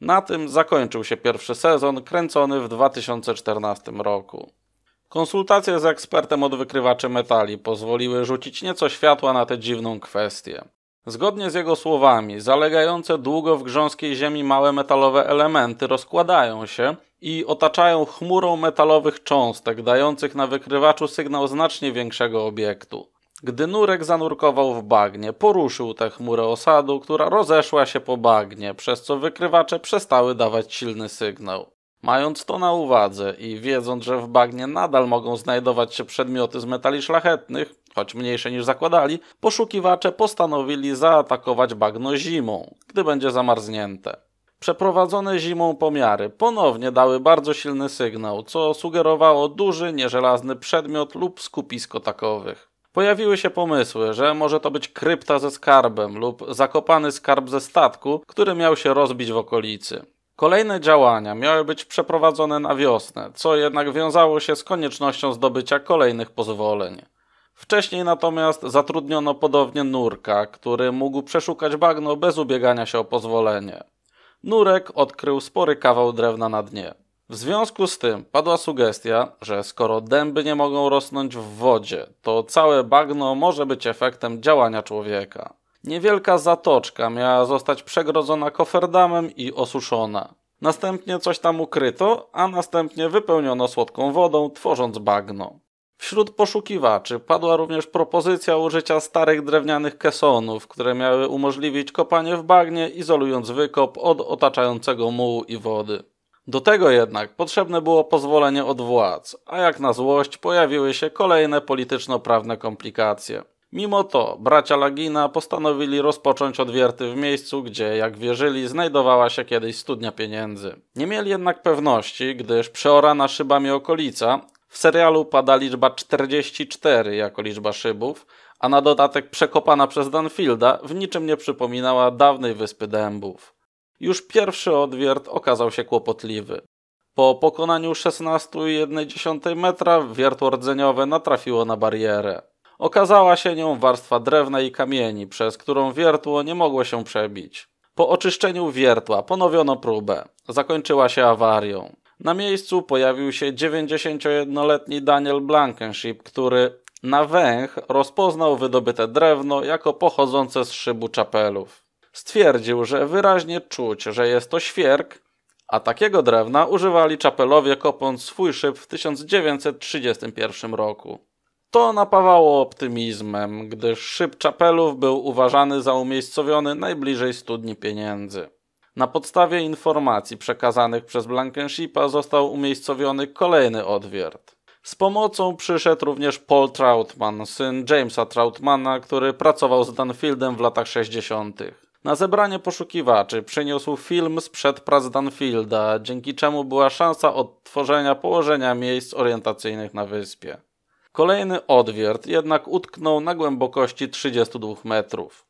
Na tym zakończył się pierwszy sezon kręcony w 2014 roku. Konsultacje z ekspertem od wykrywaczy metali pozwoliły rzucić nieco światła na tę dziwną kwestię. Zgodnie z jego słowami, zalegające długo w grząskiej ziemi małe metalowe elementy rozkładają się i otaczają chmurą metalowych cząstek, dających na wykrywaczu sygnał znacznie większego obiektu. Gdy nurek zanurkował w bagnie, poruszył tę chmurę osadu, która rozeszła się po bagnie, przez co wykrywacze przestały dawać silny sygnał. Mając to na uwadze i wiedząc, że w bagnie nadal mogą znajdować się przedmioty z metali szlachetnych, choć mniejsze niż zakładali, poszukiwacze postanowili zaatakować bagno zimą, gdy będzie zamarznięte. Przeprowadzone zimą pomiary ponownie dały bardzo silny sygnał, co sugerowało duży, nieżelazny przedmiot lub skupisko takowych. Pojawiły się pomysły, że może to być krypta ze skarbem lub zakopany skarb ze statku, który miał się rozbić w okolicy. Kolejne działania miały być przeprowadzone na wiosnę, co jednak wiązało się z koniecznością zdobycia kolejnych pozwoleń. Wcześniej natomiast zatrudniono podobnie nurka, który mógł przeszukać bagno bez ubiegania się o pozwolenie. Nurek odkrył spory kawał drewna na dnie. W związku z tym padła sugestia, że skoro dęby nie mogą rosnąć w wodzie, to całe bagno może być efektem działania człowieka. Niewielka zatoczka miała zostać przegrodzona koferdamem i osuszona. Następnie coś tam ukryto, a następnie wypełniono słodką wodą, tworząc bagno. Wśród poszukiwaczy padła również propozycja użycia starych drewnianych kesonów, które miały umożliwić kopanie w bagnie, izolując wykop od otaczającego mułu i wody. Do tego jednak potrzebne było pozwolenie od władz, a jak na złość pojawiły się kolejne polityczno-prawne komplikacje. Mimo to bracia Lagina postanowili rozpocząć odwierty w miejscu, gdzie, jak wierzyli, znajdowała się kiedyś studnia pieniędzy. Nie mieli jednak pewności, gdyż przeorana szybami okolica w serialu pada liczba 44 jako liczba szybów, a na dodatek przekopana przez Danfielda w niczym nie przypominała dawnej wyspy dębów. Już pierwszy odwiert okazał się kłopotliwy. Po pokonaniu 16,1 metra wiertło rdzeniowe natrafiło na barierę. Okazała się nią warstwa drewna i kamieni, przez którą wiertło nie mogło się przebić. Po oczyszczeniu wiertła ponowiono próbę. Zakończyła się awarią. Na miejscu pojawił się 91-letni Daniel Blankenship, który na węch rozpoznał wydobyte drewno jako pochodzące z szybu czapelów. Stwierdził, że wyraźnie czuć, że jest to świerk, a takiego drewna używali czapelowie kopąc swój szyb w 1931 roku. To napawało optymizmem, gdyż szyb czapelów był uważany za umiejscowiony najbliżej studni pieniędzy. Na podstawie informacji przekazanych przez Blankenshipa został umiejscowiony kolejny odwiert. Z pomocą przyszedł również Paul Troutman, syn Jamesa Troutmana, który pracował z Dunfieldem w latach 60. Na zebranie poszukiwaczy przyniósł film sprzed prac Dunfielda, dzięki czemu była szansa odtworzenia położenia miejsc orientacyjnych na wyspie. Kolejny odwiert jednak utknął na głębokości 32 metrów.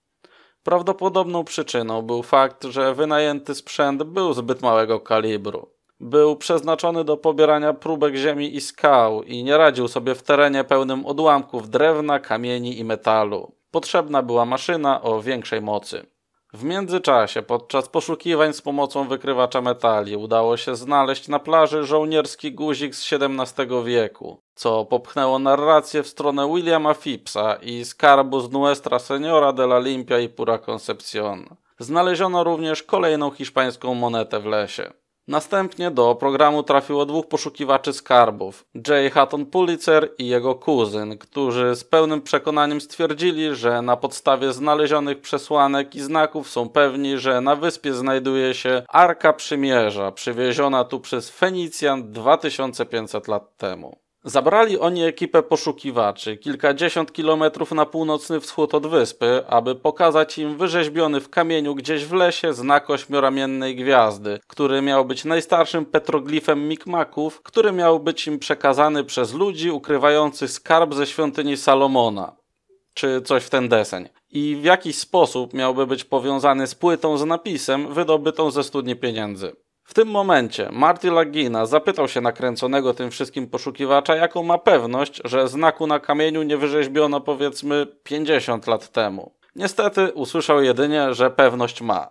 Prawdopodobną przyczyną był fakt, że wynajęty sprzęt był zbyt małego kalibru. Był przeznaczony do pobierania próbek ziemi i skał i nie radził sobie w terenie pełnym odłamków drewna, kamieni i metalu. Potrzebna była maszyna o większej mocy. W międzyczasie, podczas poszukiwań z pomocą wykrywacza metali, udało się znaleźć na plaży żołnierski guzik z XVII wieku, co popchnęło narrację w stronę Williama Phippsa i skarbu z Nuestra Senora de la Limpia i Pura Concepción. Znaleziono również kolejną hiszpańską monetę w lesie. Następnie do programu trafiło dwóch poszukiwaczy skarbów, Jay Hutton Pulitzer i jego kuzyn, którzy z pełnym przekonaniem stwierdzili, że na podstawie znalezionych przesłanek i znaków są pewni, że na wyspie znajduje się Arka Przymierza, przywieziona tu przez Fenicjan 2500 lat temu. Zabrali oni ekipę poszukiwaczy kilkadziesiąt kilometrów na północny wschód od wyspy, aby pokazać im wyrzeźbiony w kamieniu gdzieś w lesie znak ośmioramiennej gwiazdy, który miał być najstarszym petroglifem Mikmaków, który miał być im przekazany przez ludzi ukrywających skarb ze świątyni Salomona. Czy coś w ten deseń. I w jakiś sposób miałby być powiązany z płytą z napisem wydobytą ze studni pieniędzy. W tym momencie Marty Lagina zapytał się nakręconego tym wszystkim poszukiwacza, jaką ma pewność, że znaku na kamieniu nie wyrzeźbiono powiedzmy 50 lat temu. Niestety usłyszał jedynie, że pewność ma.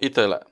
I tyle.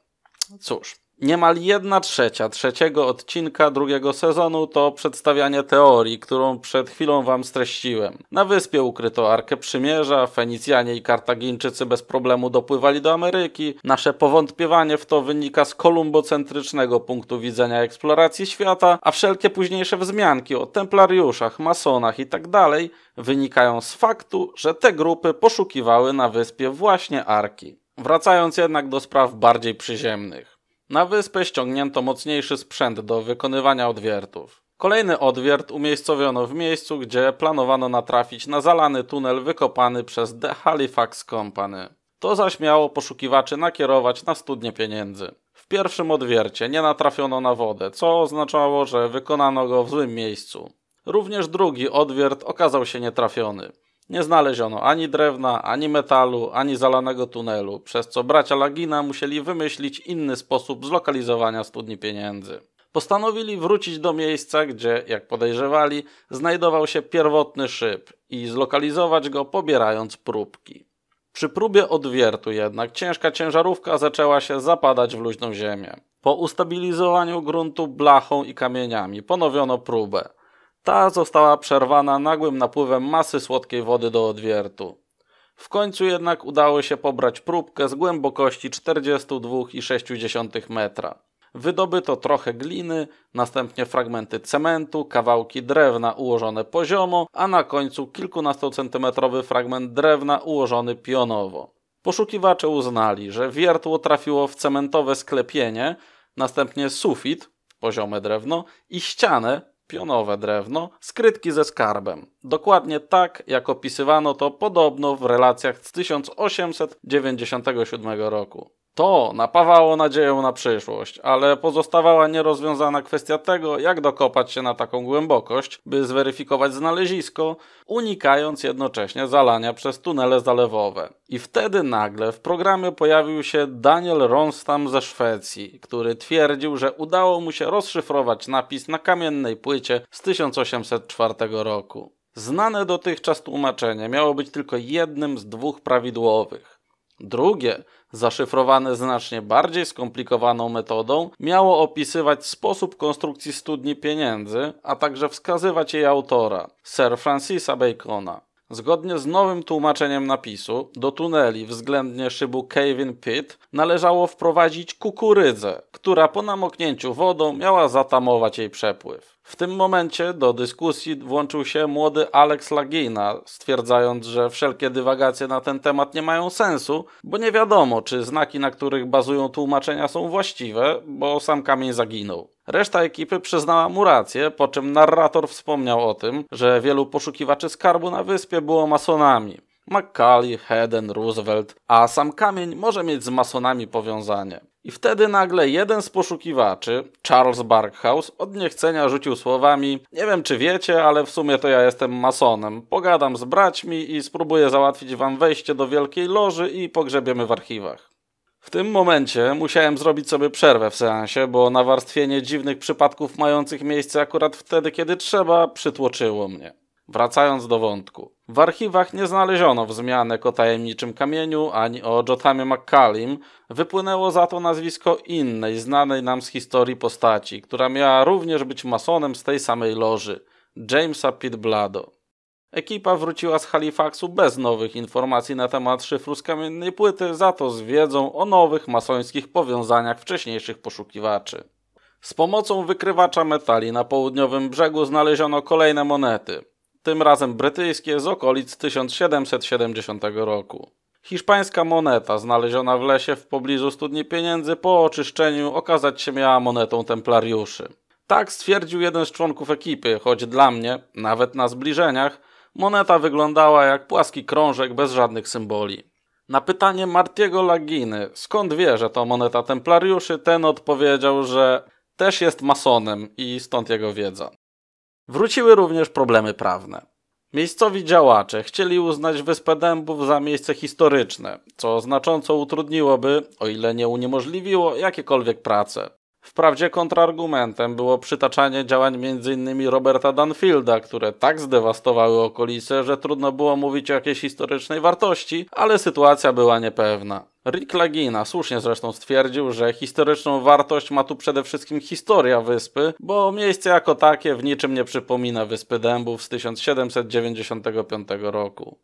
Cóż, Niemal jedna trzecia trzeciego odcinka drugiego sezonu to przedstawianie teorii, którą przed chwilą wam streściłem. Na wyspie ukryto Arkę Przymierza, Fenicjanie i Kartagińczycy bez problemu dopływali do Ameryki. Nasze powątpiewanie w to wynika z kolumbocentrycznego punktu widzenia eksploracji świata, a wszelkie późniejsze wzmianki o templariuszach, masonach itd. Tak wynikają z faktu, że te grupy poszukiwały na wyspie właśnie Arki. Wracając jednak do spraw bardziej przyziemnych. Na wyspę ściągnięto mocniejszy sprzęt do wykonywania odwiertów. Kolejny odwiert umiejscowiono w miejscu, gdzie planowano natrafić na zalany tunel wykopany przez The Halifax Company. To zaś miało poszukiwaczy nakierować na studnie pieniędzy. W pierwszym odwiercie nie natrafiono na wodę, co oznaczało, że wykonano go w złym miejscu. Również drugi odwiert okazał się nietrafiony. Nie znaleziono ani drewna, ani metalu, ani zalanego tunelu, przez co bracia Lagina musieli wymyślić inny sposób zlokalizowania studni pieniędzy. Postanowili wrócić do miejsca, gdzie, jak podejrzewali, znajdował się pierwotny szyb i zlokalizować go pobierając próbki. Przy próbie odwiertu jednak ciężka ciężarówka zaczęła się zapadać w luźną ziemię. Po ustabilizowaniu gruntu blachą i kamieniami ponowiono próbę. Ta została przerwana nagłym napływem masy słodkiej wody do odwiertu. W końcu jednak udało się pobrać próbkę z głębokości 42,6 metra. Wydobyto trochę gliny, następnie fragmenty cementu, kawałki drewna ułożone poziomo, a na końcu kilkunastocentymetrowy fragment drewna ułożony pionowo. Poszukiwacze uznali, że wiertło trafiło w cementowe sklepienie, następnie sufit, poziome drewno i ścianę, pionowe drewno, skrytki ze skarbem. Dokładnie tak, jak opisywano to podobno w relacjach z 1897 roku. To napawało nadzieją na przyszłość, ale pozostawała nierozwiązana kwestia tego, jak dokopać się na taką głębokość, by zweryfikować znalezisko, unikając jednocześnie zalania przez tunele zalewowe. I wtedy nagle w programie pojawił się Daniel Ronstam ze Szwecji, który twierdził, że udało mu się rozszyfrować napis na kamiennej płycie z 1804 roku. Znane dotychczas tłumaczenie miało być tylko jednym z dwóch prawidłowych. Drugie zaszyfrowane znacznie bardziej skomplikowaną metodą, miało opisywać sposób konstrukcji studni pieniędzy, a także wskazywać jej autora, Sir Francisa Bacona. Zgodnie z nowym tłumaczeniem napisu, do tuneli względnie szybu Cavin Pit należało wprowadzić kukurydzę, która po namoknięciu wodą miała zatamować jej przepływ. W tym momencie do dyskusji włączył się młody Alex Lagina, stwierdzając, że wszelkie dywagacje na ten temat nie mają sensu, bo nie wiadomo, czy znaki, na których bazują tłumaczenia, są właściwe, bo sam kamień zaginął. Reszta ekipy przyznała mu rację, po czym narrator wspomniał o tym, że wielu poszukiwaczy skarbu na wyspie było masonami. McCully, Heden, Roosevelt, a sam kamień może mieć z masonami powiązanie. I wtedy nagle jeden z poszukiwaczy, Charles Barkhouse, od niechcenia rzucił słowami: Nie wiem czy wiecie, ale w sumie to ja jestem masonem. Pogadam z braćmi i spróbuję załatwić wam wejście do wielkiej loży i pogrzebiemy w archiwach. W tym momencie musiałem zrobić sobie przerwę w seansie, bo nawarstwienie dziwnych przypadków mających miejsce akurat wtedy, kiedy trzeba, przytłoczyło mnie. Wracając do wątku. W archiwach nie znaleziono wzmianek o tajemniczym kamieniu ani o Jotamie McCallim, wypłynęło za to nazwisko innej, znanej nam z historii postaci, która miała również być masonem z tej samej loży Jamesa Pitblado. Blado. Ekipa wróciła z Halifaxu bez nowych informacji na temat szyfru z kamiennej płyty, za to z wiedzą o nowych masońskich powiązaniach wcześniejszych poszukiwaczy. Z pomocą wykrywacza metali na południowym brzegu znaleziono kolejne monety, tym razem brytyjskie z okolic 1770 roku. Hiszpańska moneta znaleziona w lesie w pobliżu studni pieniędzy po oczyszczeniu okazać się miała monetą templariuszy. Tak stwierdził jeden z członków ekipy, choć dla mnie, nawet na zbliżeniach, Moneta wyglądała jak płaski krążek bez żadnych symboli. Na pytanie Martiego Laginy, skąd wie, że to moneta templariuszy, ten odpowiedział, że też jest masonem i stąd jego wiedza. Wróciły również problemy prawne. Miejscowi działacze chcieli uznać Wyspę Dębów za miejsce historyczne, co znacząco utrudniłoby, o ile nie uniemożliwiło, jakiekolwiek prace. Wprawdzie kontrargumentem było przytaczanie działań m.in. Roberta Dunfielda, które tak zdewastowały okolice, że trudno było mówić o jakiejś historycznej wartości, ale sytuacja była niepewna. Rick Lagina słusznie zresztą stwierdził, że historyczną wartość ma tu przede wszystkim historia wyspy, bo miejsce jako takie w niczym nie przypomina Wyspy Dębów z 1795 roku.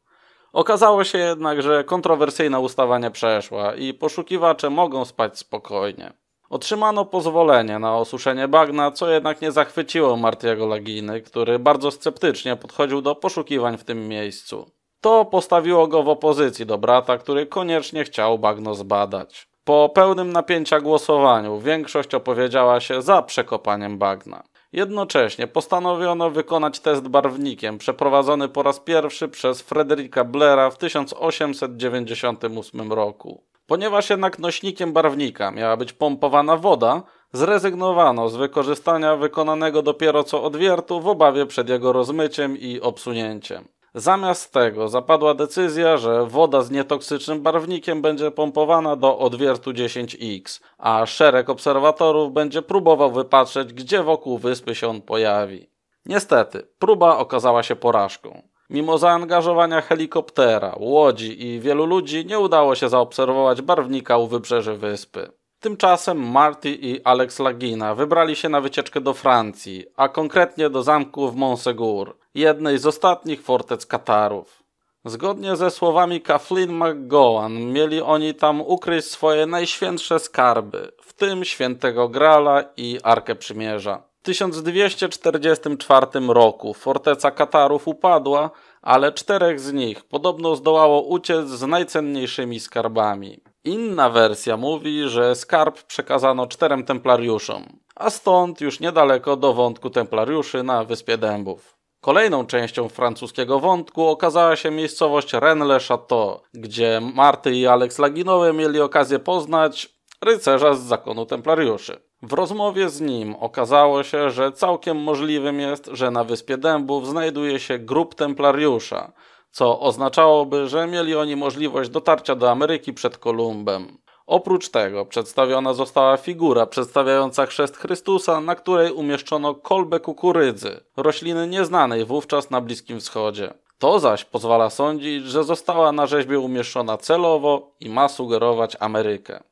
Okazało się jednak, że kontrowersyjna ustawa nie przeszła i poszukiwacze mogą spać spokojnie. Otrzymano pozwolenie na osuszenie bagna, co jednak nie zachwyciło Martiego Laginy, który bardzo sceptycznie podchodził do poszukiwań w tym miejscu. To postawiło go w opozycji do brata, który koniecznie chciał bagno zbadać. Po pełnym napięcia głosowaniu większość opowiedziała się za przekopaniem bagna. Jednocześnie postanowiono wykonać test barwnikiem przeprowadzony po raz pierwszy przez Frederika Blaira w 1898 roku. Ponieważ jednak nośnikiem barwnika miała być pompowana woda, zrezygnowano z wykorzystania wykonanego dopiero co odwiertu w obawie przed jego rozmyciem i obsunięciem. Zamiast tego zapadła decyzja, że woda z nietoksycznym barwnikiem będzie pompowana do odwiertu 10X, a szereg obserwatorów będzie próbował wypatrzeć, gdzie wokół wyspy się on pojawi. Niestety, próba okazała się porażką. Mimo zaangażowania helikoptera, łodzi i wielu ludzi nie udało się zaobserwować barwnika u wybrzeży wyspy. Tymczasem Marty i Alex Lagina wybrali się na wycieczkę do Francji, a konkretnie do zamku w Montsegur, jednej z ostatnich fortec Katarów. Zgodnie ze słowami Kathleen McGowan, mieli oni tam ukryć swoje najświętsze skarby, w tym świętego Grala i Arkę Przymierza. 1244 roku forteca Katarów upadła, ale czterech z nich podobno zdołało uciec z najcenniejszymi skarbami. Inna wersja mówi, że skarb przekazano czterem templariuszom, a stąd już niedaleko do wątku templariuszy na Wyspie Dębów. Kolejną częścią francuskiego wątku okazała się miejscowość Rennes-le-Château, gdzie Marty i Alex Laginowy mieli okazję poznać rycerza z zakonu templariuszy. W rozmowie z nim okazało się, że całkiem możliwym jest, że na wyspie Dębów znajduje się grup templariusza, co oznaczałoby, że mieli oni możliwość dotarcia do Ameryki przed Kolumbem. Oprócz tego przedstawiona została figura przedstawiająca chrzest Chrystusa, na której umieszczono kolbę kukurydzy, rośliny nieznanej wówczas na Bliskim Wschodzie. To zaś pozwala sądzić, że została na rzeźbie umieszczona celowo i ma sugerować Amerykę.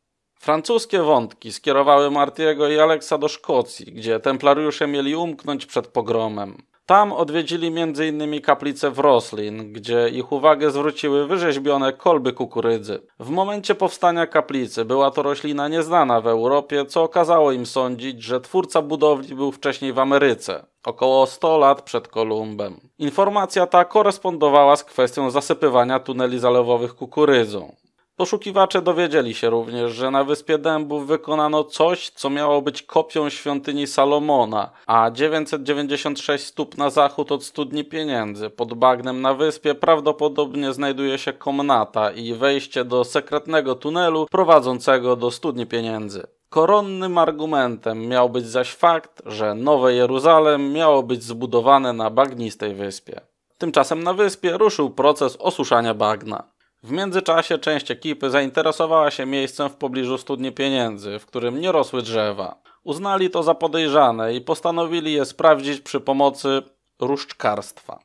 Francuskie wątki skierowały Martiego i Aleksa do Szkocji, gdzie templariusze mieli umknąć przed pogromem. Tam odwiedzili m.in. kaplicę Roslin, gdzie ich uwagę zwróciły wyrzeźbione kolby kukurydzy. W momencie powstania kaplicy była to roślina nieznana w Europie, co okazało im sądzić, że twórca budowli był wcześniej w Ameryce, około 100 lat przed Kolumbem. Informacja ta korespondowała z kwestią zasypywania tuneli zalewowych kukurydzą. Poszukiwacze dowiedzieli się również, że na wyspie Dębów wykonano coś, co miało być kopią świątyni Salomona, a 996 stóp na zachód od studni pieniędzy. Pod bagnem na wyspie prawdopodobnie znajduje się komnata i wejście do sekretnego tunelu prowadzącego do studni pieniędzy. Koronnym argumentem miał być zaś fakt, że Nowe Jeruzalem miało być zbudowane na bagnistej wyspie. Tymczasem na wyspie ruszył proces osuszania bagna. W międzyczasie część ekipy zainteresowała się miejscem w pobliżu studni pieniędzy, w którym nie rosły drzewa. Uznali to za podejrzane i postanowili je sprawdzić przy pomocy różdżkarstwa.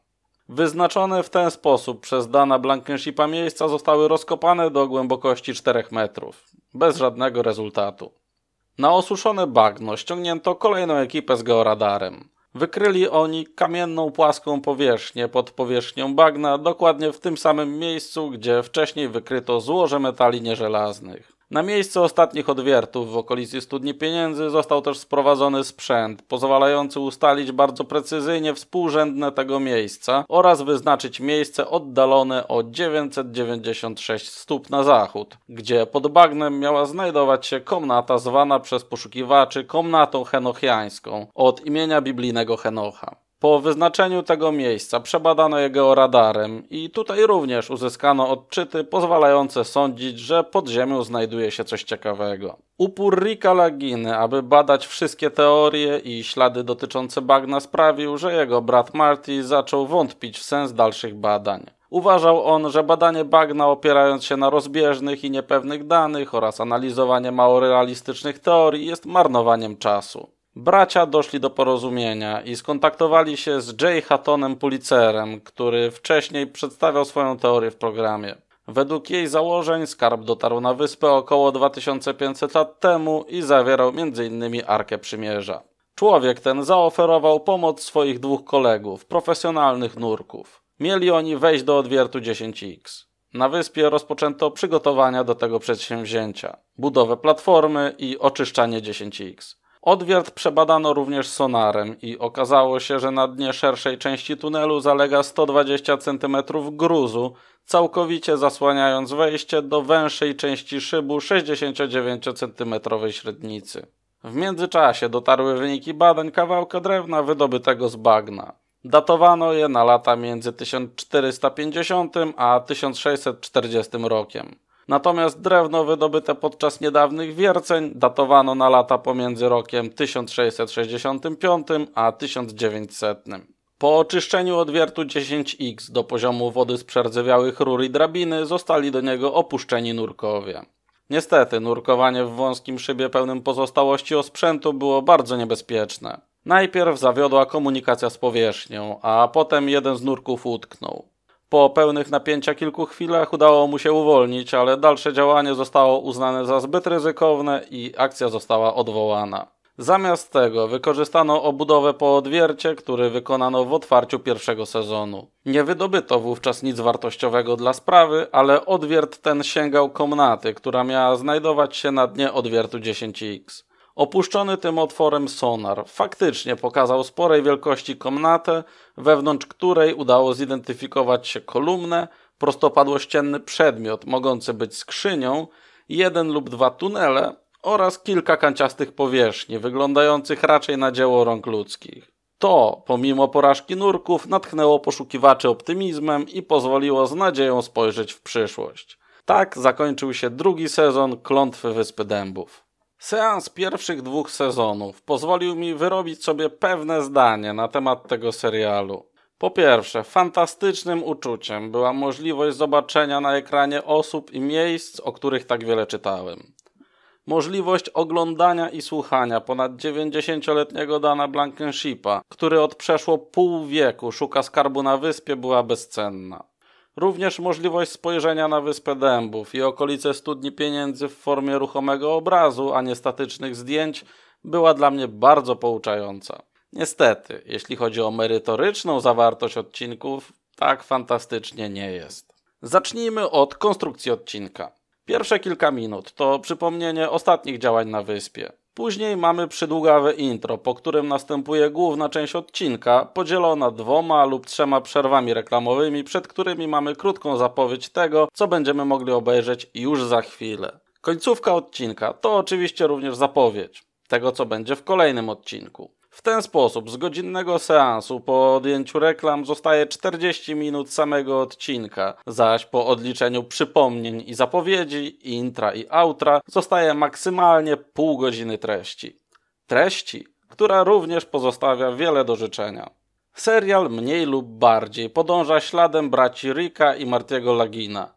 Wyznaczone w ten sposób przez Dana Blankenshipa miejsca zostały rozkopane do głębokości 4 metrów, bez żadnego rezultatu. Na osuszone bagno ściągnięto kolejną ekipę z georadarem. Wykryli oni kamienną płaską powierzchnię pod powierzchnią bagna, dokładnie w tym samym miejscu, gdzie wcześniej wykryto złoże metali nieżelaznych. Na miejsce ostatnich odwiertów w okolicy studni pieniędzy został też sprowadzony sprzęt, pozwalający ustalić bardzo precyzyjnie współrzędne tego miejsca oraz wyznaczyć miejsce oddalone o 996 stóp na zachód, gdzie pod bagnem miała znajdować się komnata zwana przez poszukiwaczy komnatą henochiańską od imienia biblijnego Henocha. Po wyznaczeniu tego miejsca przebadano je georadarem i tutaj również uzyskano odczyty pozwalające sądzić, że pod ziemią znajduje się coś ciekawego. Upór Rika Laginy, aby badać wszystkie teorie i ślady dotyczące bagna sprawił, że jego brat Marty zaczął wątpić w sens dalszych badań. Uważał on, że badanie bagna opierając się na rozbieżnych i niepewnych danych oraz analizowanie mało realistycznych teorii jest marnowaniem czasu. Bracia doszli do porozumienia i skontaktowali się z Jay Hattonem Pulitzerem, który wcześniej przedstawiał swoją teorię w programie. Według jej założeń skarb dotarł na wyspę około 2500 lat temu i zawierał m.in. Arkę Przymierza. Człowiek ten zaoferował pomoc swoich dwóch kolegów, profesjonalnych nurków. Mieli oni wejść do odwiertu 10X. Na wyspie rozpoczęto przygotowania do tego przedsięwzięcia, budowę platformy i oczyszczanie 10X. Odwiert przebadano również sonarem i okazało się, że na dnie szerszej części tunelu zalega 120 cm gruzu, całkowicie zasłaniając wejście do węższej części szybu 69 cm średnicy. W międzyczasie dotarły wyniki badań kawałka drewna wydobytego z bagna. Datowano je na lata między 1450 a 1640 rokiem. Natomiast drewno wydobyte podczas niedawnych wierceń datowano na lata pomiędzy rokiem 1665 a 1900. Po oczyszczeniu odwiertu 10X do poziomu wody z przerdzewiałych rur i drabiny zostali do niego opuszczeni nurkowie. Niestety, nurkowanie w wąskim szybie pełnym pozostałości osprzętu było bardzo niebezpieczne. Najpierw zawiodła komunikacja z powierzchnią, a potem jeden z nurków utknął. Po pełnych napięcia kilku chwilach udało mu się uwolnić, ale dalsze działanie zostało uznane za zbyt ryzykowne i akcja została odwołana. Zamiast tego wykorzystano obudowę po odwiercie, który wykonano w otwarciu pierwszego sezonu. Nie wydobyto wówczas nic wartościowego dla sprawy, ale odwiert ten sięgał komnaty, która miała znajdować się na dnie odwiertu 10X. Opuszczony tym otworem sonar faktycznie pokazał sporej wielkości komnatę, wewnątrz której udało zidentyfikować się kolumnę, prostopadłościenny przedmiot mogący być skrzynią, jeden lub dwa tunele oraz kilka kanciastych powierzchni, wyglądających raczej na dzieło rąk ludzkich. To, pomimo porażki nurków, natchnęło poszukiwaczy optymizmem i pozwoliło z nadzieją spojrzeć w przyszłość. Tak zakończył się drugi sezon Klątwy Wyspy Dębów. Seans pierwszych dwóch sezonów pozwolił mi wyrobić sobie pewne zdanie na temat tego serialu. Po pierwsze, fantastycznym uczuciem była możliwość zobaczenia na ekranie osób i miejsc, o których tak wiele czytałem. Możliwość oglądania i słuchania ponad 90-letniego Dana Blankenshipa, który od przeszło pół wieku szuka skarbu na wyspie, była bezcenna. Również możliwość spojrzenia na wyspę dębów i okolice studni pieniędzy w formie ruchomego obrazu, a nie statycznych zdjęć, była dla mnie bardzo pouczająca. Niestety, jeśli chodzi o merytoryczną zawartość odcinków, tak fantastycznie nie jest. Zacznijmy od konstrukcji odcinka. Pierwsze kilka minut to przypomnienie ostatnich działań na wyspie. Później mamy przydługawe intro, po którym następuje główna część odcinka, podzielona dwoma lub trzema przerwami reklamowymi, przed którymi mamy krótką zapowiedź tego, co będziemy mogli obejrzeć już za chwilę. Końcówka odcinka to oczywiście również zapowiedź tego, co będzie w kolejnym odcinku. W ten sposób z godzinnego seansu po odjęciu reklam zostaje 40 minut samego odcinka, zaś po odliczeniu przypomnień i zapowiedzi, intra i outra zostaje maksymalnie pół godziny treści. Treści, która również pozostawia wiele do życzenia. Serial mniej lub bardziej podąża śladem braci Rika i Martiego Lagina –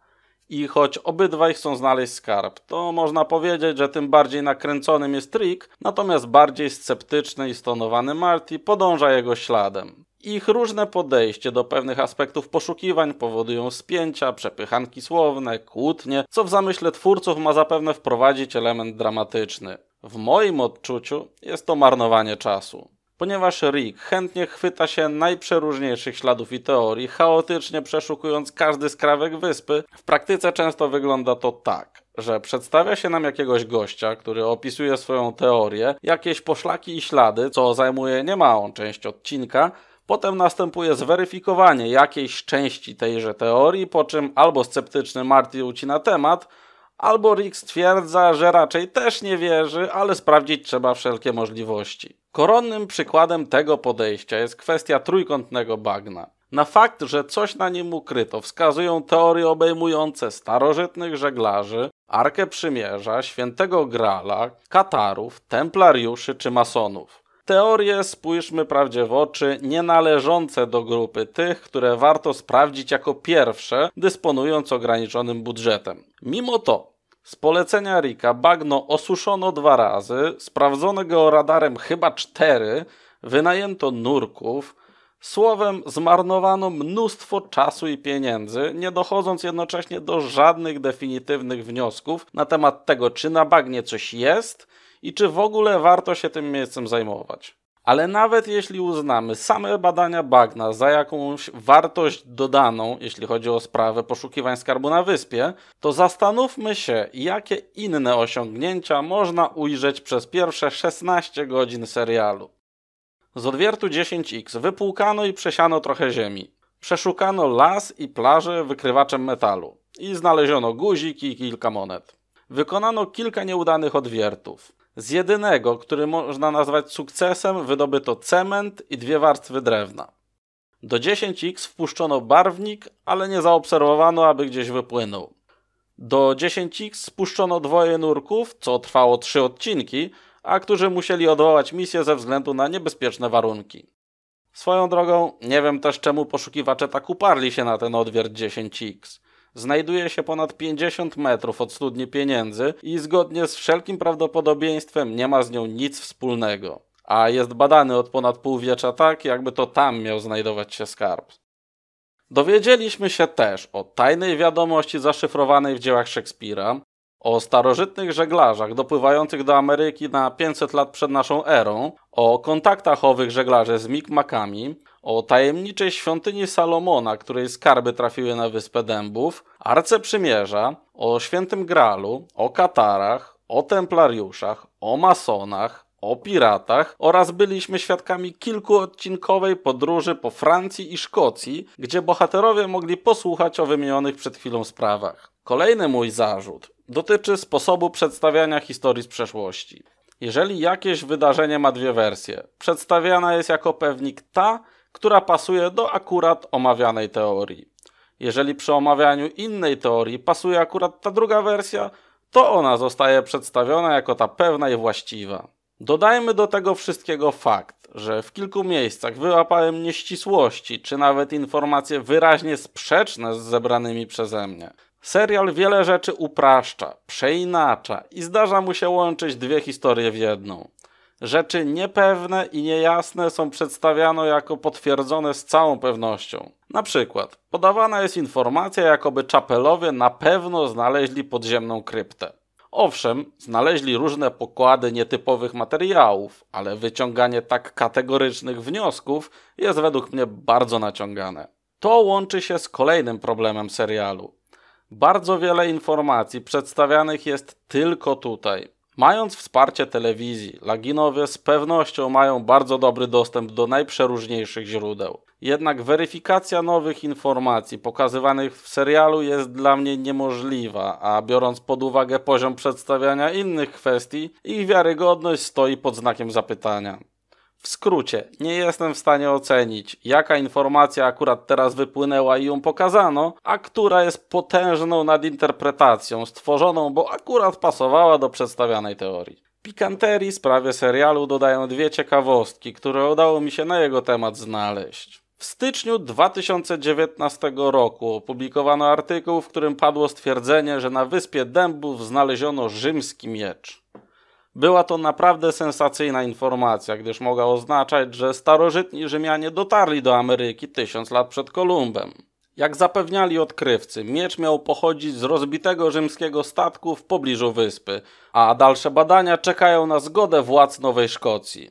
i choć obydwaj chcą znaleźć skarb, to można powiedzieć, że tym bardziej nakręconym jest Rick, natomiast bardziej sceptyczny i stonowany Marty podąża jego śladem. Ich różne podejście do pewnych aspektów poszukiwań powodują spięcia, przepychanki słowne, kłótnie, co w zamyśle twórców ma zapewne wprowadzić element dramatyczny. W moim odczuciu jest to marnowanie czasu ponieważ Rick chętnie chwyta się najprzeróżniejszych śladów i teorii, chaotycznie przeszukując każdy skrawek wyspy. W praktyce często wygląda to tak, że przedstawia się nam jakiegoś gościa, który opisuje swoją teorię, jakieś poszlaki i ślady, co zajmuje niemałą część odcinka, Potem następuje zweryfikowanie jakiejś części tejże teorii, po czym albo sceptyczny Marty ucina temat, albo Rick stwierdza, że raczej też nie wierzy, ale sprawdzić trzeba wszelkie możliwości. Koronnym przykładem tego podejścia jest kwestia trójkątnego bagna. Na fakt, że coś na nim ukryto, wskazują teorie obejmujące starożytnych żeglarzy, Arkę Przymierza, Świętego Grala, Katarów, Templariuszy czy Masonów. Teorie, spójrzmy prawdzie w oczy, nienależące do grupy tych, które warto sprawdzić jako pierwsze, dysponując ograniczonym budżetem. Mimo to, z polecenia Rika bagno osuszono dwa razy, sprawdzono go radarem chyba cztery, wynajęto nurków, Słowem, zmarnowano mnóstwo czasu i pieniędzy, nie dochodząc jednocześnie do żadnych definitywnych wniosków na temat tego, czy na bagnie coś jest i czy w ogóle warto się tym miejscem zajmować. Ale nawet jeśli uznamy same badania Bagna za jakąś wartość dodaną, jeśli chodzi o sprawę poszukiwań skarbu na wyspie, to zastanówmy się, jakie inne osiągnięcia można ujrzeć przez pierwsze 16 godzin serialu. Z odwiertu 10X wypłukano i przesiano trochę ziemi. Przeszukano las i plaże wykrywaczem metalu i znaleziono guziki i kilka monet. Wykonano kilka nieudanych odwiertów. Z jedynego, który można nazwać sukcesem, wydobyto cement i dwie warstwy drewna. Do 10x wpuszczono barwnik, ale nie zaobserwowano, aby gdzieś wypłynął. Do 10x spuszczono dwoje nurków, co trwało trzy odcinki, a którzy musieli odwołać misję ze względu na niebezpieczne warunki. Swoją drogą, nie wiem też czemu poszukiwacze tak uparli się na ten odwierć 10x znajduje się ponad 50 metrów od studni pieniędzy i zgodnie z wszelkim prawdopodobieństwem nie ma z nią nic wspólnego. A jest badany od ponad półwiecza tak, jakby to tam miał znajdować się skarb. Dowiedzieliśmy się też o tajnej wiadomości zaszyfrowanej w dziełach Szekspira, o starożytnych żeglarzach dopływających do Ameryki na 500 lat przed naszą erą, o kontaktach owych żeglarzy z Mikmakami, o tajemniczej świątyni Salomona, której skarby trafiły na Wyspę Dębów, Arce Przymierza, o Świętym Gralu, o Katarach, o Templariuszach, o Masonach, o piratach oraz byliśmy świadkami kilkuodcinkowej podróży po Francji i Szkocji, gdzie bohaterowie mogli posłuchać o wymienionych przed chwilą sprawach. Kolejny mój zarzut dotyczy sposobu przedstawiania historii z przeszłości. Jeżeli jakieś wydarzenie ma dwie wersje, przedstawiana jest jako pewnik ta, która pasuje do akurat omawianej teorii. Jeżeli przy omawianiu innej teorii pasuje akurat ta druga wersja, to ona zostaje przedstawiona jako ta pewna i właściwa. Dodajmy do tego wszystkiego fakt, że w kilku miejscach wyłapałem nieścisłości, czy nawet informacje wyraźnie sprzeczne z zebranymi przeze mnie. Serial wiele rzeczy upraszcza, przeinacza i zdarza mu się łączyć dwie historie w jedną. Rzeczy niepewne i niejasne są przedstawiane jako potwierdzone z całą pewnością. Na przykład, podawana jest informacja, jakoby czapelowie na pewno znaleźli podziemną kryptę. Owszem, znaleźli różne pokłady nietypowych materiałów, ale wyciąganie tak kategorycznych wniosków jest według mnie bardzo naciągane. To łączy się z kolejnym problemem serialu. Bardzo wiele informacji przedstawianych jest tylko tutaj. Mając wsparcie telewizji, laginowie z pewnością mają bardzo dobry dostęp do najprzeróżniejszych źródeł. Jednak weryfikacja nowych informacji pokazywanych w serialu jest dla mnie niemożliwa, a biorąc pod uwagę poziom przedstawiania innych kwestii, ich wiarygodność stoi pod znakiem zapytania. W skrócie, nie jestem w stanie ocenić, jaka informacja akurat teraz wypłynęła i ją pokazano, a która jest potężną nadinterpretacją stworzoną, bo akurat pasowała do przedstawianej teorii. Pikanterii sprawie serialu dodają dwie ciekawostki, które udało mi się na jego temat znaleźć. W styczniu 2019 roku opublikowano artykuł, w którym padło stwierdzenie, że na wyspie Dębów znaleziono rzymski miecz. Była to naprawdę sensacyjna informacja, gdyż mogła oznaczać, że starożytni Rzymianie dotarli do Ameryki tysiąc lat przed Kolumbem. Jak zapewniali odkrywcy, miecz miał pochodzić z rozbitego rzymskiego statku w pobliżu wyspy, a dalsze badania czekają na zgodę władz Nowej Szkocji.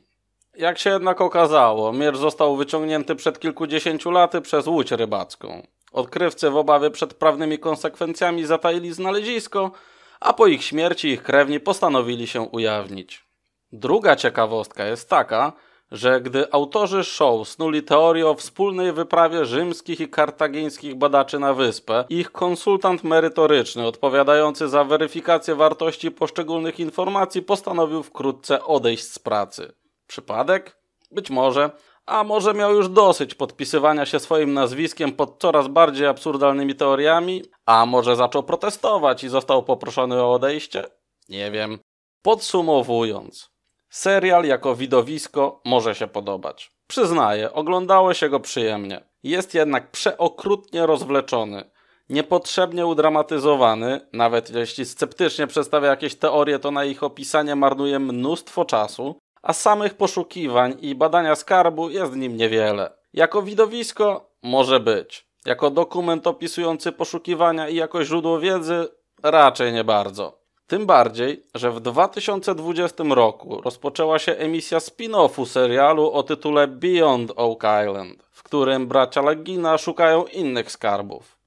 Jak się jednak okazało, miecz został wyciągnięty przed kilkudziesięciu laty przez łódź rybacką. Odkrywcy w obawie przed prawnymi konsekwencjami zataili znalezisko, a po ich śmierci ich krewni postanowili się ujawnić. Druga ciekawostka jest taka, że gdy autorzy show snuli teorię o wspólnej wyprawie rzymskich i kartagińskich badaczy na wyspę, ich konsultant merytoryczny odpowiadający za weryfikację wartości poszczególnych informacji postanowił wkrótce odejść z pracy. Przypadek? Być może, a może miał już dosyć podpisywania się swoim nazwiskiem pod coraz bardziej absurdalnymi teoriami, a może zaczął protestować i został poproszony o odejście? Nie wiem. Podsumowując, serial jako widowisko może się podobać. Przyznaję, oglądało się go przyjemnie. Jest jednak przeokrutnie rozwleczony, niepotrzebnie udramatyzowany, nawet jeśli sceptycznie przedstawia jakieś teorie, to na ich opisanie marnuje mnóstwo czasu, a samych poszukiwań i badania skarbu jest w nim niewiele. Jako widowisko może być. Jako dokument opisujący poszukiwania i jako źródło wiedzy raczej nie bardzo. Tym bardziej, że w 2020 roku rozpoczęła się emisja spin-offu serialu o tytule Beyond Oak Island, w którym bracia Lagina szukają innych skarbów.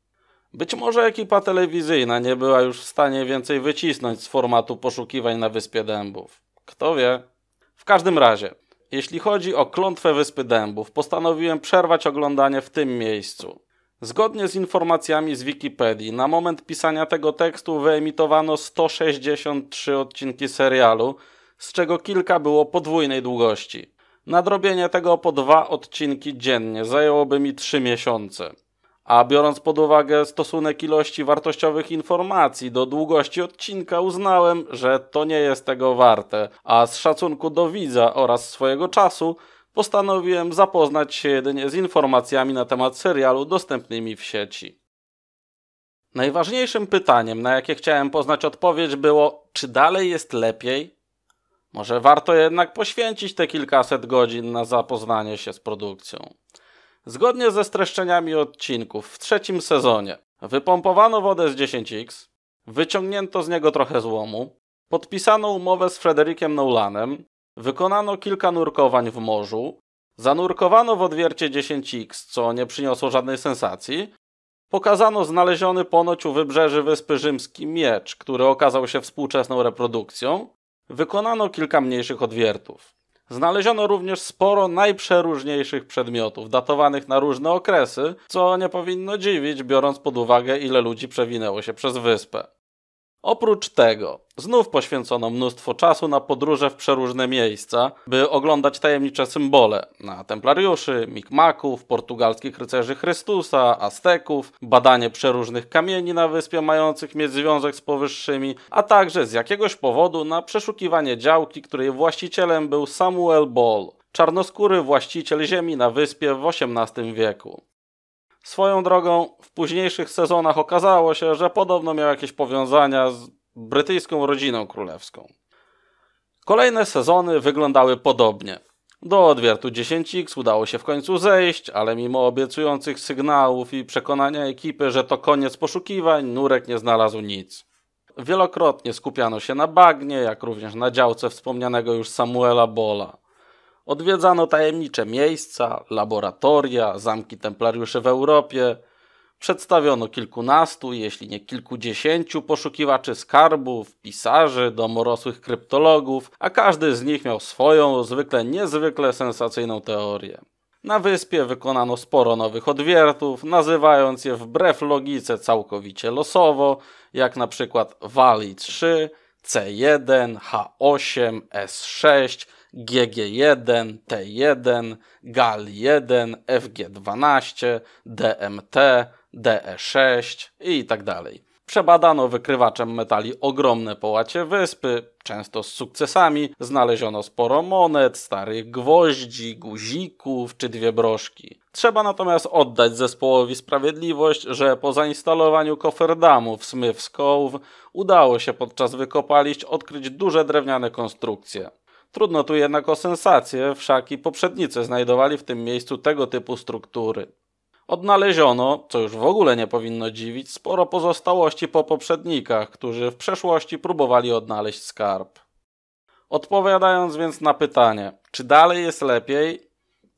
Być może ekipa telewizyjna nie była już w stanie więcej wycisnąć z formatu poszukiwań na Wyspie Dębów. Kto wie? W każdym razie, jeśli chodzi o klątwę Wyspy Dębów, postanowiłem przerwać oglądanie w tym miejscu. Zgodnie z informacjami z Wikipedii, na moment pisania tego tekstu wyemitowano 163 odcinki serialu, z czego kilka było podwójnej długości. Nadrobienie tego po dwa odcinki dziennie zajęłoby mi 3 miesiące. A biorąc pod uwagę stosunek ilości wartościowych informacji do długości odcinka, uznałem, że to nie jest tego warte, a z szacunku do widza oraz swojego czasu postanowiłem zapoznać się jedynie z informacjami na temat serialu dostępnymi w sieci. Najważniejszym pytaniem, na jakie chciałem poznać odpowiedź, było: czy dalej jest lepiej? Może warto jednak poświęcić te kilkaset godzin na zapoznanie się z produkcją. Zgodnie ze streszczeniami odcinków w trzecim sezonie wypompowano wodę z 10X, wyciągnięto z niego trochę złomu, podpisano umowę z Frederikiem Nolanem, wykonano kilka nurkowań w morzu, zanurkowano w odwiercie 10X, co nie przyniosło żadnej sensacji, pokazano znaleziony ponoć u wybrzeży Wyspy Rzymski miecz, który okazał się współczesną reprodukcją, wykonano kilka mniejszych odwiertów. Znaleziono również sporo najprzeróżniejszych przedmiotów, datowanych na różne okresy, co nie powinno dziwić, biorąc pod uwagę, ile ludzi przewinęło się przez wyspę. Oprócz tego, znów poświęcono mnóstwo czasu na podróże w przeróżne miejsca, by oglądać tajemnicze symbole na templariuszy, mikmaków, portugalskich rycerzy Chrystusa, Azteków, badanie przeróżnych kamieni na wyspie mających mieć związek z powyższymi, a także z jakiegoś powodu na przeszukiwanie działki, której właścicielem był Samuel Ball, czarnoskóry właściciel ziemi na wyspie w XVIII wieku. Swoją drogą, w późniejszych sezonach okazało się, że podobno miał jakieś powiązania z brytyjską rodziną królewską. Kolejne sezony wyglądały podobnie. Do odwiertu 10x udało się w końcu zejść, ale mimo obiecujących sygnałów i przekonania ekipy, że to koniec poszukiwań, Nurek nie znalazł nic. Wielokrotnie skupiano się na bagnie, jak również na działce wspomnianego już Samuela Bola. Odwiedzano tajemnicze miejsca, laboratoria, zamki templariuszy w Europie. Przedstawiono kilkunastu, jeśli nie kilkudziesięciu poszukiwaczy skarbów, pisarzy, domorosłych kryptologów, a każdy z nich miał swoją, zwykle niezwykle sensacyjną teorię. Na wyspie wykonano sporo nowych odwiertów, nazywając je wbrew logice całkowicie losowo, jak na przykład Wali 3, C1, H8, S6, GG1, T1, GAL1, FG12, DMT, DE6 i tak dalej. Przebadano wykrywaczem metali ogromne połacie wyspy, często z sukcesami. Znaleziono sporo monet, starych gwoździ, guzików czy dwie broszki. Trzeba natomiast oddać zespołowi sprawiedliwość, że po zainstalowaniu koferdamu w Smith's Cove udało się podczas wykopaliść odkryć duże drewniane konstrukcje. Trudno tu jednak o sensację, wszak i poprzednicy znajdowali w tym miejscu tego typu struktury. Odnaleziono, co już w ogóle nie powinno dziwić, sporo pozostałości po poprzednikach, którzy w przeszłości próbowali odnaleźć skarb. Odpowiadając więc na pytanie, czy dalej jest lepiej?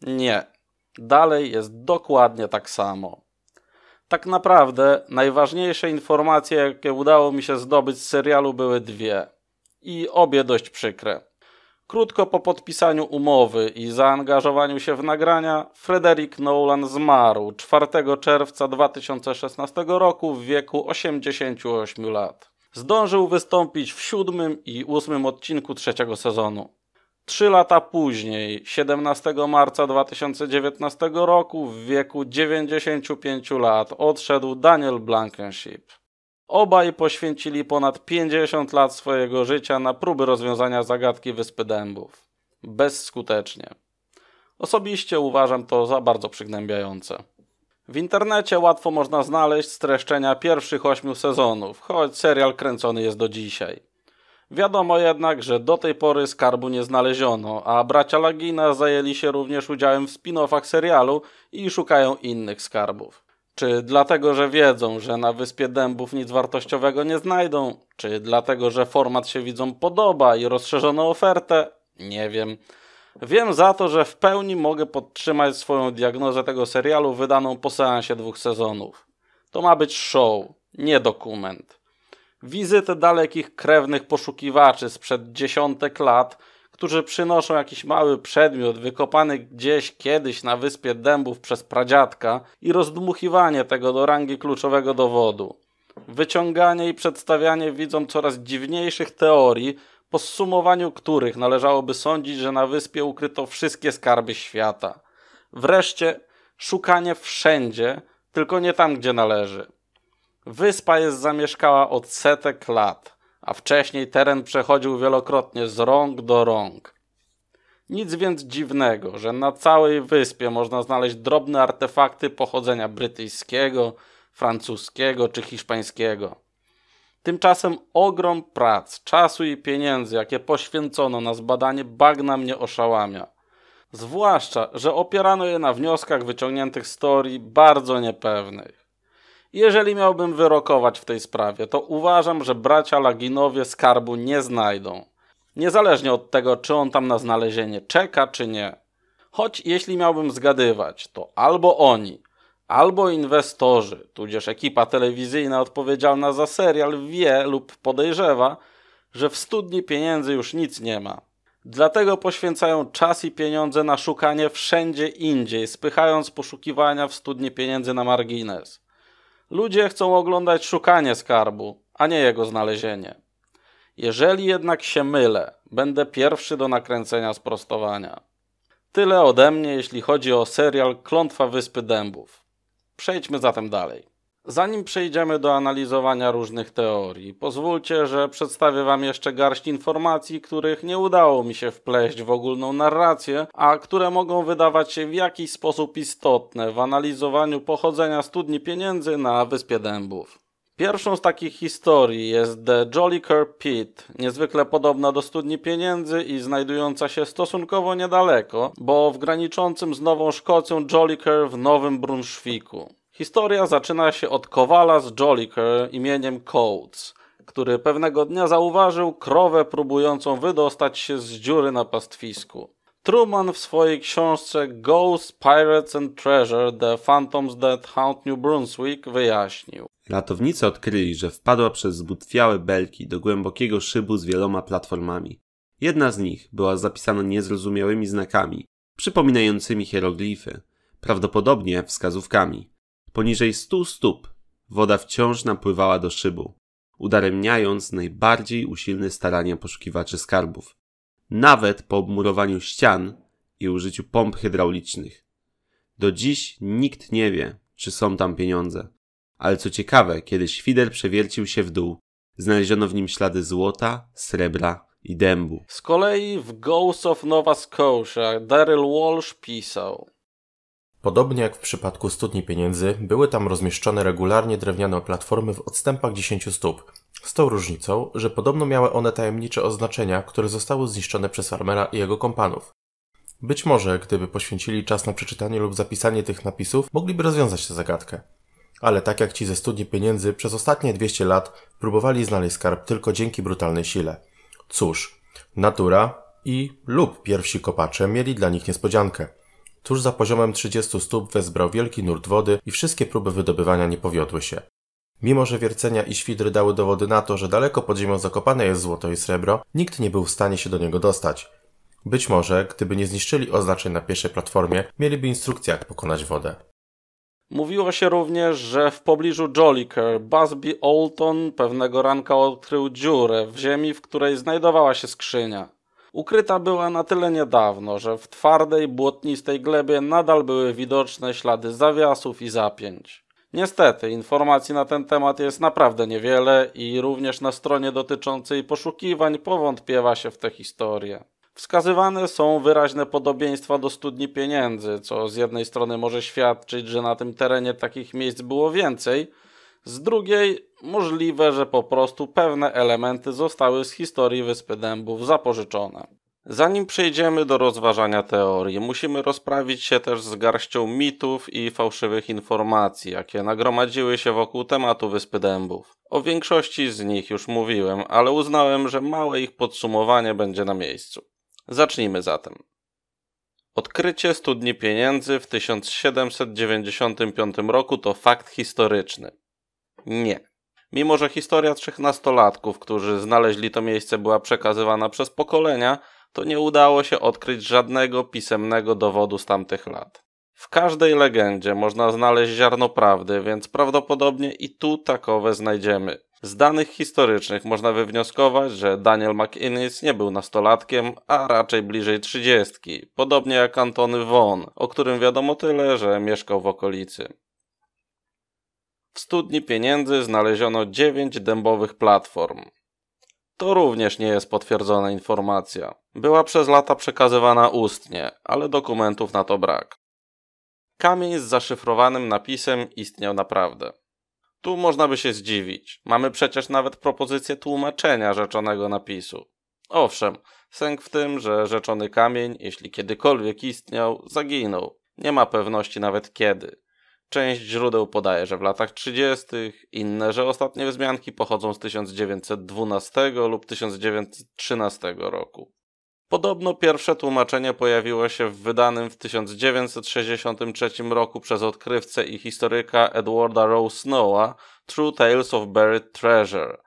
Nie. Dalej jest dokładnie tak samo. Tak naprawdę najważniejsze informacje, jakie udało mi się zdobyć z serialu, były dwie. I obie dość przykre. Krótko po podpisaniu umowy i zaangażowaniu się w nagrania, Frederick Nolan zmarł 4 czerwca 2016 roku w wieku 88 lat. Zdążył wystąpić w siódmym i ósmym odcinku trzeciego sezonu. Trzy lata później, 17 marca 2019 roku, w wieku 95 lat, odszedł Daniel Blankenship. Obaj poświęcili ponad 50 lat swojego życia na próby rozwiązania zagadki Wyspy Dębów. Bezskutecznie. Osobiście uważam to za bardzo przygnębiające. W internecie łatwo można znaleźć streszczenia pierwszych ośmiu sezonów, choć serial kręcony jest do dzisiaj. Wiadomo jednak, że do tej pory skarbu nie znaleziono, a bracia Lagina zajęli się również udziałem w spin-offach serialu i szukają innych skarbów. Czy dlatego, że wiedzą, że na Wyspie Dębów nic wartościowego nie znajdą? Czy dlatego, że format się widzą podoba i rozszerzono ofertę? Nie wiem. Wiem za to, że w pełni mogę podtrzymać swoją diagnozę tego serialu wydaną po seansie dwóch sezonów. To ma być show, nie dokument. Wizytę dalekich krewnych poszukiwaczy sprzed dziesiątek lat – którzy przynoszą jakiś mały przedmiot wykopany gdzieś kiedyś na wyspie dębów przez pradziadka i rozdmuchiwanie tego do rangi kluczowego dowodu. Wyciąganie i przedstawianie widzom coraz dziwniejszych teorii, po zsumowaniu których należałoby sądzić, że na wyspie ukryto wszystkie skarby świata. Wreszcie szukanie wszędzie, tylko nie tam, gdzie należy. Wyspa jest zamieszkała od setek lat. A wcześniej teren przechodził wielokrotnie z rąk do rąk. Nic więc dziwnego, że na całej wyspie można znaleźć drobne artefakty pochodzenia brytyjskiego, francuskiego czy hiszpańskiego. Tymczasem ogrom prac, czasu i pieniędzy, jakie poświęcono na zbadanie bagna mnie oszałamia. Zwłaszcza, że opierano je na wnioskach wyciągniętych z teorii bardzo niepewnych. Jeżeli miałbym wyrokować w tej sprawie, to uważam, że bracia Laginowie skarbu nie znajdą. Niezależnie od tego, czy on tam na znalezienie czeka, czy nie. Choć jeśli miałbym zgadywać, to albo oni, albo inwestorzy, tudzież ekipa telewizyjna odpowiedzialna za serial wie lub podejrzewa, że w studni pieniędzy już nic nie ma. Dlatego poświęcają czas i pieniądze na szukanie wszędzie indziej, spychając poszukiwania w studni pieniędzy na margines. Ludzie chcą oglądać szukanie skarbu, a nie jego znalezienie. Jeżeli jednak się mylę, będę pierwszy do nakręcenia sprostowania. Tyle ode mnie, jeśli chodzi o serial Klątwa Wyspy Dębów. Przejdźmy zatem dalej. Zanim przejdziemy do analizowania różnych teorii, pozwólcie, że przedstawię Wam jeszcze garść informacji, których nie udało mi się wpleść w ogólną narrację, a które mogą wydawać się w jakiś sposób istotne w analizowaniu pochodzenia studni pieniędzy na Wyspie Dębów. Pierwszą z takich historii jest The Jolly Pit, niezwykle podobna do studni pieniędzy i znajdująca się stosunkowo niedaleko, bo w graniczącym z Nową Szkocją Jolly w Nowym Brunszwiku. Historia zaczyna się od kowala z Jolliker imieniem Coates, który pewnego dnia zauważył krowę próbującą wydostać się z dziury na pastwisku. Truman w swojej książce Ghosts, Pirates and Treasure The Phantoms That Haunt New Brunswick wyjaśnił. Ratownicy odkryli, że wpadła przez zbutwiałe belki do głębokiego szybu z wieloma platformami. Jedna z nich była zapisana niezrozumiałymi znakami, przypominającymi hieroglify, prawdopodobnie wskazówkami. Poniżej stu stóp woda wciąż napływała do szybu, udaremniając najbardziej usilne starania poszukiwaczy skarbów, nawet po obmurowaniu ścian i użyciu pomp hydraulicznych. Do dziś nikt nie wie, czy są tam pieniądze. Ale co ciekawe, kiedy świder przewiercił się w dół, znaleziono w nim ślady złota, srebra i dębu. Z kolei w Ghost of Nova Scotia Daryl Walsh pisał Podobnie jak w przypadku studni pieniędzy, były tam rozmieszczone regularnie drewniane platformy w odstępach 10 stóp, z tą różnicą, że podobno miały one tajemnicze oznaczenia, które zostały zniszczone przez farmera i jego kompanów. Być może, gdyby poświęcili czas na przeczytanie lub zapisanie tych napisów, mogliby rozwiązać tę zagadkę. Ale tak jak ci ze studni pieniędzy przez ostatnie 200 lat próbowali znaleźć skarb tylko dzięki brutalnej sile. Cóż, natura i lub pierwsi kopacze mieli dla nich niespodziankę – Tuż za poziomem 30 stóp wezbrał wielki nurt wody i wszystkie próby wydobywania nie powiodły się. Mimo, że wiercenia i świdry dały dowody na to, że daleko pod ziemią zakopane jest złoto i srebro, nikt nie był w stanie się do niego dostać. Być może, gdyby nie zniszczyli oznaczeń na pierwszej platformie, mieliby instrukcję, jak pokonać wodę. Mówiło się również, że w pobliżu Joliker Busby Olton pewnego ranka odkrył dziurę w ziemi, w której znajdowała się skrzynia. Ukryta była na tyle niedawno, że w twardej, błotnistej glebie nadal były widoczne ślady zawiasów i zapięć. Niestety, informacji na ten temat jest naprawdę niewiele i również na stronie dotyczącej poszukiwań powątpiewa się w te historie. Wskazywane są wyraźne podobieństwa do studni pieniędzy, co z jednej strony może świadczyć, że na tym terenie takich miejsc było więcej, z drugiej, możliwe, że po prostu pewne elementy zostały z historii Wyspy Dębów zapożyczone. Zanim przejdziemy do rozważania teorii, musimy rozprawić się też z garścią mitów i fałszywych informacji, jakie nagromadziły się wokół tematu Wyspy Dębów. O większości z nich już mówiłem, ale uznałem, że małe ich podsumowanie będzie na miejscu. Zacznijmy zatem. Odkrycie studni pieniędzy w 1795 roku to fakt historyczny. Nie. Mimo, że historia trzech nastolatków, którzy znaleźli to miejsce, była przekazywana przez pokolenia, to nie udało się odkryć żadnego pisemnego dowodu z tamtych lat. W każdej legendzie można znaleźć ziarno prawdy, więc prawdopodobnie i tu takowe znajdziemy. Z danych historycznych można wywnioskować, że Daniel McInnes nie był nastolatkiem, a raczej bliżej trzydziestki, podobnie jak Antony Von, o którym wiadomo tyle, że mieszkał w okolicy. W studni pieniędzy znaleziono 9 dębowych platform. To również nie jest potwierdzona informacja. Była przez lata przekazywana ustnie, ale dokumentów na to brak. Kamień z zaszyfrowanym napisem istniał naprawdę. Tu można by się zdziwić. Mamy przecież nawet propozycję tłumaczenia rzeczonego napisu. Owszem, sęk w tym, że rzeczony kamień, jeśli kiedykolwiek istniał, zaginął. Nie ma pewności nawet kiedy. Część źródeł podaje, że w latach 30., inne, że ostatnie wzmianki pochodzą z 1912 lub 1913 roku. Podobno pierwsze tłumaczenie pojawiło się w wydanym w 1963 roku przez odkrywcę i historyka Edwarda Rowe Snowa True Tales of Buried Treasure,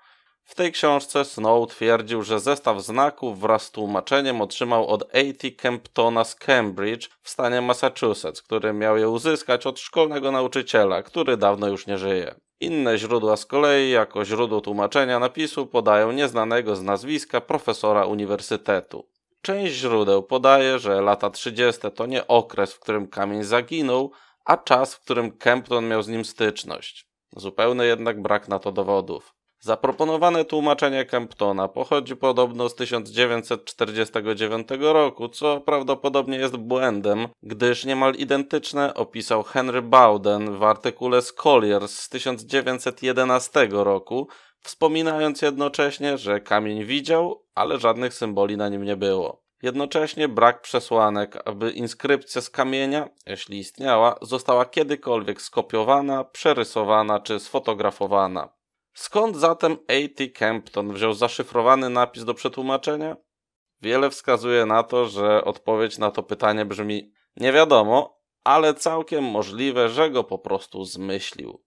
w tej książce Snow twierdził, że zestaw znaków wraz z tłumaczeniem otrzymał od A.T. Kemptona z Cambridge w stanie Massachusetts, który miał je uzyskać od szkolnego nauczyciela, który dawno już nie żyje. Inne źródła z kolei jako źródło tłumaczenia napisu podają nieznanego z nazwiska profesora uniwersytetu. Część źródeł podaje, że lata 30. to nie okres, w którym kamień zaginął, a czas, w którym Kempton miał z nim styczność. Zupełny jednak brak na to dowodów. Zaproponowane tłumaczenie Kemptona pochodzi podobno z 1949 roku, co prawdopodobnie jest błędem, gdyż niemal identyczne opisał Henry Bowden w artykule z Colliers z 1911 roku, wspominając jednocześnie, że kamień widział, ale żadnych symboli na nim nie było. Jednocześnie brak przesłanek, aby inskrypcja z kamienia, jeśli istniała, została kiedykolwiek skopiowana, przerysowana czy sfotografowana. Skąd zatem A.T. Campton wziął zaszyfrowany napis do przetłumaczenia? Wiele wskazuje na to, że odpowiedź na to pytanie brzmi nie wiadomo, ale całkiem możliwe, że go po prostu zmyślił.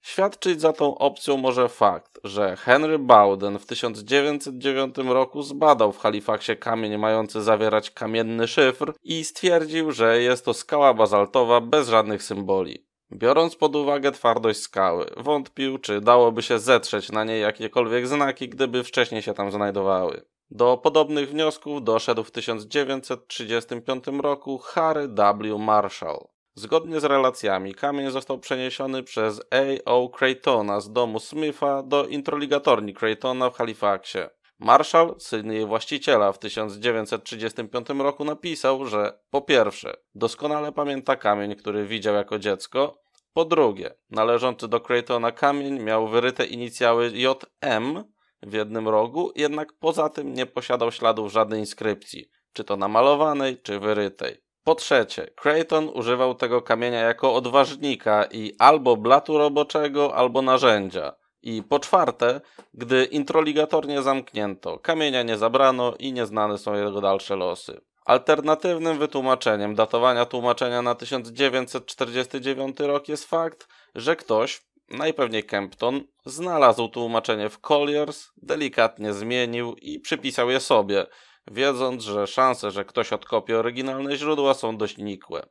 Świadczyć za tą opcją może fakt, że Henry Bowden w 1909 roku zbadał w Halifaxie kamień mający zawierać kamienny szyfr i stwierdził, że jest to skała bazaltowa bez żadnych symboli. Biorąc pod uwagę twardość skały, wątpił, czy dałoby się zetrzeć na niej jakiekolwiek znaki, gdyby wcześniej się tam znajdowały. Do podobnych wniosków doszedł w 1935 roku Harry W. Marshall. Zgodnie z relacjami, kamień został przeniesiony przez A.O. Creightona z domu Smitha do introligatorni Creightona w Halifaxie. Marszał, syn jej właściciela, w 1935 roku napisał, że po pierwsze, doskonale pamięta kamień, który widział jako dziecko, po drugie, należący do Craytona kamień miał wyryte inicjały JM w jednym rogu, jednak poza tym nie posiadał śladów żadnej inskrypcji, czy to namalowanej, czy wyrytej. Po trzecie, Creighton używał tego kamienia jako odważnika i albo blatu roboczego, albo narzędzia. I po czwarte, gdy introligator nie zamknięto, kamienia nie zabrano i nieznane są jego dalsze losy. Alternatywnym wytłumaczeniem datowania tłumaczenia na 1949 rok jest fakt, że ktoś, najpewniej Kempton, znalazł tłumaczenie w Colliers, delikatnie zmienił i przypisał je sobie, wiedząc, że szanse, że ktoś odkopie oryginalne źródła są dość nikłe.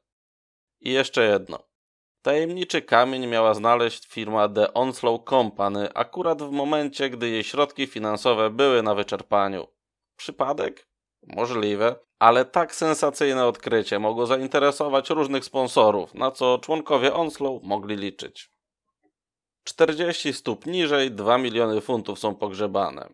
I jeszcze jedno. Tajemniczy kamień miała znaleźć firma The Onslow Company akurat w momencie, gdy jej środki finansowe były na wyczerpaniu. Przypadek? Możliwe, ale tak sensacyjne odkrycie mogło zainteresować różnych sponsorów, na co członkowie Onslow mogli liczyć. 40 stóp niżej 2 miliony funtów są pogrzebane.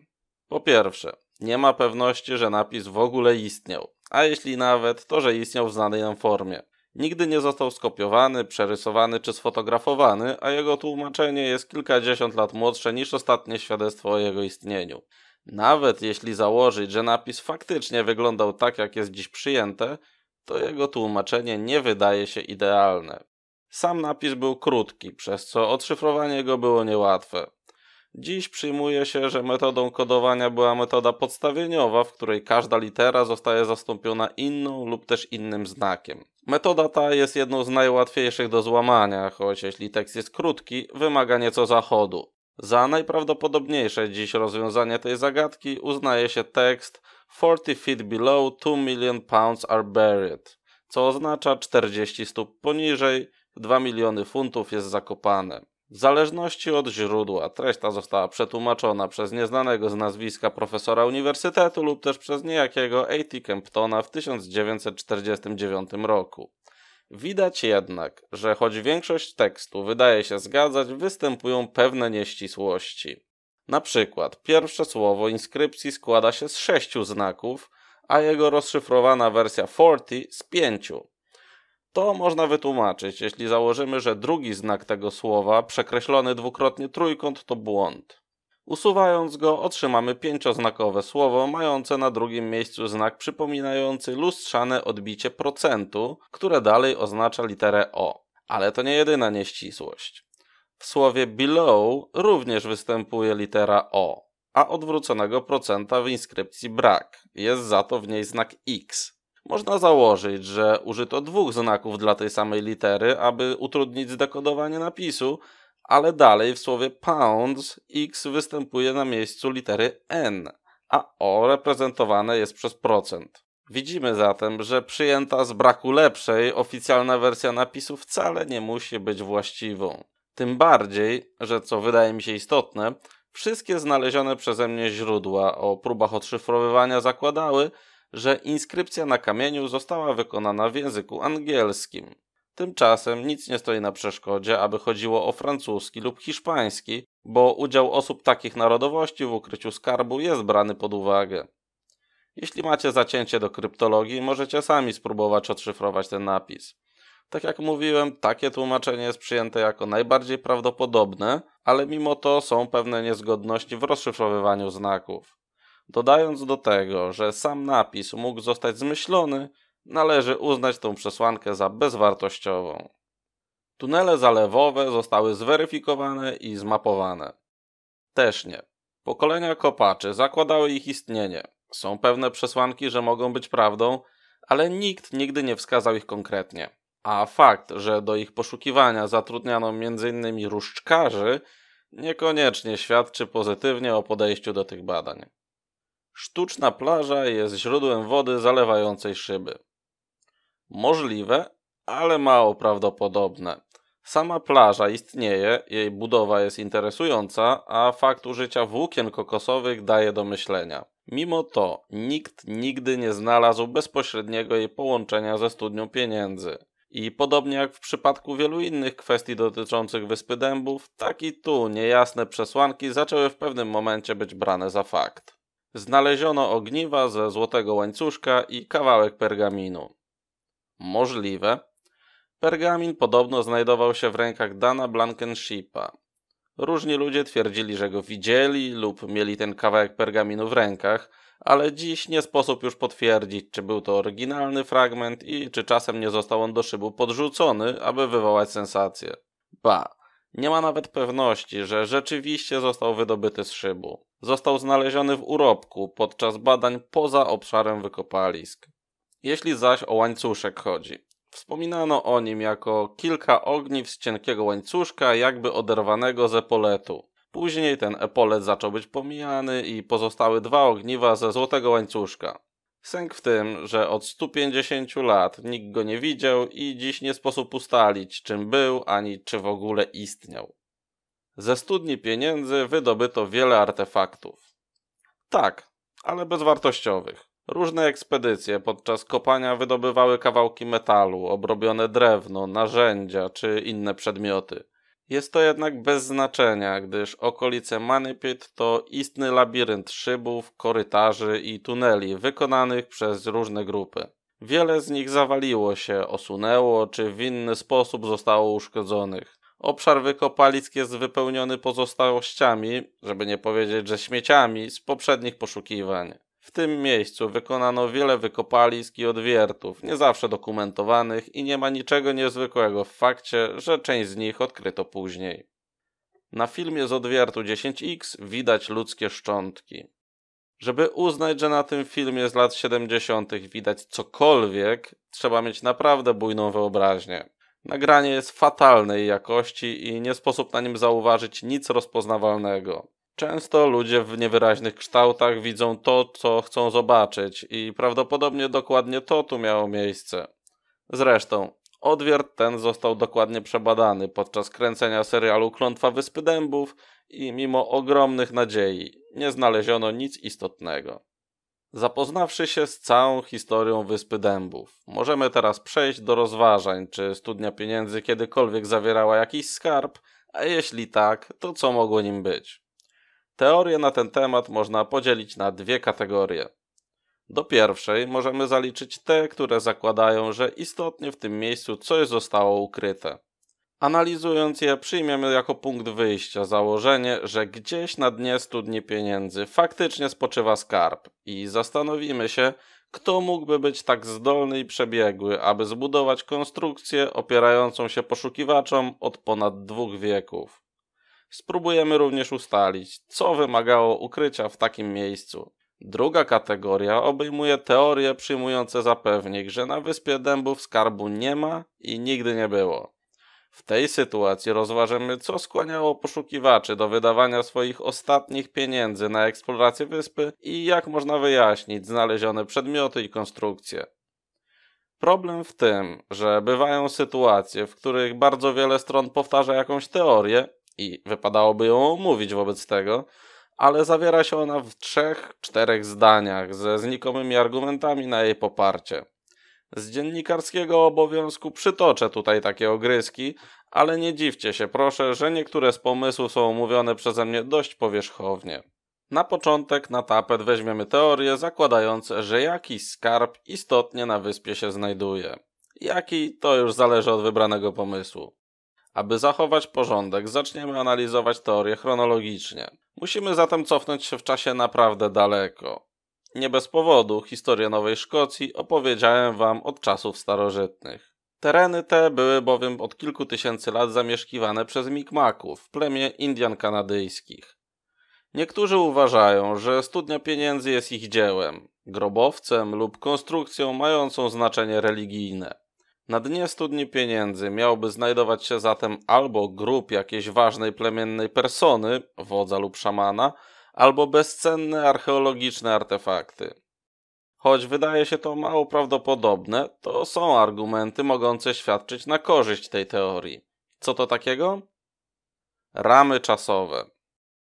Po pierwsze, nie ma pewności, że napis w ogóle istniał, a jeśli nawet, to że istniał w znanej nam formie. Nigdy nie został skopiowany, przerysowany czy sfotografowany, a jego tłumaczenie jest kilkadziesiąt lat młodsze niż ostatnie świadectwo o jego istnieniu. Nawet jeśli założyć, że napis faktycznie wyglądał tak, jak jest dziś przyjęte, to jego tłumaczenie nie wydaje się idealne. Sam napis był krótki, przez co odszyfrowanie go było niełatwe. Dziś przyjmuje się, że metodą kodowania była metoda podstawieniowa, w której każda litera zostaje zastąpiona inną lub też innym znakiem. Metoda ta jest jedną z najłatwiejszych do złamania, choć jeśli tekst jest krótki, wymaga nieco zachodu. Za najprawdopodobniejsze dziś rozwiązanie tej zagadki uznaje się tekst 40 feet below 2 million pounds are buried, co oznacza 40 stóp poniżej 2 miliony funtów jest zakopane. W zależności od źródła treść ta została przetłumaczona przez nieznanego z nazwiska profesora uniwersytetu lub też przez niejakiego A.T. Kemptona w 1949 roku. Widać jednak, że choć większość tekstu wydaje się zgadzać, występują pewne nieścisłości. Na przykład pierwsze słowo inskrypcji składa się z sześciu znaków, a jego rozszyfrowana wersja 40 z pięciu. To można wytłumaczyć. Jeśli założymy, że drugi znak tego słowa, przekreślony dwukrotnie trójkąt, to błąd. Usuwając go, otrzymamy pięcioznakowe słowo, mające na drugim miejscu znak przypominający lustrzane odbicie procentu, które dalej oznacza literę O. Ale to nie jedyna nieścisłość. W słowie below również występuje litera O, a odwróconego procenta w inskrypcji brak. Jest za to w niej znak X. Można założyć, że użyto dwóch znaków dla tej samej litery, aby utrudnić zdekodowanie napisu, ale dalej w słowie pounds x występuje na miejscu litery n, a o reprezentowane jest przez procent. Widzimy zatem, że przyjęta z braku lepszej oficjalna wersja napisu wcale nie musi być właściwą. Tym bardziej, że co wydaje mi się istotne, wszystkie znalezione przeze mnie źródła o próbach odszyfrowywania zakładały, że inskrypcja na kamieniu została wykonana w języku angielskim. Tymczasem nic nie stoi na przeszkodzie, aby chodziło o francuski lub hiszpański, bo udział osób takich narodowości w ukryciu skarbu jest brany pod uwagę. Jeśli macie zacięcie do kryptologii, możecie sami spróbować odszyfrować ten napis. Tak jak mówiłem, takie tłumaczenie jest przyjęte jako najbardziej prawdopodobne, ale mimo to są pewne niezgodności w rozszyfrowywaniu znaków. Dodając do tego, że sam napis mógł zostać zmyślony, należy uznać tą przesłankę za bezwartościową. Tunele zalewowe zostały zweryfikowane i zmapowane. Też nie. Pokolenia kopaczy zakładały ich istnienie. Są pewne przesłanki, że mogą być prawdą, ale nikt nigdy nie wskazał ich konkretnie. A fakt, że do ich poszukiwania zatrudniano m.in. różdżkarzy, niekoniecznie świadczy pozytywnie o podejściu do tych badań. Sztuczna plaża jest źródłem wody zalewającej szyby. Możliwe, ale mało prawdopodobne. Sama plaża istnieje, jej budowa jest interesująca, a fakt użycia włókien kokosowych daje do myślenia. Mimo to nikt nigdy nie znalazł bezpośredniego jej połączenia ze studnią pieniędzy. I podobnie jak w przypadku wielu innych kwestii dotyczących Wyspy Dębów, tak i tu niejasne przesłanki zaczęły w pewnym momencie być brane za fakt. Znaleziono ogniwa ze złotego łańcuszka i kawałek pergaminu. Możliwe. Pergamin podobno znajdował się w rękach Dana Blankenshipa. Różni ludzie twierdzili, że go widzieli lub mieli ten kawałek pergaminu w rękach, ale dziś nie sposób już potwierdzić, czy był to oryginalny fragment i czy czasem nie został on do szybu podrzucony, aby wywołać sensację. Ba, nie ma nawet pewności, że rzeczywiście został wydobyty z szybu. Został znaleziony w urobku podczas badań poza obszarem wykopalisk. Jeśli zaś o łańcuszek chodzi, wspominano o nim jako kilka ogniw z cienkiego łańcuszka, jakby oderwanego z epoletu. Później ten epolet zaczął być pomijany i pozostały dwa ogniwa ze złotego łańcuszka. Sęk w tym, że od 150 lat nikt go nie widział i dziś nie sposób ustalić, czym był ani czy w ogóle istniał. Ze studni pieniędzy wydobyto wiele artefaktów. Tak, ale bezwartościowych. Różne ekspedycje podczas kopania wydobywały kawałki metalu, obrobione drewno, narzędzia czy inne przedmioty. Jest to jednak bez znaczenia, gdyż okolice Manipit to istny labirynt szybów, korytarzy i tuneli wykonanych przez różne grupy. Wiele z nich zawaliło się, osunęło czy w inny sposób zostało uszkodzonych. Obszar wykopalisk jest wypełniony pozostałościami, żeby nie powiedzieć, że śmieciami z poprzednich poszukiwań. W tym miejscu wykonano wiele wykopalisk i odwiertów, nie zawsze dokumentowanych i nie ma niczego niezwykłego w fakcie, że część z nich odkryto później. Na filmie z odwiertu 10X widać ludzkie szczątki. Żeby uznać, że na tym filmie z lat 70. widać cokolwiek, trzeba mieć naprawdę bujną wyobraźnię. Nagranie jest fatalnej jakości i nie sposób na nim zauważyć nic rozpoznawalnego. Często ludzie w niewyraźnych kształtach widzą to, co chcą zobaczyć, i prawdopodobnie dokładnie to tu miało miejsce. Zresztą, odwiert ten został dokładnie przebadany podczas kręcenia serialu Klątwa Wyspy Dębów i mimo ogromnych nadziei nie znaleziono nic istotnego. Zapoznawszy się z całą historią Wyspy Dębów, możemy teraz przejść do rozważań, czy studnia pieniędzy kiedykolwiek zawierała jakiś skarb, a jeśli tak, to co mogło nim być. Teorie na ten temat można podzielić na dwie kategorie. Do pierwszej możemy zaliczyć te, które zakładają, że istotnie w tym miejscu coś zostało ukryte. Analizując je, przyjmiemy jako punkt wyjścia założenie, że gdzieś na dnie studni pieniędzy faktycznie spoczywa skarb i zastanowimy się, kto mógłby być tak zdolny i przebiegły, aby zbudować konstrukcję opierającą się poszukiwaczom od ponad dwóch wieków. Spróbujemy również ustalić, co wymagało ukrycia w takim miejscu. Druga kategoria obejmuje teorie przyjmujące za pewnik, że na wyspie dębów skarbu nie ma i nigdy nie było. W tej sytuacji rozważymy, co skłaniało poszukiwaczy do wydawania swoich ostatnich pieniędzy na eksplorację wyspy i jak można wyjaśnić znalezione przedmioty i konstrukcje. Problem w tym, że bywają sytuacje, w których bardzo wiele stron powtarza jakąś teorię, i wypadałoby ją omówić wobec tego, ale zawiera się ona w trzech, czterech zdaniach ze znikomymi argumentami na jej poparcie. Z dziennikarskiego obowiązku przytoczę tutaj takie ogryski, ale nie dziwcie się proszę, że niektóre z pomysłów są omówione przeze mnie dość powierzchownie. Na początek na tapet weźmiemy teorie zakładające, że jakiś skarb istotnie na wyspie się znajduje. Jaki to już zależy od wybranego pomysłu. Aby zachować porządek, zaczniemy analizować teorię chronologicznie. Musimy zatem cofnąć się w czasie naprawdę daleko. Nie bez powodu historię Nowej Szkocji opowiedziałem wam od czasów starożytnych. Tereny te były bowiem od kilku tysięcy lat zamieszkiwane przez Mikmaków, plemię Indian kanadyjskich. Niektórzy uważają, że studnia pieniędzy jest ich dziełem, grobowcem lub konstrukcją mającą znaczenie religijne. Na dnie studni pieniędzy miałby znajdować się zatem albo grób jakiejś ważnej plemiennej persony, wodza lub szamana, albo bezcenne archeologiczne artefakty. Choć wydaje się to mało prawdopodobne, to są argumenty mogące świadczyć na korzyść tej teorii. Co to takiego? Ramy czasowe.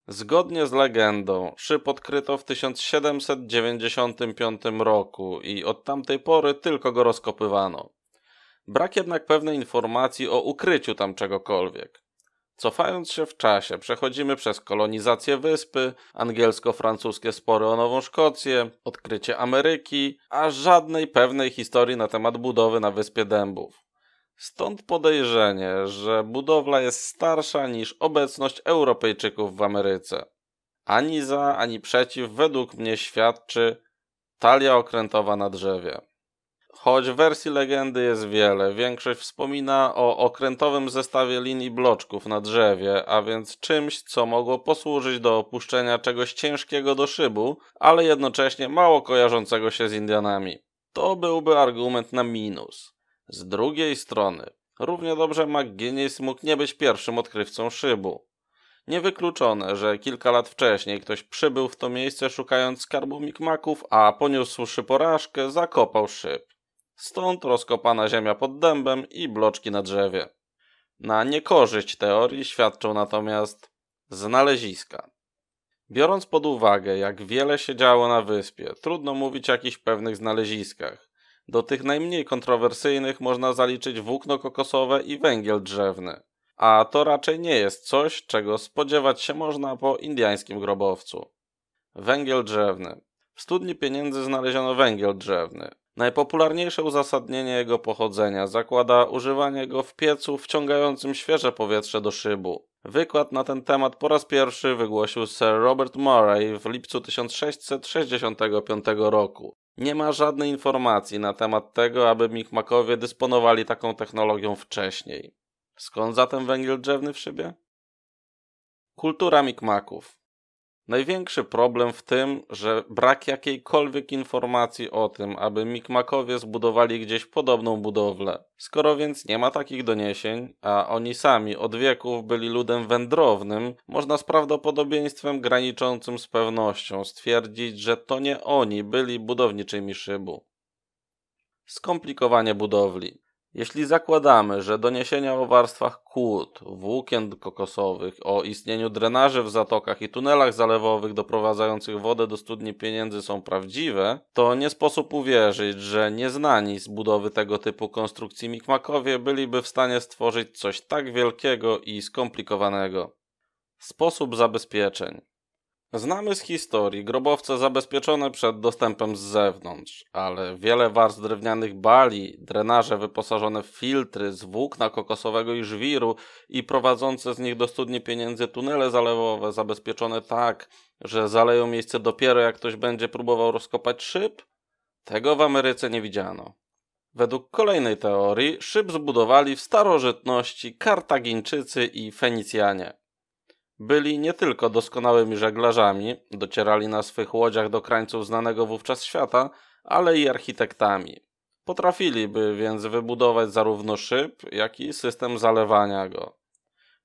Zgodnie z legendą, szyb odkryto w 1795 roku i od tamtej pory tylko go rozkopywano. Brak jednak pewnej informacji o ukryciu tam czegokolwiek. Cofając się w czasie, przechodzimy przez kolonizację wyspy, angielsko-francuskie spory o Nową Szkocję, odkrycie Ameryki, a żadnej pewnej historii na temat budowy na wyspie dębów. Stąd podejrzenie, że budowla jest starsza niż obecność Europejczyków w Ameryce. Ani za, ani przeciw według mnie świadczy talia okrętowa na drzewie. Choć wersji legendy jest wiele, większość wspomina o okrętowym zestawie linii bloczków na drzewie, a więc czymś, co mogło posłużyć do opuszczenia czegoś ciężkiego do szybu, ale jednocześnie mało kojarzącego się z Indianami. To byłby argument na minus. Z drugiej strony, równie dobrze McGuinness mógł nie być pierwszym odkrywcą szybu. Niewykluczone, że kilka lat wcześniej ktoś przybył w to miejsce szukając skarbu Mikmaków, a poniósłszy porażkę, zakopał szyb. Stąd rozkopana ziemia pod dębem i bloczki na drzewie. Na niekorzyść teorii świadczą natomiast znaleziska. Biorąc pod uwagę, jak wiele się działo na wyspie, trudno mówić o jakichś pewnych znaleziskach. Do tych najmniej kontrowersyjnych można zaliczyć włókno kokosowe i węgiel drzewny. A to raczej nie jest coś, czego spodziewać się można po indyjskim grobowcu. Węgiel drzewny. W studni pieniędzy znaleziono węgiel drzewny. Najpopularniejsze uzasadnienie jego pochodzenia zakłada używanie go w piecu wciągającym świeże powietrze do szybu. Wykład na ten temat po raz pierwszy wygłosił Sir Robert Murray w lipcu 1665 roku. Nie ma żadnej informacji na temat tego, aby Mikmakowie dysponowali taką technologią wcześniej. Skąd zatem węgiel drzewny w szybie? Kultura Mikmaków Największy problem w tym, że brak jakiejkolwiek informacji o tym, aby Mikmakowie zbudowali gdzieś podobną budowlę. Skoro więc nie ma takich doniesień, a oni sami od wieków byli ludem wędrownym, można z prawdopodobieństwem graniczącym z pewnością stwierdzić, że to nie oni byli budowniczymi szybu. Skomplikowanie budowli. Jeśli zakładamy, że doniesienia o warstwach kłód, włókien kokosowych, o istnieniu drenaży w zatokach i tunelach zalewowych doprowadzających wodę do studni pieniędzy są prawdziwe, to nie sposób uwierzyć, że nieznani z budowy tego typu konstrukcji Mikmakowie byliby w stanie stworzyć coś tak wielkiego i skomplikowanego. Sposób zabezpieczeń. Znamy z historii grobowce zabezpieczone przed dostępem z zewnątrz, ale wiele warstw drewnianych bali, drenaże wyposażone w filtry z włókna kokosowego i żwiru i prowadzące z nich do studni pieniędzy tunele zalewowe zabezpieczone tak, że zaleją miejsce dopiero jak ktoś będzie próbował rozkopać szyb? Tego w Ameryce nie widziano. Według kolejnej teorii szyb zbudowali w starożytności Kartagińczycy i Fenicjanie. Byli nie tylko doskonałymi żeglarzami, docierali na swych łodziach do krańców znanego wówczas świata, ale i architektami. Potrafiliby więc wybudować zarówno szyb, jak i system zalewania go.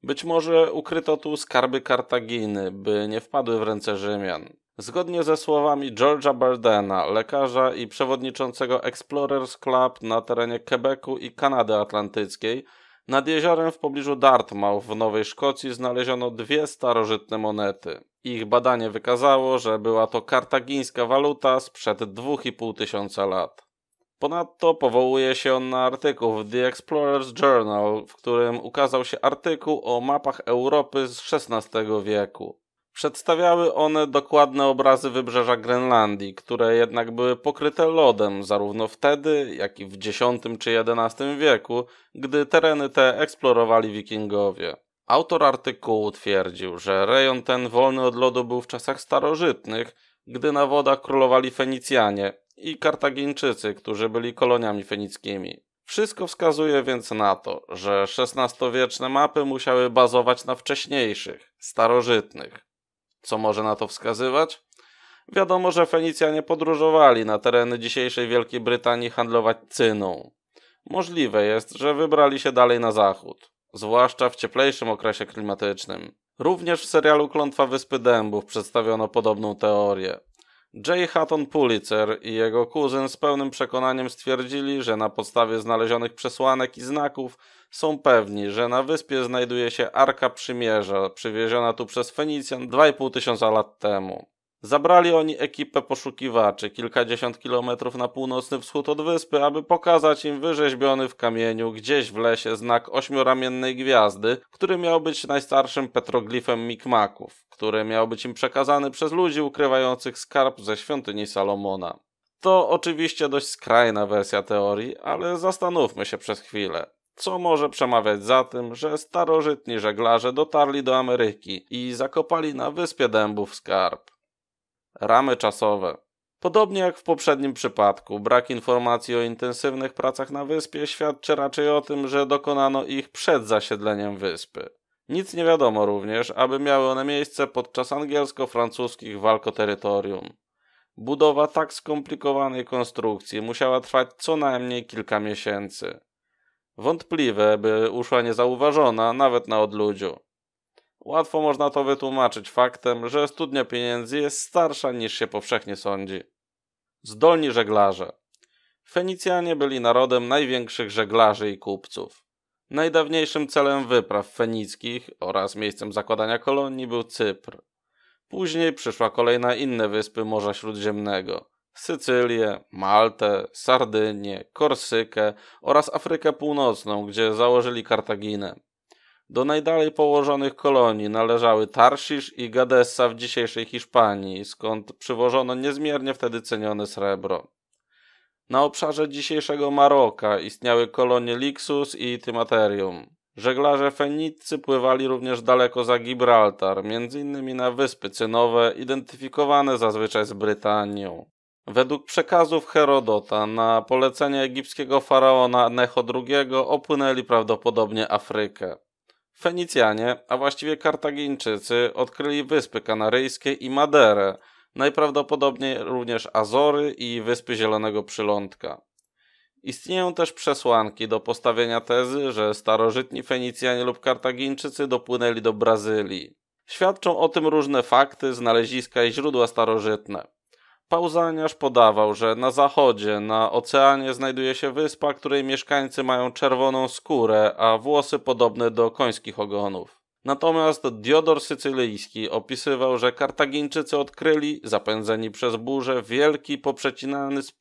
Być może ukryto tu skarby Kartaginy, by nie wpadły w ręce Rzymian. Zgodnie ze słowami George'a Bardena, lekarza i przewodniczącego Explorers Club na terenie Quebecu i Kanady Atlantyckiej, nad jeziorem w pobliżu Dartmouth w Nowej Szkocji znaleziono dwie starożytne monety. Ich badanie wykazało, że była to kartagińska waluta sprzed 2,5 tysiąca lat. Ponadto powołuje się on na artykuł w The Explorer's Journal, w którym ukazał się artykuł o mapach Europy z XVI wieku. Przedstawiały one dokładne obrazy wybrzeża Grenlandii, które jednak były pokryte lodem zarówno wtedy, jak i w X czy XI wieku, gdy tereny te eksplorowali wikingowie. Autor artykułu twierdził, że rejon ten wolny od lodu był w czasach starożytnych, gdy na wodach królowali Fenicjanie i Kartagińczycy, którzy byli koloniami fenickimi. Wszystko wskazuje więc na to, że XVI-wieczne mapy musiały bazować na wcześniejszych, starożytnych. Co może na to wskazywać? Wiadomo, że Fenicjanie podróżowali na tereny dzisiejszej Wielkiej Brytanii handlować cyną. Możliwe jest, że wybrali się dalej na zachód, zwłaszcza w cieplejszym okresie klimatycznym. Również w serialu Klątwa Wyspy Dębów przedstawiono podobną teorię. J. Hutton Pulitzer i jego kuzyn z pełnym przekonaniem stwierdzili, że na podstawie znalezionych przesłanek i znaków są pewni, że na wyspie znajduje się Arka Przymierza, przywieziona tu przez Fenicjan 2,5 tysiąca lat temu. Zabrali oni ekipę poszukiwaczy kilkadziesiąt kilometrów na północny wschód od wyspy, aby pokazać im wyrzeźbiony w kamieniu gdzieś w lesie znak ośmioramiennej gwiazdy, który miał być najstarszym petroglifem Mikmaków, który miał być im przekazany przez ludzi ukrywających skarb ze świątyni Salomona. To oczywiście dość skrajna wersja teorii, ale zastanówmy się przez chwilę co może przemawiać za tym, że starożytni żeglarze dotarli do Ameryki i zakopali na wyspie dębów skarb. Ramy czasowe. Podobnie jak w poprzednim przypadku, brak informacji o intensywnych pracach na wyspie świadczy raczej o tym, że dokonano ich przed zasiedleniem wyspy. Nic nie wiadomo również, aby miały one miejsce podczas angielsko-francuskich walk o terytorium. Budowa tak skomplikowanej konstrukcji musiała trwać co najmniej kilka miesięcy. Wątpliwe, by uszła niezauważona nawet na odludziu. Łatwo można to wytłumaczyć faktem, że studnia pieniędzy jest starsza niż się powszechnie sądzi. Zdolni żeglarze. Fenicjanie byli narodem największych żeglarzy i kupców. Najdawniejszym celem wypraw fenickich oraz miejscem zakładania kolonii był Cypr. Później przyszła kolej na inne wyspy Morza Śródziemnego, Sycylię, Maltę, Sardynię, Korsykę oraz Afrykę Północną, gdzie założyli Kartaginę. Do najdalej położonych kolonii należały Tarsisz i Gadessa w dzisiejszej Hiszpanii, skąd przywożono niezmiernie wtedy cenione srebro. Na obszarze dzisiejszego Maroka istniały kolonie Lixus i Tymaterium. Żeglarze Feniccy pływali również daleko za Gibraltar, m.in. na Wyspy Cynowe, identyfikowane zazwyczaj z Brytanią. Według przekazów Herodota na polecenie egipskiego faraona Necho II opłynęli prawdopodobnie Afrykę. Fenicjanie, a właściwie Kartagińczycy, odkryli Wyspy Kanaryjskie i Maderę, najprawdopodobniej również Azory i Wyspy Zielonego Przylądka. Istnieją też przesłanki do postawienia tezy, że starożytni Fenicjanie lub Kartagińczycy dopłynęli do Brazylii. Świadczą o tym różne fakty, znaleziska i źródła starożytne. Pauzaniarz podawał, że na zachodzie, na oceanie znajduje się wyspa, której mieszkańcy mają czerwoną skórę, a włosy podobne do końskich ogonów. Natomiast Diodor Sycylijski opisywał, że Kartagińczycy odkryli, zapędzeni przez burzę, wielki, poprzecinany z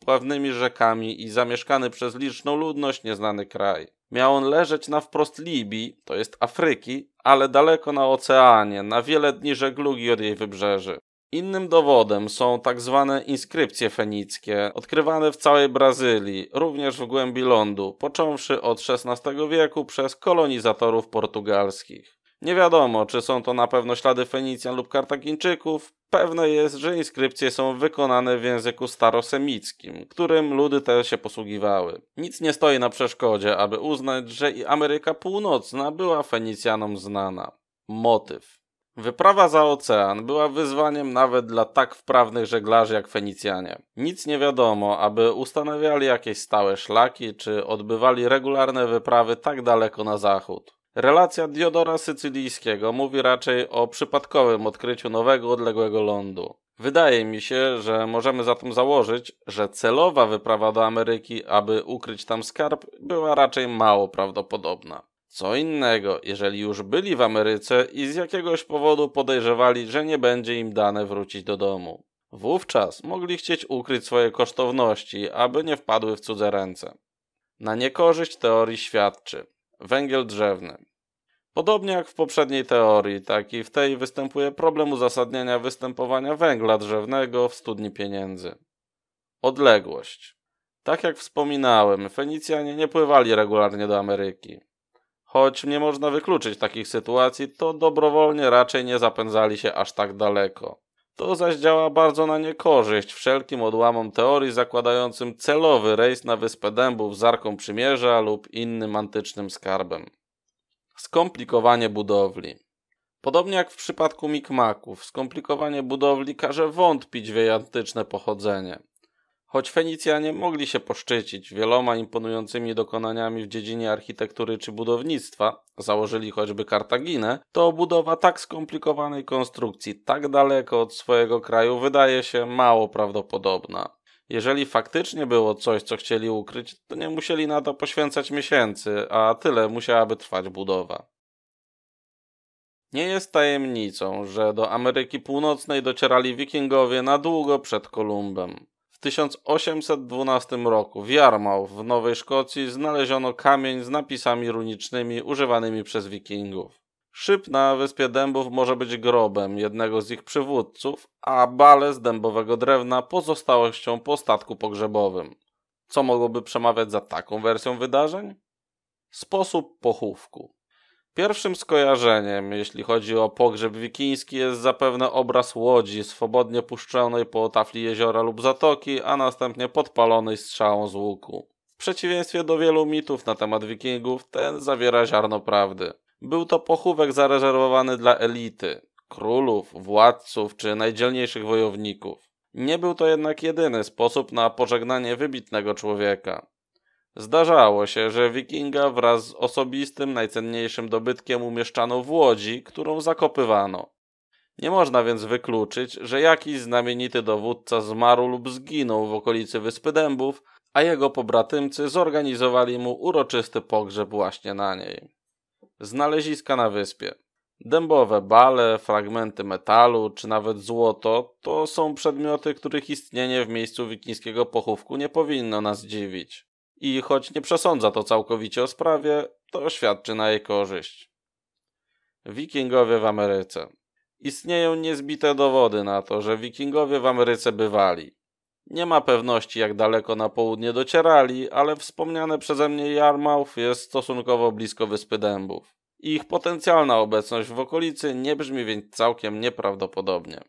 rzekami i zamieszkany przez liczną ludność nieznany kraj. Miał on leżeć na wprost Libii, to jest Afryki, ale daleko na oceanie, na wiele dni żeglugi od jej wybrzeży. Innym dowodem są tak zwane inskrypcje fenickie, odkrywane w całej Brazylii, również w głębi lądu, począwszy od XVI wieku przez kolonizatorów portugalskich. Nie wiadomo, czy są to na pewno ślady Fenicjan lub Kartagińczyków, pewne jest, że inskrypcje są wykonane w języku starosemickim, którym ludy te się posługiwały. Nic nie stoi na przeszkodzie, aby uznać, że i Ameryka Północna była Fenicjanom znana. Motyw. Wyprawa za ocean była wyzwaniem nawet dla tak wprawnych żeglarzy jak Fenicjanie. Nic nie wiadomo, aby ustanawiali jakieś stałe szlaki czy odbywali regularne wyprawy tak daleko na zachód. Relacja Diodora Sycylijskiego mówi raczej o przypadkowym odkryciu nowego odległego lądu. Wydaje mi się, że możemy zatem założyć, że celowa wyprawa do Ameryki, aby ukryć tam skarb, była raczej mało prawdopodobna. Co innego, jeżeli już byli w Ameryce i z jakiegoś powodu podejrzewali, że nie będzie im dane wrócić do domu. Wówczas mogli chcieć ukryć swoje kosztowności, aby nie wpadły w cudze ręce. Na niekorzyść teorii świadczy węgiel drzewny. Podobnie jak w poprzedniej teorii, tak i w tej występuje problem uzasadniania występowania węgla drzewnego w studni pieniędzy. Odległość. Tak jak wspominałem, Fenicjanie nie pływali regularnie do Ameryki. Choć nie można wykluczyć takich sytuacji, to dobrowolnie raczej nie zapędzali się aż tak daleko. To zaś działa bardzo na niekorzyść wszelkim odłamom teorii zakładającym celowy rejs na Wyspę Dębów z Arką Przymierza lub innym antycznym skarbem. Skomplikowanie budowli. Podobnie jak w przypadku Mikmaków, skomplikowanie budowli każe wątpić w jej antyczne pochodzenie. Choć Fenicjanie mogli się poszczycić wieloma imponującymi dokonaniami w dziedzinie architektury czy budownictwa, założyli choćby Kartaginę, to budowa tak skomplikowanej konstrukcji tak daleko od swojego kraju wydaje się mało prawdopodobna. Jeżeli faktycznie było coś, co chcieli ukryć, to nie musieli na to poświęcać miesięcy, a tyle musiałaby trwać budowa. Nie jest tajemnicą, że do Ameryki Północnej docierali Wikingowie na długo przed Kolumbem. W 1812 roku w Yarmouth w Nowej Szkocji znaleziono kamień z napisami runicznymi używanymi przez wikingów. Szyb na wyspie dębów może być grobem jednego z ich przywódców, a bale z dębowego drewna pozostałością po statku pogrzebowym. Co mogłoby przemawiać za taką wersją wydarzeń? Sposób pochówku. Pierwszym skojarzeniem, jeśli chodzi o pogrzeb wikiński, jest zapewne obraz łodzi swobodnie puszczonej po tafli jeziora lub zatoki, a następnie podpalonej strzałą z łuku. W przeciwieństwie do wielu mitów na temat wikingów, ten zawiera ziarno prawdy. Był to pochówek zarezerwowany dla elity, królów, władców czy najdzielniejszych wojowników. Nie był to jednak jedyny sposób na pożegnanie wybitnego człowieka. Zdarzało się, że wikinga wraz z osobistym, najcenniejszym dobytkiem umieszczano w łodzi, którą zakopywano. Nie można więc wykluczyć, że jakiś znamienity dowódca zmarł lub zginął w okolicy Wyspy Dębów, a jego pobratymcy zorganizowali mu uroczysty pogrzeb właśnie na niej. Znaleziska na wyspie. Dębowe bale, fragmenty metalu czy nawet złoto to są przedmioty, których istnienie w miejscu wikińskiego pochówku nie powinno nas dziwić i choć nie przesądza to całkowicie o sprawie, to świadczy na jej korzyść. Wikingowie w Ameryce. Istnieją niezbite dowody na to, że wikingowie w Ameryce bywali. Nie ma pewności, jak daleko na południe docierali, ale wspomniane przeze mnie Yarmouth jest stosunkowo blisko wyspy Dębów. Ich potencjalna obecność w okolicy nie brzmi więc całkiem nieprawdopodobnie.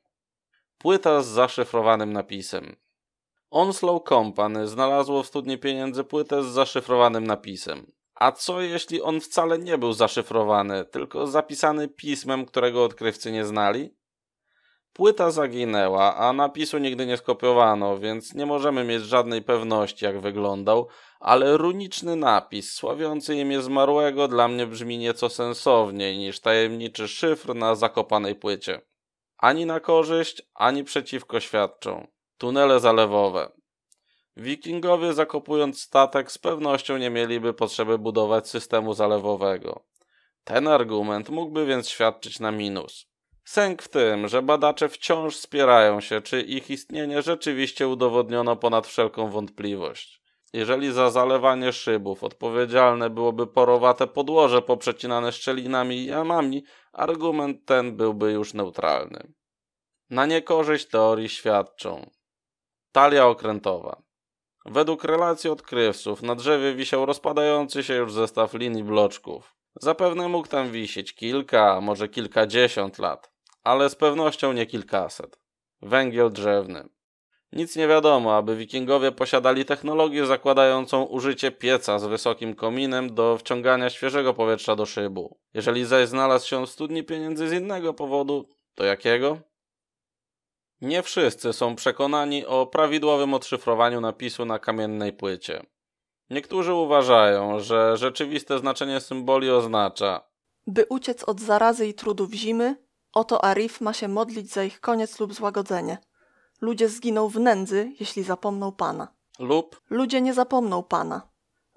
Płyta z zaszyfrowanym napisem. Onslow Company znalazło w studni pieniędzy płytę z zaszyfrowanym napisem. A co jeśli on wcale nie był zaszyfrowany, tylko zapisany pismem, którego odkrywcy nie znali? Płyta zaginęła, a napisu nigdy nie skopiowano, więc nie możemy mieć żadnej pewności, jak wyglądał, ale runiczny napis sławiący imię zmarłego dla mnie brzmi nieco sensowniej niż tajemniczy szyfr na zakopanej płycie. Ani na korzyść, ani przeciwko świadczą. Tunele zalewowe. Wikingowie zakopując statek z pewnością nie mieliby potrzeby budować systemu zalewowego. Ten argument mógłby więc świadczyć na minus. Sęk w tym, że badacze wciąż spierają się, czy ich istnienie rzeczywiście udowodniono ponad wszelką wątpliwość. Jeżeli za zalewanie szybów odpowiedzialne byłoby porowate podłoże poprzecinane szczelinami i jamami, argument ten byłby już neutralny. Na niekorzyść teorii świadczą Talia okrętowa. Według relacji odkrywców na drzewie wisiał rozpadający się już zestaw linii bloczków. Zapewne mógł tam wisieć kilka, może kilkadziesiąt lat, ale z pewnością nie kilkaset. Węgiel drzewny. Nic nie wiadomo, aby wikingowie posiadali technologię zakładającą użycie pieca z wysokim kominem do wciągania świeżego powietrza do szybu. Jeżeli zaś znalazł się w studni pieniędzy z innego powodu, to jakiego? Nie wszyscy są przekonani o prawidłowym odszyfrowaniu napisu na kamiennej płycie. Niektórzy uważają, że rzeczywiste znaczenie symboli oznacza By uciec od zarazy i trudów zimy, oto Arif ma się modlić za ich koniec lub złagodzenie. Ludzie zginą w nędzy, jeśli zapomną Pana. lub Ludzie nie zapomną Pana.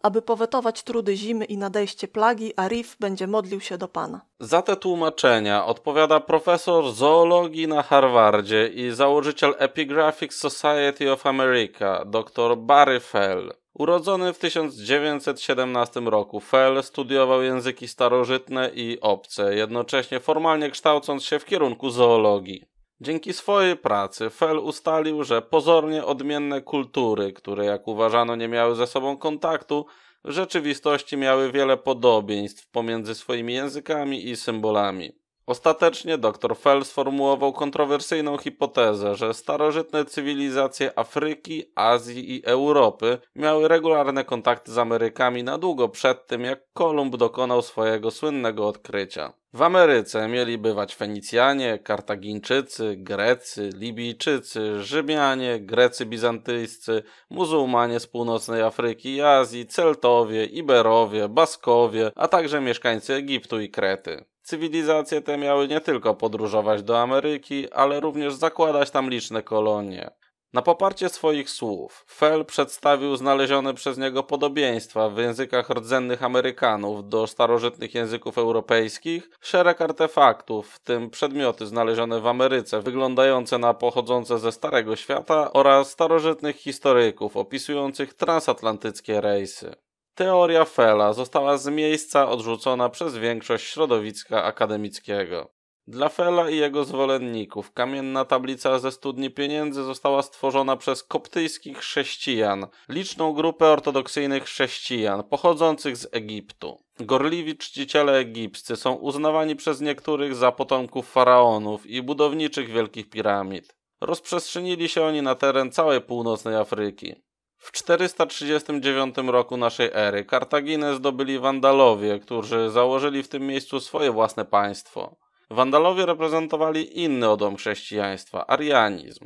Aby powetować trudy zimy i nadejście plagi, Arif będzie modlił się do Pana. Za te tłumaczenia odpowiada profesor zoologii na Harvardzie i założyciel Epigraphic Society of America, dr Barry Fell. Urodzony w 1917 roku, Fell studiował języki starożytne i obce, jednocześnie formalnie kształcąc się w kierunku zoologii. Dzięki swojej pracy Fell ustalił, że pozornie odmienne kultury, które jak uważano nie miały ze sobą kontaktu, w rzeczywistości miały wiele podobieństw pomiędzy swoimi językami i symbolami. Ostatecznie dr Fell sformułował kontrowersyjną hipotezę, że starożytne cywilizacje Afryki, Azji i Europy miały regularne kontakty z Amerykami na długo przed tym, jak Kolumb dokonał swojego słynnego odkrycia. W Ameryce mieli bywać Fenicjanie, Kartagińczycy, Grecy, Libijczycy, Rzymianie, Grecy bizantyjscy, muzułmanie z północnej Afryki i Azji, Celtowie, Iberowie, Baskowie, a także mieszkańcy Egiptu i Krety. Cywilizacje te miały nie tylko podróżować do Ameryki, ale również zakładać tam liczne kolonie. Na poparcie swoich słów Fell przedstawił znalezione przez niego podobieństwa w językach rdzennych Amerykanów do starożytnych języków europejskich, szereg artefaktów, w tym przedmioty znalezione w Ameryce, wyglądające na pochodzące ze Starego Świata oraz starożytnych historyków opisujących transatlantyckie rejsy. Teoria Fella została z miejsca odrzucona przez większość środowiska akademickiego. Dla Fela i jego zwolenników kamienna tablica ze studni pieniędzy została stworzona przez koptyjskich chrześcijan, liczną grupę ortodoksyjnych chrześcijan pochodzących z Egiptu. Gorliwi czciciele egipscy są uznawani przez niektórych za potomków faraonów i budowniczych wielkich piramid. Rozprzestrzenili się oni na teren całej północnej Afryki. W 439 roku naszej ery Kartaginę zdobyli Wandalowie, którzy założyli w tym miejscu swoje własne państwo. Wandalowie reprezentowali inny odom chrześcijaństwa arianizm.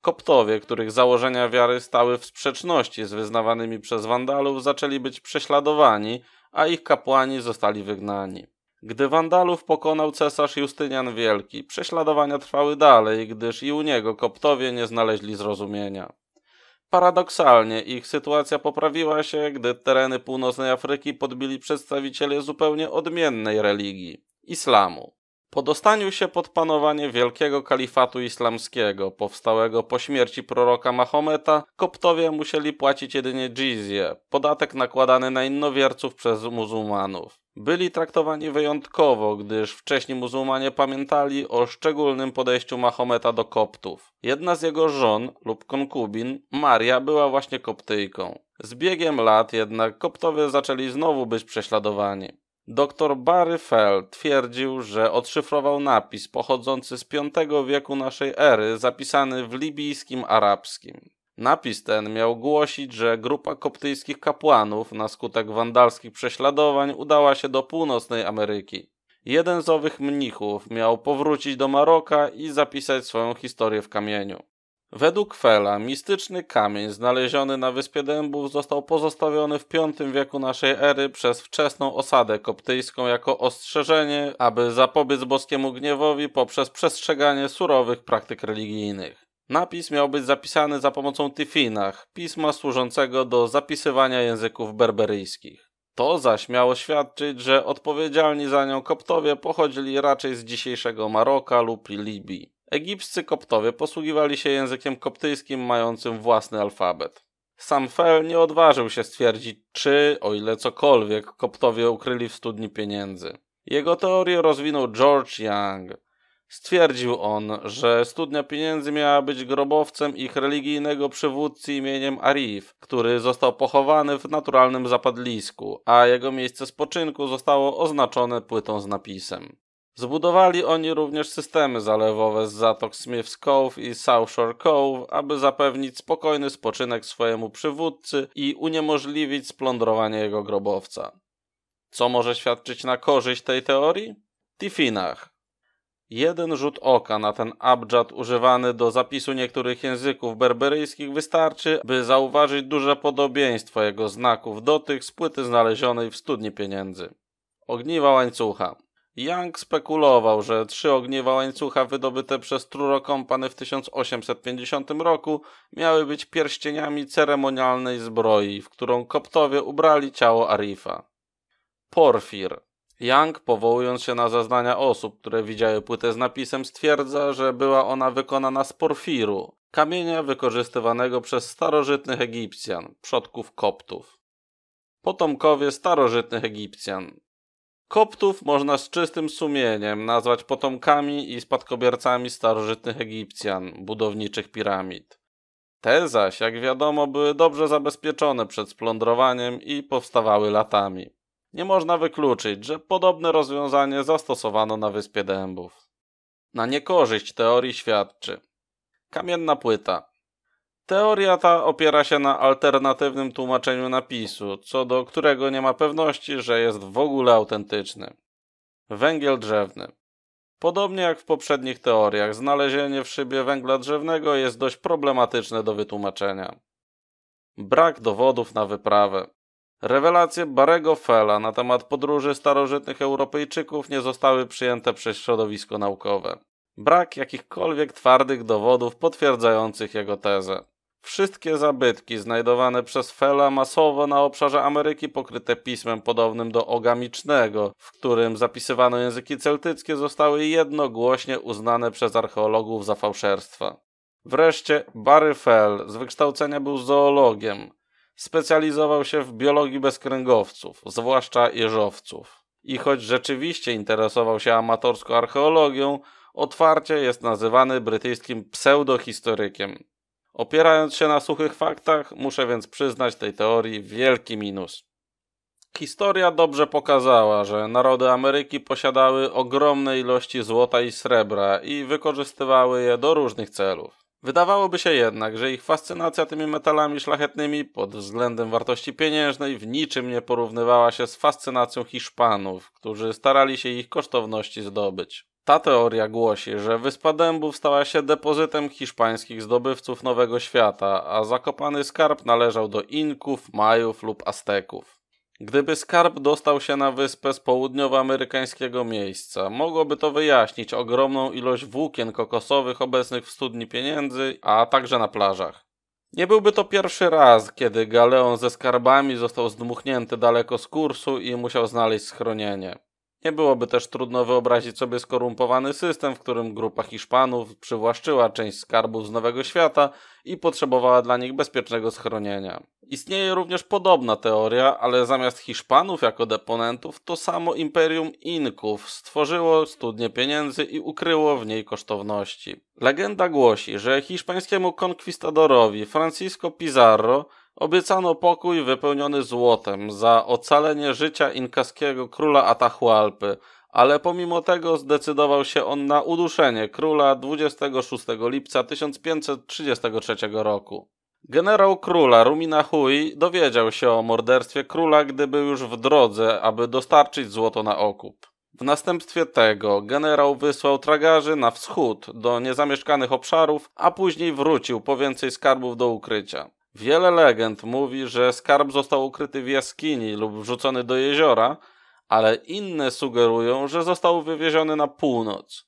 Koptowie, których założenia wiary stały w sprzeczności z wyznawanymi przez Wandalów, zaczęli być prześladowani, a ich kapłani zostali wygnani. Gdy Wandalów pokonał cesarz Justynian Wielki, prześladowania trwały dalej, gdyż i u niego Koptowie nie znaleźli zrozumienia. Paradoksalnie ich sytuacja poprawiła się, gdy tereny północnej Afryki podbili przedstawiciele zupełnie odmiennej religii islamu. Po dostaniu się pod panowanie wielkiego kalifatu islamskiego, powstałego po śmierci proroka Mahometa, koptowie musieli płacić jedynie dżizję, podatek nakładany na innowierców przez muzułmanów. Byli traktowani wyjątkowo, gdyż wcześniej muzułmanie pamiętali o szczególnym podejściu Mahometa do koptów. Jedna z jego żon lub konkubin, Maria, była właśnie koptyjką. Z biegiem lat jednak koptowie zaczęli znowu być prześladowani. Dr Barry Fell twierdził, że odszyfrował napis pochodzący z V wieku naszej ery, zapisany w libijskim arabskim. Napis ten miał głosić, że grupa koptyjskich kapłanów na skutek wandalskich prześladowań udała się do północnej Ameryki. Jeden z owych mnichów miał powrócić do Maroka i zapisać swoją historię w kamieniu. Według Fela mistyczny kamień znaleziony na wyspie Dębów został pozostawiony w V wieku naszej ery przez wczesną osadę koptyjską jako ostrzeżenie, aby zapobiec boskiemu gniewowi poprzez przestrzeganie surowych praktyk religijnych. Napis miał być zapisany za pomocą tyfinach, pisma służącego do zapisywania języków berberyjskich. To zaś miało świadczyć, że odpowiedzialni za nią koptowie pochodzili raczej z dzisiejszego Maroka lub Libii. Egipscy koptowie posługiwali się językiem koptyjskim mającym własny alfabet. Sam Fel nie odważył się stwierdzić, czy, o ile cokolwiek, koptowie ukryli w studni pieniędzy. Jego teorię rozwinął George Young. Stwierdził on, że studnia pieniędzy miała być grobowcem ich religijnego przywódcy imieniem Arif, który został pochowany w naturalnym zapadlisku, a jego miejsce spoczynku zostało oznaczone płytą z napisem. Zbudowali oni również systemy zalewowe z zatok Smith's Cove i South Shore Cove, aby zapewnić spokojny spoczynek swojemu przywódcy i uniemożliwić splądrowanie jego grobowca. Co może świadczyć na korzyść tej teorii? Tiffinach. Jeden rzut oka na ten abjad używany do zapisu niektórych języków berberyjskich wystarczy, by zauważyć duże podobieństwo jego znaków do tych z płyty znalezionej w studni pieniędzy. Ogniwa łańcucha. Young spekulował, że trzy ogniewa łańcucha wydobyte przez Truro Company w 1850 roku miały być pierścieniami ceremonialnej zbroi, w którą koptowie ubrali ciało Arifa. Porfir. Young, powołując się na zaznania osób, które widziały płytę z napisem, stwierdza, że była ona wykonana z porfiru, kamienia wykorzystywanego przez starożytnych Egipcjan, przodków Koptów. Potomkowie starożytnych Egipcjan, Koptów można z czystym sumieniem nazwać potomkami i spadkobiercami starożytnych Egipcjan, budowniczych piramid. Te zaś, jak wiadomo, były dobrze zabezpieczone przed splądrowaniem i powstawały latami. Nie można wykluczyć, że podobne rozwiązanie zastosowano na Wyspie Dębów. Na niekorzyść teorii świadczy kamienna płyta, Teoria ta opiera się na alternatywnym tłumaczeniu napisu, co do którego nie ma pewności, że jest w ogóle autentyczny. Węgiel drzewny. Podobnie jak w poprzednich teoriach, znalezienie w szybie węgla drzewnego jest dość problematyczne do wytłumaczenia. Brak dowodów na wyprawę. Rewelacje Barego Fela na temat podróży starożytnych Europejczyków nie zostały przyjęte przez środowisko naukowe. Brak jakichkolwiek twardych dowodów potwierdzających jego tezę. Wszystkie zabytki znajdowane przez Fela masowo na obszarze Ameryki pokryte pismem podobnym do ogamicznego, w którym zapisywano języki celtyckie, zostały jednogłośnie uznane przez archeologów za fałszerstwa. Wreszcie Barry Fell z wykształcenia był zoologiem. Specjalizował się w biologii bezkręgowców, zwłaszcza jeżowców. I choć rzeczywiście interesował się amatorską archeologią, otwarcie jest nazywany brytyjskim pseudohistorykiem. Opierając się na suchych faktach, muszę więc przyznać tej teorii wielki minus. Historia dobrze pokazała, że narody Ameryki posiadały ogromne ilości złota i srebra i wykorzystywały je do różnych celów. Wydawałoby się jednak, że ich fascynacja tymi metalami szlachetnymi pod względem wartości pieniężnej w niczym nie porównywała się z fascynacją Hiszpanów, którzy starali się ich kosztowności zdobyć. Ta teoria głosi, że Wyspa Dębów stała się depozytem hiszpańskich zdobywców Nowego Świata, a zakopany skarb należał do Inków, Majów lub Azteków. Gdyby skarb dostał się na wyspę z południowoamerykańskiego miejsca, mogłoby to wyjaśnić ogromną ilość włókien kokosowych obecnych w studni pieniędzy, a także na plażach. Nie byłby to pierwszy raz, kiedy galeon ze skarbami został zdmuchnięty daleko z kursu i musiał znaleźć schronienie. Nie byłoby też trudno wyobrazić sobie skorumpowany system, w którym grupa Hiszpanów przywłaszczyła część skarbów z Nowego Świata i potrzebowała dla nich bezpiecznego schronienia. Istnieje również podobna teoria, ale zamiast Hiszpanów jako deponentów, to samo imperium Inków stworzyło studnie pieniędzy i ukryło w niej kosztowności. Legenda głosi, że hiszpańskiemu konkwistadorowi Francisco Pizarro Obiecano pokój wypełniony złotem za ocalenie życia inkaskiego króla Atahualpy, ale pomimo tego zdecydował się on na uduszenie króla 26 lipca 1533 roku. Generał króla Ruminahui dowiedział się o morderstwie króla, gdy był już w drodze, aby dostarczyć złoto na okup. W następstwie tego generał wysłał tragarzy na wschód do niezamieszkanych obszarów, a później wrócił po więcej skarbów do ukrycia. Wiele legend mówi, że skarb został ukryty w jaskini lub wrzucony do jeziora, ale inne sugerują, że został wywieziony na północ.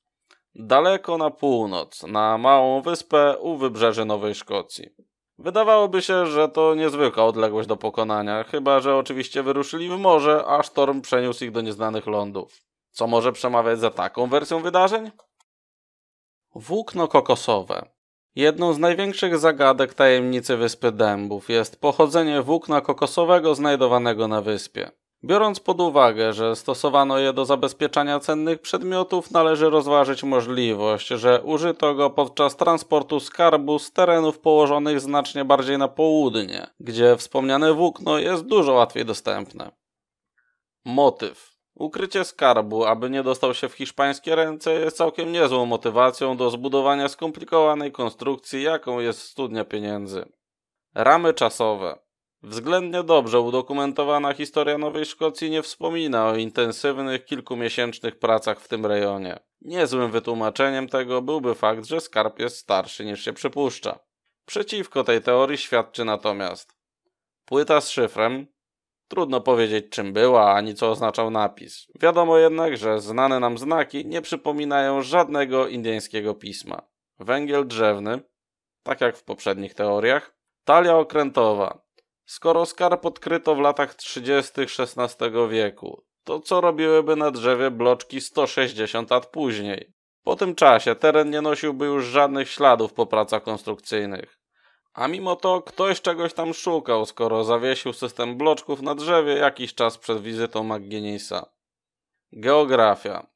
Daleko na północ, na małą wyspę u wybrzeży Nowej Szkocji. Wydawałoby się, że to niezwykła odległość do pokonania, chyba że oczywiście wyruszyli w morze, a sztorm przeniósł ich do nieznanych lądów. Co może przemawiać za taką wersją wydarzeń? Włókno kokosowe. Jedną z największych zagadek tajemnicy Wyspy Dębów jest pochodzenie włókna kokosowego znajdowanego na wyspie. Biorąc pod uwagę, że stosowano je do zabezpieczania cennych przedmiotów, należy rozważyć możliwość, że użyto go podczas transportu skarbu z terenów położonych znacznie bardziej na południe, gdzie wspomniane włókno jest dużo łatwiej dostępne. Motyw Ukrycie skarbu, aby nie dostał się w hiszpańskie ręce, jest całkiem niezłą motywacją do zbudowania skomplikowanej konstrukcji, jaką jest studnia pieniędzy. Ramy czasowe. Względnie dobrze udokumentowana historia Nowej Szkocji nie wspomina o intensywnych, kilkumiesięcznych pracach w tym rejonie. Niezłym wytłumaczeniem tego byłby fakt, że skarb jest starszy niż się przypuszcza. Przeciwko tej teorii świadczy natomiast płyta z szyfrem, Trudno powiedzieć, czym była, ani co oznaczał napis. Wiadomo jednak, że znane nam znaki nie przypominają żadnego indyjskiego pisma. Węgiel drzewny, tak jak w poprzednich teoriach, talia okrętowa. Skoro skarb odkryto w latach 30. XVI wieku, to co robiłyby na drzewie bloczki 160 lat później? Po tym czasie teren nie nosiłby już żadnych śladów po pracach konstrukcyjnych. A mimo to ktoś czegoś tam szukał, skoro zawiesił system bloczków na drzewie jakiś czas przed wizytą McGuinnessa. Geografia.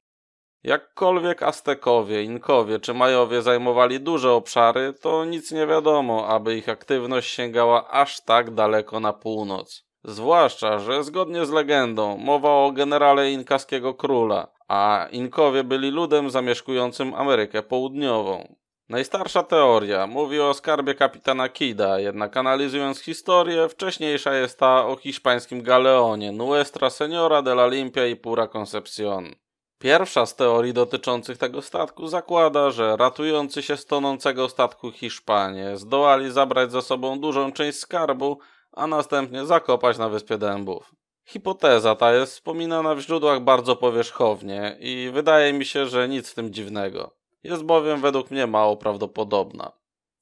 Jakkolwiek Aztekowie, Inkowie czy Majowie zajmowali duże obszary, to nic nie wiadomo, aby ich aktywność sięgała aż tak daleko na północ. Zwłaszcza, że zgodnie z legendą mowa o generale inkaskiego króla, a Inkowie byli ludem zamieszkującym Amerykę Południową. Najstarsza teoria mówi o skarbie kapitana Kida, jednak analizując historię, wcześniejsza jest ta o hiszpańskim galeonie Nuestra Senora de la Limpia i Pura Concepción. Pierwsza z teorii dotyczących tego statku zakłada, że ratujący się z tonącego statku Hiszpanie zdołali zabrać ze sobą dużą część skarbu, a następnie zakopać na Wyspie Dębów. Hipoteza ta jest wspominana w źródłach bardzo powierzchownie i wydaje mi się, że nic w tym dziwnego jest bowiem według mnie mało prawdopodobna.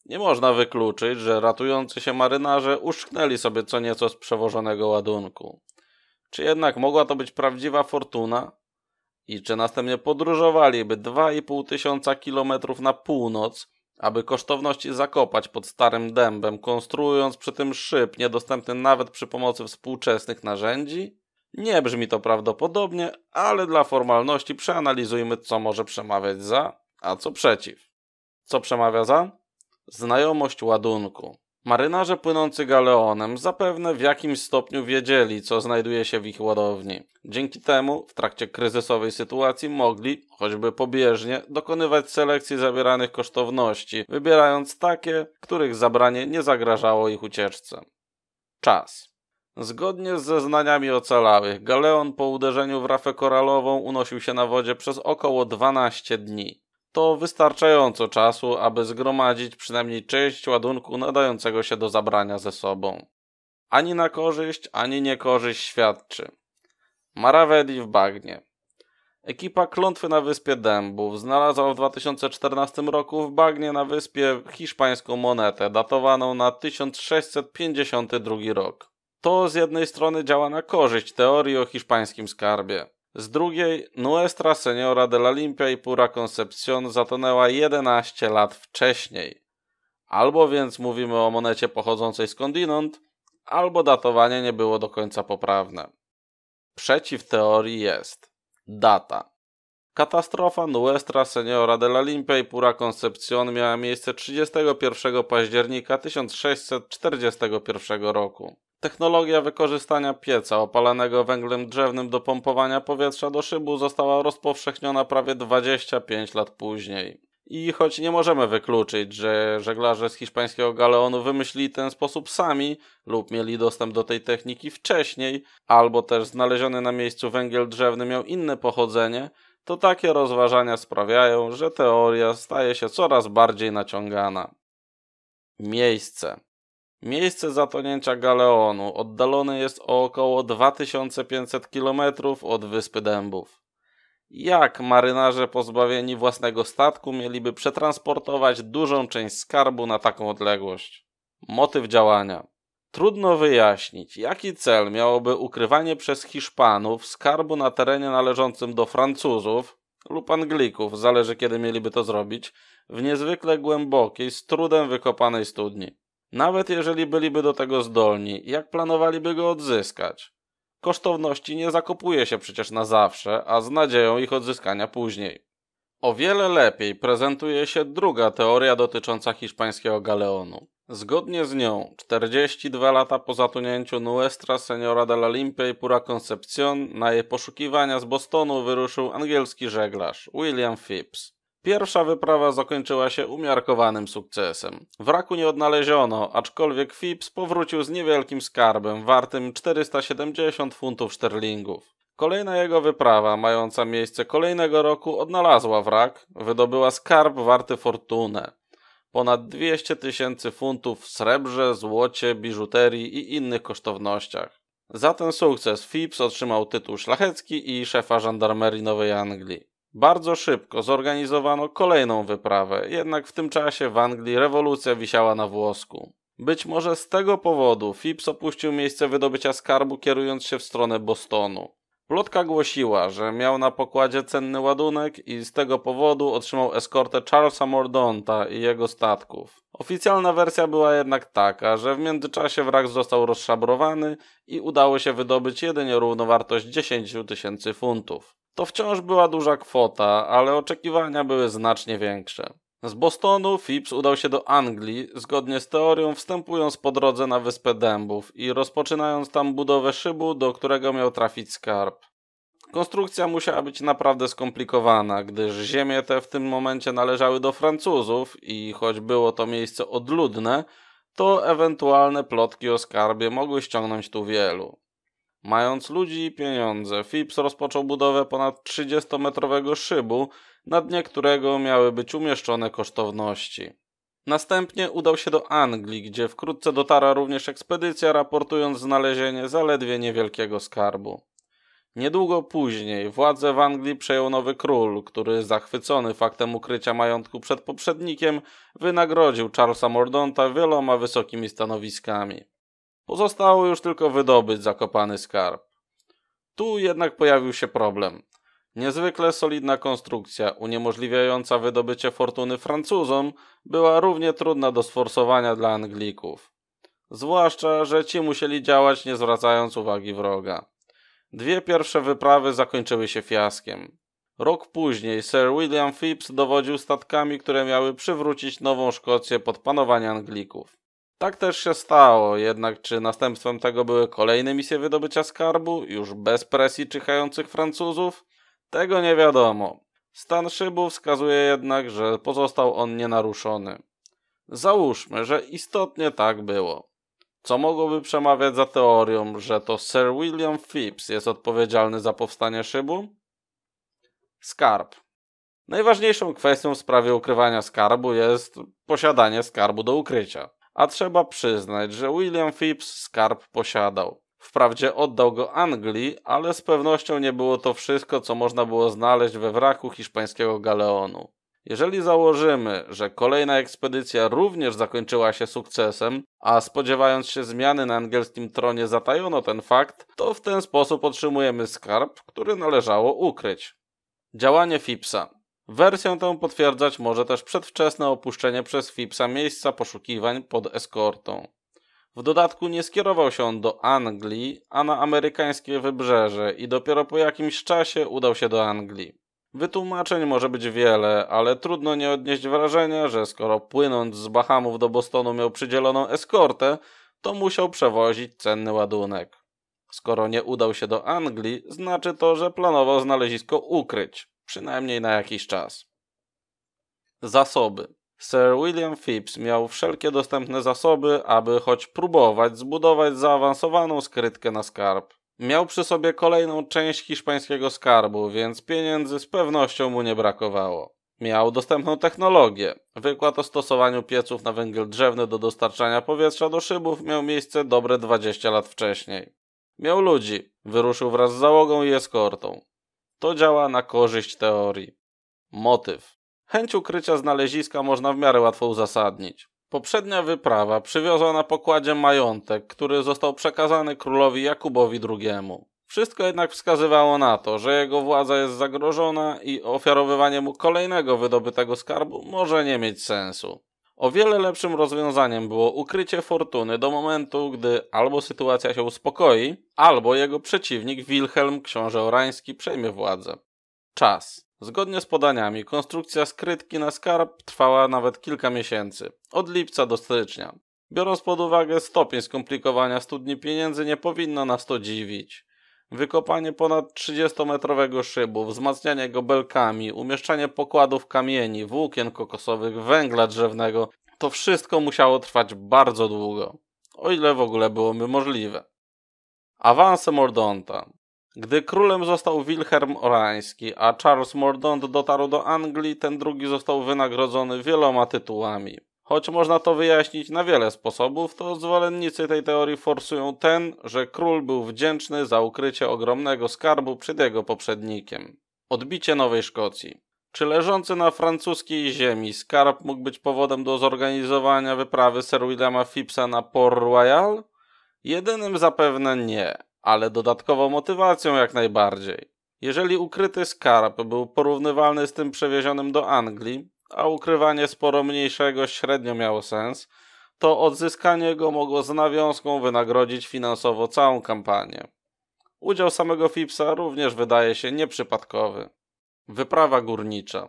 Nie można wykluczyć, że ratujący się marynarze uszknęli sobie co nieco z przewożonego ładunku. Czy jednak mogła to być prawdziwa fortuna? I czy następnie podróżowaliby 2,5 tysiąca kilometrów na północ, aby kosztowności zakopać pod starym dębem, konstruując przy tym szyb niedostępny nawet przy pomocy współczesnych narzędzi? Nie brzmi to prawdopodobnie, ale dla formalności przeanalizujmy, co może przemawiać za a co przeciw? Co przemawia za? Znajomość ładunku. Marynarze płynący galeonem zapewne w jakimś stopniu wiedzieli, co znajduje się w ich ładowni. Dzięki temu w trakcie kryzysowej sytuacji mogli, choćby pobieżnie, dokonywać selekcji zabieranych kosztowności, wybierając takie, których zabranie nie zagrażało ich ucieczce. Czas. Zgodnie z zeznaniami ocalałych, galeon po uderzeniu w rafę koralową unosił się na wodzie przez około 12 dni to wystarczająco czasu, aby zgromadzić przynajmniej część ładunku nadającego się do zabrania ze sobą. Ani na korzyść, ani niekorzyść świadczy. Maravedi w bagnie. Ekipa klątwy na wyspie Dębów znalazła w 2014 roku w bagnie na wyspie hiszpańską monetę datowaną na 1652 rok. To z jednej strony działa na korzyść teorii o hiszpańskim skarbie. Z drugiej Nuestra seniora de la Limpia y Pura Concepción zatonęła 11 lat wcześniej. Albo więc mówimy o monecie pochodzącej skądinąd, albo datowanie nie było do końca poprawne. Przeciw teorii jest data. Katastrofa Nuestra seniora de la Limpia y Pura Concepción miała miejsce 31 października 1641 roku. Technologia wykorzystania pieca opalanego węglem drzewnym do pompowania powietrza do szybu została rozpowszechniona prawie 25 lat później. I choć nie możemy wykluczyć, że żeglarze z hiszpańskiego galeonu wymyślili ten sposób sami lub mieli dostęp do tej techniki wcześniej, albo też znaleziony na miejscu węgiel drzewny miał inne pochodzenie, to takie rozważania sprawiają, że teoria staje się coraz bardziej naciągana. Miejsce. Miejsce zatonięcia galeonu oddalone jest o około 2500 km od wyspy Dębów. Jak marynarze pozbawieni własnego statku mieliby przetransportować dużą część skarbu na taką odległość? Motyw działania. Trudno wyjaśnić, jaki cel miałoby ukrywanie przez Hiszpanów skarbu na terenie należącym do Francuzów lub Anglików, zależy kiedy mieliby to zrobić, w niezwykle głębokiej, z trudem wykopanej studni. Nawet jeżeli byliby do tego zdolni, jak planowaliby go odzyskać? Kosztowności nie zakopuje się przecież na zawsze, a z nadzieją ich odzyskania później. O wiele lepiej prezentuje się druga teoria dotycząca hiszpańskiego galeonu. Zgodnie z nią, 42 lata po zatunięciu Nuestra Senora de la Limpia i Pura Concepción na jej poszukiwania z Bostonu wyruszył angielski żeglarz William Phipps. Pierwsza wyprawa zakończyła się umiarkowanym sukcesem. Wraku nie odnaleziono, aczkolwiek Phipps powrócił z niewielkim skarbem wartym 470 funtów szterlingów. Kolejna jego wyprawa, mająca miejsce kolejnego roku, odnalazła wrak, wydobyła skarb warty fortunę. Ponad 200 tysięcy funtów w srebrze, złocie, biżuterii i innych kosztownościach. Za ten sukces Phipps otrzymał tytuł szlachecki i szefa żandarmerii Nowej Anglii. Bardzo szybko zorganizowano kolejną wyprawę, jednak w tym czasie w Anglii rewolucja wisiała na włosku. Być może z tego powodu Phipps opuścił miejsce wydobycia skarbu kierując się w stronę Bostonu. Plotka głosiła, że miał na pokładzie cenny ładunek i z tego powodu otrzymał eskortę Charlesa Mordonta i jego statków. Oficjalna wersja była jednak taka, że w międzyczasie wrak został rozszabrowany i udało się wydobyć jedynie równowartość 10 tysięcy funtów. To wciąż była duża kwota, ale oczekiwania były znacznie większe. Z Bostonu Phipps udał się do Anglii, zgodnie z teorią wstępując po drodze na wyspę Dębów i rozpoczynając tam budowę szybu, do którego miał trafić skarb. Konstrukcja musiała być naprawdę skomplikowana, gdyż ziemie te w tym momencie należały do Francuzów i choć było to miejsce odludne, to ewentualne plotki o skarbie mogły ściągnąć tu wielu. Mając ludzi i pieniądze, Phipps rozpoczął budowę ponad 30-metrowego szybu, na dnie którego miały być umieszczone kosztowności. Następnie udał się do Anglii, gdzie wkrótce dotarła również ekspedycja, raportując znalezienie zaledwie niewielkiego skarbu. Niedługo później władzę w Anglii przejął nowy król, który zachwycony faktem ukrycia majątku przed poprzednikiem wynagrodził Charlesa Mordonta wieloma wysokimi stanowiskami. Pozostało już tylko wydobyć zakopany skarb. Tu jednak pojawił się problem. Niezwykle solidna konstrukcja uniemożliwiająca wydobycie fortuny Francuzom była równie trudna do sforsowania dla Anglików. Zwłaszcza, że ci musieli działać nie zwracając uwagi wroga. Dwie pierwsze wyprawy zakończyły się fiaskiem. Rok później Sir William Phipps dowodził statkami, które miały przywrócić Nową Szkocję pod panowanie Anglików. Tak też się stało, jednak czy następstwem tego były kolejne misje wydobycia skarbu, już bez presji czyhających Francuzów? Tego nie wiadomo. Stan szybu wskazuje jednak, że pozostał on nienaruszony. Załóżmy, że istotnie tak było. Co mogłoby przemawiać za teorią, że to Sir William Phipps jest odpowiedzialny za powstanie szybu? Skarb. Najważniejszą kwestią w sprawie ukrywania skarbu jest posiadanie skarbu do ukrycia. A trzeba przyznać, że William Phipps skarb posiadał. Wprawdzie oddał go Anglii, ale z pewnością nie było to wszystko, co można było znaleźć we wraku hiszpańskiego galeonu. Jeżeli założymy, że kolejna ekspedycja również zakończyła się sukcesem, a spodziewając się zmiany na angielskim tronie zatajono ten fakt, to w ten sposób otrzymujemy skarb, który należało ukryć. Działanie Fipsa. Wersję tę potwierdzać może też przedwczesne opuszczenie przez Phipsa miejsca poszukiwań pod eskortą. W dodatku nie skierował się on do Anglii, a na amerykańskie wybrzeże i dopiero po jakimś czasie udał się do Anglii. Wytłumaczeń może być wiele, ale trudno nie odnieść wrażenia, że skoro płynąc z Bahamów do Bostonu miał przydzieloną eskortę, to musiał przewozić cenny ładunek. Skoro nie udał się do Anglii, znaczy to, że planował znalezisko ukryć przynajmniej na jakiś czas. Zasoby. Sir William Phipps miał wszelkie dostępne zasoby, aby choć próbować zbudować zaawansowaną skrytkę na skarb. Miał przy sobie kolejną część hiszpańskiego skarbu, więc pieniędzy z pewnością mu nie brakowało. Miał dostępną technologię. Wykład o stosowaniu pieców na węgiel drzewny do dostarczania powietrza do szybów miał miejsce dobre 20 lat wcześniej. Miał ludzi. Wyruszył wraz z załogą i eskortą. To działa na korzyść teorii. Motyw. Chęć ukrycia znaleziska można w miarę łatwo uzasadnić. Poprzednia wyprawa przywiozła na pokładzie majątek, który został przekazany królowi Jakubowi II. Wszystko jednak wskazywało na to, że jego władza jest zagrożona i ofiarowywanie mu kolejnego wydobytego skarbu może nie mieć sensu. O wiele lepszym rozwiązaniem było ukrycie fortuny do momentu, gdy albo sytuacja się uspokoi, albo jego przeciwnik Wilhelm książę Orański przejmie władzę. Czas. Zgodnie z podaniami, konstrukcja skrytki na skarb trwała nawet kilka miesięcy, od lipca do stycznia. Biorąc pod uwagę stopień skomplikowania studni pieniędzy, nie powinno nas to dziwić. Wykopanie ponad 30-metrowego szybu, wzmacnianie go belkami, umieszczanie pokładów kamieni, włókien kokosowych, węgla drzewnego to wszystko musiało trwać bardzo długo, o ile w ogóle byłoby możliwe. Awanse Mordonta. Gdy królem został Wilhelm Orański, a Charles Mordont dotarł do Anglii, ten drugi został wynagrodzony wieloma tytułami. Choć można to wyjaśnić na wiele sposobów, to zwolennicy tej teorii forsują ten, że król był wdzięczny za ukrycie ogromnego skarbu przed jego poprzednikiem. Odbicie Nowej Szkocji. Czy leżący na francuskiej ziemi skarb mógł być powodem do zorganizowania wyprawy Sir Williama Phippsa na Port Royal? Jedynym zapewne nie, ale dodatkową motywacją jak najbardziej. Jeżeli ukryty skarb był porównywalny z tym przewiezionym do Anglii, a ukrywanie sporo mniejszego średnio miało sens, to odzyskanie go mogło z nawiązką wynagrodzić finansowo całą kampanię. Udział samego Fipsa również wydaje się nieprzypadkowy. Wyprawa górnicza.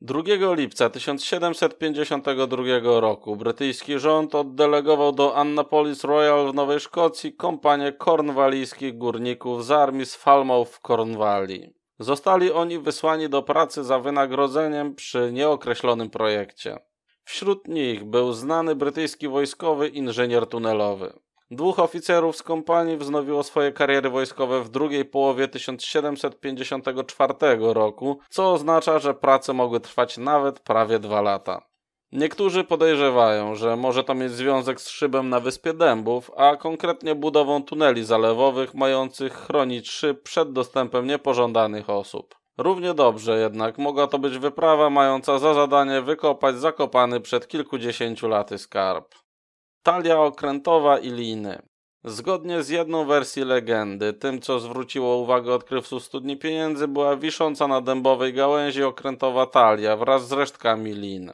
2 lipca 1752 roku brytyjski rząd oddelegował do Annapolis Royal w Nowej Szkocji kompanię kornwalijskich górników z armii z Falmouth w Kornwalii. Zostali oni wysłani do pracy za wynagrodzeniem przy nieokreślonym projekcie. Wśród nich był znany brytyjski wojskowy inżynier tunelowy. Dwóch oficerów z kompanii wznowiło swoje kariery wojskowe w drugiej połowie 1754 roku, co oznacza, że prace mogły trwać nawet prawie dwa lata. Niektórzy podejrzewają, że może to mieć związek z szybem na Wyspie Dębów, a konkretnie budową tuneli zalewowych mających chronić szyb przed dostępem niepożądanych osób. Równie dobrze jednak mogła to być wyprawa mająca za zadanie wykopać zakopany przed kilkudziesięciu laty skarb. Talia okrętowa i liny. Zgodnie z jedną wersją legendy, tym co zwróciło uwagę odkrywców studni pieniędzy była wisząca na dębowej gałęzi okrętowa talia wraz z resztkami lin.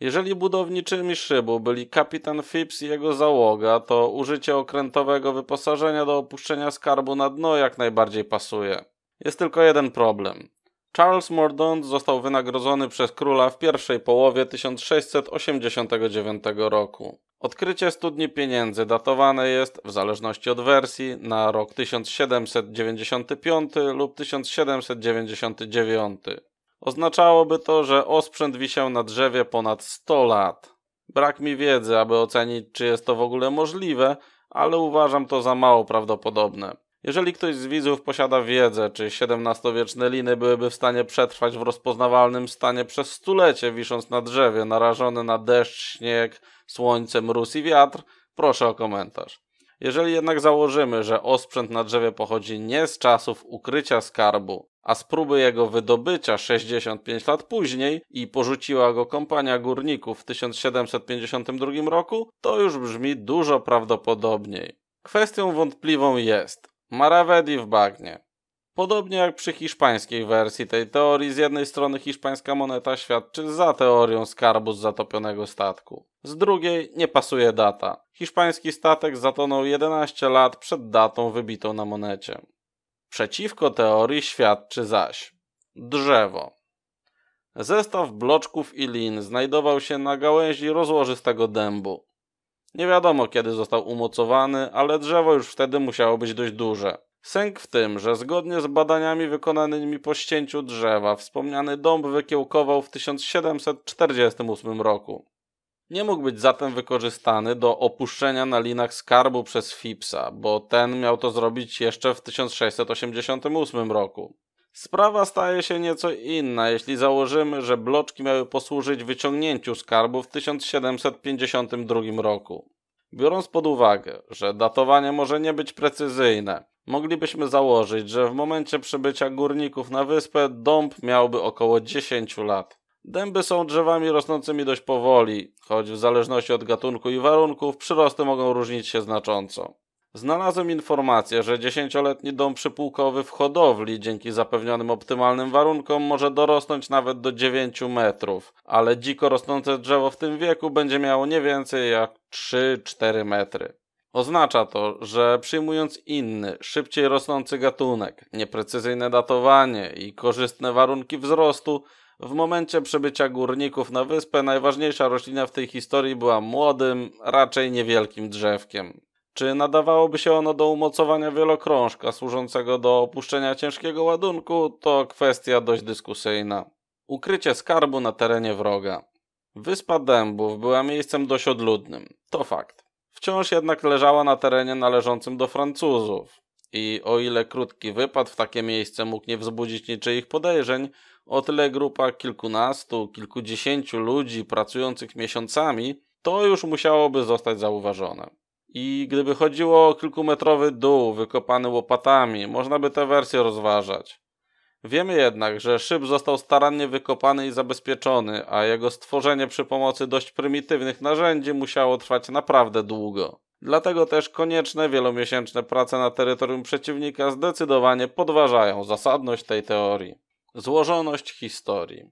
Jeżeli budowniczymi szybu byli kapitan Phipps i jego załoga, to użycie okrętowego wyposażenia do opuszczenia skarbu na dno jak najbardziej pasuje. Jest tylko jeden problem. Charles Mordaunt został wynagrodzony przez króla w pierwszej połowie 1689 roku. Odkrycie studni pieniędzy datowane jest, w zależności od wersji, na rok 1795 lub 1799. Oznaczałoby to, że osprzęt wisiał na drzewie ponad 100 lat. Brak mi wiedzy, aby ocenić, czy jest to w ogóle możliwe, ale uważam to za mało prawdopodobne. Jeżeli ktoś z widzów posiada wiedzę, czy XVII-wieczne liny byłyby w stanie przetrwać w rozpoznawalnym stanie przez stulecie, wisząc na drzewie, narażone na deszcz, śnieg, słońce, mróz i wiatr, proszę o komentarz. Jeżeli jednak założymy, że osprzęt na drzewie pochodzi nie z czasów ukrycia skarbu, a z próby jego wydobycia 65 lat później i porzuciła go kompania górników w 1752 roku, to już brzmi dużo prawdopodobniej. Kwestią wątpliwą jest Maravedi w bagnie. Podobnie jak przy hiszpańskiej wersji tej teorii, z jednej strony hiszpańska moneta świadczy za teorią skarbu z zatopionego statku. Z drugiej nie pasuje data. Hiszpański statek zatonął 11 lat przed datą wybitą na monecie. Przeciwko teorii świadczy zaś drzewo. Zestaw bloczków i lin znajdował się na gałęzi rozłożystego dębu. Nie wiadomo kiedy został umocowany, ale drzewo już wtedy musiało być dość duże. Sęk w tym, że zgodnie z badaniami wykonanymi po ścięciu drzewa, wspomniany dąb wykiełkował w 1748 roku nie mógł być zatem wykorzystany do opuszczenia na linach skarbu przez Fipsa, bo ten miał to zrobić jeszcze w 1688 roku. Sprawa staje się nieco inna, jeśli założymy, że bloczki miały posłużyć wyciągnięciu skarbu w 1752 roku. Biorąc pod uwagę, że datowanie może nie być precyzyjne, moglibyśmy założyć, że w momencie przybycia górników na wyspę dąb miałby około 10 lat. Dęby są drzewami rosnącymi dość powoli, choć w zależności od gatunku i warunków przyrosty mogą różnić się znacząco. Znalazłem informację, że dziesięcioletni dom przypułkowy w hodowli dzięki zapewnionym optymalnym warunkom może dorosnąć nawet do 9 metrów, ale dziko rosnące drzewo w tym wieku będzie miało nie więcej jak 3-4 metry. Oznacza to, że przyjmując inny, szybciej rosnący gatunek, nieprecyzyjne datowanie i korzystne warunki wzrostu, w momencie przybycia górników na wyspę najważniejsza roślina w tej historii była młodym, raczej niewielkim drzewkiem. Czy nadawałoby się ono do umocowania wielokrążka służącego do opuszczenia ciężkiego ładunku, to kwestia dość dyskusyjna. Ukrycie skarbu na terenie wroga. Wyspa Dębów była miejscem dość odludnym, to fakt. Wciąż jednak leżała na terenie należącym do Francuzów. I o ile krótki wypad w takie miejsce mógł nie wzbudzić niczyich podejrzeń, o tyle grupa kilkunastu, kilkudziesięciu ludzi pracujących miesiącami, to już musiałoby zostać zauważone. I gdyby chodziło o kilkumetrowy dół wykopany łopatami, można by tę wersję rozważać. Wiemy jednak, że szyb został starannie wykopany i zabezpieczony, a jego stworzenie przy pomocy dość prymitywnych narzędzi musiało trwać naprawdę długo. Dlatego też konieczne wielomiesięczne prace na terytorium przeciwnika zdecydowanie podważają zasadność tej teorii. Złożoność historii.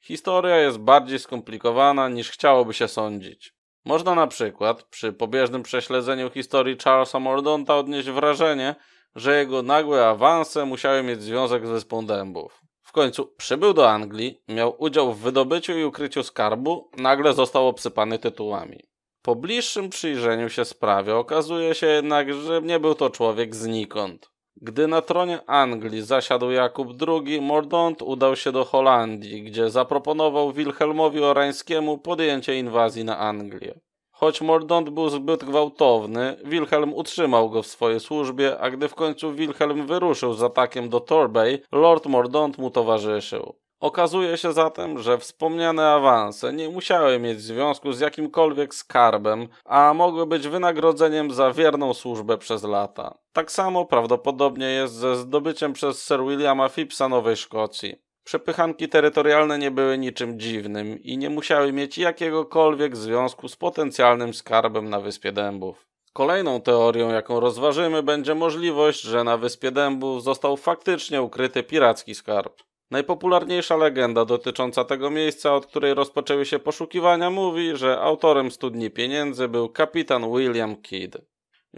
Historia jest bardziej skomplikowana niż chciałoby się sądzić. Można na przykład przy pobieżnym prześledzeniu historii Charlesa Mordonta odnieść wrażenie, że jego nagłe awanse musiały mieć związek z Wyspą Dębów. W końcu przybył do Anglii, miał udział w wydobyciu i ukryciu skarbu, nagle został obsypany tytułami. Po bliższym przyjrzeniu się sprawie okazuje się jednak, że nie był to człowiek znikąd. Gdy na tronie Anglii zasiadł Jakub II, Mordaunt udał się do Holandii, gdzie zaproponował Wilhelmowi Orańskiemu podjęcie inwazji na Anglię. Choć Mordaunt był zbyt gwałtowny, Wilhelm utrzymał go w swojej służbie, a gdy w końcu Wilhelm wyruszył z atakiem do Torbay, Lord Mordaunt mu towarzyszył. Okazuje się zatem, że wspomniane awanse nie musiały mieć związku z jakimkolwiek skarbem, a mogły być wynagrodzeniem za wierną służbę przez lata. Tak samo prawdopodobnie jest ze zdobyciem przez Sir Williama Phippsa Nowej Szkocji. Przepychanki terytorialne nie były niczym dziwnym i nie musiały mieć jakiegokolwiek związku z potencjalnym skarbem na Wyspie Dębów. Kolejną teorią, jaką rozważymy, będzie możliwość, że na Wyspie Dębów został faktycznie ukryty piracki skarb. Najpopularniejsza legenda dotycząca tego miejsca, od której rozpoczęły się poszukiwania, mówi, że autorem studni pieniędzy był kapitan William Kidd.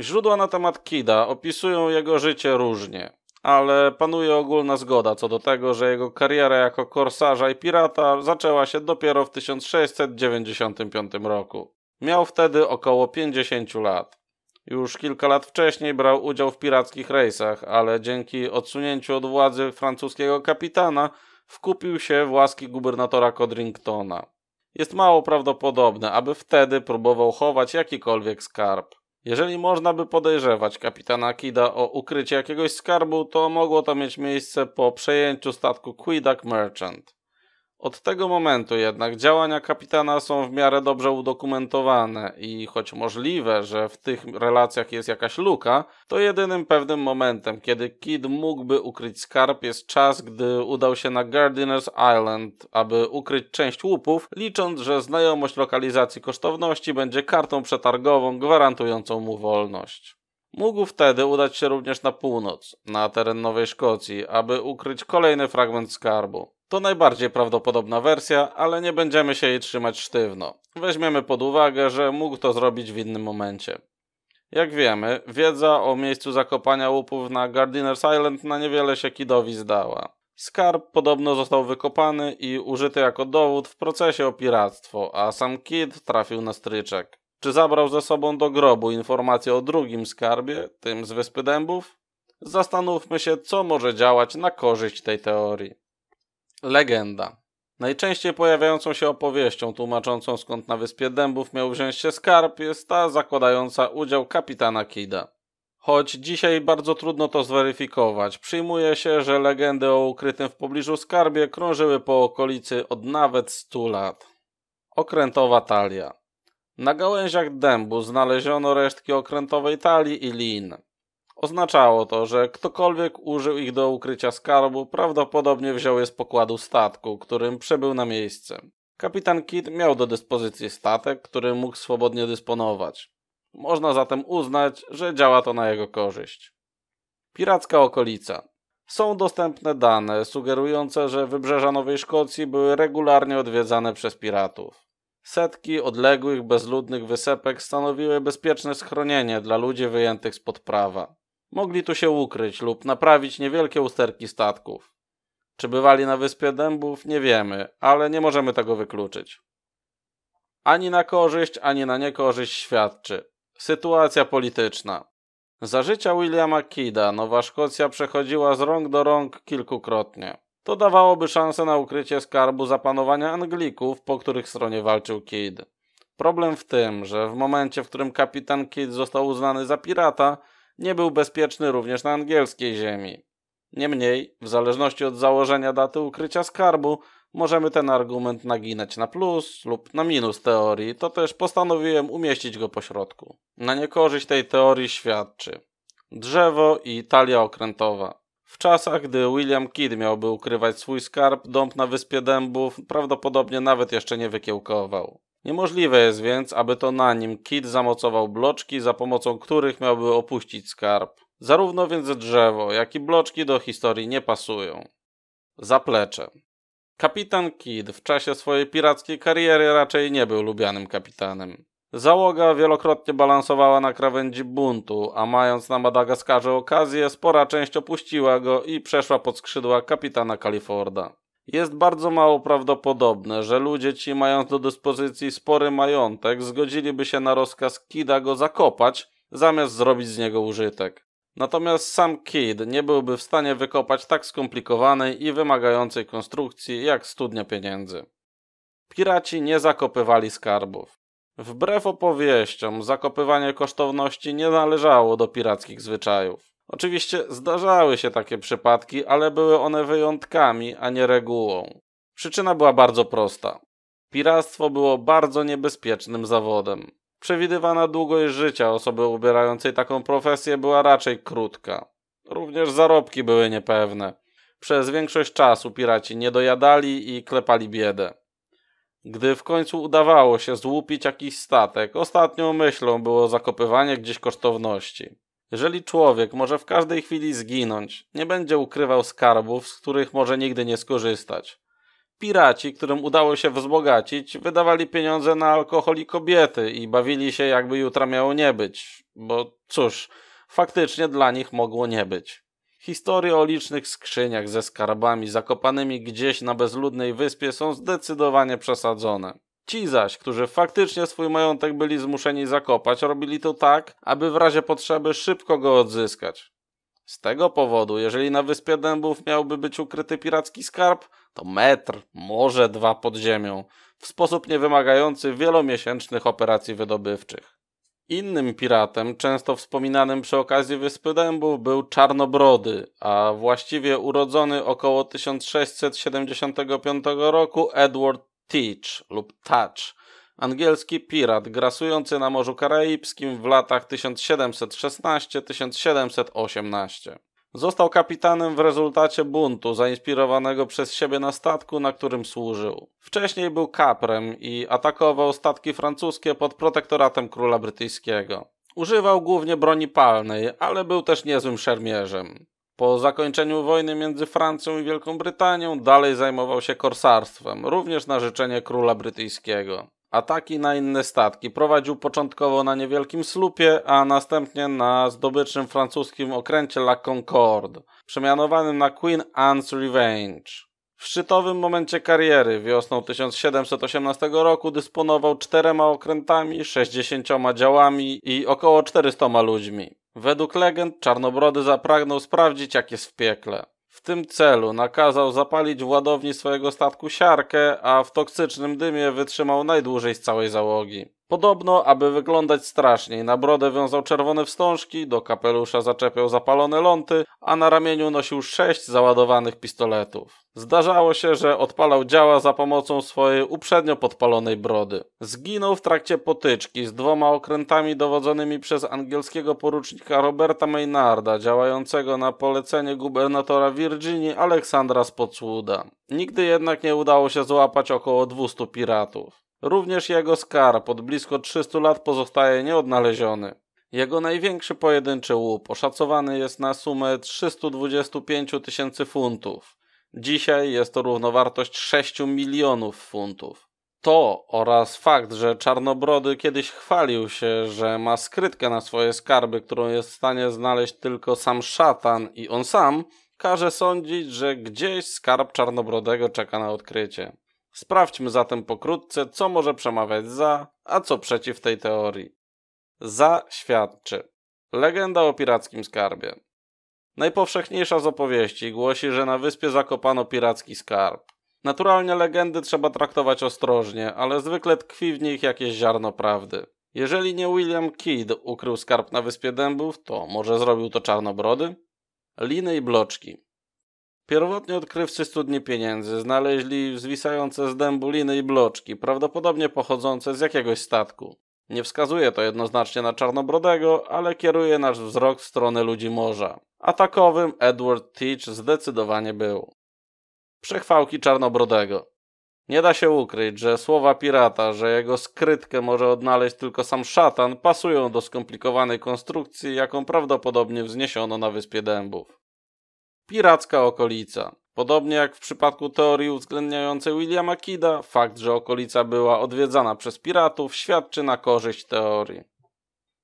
Źródła na temat Kida opisują jego życie różnie, ale panuje ogólna zgoda co do tego, że jego kariera jako korsarza i pirata zaczęła się dopiero w 1695 roku. Miał wtedy około 50 lat. Już kilka lat wcześniej brał udział w pirackich rejsach, ale dzięki odsunięciu od władzy francuskiego kapitana wkupił się w łaski gubernatora Codringtona. Jest mało prawdopodobne, aby wtedy próbował chować jakikolwiek skarb. Jeżeli można by podejrzewać kapitana Kida o ukrycie jakiegoś skarbu, to mogło to mieć miejsce po przejęciu statku Quidac Merchant. Od tego momentu jednak działania kapitana są w miarę dobrze udokumentowane i choć możliwe, że w tych relacjach jest jakaś luka, to jedynym pewnym momentem, kiedy Kid mógłby ukryć skarb jest czas, gdy udał się na Gardiners Island, aby ukryć część łupów, licząc, że znajomość lokalizacji kosztowności będzie kartą przetargową gwarantującą mu wolność. Mógł wtedy udać się również na północ, na teren Nowej Szkocji, aby ukryć kolejny fragment skarbu. To najbardziej prawdopodobna wersja, ale nie będziemy się jej trzymać sztywno. Weźmiemy pod uwagę, że mógł to zrobić w innym momencie. Jak wiemy, wiedza o miejscu zakopania łupów na Gardiner's Island na niewiele się Kidowi zdała. Skarb podobno został wykopany i użyty jako dowód w procesie o piractwo, a sam Kid trafił na stryczek. Czy zabrał ze sobą do grobu informację o drugim skarbie, tym z Wyspy Dębów? Zastanówmy się, co może działać na korzyść tej teorii legenda. Najczęściej pojawiającą się opowieścią tłumaczącą skąd na wyspie Dębów miał wziąć się skarb jest ta zakładająca udział kapitana Kida. Choć dzisiaj bardzo trudno to zweryfikować, przyjmuje się, że legendy o ukrytym w pobliżu skarbie krążyły po okolicy od nawet 100 lat. Okrętowa talia. Na gałęziach dębu znaleziono resztki okrętowej talii i lin. Oznaczało to, że ktokolwiek użył ich do ukrycia skarbu, prawdopodobnie wziął je z pokładu statku, którym przebył na miejsce. Kapitan Kidd miał do dyspozycji statek, którym mógł swobodnie dysponować. Można zatem uznać, że działa to na jego korzyść. Piracka okolica. Są dostępne dane sugerujące, że wybrzeża Nowej Szkocji były regularnie odwiedzane przez piratów. Setki odległych, bezludnych wysepek stanowiły bezpieczne schronienie dla ludzi wyjętych spod prawa. Mogli tu się ukryć lub naprawić niewielkie usterki statków. Czy bywali na wyspie dębów, nie wiemy, ale nie możemy tego wykluczyć. Ani na korzyść, ani na niekorzyść świadczy. Sytuacja polityczna. Za życia Williama Kida Nowa Szkocja przechodziła z rąk do rąk kilkukrotnie. To dawałoby szansę na ukrycie skarbu zapanowania Anglików, po których stronie walczył Kidd. Problem w tym, że w momencie, w którym kapitan Kidd został uznany za pirata, nie był bezpieczny również na angielskiej ziemi. Niemniej, w zależności od założenia daty ukrycia skarbu, możemy ten argument naginać na plus lub na minus teorii, to też postanowiłem umieścić go pośrodku. Na niekorzyść tej teorii świadczy drzewo i talia okrętowa. W czasach, gdy William Kidd miałby ukrywać swój skarb, dąb na wyspie dębów prawdopodobnie nawet jeszcze nie wykiełkował. Niemożliwe jest więc, aby to na nim Kit zamocował bloczki, za pomocą których miałby opuścić skarb. Zarówno więc drzewo, jak i bloczki do historii nie pasują. Zaplecze. Kapitan Kid w czasie swojej pirackiej kariery raczej nie był lubianym kapitanem. Załoga wielokrotnie balansowała na krawędzi buntu, a mając na Madagaskarze okazję, spora część opuściła go i przeszła pod skrzydła kapitana Califorda. Jest bardzo mało prawdopodobne, że ludzie ci, mając do dyspozycji spory majątek, zgodziliby się na rozkaz Kida go zakopać, zamiast zrobić z niego użytek. Natomiast sam Kid nie byłby w stanie wykopać tak skomplikowanej i wymagającej konstrukcji jak studnia pieniędzy. Piraci nie zakopywali skarbów. Wbrew opowieściom, zakopywanie kosztowności nie należało do pirackich zwyczajów. Oczywiście zdarzały się takie przypadki, ale były one wyjątkami, a nie regułą. Przyczyna była bardzo prosta. Piractwo było bardzo niebezpiecznym zawodem. Przewidywana długość życia osoby ubierającej taką profesję była raczej krótka. Również zarobki były niepewne. Przez większość czasu piraci nie dojadali i klepali biedę. Gdy w końcu udawało się złupić jakiś statek, ostatnią myślą było zakopywanie gdzieś kosztowności. Jeżeli człowiek może w każdej chwili zginąć, nie będzie ukrywał skarbów, z których może nigdy nie skorzystać. Piraci, którym udało się wzbogacić, wydawali pieniądze na alkohol i kobiety i bawili się, jakby jutra miało nie być, bo cóż, faktycznie dla nich mogło nie być. Historie o licznych skrzyniach ze skarbami zakopanymi gdzieś na bezludnej wyspie są zdecydowanie przesadzone. Ci zaś, którzy faktycznie swój majątek byli zmuszeni zakopać, robili to tak, aby w razie potrzeby szybko go odzyskać. Z tego powodu, jeżeli na Wyspie Dębów miałby być ukryty piracki skarb, to metr, może dwa pod ziemią, w sposób niewymagający wielomiesięcznych operacji wydobywczych. Innym piratem, często wspominanym przy okazji Wyspy Dębów, był Czarnobrody, a właściwie urodzony około 1675 roku Edward Teach lub Touch, angielski pirat grasujący na Morzu Karaibskim w latach 1716-1718. Został kapitanem w rezultacie buntu zainspirowanego przez siebie na statku, na którym służył. Wcześniej był kaprem i atakował statki francuskie pod protektoratem króla brytyjskiego. Używał głównie broni palnej, ale był też niezłym szermierzem. Po zakończeniu wojny między Francją i Wielką Brytanią dalej zajmował się korsarstwem, również na życzenie króla brytyjskiego. Ataki na inne statki prowadził początkowo na niewielkim slupie, a następnie na zdobycznym francuskim okręcie La Concorde, przemianowanym na Queen Anne's Revenge. W szczytowym momencie kariery wiosną 1718 roku dysponował czterema okrętami, 60 działami i około 400 ludźmi. Według legend Czarnobrody zapragnął sprawdzić jak jest w piekle. W tym celu nakazał zapalić w ładowni swojego statku siarkę, a w toksycznym dymie wytrzymał najdłużej z całej załogi. Podobno, aby wyglądać straszniej, na brodę wiązał czerwone wstążki, do kapelusza zaczepiał zapalone ląty, a na ramieniu nosił sześć załadowanych pistoletów. Zdarzało się, że odpalał działa za pomocą swojej uprzednio podpalonej brody. Zginął w trakcie potyczki z dwoma okrętami dowodzonymi przez angielskiego porucznika Roberta Maynarda, działającego na polecenie gubernatora Virginii Aleksandra Spotswooda. Nigdy jednak nie udało się złapać około 200 piratów. Również jego skarb od blisko 300 lat pozostaje nieodnaleziony. Jego największy pojedynczy łup oszacowany jest na sumę 325 tysięcy funtów. Dzisiaj jest to równowartość 6 milionów funtów. To oraz fakt, że Czarnobrody kiedyś chwalił się, że ma skrytkę na swoje skarby, którą jest w stanie znaleźć tylko sam szatan i on sam, każe sądzić, że gdzieś skarb Czarnobrodego czeka na odkrycie. Sprawdźmy zatem pokrótce, co może przemawiać za, a co przeciw tej teorii. Za świadczy. Legenda o pirackim skarbie. Najpowszechniejsza z opowieści głosi, że na wyspie zakopano piracki skarb. Naturalnie legendy trzeba traktować ostrożnie, ale zwykle tkwi w nich jakieś ziarno prawdy. Jeżeli nie William Kidd ukrył skarb na wyspie dębów, to może zrobił to czarnobrody? Liny i bloczki. Pierwotnie odkrywcy studni pieniędzy znaleźli zwisające z dębu liny i bloczki, prawdopodobnie pochodzące z jakiegoś statku. Nie wskazuje to jednoznacznie na Czarnobrodego, ale kieruje nasz wzrok w stronę ludzi morza. A takowym Edward Teach zdecydowanie był. Przechwałki Czarnobrodego. Nie da się ukryć, że słowa pirata, że jego skrytkę może odnaleźć tylko sam szatan, pasują do skomplikowanej konstrukcji, jaką prawdopodobnie wzniesiono na Wyspie Dębów. Piracka okolica. Podobnie jak w przypadku teorii uwzględniającej Williama Kida, fakt, że okolica była odwiedzana przez piratów świadczy na korzyść teorii.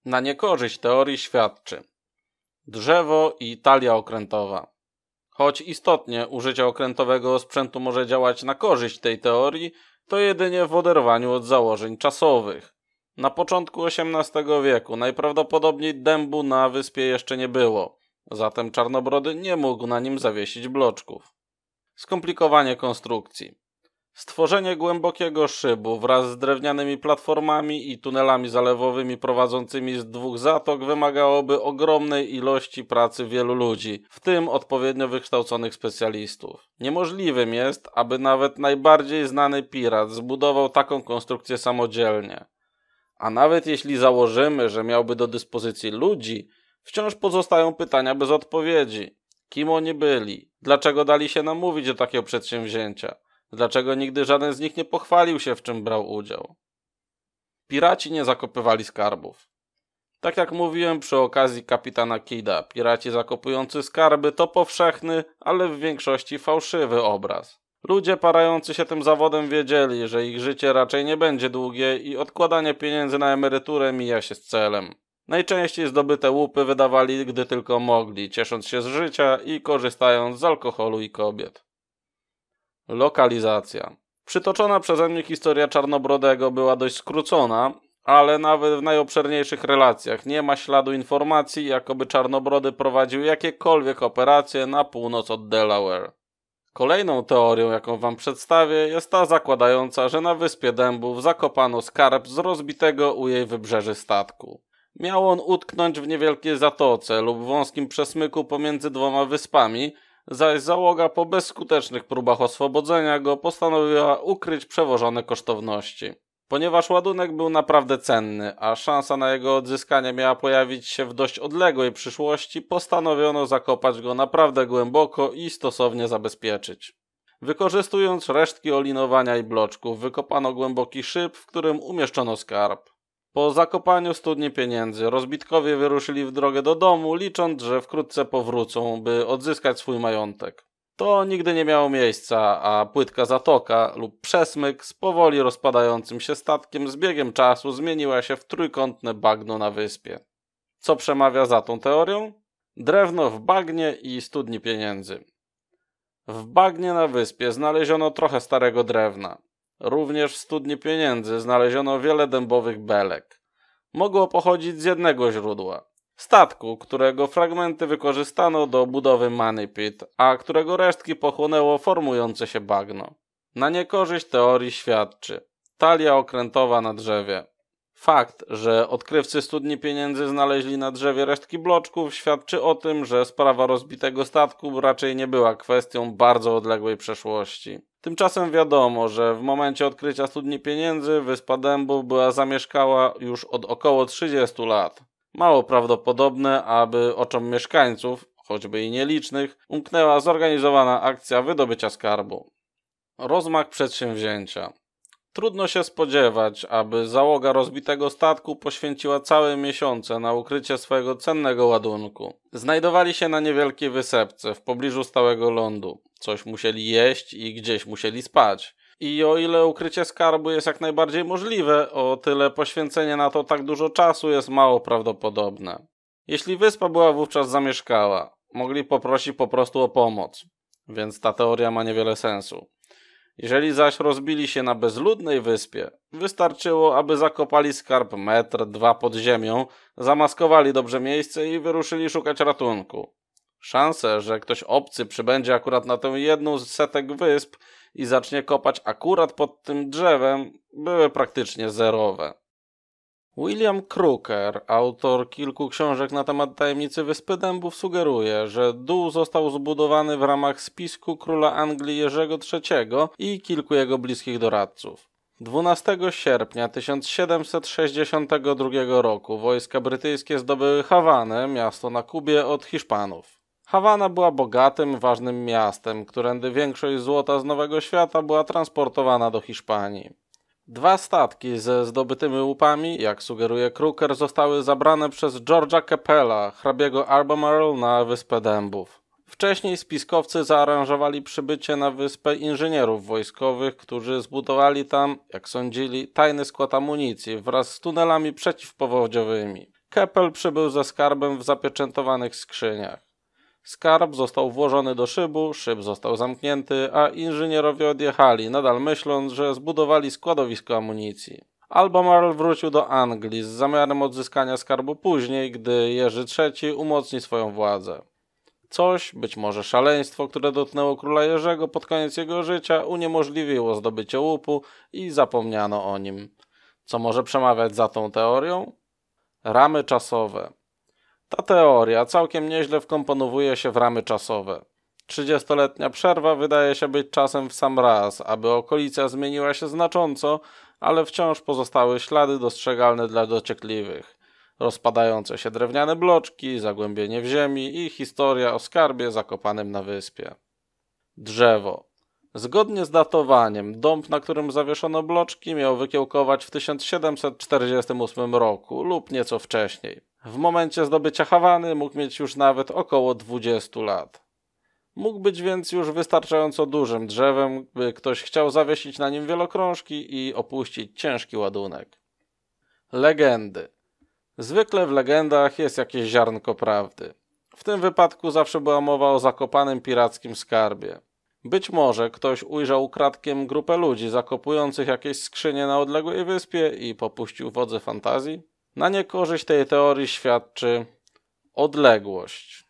Na niekorzyść teorii świadczy drzewo i talia okrętowa. Choć istotnie użycie okrętowego sprzętu może działać na korzyść tej teorii, to jedynie w oderwaniu od założeń czasowych. Na początku XVIII wieku najprawdopodobniej dębu na wyspie jeszcze nie było zatem Czarnobrody nie mógł na nim zawiesić bloczków. Skomplikowanie konstrukcji. Stworzenie głębokiego szybu wraz z drewnianymi platformami i tunelami zalewowymi prowadzącymi z dwóch zatok wymagałoby ogromnej ilości pracy wielu ludzi, w tym odpowiednio wykształconych specjalistów. Niemożliwym jest, aby nawet najbardziej znany pirat zbudował taką konstrukcję samodzielnie. A nawet jeśli założymy, że miałby do dyspozycji ludzi, Wciąż pozostają pytania bez odpowiedzi. Kim oni byli? Dlaczego dali się namówić do takiego przedsięwzięcia? Dlaczego nigdy żaden z nich nie pochwalił się, w czym brał udział? Piraci nie zakopywali skarbów. Tak jak mówiłem przy okazji kapitana Kida, piraci zakopujący skarby to powszechny, ale w większości fałszywy obraz. Ludzie parający się tym zawodem wiedzieli, że ich życie raczej nie będzie długie i odkładanie pieniędzy na emeryturę mija się z celem. Najczęściej zdobyte łupy wydawali, gdy tylko mogli, ciesząc się z życia i korzystając z alkoholu i kobiet. Lokalizacja. Przytoczona przeze mnie historia Czarnobrodego była dość skrócona, ale nawet w najobszerniejszych relacjach nie ma śladu informacji, jakoby Czarnobrody prowadził jakiekolwiek operacje na północ od Delaware. Kolejną teorią, jaką wam przedstawię, jest ta zakładająca, że na wyspie Dębów zakopano skarb z rozbitego u jej wybrzeży statku. Miał on utknąć w niewielkiej zatoce lub wąskim przesmyku pomiędzy dwoma wyspami, zaś załoga po bezskutecznych próbach oswobodzenia go postanowiła ukryć przewożone kosztowności. Ponieważ ładunek był naprawdę cenny, a szansa na jego odzyskanie miała pojawić się w dość odległej przyszłości, postanowiono zakopać go naprawdę głęboko i stosownie zabezpieczyć. Wykorzystując resztki olinowania i bloczków, wykopano głęboki szyb, w którym umieszczono skarb. Po zakopaniu studni pieniędzy rozbitkowie wyruszyli w drogę do domu, licząc, że wkrótce powrócą, by odzyskać swój majątek. To nigdy nie miało miejsca, a płytka zatoka lub przesmyk z powoli rozpadającym się statkiem z biegiem czasu zmieniła się w trójkątne bagno na wyspie. Co przemawia za tą teorią? Drewno w bagnie i studni pieniędzy. W bagnie na wyspie znaleziono trochę starego drewna. Również w studni pieniędzy znaleziono wiele dębowych belek. Mogło pochodzić z jednego źródła statku, którego fragmenty wykorzystano do budowy Manipit, a którego resztki pochłonęło formujące się bagno. Na niekorzyść teorii świadczy talia okrętowa na drzewie. Fakt, że odkrywcy studni pieniędzy znaleźli na drzewie resztki bloczków, świadczy o tym, że sprawa rozbitego statku raczej nie była kwestią bardzo odległej przeszłości. Tymczasem wiadomo, że w momencie odkrycia studni pieniędzy wyspa Dębu była zamieszkała już od około 30 lat. Mało prawdopodobne, aby oczom mieszkańców, choćby i nielicznych, umknęła zorganizowana akcja wydobycia skarbu. Rozmach przedsięwzięcia. Trudno się spodziewać, aby załoga rozbitego statku poświęciła całe miesiące na ukrycie swojego cennego ładunku. Znajdowali się na niewielkiej wysepce w pobliżu stałego lądu. Coś musieli jeść i gdzieś musieli spać. I o ile ukrycie skarbu jest jak najbardziej możliwe, o tyle poświęcenie na to tak dużo czasu jest mało prawdopodobne. Jeśli wyspa była wówczas zamieszkała, mogli poprosić po prostu o pomoc, więc ta teoria ma niewiele sensu. Jeżeli zaś rozbili się na bezludnej wyspie, wystarczyło, aby zakopali skarb metr, dwa pod ziemią, zamaskowali dobrze miejsce i wyruszyli szukać ratunku. Szanse, że ktoś obcy przybędzie akurat na tę jedną z setek wysp i zacznie kopać akurat pod tym drzewem, były praktycznie zerowe. William Crooker, autor kilku książek na temat tajemnicy Wyspy Dębów, sugeruje, że dół został zbudowany w ramach spisku króla Anglii Jerzego III i kilku jego bliskich doradców. 12 sierpnia 1762 roku wojska brytyjskie zdobyły Hawanę, miasto na Kubie, od Hiszpanów. Hawana była bogatym, ważnym miastem, którędy większość złota z Nowego Świata była transportowana do Hiszpanii. Dwa statki ze zdobytymi łupami, jak sugeruje Kruker, zostały zabrane przez George'a Capella, hrabiego Albemarle na Wyspę Dębów. Wcześniej spiskowcy zaaranżowali przybycie na wyspę inżynierów wojskowych, którzy zbudowali tam, jak sądzili, tajny skład amunicji wraz z tunelami przeciwpowodziowymi. Keppel przybył ze skarbem w zapieczętowanych skrzyniach. Skarb został włożony do szybu, szyb został zamknięty, a inżynierowie odjechali, nadal myśląc, że zbudowali składowisko amunicji. Albemarle wrócił do Anglii z zamiarem odzyskania skarbu później, gdy Jerzy III umocni swoją władzę. Coś, być może szaleństwo, które dotknęło króla Jerzego pod koniec jego życia, uniemożliwiło zdobycie łupu i zapomniano o nim. Co może przemawiać za tą teorią? Ramy czasowe. Ta teoria całkiem nieźle wkomponowuje się w ramy czasowe. 30-letnia przerwa wydaje się być czasem w sam raz, aby okolica zmieniła się znacząco, ale wciąż pozostały ślady dostrzegalne dla dociekliwych. Rozpadające się drewniane bloczki, zagłębienie w ziemi i historia o skarbie zakopanym na wyspie. Drzewo. Zgodnie z datowaniem, dąb, na którym zawieszono bloczki, miał wykiełkować w 1748 roku lub nieco wcześniej. W momencie zdobycia Hawany mógł mieć już nawet około 20 lat. Mógł być więc już wystarczająco dużym drzewem, by ktoś chciał zawiesić na nim wielokrążki i opuścić ciężki ładunek. Legendy. Zwykle w legendach jest jakieś ziarnko prawdy. W tym wypadku zawsze była mowa o zakopanym pirackim skarbie. Być może ktoś ujrzał ukradkiem grupę ludzi zakopujących jakieś skrzynie na odległej wyspie i popuścił wodze fantazji? Na niekorzyść tej teorii świadczy odległość.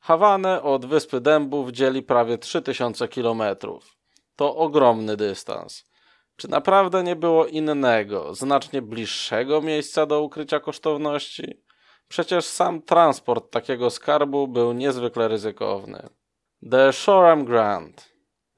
Hawane od Wyspy Dębów dzieli prawie 3000 km. To ogromny dystans. Czy naprawdę nie było innego, znacznie bliższego miejsca do ukrycia kosztowności? Przecież sam transport takiego skarbu był niezwykle ryzykowny. The Shoreham Grant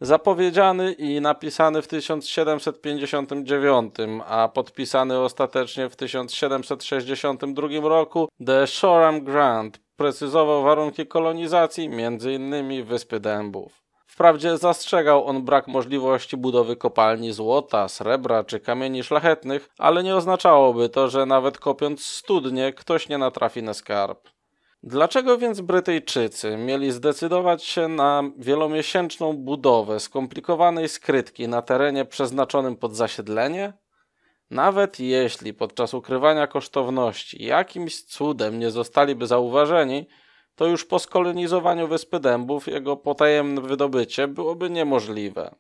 zapowiedziany i napisany w 1759, a podpisany ostatecznie w 1762 roku The Shoreham Grant precyzował warunki kolonizacji, m.in. Wyspy Dębów. Wprawdzie zastrzegał on brak możliwości budowy kopalni złota, srebra czy kamieni szlachetnych, ale nie oznaczałoby to, że nawet kopiąc studnie ktoś nie natrafi na skarb. Dlaczego więc Brytyjczycy mieli zdecydować się na wielomiesięczną budowę skomplikowanej skrytki na terenie przeznaczonym pod zasiedlenie? Nawet jeśli podczas ukrywania kosztowności jakimś cudem nie zostaliby zauważeni, to już po skolonizowaniu Wyspy Dębów jego potajemne wydobycie byłoby niemożliwe.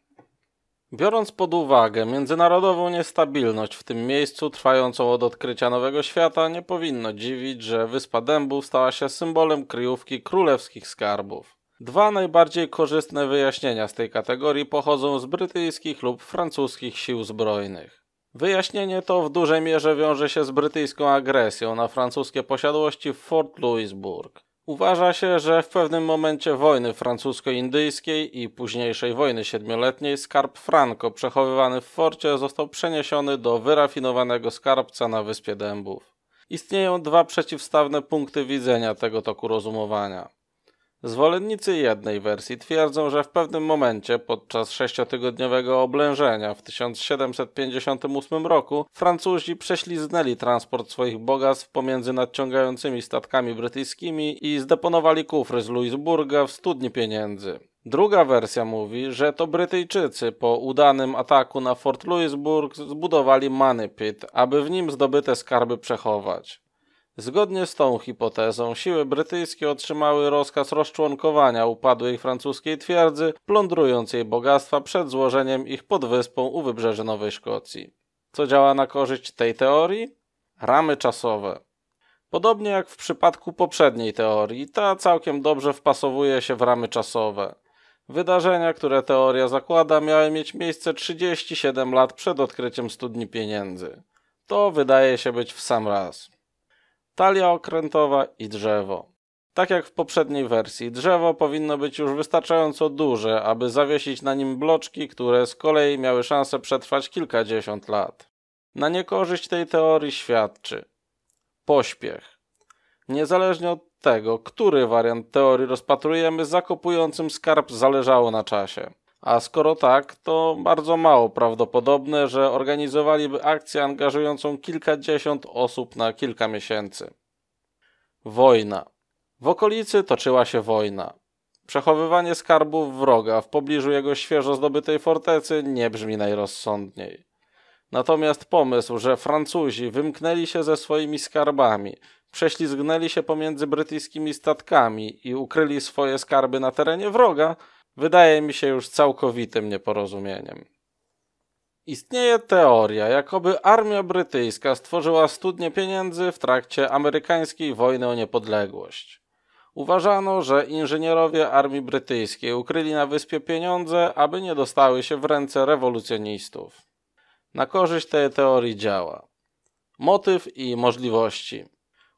Biorąc pod uwagę międzynarodową niestabilność w tym miejscu trwającą od odkrycia Nowego Świata, nie powinno dziwić, że Wyspa Dębów stała się symbolem kryjówki królewskich skarbów. Dwa najbardziej korzystne wyjaśnienia z tej kategorii pochodzą z brytyjskich lub francuskich sił zbrojnych. Wyjaśnienie to w dużej mierze wiąże się z brytyjską agresją na francuskie posiadłości w Fort Louisbourg. Uważa się, że w pewnym momencie wojny francusko-indyjskiej i późniejszej wojny siedmioletniej skarb Franco przechowywany w forcie został przeniesiony do wyrafinowanego skarbca na wyspie Dębów. Istnieją dwa przeciwstawne punkty widzenia tego toku rozumowania. Zwolennicy jednej wersji twierdzą, że w pewnym momencie podczas sześciotygodniowego oblężenia w 1758 roku Francuzi prześliznęli transport swoich bogactw pomiędzy nadciągającymi statkami brytyjskimi i zdeponowali kufry z Louisburga w studni pieniędzy. Druga wersja mówi, że to Brytyjczycy po udanym ataku na Fort Louisburg zbudowali Money Pit, aby w nim zdobyte skarby przechować. Zgodnie z tą hipotezą siły brytyjskie otrzymały rozkaz rozczłonkowania upadłej francuskiej twierdzy, plądrując jej bogactwa przed złożeniem ich pod wyspą u wybrzeży Nowej Szkocji. Co działa na korzyść tej teorii? Ramy czasowe. Podobnie jak w przypadku poprzedniej teorii, ta całkiem dobrze wpasowuje się w ramy czasowe. Wydarzenia, które teoria zakłada, miały mieć miejsce 37 lat przed odkryciem studni pieniędzy. To wydaje się być w sam raz talia okrętowa i drzewo. Tak jak w poprzedniej wersji, drzewo powinno być już wystarczająco duże, aby zawiesić na nim bloczki, które z kolei miały szansę przetrwać kilkadziesiąt lat. Na niekorzyść tej teorii świadczy pośpiech. Niezależnie od tego, który wariant teorii rozpatrujemy, zakopującym skarb zależało na czasie. A skoro tak, to bardzo mało prawdopodobne, że organizowaliby akcję angażującą kilkadziesiąt osób na kilka miesięcy. Wojna. W okolicy toczyła się wojna. Przechowywanie skarbów wroga w pobliżu jego świeżo zdobytej fortecy nie brzmi najrozsądniej. Natomiast pomysł, że Francuzi wymknęli się ze swoimi skarbami, prześlizgnęli się pomiędzy brytyjskimi statkami i ukryli swoje skarby na terenie wroga – wydaje mi się już całkowitym nieporozumieniem. Istnieje teoria, jakoby armia brytyjska stworzyła studnie pieniędzy w trakcie amerykańskiej wojny o niepodległość. Uważano, że inżynierowie armii brytyjskiej ukryli na wyspie pieniądze, aby nie dostały się w ręce rewolucjonistów. Na korzyść tej teorii działa motyw i możliwości.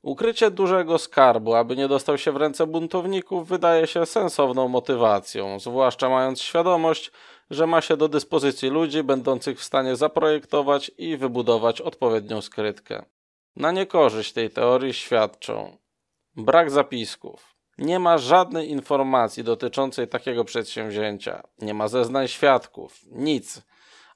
Ukrycie dużego skarbu, aby nie dostał się w ręce buntowników, wydaje się sensowną motywacją, zwłaszcza mając świadomość, że ma się do dyspozycji ludzi będących w stanie zaprojektować i wybudować odpowiednią skrytkę. Na niekorzyść tej teorii świadczą brak zapisków. Nie ma żadnej informacji dotyczącej takiego przedsięwzięcia, nie ma zeznań świadków, nic.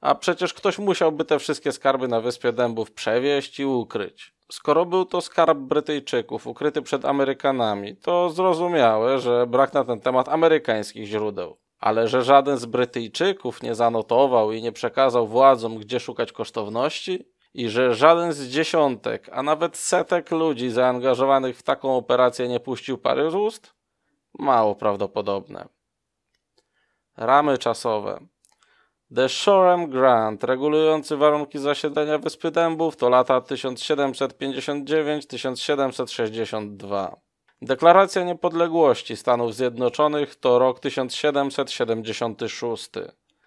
A przecież ktoś musiałby te wszystkie skarby na wyspie dębów przewieźć i ukryć skoro był to skarb Brytyjczyków ukryty przed Amerykanami, to zrozumiałe, że brak na ten temat amerykańskich źródeł. Ale że żaden z Brytyjczyków nie zanotował i nie przekazał władzom, gdzie szukać kosztowności? I że żaden z dziesiątek, a nawet setek ludzi zaangażowanych w taką operację nie puścił pary z ust? Mało prawdopodobne. Ramy czasowe. The Shoreham Grant, regulujący warunki zasiedlenia Wyspy Dębów, to lata 1759-1762. Deklaracja Niepodległości Stanów Zjednoczonych to rok 1776.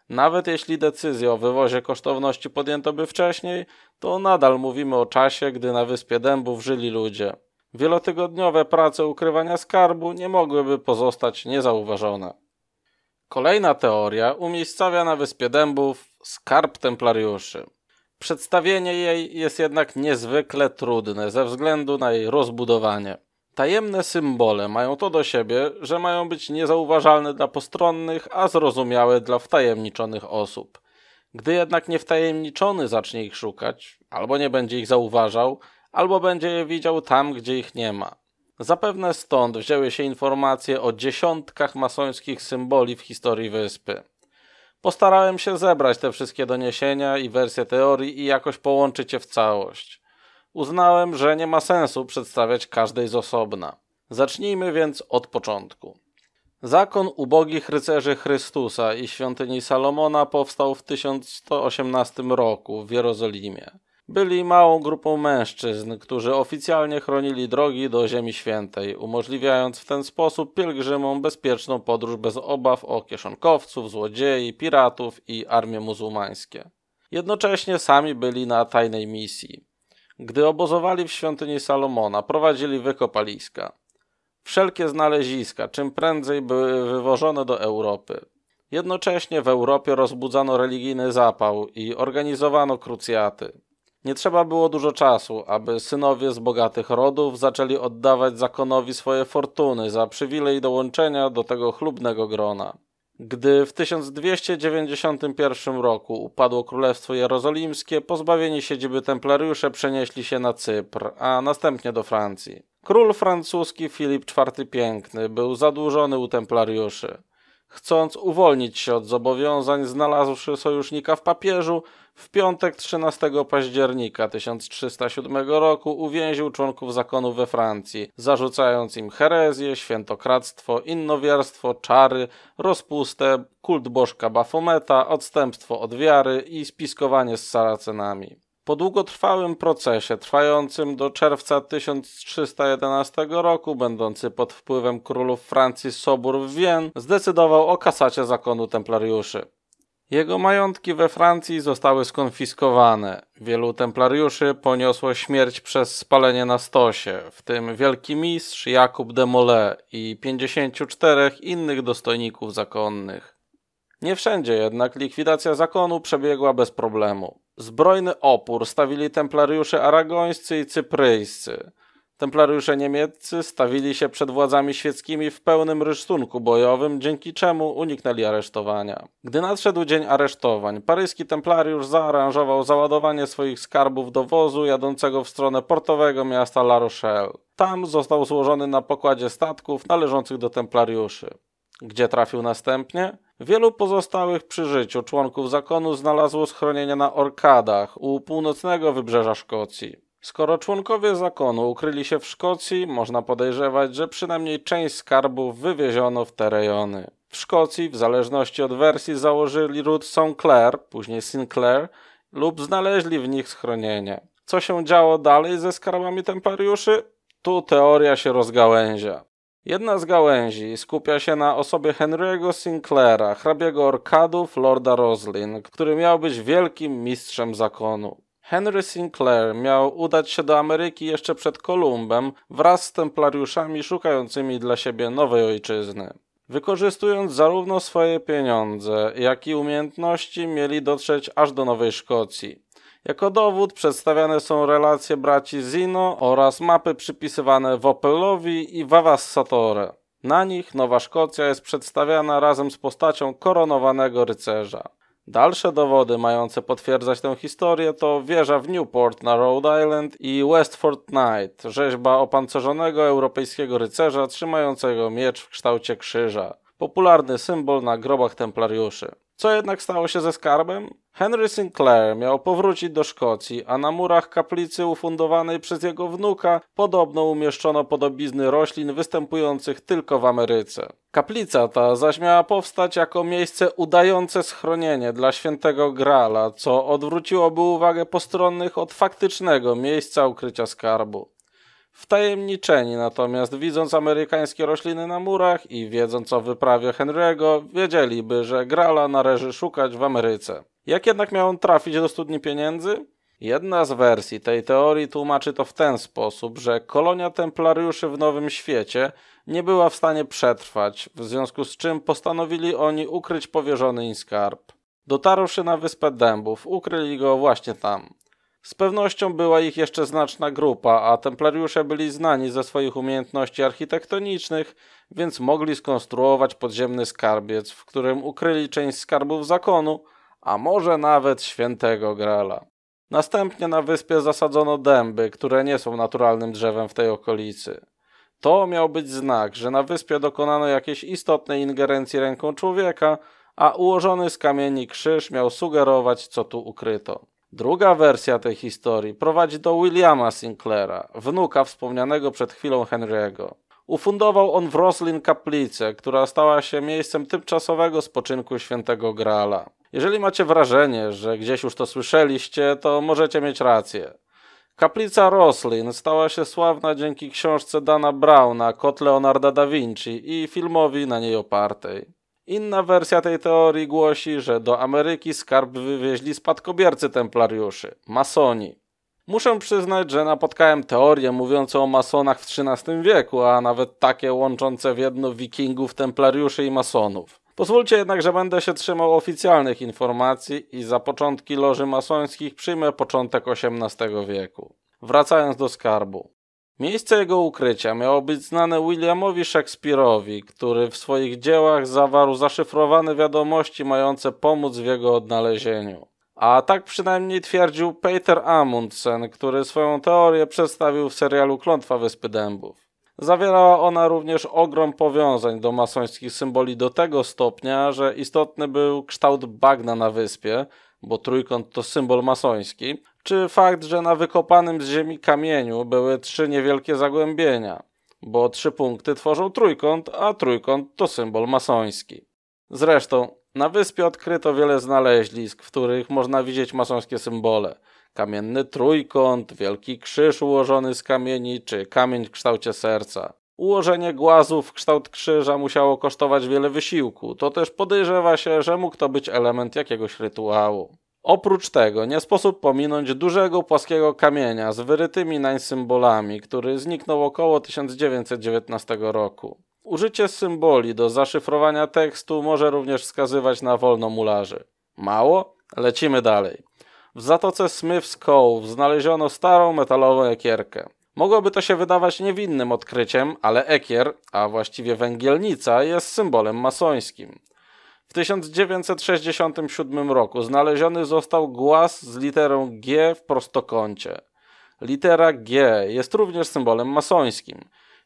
Nawet jeśli decyzję o wywozie kosztowności podjęto by wcześniej, to nadal mówimy o czasie, gdy na Wyspie Dębów żyli ludzie. Wielotygodniowe prace ukrywania skarbu nie mogłyby pozostać niezauważone. Kolejna teoria umiejscawia na Wyspie Dębów skarb templariuszy. Przedstawienie jej jest jednak niezwykle trudne ze względu na jej rozbudowanie. Tajemne symbole mają to do siebie, że mają być niezauważalne dla postronnych, a zrozumiałe dla wtajemniczonych osób. Gdy jednak niewtajemniczony zacznie ich szukać, albo nie będzie ich zauważał, albo będzie je widział tam, gdzie ich nie ma. Zapewne stąd wzięły się informacje o dziesiątkach masońskich symboli w historii wyspy. Postarałem się zebrać te wszystkie doniesienia i wersje teorii i jakoś połączyć je w całość. Uznałem, że nie ma sensu przedstawiać każdej z osobna. Zacznijmy więc od początku. Zakon ubogich rycerzy Chrystusa i świątyni Salomona powstał w 1118 roku w Jerozolimie. Byli małą grupą mężczyzn, którzy oficjalnie chronili drogi do Ziemi Świętej, umożliwiając w ten sposób pielgrzymom bezpieczną podróż bez obaw o kieszonkowców, złodziei, piratów i armie muzułmańskie. Jednocześnie sami byli na tajnej misji. Gdy obozowali w świątyni Salomona, prowadzili wykopaliska. Wszelkie znaleziska czym prędzej były wywożone do Europy. Jednocześnie w Europie rozbudzano religijny zapał i organizowano krucjaty. Nie trzeba było dużo czasu, aby synowie z bogatych rodów zaczęli oddawać zakonowi swoje fortuny za przywilej dołączenia do tego chlubnego grona. Gdy w 1291 roku upadło Królestwo Jerozolimskie, pozbawieni siedziby templariusze przenieśli się na Cypr, a następnie do Francji. Król francuski Filip IV Piękny był zadłużony u templariuszy. Chcąc uwolnić się od zobowiązań, znalazłszy sojusznika w papieżu, w piątek 13 października 1307 roku uwięził członków zakonu we Francji, zarzucając im herezję, świętokradztwo, innowiarstwo, czary, rozpustę, kult bożka Bafometa, odstępstwo od wiary i spiskowanie z Saracenami. Po długotrwałym procesie, trwającym do czerwca 1311 roku, będący pod wpływem królów Francji Sobór w Wien, zdecydował o kasacie zakonu templariuszy. Jego majątki we Francji zostały skonfiskowane. Wielu templariuszy poniosło śmierć przez spalenie na stosie, w tym wielki mistrz Jakub de Molay i 54 innych dostojników zakonnych. Nie wszędzie jednak likwidacja zakonu przebiegła bez problemu. Zbrojny opór stawili templariusze aragońscy i cypryjscy – Templariusze niemieccy stawili się przed władzami świeckimi w pełnym rysztunku bojowym, dzięki czemu uniknęli aresztowania. Gdy nadszedł dzień aresztowań, paryski templariusz zaaranżował załadowanie swoich skarbów do wozu jadącego w stronę portowego miasta La Rochelle. Tam został złożony na pokładzie statków należących do templariuszy. Gdzie trafił następnie? Wielu pozostałych przy życiu członków zakonu znalazło schronienie na Orkadach u północnego wybrzeża Szkocji. Skoro członkowie zakonu ukryli się w Szkocji, można podejrzewać, że przynajmniej część skarbów wywieziono w te rejony. W Szkocji, w zależności od wersji, założyli ród Sinclair, później Sinclair, lub znaleźli w nich schronienie. Co się działo dalej ze skarbami tempariuszy? Tu teoria się rozgałęzia. Jedna z gałęzi skupia się na osobie Henry'ego Sinclaira, hrabiego Orkadów, lorda Roslin, który miał być wielkim mistrzem zakonu. Henry Sinclair miał udać się do Ameryki jeszcze przed Kolumbem wraz z templariuszami szukającymi dla siebie nowej ojczyzny. Wykorzystując zarówno swoje pieniądze, jak i umiejętności, mieli dotrzeć aż do Nowej Szkocji. Jako dowód przedstawiane są relacje braci Zino oraz mapy przypisywane Wopelowi i Vavassatore. Na nich Nowa Szkocja jest przedstawiana razem z postacią koronowanego rycerza. Dalsze dowody mające potwierdzać tę historię to wieża w Newport na Rhode Island i Westford Knight, rzeźba opancerzonego europejskiego rycerza trzymającego miecz w kształcie krzyża, popularny symbol na grobach templariuszy. Co jednak stało się ze skarbem? Henry Sinclair miał powrócić do Szkocji, a na murach kaplicy ufundowanej przez jego wnuka podobno umieszczono podobizny roślin występujących tylko w Ameryce. Kaplica ta zaś miała powstać jako miejsce udające schronienie dla świętego Grala, co odwróciłoby uwagę postronnych od faktycznego miejsca ukrycia skarbu wtajemniczeni, natomiast widząc amerykańskie rośliny na murach i wiedząc o wyprawie Henry'ego, wiedzieliby, że grala należy szukać w Ameryce. Jak jednak miał on trafić do studni pieniędzy? Jedna z wersji tej teorii tłumaczy to w ten sposób, że kolonia templariuszy w Nowym Świecie nie była w stanie przetrwać, w związku z czym postanowili oni ukryć powierzony im skarb. Dotarłszy na wyspę dębów, ukryli go właśnie tam. Z pewnością była ich jeszcze znaczna grupa, a templariusze byli znani ze swoich umiejętności architektonicznych, więc mogli skonstruować podziemny skarbiec, w którym ukryli część skarbów zakonu, a może nawet świętego Grala. Następnie na wyspie zasadzono dęby, które nie są naturalnym drzewem w tej okolicy. To miał być znak, że na wyspie dokonano jakiejś istotnej ingerencji ręką człowieka, a ułożony z kamieni krzyż miał sugerować, co tu ukryto. Druga wersja tej historii prowadzi do Williama Sinclaira, wnuka wspomnianego przed chwilą Henry'ego. Ufundował on w Roslin kaplicę, która stała się miejscem tymczasowego spoczynku świętego Grala. Jeżeli macie wrażenie, że gdzieś już to słyszeliście, to możecie mieć rację. Kaplica Roslin stała się sławna dzięki książce Dana Browna, Kot Leonarda da Vinci i filmowi na niej opartej. Inna wersja tej teorii głosi, że do Ameryki skarb wywieźli spadkobiercy templariuszy, masoni. Muszę przyznać, że napotkałem teorię mówiącą o masonach w XIII wieku, a nawet takie łączące w jedno wikingów, templariuszy i masonów. Pozwólcie jednak, że będę się trzymał oficjalnych informacji i za początki loży masońskich przyjmę początek XVIII wieku. Wracając do skarbu. Miejsce jego ukrycia miało być znane Williamowi Szekspirowi, który w swoich dziełach zawarł zaszyfrowane wiadomości mające pomóc w jego odnalezieniu. A tak przynajmniej twierdził Peter Amundsen, który swoją teorię przedstawił w serialu Klątwa Wyspy Dębów. Zawierała ona również ogrom powiązań do masońskich symboli do tego stopnia, że istotny był kształt bagna na wyspie, bo trójkąt to symbol masoński, czy fakt, że na wykopanym z ziemi kamieniu były trzy niewielkie zagłębienia, bo trzy punkty tworzą trójkąt, a trójkąt to symbol masoński. Zresztą, na wyspie odkryto wiele znaleźlisk, w których można widzieć masońskie symbole. Kamienny trójkąt, wielki krzyż ułożony z kamieni, czy kamień w kształcie serca. Ułożenie głazów w kształt krzyża musiało kosztować wiele wysiłku, to też podejrzewa się, że mógł to być element jakiegoś rytuału. Oprócz tego nie sposób pominąć dużego płaskiego kamienia z wyrytymi nań symbolami, który zniknął około 1919 roku. Użycie symboli do zaszyfrowania tekstu może również wskazywać na wolnomularzy. Mało? Lecimy dalej. W zatoce Smith's Cove znaleziono starą metalową ekierkę. Mogłoby to się wydawać niewinnym odkryciem, ale ekier, a właściwie węgielnica, jest symbolem masońskim. W 1967 roku znaleziony został głaz z literą G w prostokącie. Litera G jest również symbolem masońskim.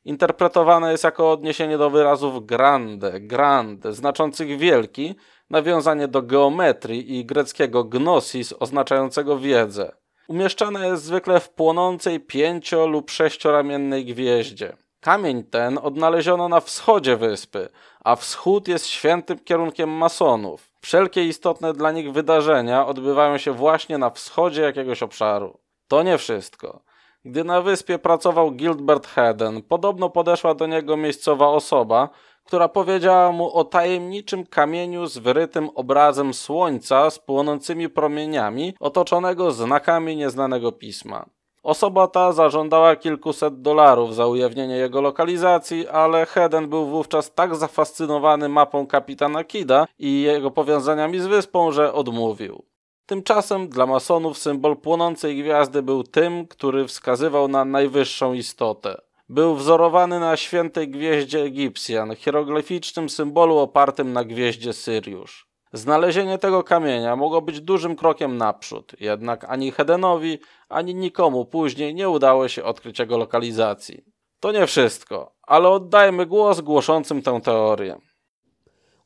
Interpretowana jest jako odniesienie do wyrazów grande, grande, znaczących wielki, nawiązanie do geometrii i greckiego gnosis oznaczającego wiedzę. Umieszczana jest zwykle w płonącej pięcio- lub sześcioramiennej gwieździe. Kamień ten odnaleziono na wschodzie wyspy, a wschód jest świętym kierunkiem masonów. Wszelkie istotne dla nich wydarzenia odbywają się właśnie na wschodzie jakiegoś obszaru. To nie wszystko. Gdy na wyspie pracował Gilbert Heden, podobno podeszła do niego miejscowa osoba, która powiedziała mu o tajemniczym kamieniu z wyrytym obrazem słońca z płonącymi promieniami, otoczonego znakami nieznanego pisma. Osoba ta zażądała kilkuset dolarów za ujawnienie jego lokalizacji, ale Heden był wówczas tak zafascynowany mapą kapitana Kida i jego powiązaniami z wyspą, że odmówił. Tymczasem dla masonów symbol płonącej gwiazdy był tym, który wskazywał na najwyższą istotę. Był wzorowany na świętej gwieździe Egipsjan, hieroglificznym symbolu opartym na gwieździe Syriusz. Znalezienie tego kamienia mogło być dużym krokiem naprzód, jednak ani Hedenowi, ani nikomu później nie udało się odkryć jego lokalizacji. To nie wszystko, ale oddajmy głos głoszącym tę teorię.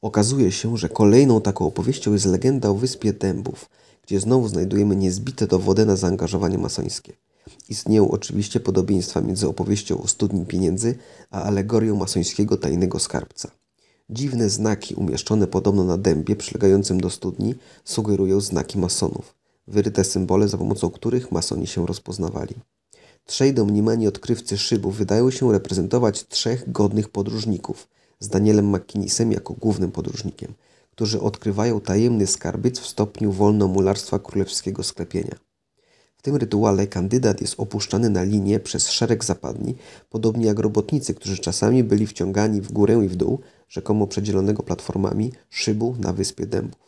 Okazuje się, że kolejną taką opowieścią jest legenda o wyspie Dębów, gdzie znowu znajdujemy niezbite dowody na zaangażowanie masońskie. Istnieją oczywiście podobieństwa między opowieścią o studni pieniędzy a alegorią masońskiego tajnego skarbca. Dziwne znaki umieszczone podobno na dębie przylegającym do studni sugerują znaki masonów, wyryte symbole, za pomocą których masoni się rozpoznawali. Trzej domniemani odkrywcy szybu wydają się reprezentować trzech godnych podróżników z Danielem McKinnisem jako głównym podróżnikiem, którzy odkrywają tajemny skarbiec w stopniu wolnomularstwa królewskiego sklepienia. W tym rytuale kandydat jest opuszczany na linię przez szereg zapadni, podobnie jak robotnicy, którzy czasami byli wciągani w górę i w dół, rzekomo przedzielonego platformami szybu na wyspie dębów.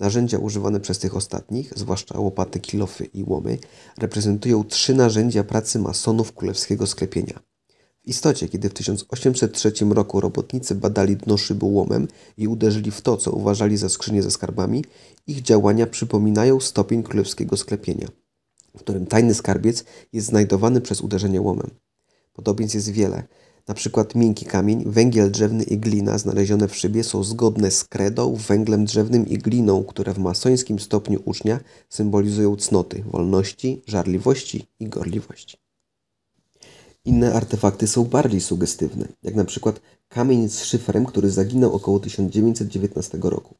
Narzędzia używane przez tych ostatnich, zwłaszcza łopaty, kilofy i łomy, reprezentują trzy narzędzia pracy masonów królewskiego sklepienia. W istocie, kiedy w 1803 roku robotnicy badali dno szybu łomem i uderzyli w to, co uważali za skrzynię ze skarbami, ich działania przypominają stopień królewskiego sklepienia – w którym tajny skarbiec jest znajdowany przez uderzenie łomem. Podobieństw jest wiele. Na przykład miękki kamień, węgiel drzewny i glina znalezione w szybie są zgodne z kredą, węglem drzewnym i gliną, które w masońskim stopniu ucznia symbolizują cnoty, wolności, żarliwości i gorliwości. Inne artefakty są bardziej sugestywne, jak na przykład kamień z szyfrem, który zaginął około 1919 roku.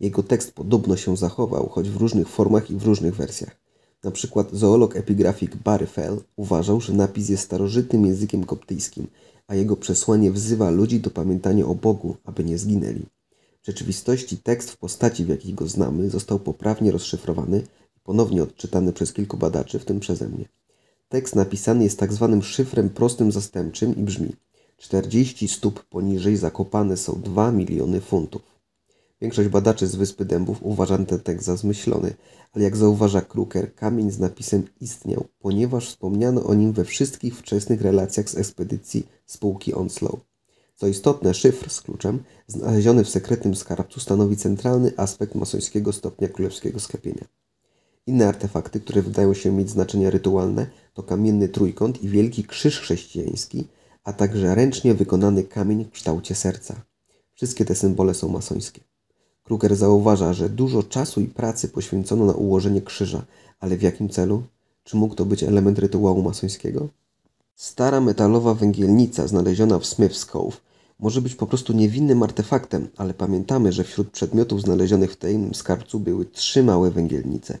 Jego tekst podobno się zachował, choć w różnych formach i w różnych wersjach. Na przykład zoolog epigrafik Barry Fell uważał, że napis jest starożytnym językiem koptyjskim, a jego przesłanie wzywa ludzi do pamiętania o Bogu, aby nie zginęli. W rzeczywistości tekst w postaci, w jakiej go znamy, został poprawnie rozszyfrowany i ponownie odczytany przez kilku badaczy, w tym przeze mnie. Tekst napisany jest tak zwanym szyfrem prostym zastępczym i brzmi 40 stóp poniżej zakopane są 2 miliony funtów. Większość badaczy z Wyspy Dębów uważa ten tekst za zmyślony, ale jak zauważa Kruker, kamień z napisem istniał, ponieważ wspomniano o nim we wszystkich wczesnych relacjach z ekspedycji spółki Onslow. Co istotne, szyfr z kluczem, znaleziony w sekretnym skarbcu, stanowi centralny aspekt masońskiego stopnia królewskiego sklepienia. Inne artefakty, które wydają się mieć znaczenie rytualne, to kamienny trójkąt i wielki krzyż chrześcijański, a także ręcznie wykonany kamień w kształcie serca. Wszystkie te symbole są masońskie. Kruger zauważa, że dużo czasu i pracy poświęcono na ułożenie krzyża, ale w jakim celu? Czy mógł to być element rytuału masońskiego? Stara metalowa węgielnica znaleziona w Smith's Cove może być po prostu niewinnym artefaktem, ale pamiętamy, że wśród przedmiotów znalezionych w tajemnym skarbcu były trzy małe węgielnice.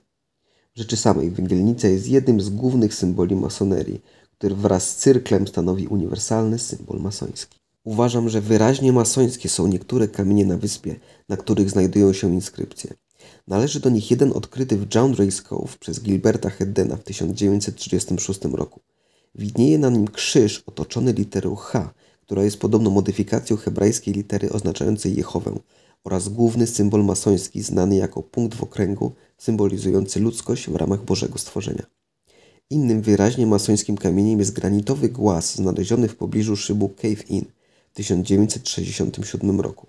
W rzeczy samej węgielnica jest jednym z głównych symboli masonerii, który wraz z cyrklem stanowi uniwersalny symbol masoński. Uważam, że wyraźnie masońskie są niektóre kamienie na wyspie, na których znajdują się inskrypcje. Należy do nich jeden odkryty w Jaundrace Cove przez Gilberta Heddena w 1936 roku. Widnieje na nim krzyż otoczony literą H, która jest podobno modyfikacją hebrajskiej litery oznaczającej Jehowę oraz główny symbol masoński znany jako punkt w okręgu symbolizujący ludzkość w ramach Bożego stworzenia. Innym wyraźnie masońskim kamieniem jest granitowy głaz znaleziony w pobliżu szybu Cave Inn. 1967 roku.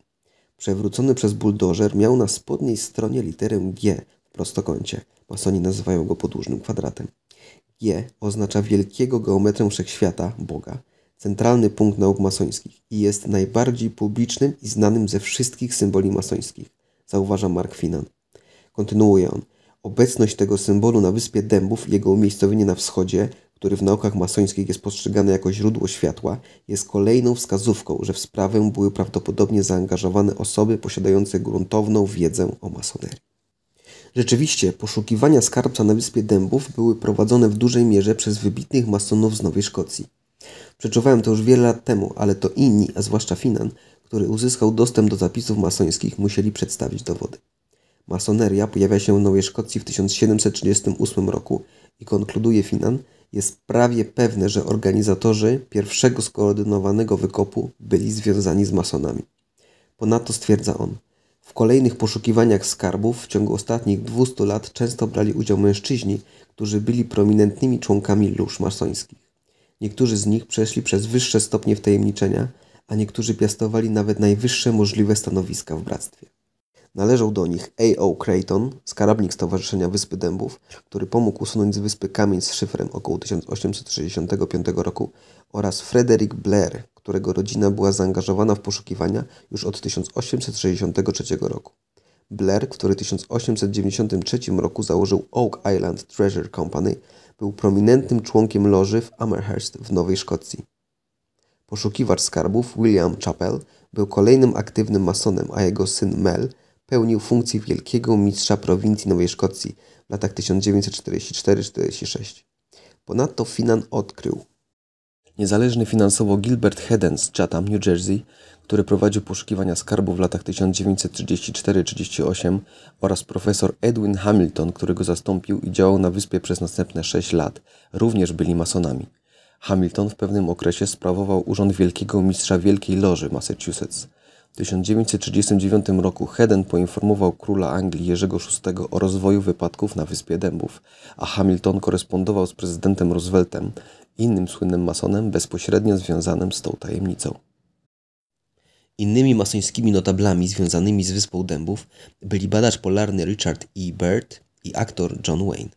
Przewrócony przez buldożer miał na spodniej stronie literę G w prostokącie. Masoni nazywają go podłużnym kwadratem. G oznacza wielkiego geometrę wszechświata, Boga, centralny punkt nauk masońskich i jest najbardziej publicznym i znanym ze wszystkich symboli masońskich, zauważa Mark Finan. Kontynuuje on. Obecność tego symbolu na wyspie Dębów i jego umiejscowienie na wschodzie który w naukach masońskich jest postrzegany jako źródło światła, jest kolejną wskazówką, że w sprawę były prawdopodobnie zaangażowane osoby posiadające gruntowną wiedzę o masonerii. Rzeczywiście, poszukiwania skarbca na wyspie Dębów były prowadzone w dużej mierze przez wybitnych masonów z Nowej Szkocji. Przeczuwałem to już wiele lat temu, ale to inni, a zwłaszcza Finan, który uzyskał dostęp do zapisów masońskich, musieli przedstawić dowody. Masoneria pojawia się w Nowej Szkocji w 1738 roku i konkluduje Finan, jest prawie pewne, że organizatorzy pierwszego skoordynowanego wykopu byli związani z masonami. Ponadto stwierdza on, w kolejnych poszukiwaniach skarbów w ciągu ostatnich 200 lat często brali udział mężczyźni, którzy byli prominentnymi członkami lóż masońskich. Niektórzy z nich przeszli przez wyższe stopnie wtajemniczenia, a niektórzy piastowali nawet najwyższe możliwe stanowiska w bractwie. Należał do nich A.O. Creighton, skarabnik Stowarzyszenia Wyspy Dębów, który pomógł usunąć z wyspy kamień z szyfrem około 1865 roku oraz Frederick Blair, którego rodzina była zaangażowana w poszukiwania już od 1863 roku. Blair, który w 1893 roku założył Oak Island Treasure Company, był prominentnym członkiem loży w Amherst w Nowej Szkocji. Poszukiwacz skarbów William Chappell był kolejnym aktywnym masonem, a jego syn Mel – pełnił funkcję wielkiego mistrza prowincji Nowej Szkocji w latach 1944-46. Ponadto Finan odkrył niezależny finansowo Gilbert Hedden z Chatham, New Jersey, który prowadził poszukiwania skarbu w latach 1934-38 oraz profesor Edwin Hamilton, który go zastąpił i działał na wyspie przez następne 6 lat, również byli masonami. Hamilton w pewnym okresie sprawował urząd wielkiego mistrza Wielkiej Loży Massachusetts. W 1939 roku Heden poinformował króla Anglii Jerzego VI o rozwoju wypadków na wyspie Dębów, a Hamilton korespondował z prezydentem Rooseveltem, innym słynnym masonem bezpośrednio związanym z tą tajemnicą. Innymi masońskimi notablami związanymi z wyspą Dębów byli badacz polarny Richard E. Byrd i aktor John Wayne.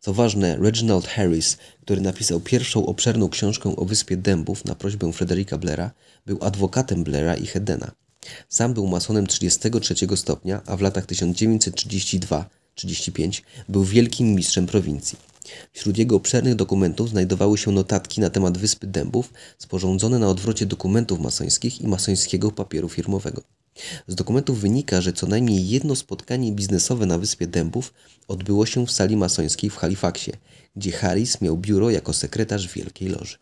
Co ważne, Reginald Harris, który napisał pierwszą obszerną książkę o Wyspie Dębów na prośbę Frederika Blaira, był adwokatem Blaira i Hedena. Sam był masonem 33 stopnia, a w latach 1932-35 był wielkim mistrzem prowincji. Wśród jego obszernych dokumentów znajdowały się notatki na temat Wyspy Dębów, sporządzone na odwrocie dokumentów masońskich i masońskiego papieru firmowego. Z dokumentów wynika, że co najmniej jedno spotkanie biznesowe na Wyspie Dębów odbyło się w sali masońskiej w Halifaxie, gdzie Harris miał biuro jako sekretarz Wielkiej Loży.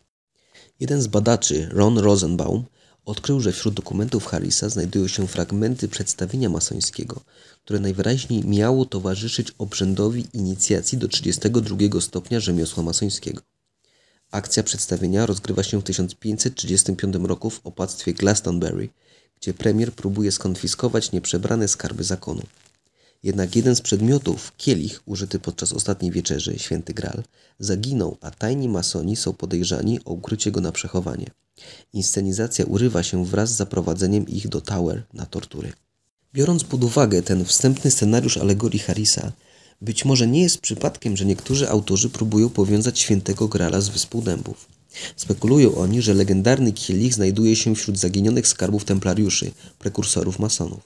Jeden z badaczy, Ron Rosenbaum, odkrył, że wśród dokumentów Harrisa znajdują się fragmenty przedstawienia masońskiego, które najwyraźniej miało towarzyszyć obrzędowi inicjacji do 32 stopnia rzemiosła masońskiego. Akcja przedstawienia rozgrywa się w 1535 roku w opactwie Glastonbury – gdzie premier próbuje skonfiskować nieprzebrane skarby zakonu. Jednak jeden z przedmiotów, kielich użyty podczas ostatniej wieczerzy, święty Graal, zaginął, a tajni masoni są podejrzani o ukrycie go na przechowanie. Inscenizacja urywa się wraz z zaprowadzeniem ich do Tower na tortury. Biorąc pod uwagę ten wstępny scenariusz alegorii Harrisa, być może nie jest przypadkiem, że niektórzy autorzy próbują powiązać świętego Grala z Wyspą Dębów. Spekulują oni, że legendarny kielich znajduje się wśród zaginionych skarbów templariuszy, prekursorów masonów.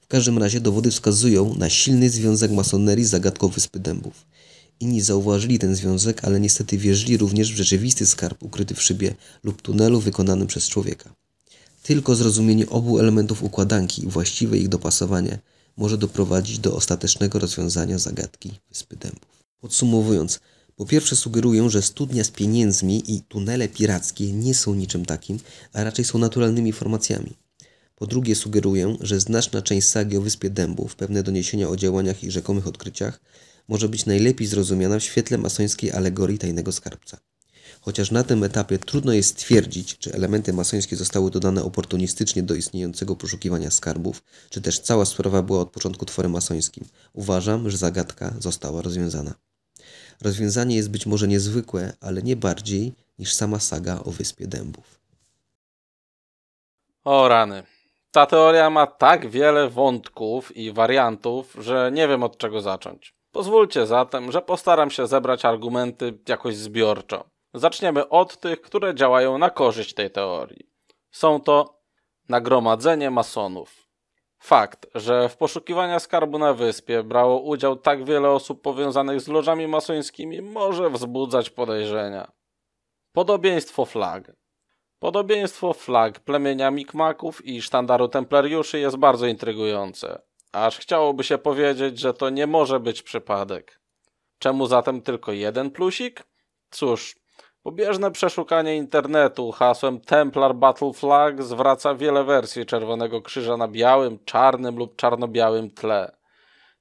W każdym razie dowody wskazują na silny związek masonerii z zagadką Wyspy Dębów. Inni zauważyli ten związek, ale niestety wierzyli również w rzeczywisty skarb ukryty w szybie lub tunelu wykonanym przez człowieka. Tylko zrozumienie obu elementów układanki i właściwe ich dopasowanie może doprowadzić do ostatecznego rozwiązania zagadki Wyspy Dębów. Podsumowując, po pierwsze sugerują, że studnia z pieniędzmi i tunele pirackie nie są niczym takim, a raczej są naturalnymi formacjami. Po drugie sugeruję, że znaczna część sagi o Wyspie Dębów, pewne doniesienia o działaniach i rzekomych odkryciach, może być najlepiej zrozumiana w świetle masońskiej alegorii tajnego skarbca. Chociaż na tym etapie trudno jest stwierdzić, czy elementy masońskie zostały dodane oportunistycznie do istniejącego poszukiwania skarbów, czy też cała sprawa była od początku tworem masońskim, uważam, że zagadka została rozwiązana. Rozwiązanie jest być może niezwykłe, ale nie bardziej niż sama saga o Wyspie Dębów. O rany. Ta teoria ma tak wiele wątków i wariantów, że nie wiem od czego zacząć. Pozwólcie zatem, że postaram się zebrać argumenty jakoś zbiorczo. Zaczniemy od tych, które działają na korzyść tej teorii. Są to nagromadzenie masonów. Fakt, że w poszukiwania skarbu na wyspie brało udział tak wiele osób powiązanych z lożami masońskimi może wzbudzać podejrzenia. Podobieństwo flag. Podobieństwo flag plemienia Mikmaków i sztandaru templariuszy jest bardzo intrygujące, aż chciałoby się powiedzieć, że to nie może być przypadek. Czemu zatem tylko jeden plusik? Cóż, Pobieżne przeszukanie internetu hasłem Templar Battle Flag zwraca wiele wersji Czerwonego Krzyża na białym, czarnym lub czarno-białym tle.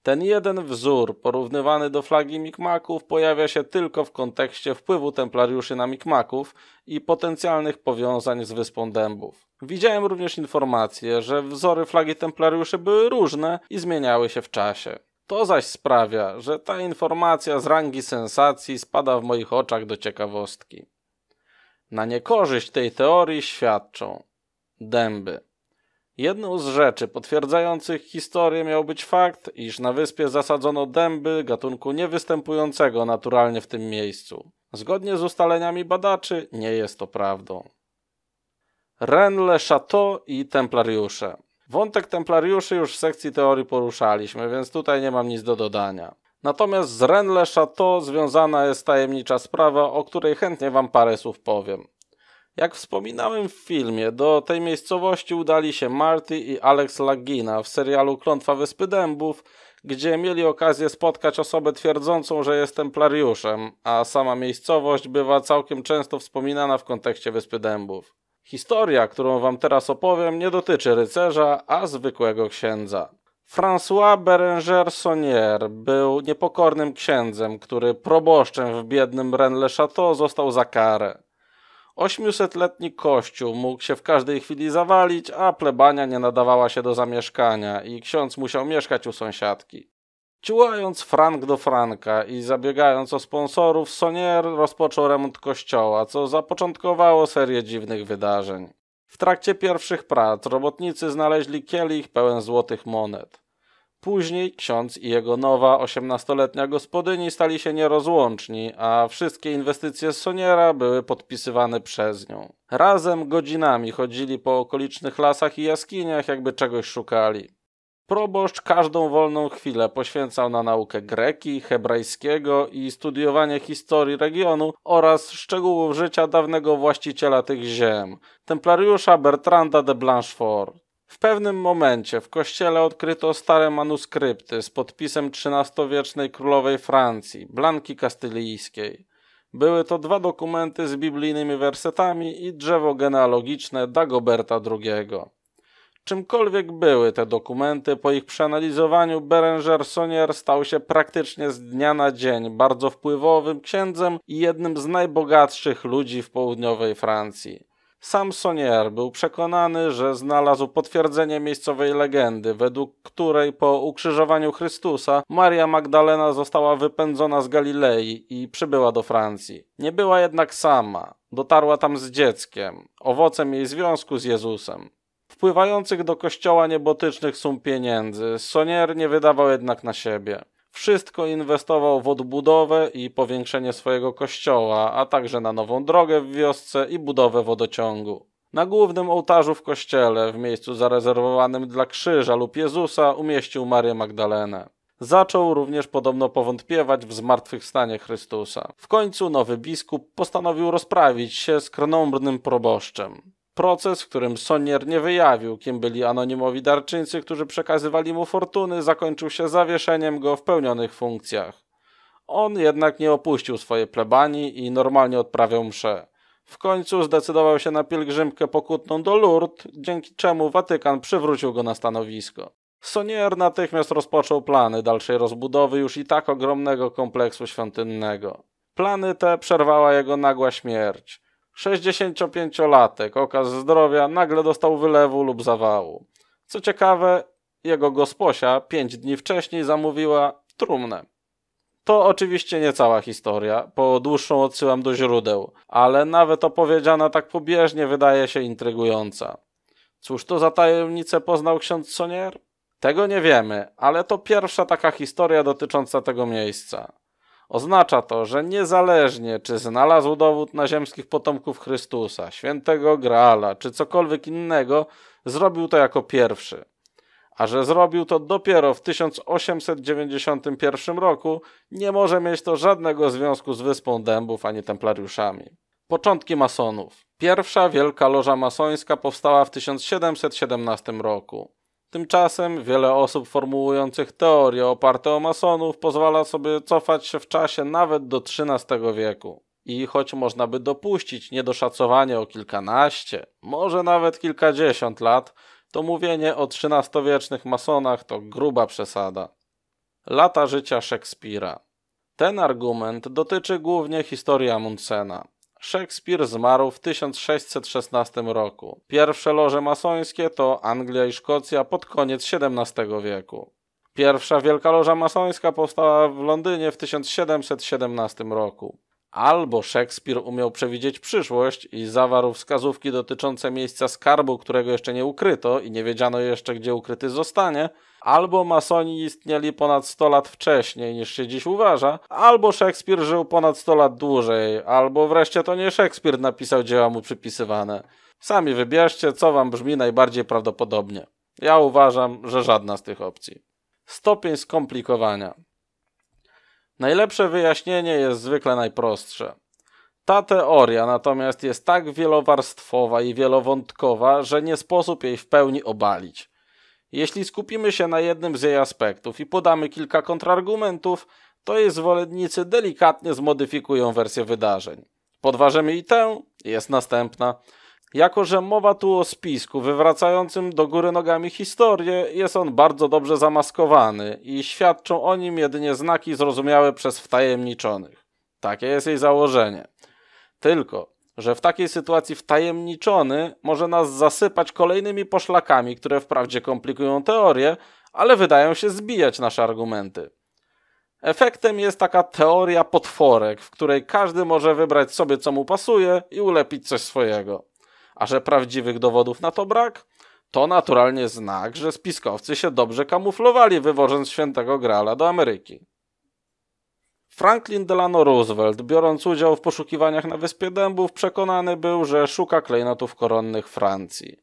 Ten jeden wzór, porównywany do flagi Mikmaków, pojawia się tylko w kontekście wpływu templariuszy na Mikmaków i potencjalnych powiązań z Wyspą Dębów. Widziałem również informację, że wzory flagi templariuszy były różne i zmieniały się w czasie. To zaś sprawia, że ta informacja z rangi sensacji spada w moich oczach do ciekawostki. Na niekorzyść tej teorii świadczą dęby. Jedną z rzeczy potwierdzających historię miał być fakt, iż na wyspie zasadzono dęby gatunku niewystępującego naturalnie w tym miejscu. Zgodnie z ustaleniami badaczy nie jest to prawdą. Renle Chateau i Templariusze Wątek templariuszy już w sekcji teorii poruszaliśmy, więc tutaj nie mam nic do dodania. Natomiast z Renle Chateau związana jest tajemnicza sprawa, o której chętnie wam parę słów powiem. Jak wspominałem w filmie, do tej miejscowości udali się Marty i Alex Lagina w serialu Klątwa Wyspy Dębów, gdzie mieli okazję spotkać osobę twierdzącą, że jest templariuszem, a sama miejscowość bywa całkiem często wspominana w kontekście Wyspy Dębów. Historia, którą wam teraz opowiem, nie dotyczy rycerza, a zwykłego księdza. François Berenger Saunier był niepokornym księdzem, który proboszczem w biednym Rennes-le-Château został za karę. 800-letni kościół mógł się w każdej chwili zawalić, a plebania nie nadawała się do zamieszkania i ksiądz musiał mieszkać u sąsiadki. Ciułając frank do franka i zabiegając o sponsorów, Sonier rozpoczął remont kościoła, co zapoczątkowało serię dziwnych wydarzeń. W trakcie pierwszych prac robotnicy znaleźli kielich pełen złotych monet. Później ksiądz i jego nowa, osiemnastoletnia gospodyni stali się nierozłączni, a wszystkie inwestycje Soniera były podpisywane przez nią. Razem godzinami chodzili po okolicznych lasach i jaskiniach, jakby czegoś szukali. Proboszcz każdą wolną chwilę poświęcał na naukę greki, hebrajskiego i studiowanie historii regionu oraz szczegółów życia dawnego właściciela tych ziem, templariusza Bertranda de Blanchefort. W pewnym momencie w kościele odkryto stare manuskrypty z podpisem XIII-wiecznej królowej Francji, Blanki Kastylijskiej. Były to dwa dokumenty z biblijnymi wersetami i drzewo genealogiczne Dagoberta II. Czymkolwiek były te dokumenty, po ich przeanalizowaniu Berenger Sonier stał się praktycznie z dnia na dzień bardzo wpływowym księdzem i jednym z najbogatszych ludzi w południowej Francji. Sam Sonier był przekonany, że znalazł potwierdzenie miejscowej legendy, według której po ukrzyżowaniu Chrystusa Maria Magdalena została wypędzona z Galilei i przybyła do Francji. Nie była jednak sama, dotarła tam z dzieckiem, owocem jej związku z Jezusem wpływających do kościoła niebotycznych sum pieniędzy, Sonier nie wydawał jednak na siebie. Wszystko inwestował w odbudowę i powiększenie swojego kościoła, a także na nową drogę w wiosce i budowę wodociągu. Na głównym ołtarzu w kościele, w miejscu zarezerwowanym dla krzyża lub Jezusa, umieścił Marię Magdalenę. Zaczął również podobno powątpiewać w zmartwychwstanie Chrystusa. W końcu nowy biskup postanowił rozprawić się z krnąbrnym proboszczem. Proces, w którym Sonier nie wyjawił, kim byli anonimowi darczyńcy, którzy przekazywali mu fortuny, zakończył się zawieszeniem go w pełnionych funkcjach. On jednak nie opuścił swojej plebanii i normalnie odprawiał msze. W końcu zdecydował się na pielgrzymkę pokutną do Lourdes, dzięki czemu Watykan przywrócił go na stanowisko. Sonier natychmiast rozpoczął plany dalszej rozbudowy już i tak ogromnego kompleksu świątynnego. Plany te przerwała jego nagła śmierć. 65-latek, okaz zdrowia, nagle dostał wylewu lub zawału. Co ciekawe, jego gosposia pięć dni wcześniej zamówiła trumnę. To oczywiście nie cała historia, po dłuższą odsyłam do źródeł, ale nawet opowiedziana tak pobieżnie wydaje się intrygująca. Cóż to za tajemnicę poznał ksiądz Sonier? Tego nie wiemy, ale to pierwsza taka historia dotycząca tego miejsca. Oznacza to, że niezależnie czy znalazł dowód na ziemskich potomków Chrystusa, świętego Graala czy cokolwiek innego, zrobił to jako pierwszy. A że zrobił to dopiero w 1891 roku, nie może mieć to żadnego związku z Wyspą Dębów ani Templariuszami. Początki masonów. Pierwsza wielka loża masońska powstała w 1717 roku. Tymczasem wiele osób formułujących teorie oparte o masonów pozwala sobie cofać się w czasie nawet do XIII wieku. I choć można by dopuścić niedoszacowanie o kilkanaście, może nawet kilkadziesiąt lat, to mówienie o XIII-wiecznych masonach to gruba przesada. Lata życia Szekspira. Ten argument dotyczy głównie historii Amundsena. Szekspir zmarł w 1616 roku. Pierwsze loże masońskie to Anglia i Szkocja pod koniec XVII wieku. Pierwsza Wielka Loża Masońska powstała w Londynie w 1717 roku. Albo Szekspir umiał przewidzieć przyszłość i zawarł wskazówki dotyczące miejsca skarbu, którego jeszcze nie ukryto i nie wiedziano jeszcze, gdzie ukryty zostanie, albo masoni istnieli ponad 100 lat wcześniej niż się dziś uważa, albo Szekspir żył ponad 100 lat dłużej, albo wreszcie to nie Szekspir napisał dzieła mu przypisywane. Sami wybierzcie, co wam brzmi najbardziej prawdopodobnie. Ja uważam, że żadna z tych opcji. Stopień skomplikowania. Najlepsze wyjaśnienie jest zwykle najprostsze. Ta teoria natomiast jest tak wielowarstwowa i wielowątkowa, że nie sposób jej w pełni obalić. Jeśli skupimy się na jednym z jej aspektów i podamy kilka kontrargumentów, to jej zwolennicy delikatnie zmodyfikują wersję wydarzeń. Podważymy i tę, jest następna. Jako, że mowa tu o spisku wywracającym do góry nogami historię, jest on bardzo dobrze zamaskowany i świadczą o nim jedynie znaki zrozumiałe przez wtajemniczonych. Takie jest jej założenie. Tylko, że w takiej sytuacji wtajemniczony może nas zasypać kolejnymi poszlakami, które wprawdzie komplikują teorię, ale wydają się zbijać nasze argumenty. Efektem jest taka teoria potworek, w której każdy może wybrać sobie co mu pasuje i ulepić coś swojego. A że prawdziwych dowodów na to brak, to naturalnie znak, że spiskowcy się dobrze kamuflowali wywożąc świętego Grala do Ameryki. Franklin Delano Roosevelt, biorąc udział w poszukiwaniach na Wyspie Dębów, przekonany był, że szuka klejnotów koronnych Francji.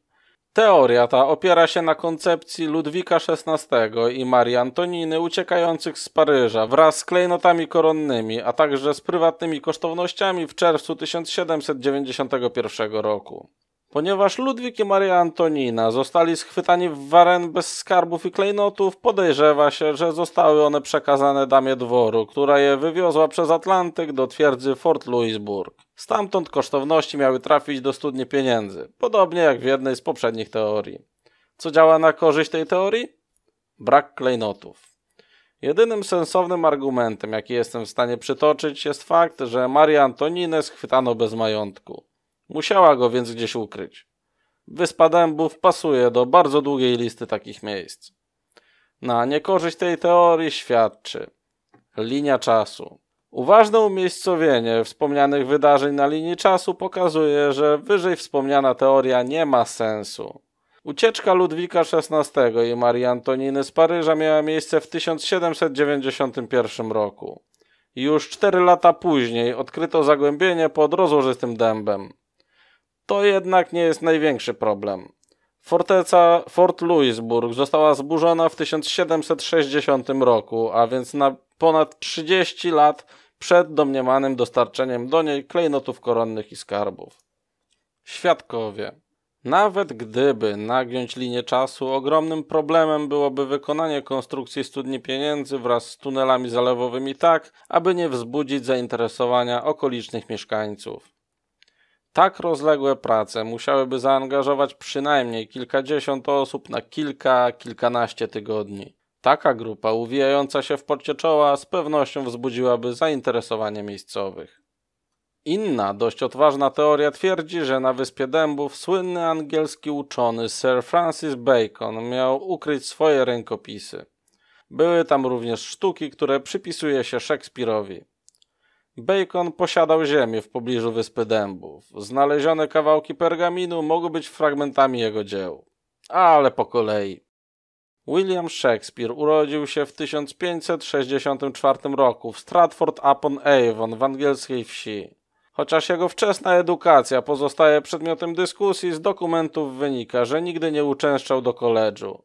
Teoria ta opiera się na koncepcji Ludwika XVI i Marii Antoniny uciekających z Paryża wraz z klejnotami koronnymi, a także z prywatnymi kosztownościami w czerwcu 1791 roku. Ponieważ Ludwik i Maria Antonina zostali schwytani w Waren bez skarbów i klejnotów, podejrzewa się, że zostały one przekazane damie dworu, która je wywiozła przez Atlantyk do twierdzy Fort Louisburg. Stamtąd kosztowności miały trafić do studni pieniędzy, podobnie jak w jednej z poprzednich teorii. Co działa na korzyść tej teorii? Brak klejnotów. Jedynym sensownym argumentem, jaki jestem w stanie przytoczyć, jest fakt, że Maria Antoninę schwytano bez majątku. Musiała go więc gdzieś ukryć. Wyspa Dębów pasuje do bardzo długiej listy takich miejsc. Na niekorzyść tej teorii świadczy linia czasu. Uważne umiejscowienie wspomnianych wydarzeń na linii czasu pokazuje, że wyżej wspomniana teoria nie ma sensu. Ucieczka Ludwika XVI i Marii Antoniny z Paryża miała miejsce w 1791 roku. Już cztery lata później odkryto zagłębienie pod rozłożystym dębem to jednak nie jest największy problem. Forteca Fort Louisburg została zburzona w 1760 roku, a więc na ponad 30 lat przed domniemanym dostarczeniem do niej klejnotów koronnych i skarbów. Świadkowie. Nawet gdyby nagiąć linię czasu, ogromnym problemem byłoby wykonanie konstrukcji studni pieniędzy wraz z tunelami zalewowymi tak, aby nie wzbudzić zainteresowania okolicznych mieszkańców. Tak rozległe prace musiałyby zaangażować przynajmniej kilkadziesiąt osób na kilka, kilkanaście tygodni. Taka grupa uwijająca się w porcie czoła z pewnością wzbudziłaby zainteresowanie miejscowych. Inna, dość odważna teoria twierdzi, że na wyspie Dębów słynny angielski uczony Sir Francis Bacon miał ukryć swoje rękopisy. Były tam również sztuki, które przypisuje się Szekspirowi. Bacon posiadał ziemię w pobliżu Wyspy Dębów. Znalezione kawałki pergaminu mogły być fragmentami jego dzieł. Ale po kolei. William Shakespeare urodził się w 1564 roku w Stratford-upon-Avon w angielskiej wsi. Chociaż jego wczesna edukacja pozostaje przedmiotem dyskusji, z dokumentów wynika, że nigdy nie uczęszczał do koledżu.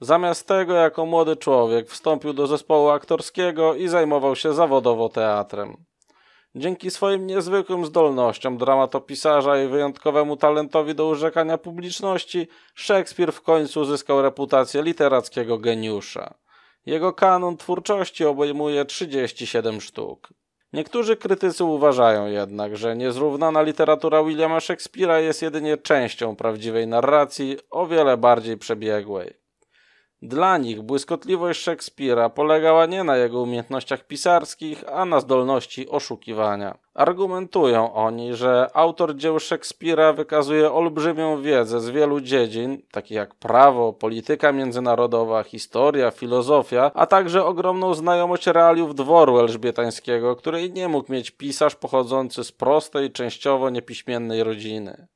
Zamiast tego, jako młody człowiek, wstąpił do zespołu aktorskiego i zajmował się zawodowo teatrem. Dzięki swoim niezwykłym zdolnościom dramatopisarza i wyjątkowemu talentowi do urzekania publiczności, Szekspir w końcu uzyskał reputację literackiego geniusza. Jego kanon twórczości obejmuje 37 sztuk. Niektórzy krytycy uważają jednak, że niezrównana literatura Williama Szekspira jest jedynie częścią prawdziwej narracji, o wiele bardziej przebiegłej. Dla nich błyskotliwość Szekspira polegała nie na jego umiejętnościach pisarskich, a na zdolności oszukiwania. Argumentują oni, że autor dzieł Szekspira wykazuje olbrzymią wiedzę z wielu dziedzin, takich jak prawo, polityka międzynarodowa, historia, filozofia, a także ogromną znajomość realiów dworu elżbietańskiego, której nie mógł mieć pisarz pochodzący z prostej, częściowo niepiśmiennej rodziny.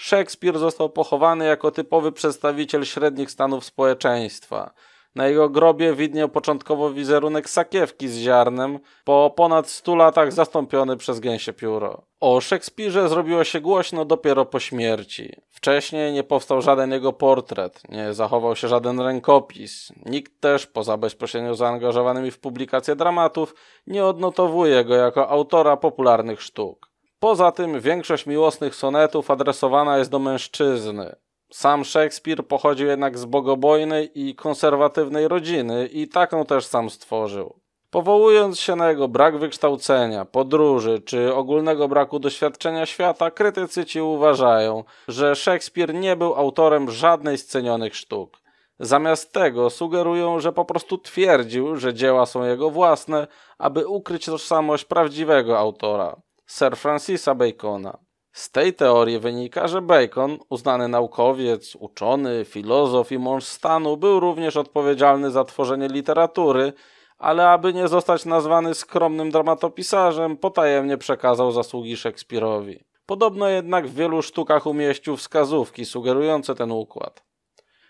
Szekspir został pochowany jako typowy przedstawiciel średnich stanów społeczeństwa. Na jego grobie widniał początkowo wizerunek sakiewki z ziarnem, po ponad 100 latach zastąpiony przez gęsie pióro. O Szekspirze zrobiło się głośno dopiero po śmierci. Wcześniej nie powstał żaden jego portret, nie zachował się żaden rękopis. Nikt też, poza bezpośrednio zaangażowanymi w publikację dramatów, nie odnotowuje go jako autora popularnych sztuk. Poza tym większość miłosnych sonetów adresowana jest do mężczyzny. Sam Szekspir pochodził jednak z bogobojnej i konserwatywnej rodziny i taką też sam stworzył. Powołując się na jego brak wykształcenia, podróży czy ogólnego braku doświadczenia świata, krytycy ci uważają, że Szekspir nie był autorem żadnej z cenionych sztuk. Zamiast tego sugerują, że po prostu twierdził, że dzieła są jego własne, aby ukryć tożsamość prawdziwego autora. Sir Francisa Bacona. Z tej teorii wynika, że Bacon, uznany naukowiec, uczony, filozof i mąż stanu, był również odpowiedzialny za tworzenie literatury, ale aby nie zostać nazwany skromnym dramatopisarzem, potajemnie przekazał zasługi Szekspirowi. Podobno jednak w wielu sztukach umieścił wskazówki sugerujące ten układ.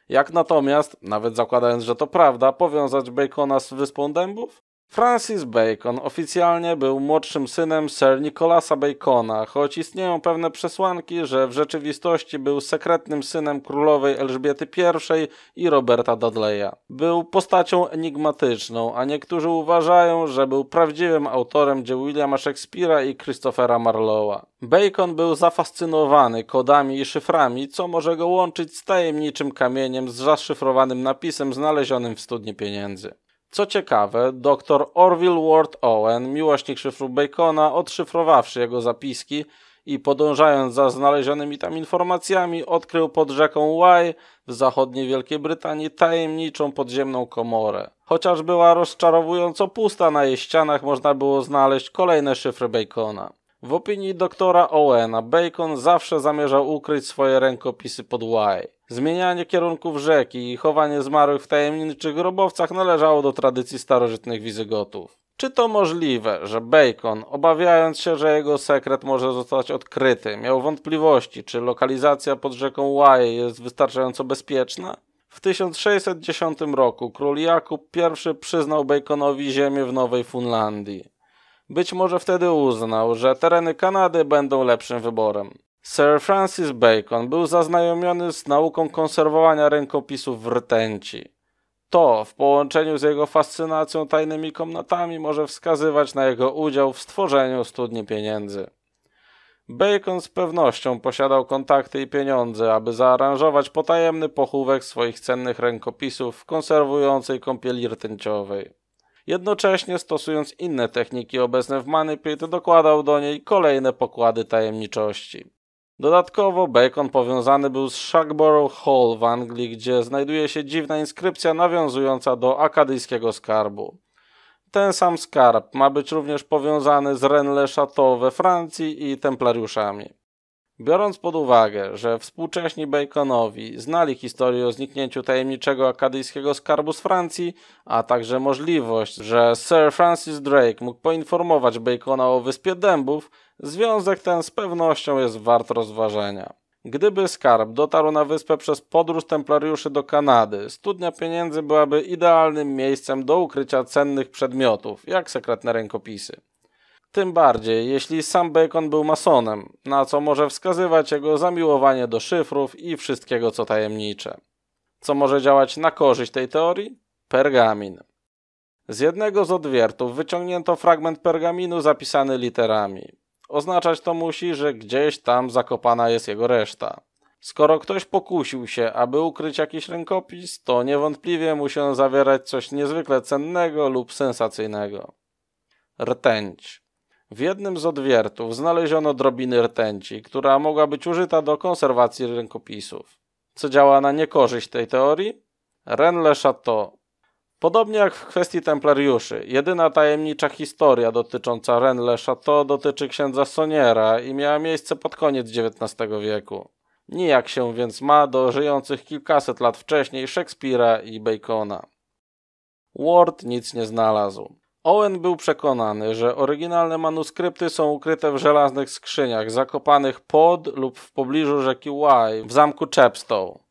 Jak natomiast, nawet zakładając, że to prawda, powiązać Bacona z Wyspą Dębów? Francis Bacon oficjalnie był młodszym synem Sir Nicholasa Bacona, choć istnieją pewne przesłanki, że w rzeczywistości był sekretnym synem królowej Elżbiety I i Roberta Dudleya. Był postacią enigmatyczną, a niektórzy uważają, że był prawdziwym autorem dzieł Williama Shakespeare'a i Christophera Marlowa. Bacon był zafascynowany kodami i szyframi, co może go łączyć z tajemniczym kamieniem z zaszyfrowanym napisem znalezionym w studni pieniędzy. Co ciekawe, dr Orville Ward Owen, miłośnik szyfru Bacona, odszyfrowawszy jego zapiski i podążając za znalezionymi tam informacjami, odkrył pod rzeką Wye w zachodniej Wielkiej Brytanii tajemniczą podziemną komorę. Chociaż była rozczarowująco pusta, na jej ścianach można było znaleźć kolejne szyfry Bacona. W opinii doktora Owena, Bacon zawsze zamierzał ukryć swoje rękopisy pod Wye. Zmienianie kierunków rzeki i chowanie zmarłych w tajemniczych grobowcach należało do tradycji starożytnych Wizygotów. Czy to możliwe, że Bacon, obawiając się, że jego sekret może zostać odkryty, miał wątpliwości, czy lokalizacja pod rzeką Łaje jest wystarczająco bezpieczna? W 1610 roku król Jakub I przyznał Baconowi ziemię w Nowej Funlandii. Być może wtedy uznał, że tereny Kanady będą lepszym wyborem. Sir Francis Bacon był zaznajomiony z nauką konserwowania rękopisów w rtęci. To, w połączeniu z jego fascynacją tajnymi komnatami, może wskazywać na jego udział w stworzeniu studni pieniędzy. Bacon z pewnością posiadał kontakty i pieniądze, aby zaaranżować potajemny pochówek swoich cennych rękopisów w konserwującej kąpieli rtęciowej. Jednocześnie stosując inne techniki obecne w Money Pit, dokładał do niej kolejne pokłady tajemniczości. Dodatkowo Bacon powiązany był z Shugborough Hall w Anglii, gdzie znajduje się dziwna inskrypcja nawiązująca do akadyjskiego skarbu. Ten sam skarb ma być również powiązany z Rennes-le-Château we Francji i templariuszami. Biorąc pod uwagę, że współcześni Baconowi znali historię o zniknięciu tajemniczego akadyjskiego skarbu z Francji, a także możliwość, że Sir Francis Drake mógł poinformować Bacona o Wyspie Dębów, Związek ten z pewnością jest wart rozważenia. Gdyby skarb dotarł na wyspę przez podróż templariuszy do Kanady, studnia pieniędzy byłaby idealnym miejscem do ukrycia cennych przedmiotów, jak sekretne rękopisy. Tym bardziej, jeśli sam Bacon był masonem, na co może wskazywać jego zamiłowanie do szyfrów i wszystkiego co tajemnicze. Co może działać na korzyść tej teorii? Pergamin. Z jednego z odwiertów wyciągnięto fragment pergaminu zapisany literami. Oznaczać to musi, że gdzieś tam zakopana jest jego reszta. Skoro ktoś pokusił się, aby ukryć jakiś rękopis, to niewątpliwie musi on zawierać coś niezwykle cennego lub sensacyjnego. Rtęć. W jednym z odwiertów znaleziono drobiny rtęci, która mogła być użyta do konserwacji rękopisów. Co działa na niekorzyść tej teorii? Ren Le Chateau Podobnie jak w kwestii templariuszy, jedyna tajemnicza historia dotycząca Ren Le Chateau dotyczy księdza Soniera i miała miejsce pod koniec XIX wieku. Nijak się więc ma do żyjących kilkaset lat wcześniej Szekspira i Bacona. Ward nic nie znalazł. Owen był przekonany, że oryginalne manuskrypty są ukryte w żelaznych skrzyniach zakopanych pod lub w pobliżu rzeki Wye w zamku Chepstow.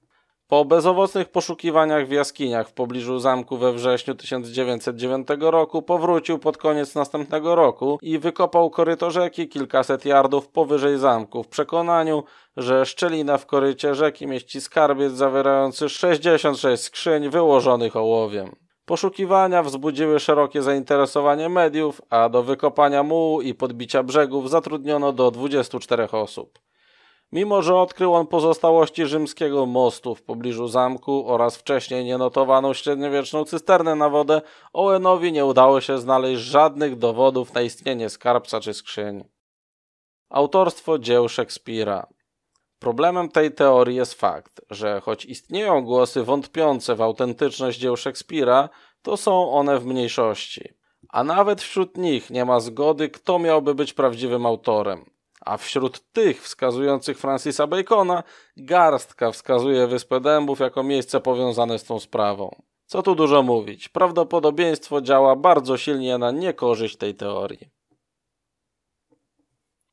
Po bezowocnych poszukiwaniach w jaskiniach w pobliżu zamku we wrześniu 1909 roku powrócił pod koniec następnego roku i wykopał koryto rzeki kilkaset yardów powyżej zamku w przekonaniu, że szczelina w korycie rzeki mieści skarbiec zawierający 66 skrzyń wyłożonych ołowiem. Poszukiwania wzbudziły szerokie zainteresowanie mediów, a do wykopania mułu i podbicia brzegów zatrudniono do 24 osób. Mimo, że odkrył on pozostałości rzymskiego mostu w pobliżu zamku oraz wcześniej nienotowaną średniowieczną cysternę na wodę, Owenowi nie udało się znaleźć żadnych dowodów na istnienie skarbca czy skrzyni. Autorstwo dzieł Szekspira Problemem tej teorii jest fakt, że choć istnieją głosy wątpiące w autentyczność dzieł Szekspira, to są one w mniejszości. A nawet wśród nich nie ma zgody, kto miałby być prawdziwym autorem a wśród tych wskazujących Francisa Bacona garstka wskazuje Wyspę Dębów jako miejsce powiązane z tą sprawą. Co tu dużo mówić, prawdopodobieństwo działa bardzo silnie na niekorzyść tej teorii.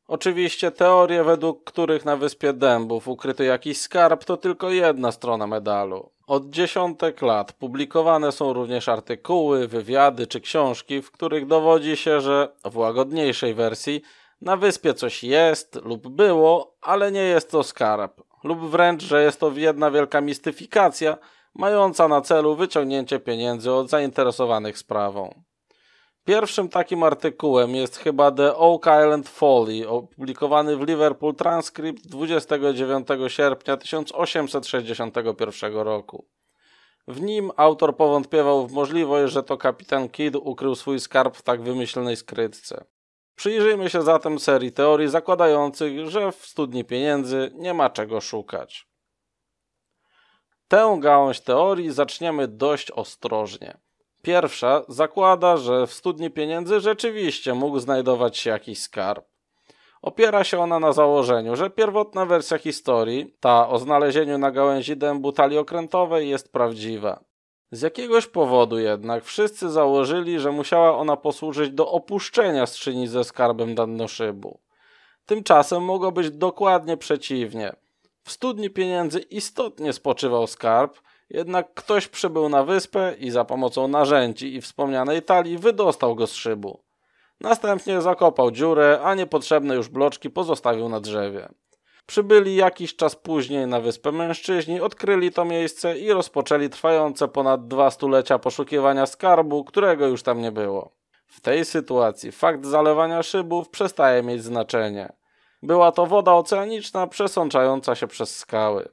Oczywiście teorie, według których na wyspie Dębów ukryty jakiś skarb, to tylko jedna strona medalu. Od dziesiątek lat publikowane są również artykuły, wywiady czy książki, w których dowodzi się, że w łagodniejszej wersji na wyspie coś jest lub było, ale nie jest to skarb. lub wręcz, że jest to jedna wielka mistyfikacja, mająca na celu wyciągnięcie pieniędzy od zainteresowanych sprawą. Pierwszym takim artykułem jest chyba The Oak Island Folly, opublikowany w Liverpool Transcript 29 sierpnia 1861 roku. W nim autor powątpiewał w możliwość, że to kapitan Kidd ukrył swój skarb w tak wymyślnej skrytce. Przyjrzyjmy się zatem serii teorii zakładających, że w studni pieniędzy nie ma czego szukać. Tę gałąź teorii zaczniemy dość ostrożnie. Pierwsza zakłada, że w studni pieniędzy rzeczywiście mógł znajdować się jakiś skarb. Opiera się ona na założeniu, że pierwotna wersja historii, ta o znalezieniu na gałęzi dębu talii okrętowej, jest prawdziwa. Z jakiegoś powodu jednak wszyscy założyli, że musiała ona posłużyć do opuszczenia skrzyni ze skarbem Dannoszybu. Tymczasem mogło być dokładnie przeciwnie. W studni pieniędzy istotnie spoczywał skarb, jednak ktoś przybył na wyspę i za pomocą narzędzi i wspomnianej talii wydostał go z szybu. Następnie zakopał dziurę, a niepotrzebne już bloczki pozostawił na drzewie. Przybyli jakiś czas później na wyspę mężczyźni, odkryli to miejsce i rozpoczęli trwające ponad dwa stulecia poszukiwania skarbu, którego już tam nie było. W tej sytuacji fakt zalewania szybów przestaje mieć znaczenie. Była to woda oceaniczna przesączająca się przez skały.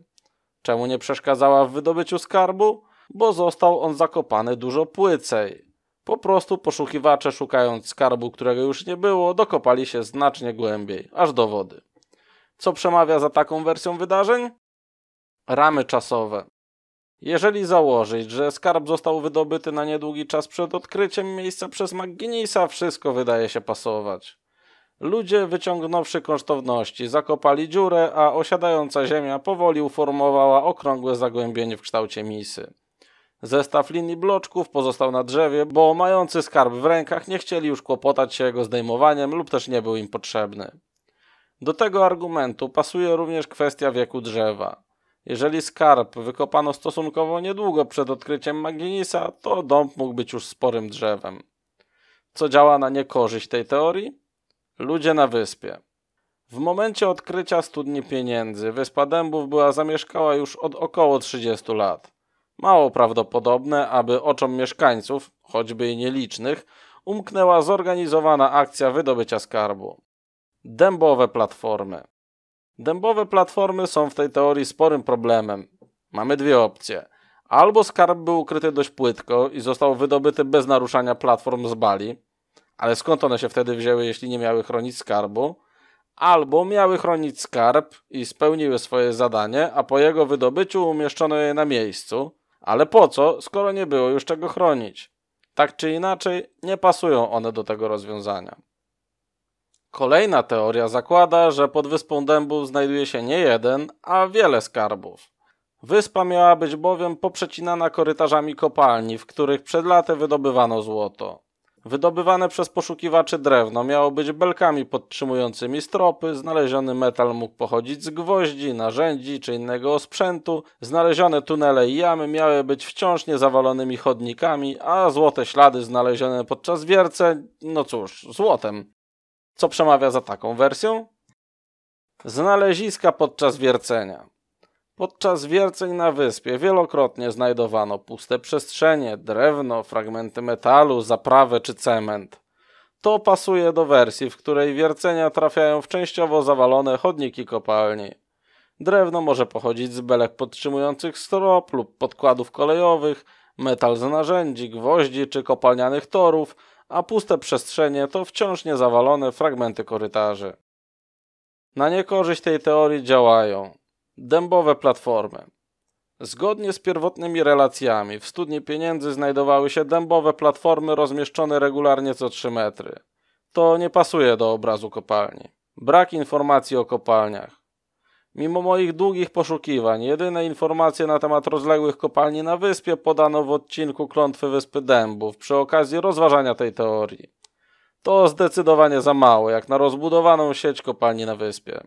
Czemu nie przeszkadzała w wydobyciu skarbu? Bo został on zakopany dużo płycej. Po prostu poszukiwacze, szukając skarbu, którego już nie było, dokopali się znacznie głębiej, aż do wody. Co przemawia za taką wersją wydarzeń? Ramy czasowe. Jeżeli założyć, że skarb został wydobyty na niedługi czas przed odkryciem miejsca przez McGinnisa, wszystko wydaje się pasować. Ludzie, wyciągnąwszy kosztowności, zakopali dziurę, a osiadająca ziemia powoli uformowała okrągłe zagłębienie w kształcie misy. Zestaw linii bloczków pozostał na drzewie, bo mający skarb w rękach nie chcieli już kłopotać się jego zdejmowaniem lub też nie był im potrzebny. Do tego argumentu pasuje również kwestia wieku drzewa. Jeżeli skarb wykopano stosunkowo niedługo przed odkryciem Maginisa, to dąb mógł być już sporym drzewem. Co działa na niekorzyść tej teorii? Ludzie na wyspie. W momencie odkrycia studni pieniędzy wyspa Dębów była zamieszkała już od około 30 lat. Mało prawdopodobne, aby oczom mieszkańców, choćby i nielicznych, umknęła zorganizowana akcja wydobycia skarbu. Dębowe platformy. Dębowe platformy są w tej teorii sporym problemem. Mamy dwie opcje. Albo skarb był ukryty dość płytko i został wydobyty bez naruszania platform z Bali, ale skąd one się wtedy wzięły, jeśli nie miały chronić skarbu? Albo miały chronić skarb i spełniły swoje zadanie, a po jego wydobyciu umieszczono je na miejscu, ale po co, skoro nie było już czego chronić? Tak czy inaczej, nie pasują one do tego rozwiązania. Kolejna teoria zakłada, że pod wyspą dębów znajduje się nie jeden, a wiele skarbów. Wyspa miała być bowiem poprzecinana korytarzami kopalni, w których przed laty wydobywano złoto. Wydobywane przez poszukiwaczy drewno miało być belkami podtrzymującymi stropy, znaleziony metal mógł pochodzić z gwoździ, narzędzi czy innego sprzętu. znalezione tunele i jamy miały być wciąż niezawalonymi chodnikami, a złote ślady znalezione podczas wierce, no cóż, złotem. Co przemawia za taką wersją? Znaleziska podczas wiercenia. Podczas wierceń na wyspie wielokrotnie znajdowano puste przestrzenie, drewno, fragmenty metalu, zaprawę czy cement. To pasuje do wersji, w której wiercenia trafiają w częściowo zawalone chodniki kopalni. Drewno może pochodzić z belek podtrzymujących strop lub podkładów kolejowych, metal z narzędzi, gwoździ czy kopalnianych torów, a puste przestrzenie to wciąż niezawalone fragmenty korytarzy. Na niekorzyść tej teorii działają dębowe platformy. Zgodnie z pierwotnymi relacjami w studni pieniędzy znajdowały się dębowe platformy rozmieszczone regularnie co 3 metry. To nie pasuje do obrazu kopalni. Brak informacji o kopalniach. Mimo moich długich poszukiwań, jedyne informacje na temat rozległych kopalni na wyspie podano w odcinku Klątwy Wyspy Dębów przy okazji rozważania tej teorii. To zdecydowanie za mało, jak na rozbudowaną sieć kopalni na wyspie.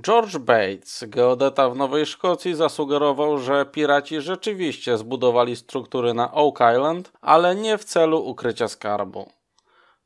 George Bates, geodeta w Nowej Szkocji, zasugerował, że piraci rzeczywiście zbudowali struktury na Oak Island, ale nie w celu ukrycia skarbu.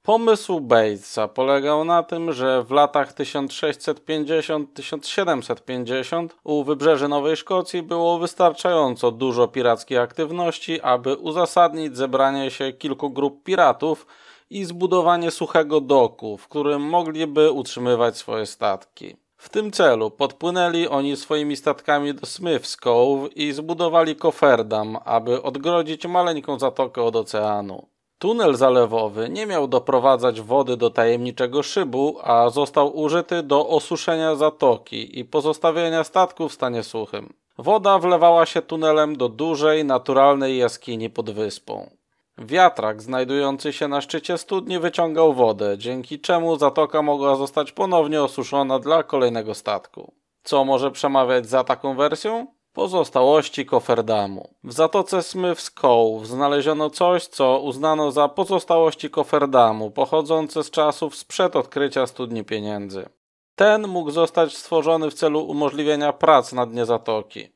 Pomysł Batesa polegał na tym, że w latach 1650-1750 u wybrzeży Nowej Szkocji było wystarczająco dużo pirackiej aktywności, aby uzasadnić zebranie się kilku grup piratów i zbudowanie suchego doku, w którym mogliby utrzymywać swoje statki. W tym celu podpłynęli oni swoimi statkami do Smith's Cove i zbudowali Koferdam, aby odgrodzić maleńką zatokę od oceanu. Tunel zalewowy nie miał doprowadzać wody do tajemniczego szybu, a został użyty do osuszenia zatoki i pozostawienia statku w stanie suchym. Woda wlewała się tunelem do dużej, naturalnej jaskini pod wyspą. Wiatrak znajdujący się na szczycie studni wyciągał wodę, dzięki czemu zatoka mogła zostać ponownie osuszona dla kolejnego statku. Co może przemawiać za taką wersją? Pozostałości Koferdamu. W zatoce Smyth's Cove znaleziono coś, co uznano za pozostałości Koferdamu, pochodzące z czasów sprzed odkrycia studni pieniędzy. Ten mógł zostać stworzony w celu umożliwienia prac na dnie zatoki.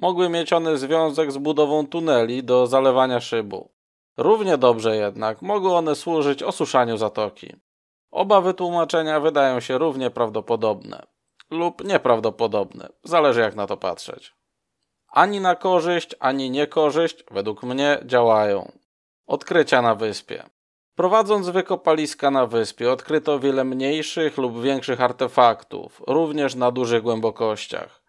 Mogły mieć one związek z budową tuneli do zalewania szybu. Równie dobrze jednak mogły one służyć osuszaniu zatoki. Oba wytłumaczenia wydają się równie prawdopodobne lub nieprawdopodobne, zależy jak na to patrzeć ani na korzyść, ani niekorzyść, według mnie, działają. Odkrycia na wyspie. Prowadząc wykopaliska na wyspie, odkryto wiele mniejszych lub większych artefaktów, również na dużych głębokościach.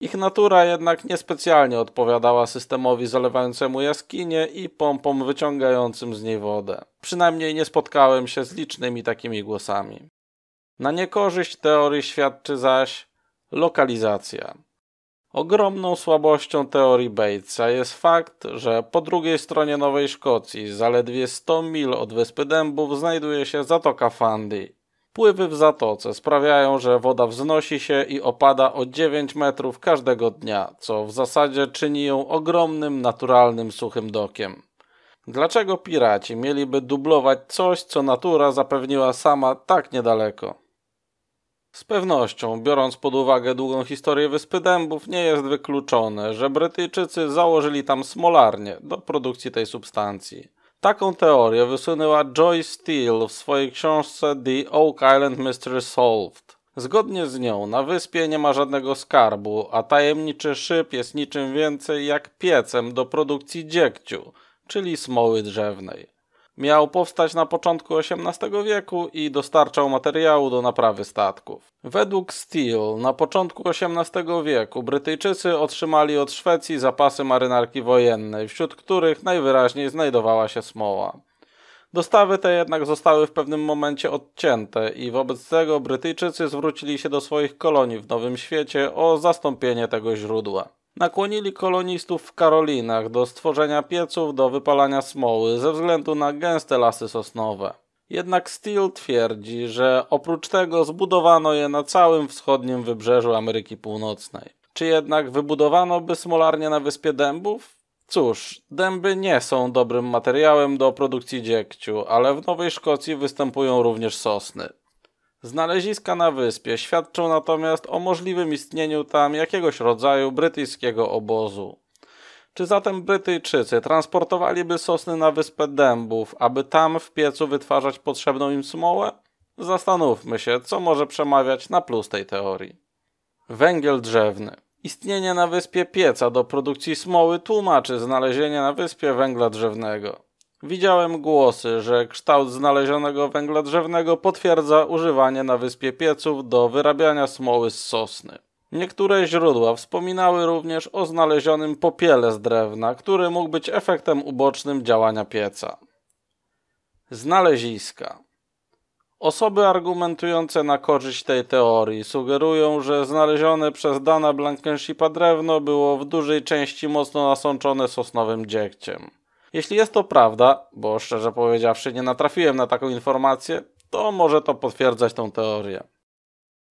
Ich natura jednak niespecjalnie odpowiadała systemowi zalewającemu jaskinie i pompom wyciągającym z niej wodę. Przynajmniej nie spotkałem się z licznymi takimi głosami. Na niekorzyść teorii świadczy zaś lokalizacja. Ogromną słabością teorii Batesa jest fakt, że po drugiej stronie Nowej Szkocji, zaledwie 100 mil od Wyspy Dębów, znajduje się Zatoka Fundy. Pływy w zatoce sprawiają, że woda wznosi się i opada o 9 metrów każdego dnia, co w zasadzie czyni ją ogromnym, naturalnym, suchym dokiem. Dlaczego piraci mieliby dublować coś, co natura zapewniła sama tak niedaleko? Z pewnością, biorąc pod uwagę długą historię Wyspy Dębów, nie jest wykluczone, że Brytyjczycy założyli tam smolarnię do produkcji tej substancji. Taką teorię wysunęła Joyce Steele w swojej książce The Oak Island Mystery Solved. Zgodnie z nią na wyspie nie ma żadnego skarbu, a tajemniczy szyb jest niczym więcej jak piecem do produkcji dziegciu, czyli smoły drzewnej miał powstać na początku XVIII wieku i dostarczał materiału do naprawy statków. Według Steele na początku XVIII wieku Brytyjczycy otrzymali od Szwecji zapasy marynarki wojennej, wśród których najwyraźniej znajdowała się smoła. Dostawy te jednak zostały w pewnym momencie odcięte i wobec tego Brytyjczycy zwrócili się do swoich kolonii w Nowym Świecie o zastąpienie tego źródła nakłonili kolonistów w Karolinach do stworzenia pieców do wypalania smoły ze względu na gęste lasy sosnowe. Jednak Steele twierdzi, że oprócz tego zbudowano je na całym wschodnim wybrzeżu Ameryki Północnej. Czy jednak wybudowano by smolarnie na wyspie dębów? Cóż, dęby nie są dobrym materiałem do produkcji dziegciu, ale w Nowej Szkocji występują również sosny. Znaleziska na wyspie świadczą natomiast o możliwym istnieniu tam jakiegoś rodzaju brytyjskiego obozu. Czy zatem Brytyjczycy transportowaliby sosny na wyspę dębów, aby tam w piecu wytwarzać potrzebną im smołę? Zastanówmy się, co może przemawiać na plus tej teorii. Węgiel drzewny. Istnienie na wyspie pieca do produkcji smoły tłumaczy znalezienie na wyspie węgla drzewnego. Widziałem głosy, że kształt znalezionego węgla drzewnego potwierdza używanie na wyspie pieców do wyrabiania smoły z sosny. Niektóre źródła wspominały również o znalezionym popiele z drewna, który mógł być efektem ubocznym działania pieca. Znaleziska Osoby argumentujące na korzyść tej teorii sugerują, że znalezione przez Dana Blankenshipa drewno było w dużej części mocno nasączone sosnowym dziegciem. Jeśli jest to prawda, bo szczerze powiedziawszy nie natrafiłem na taką informację, to może to potwierdzać tą teorię.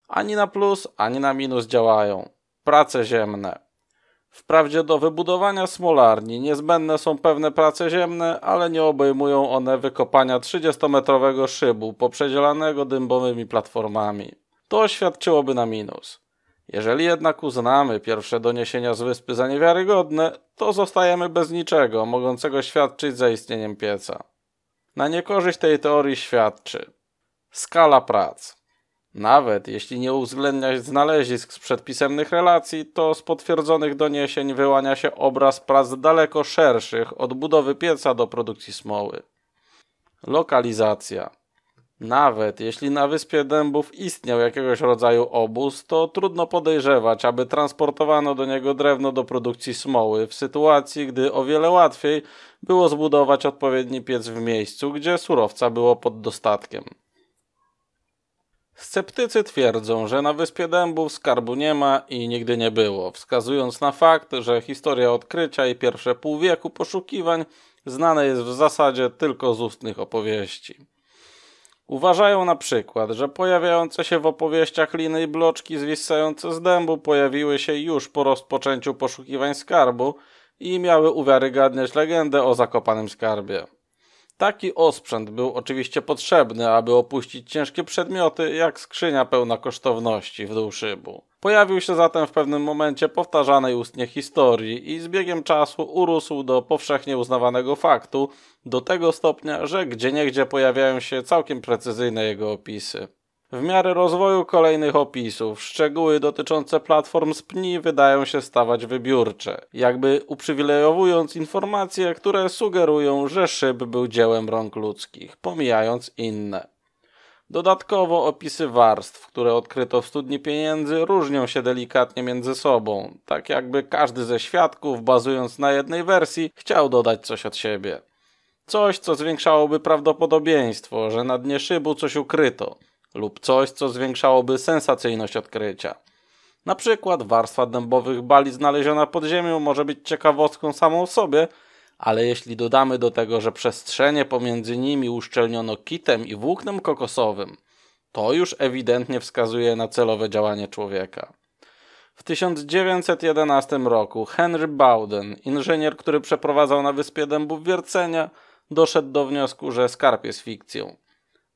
Ani na plus, ani na minus działają. Prace ziemne. Wprawdzie do wybudowania smolarni niezbędne są pewne prace ziemne, ale nie obejmują one wykopania 30-metrowego szybu poprzedzielanego dębowymi platformami. To świadczyłoby na minus. Jeżeli jednak uznamy pierwsze doniesienia z wyspy za niewiarygodne, to zostajemy bez niczego mogącego świadczyć za istnieniem pieca. Na niekorzyść tej teorii świadczy skala prac. Nawet jeśli nie uwzględniać znalezisk z przedpisemnych relacji, to z potwierdzonych doniesień wyłania się obraz prac daleko szerszych od budowy pieca do produkcji smoły. Lokalizacja. Nawet jeśli na wyspie dębów istniał jakiegoś rodzaju obóz, to trudno podejrzewać, aby transportowano do niego drewno do produkcji smoły, w sytuacji gdy o wiele łatwiej było zbudować odpowiedni piec w miejscu, gdzie surowca było pod dostatkiem. Sceptycy twierdzą, że na Wyspie Dębów skarbu nie ma i nigdy nie było, wskazując na fakt, że historia odkrycia i pierwsze pół wieku poszukiwań znane jest w zasadzie tylko z ustnych opowieści. Uważają na przykład, że pojawiające się w opowieściach liny i bloczki zwisające z dębu pojawiły się już po rozpoczęciu poszukiwań skarbu i miały uwiarygadniać legendę o zakopanym skarbie. Taki osprzęt był oczywiście potrzebny, aby opuścić ciężkie przedmioty, jak skrzynia pełna kosztowności w dół szybu. Pojawił się zatem w pewnym momencie powtarzanej ustnie historii i z biegiem czasu urósł do powszechnie uznawanego faktu, do tego stopnia, że gdzieniegdzie pojawiają się całkiem precyzyjne jego opisy. W miarę rozwoju kolejnych opisów, szczegóły dotyczące platform z pni wydają się stawać wybiórcze, jakby uprzywilejowując informacje, które sugerują, że szyb był dziełem rąk ludzkich, pomijając inne. Dodatkowo opisy warstw, które odkryto w studni pieniędzy, różnią się delikatnie między sobą, tak jakby każdy ze świadków, bazując na jednej wersji, chciał dodać coś od siebie. Coś, co zwiększałoby prawdopodobieństwo, że na dnie szybu coś ukryto, lub coś, co zwiększałoby sensacyjność odkrycia. Na przykład warstwa dębowych bali znaleziona pod ziemią może być ciekawostką samą sobie, ale jeśli dodamy do tego, że przestrzenie pomiędzy nimi uszczelniono kitem i włóknem kokosowym, to już ewidentnie wskazuje na celowe działanie człowieka. W 1911 roku Henry Bowden, inżynier, który przeprowadzał na wyspie dębów wiercenia, doszedł do wniosku, że skarb jest fikcją.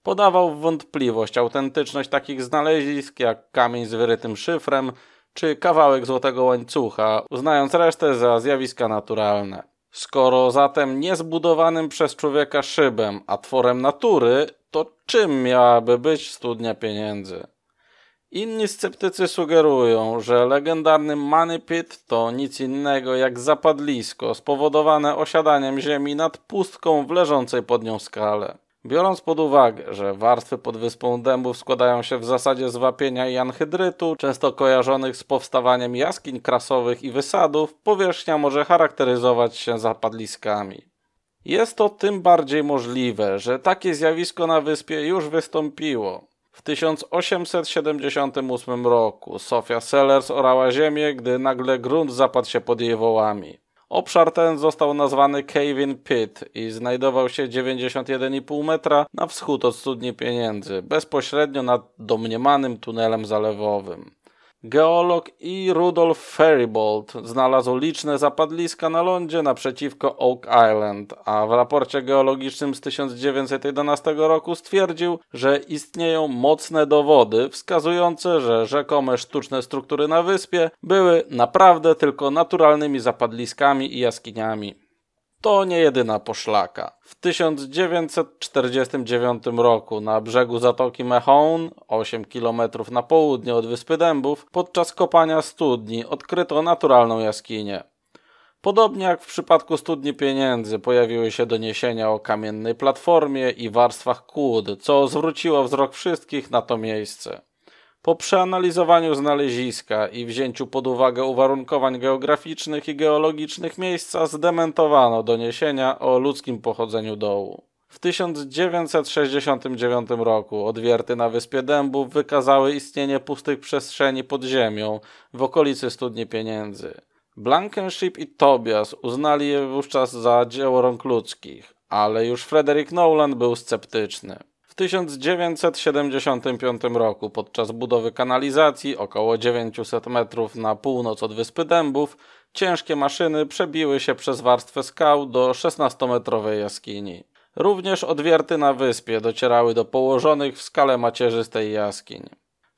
Podawał w wątpliwość autentyczność takich znalezisk jak kamień z wyrytym szyfrem czy kawałek złotego łańcucha, uznając resztę za zjawiska naturalne. Skoro zatem niezbudowanym przez człowieka szybem, a tworem natury, to czym miałaby być studnia pieniędzy? Inni sceptycy sugerują, że legendarny Money Pit to nic innego jak zapadlisko spowodowane osiadaniem ziemi nad pustką w leżącej pod nią skale. Biorąc pod uwagę, że warstwy pod wyspą dębów składają się w zasadzie z wapienia i anhydrytu, często kojarzonych z powstawaniem jaskiń krasowych i wysadów, powierzchnia może charakteryzować się zapadliskami. Jest to tym bardziej możliwe, że takie zjawisko na wyspie już wystąpiło. W 1878 roku Sofia Sellers orała ziemię, gdy nagle grunt zapadł się pod jej wołami. Obszar ten został nazwany Caving Pit i znajdował się 91,5 metra na wschód od studni pieniędzy, bezpośrednio nad domniemanym tunelem zalewowym. Geolog i Rudolf Feribold znalazł liczne zapadliska na lądzie naprzeciwko Oak Island, a w raporcie geologicznym z 1911 roku stwierdził, że istnieją mocne dowody wskazujące, że rzekome sztuczne struktury na wyspie były naprawdę tylko naturalnymi zapadliskami i jaskiniami to nie jedyna poszlaka. W 1949 roku na brzegu Zatoki Mehon, 8 km na południe od Wyspy Dębów, podczas kopania studni odkryto naturalną jaskinię. Podobnie jak w przypadku studni pieniędzy pojawiły się doniesienia o kamiennej platformie i warstwach kłód, co zwróciło wzrok wszystkich na to miejsce. Po przeanalizowaniu znaleziska i wzięciu pod uwagę uwarunkowań geograficznych i geologicznych miejsca zdementowano doniesienia o ludzkim pochodzeniu dołu. W 1969 roku odwierty na wyspie Dębów wykazały istnienie pustych przestrzeni pod ziemią w okolicy Studni Pieniędzy. Blankenship i Tobias uznali je wówczas za dzieło rąk ludzkich, ale już Frederick Nolan był sceptyczny. W 1975 roku podczas budowy kanalizacji około 900 metrów na północ od Wyspy Dębów ciężkie maszyny przebiły się przez warstwę skał do 16-metrowej jaskini. Również odwierty na wyspie docierały do położonych w skale macierzystej jaskiń.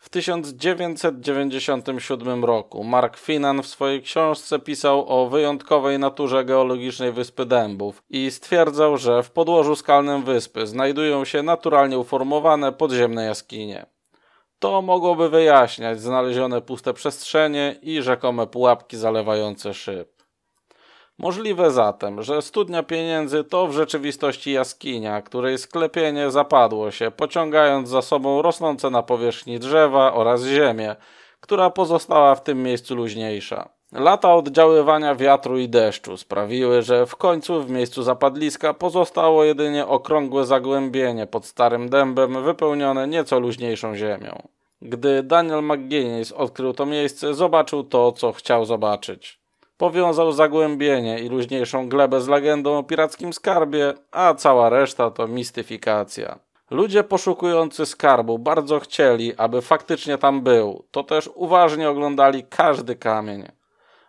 W 1997 roku Mark Finan w swojej książce pisał o wyjątkowej naturze geologicznej Wyspy Dębów i stwierdzał, że w podłożu skalnym wyspy znajdują się naturalnie uformowane podziemne jaskinie. To mogłoby wyjaśniać znalezione puste przestrzenie i rzekome pułapki zalewające szyb. Możliwe zatem, że studnia pieniędzy to w rzeczywistości jaskinia, której sklepienie zapadło się, pociągając za sobą rosnące na powierzchni drzewa oraz ziemię, która pozostała w tym miejscu luźniejsza. Lata oddziaływania wiatru i deszczu sprawiły, że w końcu w miejscu zapadliska pozostało jedynie okrągłe zagłębienie pod starym dębem wypełnione nieco luźniejszą ziemią. Gdy Daniel McGuinness odkrył to miejsce, zobaczył to, co chciał zobaczyć. Powiązał zagłębienie i luźniejszą glebę z legendą o pirackim skarbie, a cała reszta to mistyfikacja. Ludzie poszukujący skarbu bardzo chcieli, aby faktycznie tam był, to też uważnie oglądali każdy kamień.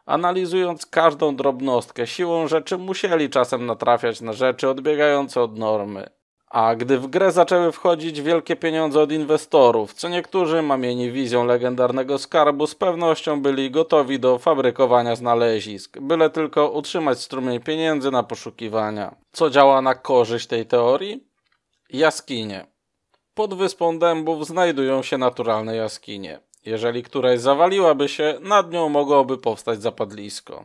Analizując każdą drobnostkę, siłą rzeczy musieli czasem natrafiać na rzeczy odbiegające od normy. A gdy w grę zaczęły wchodzić wielkie pieniądze od inwestorów, co niektórzy, mamieni wizją legendarnego skarbu, z pewnością byli gotowi do fabrykowania znalezisk, byle tylko utrzymać strumień pieniędzy na poszukiwania. Co działa na korzyść tej teorii? Jaskinie. Pod wyspą dębów znajdują się naturalne jaskinie. Jeżeli któraś zawaliłaby się, nad nią mogłoby powstać zapadlisko.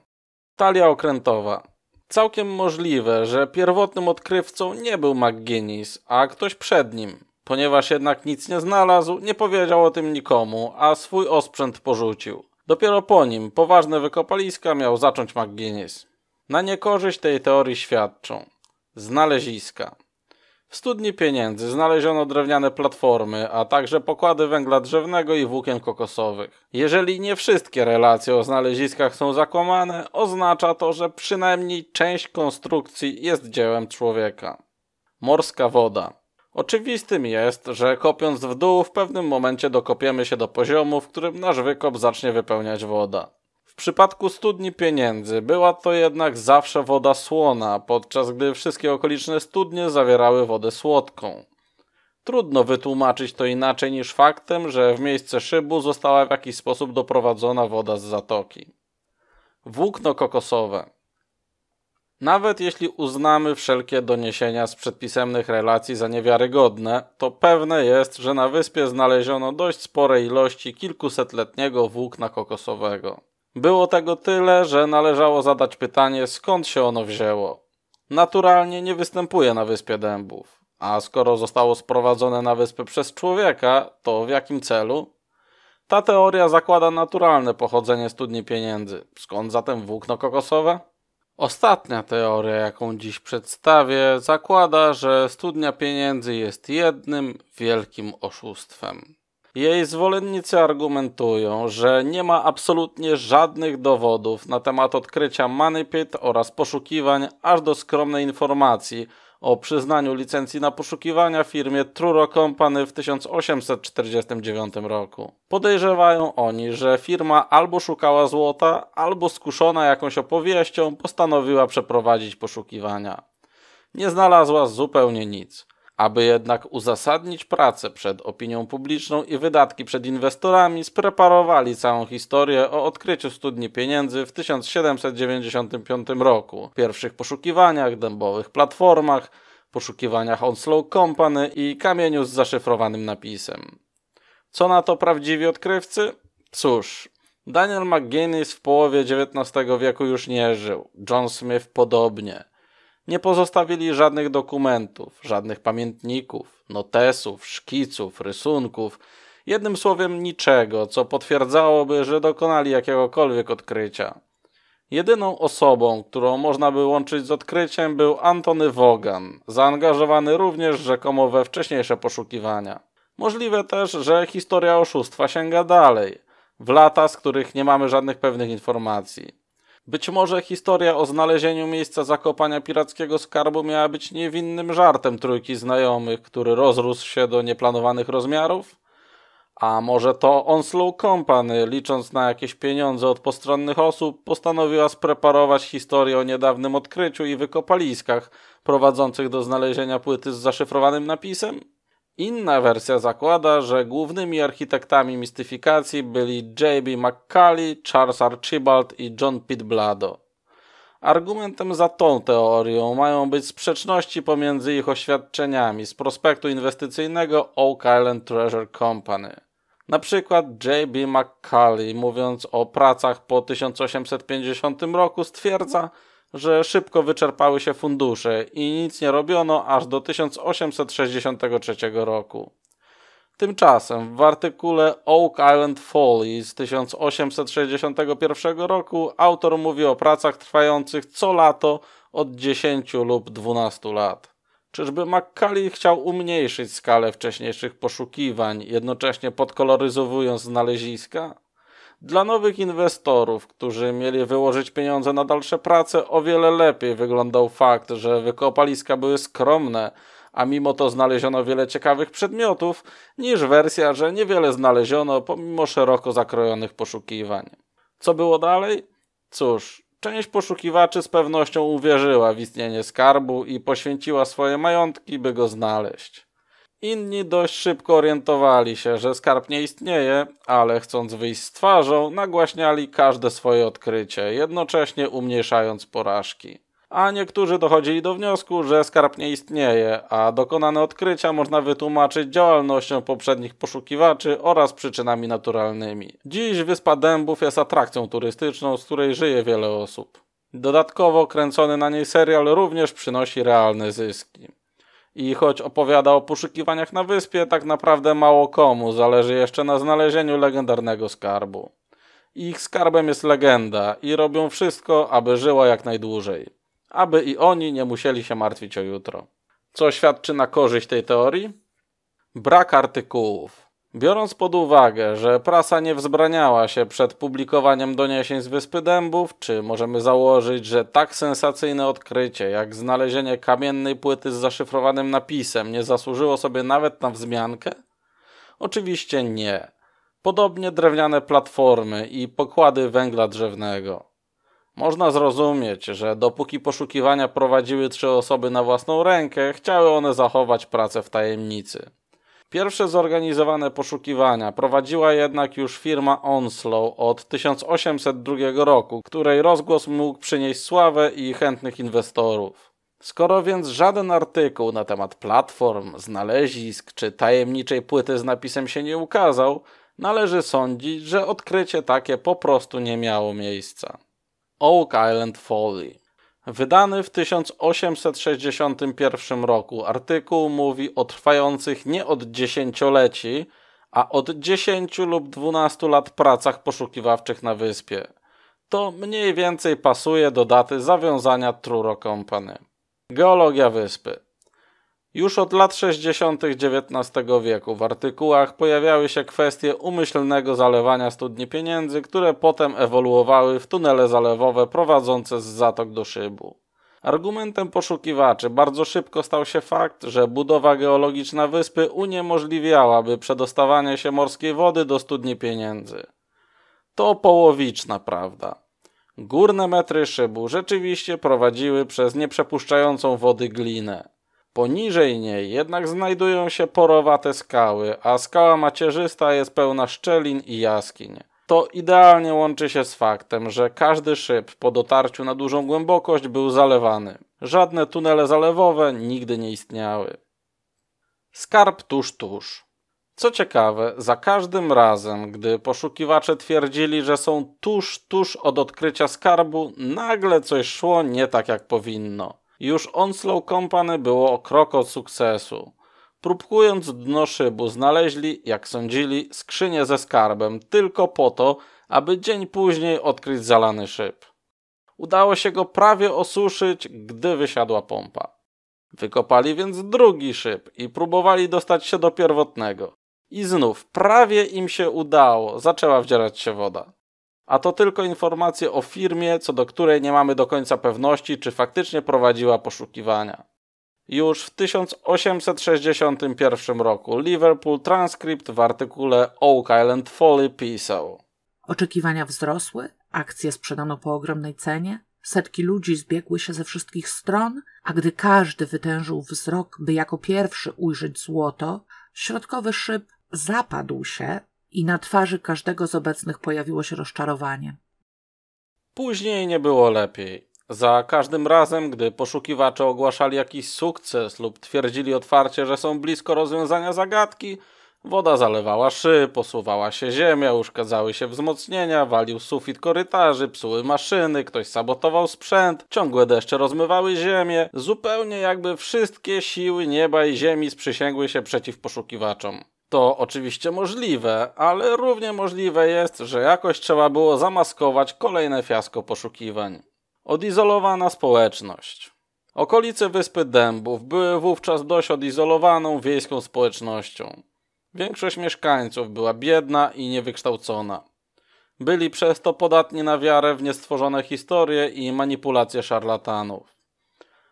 Talia okrętowa. Całkiem możliwe, że pierwotnym odkrywcą nie był McGuinness, a ktoś przed nim. Ponieważ jednak nic nie znalazł, nie powiedział o tym nikomu, a swój osprzęt porzucił. Dopiero po nim poważne wykopaliska miał zacząć McGuinness. Na niekorzyść tej teorii świadczą znaleziska. W studni pieniędzy znaleziono drewniane platformy, a także pokłady węgla drzewnego i włókien kokosowych. Jeżeli nie wszystkie relacje o znaleziskach są zakłamane, oznacza to, że przynajmniej część konstrukcji jest dziełem człowieka. Morska woda. Oczywistym jest, że kopiąc w dół w pewnym momencie dokopiemy się do poziomu, w którym nasz wykop zacznie wypełniać woda. W przypadku studni pieniędzy była to jednak zawsze woda słona, podczas gdy wszystkie okoliczne studnie zawierały wodę słodką. Trudno wytłumaczyć to inaczej niż faktem, że w miejsce szybu została w jakiś sposób doprowadzona woda z zatoki. Włókno kokosowe. Nawet jeśli uznamy wszelkie doniesienia z przedpisemnych relacji za niewiarygodne, to pewne jest, że na wyspie znaleziono dość spore ilości kilkusetletniego włókna kokosowego. Było tego tyle, że należało zadać pytanie, skąd się ono wzięło. Naturalnie nie występuje na wyspie dębów, a skoro zostało sprowadzone na wyspę przez człowieka, to w jakim celu? Ta teoria zakłada naturalne pochodzenie studni pieniędzy. Skąd zatem włókno kokosowe? Ostatnia teoria, jaką dziś przedstawię, zakłada, że studnia pieniędzy jest jednym wielkim oszustwem. Jej zwolennicy argumentują, że nie ma absolutnie żadnych dowodów na temat odkrycia Manipit oraz poszukiwań aż do skromnej informacji o przyznaniu licencji na poszukiwania firmie Truro Company w 1849 roku. Podejrzewają oni, że firma albo szukała złota, albo skuszona jakąś opowieścią postanowiła przeprowadzić poszukiwania. Nie znalazła zupełnie nic. Aby jednak uzasadnić pracę przed opinią publiczną i wydatki przed inwestorami, spreparowali całą historię o odkryciu studni pieniędzy w 1795 roku, pierwszych poszukiwaniach, dębowych platformach, poszukiwaniach Onslow Company i kamieniu z zaszyfrowanym napisem. Co na to prawdziwi odkrywcy? Cóż, Daniel McGuinness w połowie XIX wieku już nie żył, John Smith podobnie – nie pozostawili żadnych dokumentów, żadnych pamiętników, notesów, szkiców, rysunków, jednym słowem niczego, co potwierdzałoby, że dokonali jakiegokolwiek odkrycia. Jedyną osobą, którą można by łączyć z odkryciem, był Antony Wogan, zaangażowany również rzekomo we wcześniejsze poszukiwania. Możliwe też, że historia oszustwa sięga dalej, w lata, z których nie mamy żadnych pewnych informacji. Być może historia o znalezieniu miejsca zakopania pirackiego skarbu miała być niewinnym żartem trójki znajomych, który rozrósł się do nieplanowanych rozmiarów? A może to Onslow Company, licząc na jakieś pieniądze od postronnych osób, postanowiła spreparować historię o niedawnym odkryciu i wykopaliskach prowadzących do znalezienia płyty z zaszyfrowanym napisem? Inna wersja zakłada, że głównymi architektami mistyfikacji byli J.B. McCully, Charles Archibald i John Pitt Argumentem za tą teorią mają być sprzeczności pomiędzy ich oświadczeniami z prospektu inwestycyjnego Oak Island Treasure Company. Na przykład J.B. McCully, mówiąc o pracach po 1850 roku, stwierdza, że szybko wyczerpały się fundusze i nic nie robiono aż do 1863 roku. Tymczasem w artykule Oak Island Folly z 1861 roku autor mówi o pracach trwających co lato od 10 lub 12 lat. Czyżby Macaulay chciał umniejszyć skalę wcześniejszych poszukiwań, jednocześnie podkoloryzowując znaleziska? Dla nowych inwestorów, którzy mieli wyłożyć pieniądze na dalsze prace, o wiele lepiej wyglądał fakt, że wykopaliska były skromne, a mimo to znaleziono wiele ciekawych przedmiotów, niż wersja, że niewiele znaleziono pomimo szeroko zakrojonych poszukiwań. Co było dalej? Cóż, część poszukiwaczy z pewnością uwierzyła w istnienie skarbu i poświęciła swoje majątki, by go znaleźć. Inni dość szybko orientowali się, że skarb nie istnieje, ale chcąc wyjść z twarzą, nagłaśniali każde swoje odkrycie, jednocześnie umniejszając porażki. A niektórzy dochodzili do wniosku, że skarb nie istnieje, a dokonane odkrycia można wytłumaczyć działalnością poprzednich poszukiwaczy oraz przyczynami naturalnymi. Dziś Wyspa Dębów jest atrakcją turystyczną, z której żyje wiele osób. Dodatkowo kręcony na niej serial również przynosi realne zyski. I choć opowiada o poszukiwaniach na wyspie, tak naprawdę mało komu zależy jeszcze na znalezieniu legendarnego skarbu. Ich skarbem jest legenda i robią wszystko, aby żyła jak najdłużej. Aby i oni nie musieli się martwić o jutro. Co świadczy na korzyść tej teorii? Brak artykułów. Biorąc pod uwagę, że prasa nie wzbraniała się przed publikowaniem doniesień z Wyspy Dębów, czy możemy założyć, że tak sensacyjne odkrycie jak znalezienie kamiennej płyty z zaszyfrowanym napisem nie zasłużyło sobie nawet na wzmiankę? Oczywiście nie. Podobnie drewniane platformy i pokłady węgla drzewnego. Można zrozumieć, że dopóki poszukiwania prowadziły trzy osoby na własną rękę, chciały one zachować pracę w tajemnicy. Pierwsze zorganizowane poszukiwania prowadziła jednak już firma Onslow od 1802 roku, której rozgłos mógł przynieść sławę i chętnych inwestorów. Skoro więc żaden artykuł na temat platform, znalezisk czy tajemniczej płyty z napisem się nie ukazał, należy sądzić, że odkrycie takie po prostu nie miało miejsca. Oak Island Folly Wydany w 1861 roku artykuł mówi o trwających nie od dziesięcioleci, a od 10 lub 12 lat pracach poszukiwawczych na wyspie. To mniej więcej pasuje do daty zawiązania Truro Company. Geologia wyspy. Już od lat 60. XIX wieku w artykułach pojawiały się kwestie umyślnego zalewania studni pieniędzy, które potem ewoluowały w tunele zalewowe prowadzące z zatok do szybu. Argumentem poszukiwaczy bardzo szybko stał się fakt, że budowa geologiczna wyspy uniemożliwiałaby przedostawanie się morskiej wody do studni pieniędzy. To połowiczna prawda. Górne metry szybu rzeczywiście prowadziły przez nieprzepuszczającą wody glinę. Poniżej niej jednak znajdują się porowate skały, a skała macierzysta jest pełna szczelin i jaskiń. To idealnie łączy się z faktem, że każdy szyb po dotarciu na dużą głębokość był zalewany. Żadne tunele zalewowe nigdy nie istniały. Skarb tuż tuż. Co ciekawe, za każdym razem, gdy poszukiwacze twierdzili, że są tuż tuż od odkrycia skarbu, nagle coś szło nie tak jak powinno. Już Onslow Company było o krok od sukcesu. Próbkując dno szybu znaleźli, jak sądzili, skrzynię ze skarbem tylko po to, aby dzień później odkryć zalany szyb. Udało się go prawie osuszyć, gdy wysiadła pompa. Wykopali więc drugi szyb i próbowali dostać się do pierwotnego. I znów prawie im się udało, zaczęła wdzierać się woda. A to tylko informacje o firmie, co do której nie mamy do końca pewności, czy faktycznie prowadziła poszukiwania. Już w 1861 roku Liverpool Transcript w artykule Oak Island Folly pisał: Oczekiwania wzrosły, akcje sprzedano po ogromnej cenie, setki ludzi zbiegły się ze wszystkich stron, a gdy każdy wytężył wzrok, by jako pierwszy ujrzeć złoto, środkowy szyb zapadł się, i na twarzy każdego z obecnych pojawiło się rozczarowanie. Później nie było lepiej. Za każdym razem, gdy poszukiwacze ogłaszali jakiś sukces lub twierdzili otwarcie, że są blisko rozwiązania zagadki, woda zalewała szy, posuwała się ziemia, uszkadzały się wzmocnienia, walił sufit korytarzy, psuły maszyny, ktoś sabotował sprzęt, ciągłe deszcze rozmywały ziemię, zupełnie jakby wszystkie siły nieba i ziemi sprzysięgły się przeciw poszukiwaczom. To oczywiście możliwe, ale równie możliwe jest, że jakoś trzeba było zamaskować kolejne fiasko poszukiwań. Odizolowana społeczność. Okolice Wyspy Dębów były wówczas dość odizolowaną wiejską społecznością. Większość mieszkańców była biedna i niewykształcona. Byli przez to podatni na wiarę w niestworzone historie i manipulacje szarlatanów.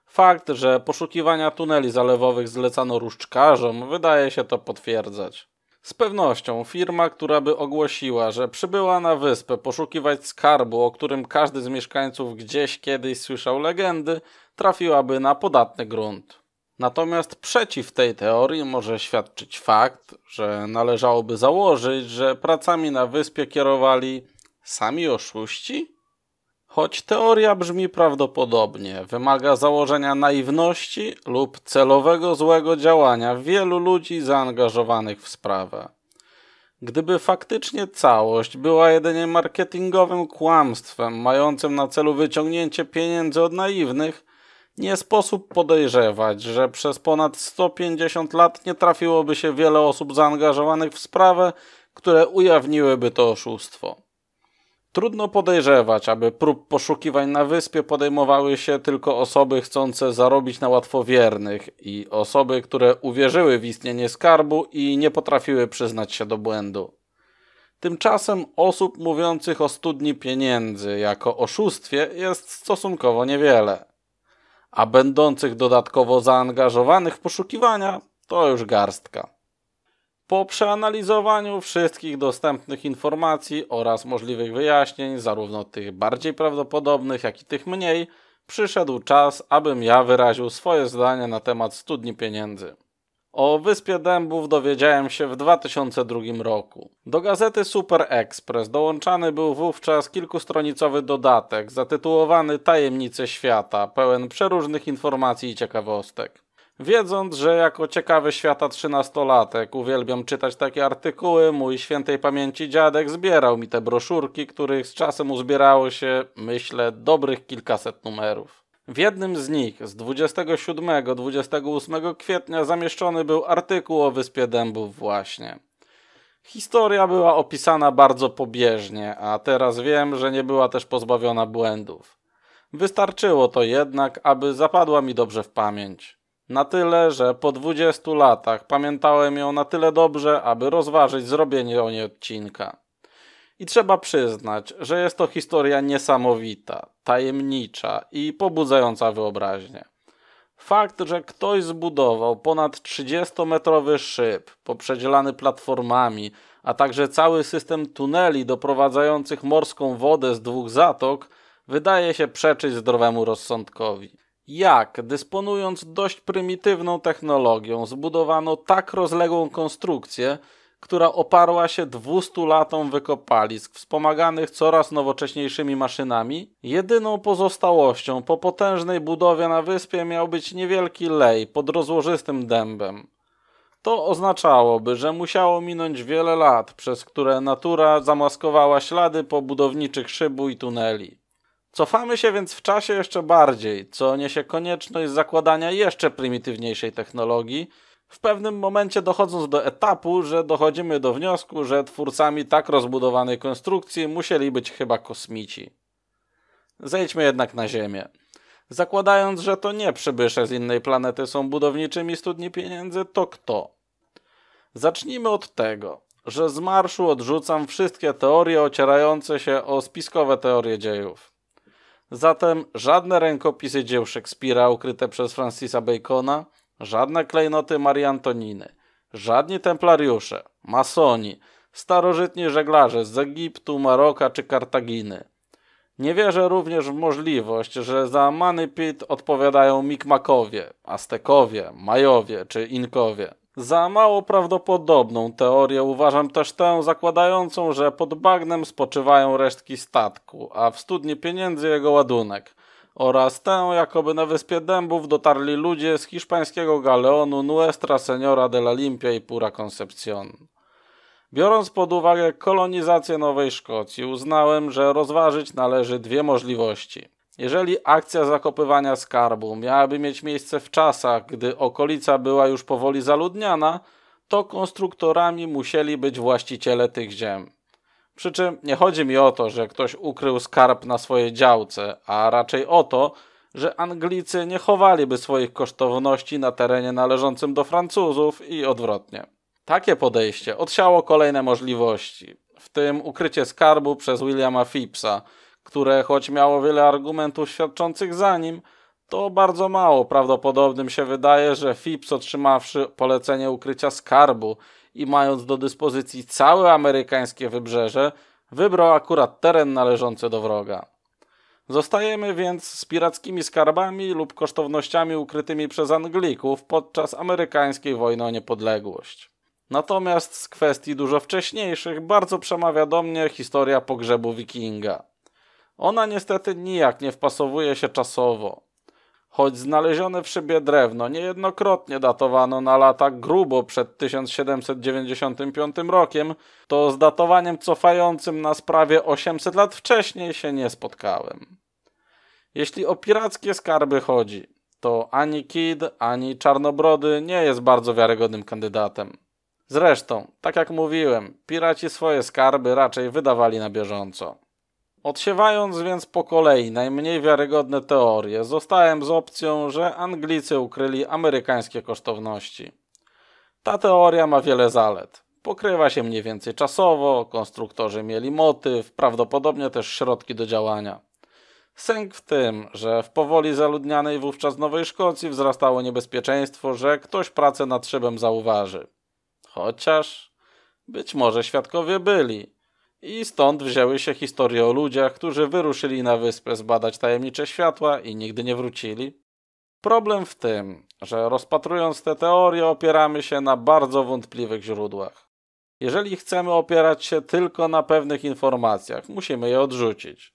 Fakt, że poszukiwania tuneli zalewowych zlecano różdżkarzom, wydaje się to potwierdzać. Z pewnością firma, która by ogłosiła, że przybyła na wyspę poszukiwać skarbu, o którym każdy z mieszkańców gdzieś kiedyś słyszał legendy, trafiłaby na podatny grunt. Natomiast przeciw tej teorii może świadczyć fakt, że należałoby założyć, że pracami na wyspie kierowali sami oszuści? choć teoria brzmi prawdopodobnie, wymaga założenia naiwności lub celowego złego działania wielu ludzi zaangażowanych w sprawę. Gdyby faktycznie całość była jedynie marketingowym kłamstwem mającym na celu wyciągnięcie pieniędzy od naiwnych, nie sposób podejrzewać, że przez ponad 150 lat nie trafiłoby się wiele osób zaangażowanych w sprawę, które ujawniłyby to oszustwo. Trudno podejrzewać, aby prób poszukiwań na wyspie podejmowały się tylko osoby chcące zarobić na łatwowiernych i osoby, które uwierzyły w istnienie skarbu i nie potrafiły przyznać się do błędu. Tymczasem osób mówiących o studni pieniędzy jako oszustwie jest stosunkowo niewiele, a będących dodatkowo zaangażowanych w poszukiwania to już garstka. Po przeanalizowaniu wszystkich dostępnych informacji oraz możliwych wyjaśnień, zarówno tych bardziej prawdopodobnych, jak i tych mniej, przyszedł czas, abym ja wyraził swoje zdanie na temat studni pieniędzy. O Wyspie Dębów dowiedziałem się w 2002 roku. Do gazety Super Express dołączany był wówczas kilkustronicowy dodatek zatytułowany Tajemnice Świata, pełen przeróżnych informacji i ciekawostek. Wiedząc, że jako ciekawy świata trzynastolatek uwielbiam czytać takie artykuły, mój świętej pamięci dziadek zbierał mi te broszurki, których z czasem uzbierało się, myślę, dobrych kilkaset numerów. W jednym z nich z 27-28 kwietnia zamieszczony był artykuł o Wyspie Dębów właśnie. Historia była opisana bardzo pobieżnie, a teraz wiem, że nie była też pozbawiona błędów. Wystarczyło to jednak, aby zapadła mi dobrze w pamięć. Na tyle, że po 20 latach pamiętałem ją na tyle dobrze, aby rozważyć zrobienie o niej odcinka. I trzeba przyznać, że jest to historia niesamowita, tajemnicza i pobudzająca wyobraźnię. Fakt, że ktoś zbudował ponad 30-metrowy szyb, poprzedzielany platformami, a także cały system tuneli doprowadzających morską wodę z dwóch zatok, wydaje się przeczyć zdrowemu rozsądkowi. Jak, dysponując dość prymitywną technologią, zbudowano tak rozległą konstrukcję, która oparła się 200 latom wykopalisk wspomaganych coraz nowocześniejszymi maszynami, jedyną pozostałością po potężnej budowie na wyspie miał być niewielki lej pod rozłożystym dębem. To oznaczałoby, że musiało minąć wiele lat, przez które natura zamaskowała ślady po budowniczych szybu i tuneli. Cofamy się więc w czasie jeszcze bardziej, co niesie konieczność zakładania jeszcze prymitywniejszej technologii, w pewnym momencie dochodząc do etapu, że dochodzimy do wniosku, że twórcami tak rozbudowanej konstrukcji musieli być chyba kosmici. Zejdźmy jednak na Ziemię. Zakładając, że to nie przybysze z innej planety są budowniczymi studni pieniędzy, to kto? Zacznijmy od tego, że z marszu odrzucam wszystkie teorie ocierające się o spiskowe teorie dziejów. Zatem żadne rękopisy dzieł Szekspira ukryte przez Francisa Bacona, żadne klejnoty Marii Antoniny, żadni templariusze, masoni, starożytni żeglarze z Egiptu, Maroka czy Kartaginy. Nie wierzę również w możliwość, że za Manipit odpowiadają Mikmakowie, Aztekowie, Majowie czy Inkowie. Za mało prawdopodobną teorię uważam też tę zakładającą, że pod bagnem spoczywają resztki statku, a w studni pieniędzy jego ładunek. Oraz tę, jakoby na wyspie Dębów dotarli ludzie z hiszpańskiego galeonu Nuestra Senora de la Limpia i Pura Concepción. Biorąc pod uwagę kolonizację Nowej Szkocji, uznałem, że rozważyć należy dwie możliwości – jeżeli akcja zakopywania skarbu miałaby mieć miejsce w czasach, gdy okolica była już powoli zaludniana, to konstruktorami musieli być właściciele tych ziem. Przy czym nie chodzi mi o to, że ktoś ukrył skarb na swojej działce, a raczej o to, że Anglicy nie chowaliby swoich kosztowności na terenie należącym do Francuzów i odwrotnie. Takie podejście odsiało kolejne możliwości, w tym ukrycie skarbu przez Williama Phippsa – które choć miało wiele argumentów świadczących za nim, to bardzo mało prawdopodobnym się wydaje, że Phipps otrzymawszy polecenie ukrycia skarbu i mając do dyspozycji całe amerykańskie wybrzeże, wybrał akurat teren należący do wroga. Zostajemy więc z pirackimi skarbami lub kosztownościami ukrytymi przez Anglików podczas amerykańskiej wojny o niepodległość. Natomiast z kwestii dużo wcześniejszych bardzo przemawia do mnie historia pogrzebu Wikinga. Ona niestety nijak nie wpasowuje się czasowo. Choć znalezione w szybie drewno niejednokrotnie datowano na lata grubo przed 1795 rokiem, to z datowaniem cofającym nas prawie 800 lat wcześniej się nie spotkałem. Jeśli o pirackie skarby chodzi, to ani Kid, ani Czarnobrody nie jest bardzo wiarygodnym kandydatem. Zresztą, tak jak mówiłem, piraci swoje skarby raczej wydawali na bieżąco. Odsiewając więc po kolei najmniej wiarygodne teorie, zostałem z opcją, że Anglicy ukryli amerykańskie kosztowności. Ta teoria ma wiele zalet. Pokrywa się mniej więcej czasowo, konstruktorzy mieli motyw, prawdopodobnie też środki do działania. Sęk w tym, że w powoli zaludnianej wówczas Nowej Szkocji wzrastało niebezpieczeństwo, że ktoś pracę nad szybem zauważy. Chociaż być może świadkowie byli. I stąd wzięły się historie o ludziach, którzy wyruszyli na wyspę zbadać tajemnicze światła i nigdy nie wrócili. Problem w tym, że rozpatrując te teorie opieramy się na bardzo wątpliwych źródłach. Jeżeli chcemy opierać się tylko na pewnych informacjach, musimy je odrzucić.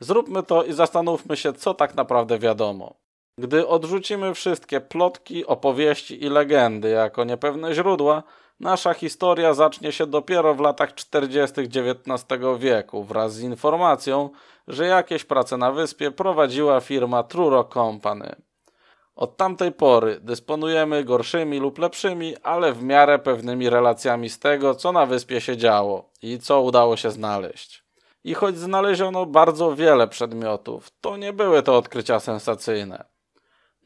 Zróbmy to i zastanówmy się, co tak naprawdę wiadomo. Gdy odrzucimy wszystkie plotki, opowieści i legendy jako niepewne źródła, Nasza historia zacznie się dopiero w latach 40. XIX wieku wraz z informacją, że jakieś prace na wyspie prowadziła firma Truro Company. Od tamtej pory dysponujemy gorszymi lub lepszymi, ale w miarę pewnymi relacjami z tego, co na wyspie się działo i co udało się znaleźć. I choć znaleziono bardzo wiele przedmiotów, to nie były to odkrycia sensacyjne.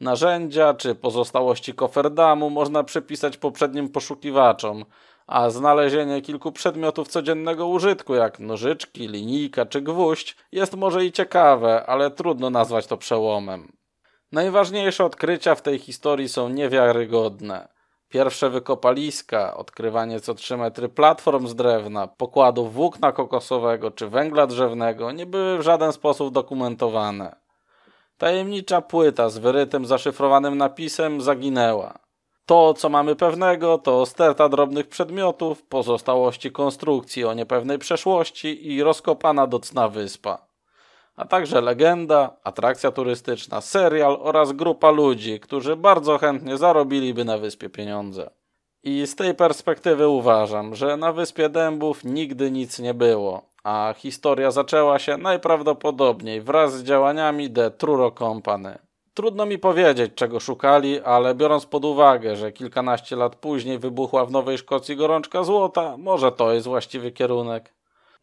Narzędzia czy pozostałości koferdamu można przypisać poprzednim poszukiwaczom, a znalezienie kilku przedmiotów codziennego użytku, jak nożyczki, linijka czy gwóźdź, jest może i ciekawe, ale trudno nazwać to przełomem. Najważniejsze odkrycia w tej historii są niewiarygodne. Pierwsze wykopaliska, odkrywanie co 3 metry platform z drewna, pokładów włókna kokosowego czy węgla drzewnego nie były w żaden sposób dokumentowane. Tajemnicza płyta z wyrytym zaszyfrowanym napisem zaginęła. To, co mamy pewnego, to sterta drobnych przedmiotów, pozostałości konstrukcji o niepewnej przeszłości i rozkopana do cna wyspa. A także legenda, atrakcja turystyczna, serial oraz grupa ludzi, którzy bardzo chętnie zarobiliby na wyspie pieniądze. I z tej perspektywy uważam, że na wyspie dębów nigdy nic nie było, a historia zaczęła się najprawdopodobniej wraz z działaniami The Truro Company. Trudno mi powiedzieć, czego szukali, ale biorąc pod uwagę, że kilkanaście lat później wybuchła w Nowej Szkocji gorączka złota, może to jest właściwy kierunek.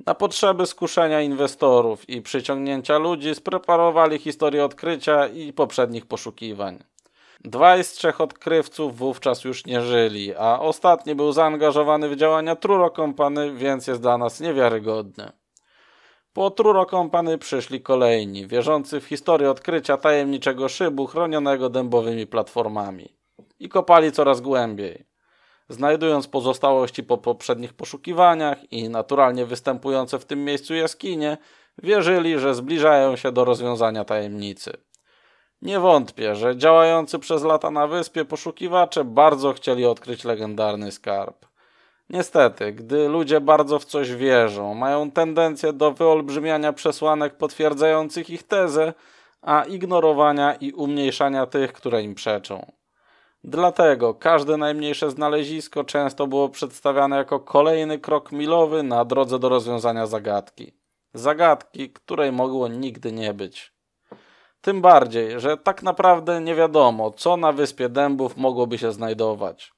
Na potrzeby skuszenia inwestorów i przyciągnięcia ludzi spreparowali historię odkrycia i poprzednich poszukiwań. Dwaj z trzech odkrywców wówczas już nie żyli, a ostatni był zaangażowany w działania Truro Company, więc jest dla nas niewiarygodny. Po Truro Company przyszli kolejni, wierzący w historię odkrycia tajemniczego szybu chronionego dębowymi platformami. I kopali coraz głębiej. Znajdując pozostałości po poprzednich poszukiwaniach i naturalnie występujące w tym miejscu jaskinie, wierzyli, że zbliżają się do rozwiązania tajemnicy. Nie wątpię, że działający przez lata na wyspie poszukiwacze bardzo chcieli odkryć legendarny skarb. Niestety, gdy ludzie bardzo w coś wierzą, mają tendencję do wyolbrzymiania przesłanek potwierdzających ich tezę, a ignorowania i umniejszania tych, które im przeczą. Dlatego każde najmniejsze znalezisko często było przedstawiane jako kolejny krok milowy na drodze do rozwiązania zagadki. Zagadki, której mogło nigdy nie być. Tym bardziej, że tak naprawdę nie wiadomo, co na wyspie dębów mogłoby się znajdować.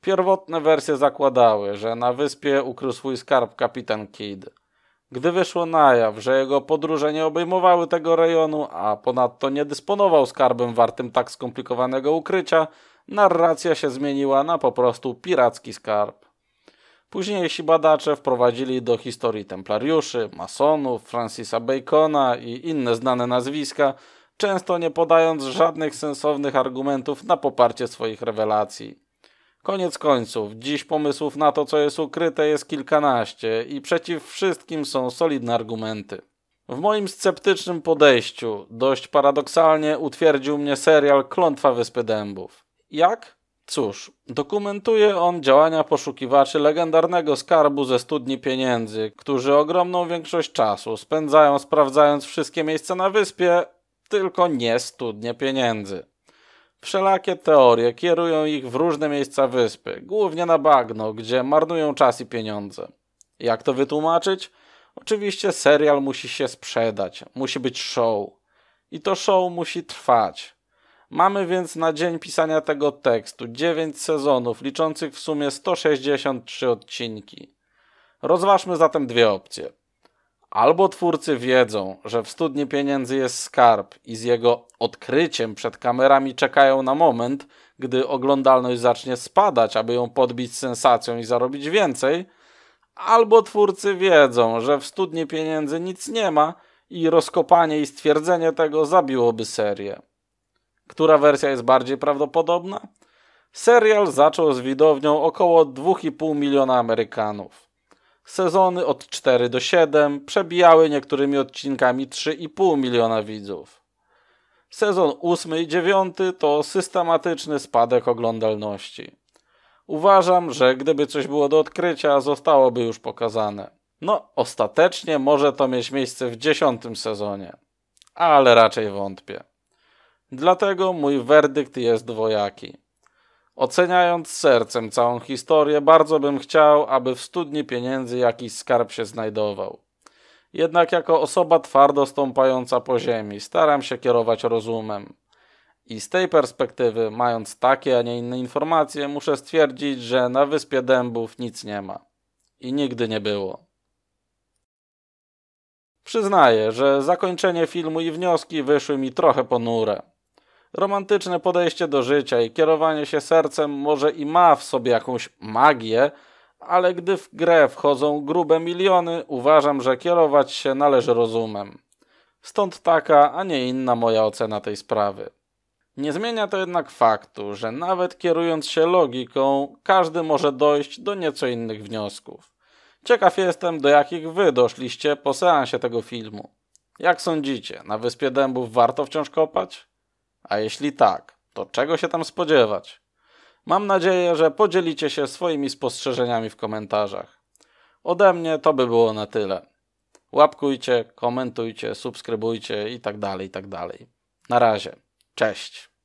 Pierwotne wersje zakładały, że na wyspie ukrył swój skarb kapitan Kidd. Gdy wyszło na jaw, że jego podróże nie obejmowały tego rejonu, a ponadto nie dysponował skarbem wartym tak skomplikowanego ukrycia, narracja się zmieniła na po prostu piracki skarb. Później badacze wprowadzili do historii templariuszy, masonów, Francisa Bacona i inne znane nazwiska, często nie podając żadnych sensownych argumentów na poparcie swoich rewelacji. Koniec końców, dziś pomysłów na to, co jest ukryte, jest kilkanaście i przeciw wszystkim są solidne argumenty. W moim sceptycznym podejściu dość paradoksalnie utwierdził mnie serial Klątwa Wyspy Dębów. Jak? Cóż, dokumentuje on działania poszukiwaczy legendarnego skarbu ze studni pieniędzy, którzy ogromną większość czasu spędzają sprawdzając wszystkie miejsca na wyspie, tylko nie studnie pieniędzy. Wszelakie teorie kierują ich w różne miejsca wyspy, głównie na bagno, gdzie marnują czas i pieniądze. Jak to wytłumaczyć? Oczywiście serial musi się sprzedać, musi być show. I to show musi trwać. Mamy więc na dzień pisania tego tekstu 9 sezonów, liczących w sumie 163 odcinki. Rozważmy zatem dwie opcje. Albo twórcy wiedzą, że w studni pieniędzy jest skarb i z jego odkryciem przed kamerami czekają na moment, gdy oglądalność zacznie spadać, aby ją podbić sensacją i zarobić więcej, albo twórcy wiedzą, że w studni pieniędzy nic nie ma i rozkopanie i stwierdzenie tego zabiłoby serię. Która wersja jest bardziej prawdopodobna? Serial zaczął z widownią około 2,5 miliona Amerykanów. Sezony od 4 do 7 przebijały niektórymi odcinkami 3,5 miliona widzów. Sezon 8 i 9 to systematyczny spadek oglądalności. Uważam, że gdyby coś było do odkrycia, zostałoby już pokazane. No, ostatecznie może to mieć miejsce w dziesiątym sezonie, ale raczej wątpię. Dlatego mój werdykt jest dwojaki. Oceniając sercem całą historię, bardzo bym chciał, aby w studni pieniędzy jakiś skarb się znajdował. Jednak jako osoba twardo stąpająca po ziemi, staram się kierować rozumem. I z tej perspektywy, mając takie, a nie inne informacje, muszę stwierdzić, że na wyspie dębów nic nie ma. I nigdy nie było. Przyznaję, że zakończenie filmu i wnioski wyszły mi trochę ponure. Romantyczne podejście do życia i kierowanie się sercem może i ma w sobie jakąś magię, ale gdy w grę wchodzą grube miliony, uważam, że kierować się należy rozumem. Stąd taka, a nie inna moja ocena tej sprawy. Nie zmienia to jednak faktu, że nawet kierując się logiką, każdy może dojść do nieco innych wniosków. Ciekaw jestem, do jakich wy doszliście po seansie tego filmu. Jak sądzicie, na Wyspie Dębów warto wciąż kopać? A jeśli tak, to czego się tam spodziewać? Mam nadzieję, że podzielicie się swoimi spostrzeżeniami w komentarzach. Ode mnie to by było na tyle. Łapkujcie, komentujcie, subskrybujcie itd. Tak tak dalej. Na razie. Cześć.